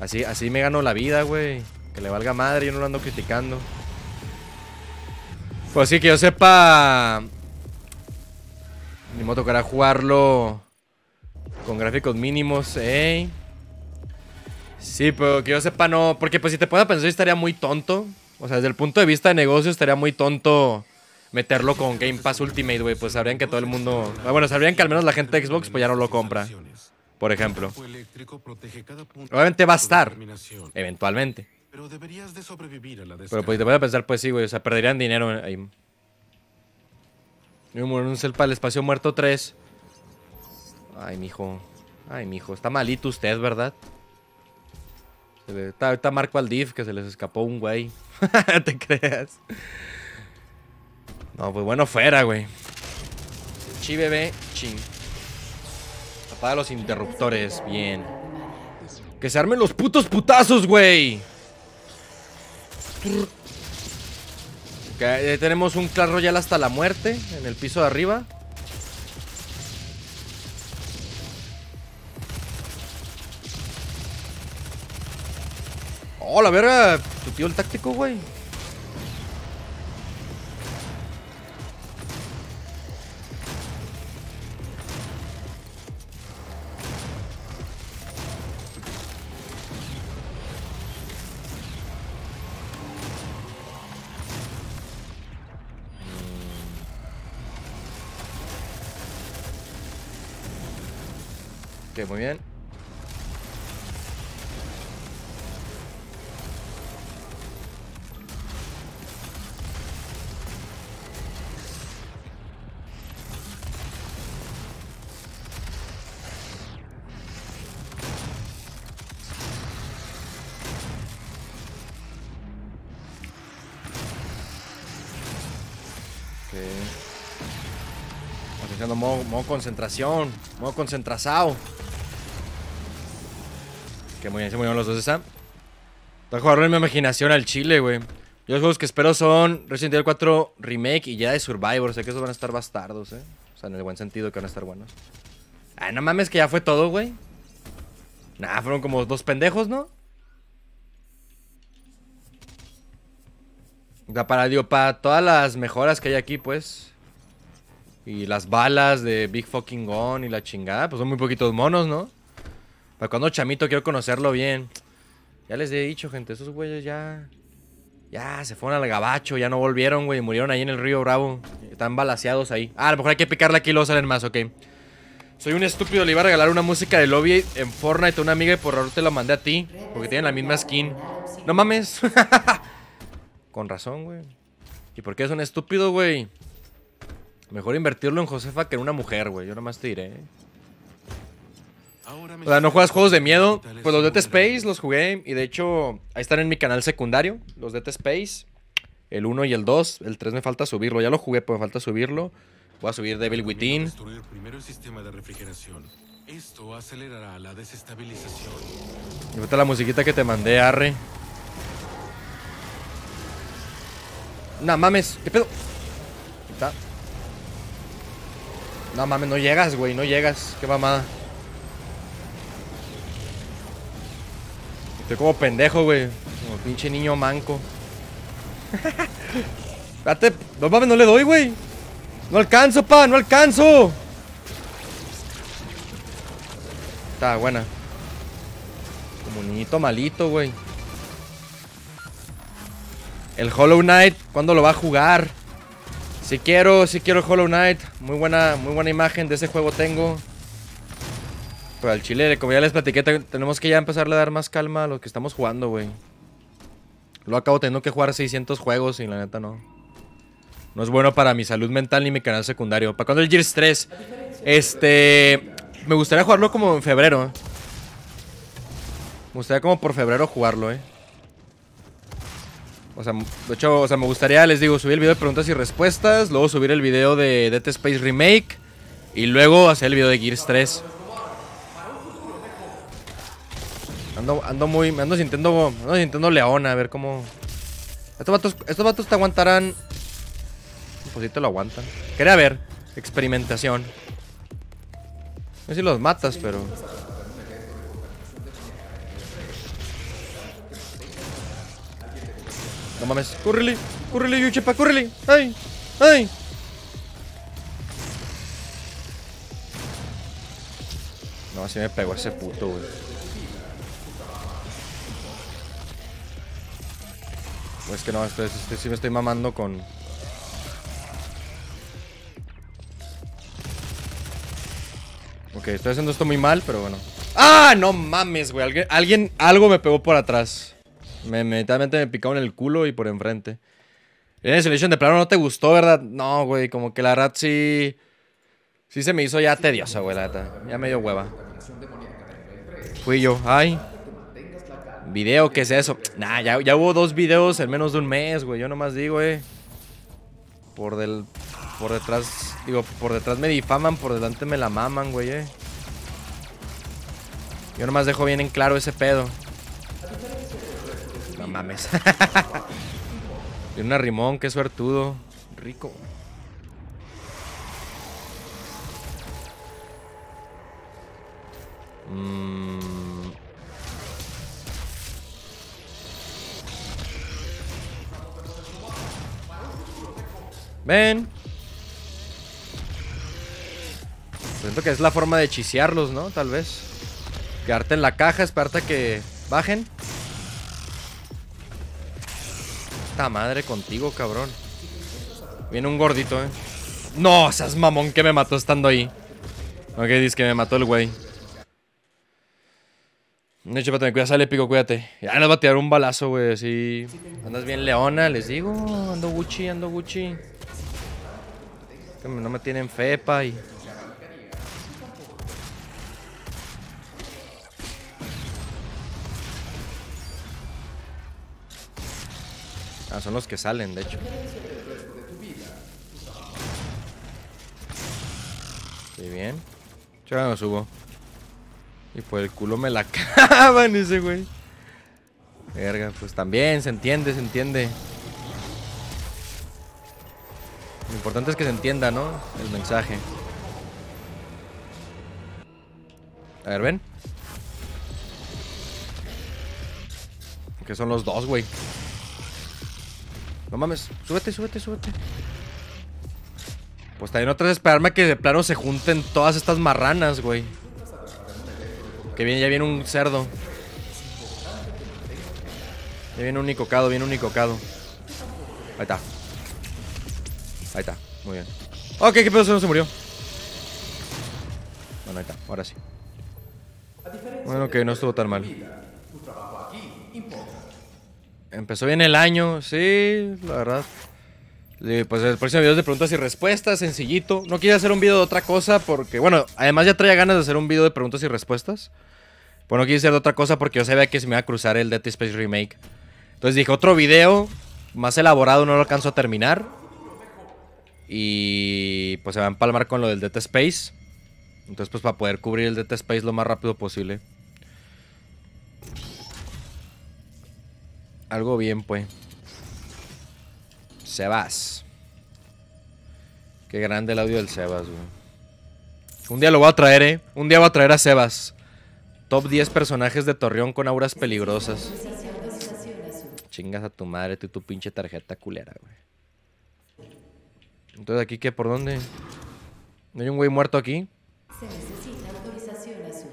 Así, así me gano la vida, güey. Que le valga madre, yo no lo ando criticando. Pues sí, que yo sepa... Ni me tocará jugarlo con gráficos mínimos, ¿eh? Sí, pero que yo sepa no... Porque pues si te pones pensar estaría muy tonto. O sea, desde el punto de vista de negocio estaría muy tonto meterlo con Game Pass Ultimate, güey. Pues sabrían que todo el mundo... Ah, bueno, sabrían que al menos la gente de Xbox pues ya no lo compra. Por ejemplo. Obviamente va a estar. Eventualmente. Pero deberías de sobrevivir a la Pero pues te voy a pensar, pues sí, güey. O sea, perderían dinero ahí. Un cel para el espacio muerto 3. Ay, mijo. Ay, mijo. Está malito usted, ¿verdad? Está, está Marco Aldif, que se les escapó un güey. te creas. No, pues bueno, fuera, güey. Chi, bebé, ching. Apaga los interruptores, bien. Que se armen los putos putazos, güey. Okay, eh, tenemos un Clash ya hasta la muerte en el piso de arriba. ¡Oh, la verga! Tu tío el táctico, güey. muy bien. modo, modo concentración, modo concentrazado muy bien, se murieron los dos, ¿está? Voy a en mi imaginación al chile, güey. Yo los juegos que espero son Resident Evil 4 Remake y ya de Survivor. Sé que esos van a estar bastardos, ¿eh? O sea, en el buen sentido que van a estar buenos. Ah, no mames, que ya fue todo, güey. Nah, fueron como dos pendejos, ¿no? para, digo, para todas las mejoras que hay aquí, pues. Y las balas de Big Fucking Gun y la chingada, pues son muy poquitos monos, ¿no? Para cuando chamito quiero conocerlo bien. Ya les he dicho, gente, esos güeyes ya. Ya se fueron al gabacho, ya no volvieron, güey. Murieron ahí en el río Bravo. Están balaseados ahí. Ah, a lo mejor hay que picarle aquí y luego salen más, ok. Soy un estúpido, le iba a regalar una música de lobby en Fortnite a una amiga y por error te la mandé a ti. Porque tienen la misma skin. No mames. Con razón, güey. ¿Y por qué es un estúpido, güey? Mejor invertirlo en Josefa que en una mujer, güey. Yo nomás te diré. O sea, no juegas juegos de miedo. Pues los de Space los jugué y de hecho ahí están en mi canal secundario, los de Space. El 1 y el 2. El 3 me falta subirlo. Ya lo jugué, pero me falta subirlo. Voy a subir Devil Within. Esto acelerará la desestabilización. la musiquita que te mandé, arre. Nah, mames, ¿qué pedo? No mames, no llegas, güey, no llegas. Qué mamada. Estoy como pendejo, güey. Como pinche niño manco. Espérate, no mames, no le doy, güey. No alcanzo, pa, no alcanzo. Está buena. Como niñito malito, güey. El Hollow Knight, ¿cuándo lo va a jugar? Si quiero, si quiero el Hollow Knight. Muy buena, muy buena imagen de ese juego tengo. Pero al chile, como ya les platiqué, tenemos que ya empezarle a dar más calma a lo que estamos jugando, güey. Lo acabo teniendo que jugar 600 juegos y la neta no. No es bueno para mi salud mental ni mi canal secundario. ¿Para cuándo el Gears 3? Este... Me gustaría jugarlo como en febrero. Me gustaría como por febrero jugarlo, eh. O sea, de hecho, o sea, me gustaría, les digo, subir el video de preguntas y respuestas, luego subir el video de Dead Space Remake y luego hacer el video de Gears 3. Ando, ando muy. Me ando sintiendo. Me ando sintiendo leona, a ver cómo. Estos vatos, estos vatos te aguantarán. Pues sí te lo aguantan. Quería ver. Experimentación. No sé si los matas, pero. No mames. Cúrrele, cúrrele, Yuchepa, cúrrele. ¡Ay! ¡Ay! No, así me pegó ese puto, güey. Es que no, si sí me estoy mamando con... Ok, estoy haciendo esto muy mal, pero bueno. ¡Ah! No mames, güey. Alguien, alguien algo me pegó por atrás. Me, inmediatamente me picaron el culo y por enfrente. En eh, selección de plano no te gustó, ¿verdad? No, güey. Como que la rat sí... Sí se me hizo ya tediosa, güey, la neta. Ya medio hueva. Fui yo. Ay. Video, ¿qué es eso? Nah, ya, hubo dos videos en menos de un mes, güey. Yo nomás digo, eh. Por del. Por detrás. Digo, por detrás me difaman, por delante me la maman, güey, eh. Yo nomás dejo bien en claro ese pedo. No mames. Tiene una rimón, qué suertudo. Rico. Mmm. Ven. Siento que es la forma de hechiciarlos, ¿no? Tal vez. Quedarte en la caja, esperarte a que bajen. Esta madre contigo, cabrón. Viene un gordito, ¿eh? No, seas mamón que me mató estando ahí. Ok, dice que me mató el güey. No, chépate, me cuidas al pico, cuídate. Ya nos va a tirar un balazo, güey, así. Andas bien leona, les digo. Ando Gucci, ando Gucci. Que no me tienen fepa y... Ah, son los que salen, de hecho. Muy bien. Yo no subo. Y por el culo me la caban ese güey. Verga, pues también, se entiende, se entiende. Lo importante es que se entienda, ¿no? El mensaje. A ver, ven. Que son los dos, güey. No mames. Súbete, súbete, súbete. Pues también otra vez esperarme que de plano se junten todas estas marranas, güey. Que bien, ya viene un cerdo. Ya viene un nicocado, viene un nicocado. Ahí está. Ahí está, muy bien. Ok, qué pedo, se no se murió. Bueno, ahí está, ahora sí. Bueno, que no estuvo tan mal. Empezó bien el año, sí, la verdad. Pues el próximo video es de preguntas y respuestas, sencillito. No quise hacer un video de otra cosa porque, bueno, además ya traía ganas de hacer un video de preguntas y respuestas. Pues no quise hacer de otra cosa porque yo sabía que se me iba a cruzar el Dead Space Remake. Entonces dije, otro video más elaborado no lo alcanzo a terminar. Y pues se va a empalmar con lo del Death Space. Entonces, pues para poder cubrir el Death Space lo más rápido posible. Algo bien, pues. Sebas. Qué grande el audio del Sebas, güey. Un día lo voy a traer, eh. Un día voy a traer a Sebas. Top 10 personajes de Torreón con auras peligrosas. Chingas a tu madre, tú y tu pinche tarjeta culera, güey. Entonces, ¿aquí qué? ¿Por dónde? ¿No hay un güey muerto aquí? Se necesita autorización azul.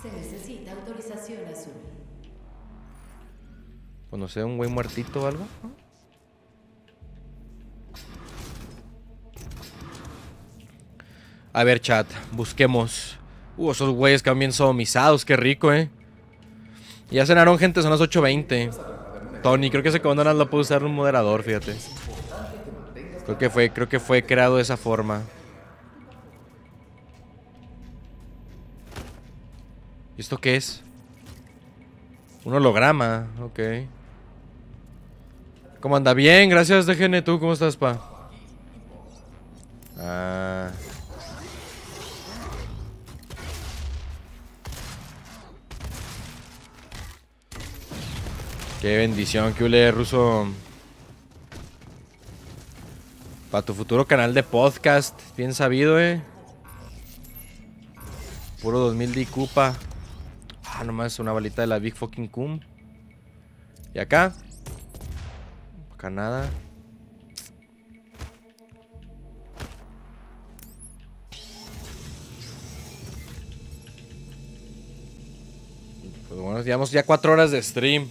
Se necesita autorización azul. Conoce pues un güey muertito o algo. A ver, chat, busquemos. Uh, esos güeyes que bien sodomizados, qué rico, eh. Ya cenaron, gente, son las 8.20. Tony, creo que ese comandante lo puede usar un moderador, fíjate. Creo que fue, creo que fue creado de esa forma. ¿Y esto qué es? Un holograma, ok. ¿Cómo anda? Bien, gracias, DGN. ¿Tú cómo estás, pa? Ah... Qué bendición, que ruso. Para tu futuro canal de podcast. Bien sabido, eh. Puro 2000 de cupa. Ah, nomás una balita de la Big Fucking Cum. ¿Y acá? Acá nada. Pues bueno, llevamos ya cuatro horas de stream.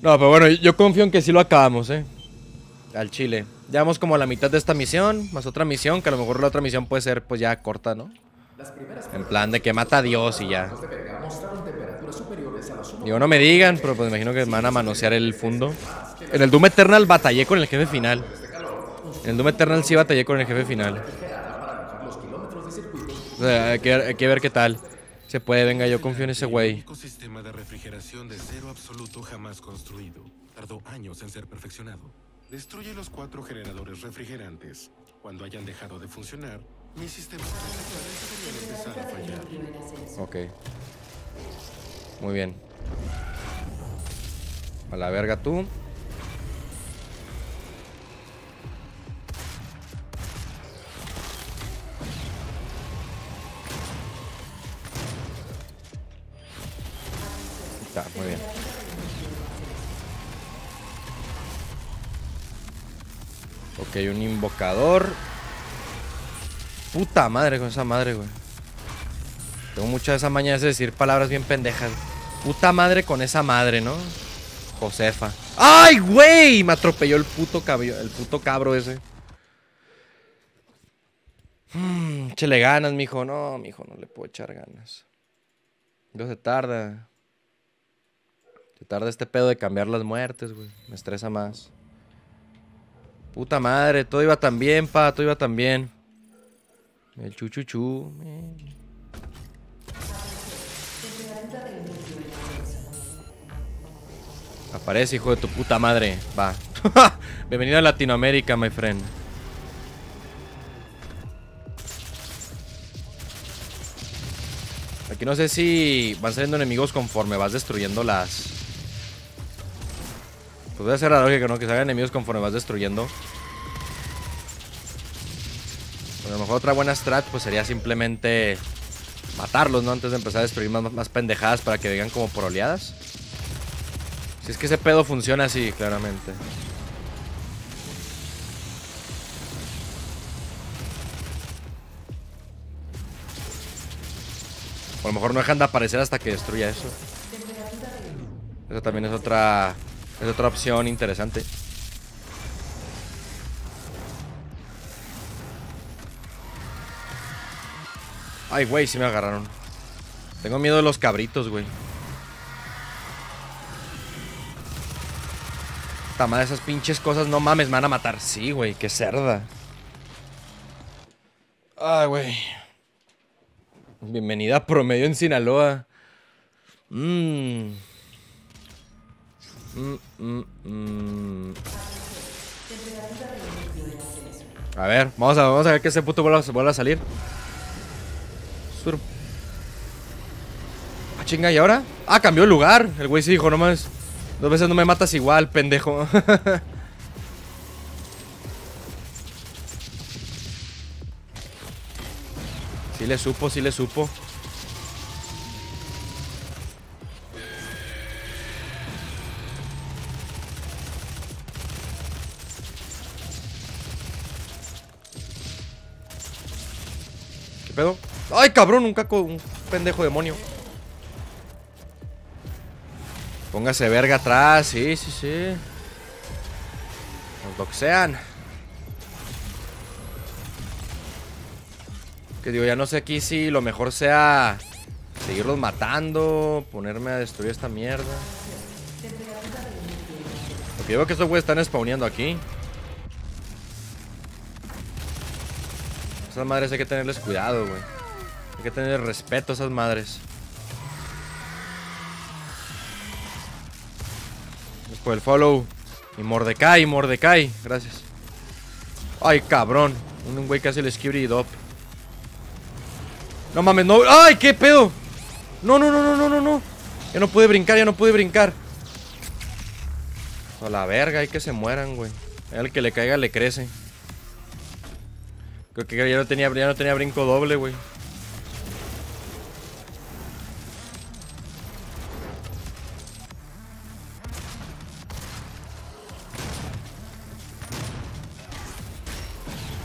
No, pero bueno, yo confío en que sí lo acabamos, eh. Al chile. Ya vamos como a la mitad de esta misión, más otra misión, que a lo mejor la otra misión puede ser pues ya corta, ¿no? En plan de que mata a Dios y ya. Pues Digo, no me digan, pero pues me imagino que van a manosear el fondo. En el Doom Eternal batallé con el jefe final. Pues en el Doom Eternal sí batallé con el jefe final. hay que, ver qué tal. Se puede, venga, yo confío en ese güey. Ecosistema de refrigeración de cero absoluto jamás construido. Tardó años en ser perfeccionado. Destruye los cuatro generadores refrigerantes. Cuando hayan dejado de funcionar, mi sistema de a fallar. Ok. Muy bien. A la verga tú. Está, muy bien. Ok, un invocador. Puta madre con esa madre, güey. Tengo mucha de esa mañana de decir palabras bien pendejas. Puta madre con esa madre, ¿no? Josefa. ¡Ay, güey! Me atropelló el puto cabello, el puto cabro ese. Mm, ganas, mijo. No, mijo, no le puedo echar ganas. Dios, se tarda. Se tarda este pedo de cambiar las muertes, güey. Me estresa más. Puta madre, todo iba tan bien, pa, todo iba tan bien. El chuchuchu. Eh. Aparece, hijo de tu puta madre. Va. Bienvenido a Latinoamérica, my friend. Aquí no sé si van saliendo enemigos conforme vas destruyendo las pues voy a hacer la lógica, ¿no? Que salgan enemigos conforme vas destruyendo. a lo mejor otra buena strat pues sería simplemente matarlos, ¿no? Antes de empezar a destruir más, más pendejadas para que vengan como por oleadas. Si es que ese pedo funciona así, claramente. a lo mejor no dejan de aparecer hasta que destruya eso. Eso también es otra es otra opción interesante. Ay, güey, sí me agarraron. Tengo miedo de los cabritos, güey. de esas pinches cosas, no mames, me van a matar. Sí, güey, qué cerda. Ay, güey. Bienvenida a promedio en Sinaloa. Mmm. A ver, vamos a, vamos a ver que ese puto vuelva, a salir. Ah, chinga, ¿y ahora? Ah, cambió el lugar. El güey se dijo, no Dos veces no me matas igual, pendejo. sí le supo, si le supo. pedo? ¡Ay, cabrón! Un caco, un pendejo demonio. Póngase verga atrás, sí, sí, sí. Nos boxean. Que digo, ya no sé aquí si lo mejor sea seguirlos matando, ponerme a destruir esta mierda. Porque yo veo que estos güeyes están spawneando aquí. Esas madres hay que tenerles cuidado, güey. Hay que tener respeto a esas madres. Después el follow. Y Mordecai, Mordecai. Gracias. Ay, cabrón. Un güey que hace el skibri y No mames, no. ¡Ay, qué pedo! No, no, no, no, no, no, no. Ya no pude brincar, ya no pude brincar. A la verga, hay que se mueran, güey. El que le caiga le crece. Creo que ya no tenía, no tenía brinco doble, güey.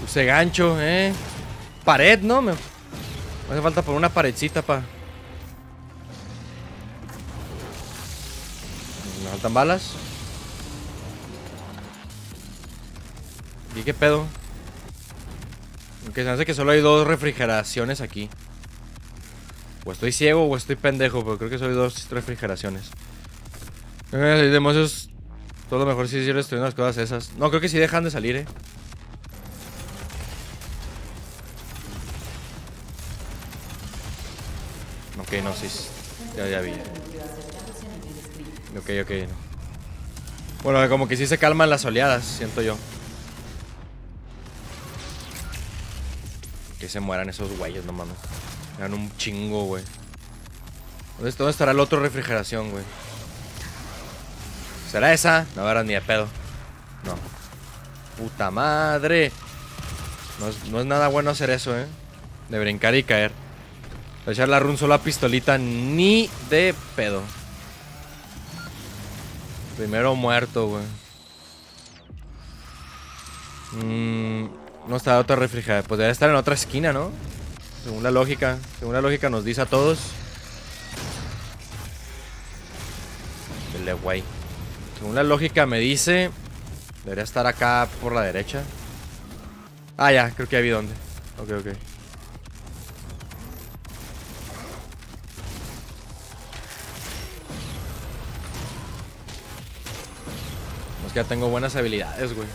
se gancho, eh. Pared, ¿no? Me hace falta por una paredcita pa. Me faltan balas. ¿Y qué pedo? Que se hace que solo hay dos refrigeraciones aquí. O estoy ciego o estoy pendejo, pero creo que solo hay dos refrigeraciones. Todo lo mejor si hicieron estudiar las cosas esas. No, creo que si dejan de salir, eh. Ok, no, sí. Ya, ya vi. Ok, ok. Bueno, como que si se calman las oleadas, siento yo. Que se mueran esos güeyes, no mames. Eran un chingo, güey. ¿Dónde, estará el otro refrigeración, güey? ¿Será esa? No, verás ni de pedo. No. ¡Puta madre! No es, nada bueno hacer eso, ¿eh? De brincar y caer. De echar la run solo pistolita, ni de pedo. Primero muerto, güey. Mmm... No está refrigerada Pues debe estar en otra esquina, ¿no? Según la lógica. Según la lógica nos dice a todos. Dele, güey. Según la lógica me dice... Debería estar acá por la derecha. Ah, ya. Creo que ya vi dónde. Ok, ok. que ya tengo buenas habilidades, güey.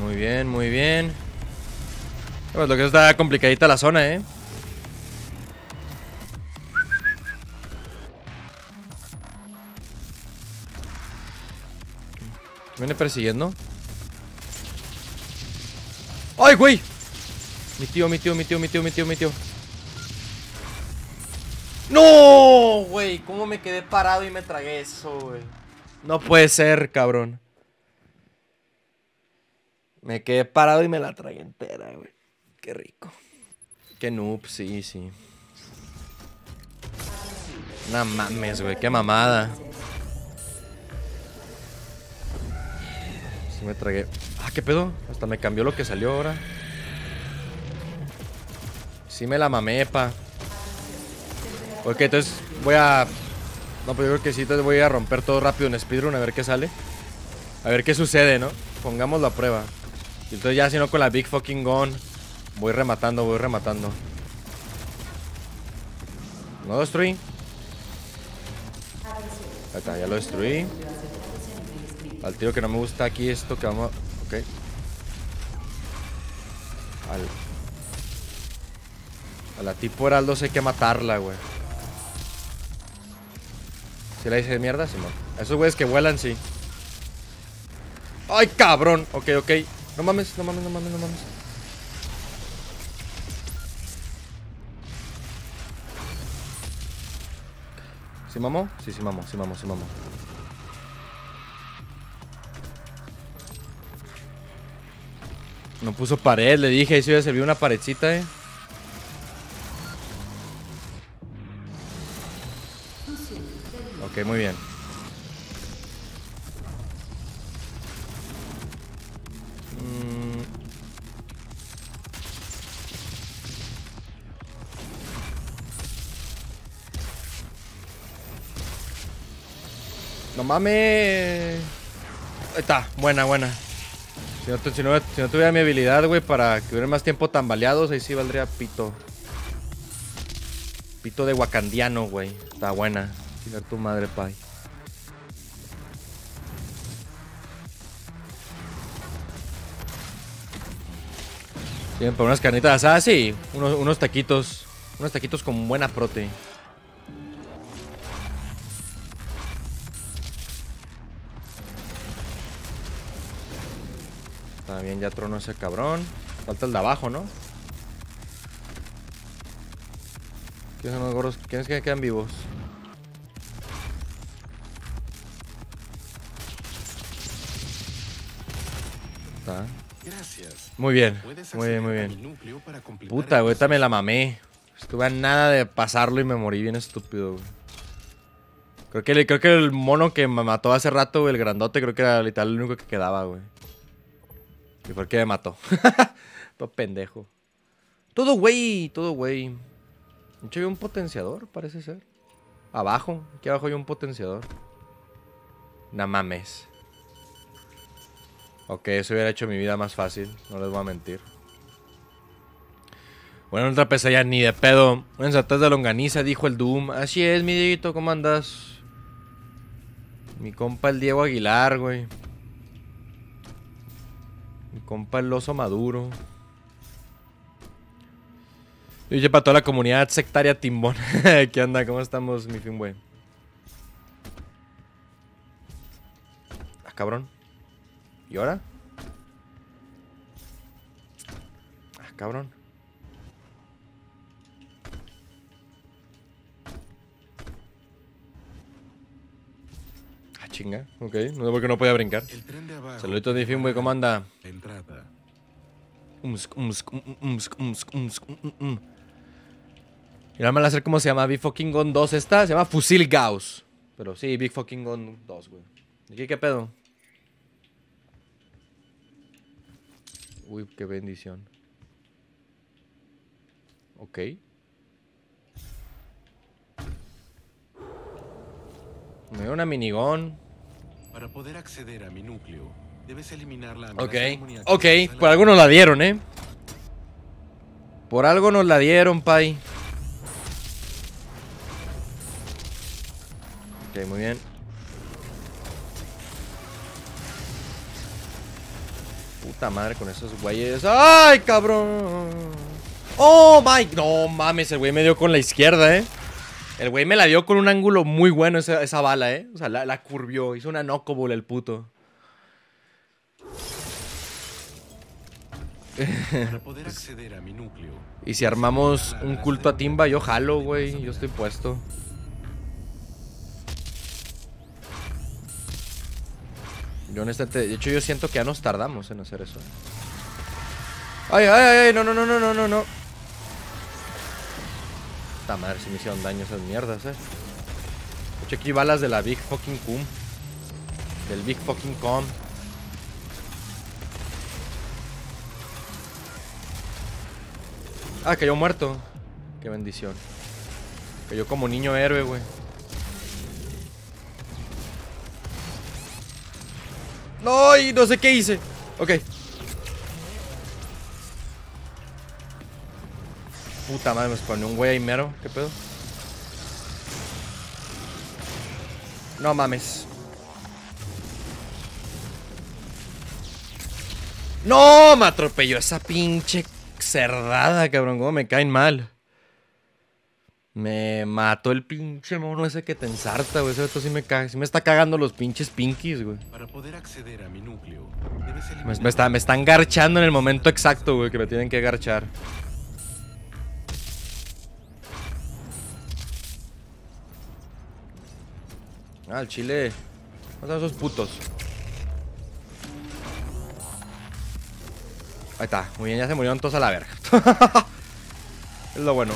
Muy bien, muy bien. Pues lo que está complicadita la zona, ¿eh? viene persiguiendo? ¡Ay, güey! Mi tío, mi tío, mi tío, mi tío, mi tío, mi tío. ¡No, güey! ¿Cómo me quedé parado y me tragué eso, güey? No puede ser, cabrón. Me quedé parado y me la tragué entera, güey. Qué rico. Qué noob, sí, sí. No mames, güey. Qué mamada. Sí me tragué. Ah, ¿qué pedo? Hasta me cambió lo que salió ahora. Sí me la mamé, pa'. Ok, entonces voy a... No, pero pues yo creo que sí, entonces voy a romper todo rápido en speedrun a ver qué sale. A ver qué sucede, ¿no? Pongamos la prueba. Y entonces ya si no con la Big Fucking Gun. Voy rematando, voy rematando. No destruí. Ahí está, ya lo destruí. Al tío que no me gusta aquí esto que vamos a... Ok. Al... A la tipo Heraldo sé que matarla, güey. Si la hice de mierda, Simón. Esos güeyes que vuelan, sí. ¡Ay, cabrón! Ok, ok. No mames, no mames, no mames, no mames. ¿Sí mamó? Sí, sí mamó, sí mamó, sí mamó. No puso pared, le dije, eso iba a servir una parecita eh. Ok, muy bien. Mm. No mames. Ahí está, buena, buena. Si no, tuviera mi habilidad, güey, para que hubiera más tiempo tambaleados, ahí sí valdría pito. Pito de wakandiano, güey. Está buena. Tira tu madre, Pai. Bien, para unas carnitas asadas, sí. Unos, taquitos. Unos taquitos con buena prote. Está bien, ya trono ese cabrón. Falta el de abajo, ¿no? ¿Quiénes los que quedan vivos? Gracias. Muy bien, muy bien, muy bien. Puta, güey, también me la mamé. Estuve a nada de pasarlo y me morí bien estúpido, güey. Creo que, el mono que me mató hace rato, el grandote, creo que era literal el único que quedaba, güey. ¿Y por qué me mató? todo pendejo. Todo güey, todo güey. De hecho, hay un potenciador, parece ser. Abajo, aquí abajo hay un potenciador. No mames. Ok, eso hubiera hecho mi vida más fácil, no les voy a mentir. Bueno, no otra ya ni de pedo. Un de longaniza, dijo el Doom. Así es, mi viejito, ¿cómo andas? Mi compa el Diego Aguilar, güey. Mi compa el oso maduro. Y para toda la comunidad sectaria timbón. ¿Qué anda? ¿Cómo estamos, mi fin, güey? Ah, cabrón. ¿Y ahora? Ah, cabrón. Ah, chinga. Ok, no sé por qué no podía brincar. Saluditos de Finway, comanda. Entrada. Umsk, umsk, umsk, umsk, umsk, umsk. Um, um, um. Y ahora me la hacer cómo se llama Big Fucking Gun 2 esta. Se llama Fusil Gauss. Pero sí, Big Fucking Gun 2, güey. ¿Y qué, qué pedo? Uy, qué bendición. Ok. Me da una minigón. Para poder acceder a mi núcleo, debes Ok, ok, por algo nos la dieron, eh. Por algo nos la dieron, Pai. Ok, muy bien. madre con esos güeyes. ¡Ay, cabrón! ¡Oh, my! No mames, el güey me dio con la izquierda, ¿eh? El güey me la dio con un ángulo muy bueno esa, bala, ¿eh? O sea, la, la curvió. Hizo una knockable el puto. y si armamos un culto a Timba, yo jalo, güey. Yo estoy puesto. Yo honestamente, de hecho yo siento que ya nos tardamos en hacer eso. Ay, ay, ay, no, no, no, no, no, no, no. Esta madre, si me hicieron daño esas mierdas, eh. De aquí balas de la Big Fucking Cum. Del Big Fucking Com. Ah, cayó muerto. Qué bendición. Cayó como niño héroe, güey. No, y no sé qué hice. Ok. Puta madre, me spawné un güey ahí mero. ¿Qué pedo? No mames. No, me atropelló esa pinche cerrada, cabrón. me caen mal. Me mató el pinche mono ese que te ensarta, güey. Ese sí me caga. Sí me está cagando los pinches pinkies, güey. Para poder acceder a mi núcleo, me, me están garchando en el momento exacto, güey, que me tienen que garchar. Ah, el chile. Vamos a esos putos? Ahí está. Muy bien, ya se murieron todos a la verga. es lo bueno.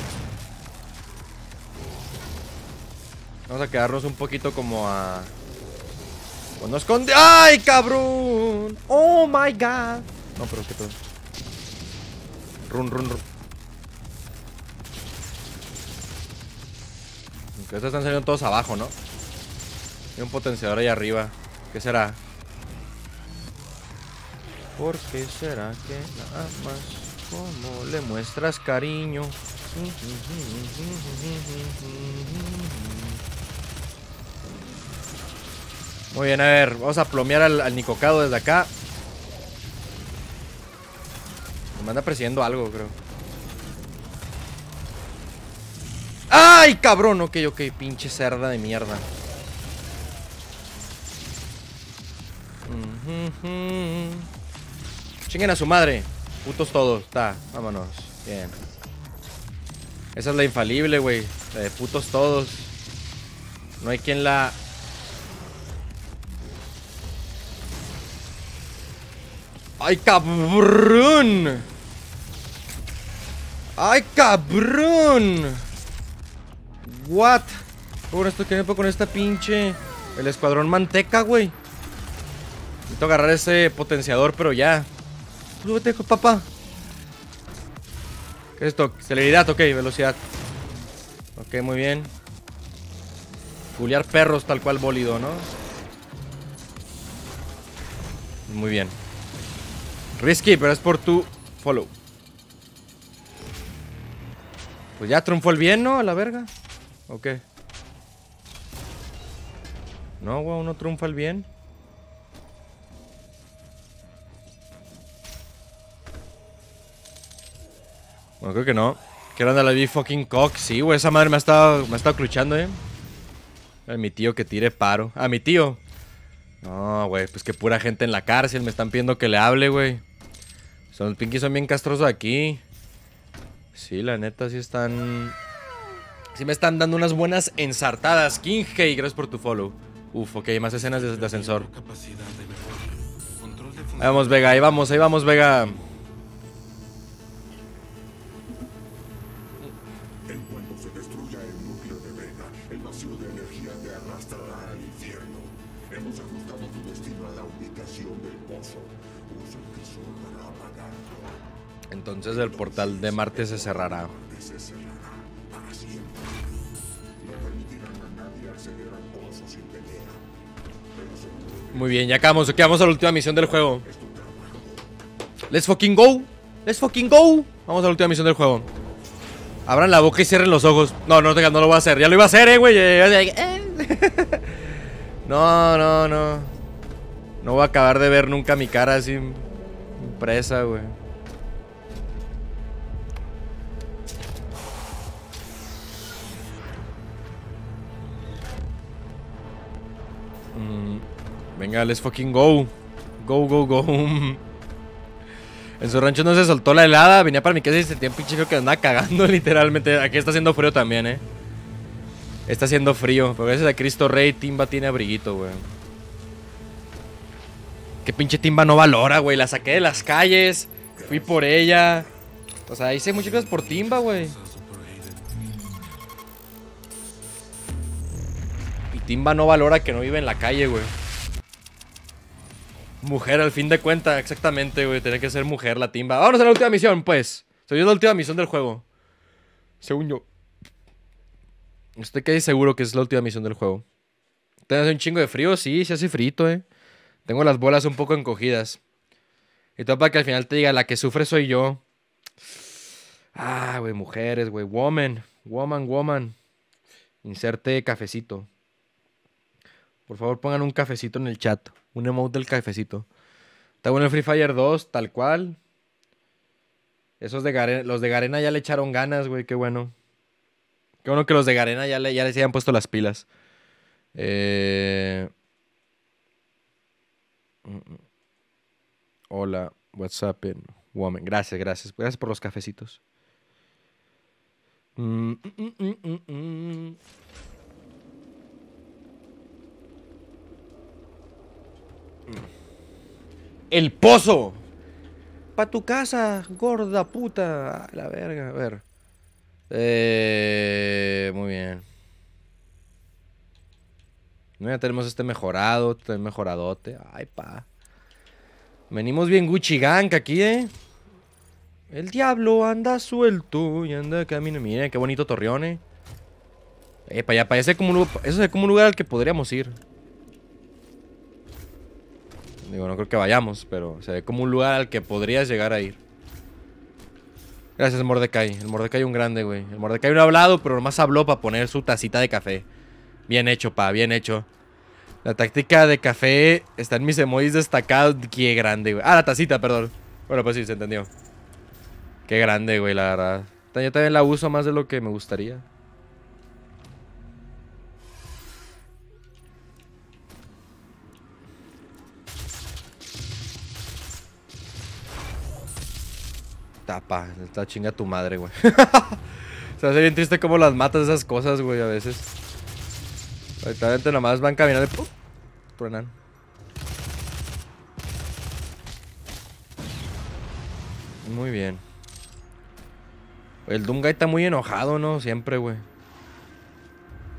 Vamos a quedarnos un poquito como a... Cuando esconde... ¡Ay, cabrón! ¡Oh, my God! No, pero qué todo? Run, run, run. Aunque estos están saliendo todos abajo, ¿no? Hay un potenciador ahí arriba. ¿Qué será? ¿Por qué será que nada más como le muestras cariño? Muy bien, a ver, vamos a plomear al, Nicocado desde acá. Me manda persiguiendo algo, creo. ¡Ay, cabrón! Ok, ok, pinche cerda de mierda. Chinguen a su madre. Putos todos. Está, vámonos. Bien. Esa es la infalible, güey. La de putos todos. No hay quien la ¡Ay, cabrón! ¡Ay, cabrón! ¿What? Por esto que me con esta pinche... El escuadrón manteca, güey. Necesito agarrar ese potenciador, pero ya. Súbete, papá. ¿Qué es esto? Celeridad, ok, velocidad. Ok, muy bien. Juliar perros tal cual bólido, ¿no? Muy bien. Risky, pero es por tu follow. Pues ya triunfó el bien, ¿no? A la verga. ¿O qué? No, weón, no triunfa el bien. Bueno, creo que no. Que onda la vi fucking cock. Sí, güey, esa madre me ha estado, me ha estado cruchando, eh. A mi tío que tire paro. A mi tío. No, güey, pues que pura gente en la cárcel me están pidiendo que le hable, güey. Son, los Pinkies, son bien castrosos aquí. Sí, la neta, sí están... Sí me están dando unas buenas ensartadas. King Hey, gracias por tu follow. Uf, ok, más escenas de, de ascensor. Ahí vamos, Vega, ahí vamos, ahí vamos, Vega. entonces el portal de Marte se cerrará. Muy bien, ya acabamos, Vamos a la última misión del juego. Let's fucking go. Let's fucking go. Vamos a la última misión del juego. Abran la boca y cierren los ojos. No, no, no lo voy a hacer. Ya lo iba a hacer, eh, güey. No, no, no. No voy a acabar de ver nunca mi cara así Presa, güey. Mm, venga, let's fucking go. Go, go, go. En su rancho no se soltó la helada. Venía para mi casa y sentía un pinche frío que andaba cagando, literalmente. Aquí está haciendo frío también, eh. Está haciendo frío. Pero gracias a Cristo Rey, Timba tiene abriguito, güey. Que pinche Timba no valora, güey. La saqué de las calles. Fui por ella. O sea, hice muchas cosas por Timba, güey. Timba no valora que no vive en la calle, güey. Mujer, al fin de cuentas, exactamente, güey. Tiene que ser mujer la Timba. Vamos a la última misión, pues. Soy la última misión del juego. Según yo. Estoy casi seguro que es la última misión del juego. ¿Te hace un chingo de frío? Sí, se hace frito, eh. Tengo las bolas un poco encogidas. Y todo para que al final te diga, la que sufre soy yo. Ah, güey, mujeres, güey. Woman, woman, woman. Inserte cafecito. Por favor, pongan un cafecito en el chat. Un emote del cafecito. Está bueno el Free Fire 2, tal cual. Esos de Garena, los de Garena ya le echaron ganas, güey, qué bueno. Qué bueno que los de Garena ya, le, ya les hayan puesto las pilas. Eh... Mm, mm. Hola, WhatsApp, woman. Gracias, gracias. Gracias por los cafecitos. mm, mm El pozo. Pa' tu casa, gorda puta. la verga, a ver. Eh, muy bien. No, ya tenemos este mejorado, este mejoradote. Ay, pa. Venimos bien Gucci Gang aquí, eh. El diablo anda suelto y anda camino. Miren, qué bonito torreón, eh. Eh, para allá, parece como eso es como un lugar al que podríamos ir. Digo, no creo que vayamos, pero se ve como un lugar al que podrías llegar a ir. Gracias, Mordecai. El Mordecai un grande, güey. El Mordecai no ha hablado, pero nomás habló para poner su tacita de café. Bien hecho, pa, bien hecho. La táctica de café está en mis emojis destacados. Qué grande, güey. Ah, la tacita, perdón. Bueno, pues sí, se entendió. Qué grande, güey, la verdad. Yo también la uso más de lo que me gustaría. Tapa, está chinga tu madre, güey. Se hace bien triste cómo las matas esas cosas, güey, a veces. Ahorita nomás van caminando de ¡pum! Muy bien. El doom Guy está muy enojado, ¿no? Siempre, güey.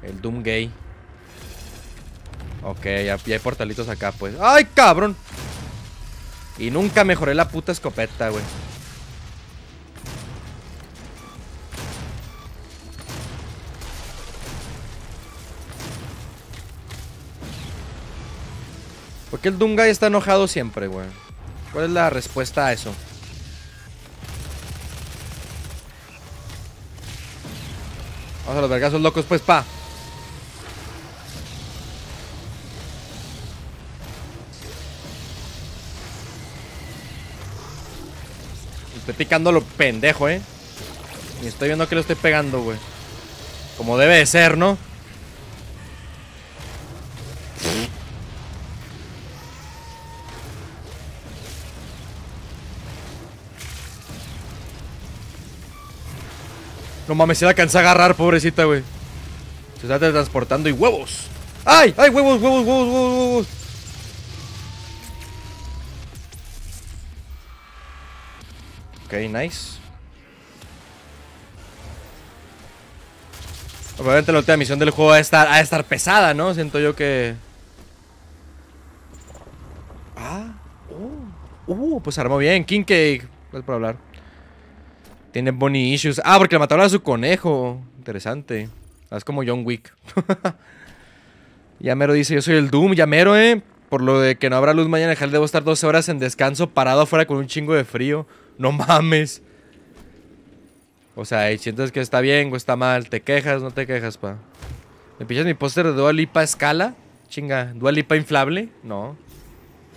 El doom gay Ok, ya, ya, hay portalitos acá, pues. ¡Ay, cabrón! Y nunca mejoré la puta escopeta, güey. ¿Por qué el Dunga está enojado siempre, güey? ¿Cuál es la respuesta a eso? Vamos a los vergazos locos, pues, pa. Estoy picando lo pendejo, eh. Y estoy viendo que lo estoy pegando, güey. Como debe de ser, ¿no? No mames, se la cansa agarrar, pobrecita, güey. Se está transportando y huevos. ¡Ay! ¡Ay, huevos, huevos, huevos, huevos, huevos! Ok, nice. Obviamente la misión del juego va a estar, a estar pesada, ¿no? Siento yo que... Ah, Uh uh, pues armó bien. King Cake. No es hablar. Tiene bunny issues. Ah, porque le mataron a su conejo. Interesante. Es como John Wick. Yamero dice, yo soy el Doom. Yamero, eh. Por lo de que no habrá luz mañana, debo estar 12 horas en descanso, parado afuera con un chingo de frío. No mames. O sea, sientes que está bien o está mal. Te quejas, no te quejas, pa. ¿Me pillas mi póster de Dua Lipa escala? Chinga, ¿Dua Lipa inflable? No.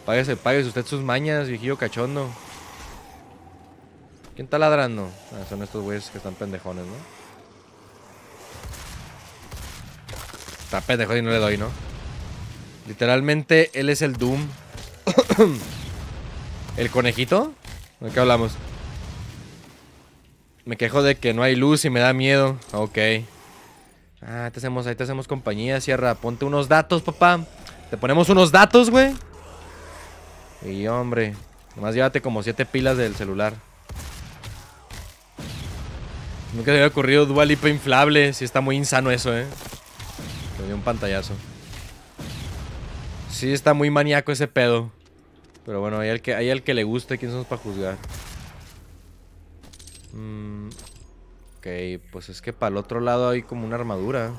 Páguese, páguese usted sus mañas, viejillo cachondo. ¿Quién está ladrando? Ah, son estos güeyes que están pendejones, ¿no? Está pendejo y no le doy, ¿no? Literalmente, él es el Doom. ¿El conejito? ¿De qué hablamos? Me quejo de que no hay luz y me da miedo. Ok. Ah, te hacemos, ahí te hacemos compañía, Sierra. Ponte unos datos, papá. Te ponemos unos datos, güey. Y hombre, nomás llévate como siete pilas del celular. Nunca se había ocurrido Dualipa inflable. Sí, está muy insano eso, eh. Me dio un pantallazo. Sí, está muy maníaco ese pedo. Pero bueno, hay el que, hay el que le guste. ¿Quién somos para juzgar? Mm, ok, pues es que para el otro lado hay como una armadura.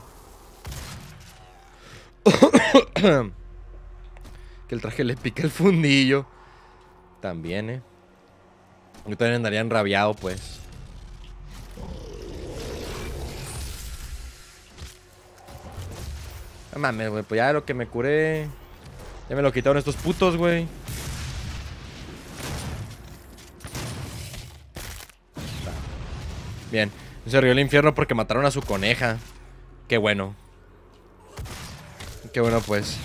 que el traje le pica el fundillo. También, eh. Yo también andaría enrabiado, pues. No güey, pues ya lo que me curé. Ya me lo quitaron estos putos, güey. Bien. Se rió el infierno porque mataron a su coneja. Qué bueno. Qué bueno, pues.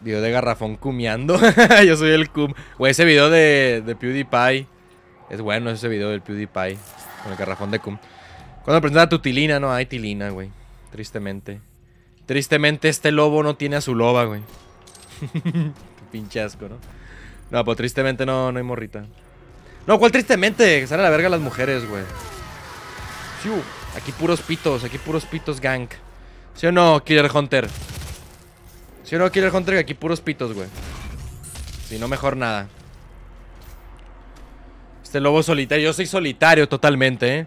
Video de garrafón cumeando. Yo soy el cum. Güey, ese video de, PewDiePie. Es bueno ese video del PewDiePie. Con el garrafón de cum. Cuando presentas a tu tilina, no hay tilina, güey. Tristemente. Tristemente este lobo no tiene a su loba, güey. Pinche asco, ¿no? No, pues tristemente no, no hay morrita. No, ¿cuál tristemente? Que sale a la verga las mujeres, güey. Aquí puros pitos, aquí puros pitos gang. ¿Sí o no, Killer Hunter? ¿Sí o no, Killer Hunter? Aquí puros pitos, güey. Si no, mejor nada. Este lobo solitario. Yo soy solitario totalmente, ¿eh?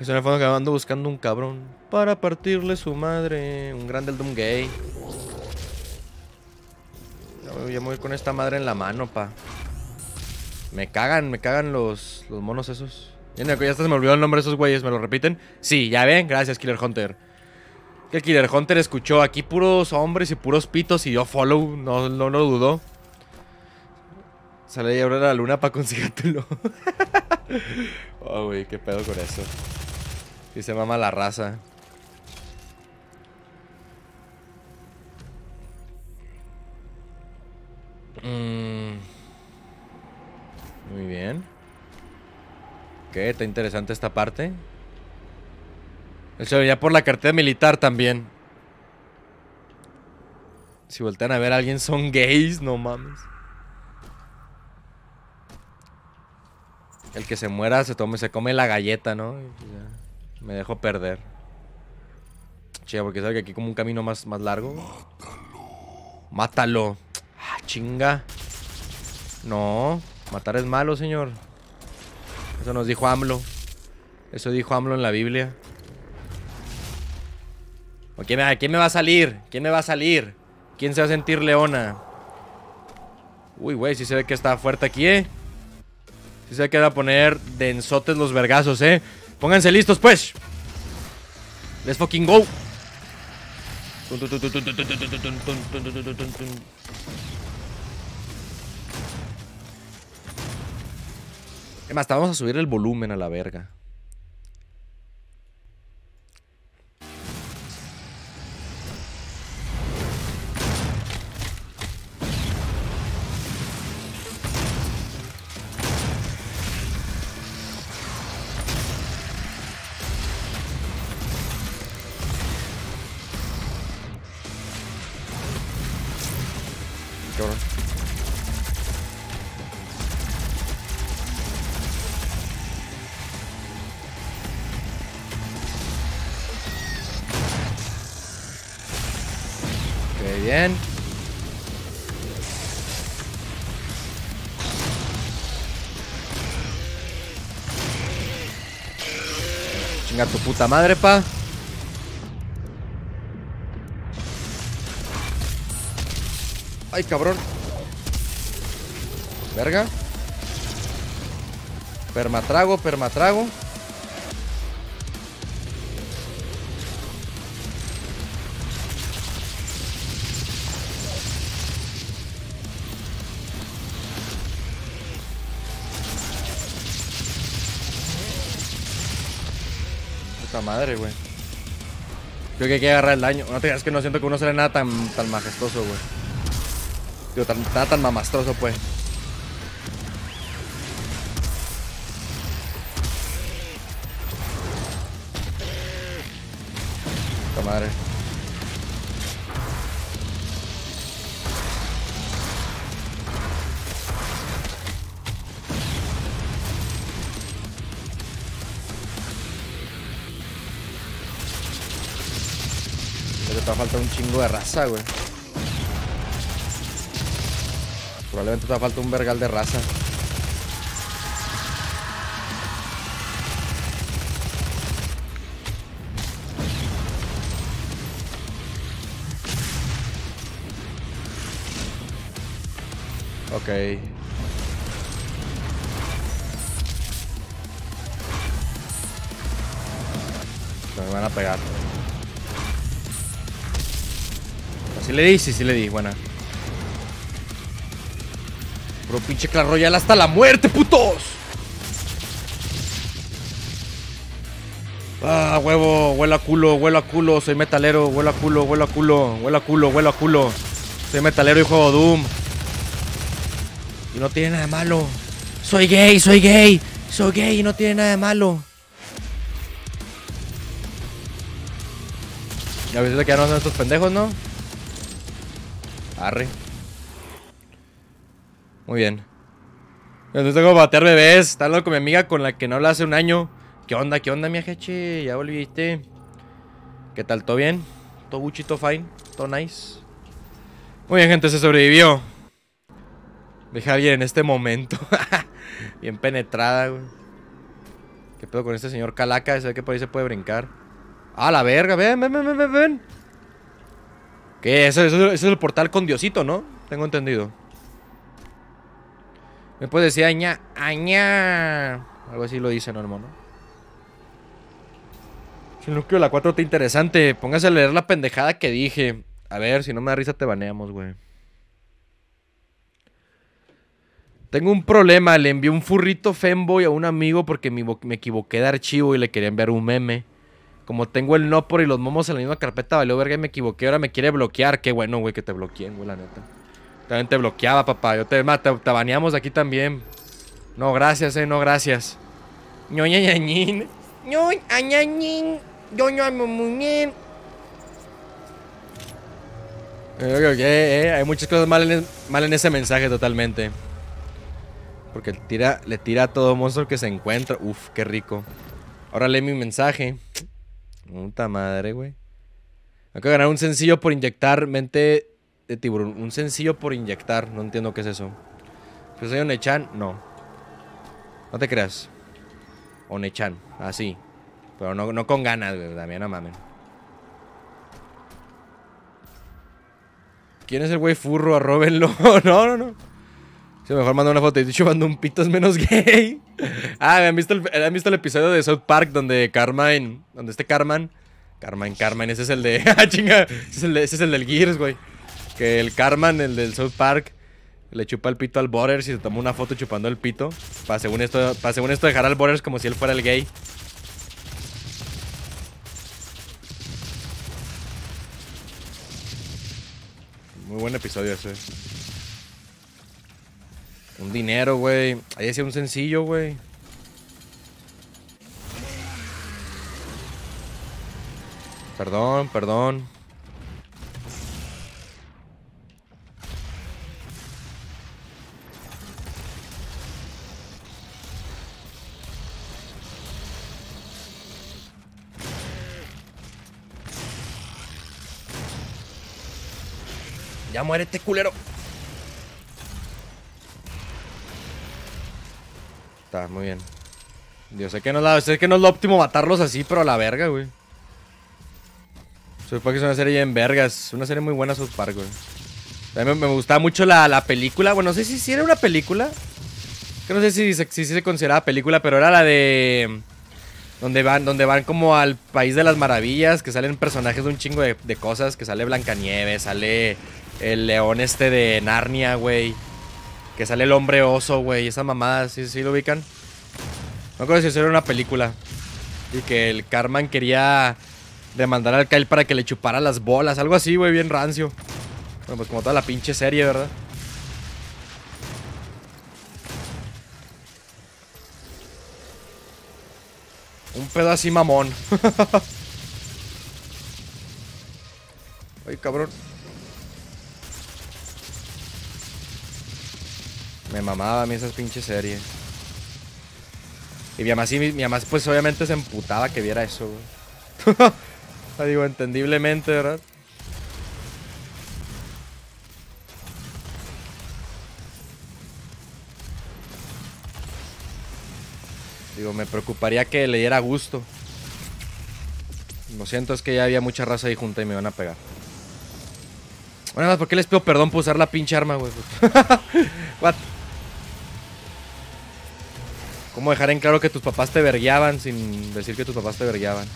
Es en el que ando buscando un cabrón para partirle su madre. Un grande del Doom Gay. Ya a voy con esta madre en la mano, pa. Me cagan, me cagan los, monos esos. Ya, ya hasta se me olvidó el nombre de esos güeyes, ¿me lo repiten? Sí, ya ven, gracias Killer Hunter. Que Killer Hunter escuchó aquí puros hombres y puros pitos y yo follow, no, no lo dudó. Sale a llorar la luna para consigártelo. oh, güey, qué pedo con eso. Y se mama la raza. Mm. Muy bien. ¿Qué? Está interesante esta parte. Eso veía por la cartera militar también. Si voltean a ver a alguien, son gays, no mames. El que se muera se, se come la galleta, ¿no? Pues, me dejo perder. Che, porque sabe que aquí como un camino más, más largo. Mátalo. Mátalo. Ah, chinga. No. Matar es malo, señor. Eso nos dijo AMLO. Eso dijo AMLO en la Biblia. quién, me, va a salir? ¿Quién me va a salir? ¿Quién se va a sentir leona? Uy, güey, si se ve que está fuerte aquí, ¿eh? Si se queda a poner densotes los vergazos, ¿eh? Pónganse listos, pues. Let's fucking go. Es más, vamos a subir el volumen a la verga. puta madre, pa. Ay, cabrón. Verga. Permatrago, permatrago. madre, güey. Creo que hay que agarrar el daño. No te digas que no siento que uno sale nada tan, tan majestuoso, güey. tan, nada tan mamastroso, pues. madre. falta un chingo de raza, güey. Probablemente te a falta un vergal de raza. Ok. Me van a pegar. Si le di, sí, sí le di, buena. Bro, pinche Clash hasta la muerte, putos. Ah, huevo, a culo, a culo, soy metalero, a culo, a culo, a culo, a culo. Soy metalero y juego Doom. Y no tiene nada de malo. Soy gay, soy gay, soy gay y no tiene nada de malo. Ya a veces que quedaron estos pendejos, ¿no? Arre. Muy bien. Entonces tengo que batear bebés. Está hablando con mi amiga con la que no habla hace un año. ¿Qué onda? ¿Qué onda, mi ajeche? ¿Ya volviste? ¿Qué tal? ¿Todo bien? ¿Todo Gucci? fine? ¿Todo nice? Muy bien, gente. Se sobrevivió. Deja bien en este momento. bien penetrada, güey. ¿Qué pedo con este señor Calaca? Se ve que por ahí se puede brincar. ¡Ah, la verga! ¡Ven, ven, ven, ven, ven! Eso es el portal con Diosito, ¿no? Tengo entendido. Me puede decir aña, aña. Algo así lo dice, ¿no, hermano? de la 4T interesante. Póngase a leer la pendejada que dije. A ver, si no me da risa, te baneamos, güey. Tengo un problema. Le envié un furrito femboy a un amigo porque me equivoqué de archivo y le quería enviar un meme. Como tengo el no por y los momos en la misma carpeta, valió verga y me equivoqué. Ahora me quiere bloquear. Qué bueno, güey, que te bloqueen, güey, la neta. También te bloqueaba, papá. Yo te, te, aquí también. No, gracias, eh, no, gracias. ñoñañañín. ñoñañañín. Eh, Yo no eh, amo hay muchas cosas mal en, mal en ese mensaje totalmente. Porque tira, le tira a todo monstruo que se encuentra. Uf, qué rico. Ahora lee mi mensaje. Puta madre, güey. que ganar un sencillo por inyectar mente de tiburón. Un sencillo por inyectar. No entiendo qué es eso. Pues soy Onechan. No. No te creas. Onechan. Así. Pero no, no con ganas, güey. También no mamen. ¿Quién es el güey furro? Arróbenlo. no, no, no. Se mejor manda una foto y estoy chupando un pito es menos gay. Ah, ¿han visto, el, ¿han visto el episodio de South Park donde Carmine, donde este Carman, Carmine, Carmine, ese es el de, ah, chinga, ese es el, del Gears, güey. Que el Carman, el del South Park, le chupa el pito al Borders y se tomó una foto chupando el pito. Para según esto, para según esto dejar al borders como si él fuera el gay. Muy buen episodio ese. Un dinero, güey. Ahí hacía un sencillo, güey. Perdón, perdón. Ya muere este culero. muy bien. Yo sé que no, que no es lo óptimo matarlos así, pero a la verga, güey. Supongo que es una serie en vergas. Una serie muy buena, South Park, güey. También me, me gustaba mucho la, película. Bueno, no sé si, si era una película. Que no sé si, si, se consideraba película, pero era la de. Donde van, donde van como al país de las maravillas, que salen personajes de un chingo de, de cosas, que sale Blancanieves, sale el león este de Narnia, güey. Que sale el hombre oso, güey. Esa mamada, ¿sí, ¿sí lo ubican? No acuerdo si eso era una película. Y que el Carman quería demandar al Kyle para que le chupara las bolas. Algo así, güey, bien rancio. Bueno, pues como toda la pinche serie, ¿verdad? Un pedo así mamón. Ay, cabrón. Me mamaba a mí esas pinches series. Y mi mamá sí, mi, pues obviamente se emputaba que viera eso, güey. digo, entendiblemente, ¿verdad? Digo, me preocuparía que le diera gusto. Lo siento, es que ya había mucha raza ahí junta y me van a pegar. Bueno, nada más, ¿por qué les pido perdón por usar la pinche arma, güey? What? ¿Cómo dejar en claro que tus papás te vergueaban sin decir que tus papás te vergueaban?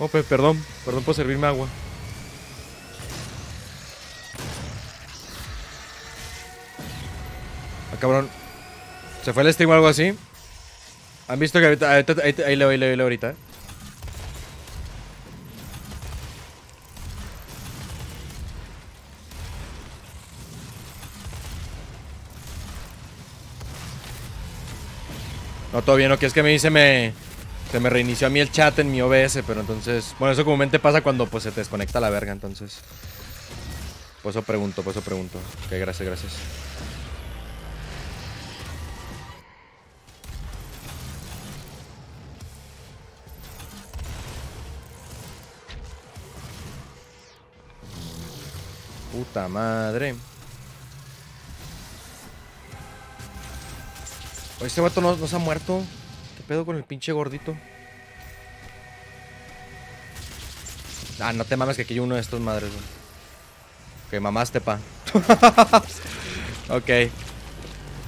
Ope, oh, perdón, perdón por servirme agua. Ah, cabrón. ¿Se fue el stream o algo así? ¿Han visto que ahorita... ahí, le ahí, ahí, ahí, ahorita, No, todo bien, ok, es que me dice me, se me reinició a mí el chat en mi OBS, pero entonces... Bueno, eso comúnmente pasa cuando pues, se te desconecta la verga, entonces... Por eso pregunto, por eso pregunto. Ok, gracias, gracias. Puta madre. Este este no, se ha muerto. ¿Qué pedo con el pinche gordito? Ah, no te mames que aquí hay uno de estos madres, Que mamaste, pa. ok.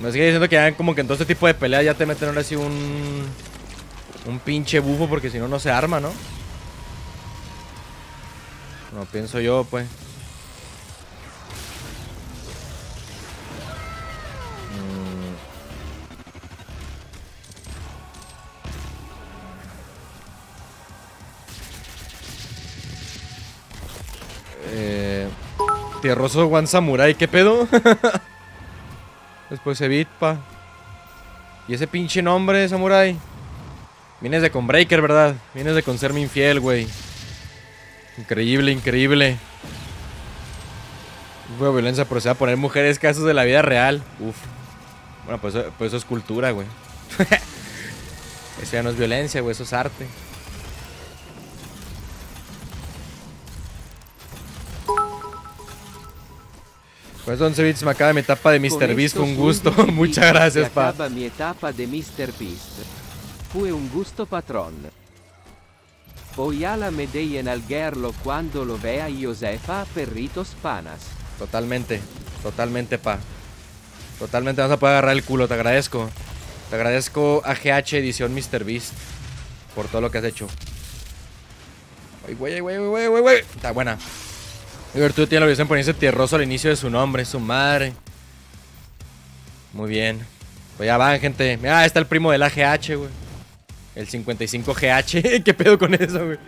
Me sigue diciendo que ya como que en todo este tipo de pelea ya te meten ahora así un... Un pinche bufo porque si no, no se arma, ¿no? No pienso yo, pues. Eh, tierroso One Samurai, ¿qué pedo? Después Evitpa. Y ese pinche nombre, Samurai. Vienes de con Breaker, ¿verdad? Vienes de con serme infiel, güey. Increíble, increíble. Güey, violencia, pero se va a poner mujeres casos de la vida real. Uf. Bueno, pues, pues eso es cultura, güey. eso ya no es violencia, güey, eso es arte. Pues bits me acaba mi etapa de Mr. Beast, un gusto. Muchas gracias, pa. Acaba mi etapa de Mr. Beast. Fue un gusto, patrón. Oyala en algerlo cuando lo vea Josefa perritos panas. Totalmente, totalmente, pa. Totalmente vamos a poder agarrar el culo, te agradezco. Te agradezco a GH Edición Mr. Beast por todo lo que has hecho. Ay, güey, güey, güey, güey. Está buena. Y Virtud tiene la obligación de ponerse tierroso al inicio de su nombre, su madre. Muy bien. Pues ya van, gente. Mira, está el primo del AGH, güey. El 55GH. ¿Qué pedo con eso, güey?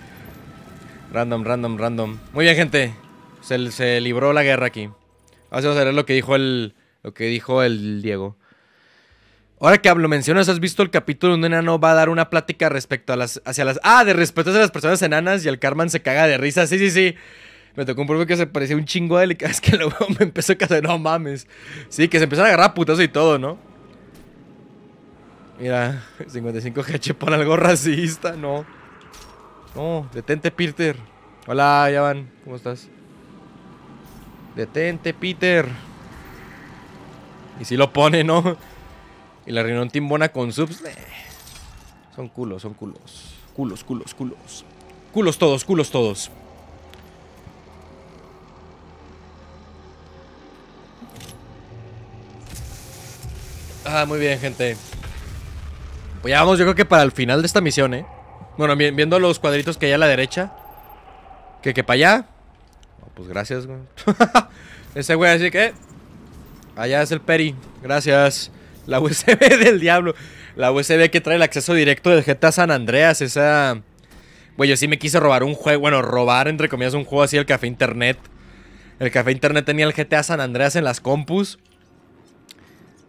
Random, random, random. Muy bien, gente. Se, libró la guerra aquí. vamos a ver lo que dijo el. Lo que dijo el Diego. Ahora que hablo mencionas, ¿has visto el capítulo donde un enano va a dar una plática respecto a las. hacia las. Ah, de respeto a las personas enanas y el Carmen se caga de risa. Sí, sí, sí. Me tocó un profe que se parecía un chingo a él y cada vez que lo veo me empezó a cazar no mames. Sí, que se empezaron a agarrar putazo y todo, ¿no? Mira, 55GH por algo racista, no. No, detente, Peter. Hola, ya van, ¿cómo estás? Detente, Peter. Y si lo pone, ¿no? Y la reunión timbona con subs. Eh. Son culos, son culos. Culos, culos, culos. Culos todos, culos todos. Ah, muy bien, gente. Pues ya vamos, yo creo que para el final de esta misión, ¿eh? Bueno, viendo los cuadritos que hay a la derecha. Que que para allá. pues gracias, güey. Ese güey así que... Allá es el peri. Gracias. La USB del diablo. La USB que trae el acceso directo del GTA San Andreas. Esa... Güey, yo sí me quise robar un juego. Bueno, robar, entre comillas, un juego así, el Café Internet. El Café Internet tenía el GTA San Andreas en las compus.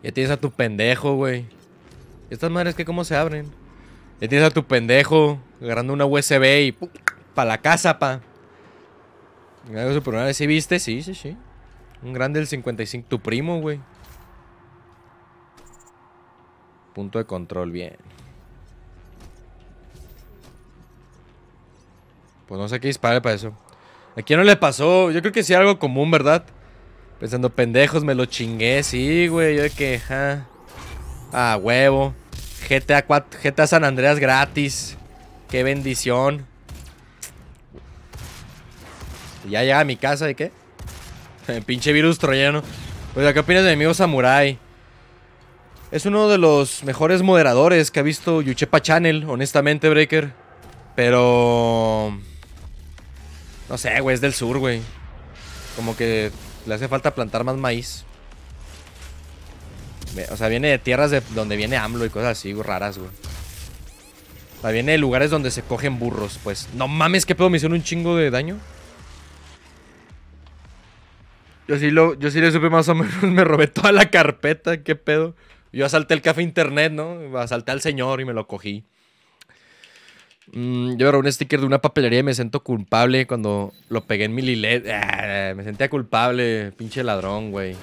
Ya tienes a tu pendejo, güey. Estas madres que cómo se abren. Ya tienes a tu pendejo agarrando una USB y pa la casa, pa. ¿sí viste? Sí, sí, sí. Un grande del 55, tu primo, güey. Punto de control, bien. Pues no sé qué disparar para eso. Aquí no le pasó? Yo creo que sí algo común, ¿verdad? Pensando, pendejos, me lo chingué, sí, güey. Yo de que, ah, huevo. GTA, GTA San Andreas gratis. Qué bendición. Y ya llega a mi casa, ¿y qué? pinche virus troyano. Oiga, ¿qué opinas de mi amigo Samurai? Es uno de los mejores moderadores que ha visto Yuchepa Channel, honestamente, Breaker. Pero... No sé, güey, es del sur, güey. Como que le hace falta plantar más maíz. O sea, viene de tierras de donde viene AMLO y cosas así raras, güey. O sea, viene de lugares donde se cogen burros, pues. No mames, qué pedo, me hicieron un chingo de daño. Yo sí, lo, yo sí le supe más o menos, me robé toda la carpeta, qué pedo. Yo asalté el café internet, ¿no? Asalté al señor y me lo cogí. Mm, yo ahora un sticker de una papelería y me siento culpable cuando lo pegué en mi lilet. Ah, me sentía culpable, pinche ladrón, güey.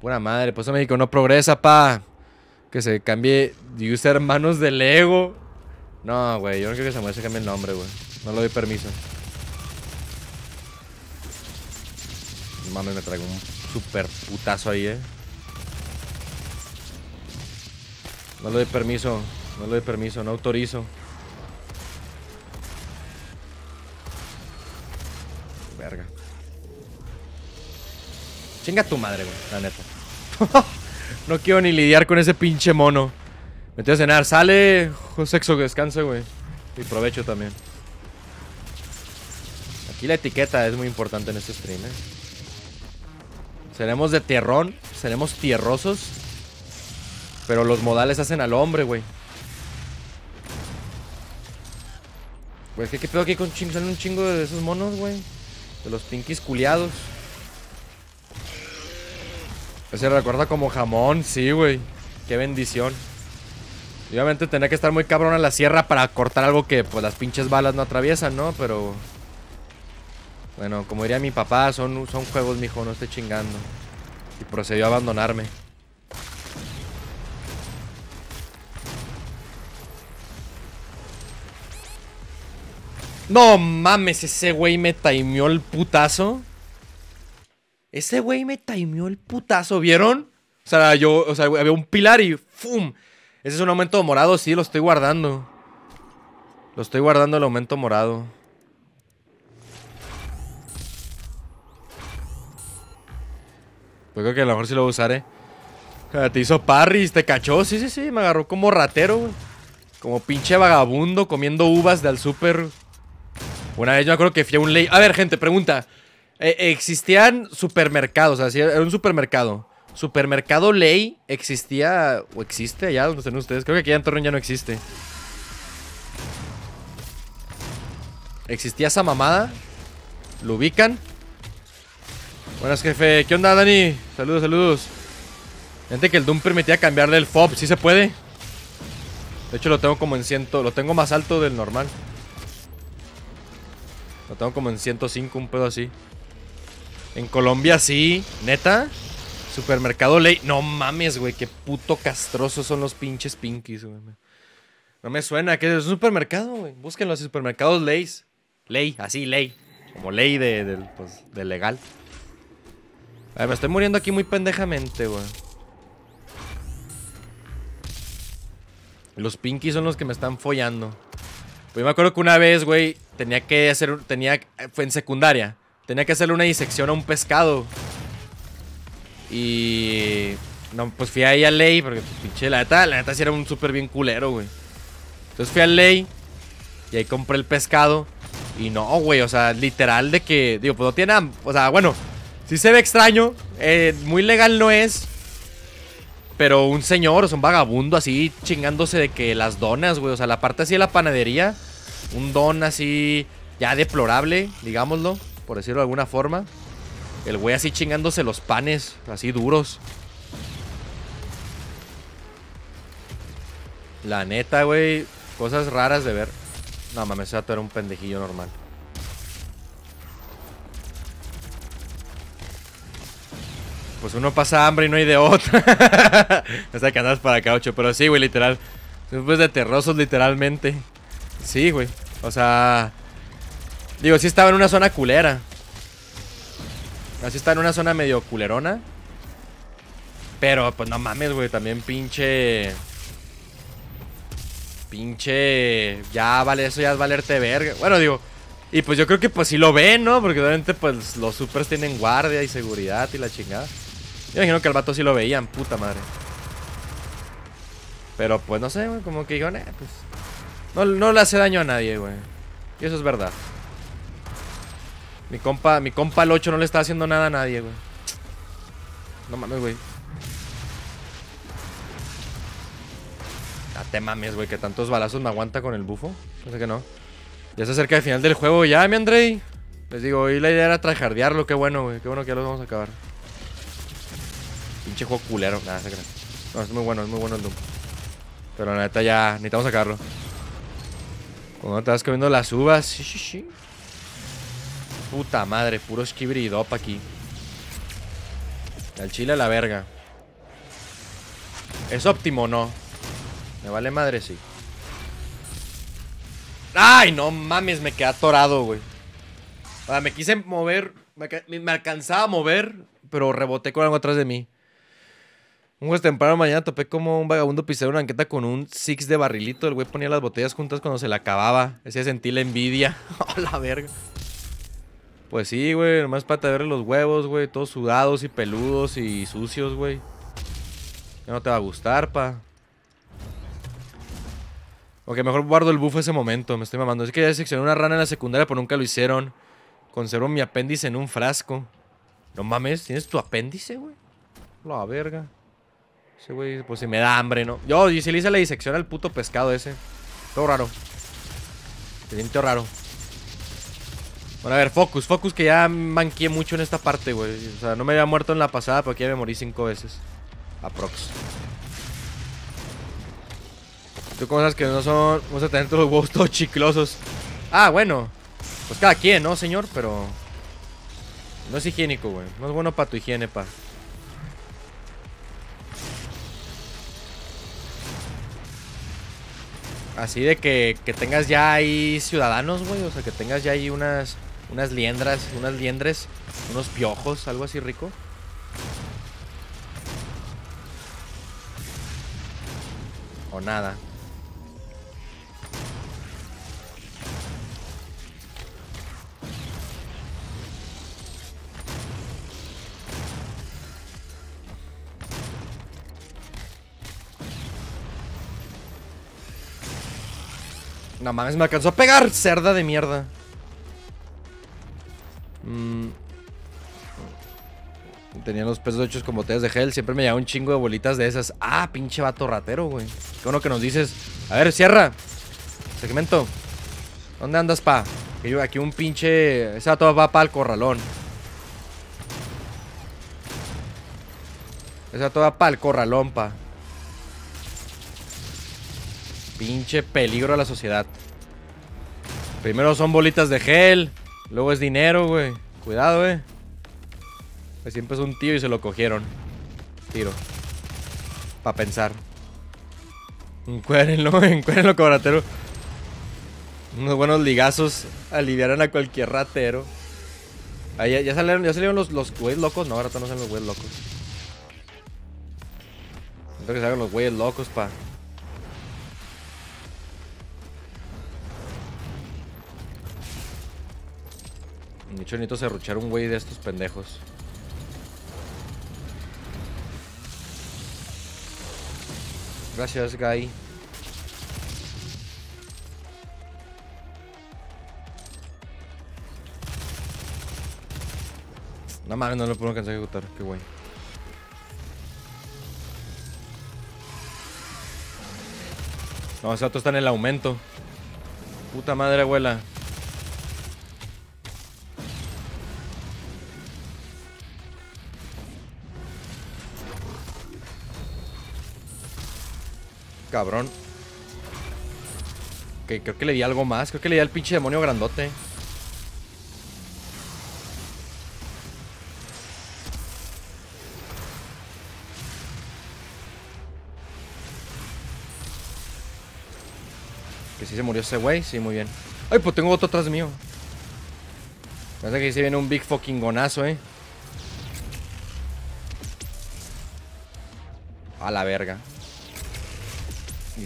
Pura madre, pues dijo, no progresa, pa. Que se cambie de user manos del ego. No, güey, yo no creo que se se se cambie el nombre, güey. No le doy permiso. Mames, me traigo un super putazo ahí, eh. No le doy permiso. No le doy permiso, no autorizo. Verga. Chinga tu madre, güey, la neta. no quiero ni lidiar con ese pinche mono. Me tengo a cenar. Sale, sexo, descanse, güey. Y provecho también. Aquí la etiqueta es muy importante en este stream, ¿eh? Seremos de terrón. seremos tierrosos. Pero los modales hacen al hombre, güey. pues ¿qué, pedo aquí con un chingo de esos monos, güey? De los pinkies culiados. Se recuerda como jamón, sí, güey. Qué bendición. obviamente tenía que estar muy cabrón a la sierra para cortar algo que pues las pinches balas no atraviesan, ¿no? Pero... Bueno, como diría mi papá, son, son juegos, mijo, no estoy chingando. Y procedió a abandonarme. No mames, ese güey me timeó el putazo. Ese güey me timeó el putazo, ¿vieron? O sea, yo, o sea, había un pilar y ¡fum! Ese es un aumento morado, sí, lo estoy guardando. Lo estoy guardando el aumento morado. creo que a lo mejor sí lo usaré. a usar, ¿eh? ah, Te hizo parris, te cachó. Sí, sí, sí, me agarró como ratero, Como pinche vagabundo comiendo uvas del super... Una vez yo me acuerdo que fui a un ley. A ver, gente, pregunta. Eh, existían supermercados, O sea, era un supermercado. Supermercado Ley existía o existe allá donde están ustedes. Creo que aquí en Torreón ya no existe. ¿Existía esa mamada? ¿Lo ubican? Buenas, jefe. ¿Qué onda, Dani? Saludos, saludos. Gente que el Doom permitía cambiarle el FOB. ¿Sí se puede? De hecho, lo tengo como en ciento. Lo tengo más alto del normal. Lo tengo como en 105, un pedo así. En Colombia sí, neta. Supermercado Ley. No mames, güey, qué puto castrosos son los pinches pinkies, güey. No me suena, que es un supermercado, güey. Búsquenlo los supermercados Leys. Ley, así, ley. Como ley de, de pues, legal. A ver, me estoy muriendo aquí muy pendejamente, güey. Los pinkies son los que me están follando. Pues yo me acuerdo que una vez, güey, Tenía que hacer... Tenía... Fue en secundaria. Tenía que hacerle una disección a un pescado. Y... No, pues fui ahí a Ley porque pues, pinche, la neta, la neta sí era un súper bien culero, güey. Entonces fui a Ley y ahí compré el pescado. Y no, güey, o sea, literal de que, digo, pues no tiene o sea, bueno, sí se ve extraño, eh, muy legal no es. Pero un señor, o sea, un vagabundo así chingándose de que las donas, güey, o sea, la parte así de la panadería un don así ya deplorable, digámoslo, por decirlo de alguna forma. El güey así chingándose los panes, así duros. La neta, güey, cosas raras de ver. No mames, era un pendejillo normal. Pues uno pasa hambre y no hay de otra. sea que andas para caucho. Pero sí, güey, literal. Después de terrosos, literalmente. Sí, güey. O sea... Digo, sí estaba en una zona culera. Así está en una zona medio culerona. Pero, pues no mames, güey. También pinche... Pinche... Ya vale, eso ya es valerte verga. Bueno, digo... Y pues yo creo que pues sí lo ven, ¿no? Porque obviamente pues los supers tienen guardia y seguridad y la chingada. Yo imagino que al vato sí lo veían, puta madre. Pero pues no sé, güey, como que dijeron, eh, pues no, le hace daño a nadie, güey. Y eso es verdad. Mi compa, mi compa el 8 no le está haciendo nada a nadie, güey. No mames, güey. Date te mames, güey, que tantos balazos me aguanta con el bufo. sé que no. Ya se acerca el final del juego, ya, mi Andrei. Les digo, hoy la idea era trajardearlo, qué bueno, güey. Qué bueno que ya los vamos a acabar. Pinche juego culero. Nada, se cree. No, es muy bueno, es muy bueno el Doom. Pero la neta ya necesitamos sacarlo. Cuando vas comiendo las uvas. Sí, sí, sí. Puta madre, puro esquibridop aquí. Al chile a la verga. ¿Es óptimo o no? Me vale madre, sí. ¡Ay, no mames! Me quedé atorado, güey. sea, me quise mover. Me, me alcanzaba a mover, pero reboté con algo atrás de mí. Un jueves temprano mañana topé como un vagabundo pisar una banqueta con un six de barrilito. El güey ponía las botellas juntas cuando se la acababa. ese sentí la envidia. la verga. Pues sí, güey, nomás para ver los huevos, güey, todos sudados y peludos y sucios, güey. Ya no te va a gustar, pa. Ok, mejor guardo el buff ese momento, me estoy mamando. Es que ya seccioné una rana en la secundaria, pero nunca lo hicieron. Conservo mi apéndice en un frasco. No mames, ¿tienes tu apéndice, güey? La verga pues si me da hambre, ¿no? Yo, y si le hice la disección al puto pescado ese. Todo raro. Se siente raro. Bueno, a ver, focus, focus que ya manqué mucho en esta parte, güey. O sea, no me había muerto en la pasada, pero aquí ya me morí cinco veces. Aprox. Tú cosas que no son... Vamos a tener todos los huevos todos chiclosos. Ah, bueno. Pues cada quien, ¿no, señor? Pero... No es higiénico, güey. No es bueno para tu higiene, pa. Así de que, tengas ya ahí ciudadanos, güey. O sea, que tengas ya ahí unas, unas liendras, unas liendres, unos piojos, algo así rico. O nada. No más me alcanzó a pegar, cerda de mierda. Mm. Tenía los pesos hechos con botellas de gel. Siempre me llevaba un chingo de bolitas de esas. Ah, pinche vato ratero, güey. Qué bueno que nos dices. A ver, cierra. Segmento. ¿Dónde andas, pa? yo aquí un pinche. Esa vato va para el corralón. Esa toda va para el corralón, pa. Pinche peligro a la sociedad. Primero son bolitas de gel. Luego es dinero, güey. Cuidado, eh. Siempre es un tío y se lo cogieron. Tiro. Pa' pensar. Encuérenlo, encuérenlo, cobratero. Unos buenos ligazos aliviarán a cualquier ratero. Ahí ya, salieron, ya salieron los, los güeyes locos. No, ahora no salen los güeyes locos. Creo que salgan los güeyes locos, pa. De hecho, necesito serruchar un güey de estos pendejos. Gracias, Guy. No mames, no lo pudo alcanzar a ejecutar, qué guay. No, ese auto está en el aumento. Puta madre, abuela. cabrón. Que creo que le di algo más. Creo que le di al pinche demonio grandote. Que sí se murió ese güey. Sí, muy bien. Ay, pues tengo otro atrás mío. Parece que se viene un big fucking gonazo, eh. A la verga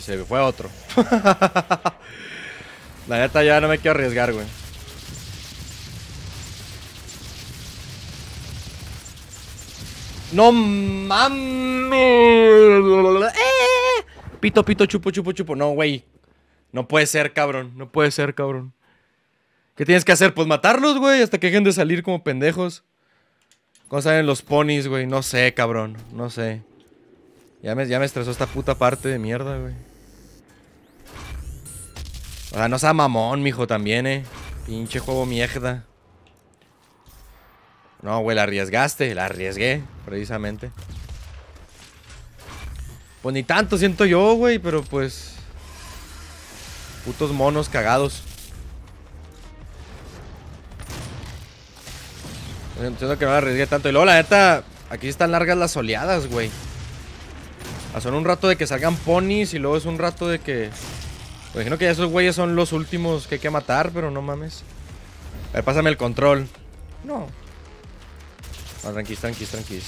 se fue otro. La neta ya no me quiero arriesgar, güey. No mames. ¡Eh! Pito, pito, chupo, chupo, chupo. No, güey. No puede ser, cabrón. No puede ser, cabrón. ¿Qué tienes que hacer? Pues matarlos, güey. Hasta que dejen de salir como pendejos. ¿Cómo salen los ponis, güey? No sé, cabrón. No sé. Ya me, ya me estresó esta puta parte de mierda, güey. O sea, no sea mamón, mijo, también, eh. Pinche juego mierda. No, güey, la arriesgaste. La arriesgué, precisamente. Pues ni tanto siento yo, güey, pero pues... Putos monos cagados. Entiendo que no la arriesgué tanto. Y luego, la neta, aquí están largas las oleadas, güey. Ah, son un rato de que salgan ponis y luego es un rato de que... Me imagino que esos güeyes son los últimos que hay que matar, pero no mames. A ver, pásame el control. No. Tranquil, ah, tranquis, tranquis, tranquis.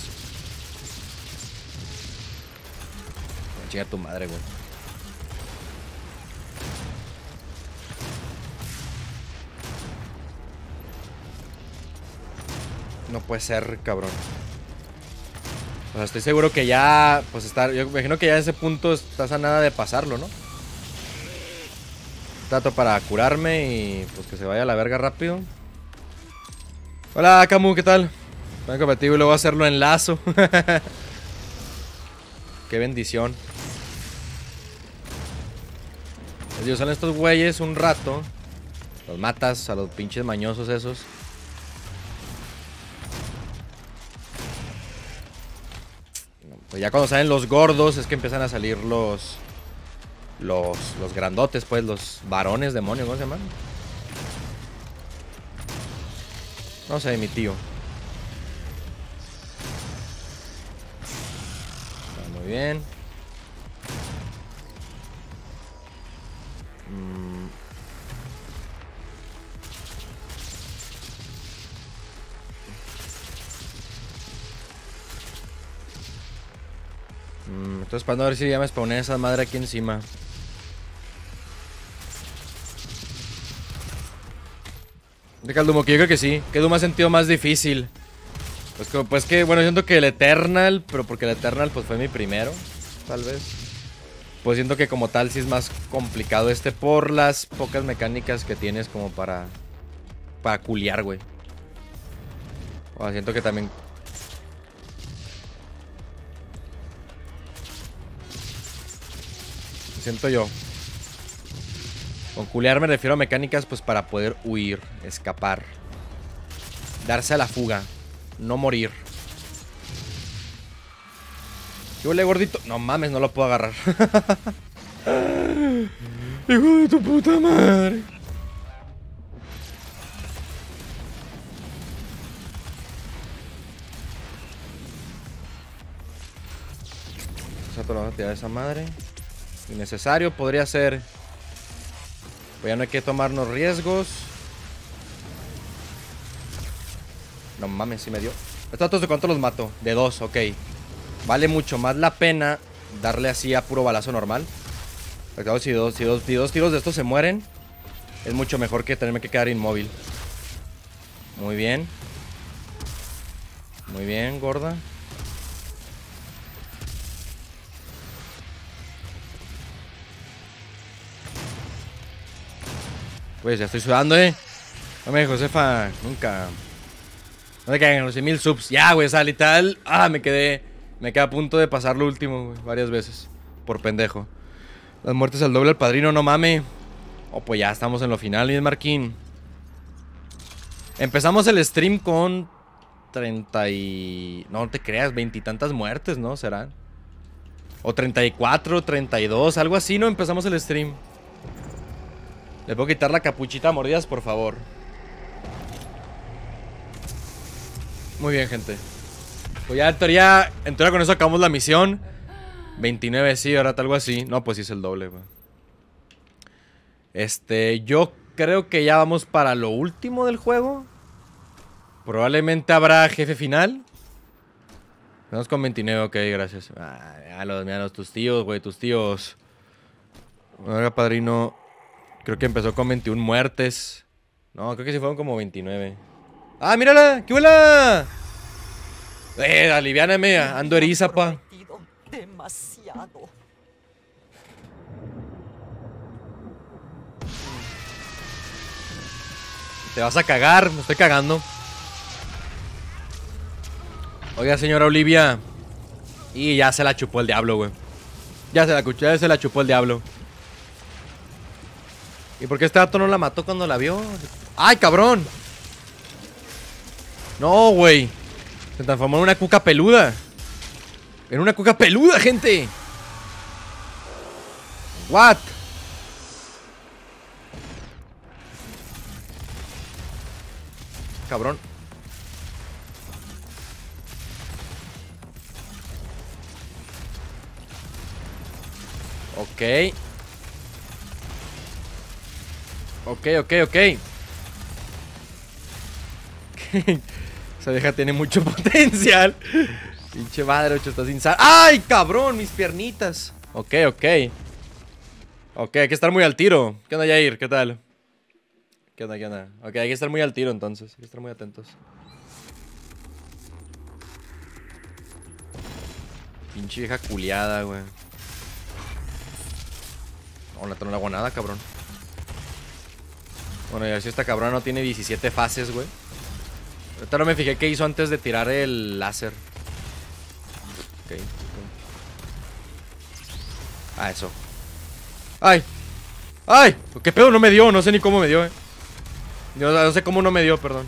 Ah, chinga tu madre, güey. No puede ser, cabrón. O sea, estoy seguro que ya, pues estar, yo imagino que ya a ese punto estás a nada de pasarlo, ¿no? Trato para curarme y pues que se vaya a la verga rápido. Hola, Camu, ¿qué tal? Tan competitivo y luego hacerlo en lazo. Qué bendición. Dios, salen estos güeyes un rato. Los matas a los pinches mañosos esos. Pues ya cuando salen los gordos es que empiezan a salir los... Los, los grandotes, pues, los varones demonios, ¿cómo se llaman? No sé, mi tío. Está muy bien. Mm, Mm, entonces, para no a ver si ya me spawné esa madre aquí encima. De el que yo creo que sí. ¿Qué más ha sentido más difícil. Pues, como, pues que, bueno, siento que el Eternal, pero porque el Eternal pues fue mi primero, tal vez. Pues siento que como tal sí es más complicado este por las pocas mecánicas que tienes como para... Para culiar, güey. siento que también siento yo. Con culear me refiero a mecánicas pues para poder huir, escapar. Darse a la fuga, no morir. ¿Qué huele gordito? No mames, no lo puedo agarrar. Hijo de tu puta madre. O te lo vas a tirar a esa madre. Innecesario podría ser. Pues ya no hay que tomarnos riesgos. No mames, si me dio. ¿Estos de cuánto los mato? De dos, ok. Vale mucho más la pena darle así a puro balazo normal. dos, si, dos, si dos tiros de estos se mueren, es mucho mejor que tenerme que quedar inmóvil. Muy bien. Muy bien, gorda. Pues ya estoy sudando, eh. Hombre, Josefa, nunca. No te caigan los 100 mil subs. Ya, güey, sal y tal. Ah, me quedé. Me quedé a punto de pasar lo último, güey, varias veces. Por pendejo. Las muertes al doble al padrino, no mame. Oh, pues ya estamos en lo final, es Marquín. Empezamos el stream con 30 y... No, te creas, veintitantas muertes, ¿no? Serán. O 34, 32, algo así, ¿no? Empezamos el stream. Le puedo quitar la capuchita a mordidas, por favor. Muy bien, gente. Pues ya en teoría, en teoría con eso acabamos la misión. 29, sí, ahora algo así. No, pues sí es el doble, Este, yo creo que ya vamos para lo último del juego. Probablemente habrá jefe final. Vamos con 29, ok, gracias. Ah, a los, a los, tus tíos, güey, tus tíos. ver, padrino. Creo que empezó con 21 muertes. No, creo que sí fueron como 29. ¡Ah, mírala! ¡Qué huela! Eh, aliviáname, ando eriza, pa. Demasiado. Te vas a cagar, me estoy cagando. Oiga, señora Olivia. Y ya se la chupó el diablo, güey. Ya se la, ya se la chupó el diablo. ¿Y por qué este dato no la mató cuando la vio? ¡Ay, cabrón! No, güey. Se transformó en una cuca peluda. En una cuca peluda, gente. What? Cabrón. Ok. Ok, ok, ok. Esa vieja tiene mucho potencial. Pinche madre, ocho, está sin sal. ¡Ay, cabrón! Mis piernitas. Ok, ok. Ok, hay que estar muy al tiro. ¿Qué onda, Jair? ¿Qué tal? ¿Qué onda, qué onda? Ok, hay que estar muy al tiro entonces. Hay que estar muy atentos. Pinche vieja culiada, güey. No, no le hago nada, cabrón. Bueno, y así si esta cabrona no tiene 17 fases, güey. Ahorita no me fijé qué hizo antes de tirar el láser. Ok. Ah, eso. ¡Ay! ¡Ay! ¿Qué pedo? No me dio. No sé ni cómo me dio, eh. no sé cómo no me dio, perdón.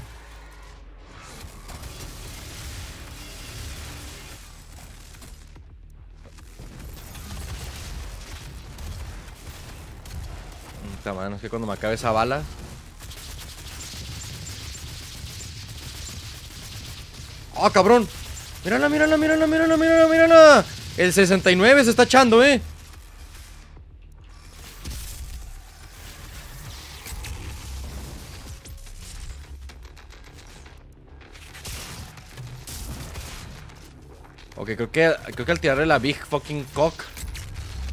Puta mano, es que cuando me acabe esa bala. ¡Ah, cabrón! ¡Mírala, mírala, mírala, mírala, mírala, mírala! El 69 se está echando, ¿eh? Ok, creo que, creo que al tirarle la Big Fucking Cock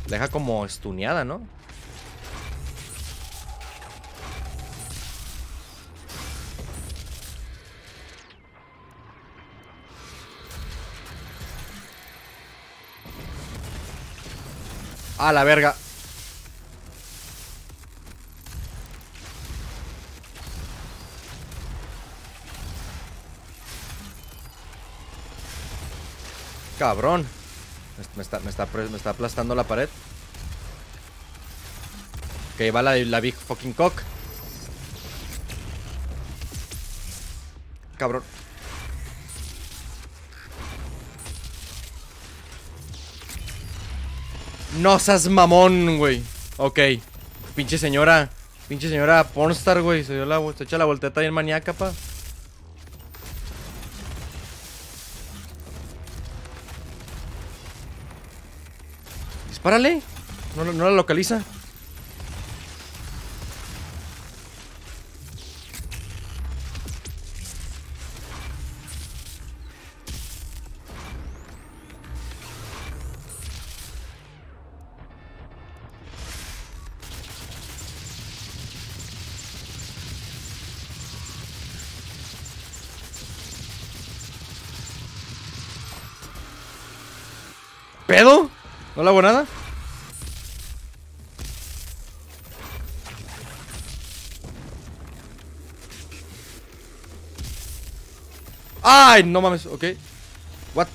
deja como estuneada, ¿no? A la verga. Cabrón. Me está, me está, aplastando la pared. Ok, va la, la Big Fucking Cock. Cabrón. No seas mamón, güey. Ok. Pinche señora. Pinche señora pornstar, güey. Se dio la se echa la volteta bien maníaca, pa. Dispárale. no la localiza. pedo? ¿No le hago nada? ¡Ay! No mames, ok What?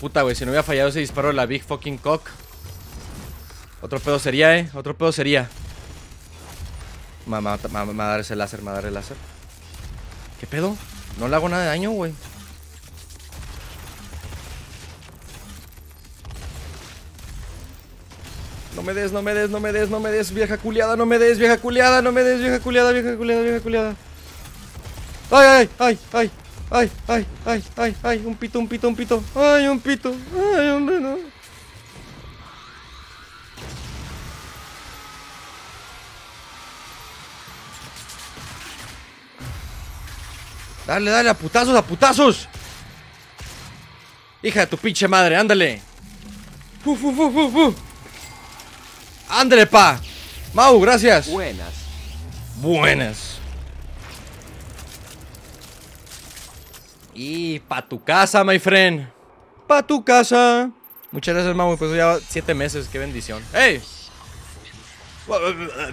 Puta, güey, si no hubiera fallado ese disparo de la Big Fucking Cock Otro pedo sería, eh Otro pedo sería me va a dar ese láser, me va a dar el láser ¿Qué pedo? No le hago nada de daño, güey. No me des, no me des, no me des, no me des, vieja culiada, no me des, vieja culiada, no me des, vieja culiada, vieja culiada, vieja culiada. Ay, ay, ay, ay, ay, ay, ay, ay, ay, un pito, un pito, un pito. Ay, un pito. Ay, hombre, no. Dale, dale, a putazos, a putazos. Hija de tu pinche madre, ándale. Fu, Ándale, pa. Mau, gracias. Buenas. Buenas. Y pa tu casa, my friend. Pa tu casa. Muchas gracias, Mau. Pues ya siete meses, qué bendición. ¡Ey!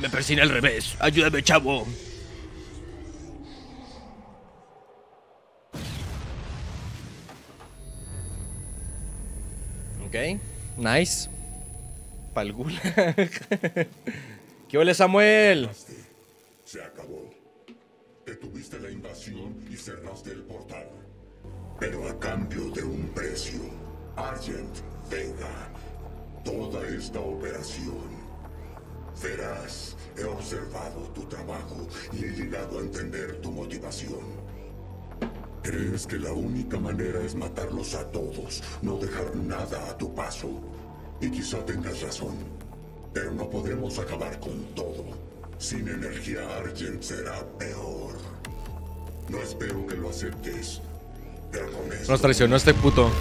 Me persigue al revés. Ayúdame, chavo. Ok, nice. Palgula. ¿Qué huele, Samuel? Se acabó. Detuviste la invasión y cerraste el portal. Pero a cambio de un precio, Argent Vega, toda esta operación. Verás, he observado tu trabajo y he llegado a entender tu motivación. Crees que la única manera es matarlos a todos, no dejar nada a tu paso. Y quizá tengas razón, pero no podemos acabar con todo. Sin energía Argent será peor. No espero que lo aceptes, pero con esto... Nos traicionó este puto.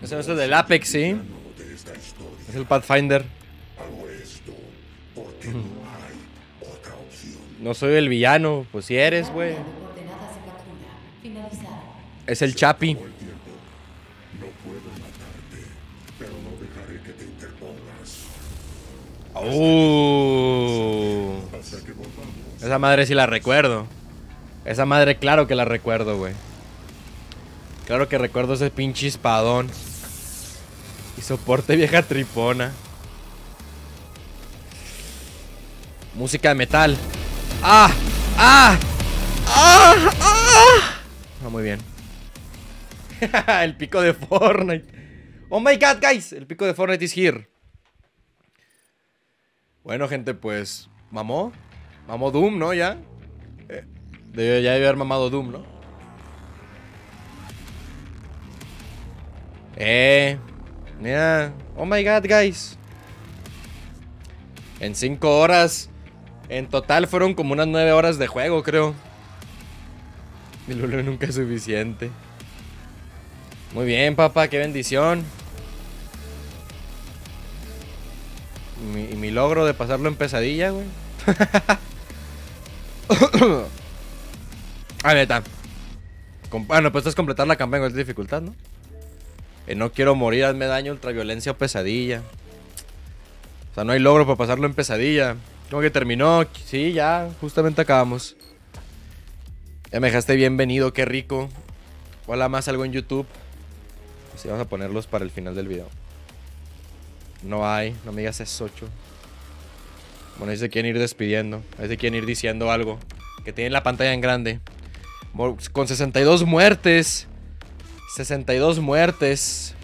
Ese es el del Apex, ¿sí? Es el Pathfinder. No soy el villano, pues si eres, güey. Es el Chapi. Uh. esa madre sí la recuerdo. Esa madre, claro que la recuerdo, güey. Claro que recuerdo ese pinche espadón. Y soporte vieja tripona. Música de metal. ¡Ah! ¡Ah! ¡Ah! ¡Ah! ah muy bien. el pico de Fortnite. Oh my god, guys. El pico de Fortnite is here. Bueno, gente, pues. Mamó. Mamó Doom, ¿no? Ya. Eh, ya haber mamado Doom, ¿no? Eh. Mira. Oh my god, guys. En cinco horas. En total fueron como unas 9 horas de juego, creo. Mi lulo nunca es suficiente. Muy bien, papá, qué bendición. y mi logro de pasarlo en pesadilla, güey. ah, neta. Bueno, ah, pues esto es completar la campaña con dificultad, ¿no? Eh, no quiero morir, hazme daño, ultraviolencia o pesadilla. O sea, no hay logro para pasarlo en pesadilla. Como que terminó. Sí, ya, justamente acabamos. Ya me dejaste bienvenido, qué rico. Hola, más algo en YouTube. Así vamos a ponerlos para el final del video. No hay, no me digas es 8. Bueno, ahí se quieren ir despidiendo. Ahí se quieren ir diciendo algo. Que tienen la pantalla en grande. Con 62 muertes. 62 muertes.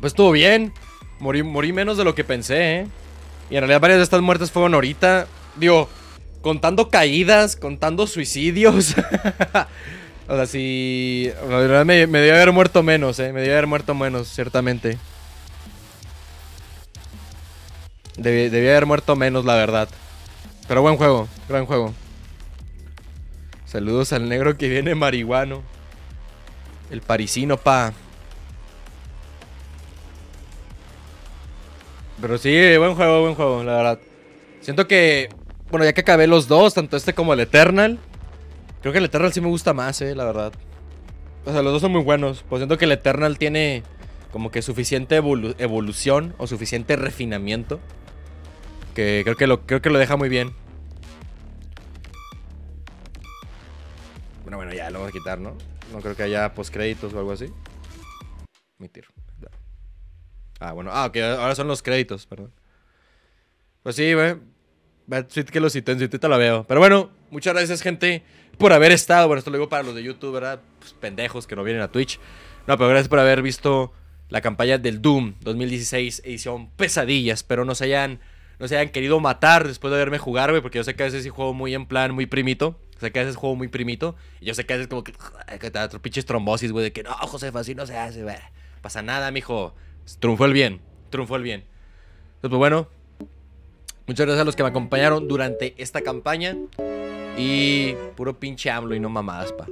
Pues estuvo bien. Morí, morí menos de lo que pensé, ¿eh? Y en realidad varias de estas muertes fueron ahorita. Digo, contando caídas, contando suicidios. o sea, si La verdad me, debía haber muerto menos, ¿eh? Me debía haber muerto menos, ciertamente. Debía haber muerto menos, la verdad. Pero buen juego, gran juego. Saludos al negro que viene marihuano. El parisino, pa. Pero sí, buen juego, buen juego, la verdad. Siento que, bueno, ya que acabé los dos, tanto este como el Eternal, creo que el Eternal sí me gusta más, eh, la verdad. O sea, los dos son muy buenos. Pues siento que el Eternal tiene como que suficiente evolución o suficiente refinamiento. Que creo que lo, creo que lo deja muy bien. Bueno, bueno, ya lo vamos a quitar, ¿no? No creo que haya postcréditos o algo así. Mi tiro. Ah, bueno. Ah, ok, ahora son los créditos, perdón. Pues sí, güey. que lo cité, en te la veo. Pero bueno, muchas gracias, gente, por haber estado. Bueno, esto lo digo para los de YouTube, ¿verdad? Pues, pendejos que no vienen a Twitch. No, pero gracias por haber visto la campaña del Doom 2016, edición pesadillas. Pero no se hayan, no se hayan querido matar después de verme jugar, güey, porque yo sé que a veces juego muy en plan, muy primito. O sea, que veces juego muy primito. Y yo sé que a veces como que, que te da pinches trombosis, güey, de que no, Josefa, así no se hace, güey. Pasa nada, mijo. Triunfó el bien, triunfó el bien. Entonces, pues, pues bueno, muchas gracias a los que me acompañaron durante esta campaña. Y puro pinche AMLO y no mamadas, pa.